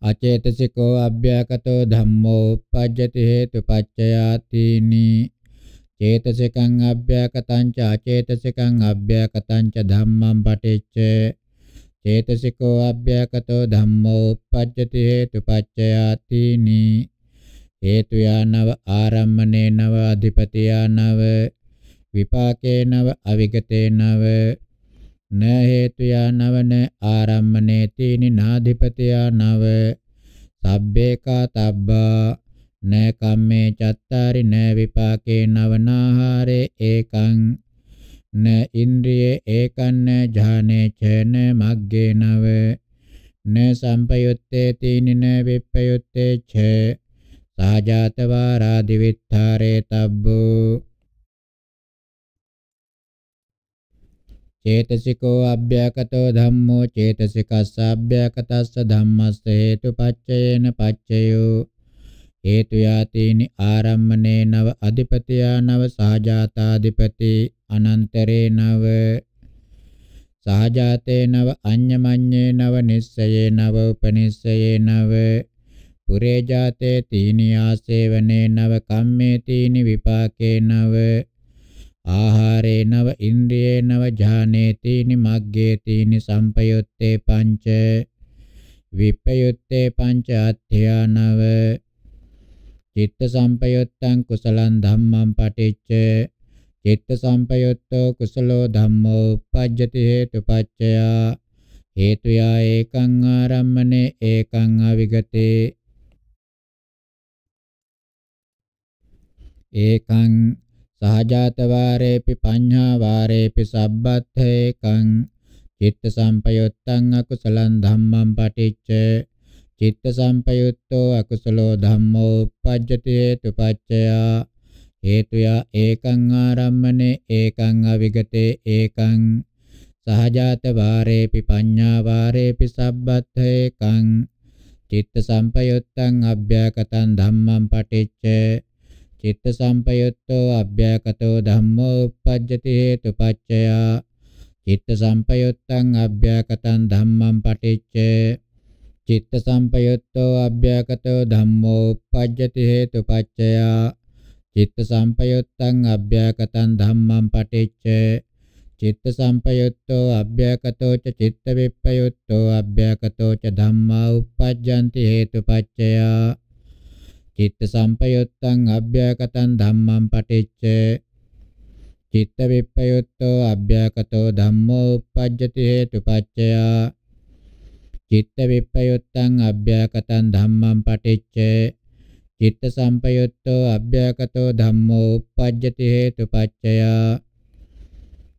අචේතසිකෝ අභ්‍යකතෝ ධම්මෝ uppajjati හේතුපච්චයාතිනි චේතසිකං අභ්‍යකතං ච අචේතසිකං අභ්‍යකතං ච ධම්මං පටිච්ච චේතසිකෝ අභ්‍යකතෝ ධම්මෝ uppajjati හේතුපච්චයාතිනි හේතු යානව ආරම්මනේ නව අධිපති යානව විපාකේ නව අවිගතේ නව න හේතුයා නවන ආරම්මනේ තීනි නාධිපතියා නව සබ්බේකා තබ්බා න කම්මේ චත්තාරි න විපාකේ නවනාහාරේ ඒකං න ඉන්ද්‍රියේ ඒකං න ඥානේ චන මග්ගේ නව න සම්පයුත්තේ තීනි න විප්පයුත්තේ ච සාජාතවා රාදිවිත්තරේ තබ්බෝ චේතසිකෝ අභ්‍යකතෝ ධම්මෝ චේතසිකස්ස අභ්‍යකතස්ස ධම්මස්ස හේතුපච්චයේන පච්චයෝ හේතු යාතේනි ආරම්මනේ නව අධිපතියා නව සහජාතාධිපති අනන්තරේ නව සහජාතේ නව අඤ්ඤමඤ්ඤේ නව නිස්සයේ නව උපනිස්සයේ නව පුරේ ජාතේ තීනියා සේවනේ නව කම්මේ තීනි විපාකේ නව ආහාරේනව ඉන්ද්‍රියේනව ඥානේති නිමග්ගේති නිසම්පයුත්තේ පංච විපයුත්තේ පංච අධ්‍යානව චිත්ත සම්පයුත්තං කුසලං ධම්මං පටිච්ච චිත්ත සම්පයුත්තෝ කුසලෝ ධම්මෝ උපජ්ජති හේතුපච්චය හේතුයා ඒකං ආරම්මනේ ඒකං අවිගතේ ඒකං සහජාත වාරේපි පඤ්ඤා වාරේපි සබ්බත්ථේකං චිත්ත සම්පයුත්තං අකුසලං ධම්මං පටිච්ච චිත්ත සම්පයුත්තෝ අකුසලෝ ධම්මෝ uppajjati හේතුපච්චයා හේතුයා ඒකං ආරම්මනේ ඒකං අවිගතේ ඒකං සහජාත වාරේපි පඤ්ඤා වාරේපි සබ්බත්ථේකං චිත්ත සම්පයුත්තං අභ්‍යකතං ධම්මං පටිච්ච චිත්ත සම්පයුත්තෝ අභ්‍යයකතෝ ධම්මෝ uppajjati හේතුපච්චය චිත්ත සම්පයුත්තං අභ්‍යයකතං ධම්මං පටිච්චේ චිත්ත සම්පයුත්තෝ අභ්‍යයකතෝ ධම්මෝ uppajjati හේතුපච්චය චිත්ත සම්පයුත්තං අභ්‍යයකතං ධම්මං පටිච්චේ චිත්ත සම්පයුත්තෝ අභ්‍යකතෝ ච චිත්ත විප්පයුත්තෝ අභ්‍යකතෝ ච ධම්මා uppajjanti හේතුපච්චයා චිත්ත සම්පයුත්තං අභ්‍යකතං ධම්මං පටිච්ච චිත්ත විප්පයුත්තෝ අභ්‍යකතෝ ධම්මෝ uppajjati හේතුපච්චය චිත්ත විප්පයුත්තං අභ්‍යකතං ධම්මං පටිච්ච චිත්ත සම්පයුත්තෝ අභ්‍යකතෝ ධම්මෝ uppajjati හේතුපච්චය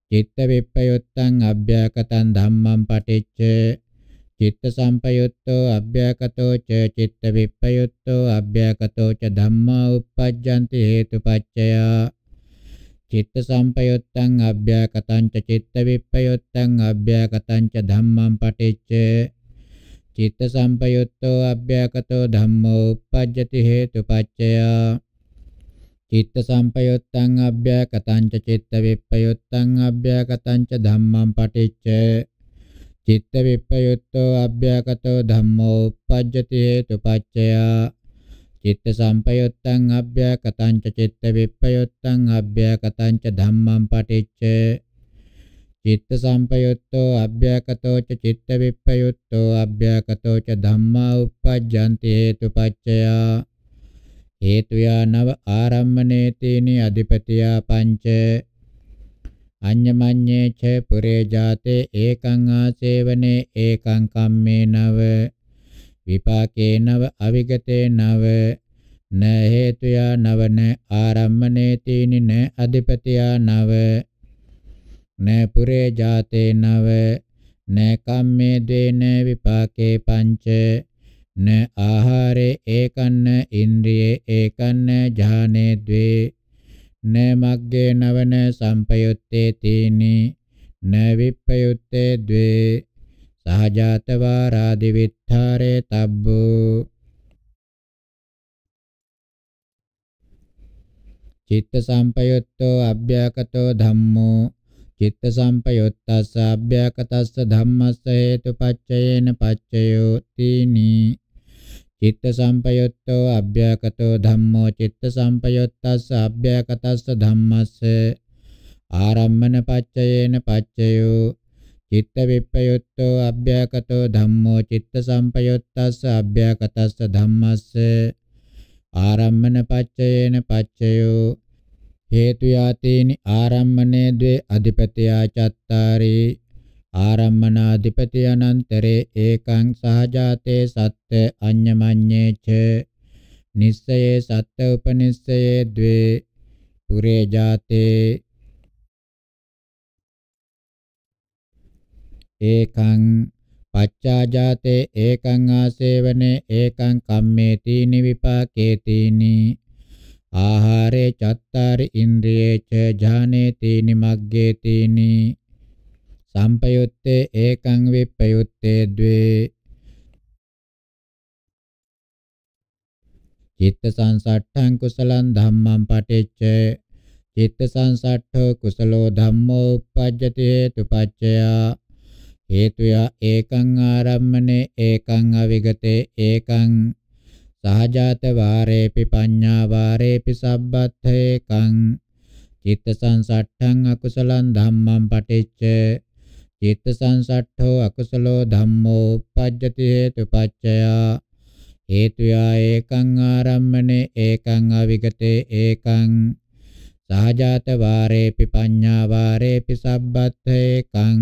චිත්ත විප්පයුත්තං අභ්‍යකතං ධම්මං පටිච්ච චිත්ත සම්පයුත්තෝ අභ්‍යකතෝ ච චිත්ත විප්පයුත්තෝ අභ්‍යකතෝ ච ධම්මා uppajjanti හේතුපච්චය චිත්ත සම්පයුත්තං අභ්‍යකතං ච චිත්ත විප්පයුත්තං අභ්‍යකතං ච ධම්මං පටිච්ච චිත්ත සම්පයුත්තෝ අභ්‍යකතෝ ධම්මෝ uppajjati හේතුපච්චය චිත්ත සම්පයුත්තං අභ්‍යකතං ච චිත්ත විප්පයුත්තං අභ්‍යකතං ච ධම්මං පටිච්ච චිත්ත විප්‍රයුක්තෝ අභ්‍යගතෝ ධම්මෝ uppajjati හේතුපච්චයා චිත්ත සම්පයුත්තං අභ්‍යගතං ච චිත්ත විප්‍රයුත්තං අභ්‍යගතං ච ධම්මං පටිච්ච චිත්ත සම්පයුත්තෝ අභ්‍යගතෝ ච චිත්ත විප්‍රයුක්තෝ අභ්‍යගතෝ ච ධම්මා uppajjanti හේතුපච්චයා හේතුයා නව ආරම්මනේතේනි අධිපතියා පංච අඤ්ඤමඤ්ඤේ ච පුරේ ජාතේ ඒකං ආසේවනේ ඒකං කම්මේ නව විපාකේ නව අවිගතේ නව න හේතුයා නව න ආරම්මනේ තීනි න අධිපතියා නව න පුරේ ජාතේ නව න කම්මේ දේන විපාකේ පංච න ආහාරේ ඒකන්න ඉන්ද්‍රියේ ඒකන්න ඥානේ ද්වේ න මග්ගේ නවන සම්පයුත්තේ තීනි න විප්පයුත්තේ ද්වේ සහජාතවා රාදි විත්තරේ තබ්බෝ චිත්ත සම්පයුත්තෝ අභ්‍යකතෝ ධම්මෝ චිත්ත සම්පයුත්තස්ස අභ්‍යකතස්ස ධම්මස්ස හේතුපච්චයේන පච්චයෝ තීනි චිත්ත සම්පයුත්තෝ අභ්‍යකතෝ ධම්මෝ චිත්ත සම්පයුත්තස්ස අභ්‍යකතස්ස ධම්මස්ස ආරම්මන පච්චයේන පච්චයෝ චිත්ත විප්පයුත්තෝ අභ්‍යකතෝ ධම්මෝ චිත්ත සම්පයුත්තස්ස අභ්‍යකතස්ස ධම්මස්ස ආරම්මන පච්චයේන පච්චයෝ හේතු යාතේනි ආරම්මනේ ද්වේ අධිපතයා චත්තාරේ ආරම්මනාධිපති අනන්තරේ ඒකං සහජාතේ සත්ත අඤ්ඤමඤ්ඤේ ච නිස්සයේ සත්ත උපනිස්සයේ ද්වේ පුරේ ජාතේ ඒකං පච්චාජාතේ ඒකං ආසේවනේ ඒකං කම්මේ තීනි විපාකේ තීනි ආහාරේ චත්තාරි ඉන්ද්‍රියේ ච ඥානේ තීනි මග්ගේ තීනි සම්පයුත්තේ ඒකං විප්පයුත්තේ ද්වේ චිත්ත සංසට්ඨං කුසලං ධම්මං පටිච්ච චිත්ත සංසට්ඨෝ කුසලෝ ධම්මෝ uppajjati hetupaccaya හේතුයා ඒකං ආරම්මනේ ඒකං අවිගතේ ඒකං සහජාත වාරේපි පඤ්ඤා වාරේපි සබ්බත් ඒකං චිත්ත සංසට්ඨං අකුසලං ධම්මං පටිච්ච චිත්ත සංසට්ඨෝ අකුසලෝ ධම්මෝ uppajjati හේතුපච්චයා හේතුයා ඒකං ආරම්මනේ ඒකං අවිගතේ ඒකං සහජාත වාරේපි පඤ්ඤා වාරේපි සබ්බත් ඒකං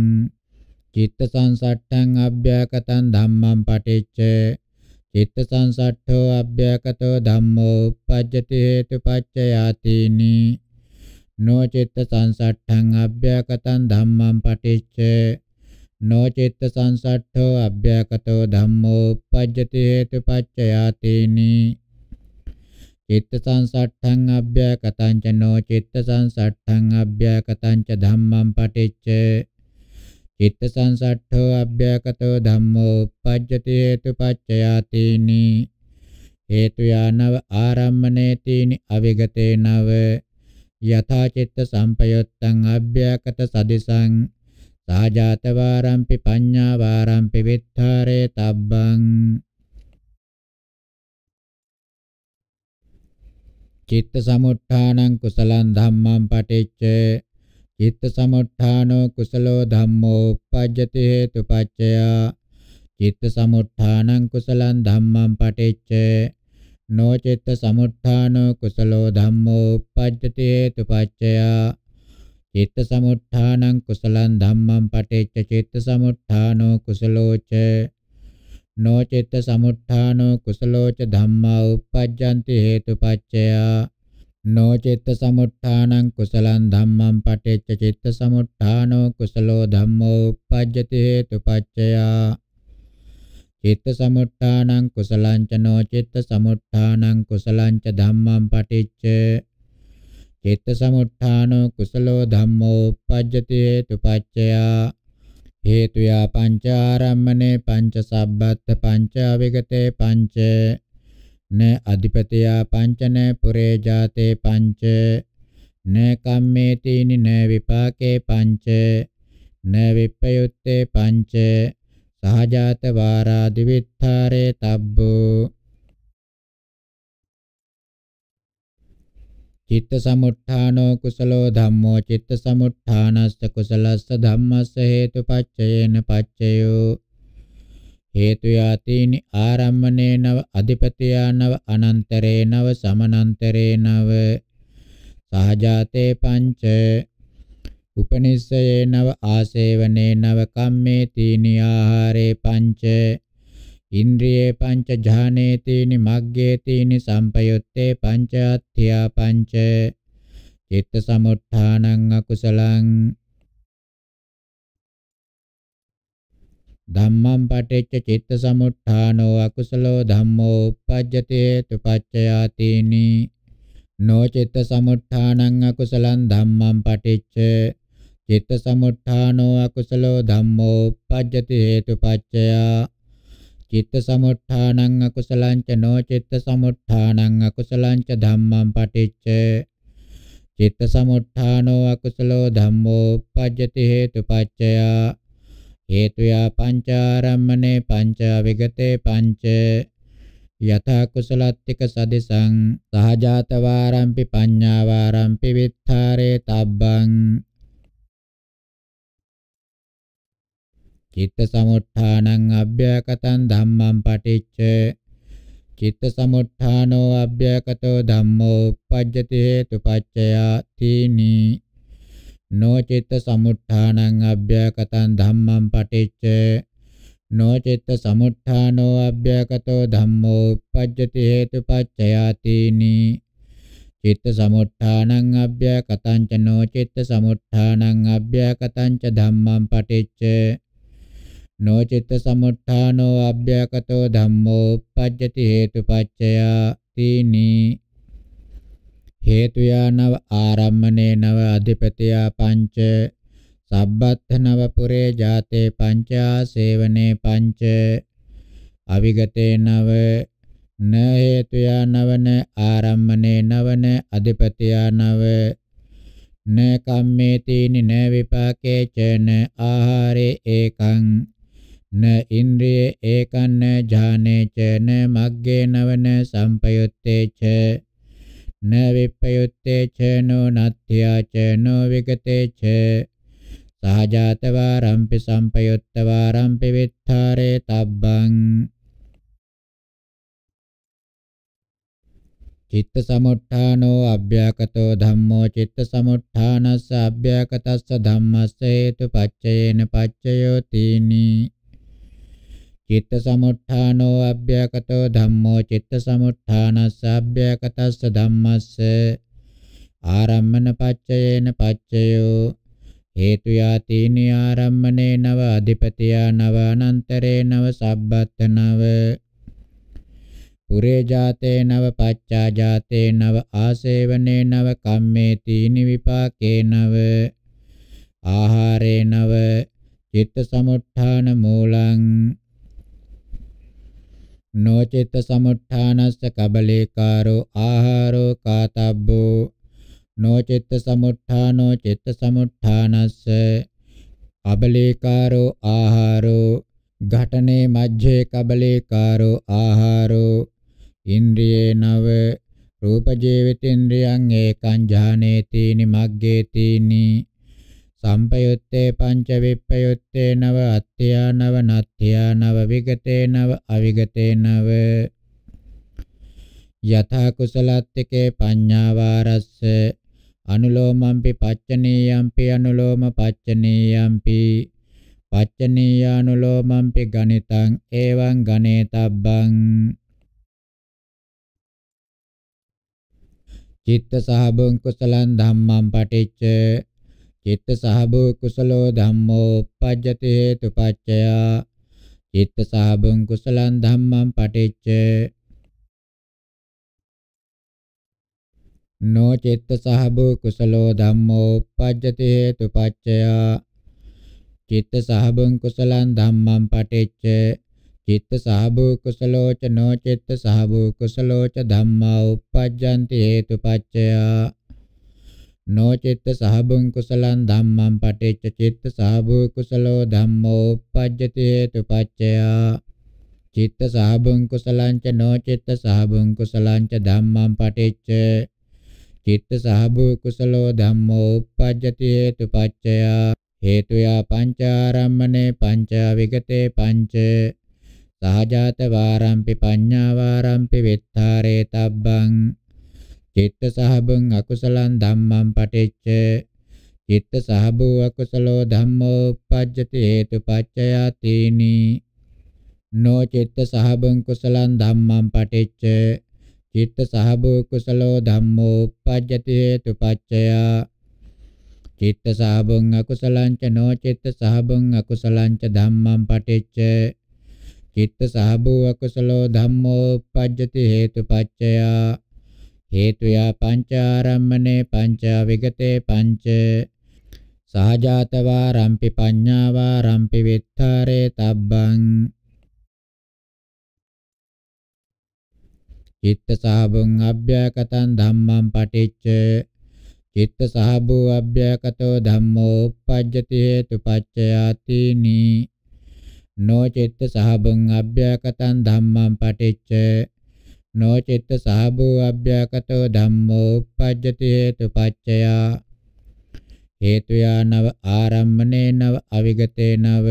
චිත්ත සංසට්ඨං අභ්‍යකතං ධම්මං පටිච්ච චිත්ත සංසට්ඨෝ අභ්‍යකතෝ ධම්මෝ uppajjati හේතුපච්චයාතිනී no citta sansatthaṃ abhyakataṃ dhammaṃ paticce no citta sansattho abhyakato dhammo uppajjati hetu paccayatini citta sansatthaṃ abhyakataṃ ca no citta sansatthaṃ abhyakataṃ ca dhammaṃ paticce citta sansattho abhyakato dhammo uppajjati hetu paccayatini hetu yanav ārammanetīni avigate nav යථා චිත්ත සම්පයුත්තං අභ්‍යකත සදිසං සාජාත වාරම්පි පඤ්ඤා වාරම්පි විත්තරේ තබ්බං චිත්ත සමුත්ථානං කුසලං ධම්මං පටිච්ච චිත්ත සමුත්ථානෝ කුසලෝ ධම්මෝ uppajjati හේතුපච්චය චිත්ත සමුත්ථානං කුසලං ධම්මං පටිච්ච නෝ චිත්ත සමුත්ථානෝ කුසලෝ ධම්මෝ uppajjati hetupaccaya චිත්ත සමුත්ථානං කුසලං ධම්මං පටිච්ච චිත්ත සමුත්ථානෝ කුසලෝ ච නෝ චිත්ත සමුත්ථානෝ කුසලෝ ච ධම්මා uppajjanti hetupaccaya නෝ චිත්ත සමුත්ථානං කුසලං ධම්මං පටිච්ච චිත්ත සමුත්ථානෝ කුසලෝ ධම්මෝ uppajjati hetupaccaya චිත්ත සමුට්ඨානං කුසලං චනෝ චිත්ත සමුට්ඨානං කුසලං ච ධම්මං පටිච්ච චිත්ත සමුට්ඨානෝ කුසලෝ ධම්මෝ uppajjati hetupaccaya හේතු යා පංච ආරම්මනේ පංච සබ්බත් පංච අවිගතේ පංච න අධිපතියා පංච න පුරේ ජාතේ පංච න කම්මේතිනි න විපාකේ පංච න විප්පයුත්තේ පංච සහජාත වාරා දිවිත්තරේ තබ්බෝ චිත්ත සමුත්ථානෝ කුසලෝ ධම්මෝ චිත්ත සමුත්ථානස්ස කුසලස්ස ධම්මස්ස හේතුපච්චයේන පච්චයෝ හේතු යතිනි ආරම්මනේ නව අධිපතියා නව අනන්තරේ නව සමනන්තරේ නව සහජාතේ පංච උපනිස්සයේ නව ආසේවනේ නව කම්මේ තීනි ආහාරේ පංච ඉන්ද්‍රියේ පංච ඥානේ තීනි මග්ගේ තීනි සම්පයුත්තේ පංච අත්ථියා පංච චිත්ත සමුත්ථානං අකුසලං ධම්මං පටිච්ච චිත්ත සමුත්ථානෝ අකුසලෝ ධම්මෝ uppajjate tupaccayatini නො චිත්ත සමුත්ථානං අකුසලං ධම්මං පටිච්ච චිත්ත සමුට්ඨානෝ අකුසලෝ ධම්මෝ uppajjati hetupaccaya චිත්ත සමුට්ඨානං අකුසලං ච නෝ චිත්ත සමුට්ඨානං අකුසලං ච ධම්මං පටිච්ච චිත්ත සමුට්ඨානෝ අකුසලෝ ධම්මෝ uppajjati hetupaccaya හේතුයා පංචාරම්මනේ පංච විගතේ පංච යතා කුසලත්තික සදිසං සහජාත වාරම්පි පඤ්ඤා වාරම්පි විත්තරේ තබ්බං චිත්ත සමුත්ථානං අභ්‍යකතං ධම්මං පටිච්ච චිත්ත සමුත්ථානෝ අභ්‍යකතෝ ධම්මෝ uppajjati හේතුපච්චයා තීනි නෝ චිත්ත සමුත්ථානං අභ්‍යකතං ධම්මං පටිච්ච නෝ චිත්ත සමුත්ථානෝ අභ්‍යකතෝ ධම්මෝ uppajjati හේතුපච්චයාතිනි චිත්ත සමුත්ථානං අභ්‍යකතං ච නෝ චිත්ත සමුත්ථානං අභ්‍යකතං ච ධම්මං පටිච්ච නොචිත්ත සමුට්ඨානෝ අභ්‍යකතෝ ධම්මෝ uppajjati හේතුපච්චය තීනි හේතුයා නව ආරම්මනේ නව අධිපතියා පංච සබ්බත්ථ නව පුරේ ජාතේ පංචා සේවනේ පංච අවිගතේ නව න හේතුයා නවන ආරම්මනේ නවන අධිපතියා නව න කම්මේ තීනි න විපාකේ චන ආහාරේ ඒකං න ඉන්ද්‍රිය ඒකන්න ඥානේ ච න මග්ගේ නවන සම්පයුත්තේ ච න විපයුත්තේ ච නෝ නත්ත්‍යා ච නෝ විගතේ ච සහජාතවා රම්පි සම්පයුත්තවා රම්පි විත්තරේ තබ්බං චිත්ත සමුට්ඨානෝ අභ්‍යකතෝ ධම්මෝ චිත්ත සමුට්ඨානස්ස අභ්‍යකතස්ස ධම්මස්ස හේතුපච්චයේන පච්චයෝ තීනී චිත්ත සමුත්ථානෝ අභ්‍යකතෝ ධම්මෝ චිත්ත සමුත්ථානස්ස අභ්‍යකතස්ස ධම්මස්ස ආරම්මන පච්චයේන පච්චයෝ හේතු යාතිනි ආරම්මනේ නව අධිපතියා නව අනන්තරේ නව සබ්බත් නව පුරේ ජාතේ නව පච්චා ජාතේ නව ආසේවනේ නව කම්මේ තීනි විපාකේ නව ආහාරේ නව චිත්ත සමුත්ථාන මූලං නොචිත්ත සමුත්ථානස්ස කබලේකාරෝ ආහාරෝ කාතබ්බෝ නොචිත්ත සමුත්ථානෝ චිත්ත සමුත්ථානස්ස අබලේකාරෝ ආහාරෝ ඝටනේ මජ්ජේ කබලේකාරෝ ආහාරෝ ඉන්ද්‍රියේ නව රූප ජීවිතේන්ද්‍රයන් ඒකං ඥානේති නිමග්ගේතිනි සම්පයුත්තේ පංච විප්පයුත්තේ නව අත්ත්‍යා නව නත්ත්‍යා නව විගතේ නව අවිගතේ නව යථා කුසලත්තිකේ පඤ්ඤාවාරස්ස අනුලෝමම්පි පච්චනීයම්පි අනුලෝම පච්චනීයම්පි පච්චනීයානුලෝමම්පි ගණිතං එවං ගණේතබ්බං චිත්ත සහබුං කුසලං ධම්මං පටිච්ච චිත්ත සහභෝ කුසලෝ ධම්මෝ uppajjati hetupaccaya චිත්ත සහභං කුසලං ධම්මං පටිච්ච නෝ චිත්ත සහභෝ කුසලෝ ධම්මෝ uppajjati hetupaccaya චිත්ත සහභං කුසලං ධම්මං පටිච්ච චිත්ත සහභෝ කුසලෝ ච නෝ චිත්ත සහභෝ කුසලෝ ච ධම්මා uppajjanti hetupaccaya නෝ චිත්ත සහබුං කුසලං ධම්මං පටිච්ච චිත්ත සහබෝ කුසලෝ ධම්මෝ uppajjati hetupaccaya චිත්ත සහබුං කුසලං ච නෝ චිත්ත සහබුං කුසලං ච ධම්මං පටිච්ච චිත්ත සහබෝ කුසලෝ ධම්මෝ uppajjati hetupaccaya හේතුයා පංචාරම්මනේ පංචා විගතේ පංච සහජාත වාරම්පි පඤ්ඤා වාරම්පි විත්තරේ තබ්බං චිත්ත සහබං අකුසලං ධම්මං පටිච්ච චිත්ත සහබෝ අකුසලෝ ධම්මෝ uppajjati හේතුපච්චයා තීනි නෝ චිත්ත සහබං කුසලං ධම්මං පටිච්ච චිත්ත සහබෝ කුසලෝ ධම්මෝ uppajjati හේතුපච්චයා චිත්ත සහබං අකුසලංච නෝ චිත්ත සහබං අකුසලංච ධම්මං පටිච්ච චිත්ත සහබෝ අකුසලෝ ධම්මෝ uppajjati හේතුපච්චයා හේතුයා පංචාරම්මනේ පංචාවිගතේ පංච සහජාතවා රම්පි පඤ්ඤාවා රම්පි විත්තරේ තබ්බං චිත්ත සහබුං අභ්‍යකතං ධම්මං පටිච්ච චිත්ත සහබෝ අභ්‍යකතෝ ධම්මෝ uppajjati හේතුපච්චයාතිනි නෝ චිත්ත සහබුං අභ්‍යකතං ධම්මං පටිච්ච නෝ චිත්ත සහභෝ අභ්‍යකතෝ ධම්මෝ uppajjati හේතු පච්චයා හේතු යානව ආරම්මනේ නව අවිගතේ නව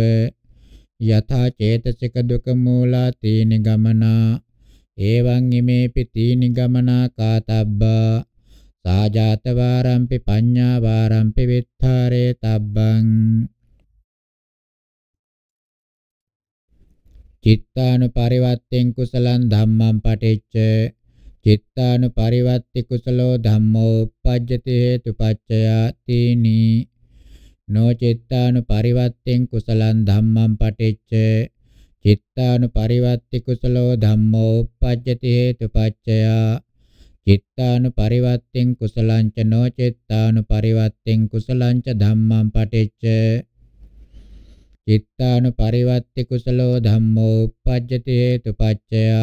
යථා චේතසික දුක මූලා තීනි ගමනා එවං ඉමේපි තීනි ගමනා කාතබ්බා සාජාත වාරම්පි පඤ්ඤා වාරම්පි විත්තරේ තබ්බං චිත්තානුපරිවත්තෙන් කුසලං ධම්මං පටිච්ච චිත්තානුපරිවත්ති කුසලෝ ධම්මෝ uppajjati හේතුපච්චයාතිනි නෝ චිත්තානුපරිවත්තෙන් කුසලං ධම්මං පටිච්ච චිත්තානුපරිවත්ති කුසලෝ ධම්මෝ uppajjati හේතුපච්චයා චිත්තානුපරිවත්තෙන් කුසලංච නෝ චිත්තානුපරිවත්තෙන් කුසලංච ධම්මං පටිච්ච චිත්තානුපරිවත්ති කුසලෝ ධම්මෝ uppajjati hetupaccaya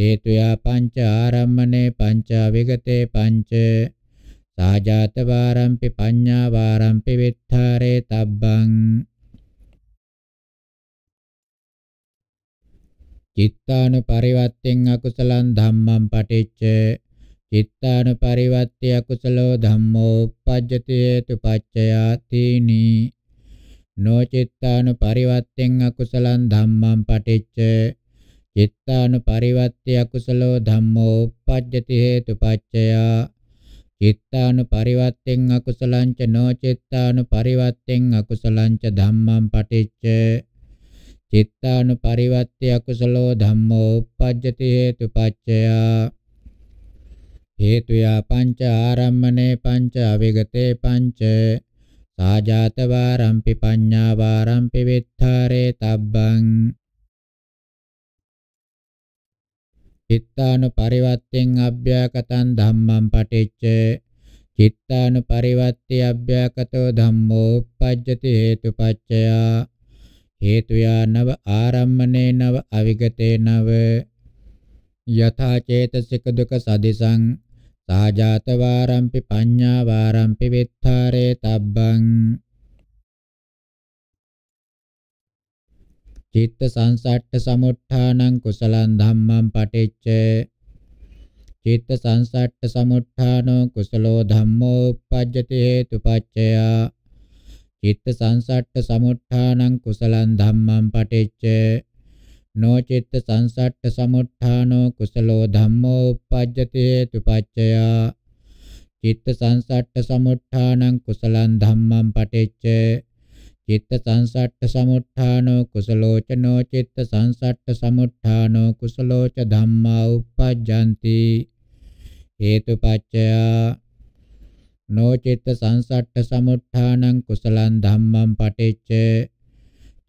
හේතුයා පංච ආරම්මනේ පංච විගතේ පංච සාජාත වාරම්පි පඤ්ඤා වාරම්පි විත්තරේ තබ්බං චිත්තානුපරිවත්තෙන් අකුසලං ධම්මං පටිච්ච චිත්තානුපරිවත්ති අකුසලෝ ධම්මෝ uppajjati hetupaccaya tini නොචිත්තානු පරිවත්තෙන් අකුසලං ධම්මං පටිච්ච චිත්තානු පරිවත්තේ අකුසලෝ ධම්මෝ uppajjati hetupaccaya චිත්තානු පරිවත්තෙන් අකුසලංච නොචිත්තානු පරිවත්තෙන් අකුසලංච ධම්මං පටිච්ච චිත්තානු පරිවත්තේ අකුසලෝ ධම්මෝ uppajjati hetupaccaya හේතුයා පංච ආරම්මනේ පංච අවිගතේ පංච සාජාතවාරම්පි පඤ්ඤාවාරම්පි විත්තරේ තබ්බං චිත්තානු පරිවත්තෙන් අභ්‍යකතං ධම්මං පටිච්ච චිත්තානු පරිවත්ති අභ්‍යකතෝ ධම්මෝ uppajjati හේතුපච්චයා හේතුයා නව ආරම්මනේ නව අවිගතේ නව යථා චේතසික දුක සදිසං තාජාත වාරම්පි පඤ්ඤා වාරම්පි විත්තරේ තබ්බං චිත්ත සංසට්ඨ සමුත්ථානං කුසලං ධම්මං පටිච්ච චිත්ත සංසට්ඨ සමුත්ථානෝ කුසලෝ ධම්මෝ uppajjati හේතුපච්චය චිත්ත සංසට්ඨ සමුත්ථානං කුසලං ධම්මං පටිච්ච නෝ චිත්ත සංසට්ඨ සමුත්ථානෝ කුසලෝ ධම්මෝ uppajjati tupaccaya චිත්ත සංසට්ඨ සමුත්ථානං කුසලං ධම්මං පටිච්ච චිත්ත සංසට්ඨ සමුට්ඨානෝ කුසලෝ ච නෝ චිත්ත සංසට්ඨ සමුට්ඨානෝ කුසලෝ ච ධම්මා uppajjanti හේතුපච්චය නෝ චිත්ත සංසට්ඨ සමුට්ඨානං කුසලං ධම්මං පටිච්ච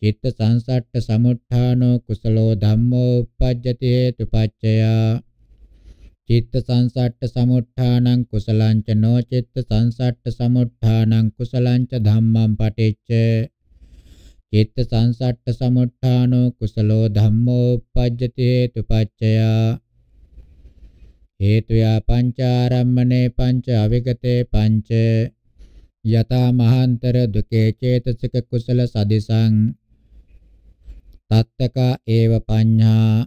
චිත්ත සංසට්ඨ සමුට්ඨානෝ කුසලෝ ධම්මෝ uppajjati hetupaccaya චිත්ත සංසට්ඨ සමුට්ඨානං කුසලංච නොචිත්ත සංසට්ඨ සමුට්ඨානං කුසලංච ධම්මං පටිච්ච චිත්ත සංසට්ඨ සමුට්ඨානෝ කුසලෝ ධම්මෝ uppajjati hetupaccaya හේතුයා පංචාරම්මනේ පංච අවිගතේ පංච යතා මහාන්තර දුකේ චේතසික කුසල සදිසං තත්තකා ඒව පඤ්ඤා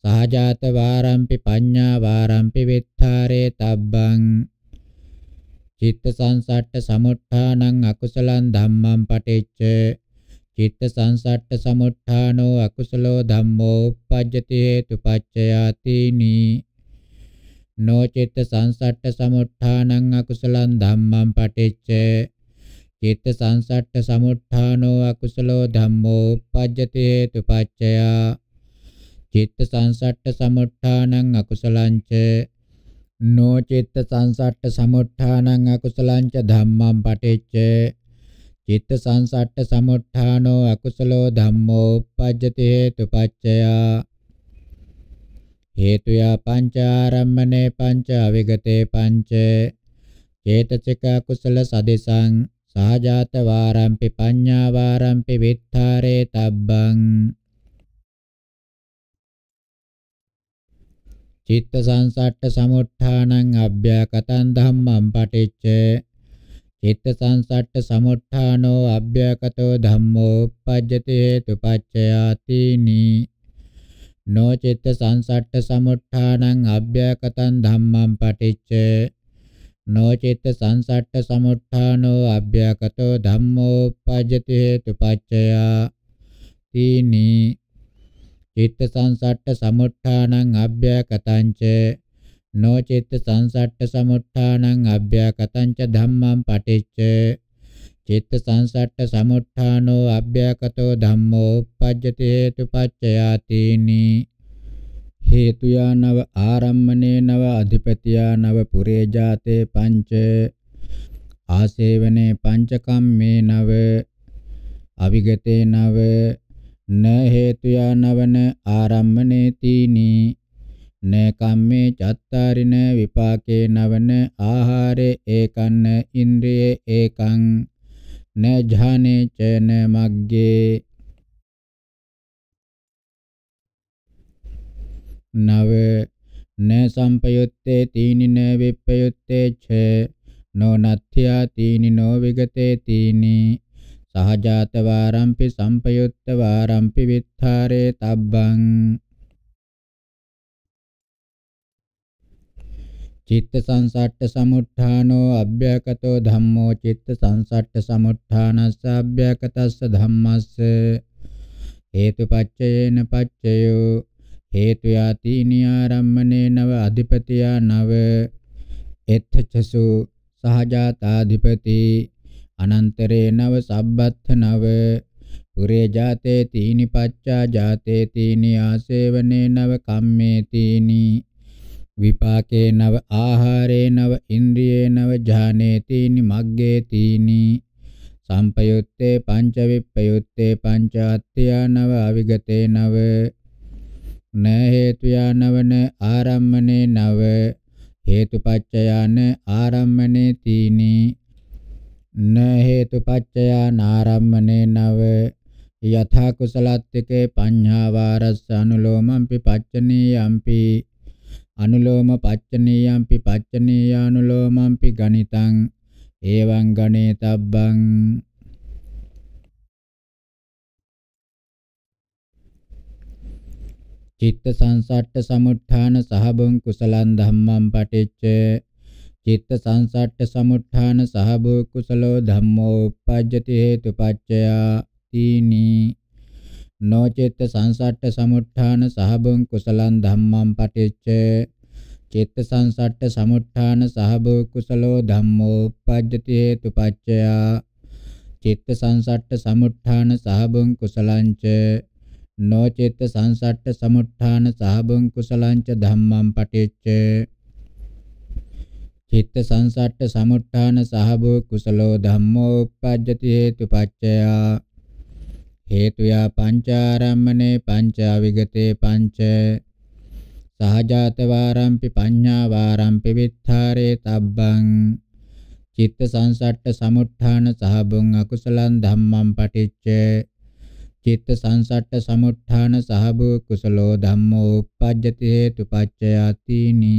සහජාත වාරම්පි පඤ්ඤා වාරම්පි විත්තරේ තබ්බං චිත්ත සංසට්ඨ සමුට්ඨානං අකුසලං ධම්මං පටිච්ච චිත්ත සංසට්ඨ සමුට්ඨානෝ අකුසලෝ ධම්මෝ uppajjati හේතුපච්චයාතිනි නොචිත්ත සංසට්ඨ සමුට්ඨානං අකුසලං ධම්මං පටිච්ච චිත්ත සංසට්ඨ සමුට්ඨානෝ අකුසලෝ ධම්මෝ uppajjati hetupaccaya චිත්ත සංසට්ඨ සමුට්ඨානං අකුසලංච නෝ චිත්ත සංසට්ඨ සමුට්ඨානං අකුසලංච ධම්මං පටිච්ච චිත්ත සංසට්ඨ සමුට්ඨානෝ අකුසලෝ ධම්මෝ uppajjati hetupaccaya හේතුයා පංචාරම්මනේ පංච අවිගතේ පංච චේතසික කුසල සදෙසං සාජාත වාරම්පි පඤ්ඤා වාරම්පි විත්තරේ තබ්බං චිත්ත සංසට්ඨ සමුත්ථානං අභ්‍යකතං ධම්මං පටිච්ච චිත්ත සංසට්ඨ සමුත්ථානෝ අභ්‍යකතෝ ධම්මෝ uppajjati hetupaccayatini නො චිත්ත සංසට්ඨ සමුත්ථානං අභ්‍යකතං ධම්මං පටිච්ච नो चित्त संसट्ट समुत्थानो अभ्याकतो धम्मोपजति हेतुपच्चया तीनी चित्त संसट्ट समुत्थानं अभ्याकतं च नो चित्त संसट्ट समुत्थानं अभ्याकतं च धम्मं पठिच्च चित्त संसट्ट समुत्थानो अभ्याकतो धम्मोपजति हेतुपच्चया तीनी හේතුයා නව ආරම්මනේ නව අධිපතියා නව පුරේ ජාතේ පංච ආසේවනේ පංචකම්මේ නව අවිගතේ නව න හේතුයා නවන ආරම්මනේ තීනී න කම්මේ චත්තාරින විපාකේ නවන ආහාරේ ඒකන්න ඉන්ද්‍රියේ ඒකං න ඥානේ චන මග්ගේ නව න සම්පයුත්තේ තීනි න විප්පයුත්තේ ඡ නොනත්ථ්‍යා තීනි නෝ විගතේ තීනි සහජාත වාරම්පි සම්පයුත්ත වාරම්පි විත්තරේ තබ්බං චිත්ත සංසට්ඨ සමුත්ථානෝ අභ්‍යකතෝ ධම්මෝ චිත්ත සංසට්ඨ සමුත්ථානස්ස අභ්‍යකතස්ස ධම්මස්ස හේතුපච්චයේන පච්චයෝ හේතු යාතිනියාරම්මනේ නව අධිපතියා නව එත්තචසු සහජාතාධිපති අනන්තරේ නව සබ්බත්ථ නව පුරේ ජාතේ තීනි පච්චා ජාතේ තීනි ආසේවනේ නව කම්මේ තීනි විපාකේ නව ආහාරේ නව ඉන්ද්‍රියේ නව ඥානේ තීනි මග්ගේ තීනි සම්පයුත්තේ පංච විප්පයුත්තේ පංචාත්ත්‍යා නව අවිගතේ නව න හේතුයානවන ආරම්මනේ නව හේතුපච්චයාන ආරම්මනේ තීනි න හේතුපච්චයාන ආරම්මනේ නව යථා කුසලත්තිකේ පඤ්ඤාවාරස්ස අනුලෝමම්පි පච්චනීයම්පි අනුලෝම පච්චනීයම්පි පච්චනීයානුලෝමම්පි ගණිතං එවං ගණේතබ්බං චිත්ත සංසට්ඨ සමුත්ථාන සහබං කුසලං ධම්මං පටිච්ච චිත්ත සංසට්ඨ සමුත්ථාන සහබෝ කුසලෝ ධම්මෝ uppajjati හේතුපච්චයා තීනි නෝ චිත්ත සංසට්ඨ සමුත්ථාන සහබං කුසලං ධම්මං පටිච්ච චිත්ත සංසට්ඨ සමුත්ථාන සහබෝ කුසලෝ ධම්මෝ uppajjati හේතුපච්චයා චිත්ත සංසට්ඨ සමුත්ථාන සහබං කුසලං ච නොචේත සංසට්ඨ සමුත්ථාන සහබං කුසලංච ධම්මං පටිච්ච චිත්ත සංසට්ඨ සමුත්ථාන සහබෝ කුසලෝ ධම්මෝ uppajjati හේතුපච්චයා හේතුයා පංචාරම්මනේ පංචාවිගතේ පංච සහජාත වාරම්පි පඤ්ඤා වාරම්පි විත්තරේ තබ්බං චිත්ත සංසට්ඨ සමුත්ථාන සහබුං අකුසලං ධම්මං පටිච්චේ චිත්ත සංසට්ඨ සමුත්ථාන සහබෝ කුසලෝ ධම්මෝ uppajjati hetu paccayatini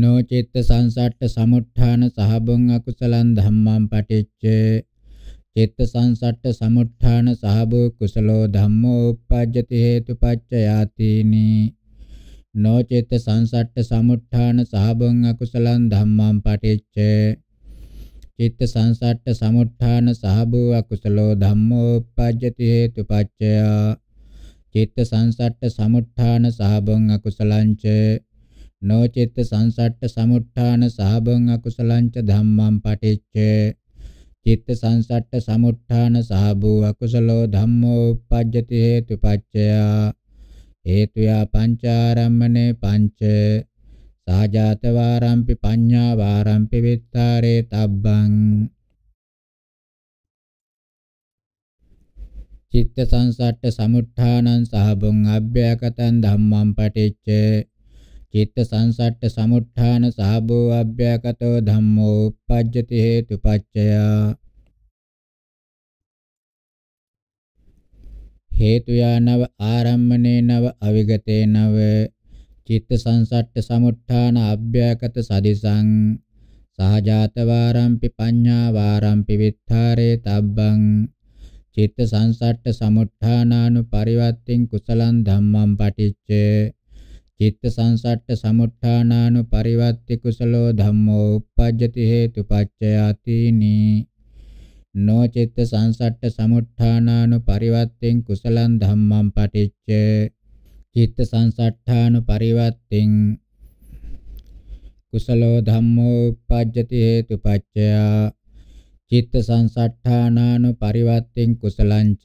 නෝ චිත්ත සංසට්ඨ සමුත්ථාන සහබං අකුසලං ධම්මං පටිච්ච චිත්ත සංසට්ඨ සමුත්ථාන සහබෝ කුසලෝ ධම්මෝ uppajjati hetu paccayatini නෝ චිත්ත සංසට්ඨ සමුත්ථාන සහබං අකුසලං ධම්මං පටිච්ච චිත්ත සංසට්ඨ සමුත්ථාන සහබෝ අකුසලෝ ධම්මෝ uppajjati හේතුපච්චය චිත්ත සංසට්ඨ සමුත්ථාන සහබං අකුසලංච නොචිත්ත සංසට්ඨ සමුත්ථාන සහබං අකුසලංච ධම්මං පටිච්ච චිත්ත සංසට්ඨ සමුත්ථාන සහබෝ අකුසලෝ ධම්මෝ uppajjati හේතුපච්චය හේතුයා පංචාරම්මනේ පංච සාජාත වාරම්පි පඤ්ඤා වාරම්පි විත්තාරේ තබ්බං චිත්ත සංසට්ඨ සමුත්ථානං සහබුං අභ්‍යකතං ධම්මං පටිච්ච චිත්ත සංසට්ඨ සමුත්ථාන සහබෝ අභ්‍යකතෝ ධම්මෝ uppajjati හේතුපච්චය හේතුය නව ආරම්මනේ නව අවිගතේ නව චිත්ත සංසට්ඨ සමුට්ඨාන අභ්‍යගත සදිසං සහජාත වාරම්පි පඤ්ඤා වාරම්පි විත්තරේ තබ්බං චිත්ත සංසට්ඨ සමුට්ඨානානු පරිවත්තෙන් කුසලං ධම්මං පටිච්ච චිත්ත සංසට්ඨ සමුට්ඨානානු පරිවත්ති කුසලෝ ධම්මෝ uppajjati හේතුපච්චයාතිනි නෝ චිත්ත සංසට්ඨ සමුට්ඨානානු පරිවත්තෙන් කුසලං ධම්මං පටිච්ච චිත්ත සංසට්ඨාන පරිවත්තෙන් කුසලෝ ධම්මෝ උපජ්ජති හේතුපච්චය චිත්ත සංසට්ඨානානු පරිවත්තෙන් කුසලංච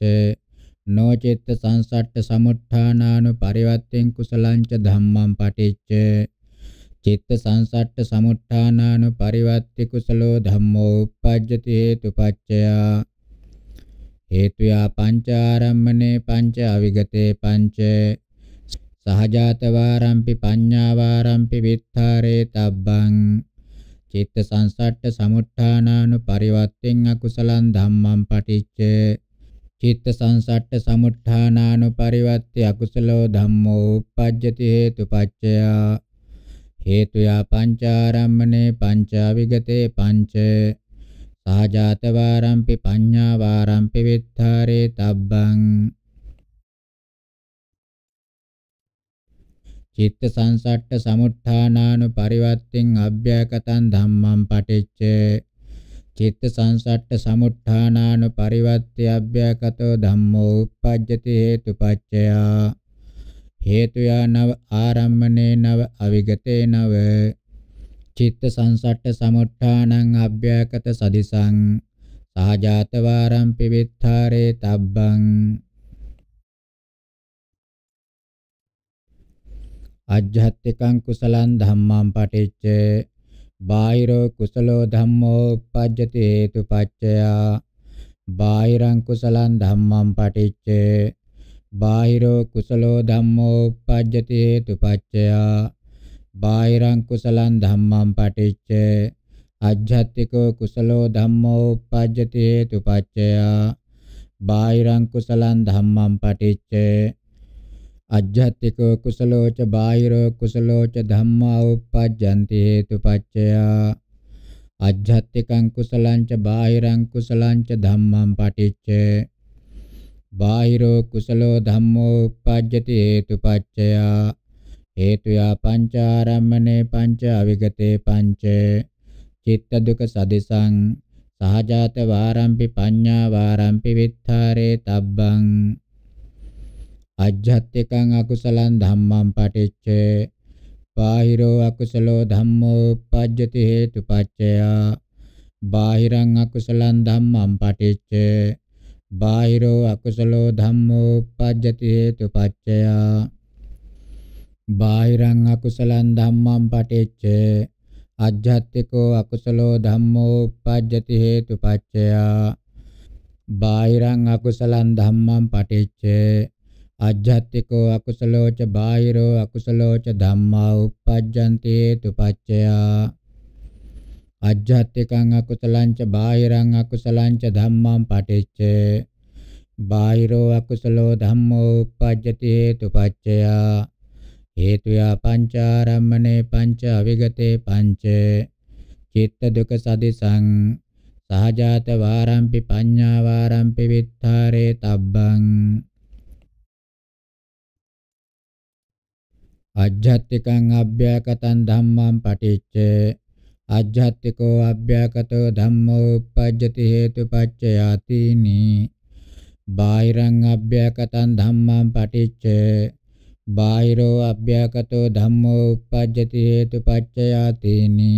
නෝ චිත්ත සංසට්ඨ සමුත්ථානානු පරිවත්තෙන් කුසලංච ධම්මං පටිච්ච චිත්ත සංසට්ඨ සමුත්ථානානු පරිවත්ති කුසලෝ ධම්මෝ උපජ්ජති හේතුපච්චය හේතුයා පංච ආරම්මනේ පංච අවිගතේ පංච සහජාතවාරම්පි පඤ්ඤාවාරම්පි විත්තරේ තබ්බං චිත්ත සංසට්ඨ සමුට්ඨානානු පරිවත්තෙන් අකුසලං ධම්මං පටිච්ච චිත්ත සංසට්ඨ සමුට්ඨානානු පරිවත්තේ අකුසලෝ ධම්මෝ uppajjati හේතුපච්චය හේතුයා පංචාරම්මනේ පංචාවිගතේ පංච සහජාතවාරම්පි පඤ්ඤාවාරම්පි විත්තරේ තබ්බං චිත්ත සංසට්ඨ සමුත්ථානානු පරිවත්තෙන් අභ්‍යකතං ධම්මං පටිච්ච චිත්ත සංසට්ඨ සමුත්ථානානු පරිවත්තේ අභ්‍යකතෝ ධම්මෝ uppajjati හේතුපච්චය හේතු යනව ආරම්මනේ නව අවිගතේ නව චිත්ත සංසට්ඨ සමුත්ථානං අභ්‍යකත සදිසං සහජාත වාරම් පිවිත්තරේ තබ්බං අජ්ජහත්තිකං කුසලං ධම්මං පටිච්ච බාහිරෝ කුසලෝ ධම්මෝ uppajjati hetupaccaya බාහිරං කුසලං ධම්මං පටිච්ච බාහිරෝ කුසලෝ ධම්මෝ uppajjati hetupaccaya බාහිරං කුසලං ධම්මං පටිච්ච අජ්ජත්තිකෝ කුසලෝ ධම්මෝ uppajjati hetupaccaya බාහිරං කුසලං ධම්මං පටිච්ච අජ්ජත්තිකෝ කුසලෝච බාහිරෝ කුසලෝච ධම්මා උප්පජ්ජන්ති හේතුපච්චය අජ්ජත්තිකං කුසලං ච බාහිරං කුසලං ච ධම්මං පටිච්චේ බාහිරෝ කුසලෝ ධම්මෝ උප්පජ්ජති හේතුපච්චය හේතුයා පංචාරම්මනේ පංච අවිගතේ පංච චිත්ත දුක සදිසං සහජාත වාරම්පි පඤ්ඤා වාරම්පි විත්තරේ තබ්බං අජ්ජත්තිකං අකුසලං ධම්මං පටිච්චේ බාහිරෝ අකුසලෝ ධම්මෝ uppajjati hetupaccaya බාහිරං අකුසලං ධම්මං පටිච්චේ බාහිරෝ අකුසලෝ ධම්මෝ uppajjati hetupaccaya බාහිරං අකුසලං ධම්මං පටිච්චේ අජ්ජත්තිකෝ අකුසලෝ ධම්මෝ uppajjati hetupaccaya බාහිරං අකුසලං ධම්මං පටිච්චේ අජ්ජත්තිකෝ අකුසලෝච බාහිරෝ අකුසලෝච ධම්මා uppajjanti tupaccaya අජ්ජත්තිකං අකුසලං ච බාහිරං අකුසලං ච ධම්මං පටිච්ච බාහිරෝ අකුසලෝ ධම්මෝ uppajjati tupaccaya හේතුයා පංචාරම්මනේ පංච අවිගතේ පංච චිත්ත දුක සදිසං සහජාත වාරම්පි පඤ්ඤා වාරම්පි විත්තරේ තබ්බං අජ්ජත්තිකං අභ්‍යකතං ධම්මං පටිච්ච අජ්ජත්තිකෝ අභ්‍යකතෝ ධම්මෝ uppajjati hetupaccayati ni බාහිරං අභ්‍යකතං ධම්මං පටිච්ච බාහිරෝ අභ්‍යකතෝ ධම්මෝ uppajjati hetupaccayati ni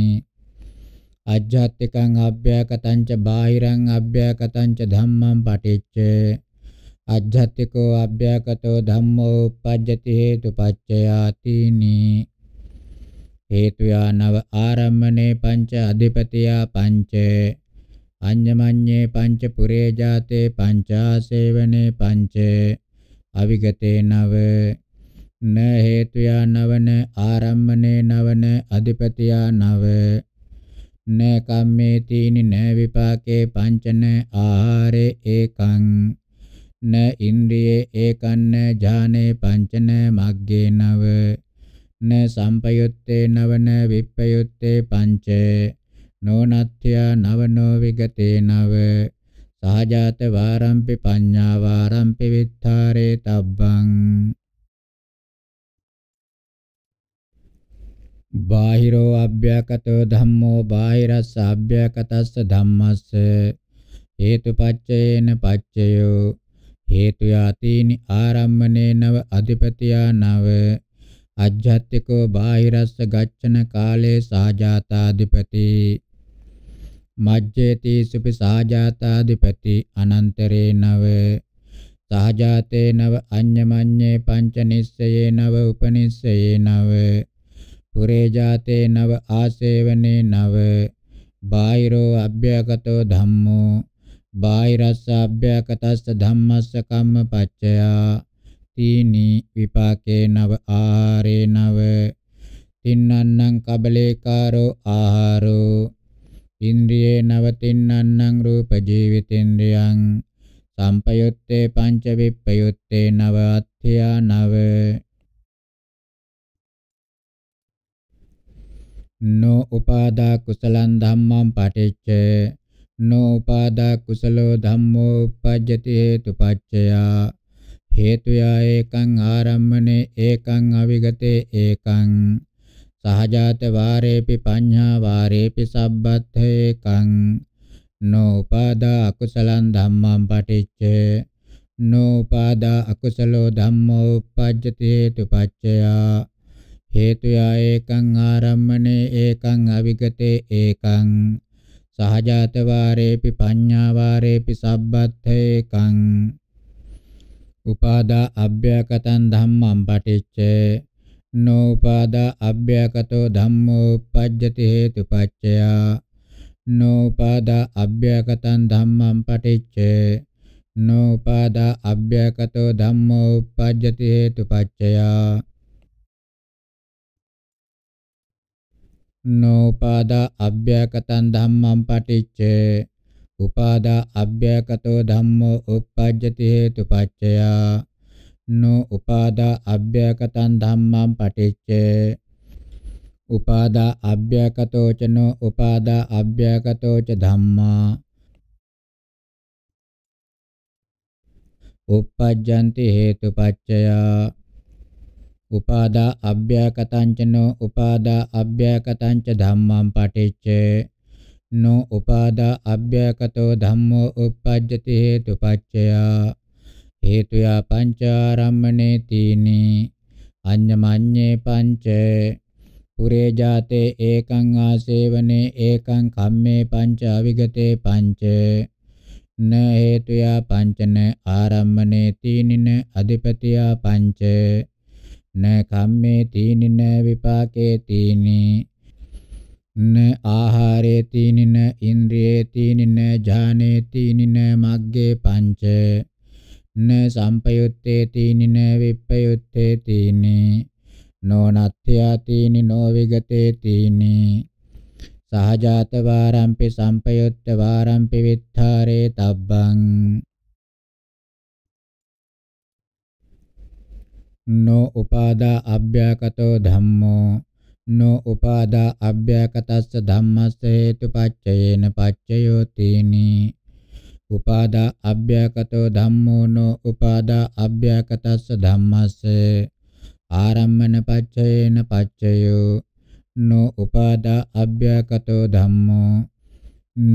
අජ්ජත්තිකං අභ්‍යකතං ච බාහිරං අභ්‍යකතං ච ධම්මං පටිච්ච අජ්ජත්තිකෝ අභ්‍යගතෝ ධම්මෝ uppajjati හේතුපච්චයාතිනි හේතු යානව ආරම්මනේ පංච අධිපතියා පංච අඤ්ඤමඤ්ඤේ පංච පුරේ ජාතේ පංචාසේවනේ පංච අවිගතේ නව න හේතුයා නවන ආරම්මනේ නවන අධිපතියා නව න කම්මේ තීනි න විපාකේ පංචන ආහාරේ ඒකං न ඉන්ද්‍රියේ ඒකන්න ඥානේ පංචන මග්ගේ නව න සම්පයුත්තේ නවන විප්පයුත්තේ පංච නොනත්‍ය නවනෝ විගතේ නව සහජාත වාරම්පි පඤ්ඤා වාරම්පි විත්තරේ තබ්බං බාහිරෝ අභ්‍යකතෝ ධම්මෝ බාහිරස්ස අභ්‍යකතස්ස ධම්මස්ස හේතුපච්චයේන පච්චයෝ හේතු යාතීනි ආරම්මනේ නව අධිපතියා නව අජ්ජත්තිකෝ බාහිරස්ස ගච්ඡන කාලේ සාජාතාධිපති මජ්ජේති සුපි සාජාතාධිපති අනන්තරේ නව සහජාතේ නව අඤ්ඤමඤ්ඤේ පංච නිස්සයේ නව උපනිස්සයේ නව පුරේ ජාතේ නව ආසේවනේ නව බාහිරෝ අභ්‍යගතෝ ධම්මෝ බාහිරස්සාභ්‍යකතස්ස ධම්මස්ස කම්මපච්චයා තීනි විපාකේ නව ආහාරේ නව තින්නන්නං කබලේකාරෝ ආහාරෝ ඉන්ද්‍රියේ නව තින්නන්නං රූප ජීවිතේන්ද්‍රයන් සම්පයුත්තේ පංච විප්පයුත්තේ නව අත්ථයා නව නෝ උපාදා කුසලං ධම්මං පටිච්චේ නෝපාදා කුසලෝ ධම්මෝ uppajjati hetupaccaya හේතුයා ඒකං ආරම්මනේ ඒකං අවිගතේ ඒකං සහජාත වාරේපි පඤ්ඤා වාරේපි සබ්බත් ඒකං නෝපාදා අකුසලං ධම්මං පටිච්ච නෝපාදා අකුසලෝ ධම්මෝ uppajjati hetupaccaya හේතුයා ඒකං ආරම්මනේ ඒකං අවිගතේ ඒකං සහජාත වාරේපි පඤ්ඤා වාරේපි සබ්බත්ථේකං උපාදා අභ්‍යකතං ධම්මං පටිච්ච නෝපාදා අභ්‍යකතෝ ධම්මෝ uppajjati හේතුපච්චය නෝපාදා අභ්‍යකතං ධම්මං පටිච්ච නෝපාදා අභ්‍යකතෝ ධම්මෝ uppajjati හේතුපච්චය නෝපාදා අභ්‍යකතං ධම්මං පටිච්චේ උපාදා අභ්‍යකතෝ ධම්මෝ uppajjati hetupaccaya no upada abyakatan dhammam paticce upada abyakato ca no upada abyakato ca dhamma uppajjanti hetu paccaya උපාදා අභ්‍යකටංචනෝ උපාදා අභ්‍යකටංච ධම්මං පටිච්ච නෝ උපාදා අභ්‍යකටෝ ධම්මෝ uppajjati හේතුපච්චය හේතුයා පංචාරම්මනේ තීනි අඤ්ඤමඤ්ඤේ පංච පුරේ ජාතේ ඒකං ආසේවනේ ඒකං කම්මේ පංච අවිගතේ පංච න හේතුයා පංචන ආරම්මනේ තීනින අධිපතියා පංච න කම්මේ තීනි න විපාකේ තීනි න ආහාරේ තීනි න ඉන්ද්‍රියේ තීනි න ඥානේ තීනි න මග්ගේ පංච න සම්පයුත්තේ තීනි න විප්පයුත්තේ තීනි නොනත්ත්‍යා තීනි නොවිගතේ තීනි සහජාත වාරම්පි සම්පයුත්ත වාරම්පි විත්තරේ තබ්බං no upada abhyakato dhammo no upada abhyakatassa dhammassa hetupaccayena paccayo tini upada abhyakato dhammo no upada abhyakatassa dhammassa ආරම්මන පච්චයේන පච්චයෝ නෝ උපාදා අභ්‍යකතෝ ධම්මෝ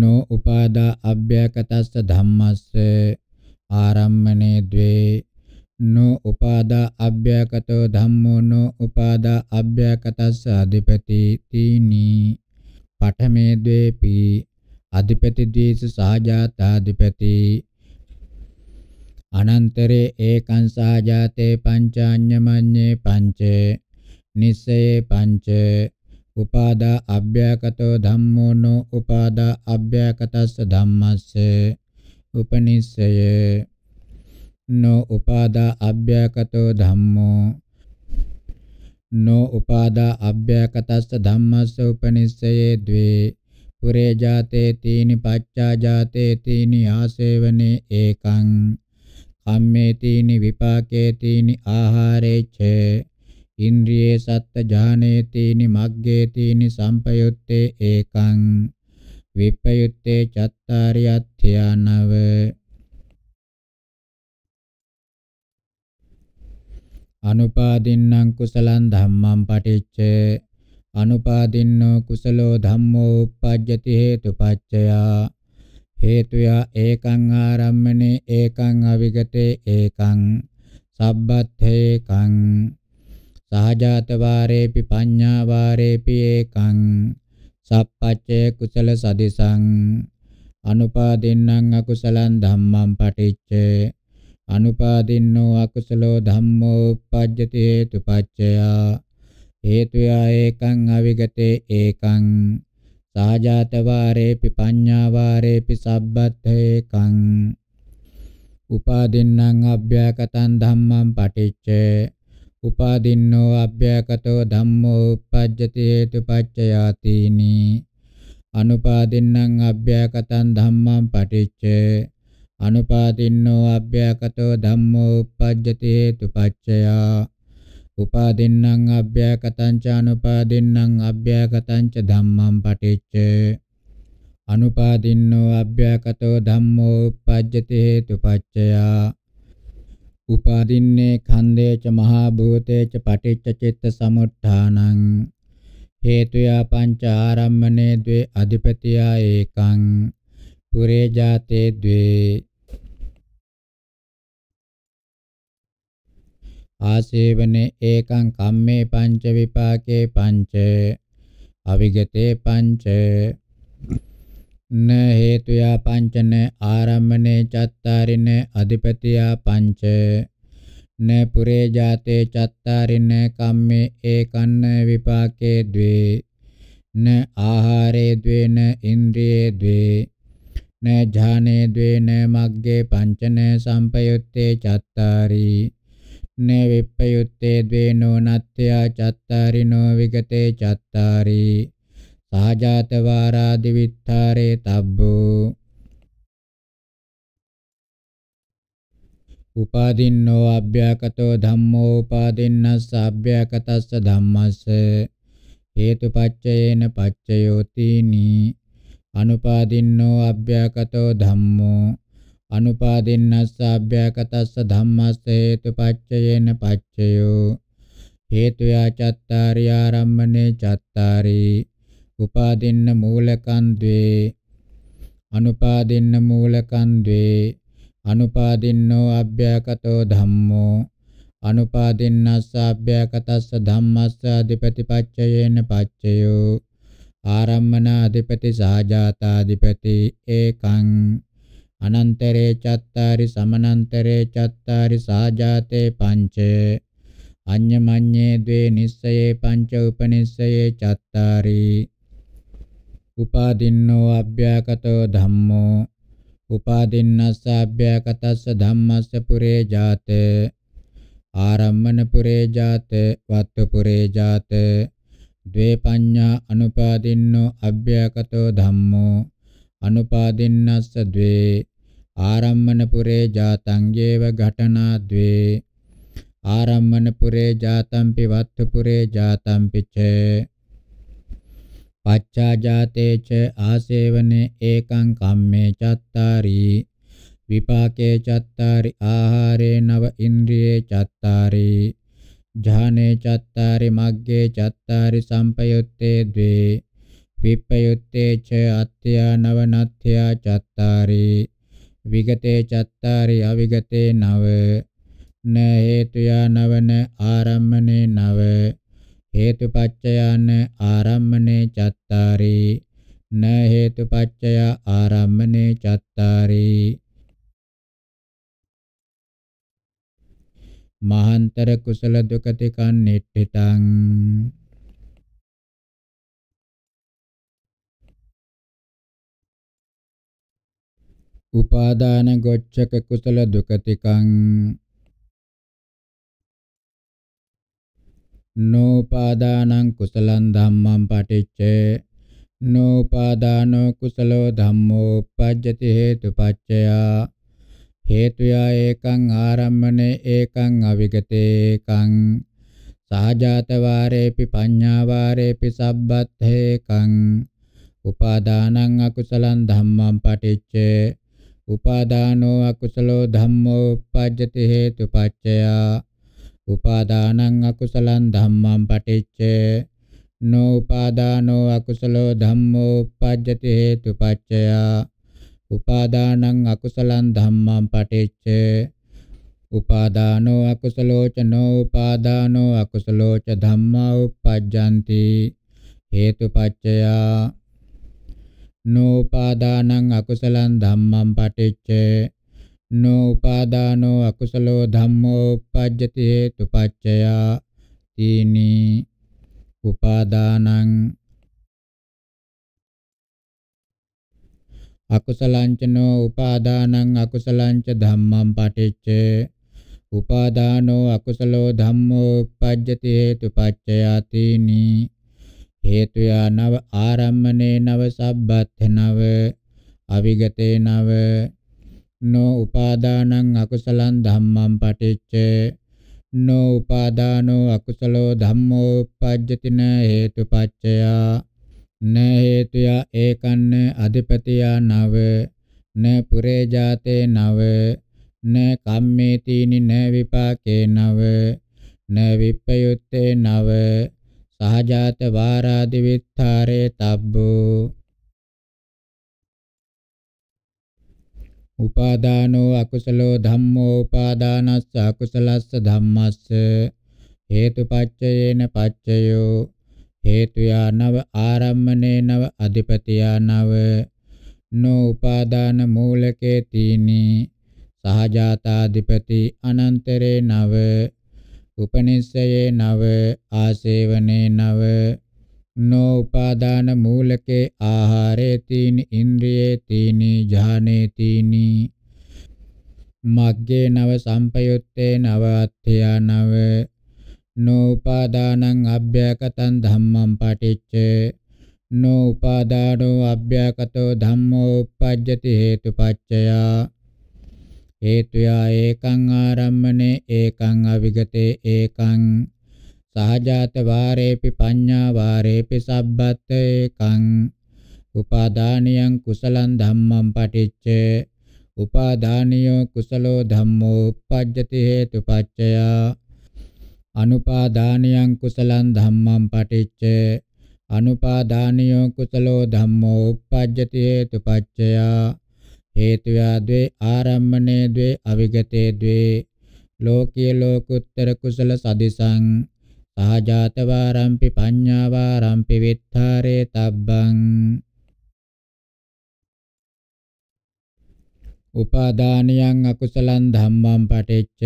නෝ උපාදා අභ්‍යකතස්ස ධම්මස්ස ආරම්මනේ ද්වේ no upada abbhyakato dhammo no upada abbhyakatassa adipati tini paඨමේ ද්වේපි අධිපති ද්වේෂ සහජාතා අධිපති අනන්තරේ ඒකං සහජාතේ පංචාඤ්ඤමඤ්ඤේ පංච නිස්සයේ පංච උපාදා අභ්‍යකතෝ ධම්මෝ නො උපාදා අභ්‍යකතස්ස ධම්මස්ස උපනිස්සයේ no upada abbhyakatō dhammo no upada abbhyakatassa dhammassa upanisseye dve pure jate tini pacca jate tini asevane ekang kamme tini vipake tini ahare che ඉන්ද්‍රියේ සත්ත ජානේතේනි මග්ගේතේනි සම්පයුත්තේ ඒකං විප්පයුත්තේ චත්තාරියත්‍යානව අනුපාදින්නම් කුසලං ධම්මං පටිච්ච අනුපාදින්නෝ කුසලෝ ධම්මෝ uppajjati හේතුපච්චයා හේතුයා ඒකං ආරම්මනේ ඒකං අවිගතේ ඒකං සබ්බත්ථේකං සහජාත වාරේපි පඤ්ඤා වාරේපි ඒකං සප්පච්චේ කුසල සදිසං අනුපාදින්නම් අකුසලං ධම්මං පටිච්චේ අනුපාදින්නෝ අකුසලෝ ධම්මෝ uppajjati hetupaccaya හේතුයා ඒකං අවිගතේ ඒකං සාජාත වාරේපි පඤ්ඤා වාරේපි සබ්බත් ඒකං උපාදින්නම් අභ්‍යකතං ධම්මං පටිච්ච උපාදින්නෝ අභ්‍යකතෝ ධම්මෝ uppajjati hetupaccayati අනුපාදින්නම් අභ්‍යකතං ධම්මං පටිච්ච අනුපාදින්නෝ අභ්‍යකතෝ ධම්මෝ uppajjati tupaccaya උපාදින්නම් අභ්‍යකතං ච අනුපාදින්නම් අභ්‍යකතං ච ධම්මං පටිච්ච අනුපාදින්නෝ අභ්‍යකතෝ ධම්මෝ uppajjati tupaccaya උපාදින්නේ ඛණ්ඩේ ච මහා භූතේ ච පටිච්ච චිත්ත සමුත්ථානං හේතුයා පංච ආරම්මනේ द्वे අධිපතියා ඒකං පුරේ ජාතේ द्वे आसेवने एकं कम्मे पंच विपाके पंच अविगते पंच न हेतुया पंच न आरम्भने चत्तारि न अधिपतिया पंच न पुरे जाते चत्तारि न कम्मे एकं विपाके द्वे न आहारे द्वे न इंद्रिये द्वे न जाने द्वे न मग्गे पंच न संपयुत्ते चत्तारी න විප්පයුත්තේ ද්වේ නෝනත්ත්‍යා චත්තාරිනෝ විගතේ චත්තාරී සාජාතවාරා දිවිත්තාරේ තබ්බෝ උපාදින්නෝ අභ්‍යකතෝ ධම්මෝ උපාදින්නස්ස අභ්‍යකතස්ස ධම්මස්ස හේතුපච්චයේන පච්චයෝතිනි අනුපාදින්නෝ අභ්‍යකතෝ ධම්මෝ අනුපාදින්නස්ස අභ්‍යකටස්ස ධම්මස්ස හේතුපච්චයේන පච්චයෝ හේතුයා චත්තාරි ආරම්මනේ චත්තාරි උපාදින්න මූලකං द्वे අනුපාදින්න මූලකං द्वे අනුපාදින්නෝ අභ්‍යකටෝ ධම්මෝ අනුපාදින්නස්ස අභ්‍යකටස්ස ධම්මස්ස අධිපතිපච්චයේන පච්චයෝ ආරම්මන අධිපති සහජාතාධිපති ඒකං අනන්තරේ චත්තාරි සමනන්තරේ චත්තාරි සාජාතේ පංච අඤ්ඤමඤ්ඤේ ද්වේ නිස්සයේ පංච උපනිස්සයේ චත්තාරි උපාදින්නෝ අභ්‍යකතෝ ධම්මෝ උපාදින්නස්ස අභ්‍යකතස්ස ධම්මස්ස පුරේ ජාත ආරම්මන පුරේ ජාත වත්තු පුරේ ජාත ද්වේ පඤ්ඤා අනුපාදින්නෝ අභ්‍යකතෝ ධම්මෝ අනුපාදින්නස්ස ද්වේ ආරම්මනපුරේ ජාතං ජේව ඝටනා ද්වේ ආරම්මනපුරේ ජාතම්පි වත්තුපුරේ ජාතම්පි ච පච්චා ජාතේ ච ආසේවනේ ඒකං කම්මේ චත්තාරි විපාකේ චත්තාරි ආහාරේ නව ඉන්ද්‍රියේ චත්තාරි ඥානේ චත්තාරි මග්ගේ චත්තාරි සම්පයුත්තේ ද්වේ විප්පයුත්තේ ච අත්‍යා නවනත්‍යා චත්තාරි විගතේ චත්තාරි අවිගතේ නව න හේතුයා නවන ආරම්මනේ නව හේතුපච්චයාන ආරම්මනේ චත්තාරි න හේතුපච්චය ආරම්මනේ චත්තාරි මහන්තර කුසල දුකතිකන් නිට්ඨිතං උපාදාන ගොච්ඡක කුසල දුකතිකං නෝපාදානං කුසලං ධම්මං පටිච්චේ නෝපාදානෝ කුසලෝ ධම්මෝ uppajjati හේතුපච්චයා හේතුයා ඒකං ආරම්මනේ ඒකං අවිගතේ ඒකං සහජාත වාරේපි පඤ්ඤා වාරේපි සබ්බත් හේකං උපාදානං අකුසලං ධම්මං පටිච්චේ උපාදානෝ අකුසලෝ ධම්මෝ uppajjati hetupaccaya උපාදානං අකුසලං ධම්මං පටිච්ච නෝ උපාදානෝ අකුසලෝ ධම්මෝ uppajjati hetupaccaya උපාදානං අකුසලං ධම්මං පටිච්ච උපාදානෝ අකුසලෝ ච නෝ උපාදානෝ අකුසලෝ ච ධම්මා uppajjanti හේතුපච්චයා නෝපාදානං අකුසලං ධම්මං පටිච්චේ නෝපාදානෝ අකුසලෝ ධම්මෝ uppajjati hetupaccaya තීනි උපාදානං අකුසලංචනෝ උපාදානං අකුසලංච ධම්මං පටිච්චේ උපාදානෝ අකුසලෝ ධම්මෝ uppajjati hetupaccaya තීනි හේතුයා නව ආරම්මනේ නව සබ්බත් නව අවිගතේ නව නෝ උපාදානං අකුසලං ධම්මං පටිච්ච නෝ උපාදානෝ අකුසලෝ ධම්මෝ uppajjati න හේතුපච්චයා න හේතුයා ඒකන්න අධිපතියා නව න පුරේ ජාතේ නව න කම්මේතිනි න විපාකේ නව න විප්පයුත්තේ නව සහජාත වාරාදි විත්තරේ තබ්බෝ උපාදානෝ අකුසලෝ ධම්මෝ උපාදානස්ස අකුසලස්ස ධම්මස්ස හේතුපච්චයේන පච්චයෝ හේතුයා නව ආරම්මනේ නව අධිපතියා නව නෝ උපාදාන මූලකේ තීනි සහජාතාධිපති අනන්තරේ නව උපනිෂයේ නව ආසේවනේ නව නෝපාදාන මූලකේ ආහාරේ තීන ඉන්ද්‍රියේ තීනි ඥානේ තීනි මග්ගේ නව සම්පයුත්තේ නව අත්ථයා නව නෝපාදානං අභ්‍යකතං ධම්මං පටිච්ච නෝපාදානෝ අභ්‍යකතෝ ධම්මෝ uppajjati හේතුපච්චයා හේතුයා ඒකං ආරම්මනේ ඒකං අවිගතේ ඒකං සහජාත වාරේපි පඤ්ඤා වාරේපි සබ්බත් ඒකං උපාදානියං කුසලං ධම්මං පටිච්ච උපාදානියෝ කුසලෝ ධම්මෝ uppajjati හේතුපච්චය අනුපාදානියං කුසලං ධම්මං පටිච්ච අනුපාදානියෝ කුසලෝ ධම්මෝ uppajjati හේතුපච්චය හේතුයාද්වේ ආරම්මණේද්වේ අවිගතේද්වේ ලෝකීය ලෝකුත්තර කුසල සදිසං සහජාතවාරම්පි පඤ්ඤාවාරම්පි විත්තරේ තබ්බං උපාදානියං අකුසලං ධම්මං පටිච්ච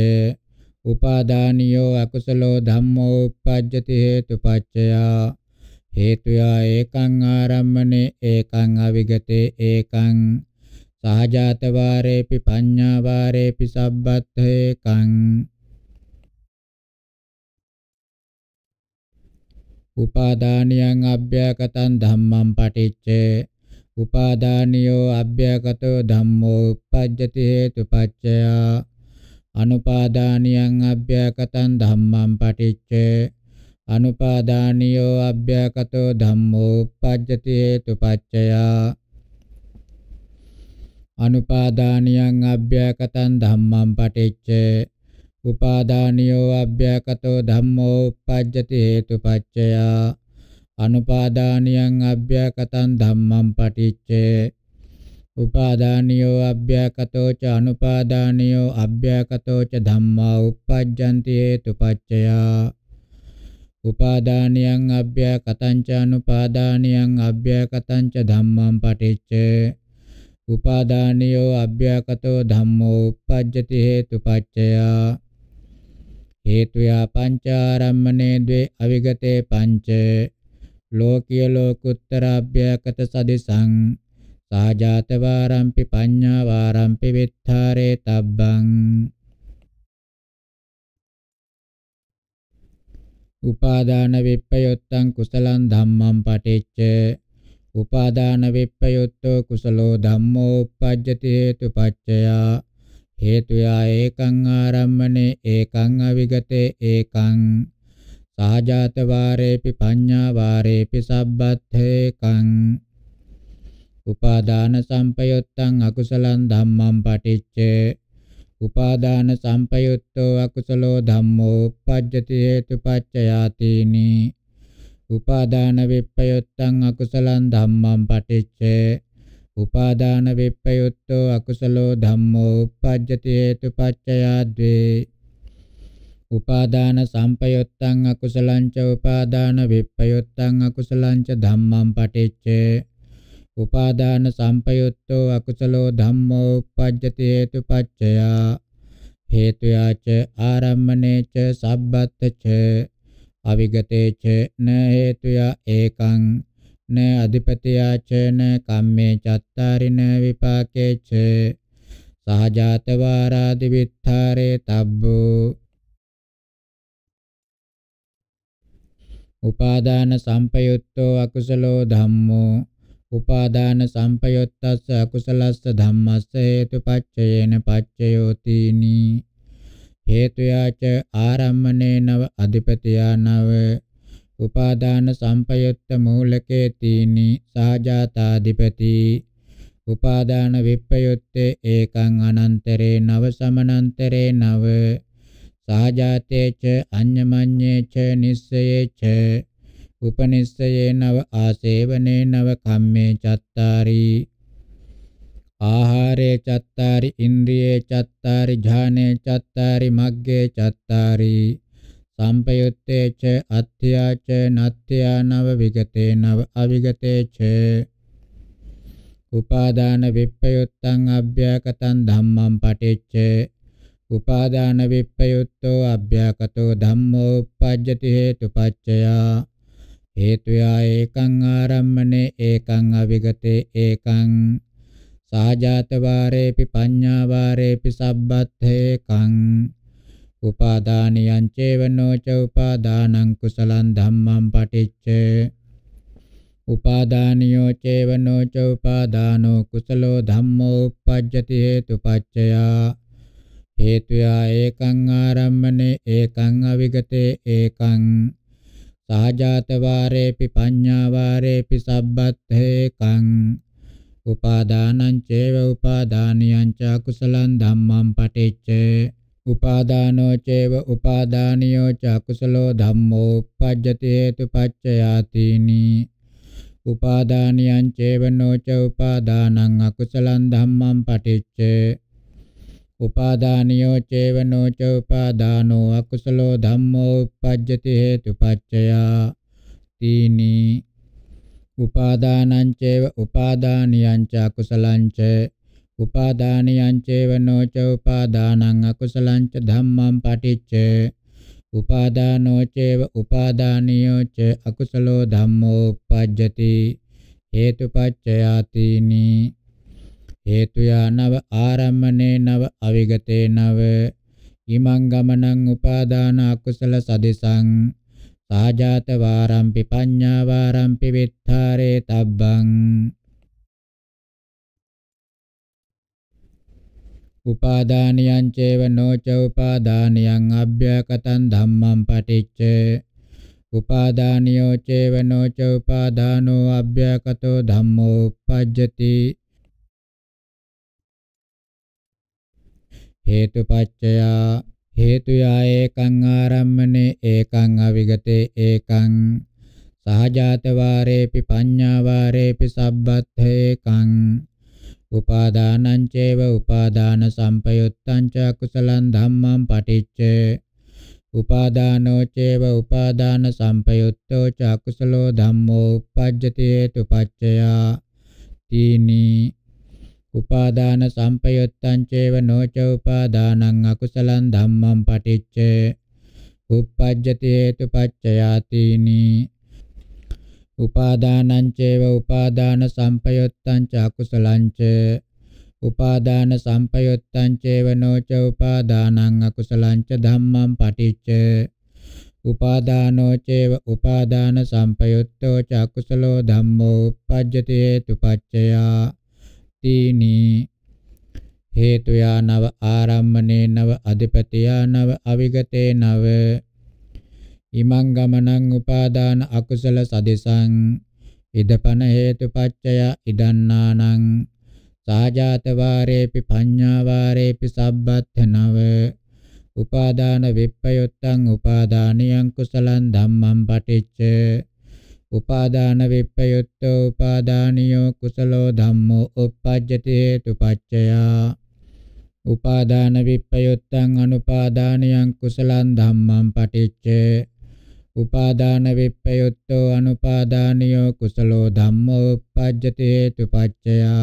උපාදානියෝ අකුසලෝ ධම්මෝ uppajjati hetupaccaya හේතුයා ඒකං ආරම්මනේ ඒකං අවිගතේ ඒකං සහජාත වාරේපි පඤ්ඤා වාරේපි සබ්බත්ථේකං උපාදානියං අභ්‍යකතං ධම්මං පටිච්චේ උපාදානියෝ අභ්‍යකතෝ ධම්මෝ uppajjati හේතුපච්චය අනුපාදානියං අභ්‍යකතං ධම්මං පටිච්චේ අනුපාදානියෝ අභ්‍යකතෝ ධම්මෝ uppajjati හේතුපච්චය අනුපාදානියං අභ්‍යකතං ධම්මං පටිච්ච උපාදානියෝ අභ්‍යකතෝ ධම්මෝ uppajjati හේතුපච්චයා අනුපාදානියං අභ්‍යකතං ධම්මං පටිච්ච උපාදානියෝ අභ්‍යකතෝ ච අනුපාදානියෝ අභ්‍යකතෝ ච ධම්මා uppajjanti හේතුපච්චයා උපාදානියං අභ්‍යකතං ච අනුපාදානියං අභ්‍යකතං ච ධම්මං පටිච්ච උපාදානියෝ අභ්‍යකතෝ ධම්මෝ uppajjati හේතුපච්චයා හේතුයා පංචාරම්මනේ द्वे අවිගතේ පංච ලෝකීය ලෝකුත්තර අභ්‍යකත සදිසං සාජාත වාරම්පි පඤ්ඤා වාරම්පි විත්තරේ තබ්බං උපාදාන විප්පයොත්තං කුසලං ධම්මං පටිච්ච උපාදාන විප්පයුත්තෝ කුසලෝ ධම්මෝ uppajjati හේතුපච්චයා හේතුයා ඒකං ආරම්මනේ ඒකං අවිගතේ ඒකං සහජාත වාරේපි පඤ්ඤා වාරේපි සබ්බත්ථේකං උපාදාන සම්පයුත්තං අකුසලං ධම්මං පටිච්චේ උපාදාන සම්පයුත්තෝ අකුසලෝ ධම්මෝ uppajjati හේතුපච්චයාතිනී උපාදාන විප්පයුත්තං අකුසලං ධම්මං පටිච්චේ උපාදාන විප්පයුත්තෝ අකුසලෝ ධම්මෝ uppajjati hetupaccayadve උපාදාන සම්පයුත්තං අකුසලං ච උපාදාන විප්පයුත්තං අකුසලං ච ධම්මං පටිච්චේ උපාදාන සම්පයුත්තෝ අකුසලෝ ධම්මෝ uppajjati hetupaccaya හේතුයාච ආරම්මනේච සබ්බත්ත ච අවිගතේච න හේතුය ඒකං න අධිපතියාච න කම්මේ චත්තාරින විපාකේච සහජාතවාරාදි විත්තරේ තබ්බෝ උපාදාන සම්පයුත්තෝ අකුසලෝ ධම්මෝ උපාදාන සම්පයුත්තස්ස අකුසලස්ස ධම්මස්ස හේතුපච්චයේන පච්චයෝතිනී හේතුයාච ආරම්මනේ නව අධිපතියා නව උපාදාන සම්පයුත්ත මූලකේ තීනි සාජාතාධිපති උපාදාන විප්පයුත්තේ ඒකං අනන්තරේ නව සමනන්තරේ නව සාජාතේච අඤ්ඤමඤ්ඤේච නිස්සයේච උපනිස්සයේ නව ආසේවනේ නව කම්මේ චත්තාරී ආහාරේ චත්තාරි ඉන්ද්‍රියේ චත්තාරි ඥානේ චත්තාරි මග්ගේ චත්තාරි සම්පයුත්තේ ච අත්‍යාච නත්‍යා නව විගතේ නව අවිගතේ ච උපාදාන විප්පයුත්තං අභ්‍යකතං ධම්මං පටිච්ච උපාදාන විප්පයුත්තෝ අභ්‍යකතෝ ධම්මෝ uppajjati හේතුපච්චයා හේතුයා ඒකං ආරම්මනේ ඒකං අවිගතේ ඒකං සහජාත වාරේපි පඤ්ඤා වාරේපි සබ්බත්ථේ කං උපාදානියං චේවනෝ ච උපාදානං කුසලං ධම්මං පටිච්චේ උපාදානියෝ චේවනෝ ච උපාදානෝ කුසලෝ ධම්මෝ uppajjati හේතුපච්චයා හේතුයා ඒකං ආරම්මනේ ඒකං අවිගතේ ඒකං සහජාත වාරේපි පඤ්ඤා වාරේපි සබ්බත් හේකං උපාදානං චේව උපාදානියං ච කුසලං ධම්මං පටිච්චේ උපාදානෝ චේව උපාදානියෝ ච කුසලෝ ධම්මෝ uppajjati හේතුපච්චයාතිනි උපාදානියං චේව නොච උපාදානං අකුසලං ධම්මං පටිච්චේ උපාදානියෝ චේව නොච උපාදානෝ අකුසලෝ ධම්මෝ uppajjati හේතුපච්චයා තීනි උපාදානංචේව උපාදානියංච අකුසලංච උපාදානියංචේව නොච උපාදානං අකුසලංච ධම්මං පටිච්ච උපාදානෝචේව උපාදානියෝච අකුසලෝ ධම්මෝ uppajjati හේතුපච්චයාතිනි හේතුයා නව ආරම්මනේ නව අවිගතේ නව ඉමං ගමනං උපාදාන අකුසල සදිසං ආජාත වාරම්පි පඤ්ඤා වාරම්පි විත්තරේ තබ්බං උපාදානියං චේව නොච උපාදානියං අභ්‍යකතං ධම්මං පටිච්ච උපාදානියෝ චේව නොච උපාදානෝ අභ්‍යකතෝ ධම්මෝ uppajjati හේතුපච්චයා හේතුයා ඒකං ආරම්මනේ ඒකං අවිගතේ ඒකං සහජාත වාරේපි පඤ්ඤා වාරේපි සබ්බත්ථේකං උපාදානං චේව උපාදාන සම්පයුත්තං ච කුසලං ධම්මං පටිච්ච උපාදානෝ චේව උපාදාන සම්පයුත්තෝ ච කුසලෝ ධම්මෝ uppajjati hetu pacchaya තීනී උපාදාන සම්පයුත්තං චේව නොච උපාදානං අකුසලං ධම්මං පටිච්ච uppajjati hetu paccayatini උපාදානං චේව උපාදාන සම්පයුත්තං ච අකුසලං ච උපාදාන සම්පයුත්තං චේව නොච උපාදානං අකුසලං ච ධම්මං පටිච්ච උපාදානෝ චේව උපාදාන සම්පයුත්තෝ ච අකුසලෝ ධම්මෝ uppajjati hetu paccaya තීනි හේතුයා නව ආරම්මනේ නව අධිපතියා නව අවිගතේ නව ඉමං ගමනං උපාදාන අකුසල සදිසං ඉදපන හේතුපච්චය ඉදන්නානං සාජාත වාරේපි පඤ්ඤා වාරේපි සබ්බත් නව උපාදාන විප්පයොත්තං උපාදානියං කුසලං ධම්මං පටිච්ච උපාදාන විප්පයුත්තෝ උපාදානියෝ කුසලෝ ධම්මෝ uppajjati hetupaccaya උපාදාන විප්පයුත්තං අනුපාදානියං කුසලං ධම්මං පටිච්ච උපාදාන විප්පයුත්තෝ අනුපාදානියෝ කුසලෝ ධම්මෝ uppajjati hetupaccaya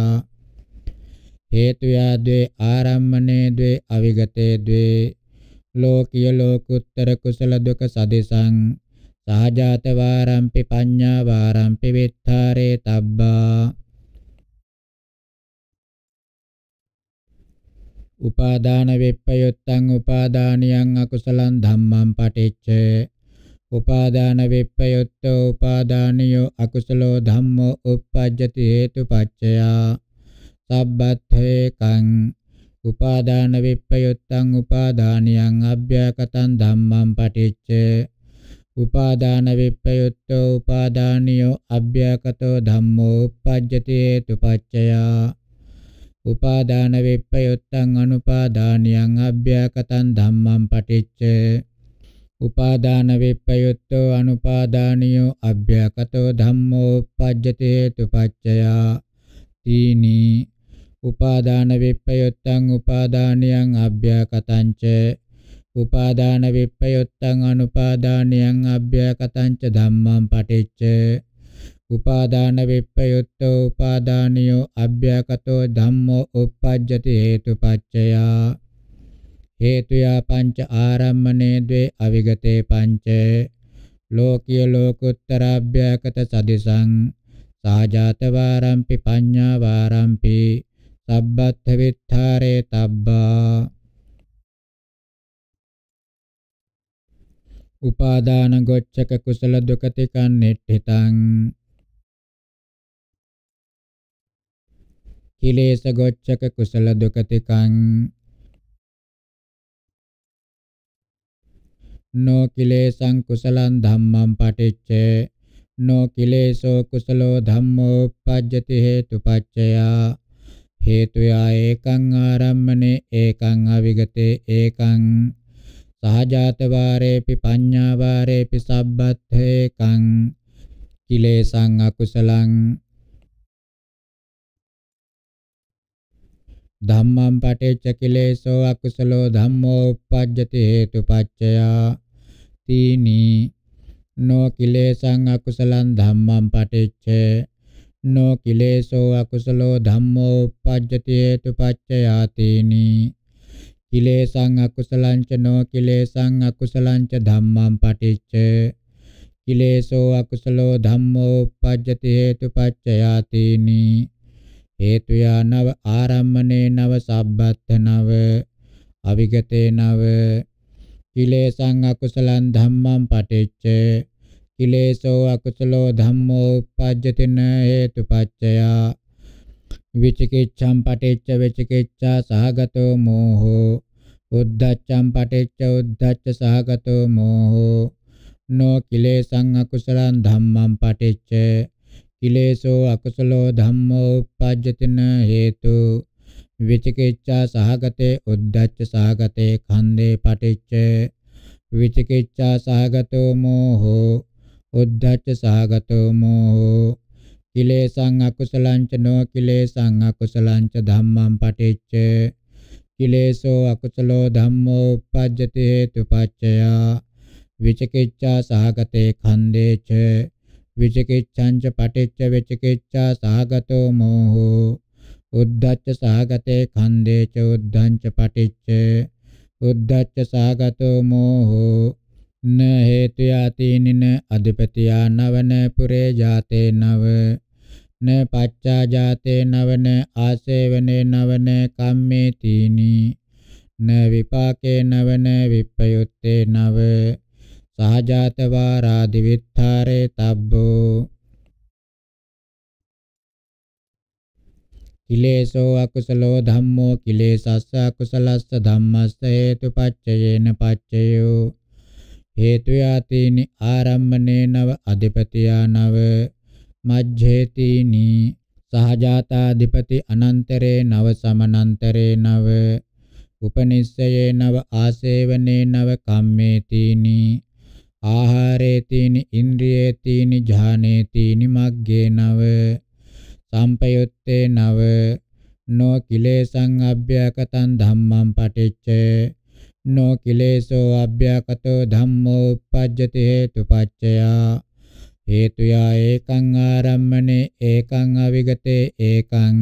හේතුයා ද්වේ ආරම්මනේ ද්වේ අවිගතේ ද්වේ ලෝකීය ලෝකුත්තර කුසල දුක සදෙසං සාජාත වාරම්පි පඤ්ඤා වාරම්පි විත්තරේ තබ්බා උපාදාන වෙප්පයොත්තං උපාදානියං අකුසලං ධම්මං පටිච්ච උපාදාන වෙප්පයොත්තෝ උපාදානියෝ අකුසලෝ ධම්මෝ uppajjati හේතුපච්චයා සබ්බත්ථේකං උපාදාන විප්පයොත්තං උපාදානියං අභ්‍යකතං ධම්මං පටිච්ච උපාදාන විප්පයුත්තෝ උපාදානියෝ අභ්‍යකතෝ ධම්මෝ uppajjati tupaccaya උපාදාන විප්පයුත්තං අනුපාදානියං අභ්‍යකතං ධම්මං පටිච්ච උපාදාන විප්පයුත්තෝ අනුපාදානියෝ අභ්‍යකතෝ ධම්මෝ uppajjati tupaccaya තීනි උපාදාන විප්පයුත්තං උපාදානියං අභ්‍යකතං ච උපාදාන විප්පයොත්තං අනුපාදානයන් අභ්‍යකතංච ධම්මං පටිච්ච උපාදාන විප්පයොත්තෝ උපාදානියෝ අභ්‍යකතෝ ධම්මෝ uppajjati හේතුපච්චයා හේතුයා පංච ආරම්මනේ ද්වේ අවිගතේ පංච ලෝකීය ලෝකෝත්තරාභ්‍යකත සදිසං සාජාත වාරම්පි පඤ්ඤා වාරම්පි සබ්බත්ථ විත්තරේ තබ්බා උපාදාන ගොච්ඡක කුසල දුකති කන්නෙට්ඨිතං කිලේශ ගොච්ඡක කුසල දුකතිකං නෝ කිලේසං කුසලං ධම්මං පටිච්ච නෝ කිලේසෝ කුසලෝ ධම්මෝ uppajjati හේතුපච්චයා හේතුයා ඒකං ආරම්මනේ ඒකං අවිගතේ ඒකං සහජාත වාරේපි පඤ්ඤා වාරේපි සබ්බත්ථේකං කිලේසං අකුසලං ධම්මං පටිච්ච කිලේසෝ අකුසලෝ ධම්මෝ uppajjati හේතුපච්චයා තීනි නෝ කිලේසං අකුසලං ධම්මං පටිච්ච නෝ කිලේසෝ අකුසලෝ ධම්මෝ uppajjati හේතුපච්චයා තීනි කිලේසං අකුසලං ච නෝ කිලේසං අකුසලං ච ධම්මං පටිච්ච කිලේසෝ අකුසලෝ ධම්මෝ උපජ්ජති හේතුපච්චයාතිනි හේතු යනව ආරම්මනේ නව සබ්බත්ත නව අවිගතේ නව කිලේසං අකුසලං ධම්මං පටිච්ච කිලේසෝ අකුසලෝ ධම්මෝ උපජ්ජති න හේතුපච්චයා විචිකිච්ඡම් පටිච්ච විචිකිච්ඡා සහගතෝ මෝහෝ උද්ධච්ඡම් පටිච්ච උද්ධච්ච සහගතෝ මෝහෝ නෝ කිලේසං අකුසලං ධම්මං පටිච්ච කිලේසෝ අකුසලෝ ධම්මෝ uppajjatin හේතු විචිකිච්ඡා සහගතේ උද්ධච්ච සහගතේ ඛණ්ඩේ පටිච්ච විචිකිච්ඡා සහගතෝ මෝහෝ උද්ධච්ච සහගතෝ මෝහෝ කිලේසං අකුසලං ච නෝ කිලේසං අකුසලං ච ධම්මං පටිච්ච කිලේසෝ අකුසලෝ ධම්මෝ uppajjati හේතුපච්චය විචිකිච්ඡා සහගතේ ඛණ්ඩේ ච විචිකිච්ඡං ච පටිච්ච විචිකිච්ඡා සහගතෝ මෝහෝ උද්ධච්ච සහගතේ ඛණ්ඩේ ච උද්ධං ච පටිච්ච උද්ධච්ච සහගතෝ මෝහෝ න හේතු යතිනින අධිපතියා නවන පුරේ ජාතේ නව න පච්චා ජාතේ නවන ආසේවනේ නවන කම්මේ තීනි න විපාකේ නවන විප්පයුත්තේ නව සහජාත වාරාදි විත්තරේ තබ්බෝ කිලේසෝ අකුසලෝ ධම්මෝ කිලේසස්ස අකුසලස්ස ධම්මස්ස හේතුපච්චයේන පච්චයෝ හේතු යාතේනි ආරම්මනේ නව අධිපතියා නව මජ්ජේතිනි සහජාතාධිපති අනන්තරේ නව සමනන්තරේ නව උපනිස්සයේ නව ආසේවනේ නව කම්මේතිනි ආහාරේතිනි ඉන්ද්‍රියේතිනි ඥානේතිනි මග්ගේ නව සම්පයුත්තේ නව නො කිලේසං අභ්‍යකතං ධම්මං පටිච්චේ no kileso abbhyakato dhammo uppajjati hetupaccaya hetuya ekang ārammane ekang avigate ekang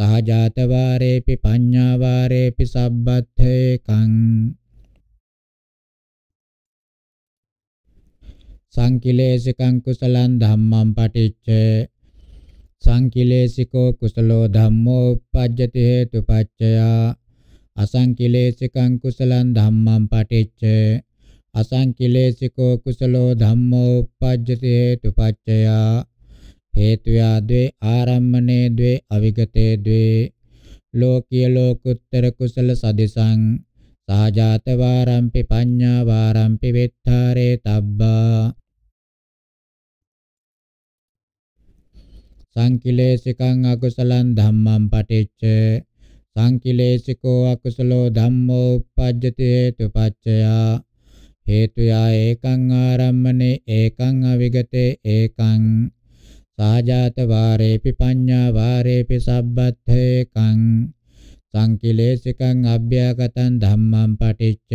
සහජාත වාරේපි පඤ්ඤා වාරේපි සබ්බත්ථේකං සංකිලේශිකං කුසලං ධම්මං පටිච්ච සංකිලේශිකෝ කුසලෝ ධම්මෝ uppajjati hetupaccaya අසංකිලේශිකං කුසලං ධම්මං පටිච්ච අසංකිලේශිකෝ කුසලෝ ධම්මෝ uppajjati හේතුපච්චය හේතුයා ද්වේ ආරම්මනේ ද්වේ අවිගතේ ද්වේ ලෝකීය ලෝකුත්තර කුසල සදිසං සාජාත වාරම්පි පඤ්ඤා වාරම්පි විත්තරේ තබ්බා සංකිලේශිකං අකුසලං ධම්මං පටිච්ච සංකිලේශිකෝ අකුසලෝ ධම්මෝ uppajjati හේතුපච්චයා හේතුයා ඒකං ආරම්මනේ ඒකං අවිගතේ ඒකං සාජාත වාරේපි පඤ්ඤා වාරේපි සබ්බත්ථේකං සංකිලේශිකං අභ්‍යාගතං ධම්මං පටිච්ච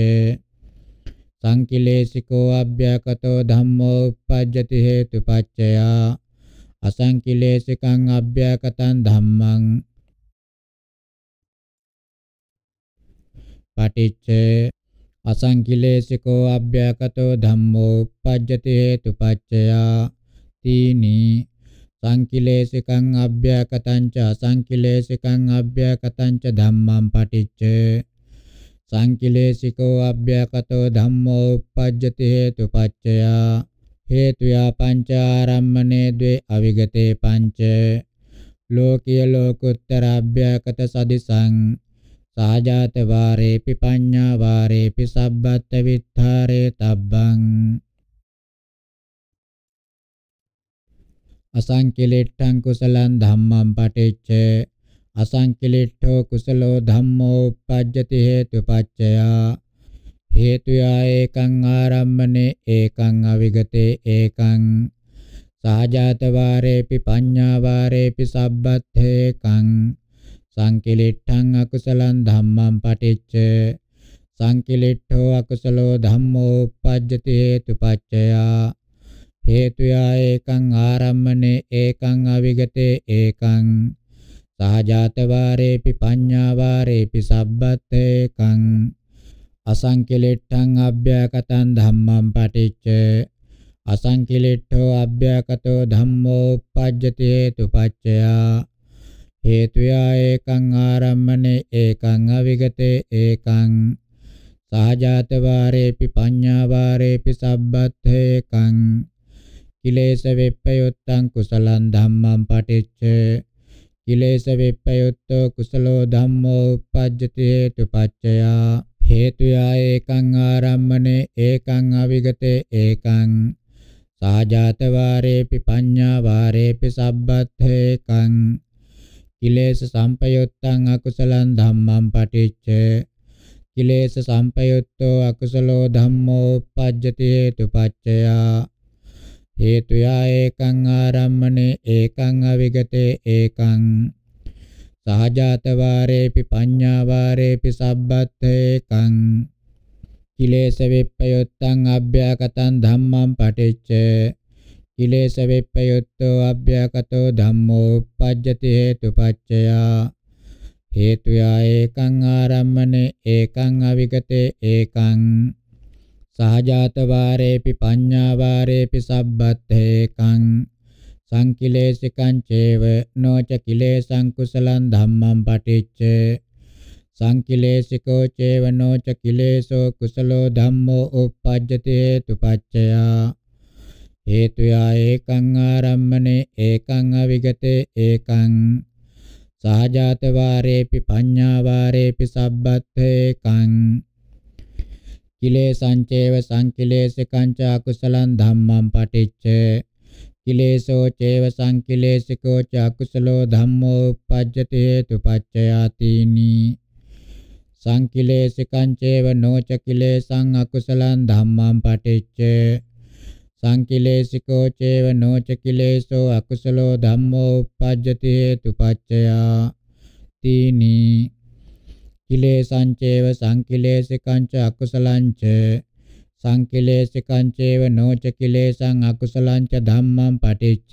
සංකිලේශිකෝ අභ්‍යාකතෝ ධම්මෝ uppajjati හේතුපච්චයා අසංකිලේශිකං අභ්‍යාකතං ධම්මං පටිච්ච අසංකිලේසිකෝ අභ්‍යකතෝ ධම්මෝ uppajjati hetupaccaya තීනි සංකිලේසිකං අභ්‍යකතං ච අසංකිලේසිකං අභ්‍යකතං ච ධම්මං පටිච්ච සංකිලේසිකෝ අභ්‍යකතෝ ධම්මෝ uppajjati hetupaccaya හේතුයා පංච ආරම්මනේ द्वे අවිගතේ පංච ලෝකීය ලෝකුත්තර අභ්‍යකත සදිසං සාජාත වාරේපි පඤ්ඤා වාරේපි සබ්බත් විත්තරේ තබ්බං අසංකලෙට්ඨං කුසලං ධම්මං පටිච්ච අසංකලෙට්ඨෝ කුසලෝ ධම්මෝ uppajjati හේතුපච්චයා හේතුයා ඒකං ආරම්මනේ ඒකං අවිගතේ ඒකං සාජාත වාරේපි පඤ්ඤා වාරේපි සබ්බත් හේකං සංකිලිට්ඨං අකුසලං ධම්මං පටිච්ච සංකිලිට්ඨෝ අකුසලෝ ධම්මෝ uppajjati hetupaccaya හේතුයා ඒකං ආරම්මනේ ඒකං අවිගතේ ඒකං සහජාත වාරේපි පඤ්ඤා වාරේපි සබ්බත් ඒකං අසංකිලිට්ඨං අභ්‍යකතං ධම්මං පටිච්ච අසංකිලිට්ඨෝ අභ්‍යකතෝ ධම්මෝ uppajjati hetupaccaya හේතුයා ඒකං ආරම්මනේ ඒකං අවිගතේ ඒකං සහජාත වාරේපි පඤ්ඤා වාරේපි සබ්බත්ථේකං කිලේශ වෙප්පයොත්තං කුසලං ධම්මං පටිච්ච කිලේශ වෙප්පයොත්තෝ කුසලෝ ධම්මෝ uppajjati හේතුපච්චයා හේතුයා ඒකං ආරම්මනේ ඒකං අවිගතේ ඒකං සහජාත වාරේපි පඤ්ඤා වාරේපි සබ්බත්ථේකං කිලේශ සම්පයුත්තං අකුසලං ධම්මං පටිච්ච කිලේශ සම්පයුත්තෝ අකුසලෝ ධම්මෝ uppajjati hetupaccaya හේතුයා ඒකං ආරම්මනේ ඒකං අවිගතේ ඒකං සහජාත වාරේපි පඤ්ඤා වාරේපි සබ්බත් ඒකං කිලේශ විප්පයොත්තං අභ්‍යාකතං ධම්මං පටිච්ච කිලේශ වෙප්පයුත්තෝ අභ්‍යකතෝ ධම්මෝ uppajjati හේතුපච්චයා හේතුයා ඒකං ආරම්මනේ ඒකං අවිගතේ ඒකං සහජාත වාරේපි පඤ්ඤා වාරේපි සබ්බත් හේකං සංකිලේශිකං චේව නොච කිලේසං කුසලං ධම්මං පටිච්ච සංකිලේශිකෝ චේව නොච කිලේසෝ කුසලෝ ධම්මෝ uppajjati හේතුපච්චයා හේතුයා ඒකං ආරම්මනේ ඒකං අවිගතේ ඒකං සහජාත වාරේපි පඤ්ඤා වාරේපි සබ්බත් ඒකං කිලේසංචේව සංකිලේසකං ච අකුසලං ධම්මං පටිච්ච කිලේසෝ චේව සංකිලේසිකෝ ච අකුසලෝ ධම්මෝ uppajjati hetupaccayatini සංකිලේසිකං චේව නොච කිලේසං අකුසලං ධම්මං පටිච්චේ සංකිලේශිකෝ චේව නොච කිලේශෝ අකුසලෝ ධම්මෝ uppajjati හේතුපච්චයා තීනි කිලේසං චේව සංකිලේශිකං ච අකුසලං ච සංකිලේශිකං චේව නොච කිලේසං අකුසලං ච ධම්මං පටිච්ච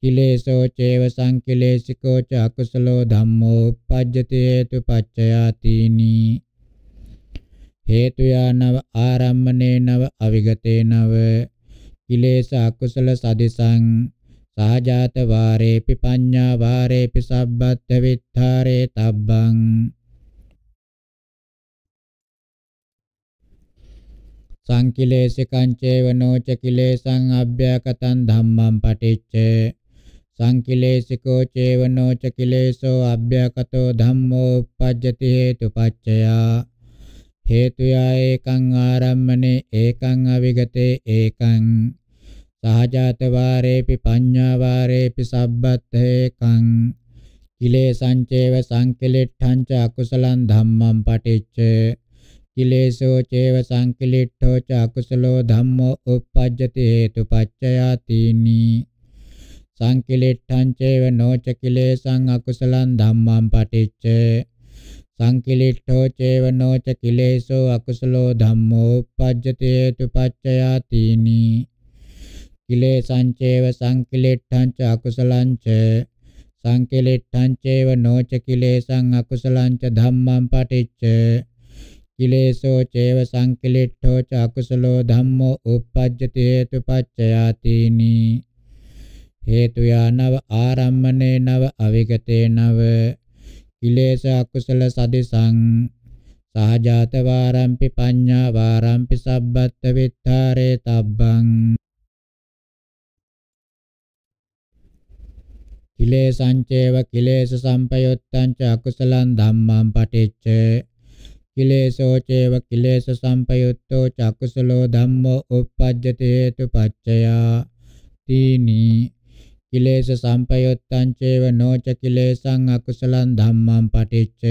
කිලේශෝ චේව සංකිලේශිකෝ ච අකුසලෝ ධම්මෝ uppajjati හේතුපච්චයා තීනි හේතුයානව ආරම්මනේනව අවිගතේනව කිලේස අකුසල සදිසං සාජාත වාරේපි පඤ්ඤා වාරේපි සබ්බත් විත්තරේ තබ්බං සංකිලේශකං චේව නොච කිලේසං අභ්‍යකතං ධම්මං පටිච්ච සංකිලේශිකෝ චේව නොච කිලේසෝ අභ්‍යකතෝ ධම්මෝ uppajjati හේතුපච්චයා හේතුයා ඒකං ආරම්මනේ ඒකං අවිගතේ ඒකං සහජාත වාරේපි පඤ්ඤා වාරේපි සබ්බත් ඒකං කිලේසං චේව සංකලිට්ඨං ච අකුසලං ධම්මං පටිච්ච කිලේසෝ චේව සංකලිට්ඨෝ ච අකුසලෝ ධම්මෝ uppajjati hetupaccaya tini සංකලිට්ඨං චේව නොච කිලේසං අකුසලං ධම්මං පටිච්චේ සංකිලිට්ඨෝ චේවනෝච කිලේසෝ අකුසලෝ ධම්මෝ uppajjati hetu paccayatini කිලේසං චේව සංකිලිට්ඨං ච අකුසලං ච සංකිලිට්ඨං චේව නොච කිලේසං අකුසලං ච ධම්මං පටිච්ච කිලේසෝ චේව සංකිලිට්ඨෝ ච අකුසලෝ ධම්මෝ uppajjati hetu paccayatini හේතු යනව ආරම්මනේ නව අවිගතේ නව විලේස අකුසල සදිසං සහජාත වාරම්පි පඤ්ඤා වාරම්පි සබ්බත් විත්තරේ තබ්බං කිලේසං චේව කිලේස සම්පයුත්තං ච අකුසලං ධම්මං පටිච්ච කිලේසෝ චේව කිලේස සම්පයුත්තෝ ච අකුසලෝ ධම්මෝ uppajjate hetu paccaya තීනී කිලේශ සම්පයුත්තං චේව නොච කිලේශං අකුසලං ධම්මං පටිච්ච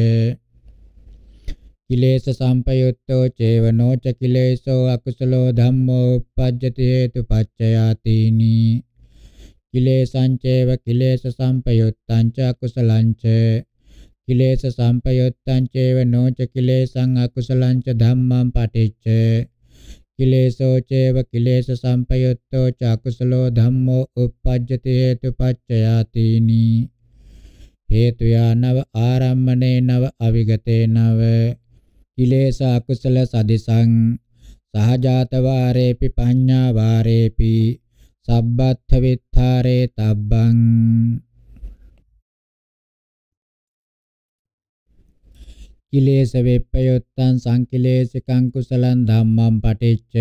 කිලේශ සම්පයුත්තෝ චේව නොච කිලේශෝ අකුසලෝ ධම්මෝ uppajjati හේතුපච්චයාතිනි කිලේශං චේව කිලේශ සම්පයුත්තං ච අකුසලං ච කිලේශ සම්පයුත්තං චේව නොච කිලේශං අකුසලං ච ධම්මං පටිච්ච කිලේසෝ චේව කිලේශ සම්පයුත්තෝ චකුසලෝ ධම්මෝ uppajjati හේතුපච්චයාතිනි හේතු යනව ආරම්මනේ නව අවිගතේ නව කිලේශ අකුසල සදිසං සහජාත වාරේපි පඤ්ඤා වාරේපි සබ්බත්ථ විත්තරේ තබ්බං කිලේශ වෙප්පයොත්තං සංකිලේශිකං කුසලං ධම්මං පටිච්ච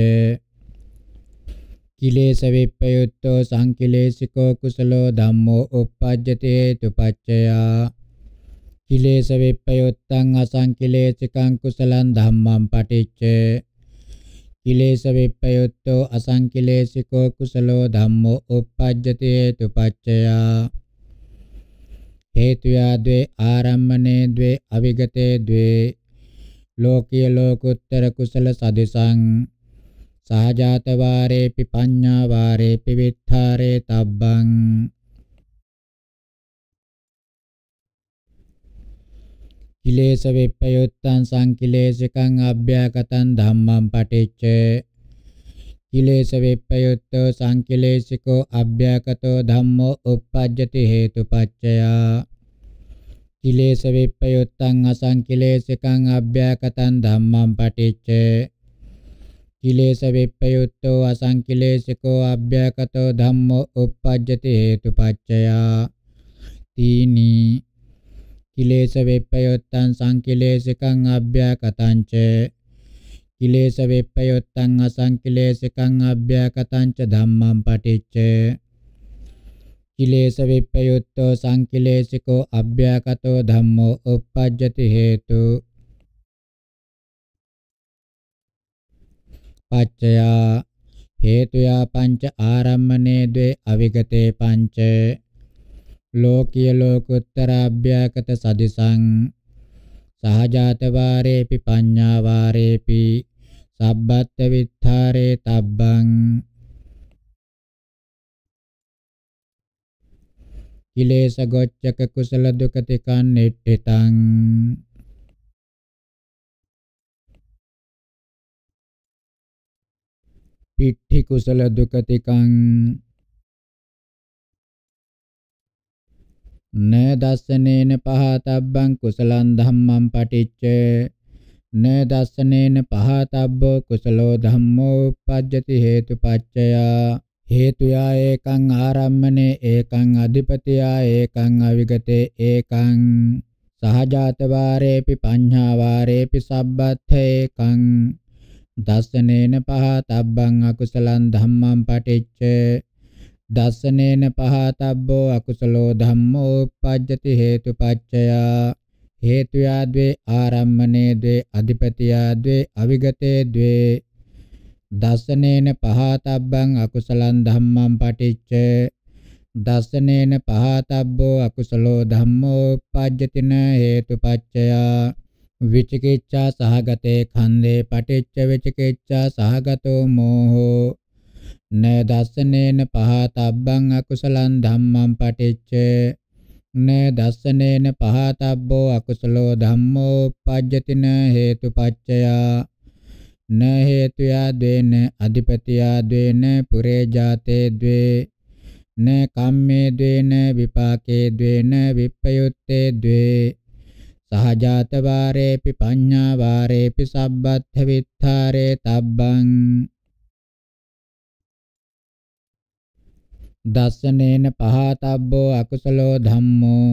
කිලේශ වෙප්පයොත්තෝ සංකිලේශිකෝ කුසලෝ ධම්මෝ uppajjate tupaccaya කිලේශ වෙප්පයොත්තං අසංකිලේශිකං කුසලං ධම්මං පටිච්ච කිලේශ වෙප්පයොත්තෝ අසංකිලේශිකෝ කුසලෝ ධම්මෝ uppajjate tupaccaya හේතුයා ද්වේ ආරම්මනේ ද්වේ අවිගතේ ද්වේ ලෝකීය ලෝකෝත්තර කුසල සදිසං සහජාත වාරේපි පඤ්ඤා වාරේපි විත්තරේ තබ්බං කිලේශ වෙප්පයොත්තං සංකිලේශිකං අභ්‍යාකතං ධම්මං පටිච්චේ කිලේශ වෙප්පයුත්තෝ සංකිලේශිකෝ අභ්‍යකතෝ ධම්මෝ uppajjati හේතුපච්චයා කිලේශ වෙප්පයුත්තං අසංකිලේශිකං අභ්‍යකතං ධම්මං පටිච්ච කිලේශ වෙප්පයුත්තෝ අසංකිලේශිකෝ අභ්‍යකතෝ ධම්මෝ uppajjati හේතුපච්චයා තීනි කිලේශ වෙප්පයොත්තං සංකිලේශිකං අභ්‍යකතං ච කිලේශ වෙප්පයොත්තං අසංකිලේශකං අභ්‍යකතං ච ධම්මං පටිච්ච කිලේශ වෙප්පයොත්තෝ සංකිලේශිකෝ අභ්‍යකතෝ ධම්මෝ uppajjati හේතු පච්චයා හේතුයා පංච ආරම්මනේ ද්වේ අවිගතේ පංච ලෝකීය ලෝකුත්තරාභ්‍යකත සදිසං සහජාත වාරේපි පඤ්ඤා වාරේපි සබ්බත්ත විත්තරේ තබ්බං කිලේශ ගොච්ඡක කුසල දුකතිකං නෙට්ඨිතං පිට්ඨි කුසල දුකතිකං නදස්සනේන පහතබ්බං කුසලං ධම්මං පටිච්චේ න දස්සනේන පහතබ්බෝ කුසලෝ ධම්මෝ uppajjati හේතුපච්චයා හේතුයා ඒකං ආරම්මනේ ඒකං අධිපතියා ඒකං අවිගතේ ඒකං සහජාත වාරේපි පඤ්ඤා වාරේපි සබ්බත් ඒකං දස්සනේන පහතබ්බං අකුසලං ධම්මං පටිච්ච දස්සනේන පහතබ්බෝ අකුසලෝ ධම්මෝ uppajjati හේතුපච්චයා හේතුයා ද්වේ ආරම්මනේ ද්වේ අධිපතියා ද්වේ අවිගතේ ද්වේ දසනේන පහතබ්බං අකුසලං ධම්මං පටිච්ච දසනේන පහතබ්බෝ අකුසලෝ ධම්මෝ උපජ්ජතින හේතුපච්චයා විචිකිච්ඡා සහගතේ ඛන්දේ පටිච්ච විචිකිච්ඡා සහගතෝ මෝහෝ න දස්සනේන පහතබ්බං අකුසලං ධම්මං පටිච්ච න දස්සනේන පහතබ්බෝ අකුසලෝ ධම්මෝ උපජ්ජතින හේතුපච්චයා න හේතුයා දේන අධිපතියා දේන පුරේ ජාතේ ද්වේ න කම්මේ දේන විපාකේ දේන විප්පයුත්තේ ද්වේ සහජාත වාරේපි පඤ්ඤා වාරේපි සබ්බත්ථ විත්තරේ තබ්බං දස්සනේන පහතබ්බෝ අකුසලෝ ධම්මෝ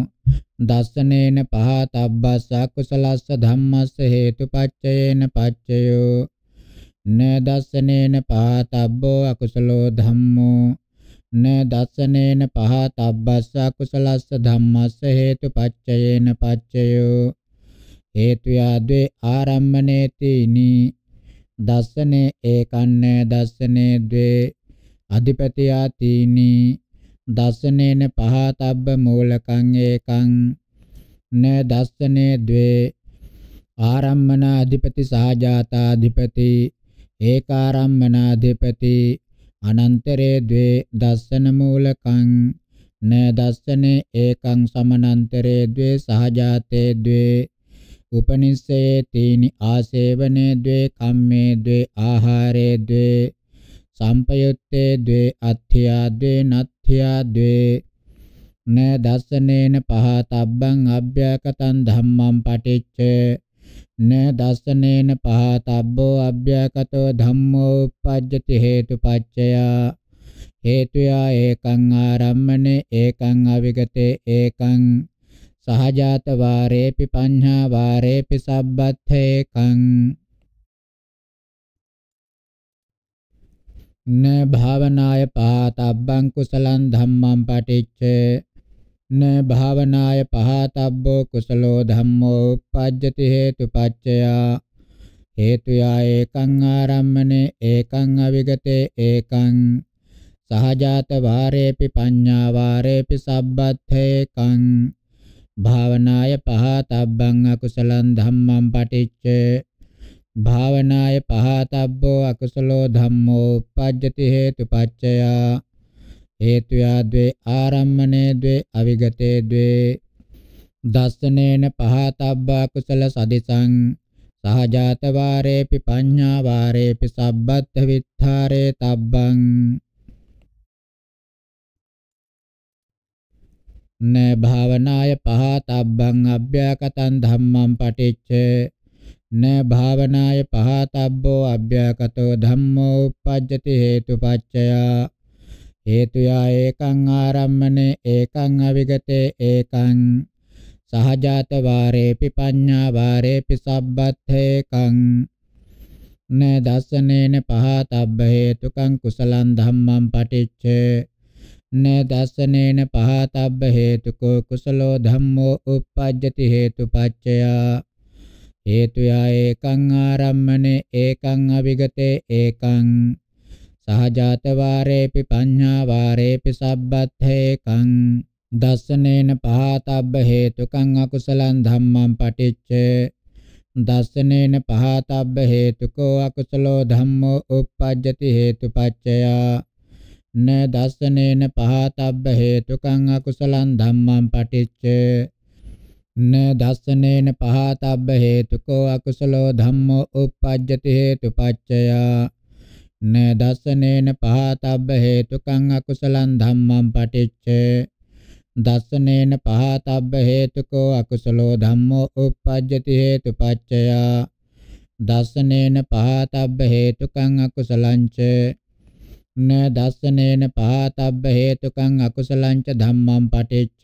දස්සනේන පහතබ්බස්ස අකුසලස්ස ධම්මස්ස හේතුපච්චයේන පච්චයෝ න දස්සනේන පහතබ්බෝ අකුසලෝ ධම්මෝ න දස්සනේන පහතබ්බස්ස අකුසලස්ස ධම්මස්ස හේතුපච්චයේන පච්චයෝ හේතු යාද්වේ ආරම්මනේති නී දස්සනේ ඒකන්නේ දස්සනේ ද්වේ අධිපතියා තීනි දස්සනේන පහතබ්බ මූලකං ඒකං න දස්සනේ ද්වේ ආරම්මන අධිපති සහජාතා අධිපති ඒකාරම්මන අධිපති අනන්තරේ ද්වේ දස්සන මූලකං න දස්සනේ ඒකං සමනන්තරේ ද්වේ සහජාතේ ද්වේ උපනිස්සයේ තීනි ආසේවනේ ද්වේ කම්මේ ද්වේ ආහාරේ ද්වේ සම්පයුත්තේ ද්වේ අත්ථ්‍යා ද්වේ නත්ථ්‍යා ද්වේ න දස්සනේන පහතබ්බං අභ්‍යකතං ධම්මං පටිච්ච න දස්සනේන පහතබ්බෝ අභ්‍යකතෝ ධම්මෝ uppajjati හේතුපච්චයා හේතුයා ඒකං ආරම්මනේ ඒකං අවිගතේ ඒකං සහජාත වාරේපි පඤ්ඤා වාරේපි සබ්බත් ඒකං න භාවනාය පහතබ්බං කුසලං ධම්මං පටිච්ච න භාවනාය පහතබ්බෝ කුසලෝ ධම්මෝ උප්පජ්ජති හේතුපච්චයා හේතුයා ඒකං ආරම්මනේ ඒකං අවිගතේ ඒකං සහජාත වාරේපි පඤ්ඤා වාරේපි සබ්බත්ථේකං භාවනාය පහතබ්බං අකුසලං ධම්මං පටිච්ච භාවනාය පහතබ්බෝ අකුසලෝ ධම්මෝ uppajjati හේතුපච්චය හේතුයා ද්වේ ආරම්මනේ ද්වේ අවිගතේ ද්වේ දස්සනේන පහතබ්බා කුසල සදිසං සහජාත වාරේපි පඤ්ඤා වාරේපි සබ්බත් විත්තරේ තබ්බං න භාවනාය පහ තබ්බං අභ්‍යකතං ධම්මං පටිච්ච න භාවනාය පහතබ්බෝ අභ්‍යකටෝ ධම්මෝ uppajjati හේතුපච්චය හේතුයා ඒකං ආරම්මනේ ඒකං අවිගතේ ඒකං සහජාත වාරේපි පඤ්ඤා වාරේපි සබ්බත්ථේකං න දස්සනේන පහතබ්බ හේතුකං කුසලං ධම්මං පටිච්ච න දස්සනේන පහතබ්බ හේතුකෝ කුසලෝ ධම්මෝ uppajjati හේතුපච්චයා හේතුයා ඒකං ආරම්මනේ ඒකං අවිගතේ ඒකං සහජාත වාරේපි පඤ්ඤා වාරේපි සබ්බත්ථේකං දස්සනේන පහතබ්බ හේතුකං අකුසලං ධම්මං පටිච්ච දස්සනේන පහතබ්බ හේතුකෝ අකුසලෝ ධම්මෝ uppajjati හේතුපච්චයා න දස්සනේන පහතබ්බ හේතුකං අකුසලං ධම්මං පටිච්ච න දස්සනේන පහතබ්බ හේතුකෝ අකුසලෝ ධම්මෝ uppajjati හේතුපච්චය න දස්සනේන පහතබ්බ හේතුකං අකුසලං ධම්මං පටිච්ච දස්සනේන පහතබ්බ හේතුකෝ අකුසලෝ ධම්මෝ uppajjati හේතුපච්චය දස්සනේන පහතබ්බ හේතුකං අකුසලං ච න දස්සනේන පහතබ්බ හේතුකං අකුසලං ච ධම්මං පටිච්ච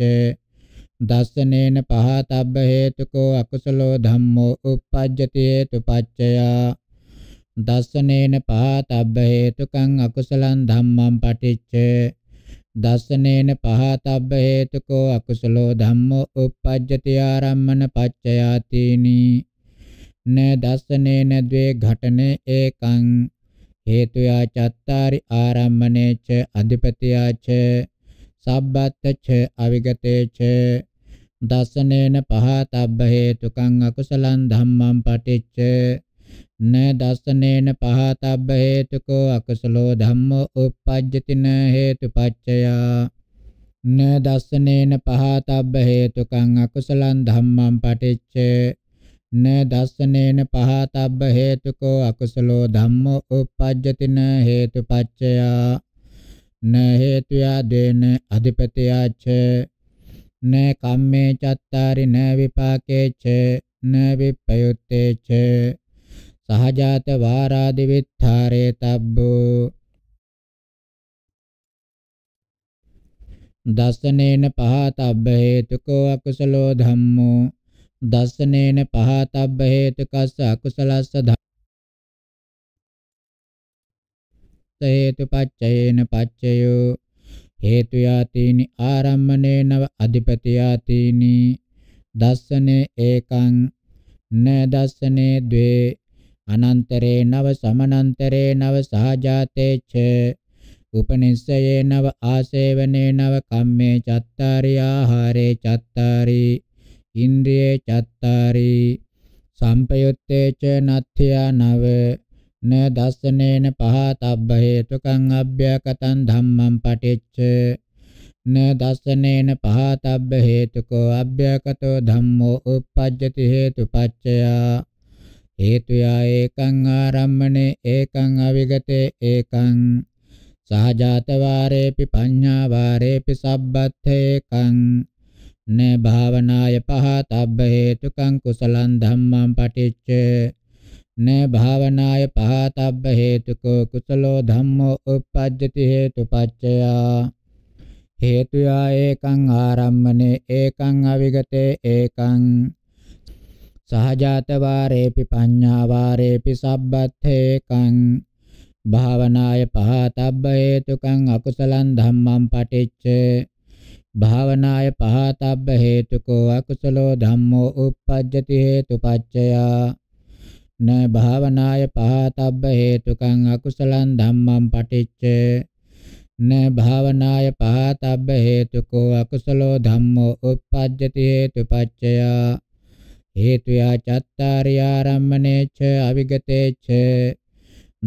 දස්සනේන පහතබ්බ හේතුකෝ අකුසලෝ ධම්මෝ uppajjati hetupaccaya දස්සනේන පහතබ්බ හේතුකං අකුසලං ධම්මං පටිච්ච දස්සනේන පහතබ්බ හේතුකෝ අකුසලෝ ධම්මෝ uppajjati ආරම්මන පච්චයාතිනි න දස්සනේන ද්වේ ඝටනේ ඒකං හේතුයා චත්තාරි ආරම්මනේ ච අධිපතියා ච සබ්බත්ත ච අවිගතේ ච දසනේන පහතබ්බ හේතුකං අකුසලං ධම්මං පටිච්ච න දසනේන පහතබ්බ හේතුකෝ අකුසලෝ ධම්මෝ uppajjati න හේතුපච්චයා න දසනේන පහතබ්බ හේතුකං අකුසලං ධම්මං පටිච්ච න දසනේන පහතබ්බ හේතුකෝ අකුසලෝ ධම්මෝ uppajjati න හේතුපච්චයා න හේතුයා දේන අධිපතියාච න කම්මේ චත්තාරි න විපාකේච න විප්පයුත්තේච සහජාත වාරාදි විත්තරේ තබ්බෝ දස්සනේන පහතබ්බ හේතුකෝ අකුසලෝ ධම්මෝ දස්සනේන පහතබ්බ හේතුකස්ස අකුසලස්ස අත්ථ හේතු පච්චයේන පච්චයෝ හේතු යාතීනි ආරම්මණේනව අධිපති යාතීනි දස්සනේ ඒකං න දස්සනේ ද්වේ අනන්තරේ නව සමනන්තරේ නව සහජාතේච උපනිස්සයේ නව ආසේවනේ නව කම්මේ චත්තාරි ආහාරේ චත්තාරි ඉන්ද්‍රියේ චත්තාරි සම්පයුත්තේ ච නත්ථයා නව න දස්සනේන පහතබ්බ හේතුකං අභ්‍යකතං ධම්මං පටිච්ච න දස්සනේන පහතබ්බ හේතුකෝ අභ්‍යකතෝ ධම්මෝ uppajjati හේතුපච්චය හේතුයා ඒකං ආරම්මනේ ඒකං අවිගතේ ඒකං සහජාත වාරේපි පඤ්ඤා වාරේපි සබ්බත්තේකං න භාවනාය පහතබ්බ හේතුකං කුසලං ධම්මං පටිච්චේ න භාවනාය පහතබ්බ හේතුකෝ කුසලෝ ධම්මෝ uppajjati හේතුපච්චයා හේතුයා ඒකං ආරම්මනේ ඒකං අවිගතේ ඒකං සහජාත වාරේපි පඤ්ඤා වාරේපි සබ්බත්තේකං භාවනාය පහතබ්බ හේතුකං අකුසලං ධම්මං පටිච්ච භාවනාය පහතබ්බ හේතුකෝ අකුසලෝ ධම්මෝ uppajjati හේතුපච්චයා න භාවනාය පහතබ්බ හේතුකං අකුසලං ධම්මං පටිච්ච න භාවනාය පහතබ්බ හේතුකෝ අකුසලෝ ධම්මෝ uppajjati හේතුපච්චය හේතුයා චත්තාරිය ආරම්මනේච අවිගතේච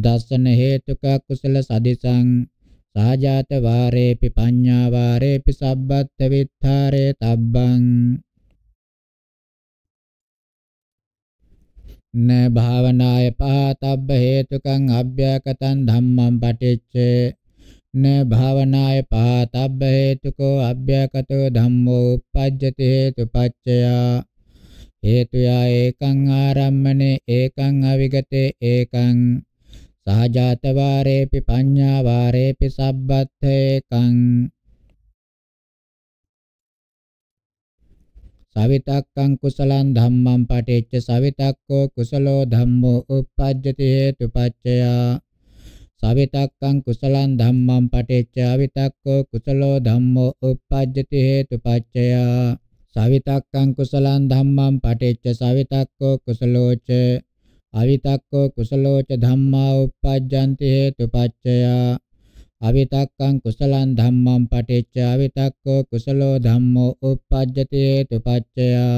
දස්සන හේතුක කුසල සදිසං සාජාත වාරේපි පඤ්ඤා වාරේපි සබ්බත් විත්තරේ තබ්බං න භාවනාය පහතබ්බ හේතුකං අභ්‍යකතං ධම්මං පටිච්චේ න භාවනාය පහතබ්බ හේතුකෝ අභ්‍යකතෝ ධම්මෝ uppajjati හේතුපච්චයා හේතුයා ඒකං ආරම්මනේ ඒකං අවිගතේ ඒකං සහජාත වාරේපි පඤ්ඤා වාරේපි සබ්බත් ඒකං सवितक्कं कुशलं धम्मं पठेच्च सवितक्को कुशलो धम्मो उपपद्यति हेतुपच्चया सवितक्कं कुशलं धम्मं पठेच्च अवितक्को कुशलो धम्मो उपपद्यति हेतुपच्चया सवितक्कं कुशलं धम्मं पठेच्च सवितक्को कुशलो च अवितक्को कुशलो च धम्मा उपपद्यन्ति हेतुपच्चया අවිතක්කං කුසලං ධම්මං පටිච්ච අවිතක්කෝ කුසලෝ ධම්මෝ uppajjati tupaccaya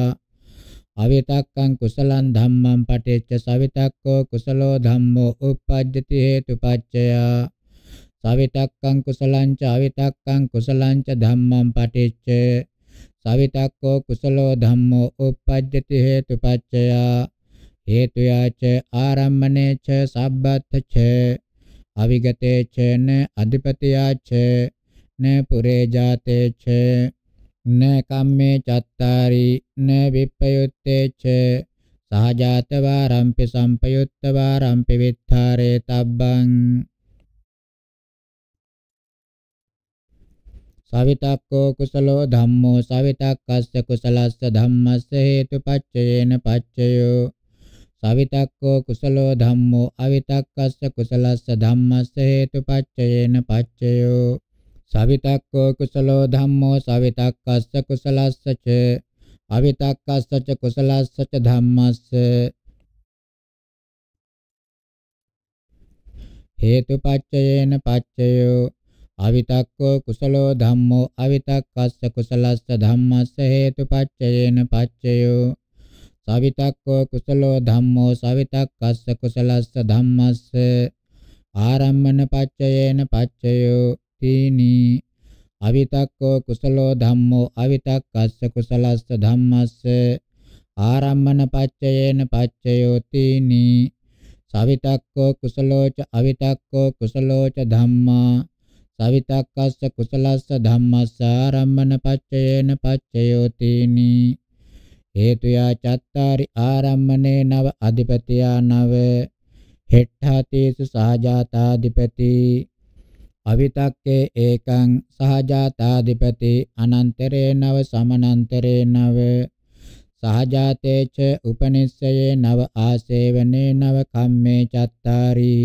අවිතක්කං කුසලං ධම්මං පටිච්ච සවිතක්කෝ කුසලෝ ධම්මෝ uppajjati hetupaccaya සවිතක්කං කුසලං ච අවිතක්කං කුසලං ච ධම්මං පටිච්ච සවිතක්කෝ කුසලෝ ධම්මෝ uppajjati hetupaccaya හේතුයාච ආරම්මනේ ච සබ්බත්ථ ච අවිගතේ චේන අධිපතියා ච න පුරේ ජාතේ ච න කම්මේ චත්තාරි න විප්පයුත්තේ ච සහජාතවා රම්පි සම්පයුත්තවා රම්පි විත්තරේ තබ්බං සවිතක්කෝ කුසලෝ ධම්මෝ සවිතක්කස්ස කුසලස්ස ධම්මස්ස හේතුපච්චයේන පච්චයෝ සවිතක්කෝ කුසලෝ ධම්මෝ අවිතක්කස්ස කුසලස්ස ධම්මස්ස හේතුපච්චයේන පච්චයෝ සවිතක්කෝ කුසලෝ ධම්මෝ සවිතක්කස්ස කුසලස්ස ච අවිතක්කස්ස ච කුසලස්ස ච ධම්මස්ස හේතුපච්චයේන පච්චයෝ අවිතක්කෝ කුසලෝ ධම්මෝ අවිතක්කස්ස කුසලස්ස ධම්මස්ස හේතුපච්චයේන පච්චයෝ සවිතක්කෝ කුසලෝ ධම්මෝ සවිතක්කස්ස කුසලස්ස ධම්මස්ස ආරම්මන පච්චයේන පච්චයෝ තීනි අවිතක්කෝ කුසලෝ ධම්මෝ අවිතක්කස්ස කුසලස්ස ධම්මස්ස ආරම්මන පච්චයේන පච්චයෝ තීනි සවිතක්කෝ කුසලෝ ච අවිතක්කෝ කුසලෝ ච ධම්මා සවිතක්කස්ස කුසලස්ස ධම්මස්ස ආරම්මන පච්චයේන පච්චයෝ තීනි හේතුයා චත්තාරි ආරම්මනේ නව අධිපතියා නව හෙට්ඨාතේසු සහජාතාධිපති අවිතක්කේ ඒකං සහජාතාධිපති අනන්තරේ නව සමනන්තරේ නව සහජාතේච උපනිස්සයේ නව ආසේවනේ නව කම්මේ චත්තාරි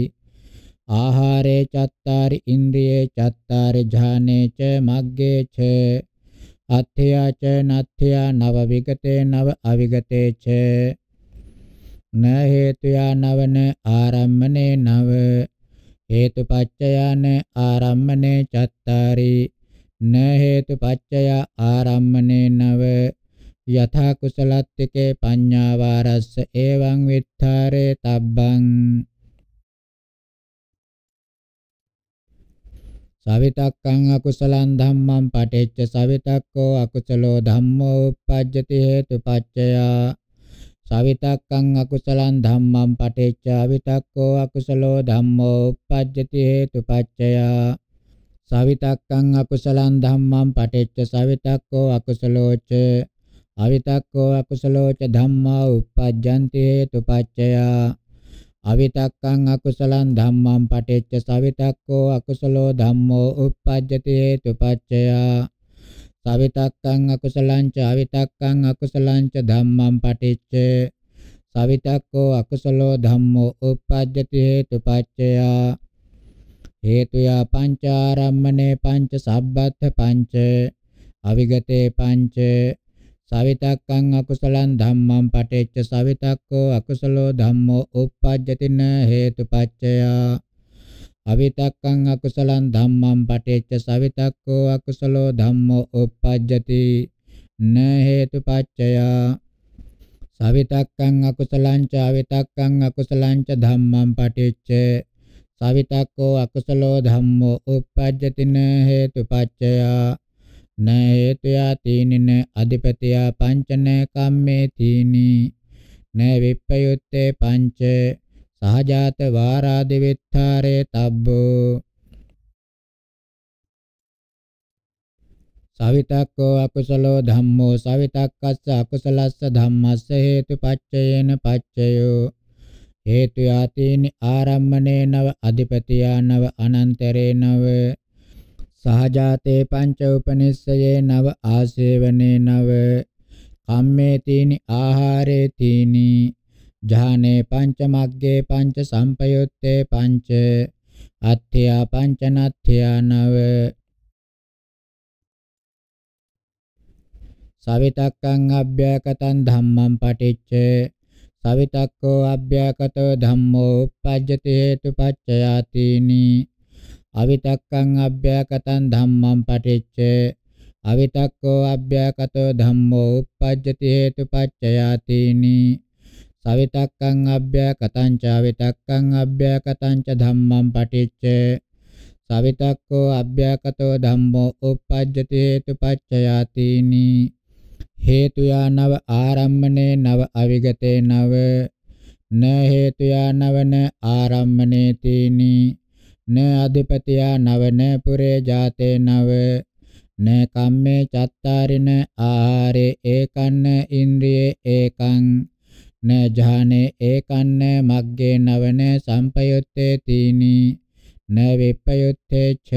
ආහාරේ චත්තාරි ඉන්ද්‍රියේ චත්තාරි ඥානේ ච මග්ගේ ච අත්ථයා ච නත්ථයා නව විගතේ නව අවිගතේ ච න හේතුයා නවන ආරම්මනේ නව හේතුපච්චයාන ආරම්මනේ චත්තාරි න හේතුපච්චය ආරම්මනේ නව යථා කුසලත්තිකේ පඤ්ඤාවාරස්ස එවං විත්තරේ තබ්බං සවිතක්කං අකුසලං ධම්මං පටිච්ච සවිතක්කෝ අකුසලෝ ධම්මෝ uppajjati හේතුපච්චයා සවිතක්කං අකුසලං ධම්මං පටිච්ච අවිතක්කෝ අකුසලෝ ධම්මෝ uppajjati හේතුපච්චයා සවිතක්කං අකුසලං ධම්මං පටිච්ච සවිතක්කෝ අකුසලෝච අවිතක්කෝ අකුසලෝච ධම්මා uppajjanti හේතුපච්චයා අවිතක්කං අකුසලං ධම්මං පටිච්ච සවිතක්කෝ අකුසලෝ ධම්මෝ uppajjati hetupaccaya සවිතක්කං අකුසලං ච අවිතක්කං අකුසලං ච ධම්මං පටිච්ච සවිතක්කෝ අකුසලෝ ධම්මෝ uppajjati hetupaccaya හේතුයා පංචාරම්මනේ පංච සබ්බත්ථ පංච අවිගතේ පංච සවිතක්කං අකුසලං ධම්මං පටිච්ච සවිතක්කෝ අකුසලෝ ධම්මෝ uppajjati na hetupaccaya අවිතක්කං අකුසලං ධම්මං පටිච්ච සවිතක්කෝ අකුසලෝ ධම්මෝ uppajjati na hetupaccaya සවිතක්කං අකුසලං ච අවිතක්කං අකුසලං ච ධම්මං පටිච්ච සවිතක්කෝ අකුසලෝ ධම්මෝ uppajjati na hetupaccaya නේතයා තීනින අධිපතියා පංචන කම්මේ තීනි නේ විප්පයුත්තේ පංච සහජාත වාරාදි විත්තරේ තබ්බෝ සවිතක්කෝ අකුසලෝ ධම්මෝ සවිතක්කස්ස අකුසලස්ස ධම්මස්ස හේතුපච්චයේන පච්චයෝ හේතු යතිනි ආරම්මනේ නව අධිපතියා නව අනන්තරේ නව සහජාතේ පංච උපනිස්සයේ නව ආසේවනේ නව කම්මේ තීනි ආහාරේ තීනි ජානේ පංච මග්ගේ පංච සම්පයුත්තේ පංච අත්ථයා පංච නත්ථයා නව සවිතක්කං අභ්‍යකතං ධම්මං පටිච්ච සවිතක්කෝ අභ්‍යකතෝ ධම්මෝ uppajjati hetu paccayatini අවිතක්කං අභ්‍යකතං ධම්මං පටිච්ච අවිතක්කෝ අභ්‍යකතෝ ධම්මෝ uppajjati hetupaccayatini සවිතක්කං අභ්‍යකතං ච අවිතක්කං අභ්‍යකතං ච ධම්මං පටිච්ච සවිතක්කෝ අභ්‍යකතෝ ධම්මෝ uppajjati hetupaccayatini හේතු යනව ආරම්මනේ නව අවිගතේ නව න හේතු යනවන ආරම්මනේ තීනී න අධිපතියා නවන පුරේ ජාතේ නව න කම්මේ චත්තාරින ආහාරේ ඒකන්න ඉන්ද්‍රියේ ඒකං න ජානේ ඒකන්න මග්ගේ නවන සම්පයුත්තේ තීනි න විපයුත්තේ ච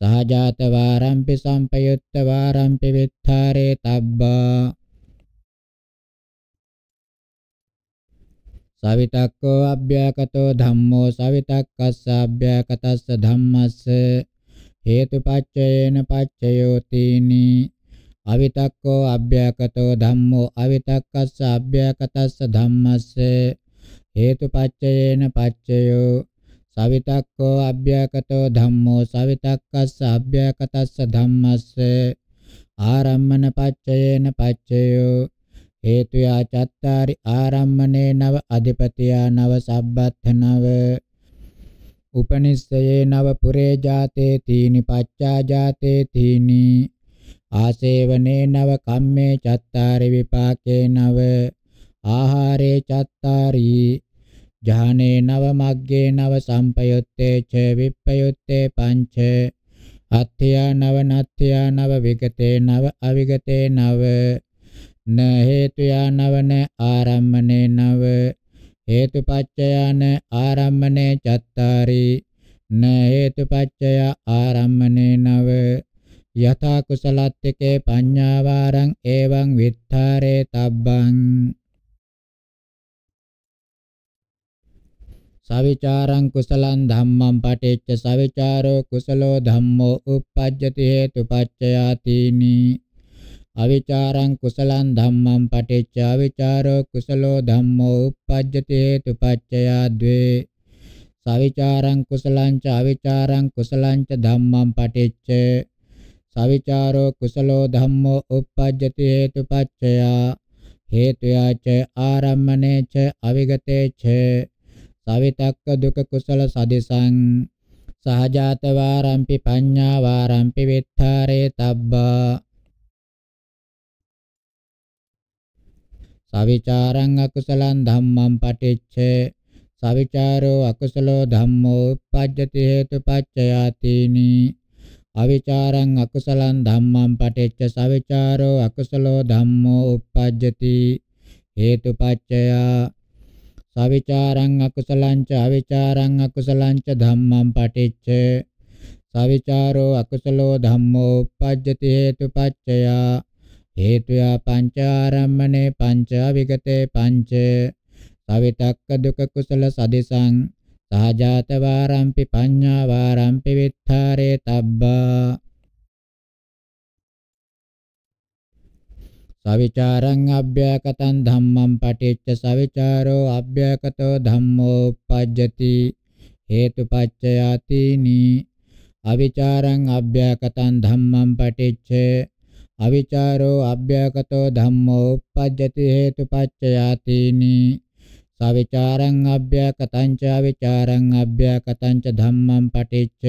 සහජාත වාරම්පි සම්පයුත්ත වාරම්පි විත්තරේ තබ්බා සවිතක්කෝ අභ්‍යකතෝ ධම්මෝ සවිතක්කස්ස අභ්‍යකතස්ස ධම්මස්ස හේතුපච්චයේන පච්චයෝතිනි අවිතක්කෝ අභ්‍යකතෝ ධම්මෝ අවිතක්කස්ස අභ්‍යකතස්ස ධම්මස්ස හේතුපච්චයේන පච්චයෝ සවිතක්කෝ අභ්‍යකතෝ ධම්මෝ සවිතක්කස්ස අභ්‍යකතස්ස ධම්මස්ස ආරම්මන පච්චයේන පච්චයෝ හේතු යා චත්තාරි ආරම්මනේ නව අධිපතියා නව සබ්බත් නව උපනිස්සයේ නව පුරේ ජාතේ තීනි පච්චා ජාතේ තීනි ආසේවනේ නව කම්මේ චත්තාරි විපාකේ නව ආහාරේ චත්තාරි ජානේ නව මග්ගේ නව සම්පයුත්තේ ච විප්පයුත්තේ පංච අත්ථයා නව නත්ථයා නව විගතේ නව අවිගතේ නව න හේතුයා නවන ආරම්මනේ නව හේතුපච්චයන ආරම්මනේ චත්තාරි න හේතුපච්චය ආරම්මනේ නව යථා කුසලත්තිකේ පඤ්ඤාවාරං එවං විත්තරේ තබ්බං සවිචාරං කුසලං ධම්මං පටිච්ච සවිචාරෝ කුසලෝ ධම්මෝ uppajjati hetu paccayatini අවිචාරං කුසලං ධම්මං පටිච්ච අවිචාරෝ කුසලෝ ධම්මෝ uppajjati tupaccaya dve සවිචාරං කුසලං ච අවිචාරං කුසලං ච ධම්මං පටිච්ච සවිචාරෝ කුසලෝ ධම්මෝ uppajjati hetupaccaya හේතුයා ච ආරම්මනේ ච අවිගතේ ච සවිතක්ක දුක කුසල සදිසං සහජාත වාරම්පි පඤ්ඤා වාරම්පි විත්තරේ තබ්බා සවිචාරං අකුසලං ධම්මං පටිච්ච සවිචාරෝ අකුසලෝ ධම්මෝ උප්පජ්ජති හේතුපච්චයාතිනි අවිචාරං අකුසලං ධම්මං පටිච්ච සවිචාරෝ අකුසලෝ ධම්මෝ උප්පජ්ජති හේතුපච්චයා සවිචාරං අකුසලං ච අවිචාරං අකුසලං ච ධම්මං පටිච්ච සවිචාරෝ අකුසලෝ ධම්මෝ uppajjati හේතුපච්චයා හේතුයා පංචාරම්මනේ පංචා විගතේ පංච සවිතක්ක දුක කුසල සදිසං සාජාත වාරම්පි පඤ්ඤා වාරම්පි විත්තරේ තබ්බා සවිචාරං අභ්‍යකතං ධම්මං පටිච්ච සවිචාරෝ අභ්‍යකතෝ ධම්මෝ uppajjati හේතුපච්චයාතිනි අවිචාරං අභ්‍යකතං ධම්මං පටිච්ච අවිචාරෝ අභ්‍යගතෝ ධම්මෝ uppajjati hetupaccayatini සවිචාරං අභ්‍යකතං ච අවිචාරං අභ්‍යකතං ච ධම්මං පටිච්ච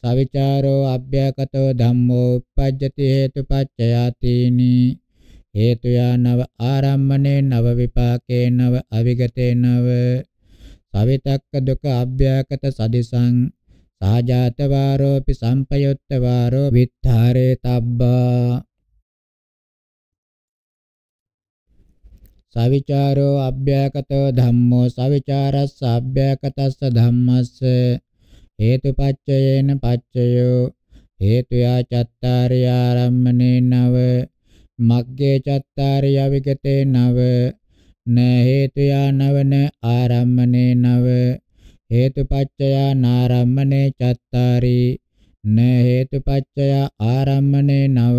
සවිචාරෝ අභ්‍යකතෝ ධම්මෝ uppajjati hetupaccayatini හේතුයා නව ආරම්මනේ නව විපාකේ නව අවිගතේ නව සවිතක්ක දුක අභ්‍යකත සදිසං සාජාතවාරෝපි සම්පයුත්තවාරෝ විත්තරේ තබ්බා සවිචාරෝ අභ්‍යකතෝ ධම්මෝ සවිචාරස්ස අභ්‍යකතස්ස ධම්මස්ස හේතුපච්චයේන පච්චයෝ හේතුයා චත්තාරිය ආරම්මනේ නව මග්ගේ චත්තාරිය විගතේ නව න හේතුයා නවන ආරම්මනේ නව හේතුපච්චයා නාරම්මනේ චත්තාරි න හේතුපච්චයා ආරම්මනේ නව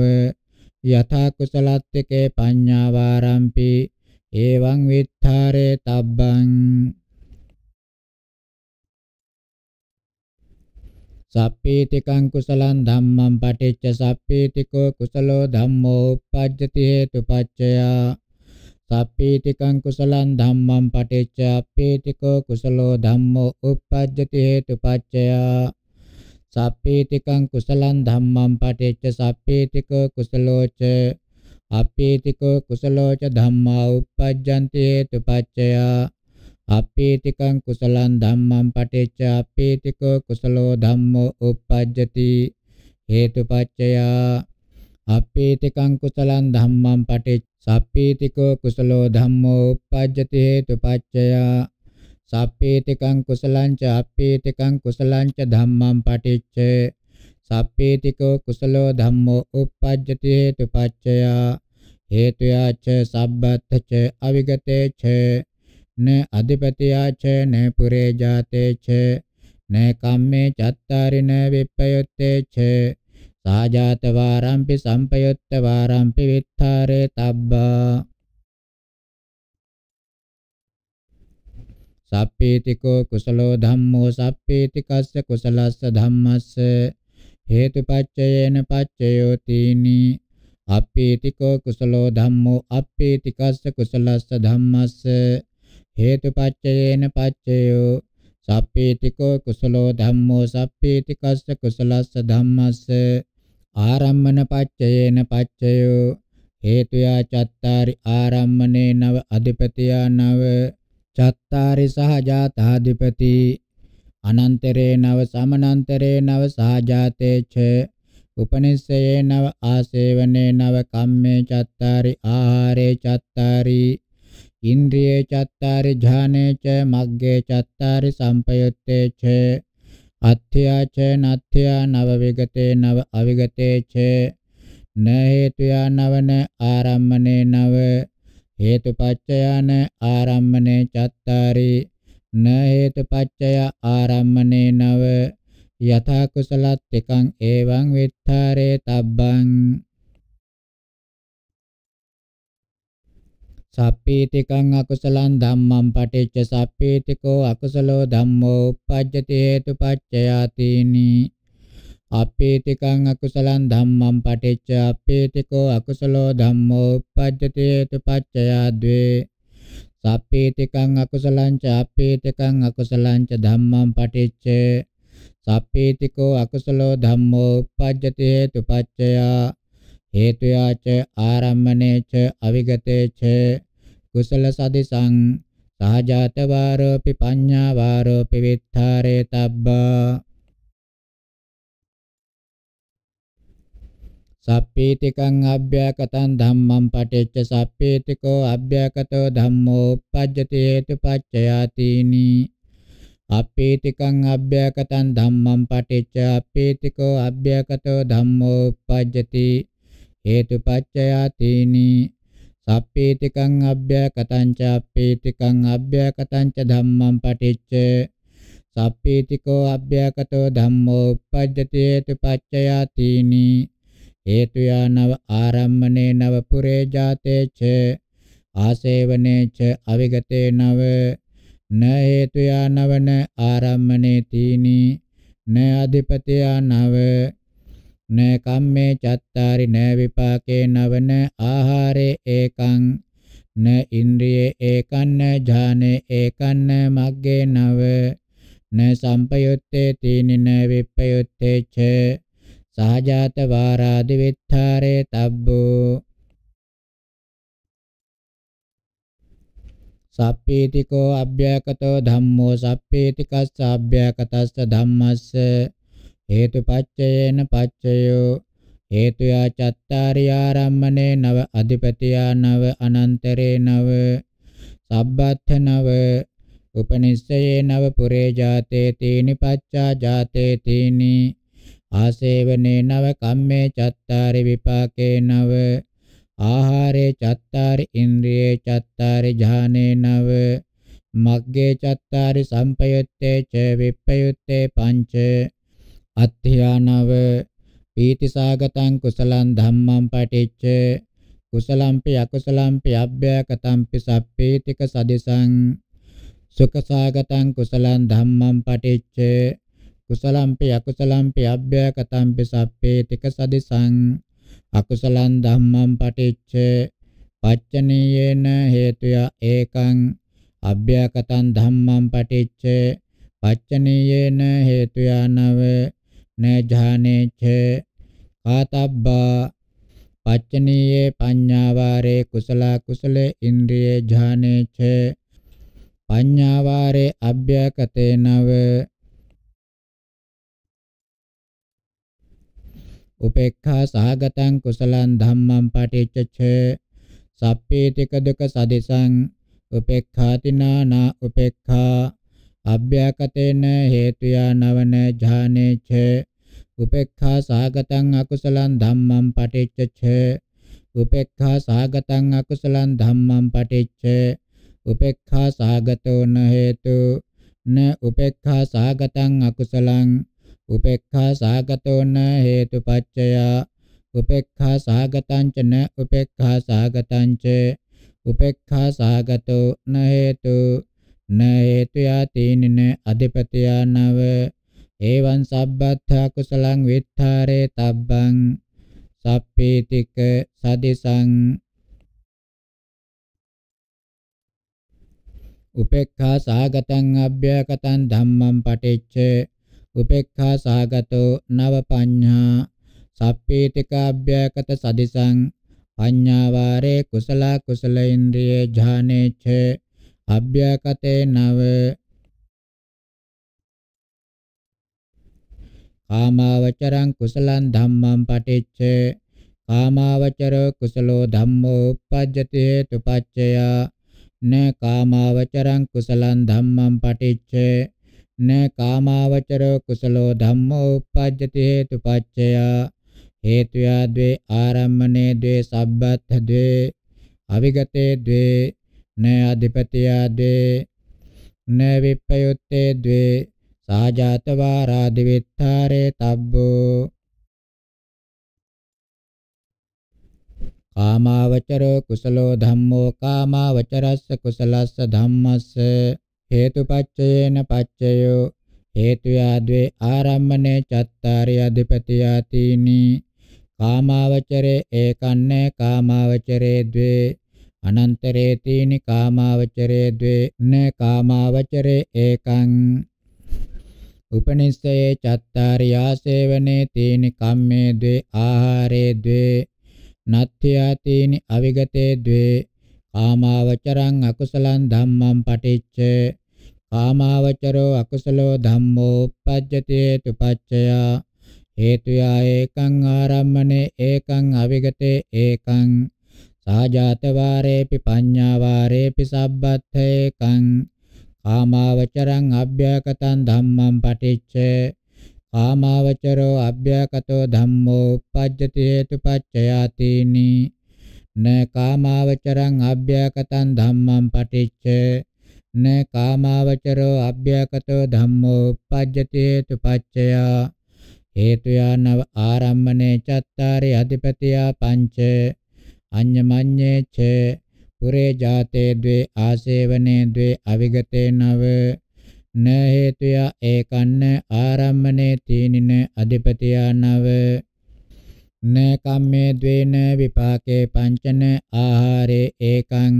යථා කුසලත්තිකේ පඤ්ඤා වාරම්පි එවං විත්තරේ තබ්බං සප්පීතිකං කුසලං ධම්මං පටිච්ච සප්පීතිකෝ කුසලෝ ධම්මෝ uppajjati හේතුපච්චයා සප්පීතිකං කුසලං ධම්මං පටිච්ච අප්පීතිකෝ කුසලෝ ධම්මෝ uppajjati හේතුපච්චය සප්පීතිකං කුසලං ධම්මං පටිච්ච සප්පීතිකෝ කුසලෝ ච අප්පීතිකෝ කුසලෝ ච ධම්මා uppajjanti හේතුපච්චය අප්පීතිකං කුසලං ධම්මං පටිච්ච අප්පීතිකෝ කුසලෝ ධම්මෝ uppajjati හේතුපච්චය අපේතකං කුසලං ධම්මං පටිච්ච සප්පීතිකෝ කුසලෝ ධම්මෝ uppajjati hetupaccaya සප්පීතිකං කුසලං ච අප්පීතිකං කුසලං ච ධම්මං පටිච්ච සප්පීතිකෝ කුසලෝ ධම්මෝ uppajjati hetupaccaya හේතුයාච සබ්බත්ථච අවිගතේච න අධිපතියාච න පුරේ ජාතේච න කම්මේ චත්තාරින විප්පයොත්තේච සාජාත වාරම්පි සම්පයුත්ත වාරම්පි විත්තරේ තබ්බා සප්පීතිකෝ කුසලෝ ධම්මෝ සප්පීතිකස්ස කුසලස්ස ධම්මස්ස හේතුපච්චයේන පච්චයෝ තීනි අප්පීතිකෝ කුසලෝ ධම්මෝ අප්පීතිකස්ස කුසලස්ස ධම්මස්ස හේතුපච්චයේන පච්චයෝ සප්පීතිකෝ කුසලෝ ධම්මෝ සප්පීතිකස්ස කුසලස්ස ධම්මස්ස ආරම්මන පච්චයේන පච්චයෝ හේතුයා චත්තාරි ආරම්මනේ නව අධිපතියා නව චත්තාරි සහජාතාධිපති අනන්තරේ නව සමනන්තරේ නව සහජාතේ ච උපනිස්සයේ නව ආසේවනේ නව කම්මේ චත්තාරි ආහාරේ චත්තාරි ඉන්ද්‍රියේ චත්තාරි ඥානේ ච මග්ගේ චත්තාරි සම්පයුත්තේ ච අත්ථයාච නත්ථයා නව විගතේ නව අවිගතේ ච න හේතුයා නවන ආරම්මනේ නව හේතුපච්චයන ආරම්මනේ චත්තාරි න හේතුපච්චය ආරම්මනේ නව යථා කුසලත් එකං එවං විත්තරේ තබ්බං සප්පීතිකං අකුසලං ධම්මං පටිච්ච සප්පීතිකෝ අකුසලෝ ධම්මෝ uppajjati හේතුපච්චයාතිනි අපේතිකං අකුසලං ධම්මං පටිච්ච අපේතිකෝ අකුසලෝ ධම්මෝ uppajjati හේතුපච්චයා ද්වේ සප්පීතිකං අකුසලං ච අපේතිකං අකුසලං ච ධම්මං පටිච්ච සප්පීතිකෝ අකුසලෝ ධම්මෝ uppajjati හේතුපච්චයා හේතුයාච ආරම්මණේච අවිගතේච කුසල සදිසං සහජාත වාරෝපි පඤ්ඤා වාරෝපි විත්තරේ තබ්බා සප්පීතිකං අභ්‍යකතං ධම්මං පටිච්ච සප්පීතිකෝ අභ්‍යකතෝ ධම්මෝ uppajjati හේතුපච්චයාතිනි අප්පීතිකං අභ්‍යකතං ධම්මං පටිච්ච අප්පීතිකෝ අභ්‍යකතෝ ධම්මෝ uppajjati හේතුපච්චයාතිනි සප්පේතිකං අභ්‍යකතං ච අප්පේතිකං අභ්‍යකතං ච ධම්මං පටිච්ච සප්පේතිකෝ අභ්‍යකතෝ ධම්මෝ uppajjati hetu paccaya tini හේතු යනව ආරම්මනේ නව පුරේ ජාතේ ච ආසේවනේ ච අවිගතේ නව න හේතු යනවන ආරම්මනේ තීනි න අධිපතිය නව න කම්මේ චත්තාරි න විපාකේ නවන ආහාරේ ඒකං න ඉන්ද්‍රියේ ඒකන්න ඥානේ ඒකන්න මග්ගේ නව න සම්පයුත්තේ තීනින විප්පයුත්තේ ච සහජාත වාරාදි විත්තරේ තබ්බෝ සප්පීතිකෝ අභ්‍යකතෝ ධම්මෝ සප්පීතිකස්ස අභ්‍යකතස්ස ධම්මස්ස හේතුපච්චයේන පච්චයෝ හේතුයා චත්තාරි ආරම්මනේ නව අධිපතියා නව අනන්තරේ නව සබ්බත්ථ නව උපනිස්සයේ නව පුරේ ජාතේ තීනි පච්චා ජාතේ තීනි ආසේවනේ නව කම්මේ චත්තාරි විපාකේ නව ආහාරේ චත්තාරි ඉන්ද්‍රියේ චත්තාරි ඥානේ නව මග්ගේ චත්තාරි සම්පයුත්තේ ච විප්පයුත්තේ පංච අත්ථයානව පීතිසාගතං කුසලං ධම්මං පටිච්ච කුසලම්පි අකුසලම්පි අභ්‍යකතම්පි සප්පේතික සදෙසං සුඛසාගතං කුසලං ධම්මං පටිච්ච කුසලම්පි අකුසලම්පි අභ්‍යකතම්පි සප්පේතික සදෙසං අකුසලං ධම්මං පටිච්ච පච්චනීයේන හේතුය ඒකං අභ්‍යකතං ධම්මං පටිච්ච පච්චනීයේන හේතුයනව න ජානේච කාතබ්බා පච්චනීයේ පඤ්ඤාවාරේ කුසල කුසලේ ඉන්ද්‍රියේ ඥානේච පඤ්ඤාවාරේ අභ්‍යකතේ නව උපේක්ඛා සහගතං කුසලං ධම්මං පටිච්චච සප්පේතික දුක සදිසං උපේක්ඛාතිනානා උපේක්ඛා අභ්‍යකතේන හේතුයා නවන ඥානේච උපේක්ඛා සාගතං අකුසලං ධම්මං පටිච්චච උපේක්ඛා සාගතං අකුසලං ධම්මං පටිච්ච උපේක්ඛා සාගතෝ න හේතු න උපේක්ඛා සාගතං අකුසලං උපේක්ඛා සාගතෝ න හේතුපච්චය උපේක්ඛා සාගතං ච න උපේක්ඛා සාගතං ච උපේක්ඛා සාගතෝ න හේතු න හේතුයා තීනන අධිපතියා නව එවං සබ්බත්ථ කුසලං විත්තරේ තබ්බං සප්පේතික සදිසං උපේක්ඛා සාගතං අභ්‍යකතං ධම්මං පටිච්ච උපේක්ඛා සාගතෝ නව පඤ්ඤා සප්පේතික අභ්‍යකත සදිසං පඤ්ඤා වාරේ කුසල කුසලේන්ද්‍රිය ඥානේච්ඡ අභ්‍යකතේ නව කාමාවචරං කුසලං ධම්මං පටිච්ච කාමාවචරෝ කුසලෝ ධම්මෝ uppajjati hetupaccaya න කාමාවචරං කුසලං ධම්මං පටිච්ච න කාමාවචරෝ කුසලෝ ධම්මෝ uppajjati hetupaccaya හේතුයා ද්වේ ආරම්මනේ ද්වේ සබ්බත් ද්වේ අවිගතේ ද්වේ න අධිපති ආදේ න විප්පයුත්තේ ද්වේ සාජාතවා රාදිවිත්තාරේ තබ්බෝ කාමාවචරෝ කුසලෝ ධම්මෝ කාමාවචරස්ස කුසලස්ස ධම්මස්ස හේතුපච්චයේන පච්චයෝ හේතු යාද්වේ ආරම්මනේ චත්තාරිය අධිපතියා තීනි කාමාවචරේ ඒකන්නේ කාමාවචරේ ද්වේ අනන්තරේ තීනි කාමාවචරේ ද්වේ න කාමාවචරේ ඒකං උපනිස්සයේ චත්තාරි ආසේවනේ තීනි කම්මේ ද්වේ ආහාරේ ද්වේ නත්ත්‍යා තීනි අවිගතේ ද්වේ කාමාවචරං අකුසලං ධම්මං පටිච්ච කාමාවචරෝ අකුසලෝ ධම්මෝ uppajjate tupacchaya හේතුයා ඒකං ආරම්මනේ ඒකං අවිගතේ ඒකං සාජාතවාරේපි පඤ්ඤාවාරේපි සබ්බත්ථේකං කාමාවචරං අභ්‍යකතං ධම්මං පටිච්ච කාමාවචරෝ අභ්‍යකතෝ ධම්මෝ uppajjati hetupaccayatini න කාමාවචරං අභ්‍යකතං ධම්මං පටිච්ච න කාමාවචරෝ අභ්‍යකතෝ ධම්මෝ uppajjati hetupaccaya හේතුයන ආරම්මනේ චත්තාරි අධිපතියා පංචේ අඤ්ඤමඤ්ඤේ ච පුරේ ජාතේ द्वे ආසේවනේ द्वे අවිගතේ නව න හේතුය ඒකන්න ආරම්මනේ තීනින අධිපතියා නව න කම්මේ द्वेන විපාකේ පංචන ආහාරේ ඒකං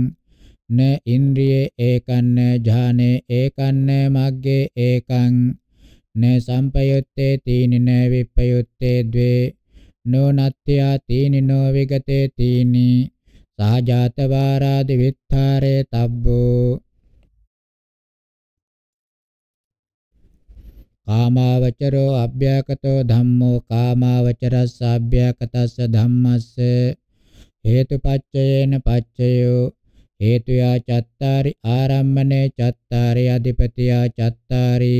න ඉන්ද්‍රියේ ඒකන්න ඥානේ ඒකන්න මග්ගේ ඒකං න සම්පයුත්තේ තීනින විප්පයුත්තේ द्वे නෝ නත්ත්‍යා තීනි නෝ විගතේ තීනි සහජාත වාරාදි විත්තරේ තබ්බෝ කාමාවචරෝ අභ්‍යකතෝ ධම්මෝ කාමාවචරස්ස අභ්‍යකතස්ස ධම්මස්ස හේතුපච්චයේන පච්චයෝ හේතුයා චත්තාරි ආරම්මනේ චත්තාරි අධිපතියා චත්තාරි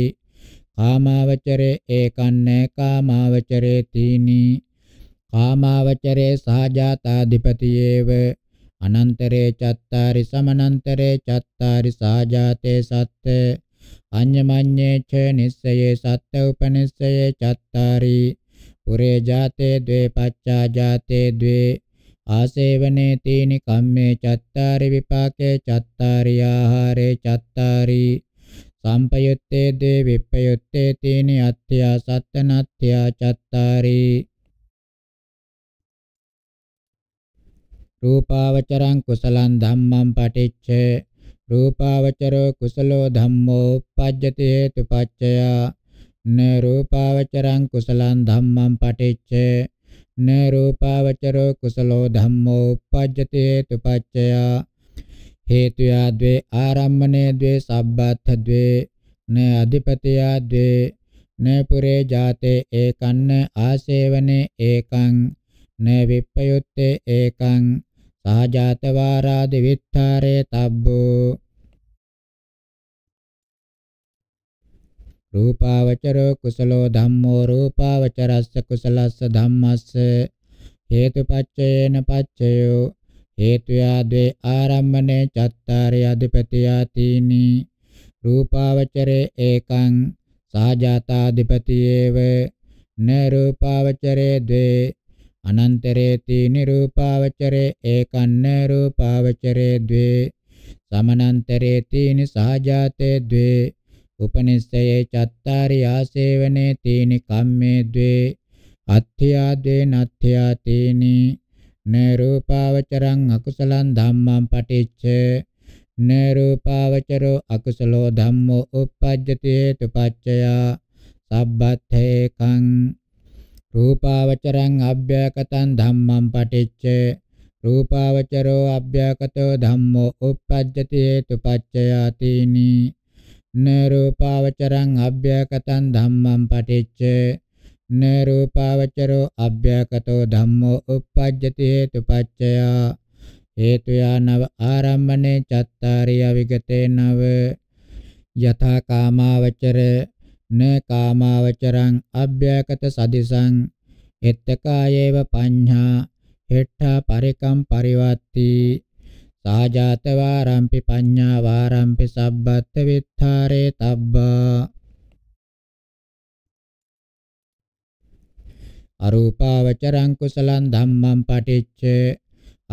කාමාවචරේ ඒකන්නේ කාමාවචරේ තීනී කාමාවචරේ සහජාතාධිපතියේව අනන්තරේ චත්තාරි සමනන්තරේ චත්තාරි සාජාතේ සත්ත අඤ්ඤමඤ්ඤේ ච නිස්සයේ සත්ත උපනිස්සයේ චත්තාරි පුරේ ජාතේ द्वे පච්චා ජාතේ द्वे ආසේවනේ තීනි කම්මේ චත්තාරි විපාකේ චත්තාරි ආහාරේ චත්තාරි සම්පයුත්තේ द्वे විප්පයුත්තේ තීනි අත්ත්‍යා සත්තනත්ත්‍යා චත්තාරි රූපාවචරං කුසලං ධම්මං පටිච්ච රූපාවචරෝ කුසලෝ ධම්මෝ පජ්ජති හේතුපච්චය න රූපාවචරං කුසලං ධම්මං පටිච්ච න රූපාවචරෝ කුසලෝ ධම්මෝ පජ්ජති හේතුපච්චය හේතුයා द्वे ආරම්මනේ द्वे සබ්බාත්ථ द्वे න අධිපතියා द्वे න පුරේ ජාතේ ඒකන්න ආසේවනේ ඒකං න විප්පයුත්තේ ඒකං සාජාතවාරා දිවිත්තාරේ තබ්බෝ රූපාවචරෝ කුසලෝ ධම්මෝ රූපාවචරස්ස කුසලස්ස ධම්මස්ස හේතුපච්චයේන පච්චයෝ හේතුයා ද්වේ ආරම්මනේ චත්තාරේ අධිපතියා තීනි රූපාවචරේ ඒකං සාජාතාධිපතියේව න රූපාවචරේ ද්වේ අනන්තරේති නිරූපාවචරේ ඒකන්න රූපාවචරේ ද්වේ සමනන්තරේති නිසහජාතේ ද්වේ උපනිස්සයේ චත්තාරි ආසේවනේ තීනි කම්මේ ද්වේ අත්ථයා ද්වේ නත්ථයා තීනි නරූපාවචරං අකුසලං ධම්මං පටිච්චේ නරූපාවචරෝ අකුසලෝ ධම්මෝ uppajjati hetu paccaya sabbate kang රූපාවචරං අභ්‍යකතං ධම්මං පටිච්ච රූපාවචරෝ අභ්‍යකතෝ ධම්මෝ uppajjati hetupaccayatini න රූපාවචරං අභ්‍යකතං ධම්මං පටිච්ච න රූපාවචරෝ අභ්‍යකතෝ ධම්මෝ uppajjati hetupaccaya හේතු යනව ආරම්භනේ චත්තාරිය විගතේ නව යථා කාමාවචර න කාමාවචරං අභ්‍යකත සදිසං එත්තකායේව පඤ්ඤා හෙට්ඨා පරිකම් පරිවත්ති සාජාත වාරම්පි පඤ්ඤා වාරම්පි සබ්බත් විත්තරේ තබ්බා අරූපාවචරං කුසලං ධම්මං පටිච්ච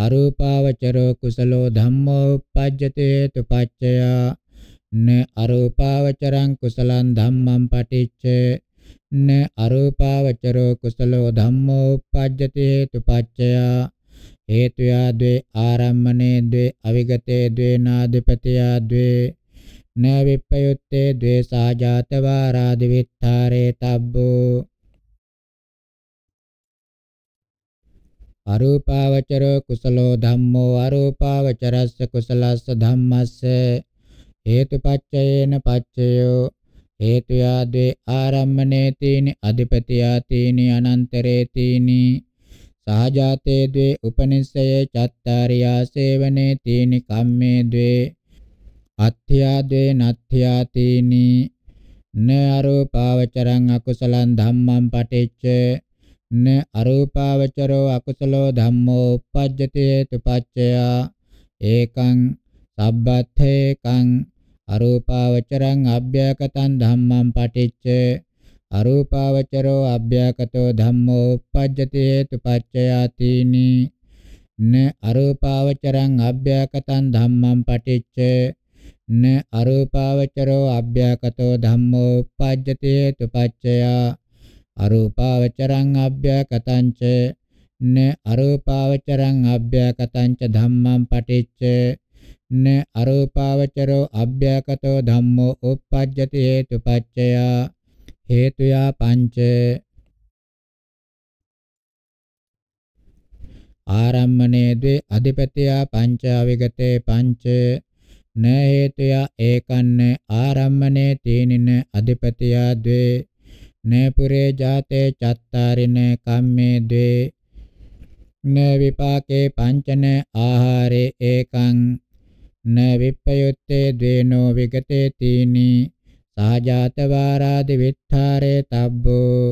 අරූපාවචරෝ කුසලෝ ධම්මෝ uppajjate tupacchaya න අරූපාවචරං කුසලං ධම්මං පටිච්ච න අරූපාවචරෝ කුසලෝ ධම්මෝ උපජ්ජති හේතුපච්චය හේතුයා ද්වේ ආරම්මනේ ද්වේ අවිගතේ ද්වේ නාදිපතියා ද්වේ න විප්පයුත්තේ ද්වේ සාජාතවා රාදිවිත්තරේ තබ්බෝ අරූපාවචරෝ කුසලෝ ධම්මෝ අරූපාවචරස්ස කුසලස්ස ධම්මස්ස හේතුපච්චයේන පච්චයෝ හේතු යාද්වේ ආරම්මනේ තීනි අධිපතියා තීනි අනන්තරේ තීනි සහජාතේ ද්වේ උපනිස්සයේ චත්තාරියා සේවනේ තීනි කම්මේ ද්වේ අත්ථ්‍යා ද්වේ නත්ථ්‍යා තීනි න අරූපාවචරං අකුසලං ධම්මං පටිච්ච න අරූපාවචරෝ අකුසලෝ ධම්මෝ uppajjati hetu paccaya ඒකං සබ්බත් හේකං අරූපාවචරං අභ්‍යකතං ධම්මං පටිච්ච අරූපාවචරෝ අභ්‍යකතෝ ධම්මෝ uppajjati hetupaccayatini න අරූපාවචරං අභ්‍යකතං ධම්මං පටිච්ච න අරූපාවචරෝ අභ්‍යකතෝ ධම්මෝ uppajjati hetupaccaya අරූපාවචරං අභ්‍යකතං ච න අරූපාවචරං අභ්‍යකතං ච ධම්මං පටිච්ච න අරූපාවචරෝ අභ්‍යකතෝ ධම්මෝ uppajjati හේතුපච්චය හේතුයා පංච ආරම්මනේ ද්වේ අධිපතියා පංච අවිගතේ පංච න හේතුයා ඒකන්න ආරම්මනේ තීනින අධිපතියා ද්වේ න පුරේ ජාතේ චත්තාරින කම්මේ ද්වේ න විපාකේ පංචන ආහාරේ ඒකං න විප්පයුත්තේ ද්වේනෝ විගතේ තීනි සාජාත වාරාදි විත්තරේ තබ්බෝ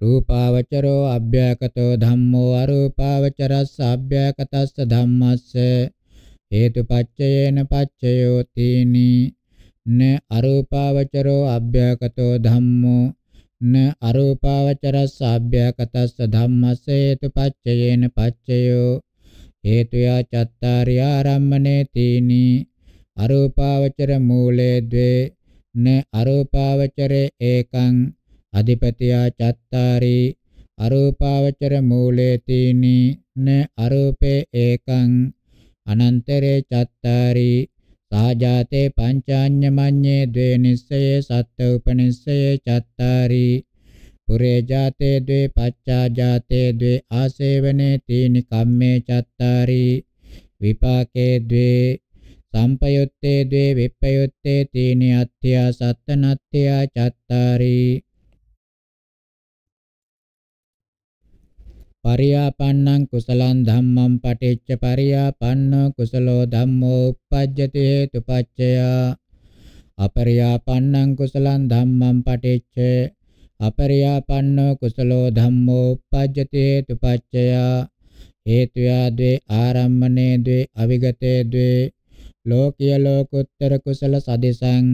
රූපාවචරෝ අභ්‍යකතෝ ධම්මෝ අරූපාවචරස්ස අභ්‍යකතස්ස ධම්මස්ස හේතුපච්චයේන පච්චයෝ තීනි න අරූපාවචරෝ අභ්‍යකතෝ ධම්මෝ න අරූපාවචරස්ස අභ්‍යකටස්ස ධම්මස්ස හේතුපච්චයේන පච්චයෝ හේතුයා චත්තාරි ආරම්මනේ තීනි අරූපාවචර මූලේ ද්වේ න අරූපාවචරේ ඒකං අධිපතියා චත්තාරි අරූපාවචර මූලේ තීනි න අරූපේ ඒකං අනන්තරේ චත්තාරි සාජාතේ පංචාඤ්ඤමඤ්ඤේ ද්වේ නිස්සයේ සත්ත්ව උපනිස්සයේ චත්තාරි පුරේ ජාතේ ද්වේ පච්චා ජාතේ ද්වේ ආසේවනේ තීනි කම්මේ චත්තාරි විපාකේ ද්වේ සම්පයුත්තේ ද්වේ විප්පයුත්තේ තීනි අත්ත්‍යා සත්තනත්ත්‍යා චත්තාරි පරියාපන්නං කුසලං ධම්මං පටිච්ච පරියාපන්නෝ කුසලෝ ධම්මෝ uppajjati හේතුපච්චය අපරියාපන්නං කුසලං ධම්මං පටිච්ච අපරියාපන්නෝ කුසලෝ ධම්මෝ uppajjati හේතුපච්චය හේතුයා ද්වේ ආරම්මනේ ද්වේ අවිගතේ ද්වේ ලෝකීය ලෝකෝත්තර කුසල සදිසං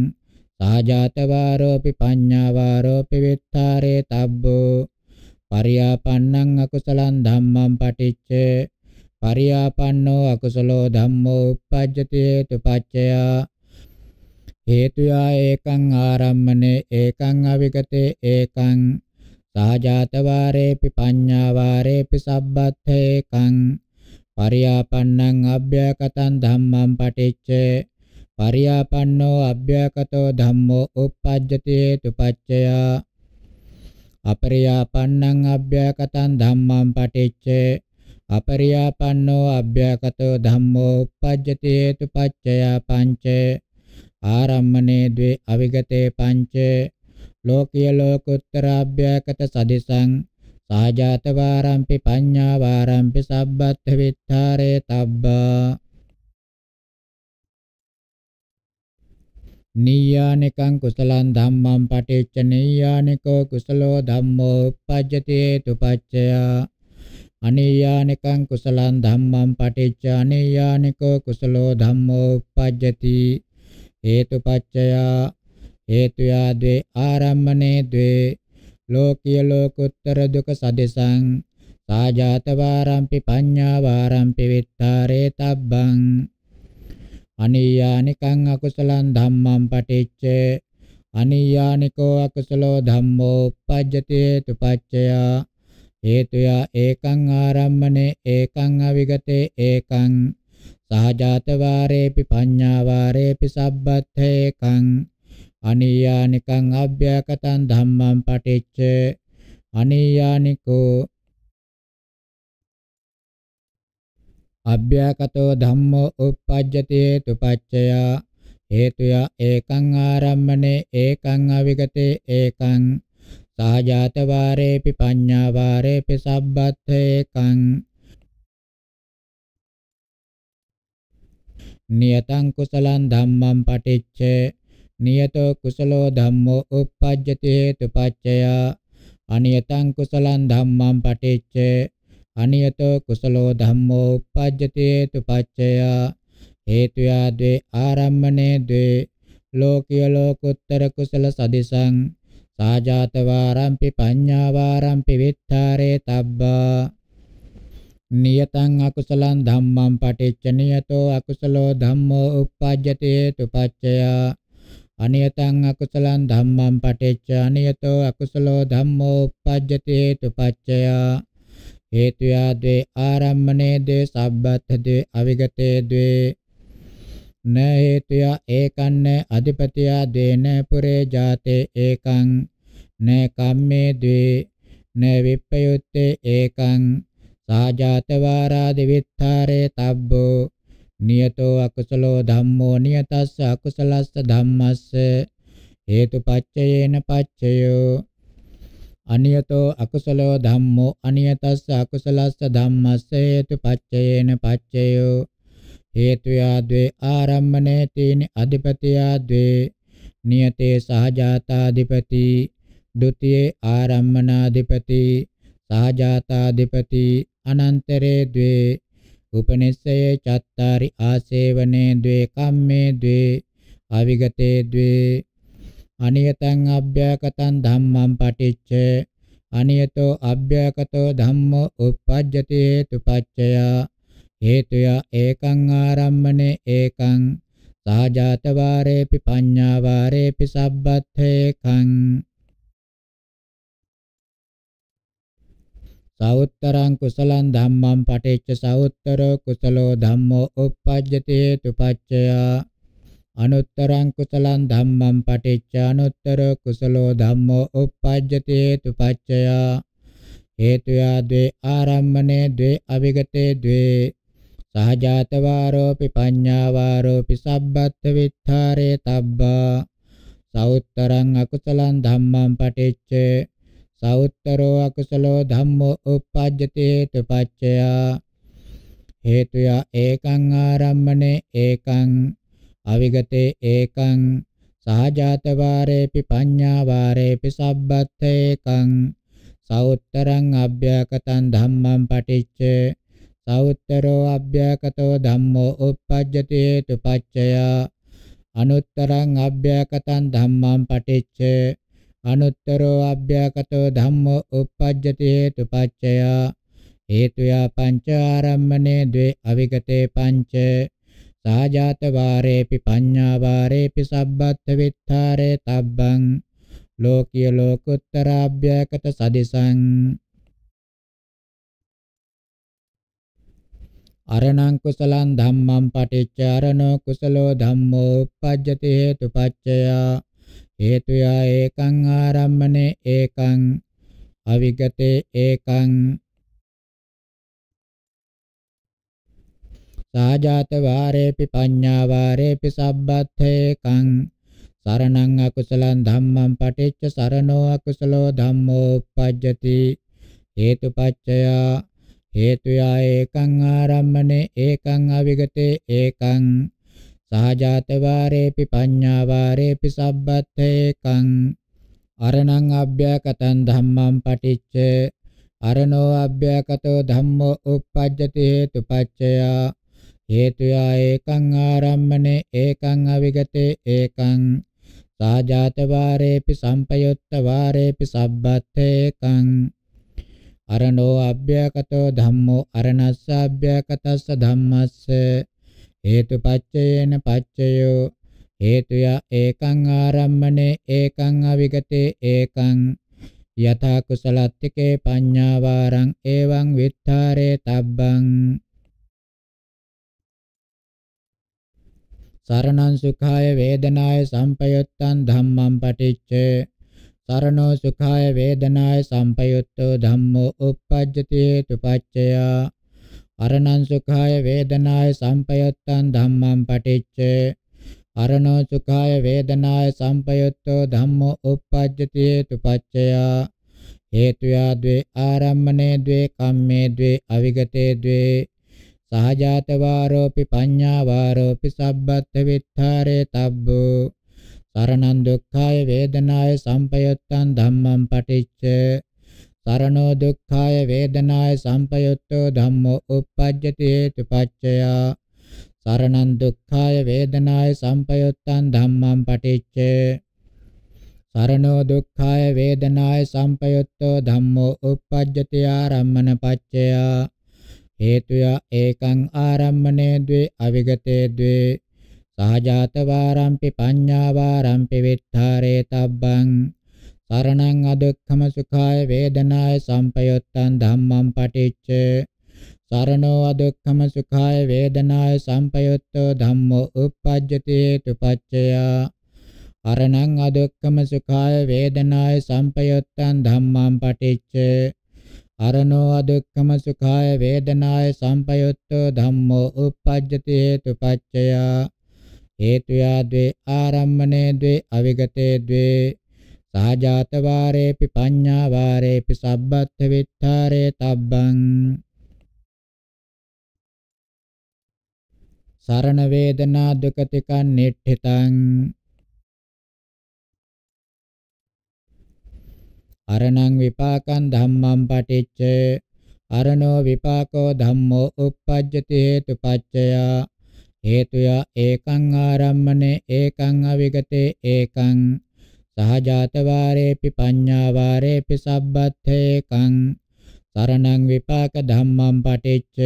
සාජාතවාරෝපි පඤ්ඤාවාරෝපි විත්තාරේ තබ්බෝ පරියාපන්නං අකුසලං ධම්මං පටිච්ච පරියාපන්නෝ අකුසලෝ ධම්මෝ uppajjati හේතුපච්චය හේතුයා ඒකං ආරම්මනේ ඒකං අවිගතේ ඒකං සහජාත වාරේපි පඤ්ඤා වාරේපි සබ්බත් ඒකං පරියාපන්නං අභ්‍යකතං ධම්මං පටිච්ච පරියාපන්නෝ අභ්‍යකතෝ ධම්මෝ uppajjati හේතුපච්චයා අපරියාපන්නං අභ්‍යකතං ධම්මං පටිච්ච අපරියාපන්නෝ අභ්‍යකතෝ ධම්මෝ uppajjati hetupaccaya පංච ආරම්මනේ ද්වේ අවිගතේ පංච ලෝකීය ලෝකුත්තර අභ්‍යකත සදිසං සාජාත වාරම්පි පඤ්ඤා වාරම්පි සබ්බත් විත්තරේ තබ්බා නියානිකං කුසලං ධම්මං පටිච්ච නියානිකෝ කුසලෝ ධම්මෝ uppajjati tupaccaya අනියානිකං කුසලං ධම්මං පටිච්ච අනියානිකෝ කුසලෝ ධම්මෝ uppajjati හේතුපච්චය හේතු යාද්වේ ආරම්මනේ द्वे ලෝකීය ලෝකුත්තර දුක සදෙසං සාජාත වාරම්පි පඤ්ඤා වාරම්පි විත්තාරේ තබ්බං අනියානිකං අකුසලං ධම්මං පටිච්ච අනියානිකෝ අකුසලෝ ධම්මෝ uppajjati tupaccaya හේතුය ඒකං ආරම්මනේ ඒකං අවිගතේ ඒකං සහජාත වාරේපි පඤ්ඤා වාරේපි සබ්බත්තේකං අනියානිකං අභ්‍යකතං ධම්මං පටිච්ච අනියානිකෝ අභ්‍යකතෝ ධම්මෝ uppajjate tupacchaya හේතුය ඒකං ආරම්මනේ ඒකං අවිගතේ ඒකං සහජාත වාරේපි පඤ්ඤා වාරේපි සබ්බත් ඒකං නියතං කුසලං ධම්මං පටිච්ච නියතෝ කුසලෝ ධම්මෝ uppajjati හේතුපච්චය අනියතං කුසලං ධම්මං පටිච්ච අනියතෝ කුසලෝ ධම්මෝ uppajjati tupaccaya හේතුයා ද්වේ ආරම්මනේ ද්වේ ලෝකීය ලෝකෝත්තර කුසල සදිසං සාජාත වාරම්පි පඤ්ඤා වාරම්පි විත්තරේ තබ්බා නියතං අකුසලං ධම්මං පටිච්ච නියතෝ අකුසලෝ ධම්මෝ uppajjati tupaccaya අනියතං අකුසලං ධම්මං පටිච්ච අනියතෝ අකුසලෝ ධම්මෝ uppajjati tupaccaya හේතුයා ද්වේ ආරම්මනේ ද්වේ සබ්බත් ද්වේ අවිගතේ ද්වේ න හේතුයා ඒකන්න අධිපතියා දේන පුරේ ජාතේ ඒකං න කම්මේ ද්වේ න විප්පයුත්තේ ඒකං සාජාත වාරා දිවිත්තාරේ තබ්බෝ නියතෝ අකුසලෝ ධම්මෝ නියතස්ස අකුසලස්ස ධම්මස්ස හේතුපච්චයේන පච්චයෝ අනියතෝ අකුසලෝ ධම්මෝ අනියතස්ස අකුසලස්ස ධම්මස්ස හේතුපච්චයේන පච්චයෝ හේතුයා ද්වේ ආරම්මනේ තීනි අධිපතියා ද්වේ නියතේ සහජාතාධිපති ဒ ුතියේ ආරම්මනාධිපති සහජාතාධිපති අනන්තරේ ද්වේ උපනිස්සයේ චත්තාරි ආසේවනේ ද්වේ කම්මේ ද්වේ අවිගතේ ද්වේ අනියතං අභ්‍යකතං ධම්මං පටිච්චේ අනියතෝ අභ්‍යකතෝ ධම්මෝ uppajjati hetupaccaya හේතුය ඒකං ආරම්මනේ ඒකං සහජාත වාරේපි පඤ්ඤා වාරේපි සබ්බත්තේකං සවුත්තරං කුසලං ධම්මං පටිච්ච සවුත්තරෝ කුසලෝ ධම්මෝ uppajjati hetupaccaya අනුත්තරං කුසලං ධම්මං පටිච්ච අනුත්තර කුසලෝ ධම්මෝ uppajjati hetupaccaya හේතුයා ද්වේ ආරම්මනේ ද්වේ අවිගතේ ද්වේ සහජාතවාරෝපි පඤ්ඤාවාරෝපි සබ්බත් විත්තරේ තබ්බා සෞත්තරං අකුසලං ධම්මං පටිච්ච සෞත්තරෝ අකුසලෝ ධම්මෝ uppajjati hetupaccaya හේතුයා ඒකං ආරම්මනේ ඒකං අවිගතේ ඒකං සහජාත වාරේපි පඤ්ඤා වාරේපි සබ්බත් ඒකං සෞත්තරං අභ්‍යකතං ධම්මං පටිච්ච සෞත්තරෝ අභ්‍යකතෝ ධම්මෝ uppajjati hetupaccaya අනුත්තරං අභ්‍යකතං ධම්මං පටිච්ච අනුත්තරෝ අභ්‍යකතෝ ධම්මෝ uppajjati hetupaccaya හේතුයා පංච ආරම්මනේ ද්වේ අවිගතේ පංච සාජාත වාරේපි පඤ්ඤා වාරේපි සබ්බත් විත්තරේ තබ්බං ලෝකීය ලෝකුත්තරාභ්‍යයකට සදිසං අරණං කුසලං ධම්මං පටිච්ච අරණෝ කුසලෝ ධම්මෝ uppajjati හේතුපච්චය හේතුයා ඒකං ආරම්මනේ ඒකං අවිගතේ ඒකං සාජාත වාරේපි පඤ්ඤා වාරේපි සබ්බත්තේකං සරණං අකුසලං ධම්මං පටිච්ච සරණෝ අකුසලෝ ධම්මෝ uppajjati හේතුපච්චය හේතුය ඒකං ආරම්මනේ ඒකං අවිගතේ ඒකං සහජාත වාරේපි පඤ්ඤා වාරේපි සබ්බත්තේකං අරණං අභ්‍යකතං ධම්මං පටිච්ච අරණෝ අභ්‍යකතෝ ධම්මෝ uppajjati හේතුපච්චයා හේතුයා ඒකං ආරම්මනේ ඒකං අවිගතේ ඒකං සාජාත වාරේපි සම්පයුත්ත වාරේපි සබ්බත් ඒකං අරණෝ අභ්‍යකතෝ ධම්මෝ අරණස්ස අභ්‍යකතස්ස ධම්මස්ස හේතුපච්චයේන පච්චයෝ හේතුය ඒකං ආරම්මනේ ඒකං අවිගතේ ඒකං යථා කුසලත්තිකේ පඤ්ඤාවාරං එවං විත්තරේ තබ්බං සරණං සුඛාය වේදනාය සම්පයුත්තං ධම්මං පටිච්චේ සරණෝ සුඛාය වේදනාය සම්පයුත්තෝ ධම්මෝ uppajjati tupaccaya අරණං සුඛාය වේදනාය සම්පයුත්තං ධම්මං පටිච්චේ අරණෝ සුඛාය වේදනාය සම්පයුත්තෝ ධම්මෝ uppajjati tupaccaya හේතුයා ද්වේ ආරම්මනේ ද්වේ කම්මේ ද්වේ අවිගතේ ද්වේ සහජාත වාරෝපි පඤ්ඤා වාරෝපි සබ්බත් විත්තරේ තබ්බු සරණං දුක්ඛාය වේදනාය සම්පයුත්තං ධම්මං පටිච්ච සරණෝ දුක්ඛාය වේදනාය සම්පයුත්තෝ ධම්මෝ uppajjati hetupaccaya සරණං දුක්ඛාය වේදනාය සම්පයුත්තං ධම්මං පටිච්ච සරණෝ දුක්ඛාය වේදනාය සම්පයුත්තෝ ධම්මෝ uppajjati ආරම්මන පච්චයා හේතුය ඒකං ආරම්මනේ ද්වේ අවිගතේ ද්වේ සහජාත වාරම්පි පඤ්ඤා වාරම්පි විත්තරේ තබ්බං සරණං අදුක්ඛම සුඛාය වේදනාය සම්පයොත්තං ධම්මං පටිච්ච සරණෝ අදුක්ඛම සුඛාය වේදනාය සම්පයොත්තෝ ධම්මෝ uppajjati tupaccaya අරණං අදුක්ඛම සුඛාය වේදනාය සම්පයොත්තං ධම්මං පටිච්ච අරණෝ අදුක්කම සුඛාය වේදනාය සම්පයුත්තෝ ධම්මෝ uppajjati හේතුපච්චය හේතුයා ද්වේ ආරම්මනේ ද්වේ අවිගතේ ද්වේ සාජාත වාරේපි පඤ්ඤා වාරේපි සබ්බත් විත්තරේ තබ්බං සරණ වේදනා දුකතිකන් නිට්ඨිතං අරණං විපාකං ධම්මං පටිච්ච අරණෝ විපාකෝ ධම්මෝ uppajjati hetupaccaya හේතුය ඒකං ආරම්මනේ ඒකං අවිගතේ ඒකං සහජාත වාරේපි පඤ්ඤා වාරේපි සබ්බත්තේකං සරණං විපාක ධම්මං පටිච්ච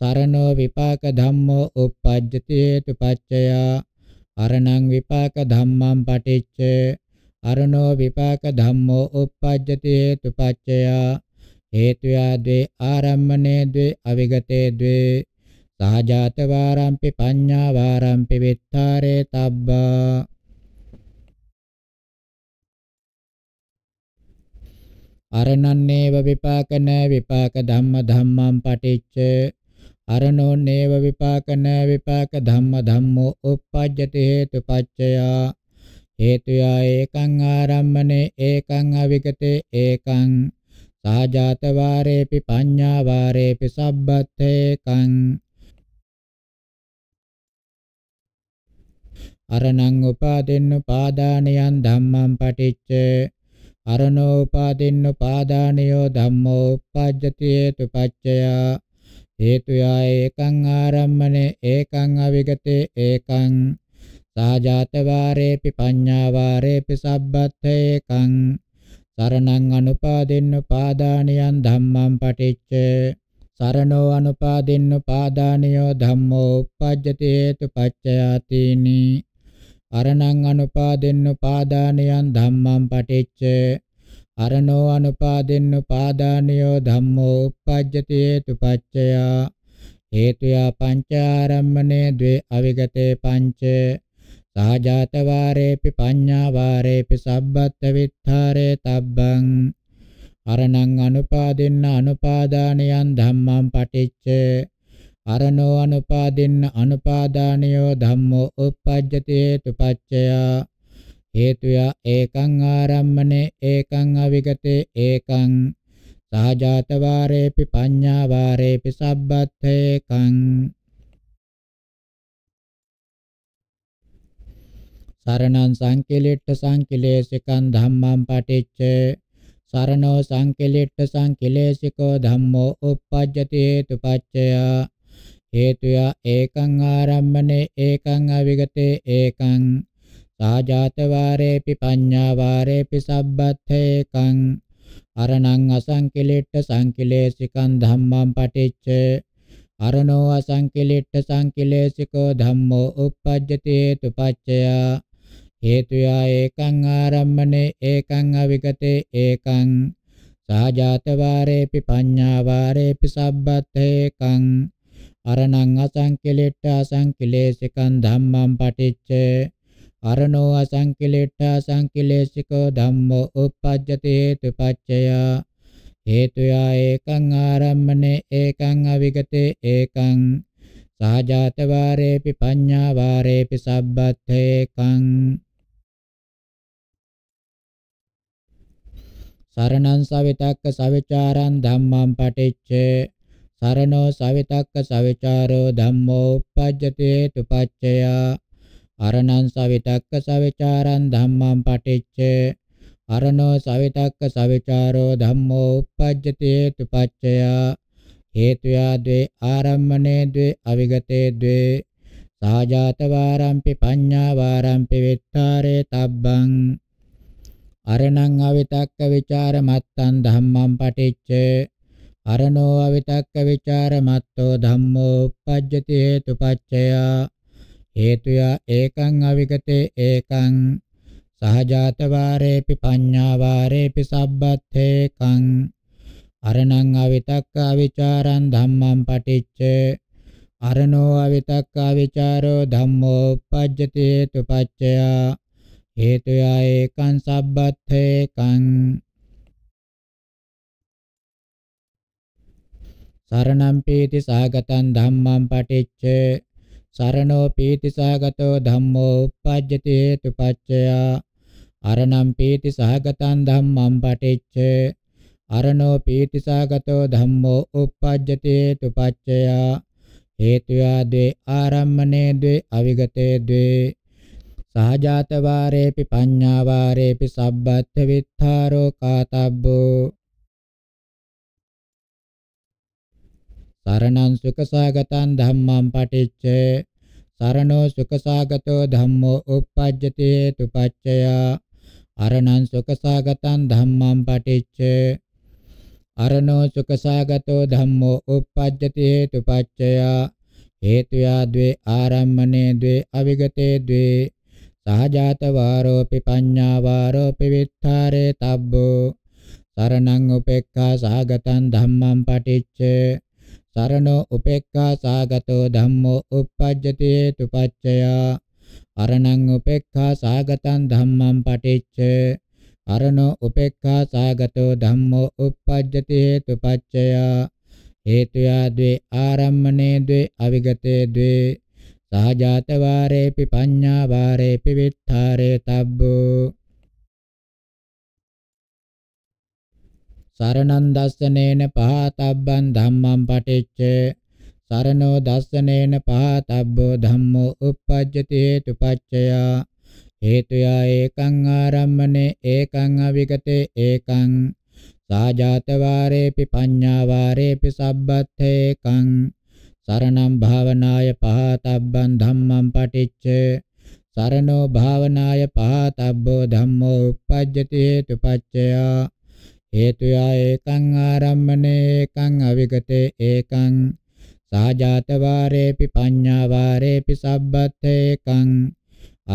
සරණෝ විපාක ධම්මෝ uppajjati hetupaccaya අරණං විපාක ධම්මං පටිච්ච අරණෝ විපාක ධම්මෝ uppajjati hetupaccaya හේතුයා ද්වේ ආරම්මනේ ද්වේ අවිගතේ ද්වේ සහජාත වාරම්පි පඤ්ඤා වාරම්පි විත්තරේ තබ්බා අරණන්නේව විපාකන විපාක ධම්ම ධම්මං පටිච්ච අරණෝන්නේව විපාකන විපාක ධම්ම ධම්මෝ uppajjati hetupaccaya හේතුයා ඒකං ආරම්මනේ ඒකං අවිගතේ ඒකං සහජාත වාරේපි පඤ්ඤා වාරේපි සබ්බතේකං අරණං උපාදෙන්න පාදානයන් ධම්මං පටිච්ච අරණෝ උපාදෙන්න පාදානයෝ ධම්මෝ uppajjati හේතුපච්චයා හේතුයා ඒකං ආරම්මනේ ඒකං අවිගතේ ඒකං සාජාත වාරේපි පඤ්ඤා වාරේපි සබ්බත්තේකං සරණං අනුපාදින්න පාදානියන් ධම්මං පටිච්ච සරණෝ අනුපාදින්න පාදානියෝ ධම්මෝ uppajjati hetupaccayatini අරණං අනුපාදින්න පාදානියන් ධම්මං පටිච්ච අරණෝ අනුපාදින්න පාදානියෝ ධම්මෝ uppajjati hetupaccaya හේතුයා පංච ආරම්මනේ ද්වේ අවිගතේ පංචේ සාජාත වාරේපි පඤ්ඤා වාරේපි සබ්බත් විත්තරේ තබ්බං අරණං අනුපාදින්න අනුපාදානයන් ධම්මං පටිච්ච අරණෝ අනුපාදින්න අනුපාදානයෝ ධම්මෝ uppajjati hetupaccaya හේතුය ඒකං ආරම්මනේ ඒකං අවිගතේ ඒකං සහජාත වාරේපි පඤ්ඤා වාරේපි සබ්බත් ඒකං සරණං සංකේලෙට්ඨ සංකලේශිකං ධම්මං පටිච්ච සරණෝ සංකේලෙට්ඨ සංකලේශිකෝ ධම්මෝ uppajjati hetupaccaya හේතුය ඒකං ආරම්මනේ ඒකං අවිගතේ ඒකං සාජාත වාරේපි පඤ්ඤා වාරේපි සබ්බත්තේකං අරණං අසංකලෙට්ඨ සංකලේශිකං ධම්මං පටිච්ච අරණෝ අසංකලෙට්ඨ සංකලේශිකෝ ධම්මෝ uppajjati hetupaccaya හේතුයා ඒකං ආරම්මනේ ඒකං අවිගතේ ඒකං සාජාත වාරේපි පඤ්ඤා වාරේපි සබ්බතේකං අරණං අසංකලෙට්ඨ අසංකලේශිකං ධම්මං පටිච්ච අරණෝ අසංකලෙට්ඨ අසංකලේශිකෝ ධම්මෝ uppajjati හේතුපච්චය හේතුයා ඒකං ආරම්මනේ ඒකං අවිගතේ ඒකං සාජාත වාරේපි පඤ්ඤා වාරේපි සබ්බතේකං සරණං සවිතක්ක සවිචාරං ධම්මං පටිච්චේ සරණෝ සවිතක්ක සවිචාරෝ ධම්මෝ uppajjati tupaccaya අරණං සවිතක්ක සවිචාරං ධම්මං පටිච්චේ අරණෝ සවිතක්ක සවිචාරෝ ධම්මෝ uppajjati tupaccaya හේතුයා ද්වේ ආරම්මනේ ද්වේ අවිගතේ ද්වේ සාජාත වාරම්පි පඤ්ඤා වාරම්පි විත්තාරේ තබ්බං අරණං අවිතක්ක ਵਿਚාර මත්තං ධම්මං පටිච්ච අරණෝ අවිතක්ක ਵਿਚාර මත්තෝ ධම්මෝ uppajjati හේතුපච්චය හේතුය ඒකං අවිගතේ ඒකං සහජාත වාරේපි පඤ්ඤා වාරේපි සබ්බත්තේකං අරණං අවිතක්ක අවිචාරං ධම්මං පටිච්ච අරණෝ අවිතක්ක අවිචාරෝ ධම්මෝ uppajjati හේතුපච්චය හේතුයා ඒකං සබ්බත්ථේකං සරණං පීති සාගතං ධම්මං පටිච්ච සරණෝ පීති සාගතෝ ධම්මෝ uppajjati hetupaccaya අරණං පීති සාගතං ධම්මං පටිච්ච අරණෝ පීති සාගතෝ ධම්මෝ uppajjati hetupaccaya හේතුයා දේ ආරම්මනේ දේ අවිගතේ දේ සහජාත වාරේපි පඤ්ඤා වාරේපි සබ්බත්ථ විත්තරෝ කාතබ්බෝ සරණං සුඛසාගතං ධම්මං පටිච්ච සරණෝ සුඛසාගතෝ ධම්මෝ uppajjati tupaccaya අරණං සුඛසාගතං ධම්මං පටිච්ච අරණෝ සුඛසාගතෝ ධම්මෝ uppajjati tupaccaya හේතුයා ද්වේ ආරම්මනේ ද්වේ අවිගතේ ද්වේ සහජාත වාරෝපි පඤ්ඤා වාරෝපි විත්තරේ තබ්බෝ සරණං උපේක්ඛා සාගතං ධම්මං පටිච්ච සරණෝ උපේක්ඛා සාගතෝ ධම්මෝ uppajjati tupaccaya අරණං උපේක්ඛා සාගතං ධම්මං පටිච්ච අරණෝ උපේක්ඛා සාගතෝ ධම්මෝ uppajjati tupaccaya හේතුයා ද්වේ ආරම්මනේ ද්වේ අවිගතේ ද්වේ සහජාත වාරේපි පඤ්ඤා වාරේපි විත්තරේ තබ්බෝ සරණං දස්සනේන පහතබ්බං ධම්මං පටිච්ච සරණෝ දස්සනේන පහතබ්බෝ ධම්මෝ uppajjati hetupaccaya හේතුයා ඒකං ආරම්මනේ ඒකං අවිගතේ ඒකං සාජාත වාරේපි පඤ්ඤා වාරේපි සබ්බත් ඒකං සරණං භාවනාය පහතබ්බං ධම්මං පටිච්ච සරණෝ භාවනාය පහතබ්බෝ ධම්මෝ uppajjati hetupaccaya හේතුයා ඒකං ආරම්මනේ ඒකං අවිගතේ ඒකං සාජාත වාරේපි පඤ්ඤා වාරේපි සබ්බත් ඒකං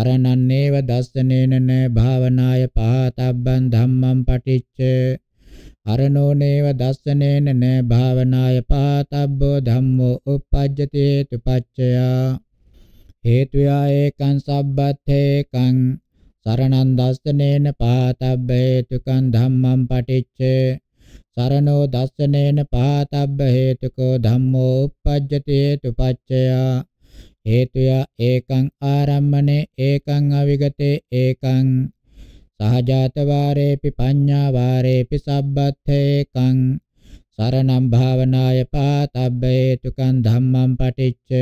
අරණන්නේව දස්සනේන භාවනාය පහතබ්බං ධම්මං පටිච්ච අරණෝනේව දස්සනේන න භාවනාය පාතබ්බෝ ධම්මෝ uppajjati tupaccaya හේතුයා ඒකං සබ්බත්තේකං සරණං දස්සනේන පාතබ්බේතුකං ධම්මං පටිච්ච සරණෝ දස්සනේන පාතබ්බ හේතුකෝ ධම්මෝ uppajjati tupaccaya හේතුයා ඒකං ආරම්මනේ ඒකං අවිගතේ ඒකං සහජාත වාරේපි පඤ්ඤා වාරේපි සබ්බත්තේකං සරණං භාවනාය පාතබ්බේතුකං ධම්මං පටිච්ච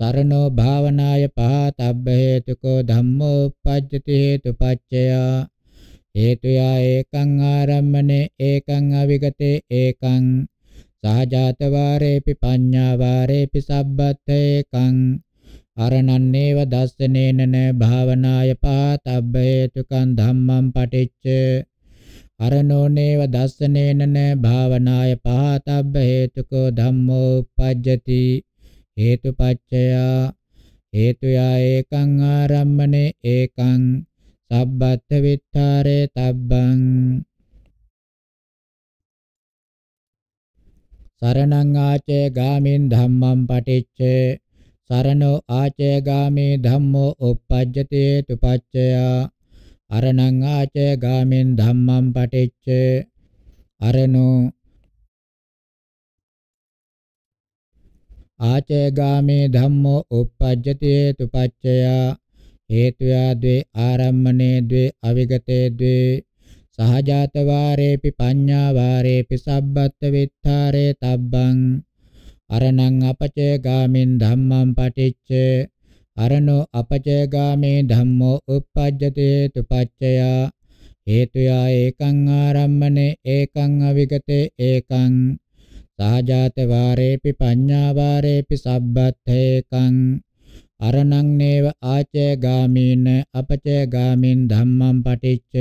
සරණෝ භාවනාය පාතබ්බේතුකෝ ධම්මෝ උපජ්ජති හේතුපච්චය හේතුයා ඒකං ආරම්මනේ ඒකං අවිගතේ ඒකං සහජාත වාරේපි පඤ්ඤා වාරේපි සබ්බත්තේකං අරණන්නේව දස්සනේනන භාවනාය පාතබ්බේතුකං ධම්මං පටිච්ච අරණෝනේව දස්සනේනන භාවනාය පාතබ්බ හේතුකෝ ධම්මෝ uppajjati හේතුපච්චය හේතුයා ඒකං ආරම්මනේ ඒකං සබ්බත් විත්තරේ තබ්බං සරණං ආචේ ගාමින් ධම්මං පටිච්චේ සරණෝ ආචයගාමේ ධම්මෝ uppajjate tupaccaya අරණං ආචයගාමෙන් ධම්මං පටිච්ච අරණෝ ආචයගාමේ ධම්මෝ uppajjate tupaccaya හේතුයා ද්වේ ආරම්මනේ ද්වේ අවිගතේ ද්වේ සහජාත වාරේපි පඤ්ඤා වාරේපි සබ්බත් විත්තරේ තබ්බං අරණං අපචයගාමින් ධම්මං පටිච්ච අරණෝ අපචයගාමේ ධම්මෝ uppajjate tupacchaya හේතුයා ඒකං ආරම්මනේ ඒකං අවිගතේ ඒකං සහජාත වාරේපි පඤ්ඤා වාරේපි සබ්බත්තේකං අරණං නේව ආචයගාමීන අපචයගාමින් ධම්මං පටිච්ච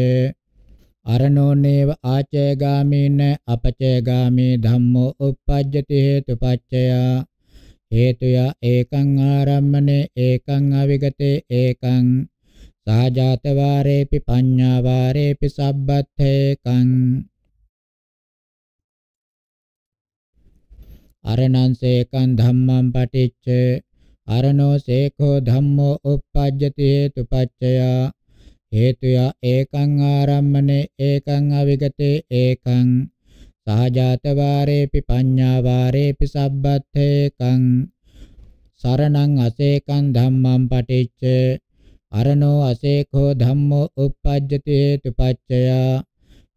අරණෝනේව ආචයගාමීන අපචයගාමී ධම්මෝ uppajjati hetupaccaya හේතුය ඒකං ආරම්මනේ ඒකං අවිගතේ ඒකං සාජාත වාරේපි පඤ්ඤා වාරේපි සබ්බත්තේකං අරණං සේකං ධම්මං පටිච්ච අරණෝ සේකෝ ධම්මෝ uppajjati hetupaccaya හේතුය ඒකං ආරම්මනේ ඒකං අවිගතේ ඒකං සහජාත වාරේපි පඤ්ඤා වාරේපි සබ්බත්තේකං සරණං අසේකං ධම්මං පටිච්ච අරණෝ අසේකෝ ධම්මෝ uppajjati හේතුපච්චය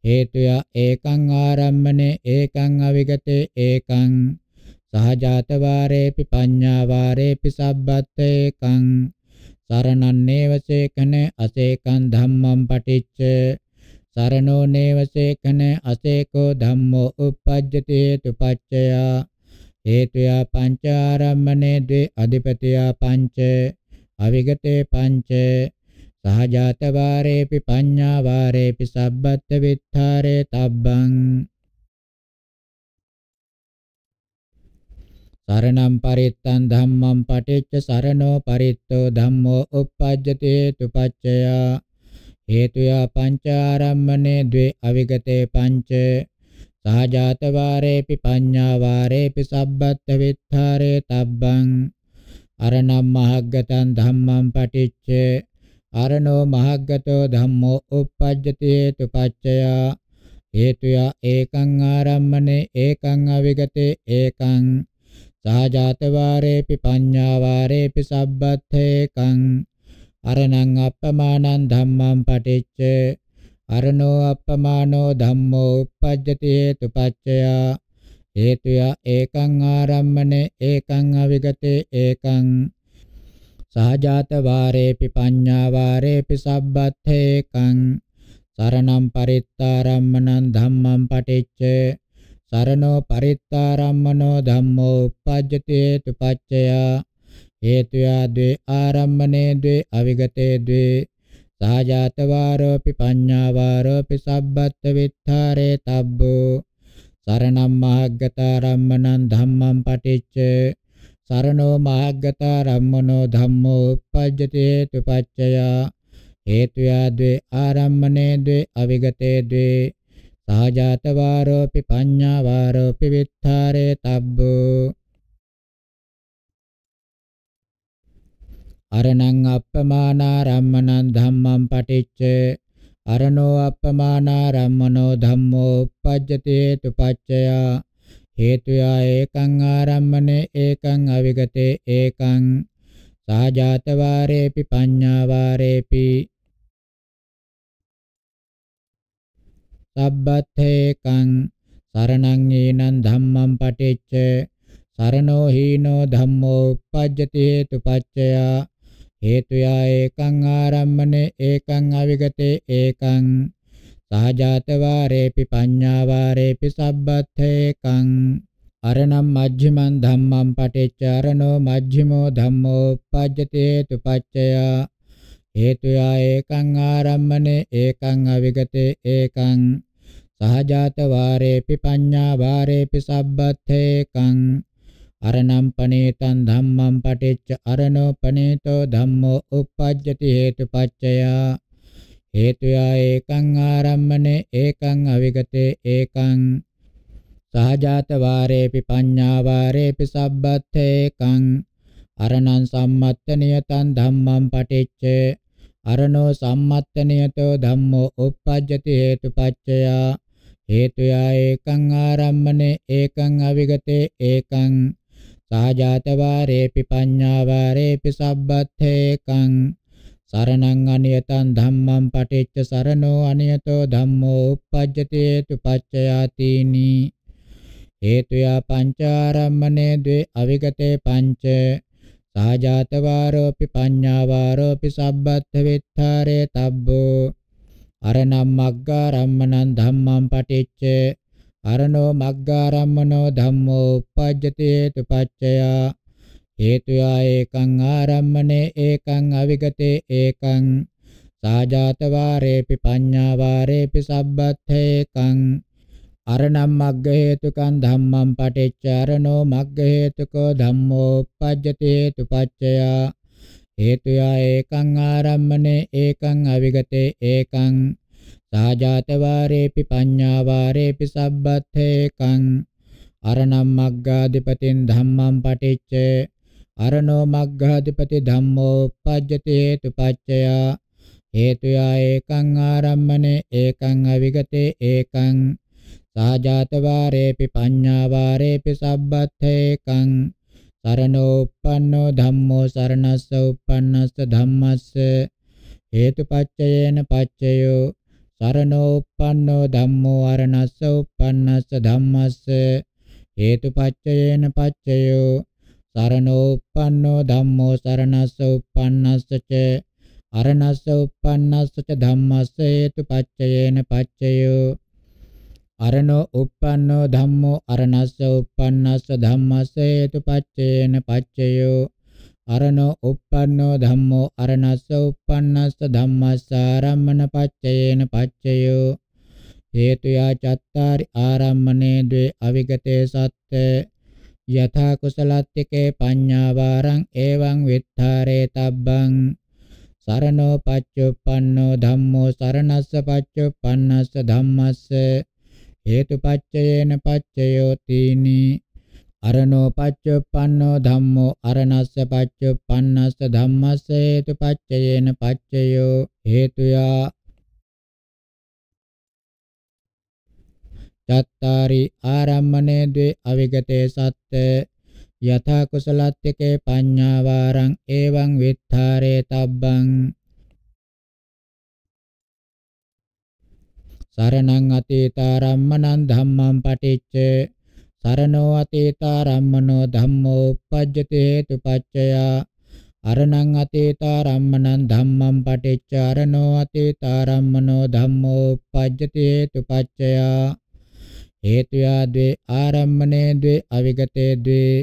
හේතුය ඒකං ආරම්මනේ ඒකං අවිගතේ ඒකං සහජාත වාරේපි පඤ්ඤා වාරේපි සබ්බත්තේකං සරණං නේවසේකන අසේකං ධම්මං පටිච්ච සරණෝ නේවසේකන අසේකෝ ධම්මෝ uppajjati tupaccaya හේතුයා පංච ආරම්මනේ ද්වේ අධිපතියා පංච අවිගතේ පංච සහජාත වාරේපි පඤ්ඤා වාරේපි සබ්බත් විත්තරේ තබ්බං සරණම් පරිත්තං ධම්මං පටිච්ච සරණෝ පරිත්තෝ ධම්මෝ uppajjati tupaccaya හේතුයා පංච ආරම්මනේ द्वे අවිගතේ පංච සාජාත වාරේපි පඤ්ඤා වාරේපි සබ්බත් විත්තරේ තබ්බං අරණම් මහග්ගතං ධම්මං පටිච්ච අරණෝ මහග්ගතෝ ධම්මෝ uppajjati tupaccaya හේතුයා ඒකං ආරම්මනේ ඒකං අවිගතේ ඒකං සාජාතවාරේපි පඤ්ඤාවාරේපි සබ්බත්තේකං අරණං අප්පමානං ධම්මං පටිච්ච අරණෝ අප්පමානෝ ධම්මෝ uppajjati hetupaccaya හේතුය ඒකං ආරම්මනේ ඒකං අවිගතේ ඒකං සහජාතවාරේපි පඤ්ඤාවාරේපි සබ්බත්තේකං සරණං පරිත්තාරම්මනං ධම්මං පටිච්චේ සරණෝ පරිත්තාරම්මනෝ ධම්මෝ uppajjati hetu paccaya හේතුයා ද්වේ ආරම්මනේ ද්වේ අවිගතේ ද්වේ සාජාතවාරෝපි පඤ්ඤාවාරෝපි සබ්බත් විත්තරේ තබ්බෝ සරණම් මහග්ගතරම්මනං ධම්මං පටිච්ච සරණෝ මහග්ගතරම්මනෝ ධම්මෝ uppajjati hetu paccaya හේතුයා ද්වේ ආරම්මනේ ද්වේ අවිගතේ ද්වේ සාජාත වාරෝපි පඤ්ඤා වාරෝපි විත්තරේ තබ්බෝ අරණං අප්පමානා රම්මනං ධම්මං පටිච්ච අරණෝ අප්පමානා රම්මනෝ ධම්මෝ uppajjati hetupaccaya හේතුයා ඒකං ආරම්මනේ ඒකං අවිගතේ ඒකං සාජාත වාරේපි පඤ්ඤා වාරේපි තබ්බත්තේකං සරණං ඊනං ධම්මං පටිච්ච සරණෝ හීනෝ ධම්මෝ uppajjati hetupaccaya හේතුයා ඒකං ආරම්මනේ ඒකං අවිගතේ ඒකං සහජාත වාරේපි පඤ්ඤා වාරේපි සබ්බත්තේකං අරණම් මජ්ක්‍ධිමං ධම්මං පටිච්ච අරණෝ මජ්ක්‍ධිමෝ ධම්මෝ uppajjati hetupaccaya හේතුයා ඒකං ආරම්මනේ ඒකං අවිගතේ ඒකං සහජාත වාරේපි පඤ්ඤා වාරේපි සබ්බත්තේකං අරණම් පනේතං ධම්මං පටිච්ච අරණෝ පනේතෝ ධම්මෝ uppajjati හේතුපච්චයා හේතුයා ඒකං ආරම්මනේ ඒකං අවිගතේ ඒකං සහජාත වාරේපි පඤ්ඤා වාරේපි සබ්බත්තේකං අරණං සම්මත්ත නියතං ධම්මං පටිච්ච අරණෝ සම්මත්ත නියතෝ ධම්මෝ uppajjati හේතුපච්චයා හේතුයා ඒකං ආරම්මනේ ඒකං අවිගතේ ඒකං සාජාතවාරේපි පඤ්ඤාවාරේපි සබ්බත්තේකං සරණං අනියතං ධම්මං පටිච්ච සරණෝ අනියතෝ ධම්මෝ uppajjati hetu paccayatini හේතුයා පංචාරම්මනේ ද්වේ අවිගතේ පංච සාජාතවාරෝපි පඤ්ඤාවාරෝපි සබ්බත්ත විත්තරේ තබ්බෝ අරණම් මග්ගාරම්මනං ධම්මං පටිච්ච අරණෝ මග්ගාරම්මනෝ ධම්මෝ uppajjati tupaccaya හේතුයා ඒකං ආරම්මනේ ඒකං අවිගතේ ඒකං සාජාත වාරේපි පඤ්ඤා වාරේපි සබ්බත් ඒකං අරණම් මග්ග හේතුකං ධම්මං පටිච්ච අරණෝ මග්ග හේතුකෝ ධම්මෝ uppajjati tupaccaya හේතුයා ඒකං ආරම්මනේ ඒකං අවිගතේ ඒකං සාජාත වාරේපි පඤ්ඤා වාරේපි සබ්බත්තේකං අරණම් මග්ගාධිපතින් ධම්මං පටිච්ච අරණෝ මග්ගාධිපති ධම්මෝ uppajjati හේතුපච්චය හේතුයා ඒකං ආරම්මනේ ඒකං අවිගතේ ඒකං සාජාත වාරේපි පඤ්ඤා වාරේපි සබ්බත්තේකං සරණෝප්පන්නෝ ධම්මෝ සරණස්ස උප්පන්නස්ස ධම්මස්ස හේතුපච්චයේන පච්චයෝ සරණෝප්පන්නෝ ධම්මෝ අරණස්ස උප්පන්නස්ස ධම්මස්ස හේතුපච්චයේන පච්චයෝ සරණෝප්පන්නෝ ධම්මෝ සරණස්ස උප්පන්නස්ස ච අරණස්ස උප්පන්නස්ස ච ධම්මස්ස හේතුපච්චයේන පච්චයෝ අරණෝ uppannō ධම්මෝ අරණස්ස uppannස්ස ධම්මස්ස හේතුපච්චේන පච්චයෝ අරණෝ uppannō ධම්මෝ අරණස්ස uppannස්ස ධම්මස්ස ආරම්මන පච්චයේන පච්චයෝ හේතු යා චත්තාරි ආරම්මනේ ද්වේ අවිගතේ සත්‍ය යථා කුසලත්තිකේ පඤ්ඤාවාරං එවං විත්තරේ තබ්බං සරණෝ පච්චුප්පන්නෝ ධම්මෝ සරණස්ස පච්චුප්පන්නස්ස ධම්මස්ස හේතුපච්චයේන පච්චයෝතිනි අරණෝ පච්චුප්පන්නෝ ධම්මෝ අරණස්ස පච්චුප්පන්නස්ස ධම්මස්ස හේතුපච්චයේන පච්චයෝ හේතුයා චත්තාරි ආරම්මනේ ද්වේ අවිගතේ සත්ත යථා කුසලත්තිකේ පඤ්ඤාවාරං එවං විත්තරේ තබ්බං සරණං අතීතාරම්මනං ධම්මං පටිච්ච සරණෝ අතීතාරම්මනෝ ධම්මෝ uppajjate hetupaccaya අරණං අතීතාරම්මනං ධම්මං පටිච්ච අරණෝ අතීතාරම්මනෝ ධම්මෝ uppajjate hetupaccaya හේතුයා ද්වේ ආරම්මනේ ද්වේ අවිගතේ ද්වේ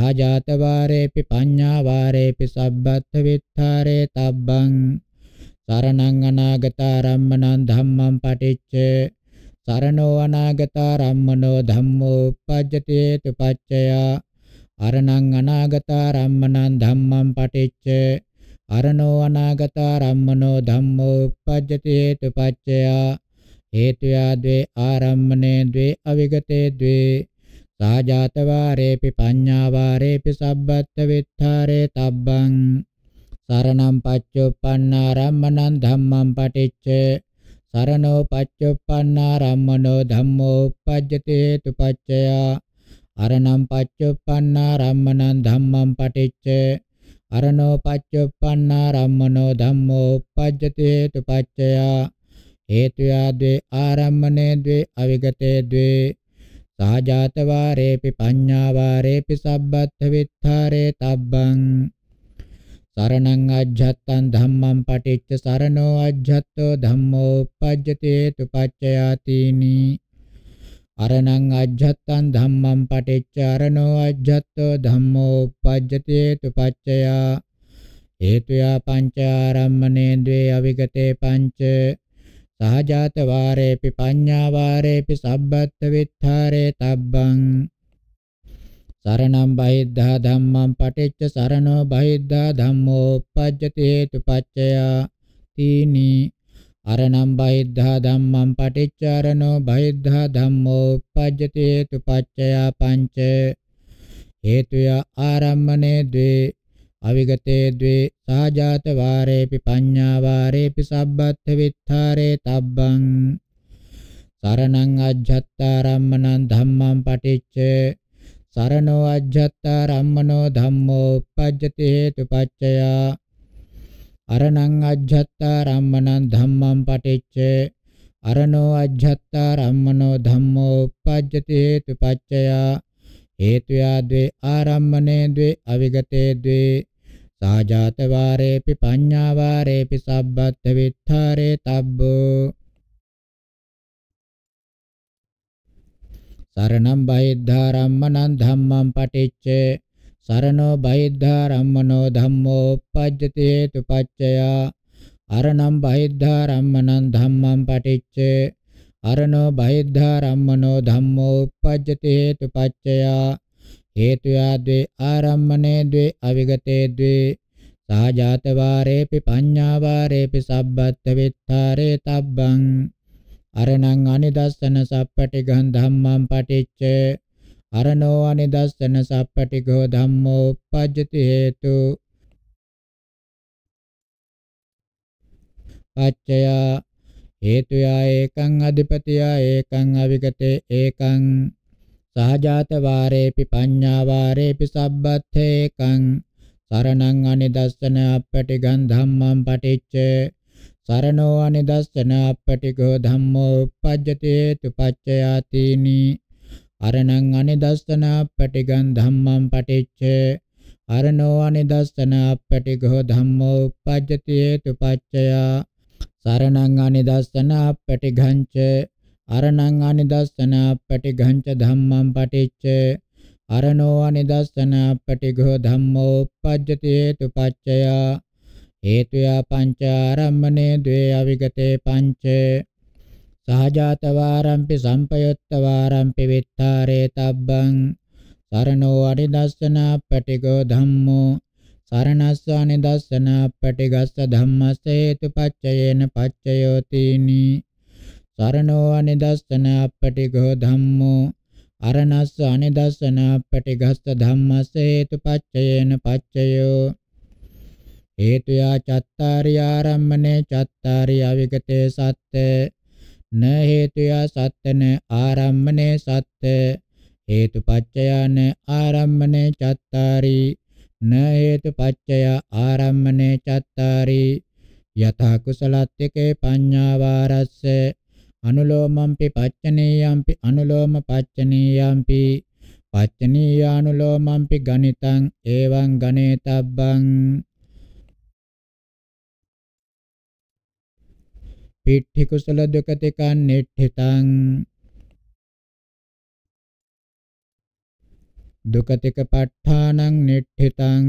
සහජාත වාරේපි පඤ්ඤා වාරේපි සබ්බත් විත්තරේ තබ්බං සරණං අනාගතා රම්මනං ධම්මං පටිච්ච සරණෝ අනාගතා රම්මනෝ ධම්මෝ uppajjate tupaccaya අරණං අනාගතා රම්මනං ධම්මං පටිච්ච අරණෝ අනාගතා රම්මනෝ ධම්මෝ uppajjate tupaccaya හේතුයා ද්වේ ආරම්මනේ ද්වේ අවිගතේ ද්වේ සාජාතවාරේපි පඤ්ඤාවාරේපි සබ්බත්ත විත්තරේ තබ්බං සරණං පච්චුප්පන්නා රම්මනං ධම්මං පටිච්ච සරණෝ පච්චුප්පන්නා රම්මනෝ ධම්මෝ uppajjati tupaccaya අරණං පච්චුප්පන්නා රම්මනං ධම්මං පටිච්ච අරණෝ පච්චුප්පන්නා රම්මනෝ ධම්මෝ uppajjati tupaccaya හේතුයා ද්වේ ආරම්මනේ ද්වේ අවිගතේ ද්වේ සහජාත වාරේපි පඤ්ඤා වාරේපි සබ්බත්ථ විත්තරේ තබ්බං සරණං අජ්ජත්තං ධම්මං පටිච්ච සරණෝ අජ්ජත්තෝ ධම්මෝ uppajjate tupaccayatīni අරණං අජ්ජත්තං ධම්මං පටිච්ච අරණෝ අජ්ජත්තෝ ධම්මෝ uppajjate tupaccayaa හේතුයා පංචාරම්මනේ द्वे අවිගතේ පංච සහජාත වාරේපි පඤ්ඤා වාරේපි සබ්බත් විත්තරේ තබ්බං සරණං බහිද්ධා ධම්මං පටිච්ච සරණෝ බහිද්ධා ධම්මෝ uppajjati hetupaccaya තීනි අරණං බහිද්ධා ධම්මං පටිච්ච අරණෝ බහිද්ධා ධම්මෝ uppajjati hetupaccaya පංච හේතුය ආරම්මනේ ද්වේ අවිගතේ ද්වේ සාජාත වාරේපි පඤ්ඤා වාරේපි සබ්බත් විත්තරේ තබ්බං සරණං අජ්ජත්තාරම්මනං ධම්මං පටිච්චේ සරණෝ අජ්ජත්තා රම්මනෝ ධම්මෝ uppajjati hetupaccaya අරණං අජ්ජත්තා රම්මනං ධම්මං පටිච්චේ අරණෝ අජ්ජත්තා රම්මනෝ ධම්මෝ uppajjati hetupaccaya හේතුයා ද්වේ ආරම්මනේ ද්වේ අවිගතේ ද්වේ සාජාත වාරේපි පඤ්ඤා වාරේපි සබ්බත් විත්තරේ තබ්බෝ සරණං බහිද්ධා රම්මනං ධම්මං පටිච්චේ සරණෝ බහිද්ධා රම්මනෝ ධම්මෝ uppajjati hetupaccaya අරණං බහිද්ධා රම්මනං ධම්මං පටිච්චේ අරණෝ බහිද්ධා රම්මනෝ ධම්මෝ uppajjati hetupaccaya හේතුයාද්වේ ආරම්මනේ द्वे අවිගතේ द्वे සාජාත වාරේපි පඤ්ඤා වාරේපි සබ්බත්ත විත්තරේ තබ්බං අරණං අනිදස්සන සප්පටිගං ධම්මං පටිච්ච අරණෝ අනිදස්සන සප්පටිගෝ ධම්මෝ uppajjati හේතු පච්චය හේතුයා ඒකං අධිපතියා ඒකං අවිගතේ ඒකං සහජාත වාරේපි පඤ්ඤා වාරේපි සබ්බත්තේකං සරණං අනිදස්සන අපටිගං ධම්මං පටිච්ච සරණෝ අනිදස්සන අපටිගෝ ධම්මෝ uppajjati tupacchayatini අරණං අනිදස්සන අපටිගං ධම්මං පටිච්ච අරණෝ අනිදස්සන අපටිගෝ ධම්මෝ uppajjati tupacchaya සරණං අනිදස්සන අපටිගංච අරණං අනිදස්සන අපටිගංච ධම්මං පටිච්ච අරණෝ අනිදස්සන අපටිගෝ ධම්මෝ uppajjati tupacchaya හේතුයා පංචාරම්මනේ ද්වේ අවිගතේ පංච සහජාත වාරම්පි සම්පයුත්ත වාරම්පි විත්තාරේ තබ්බං සරණෝ අනිදස්සනා පටිගෝ ධම්මෝ සරණස්ස අනිදස්සනා පටිගස්ස ධම්මස්ස හේතුපච්චයේන පච්චයෝතිනි සරණෝ අනිදස්සනා පටිගෝ ධම්මෝ අරණස්ස අනිදස්සනා පටිගස්ස ධම්මස්ස හේතුපච්චයේන පච්චයෝ හේතුයා චත්තාරි ආරම්මනේ චත්තාරි අවිගතේ සත්‍ය න හේතුයා සත්‍යන ආරම්මනේ සත්‍ය හේතුපච්චයන ආරම්මනේ චත්තාරි න හේතුපච්චය ආරම්මනේ චත්තාරි යතා කුසලත්තිකේ පඤ්ඤා වාරස්ස අනුලෝමම්පි පච්චනීයම්පි අනුලෝම පච්චනීයම්පි පච්චනීයානුලෝමම්පි ගණිතං එවං ගණේතබ්බං පිට්ඨි කුසල දුකතිකං නෙට්ඨිතං දුකතික ප ဋ ාණං නෙට්ඨිතං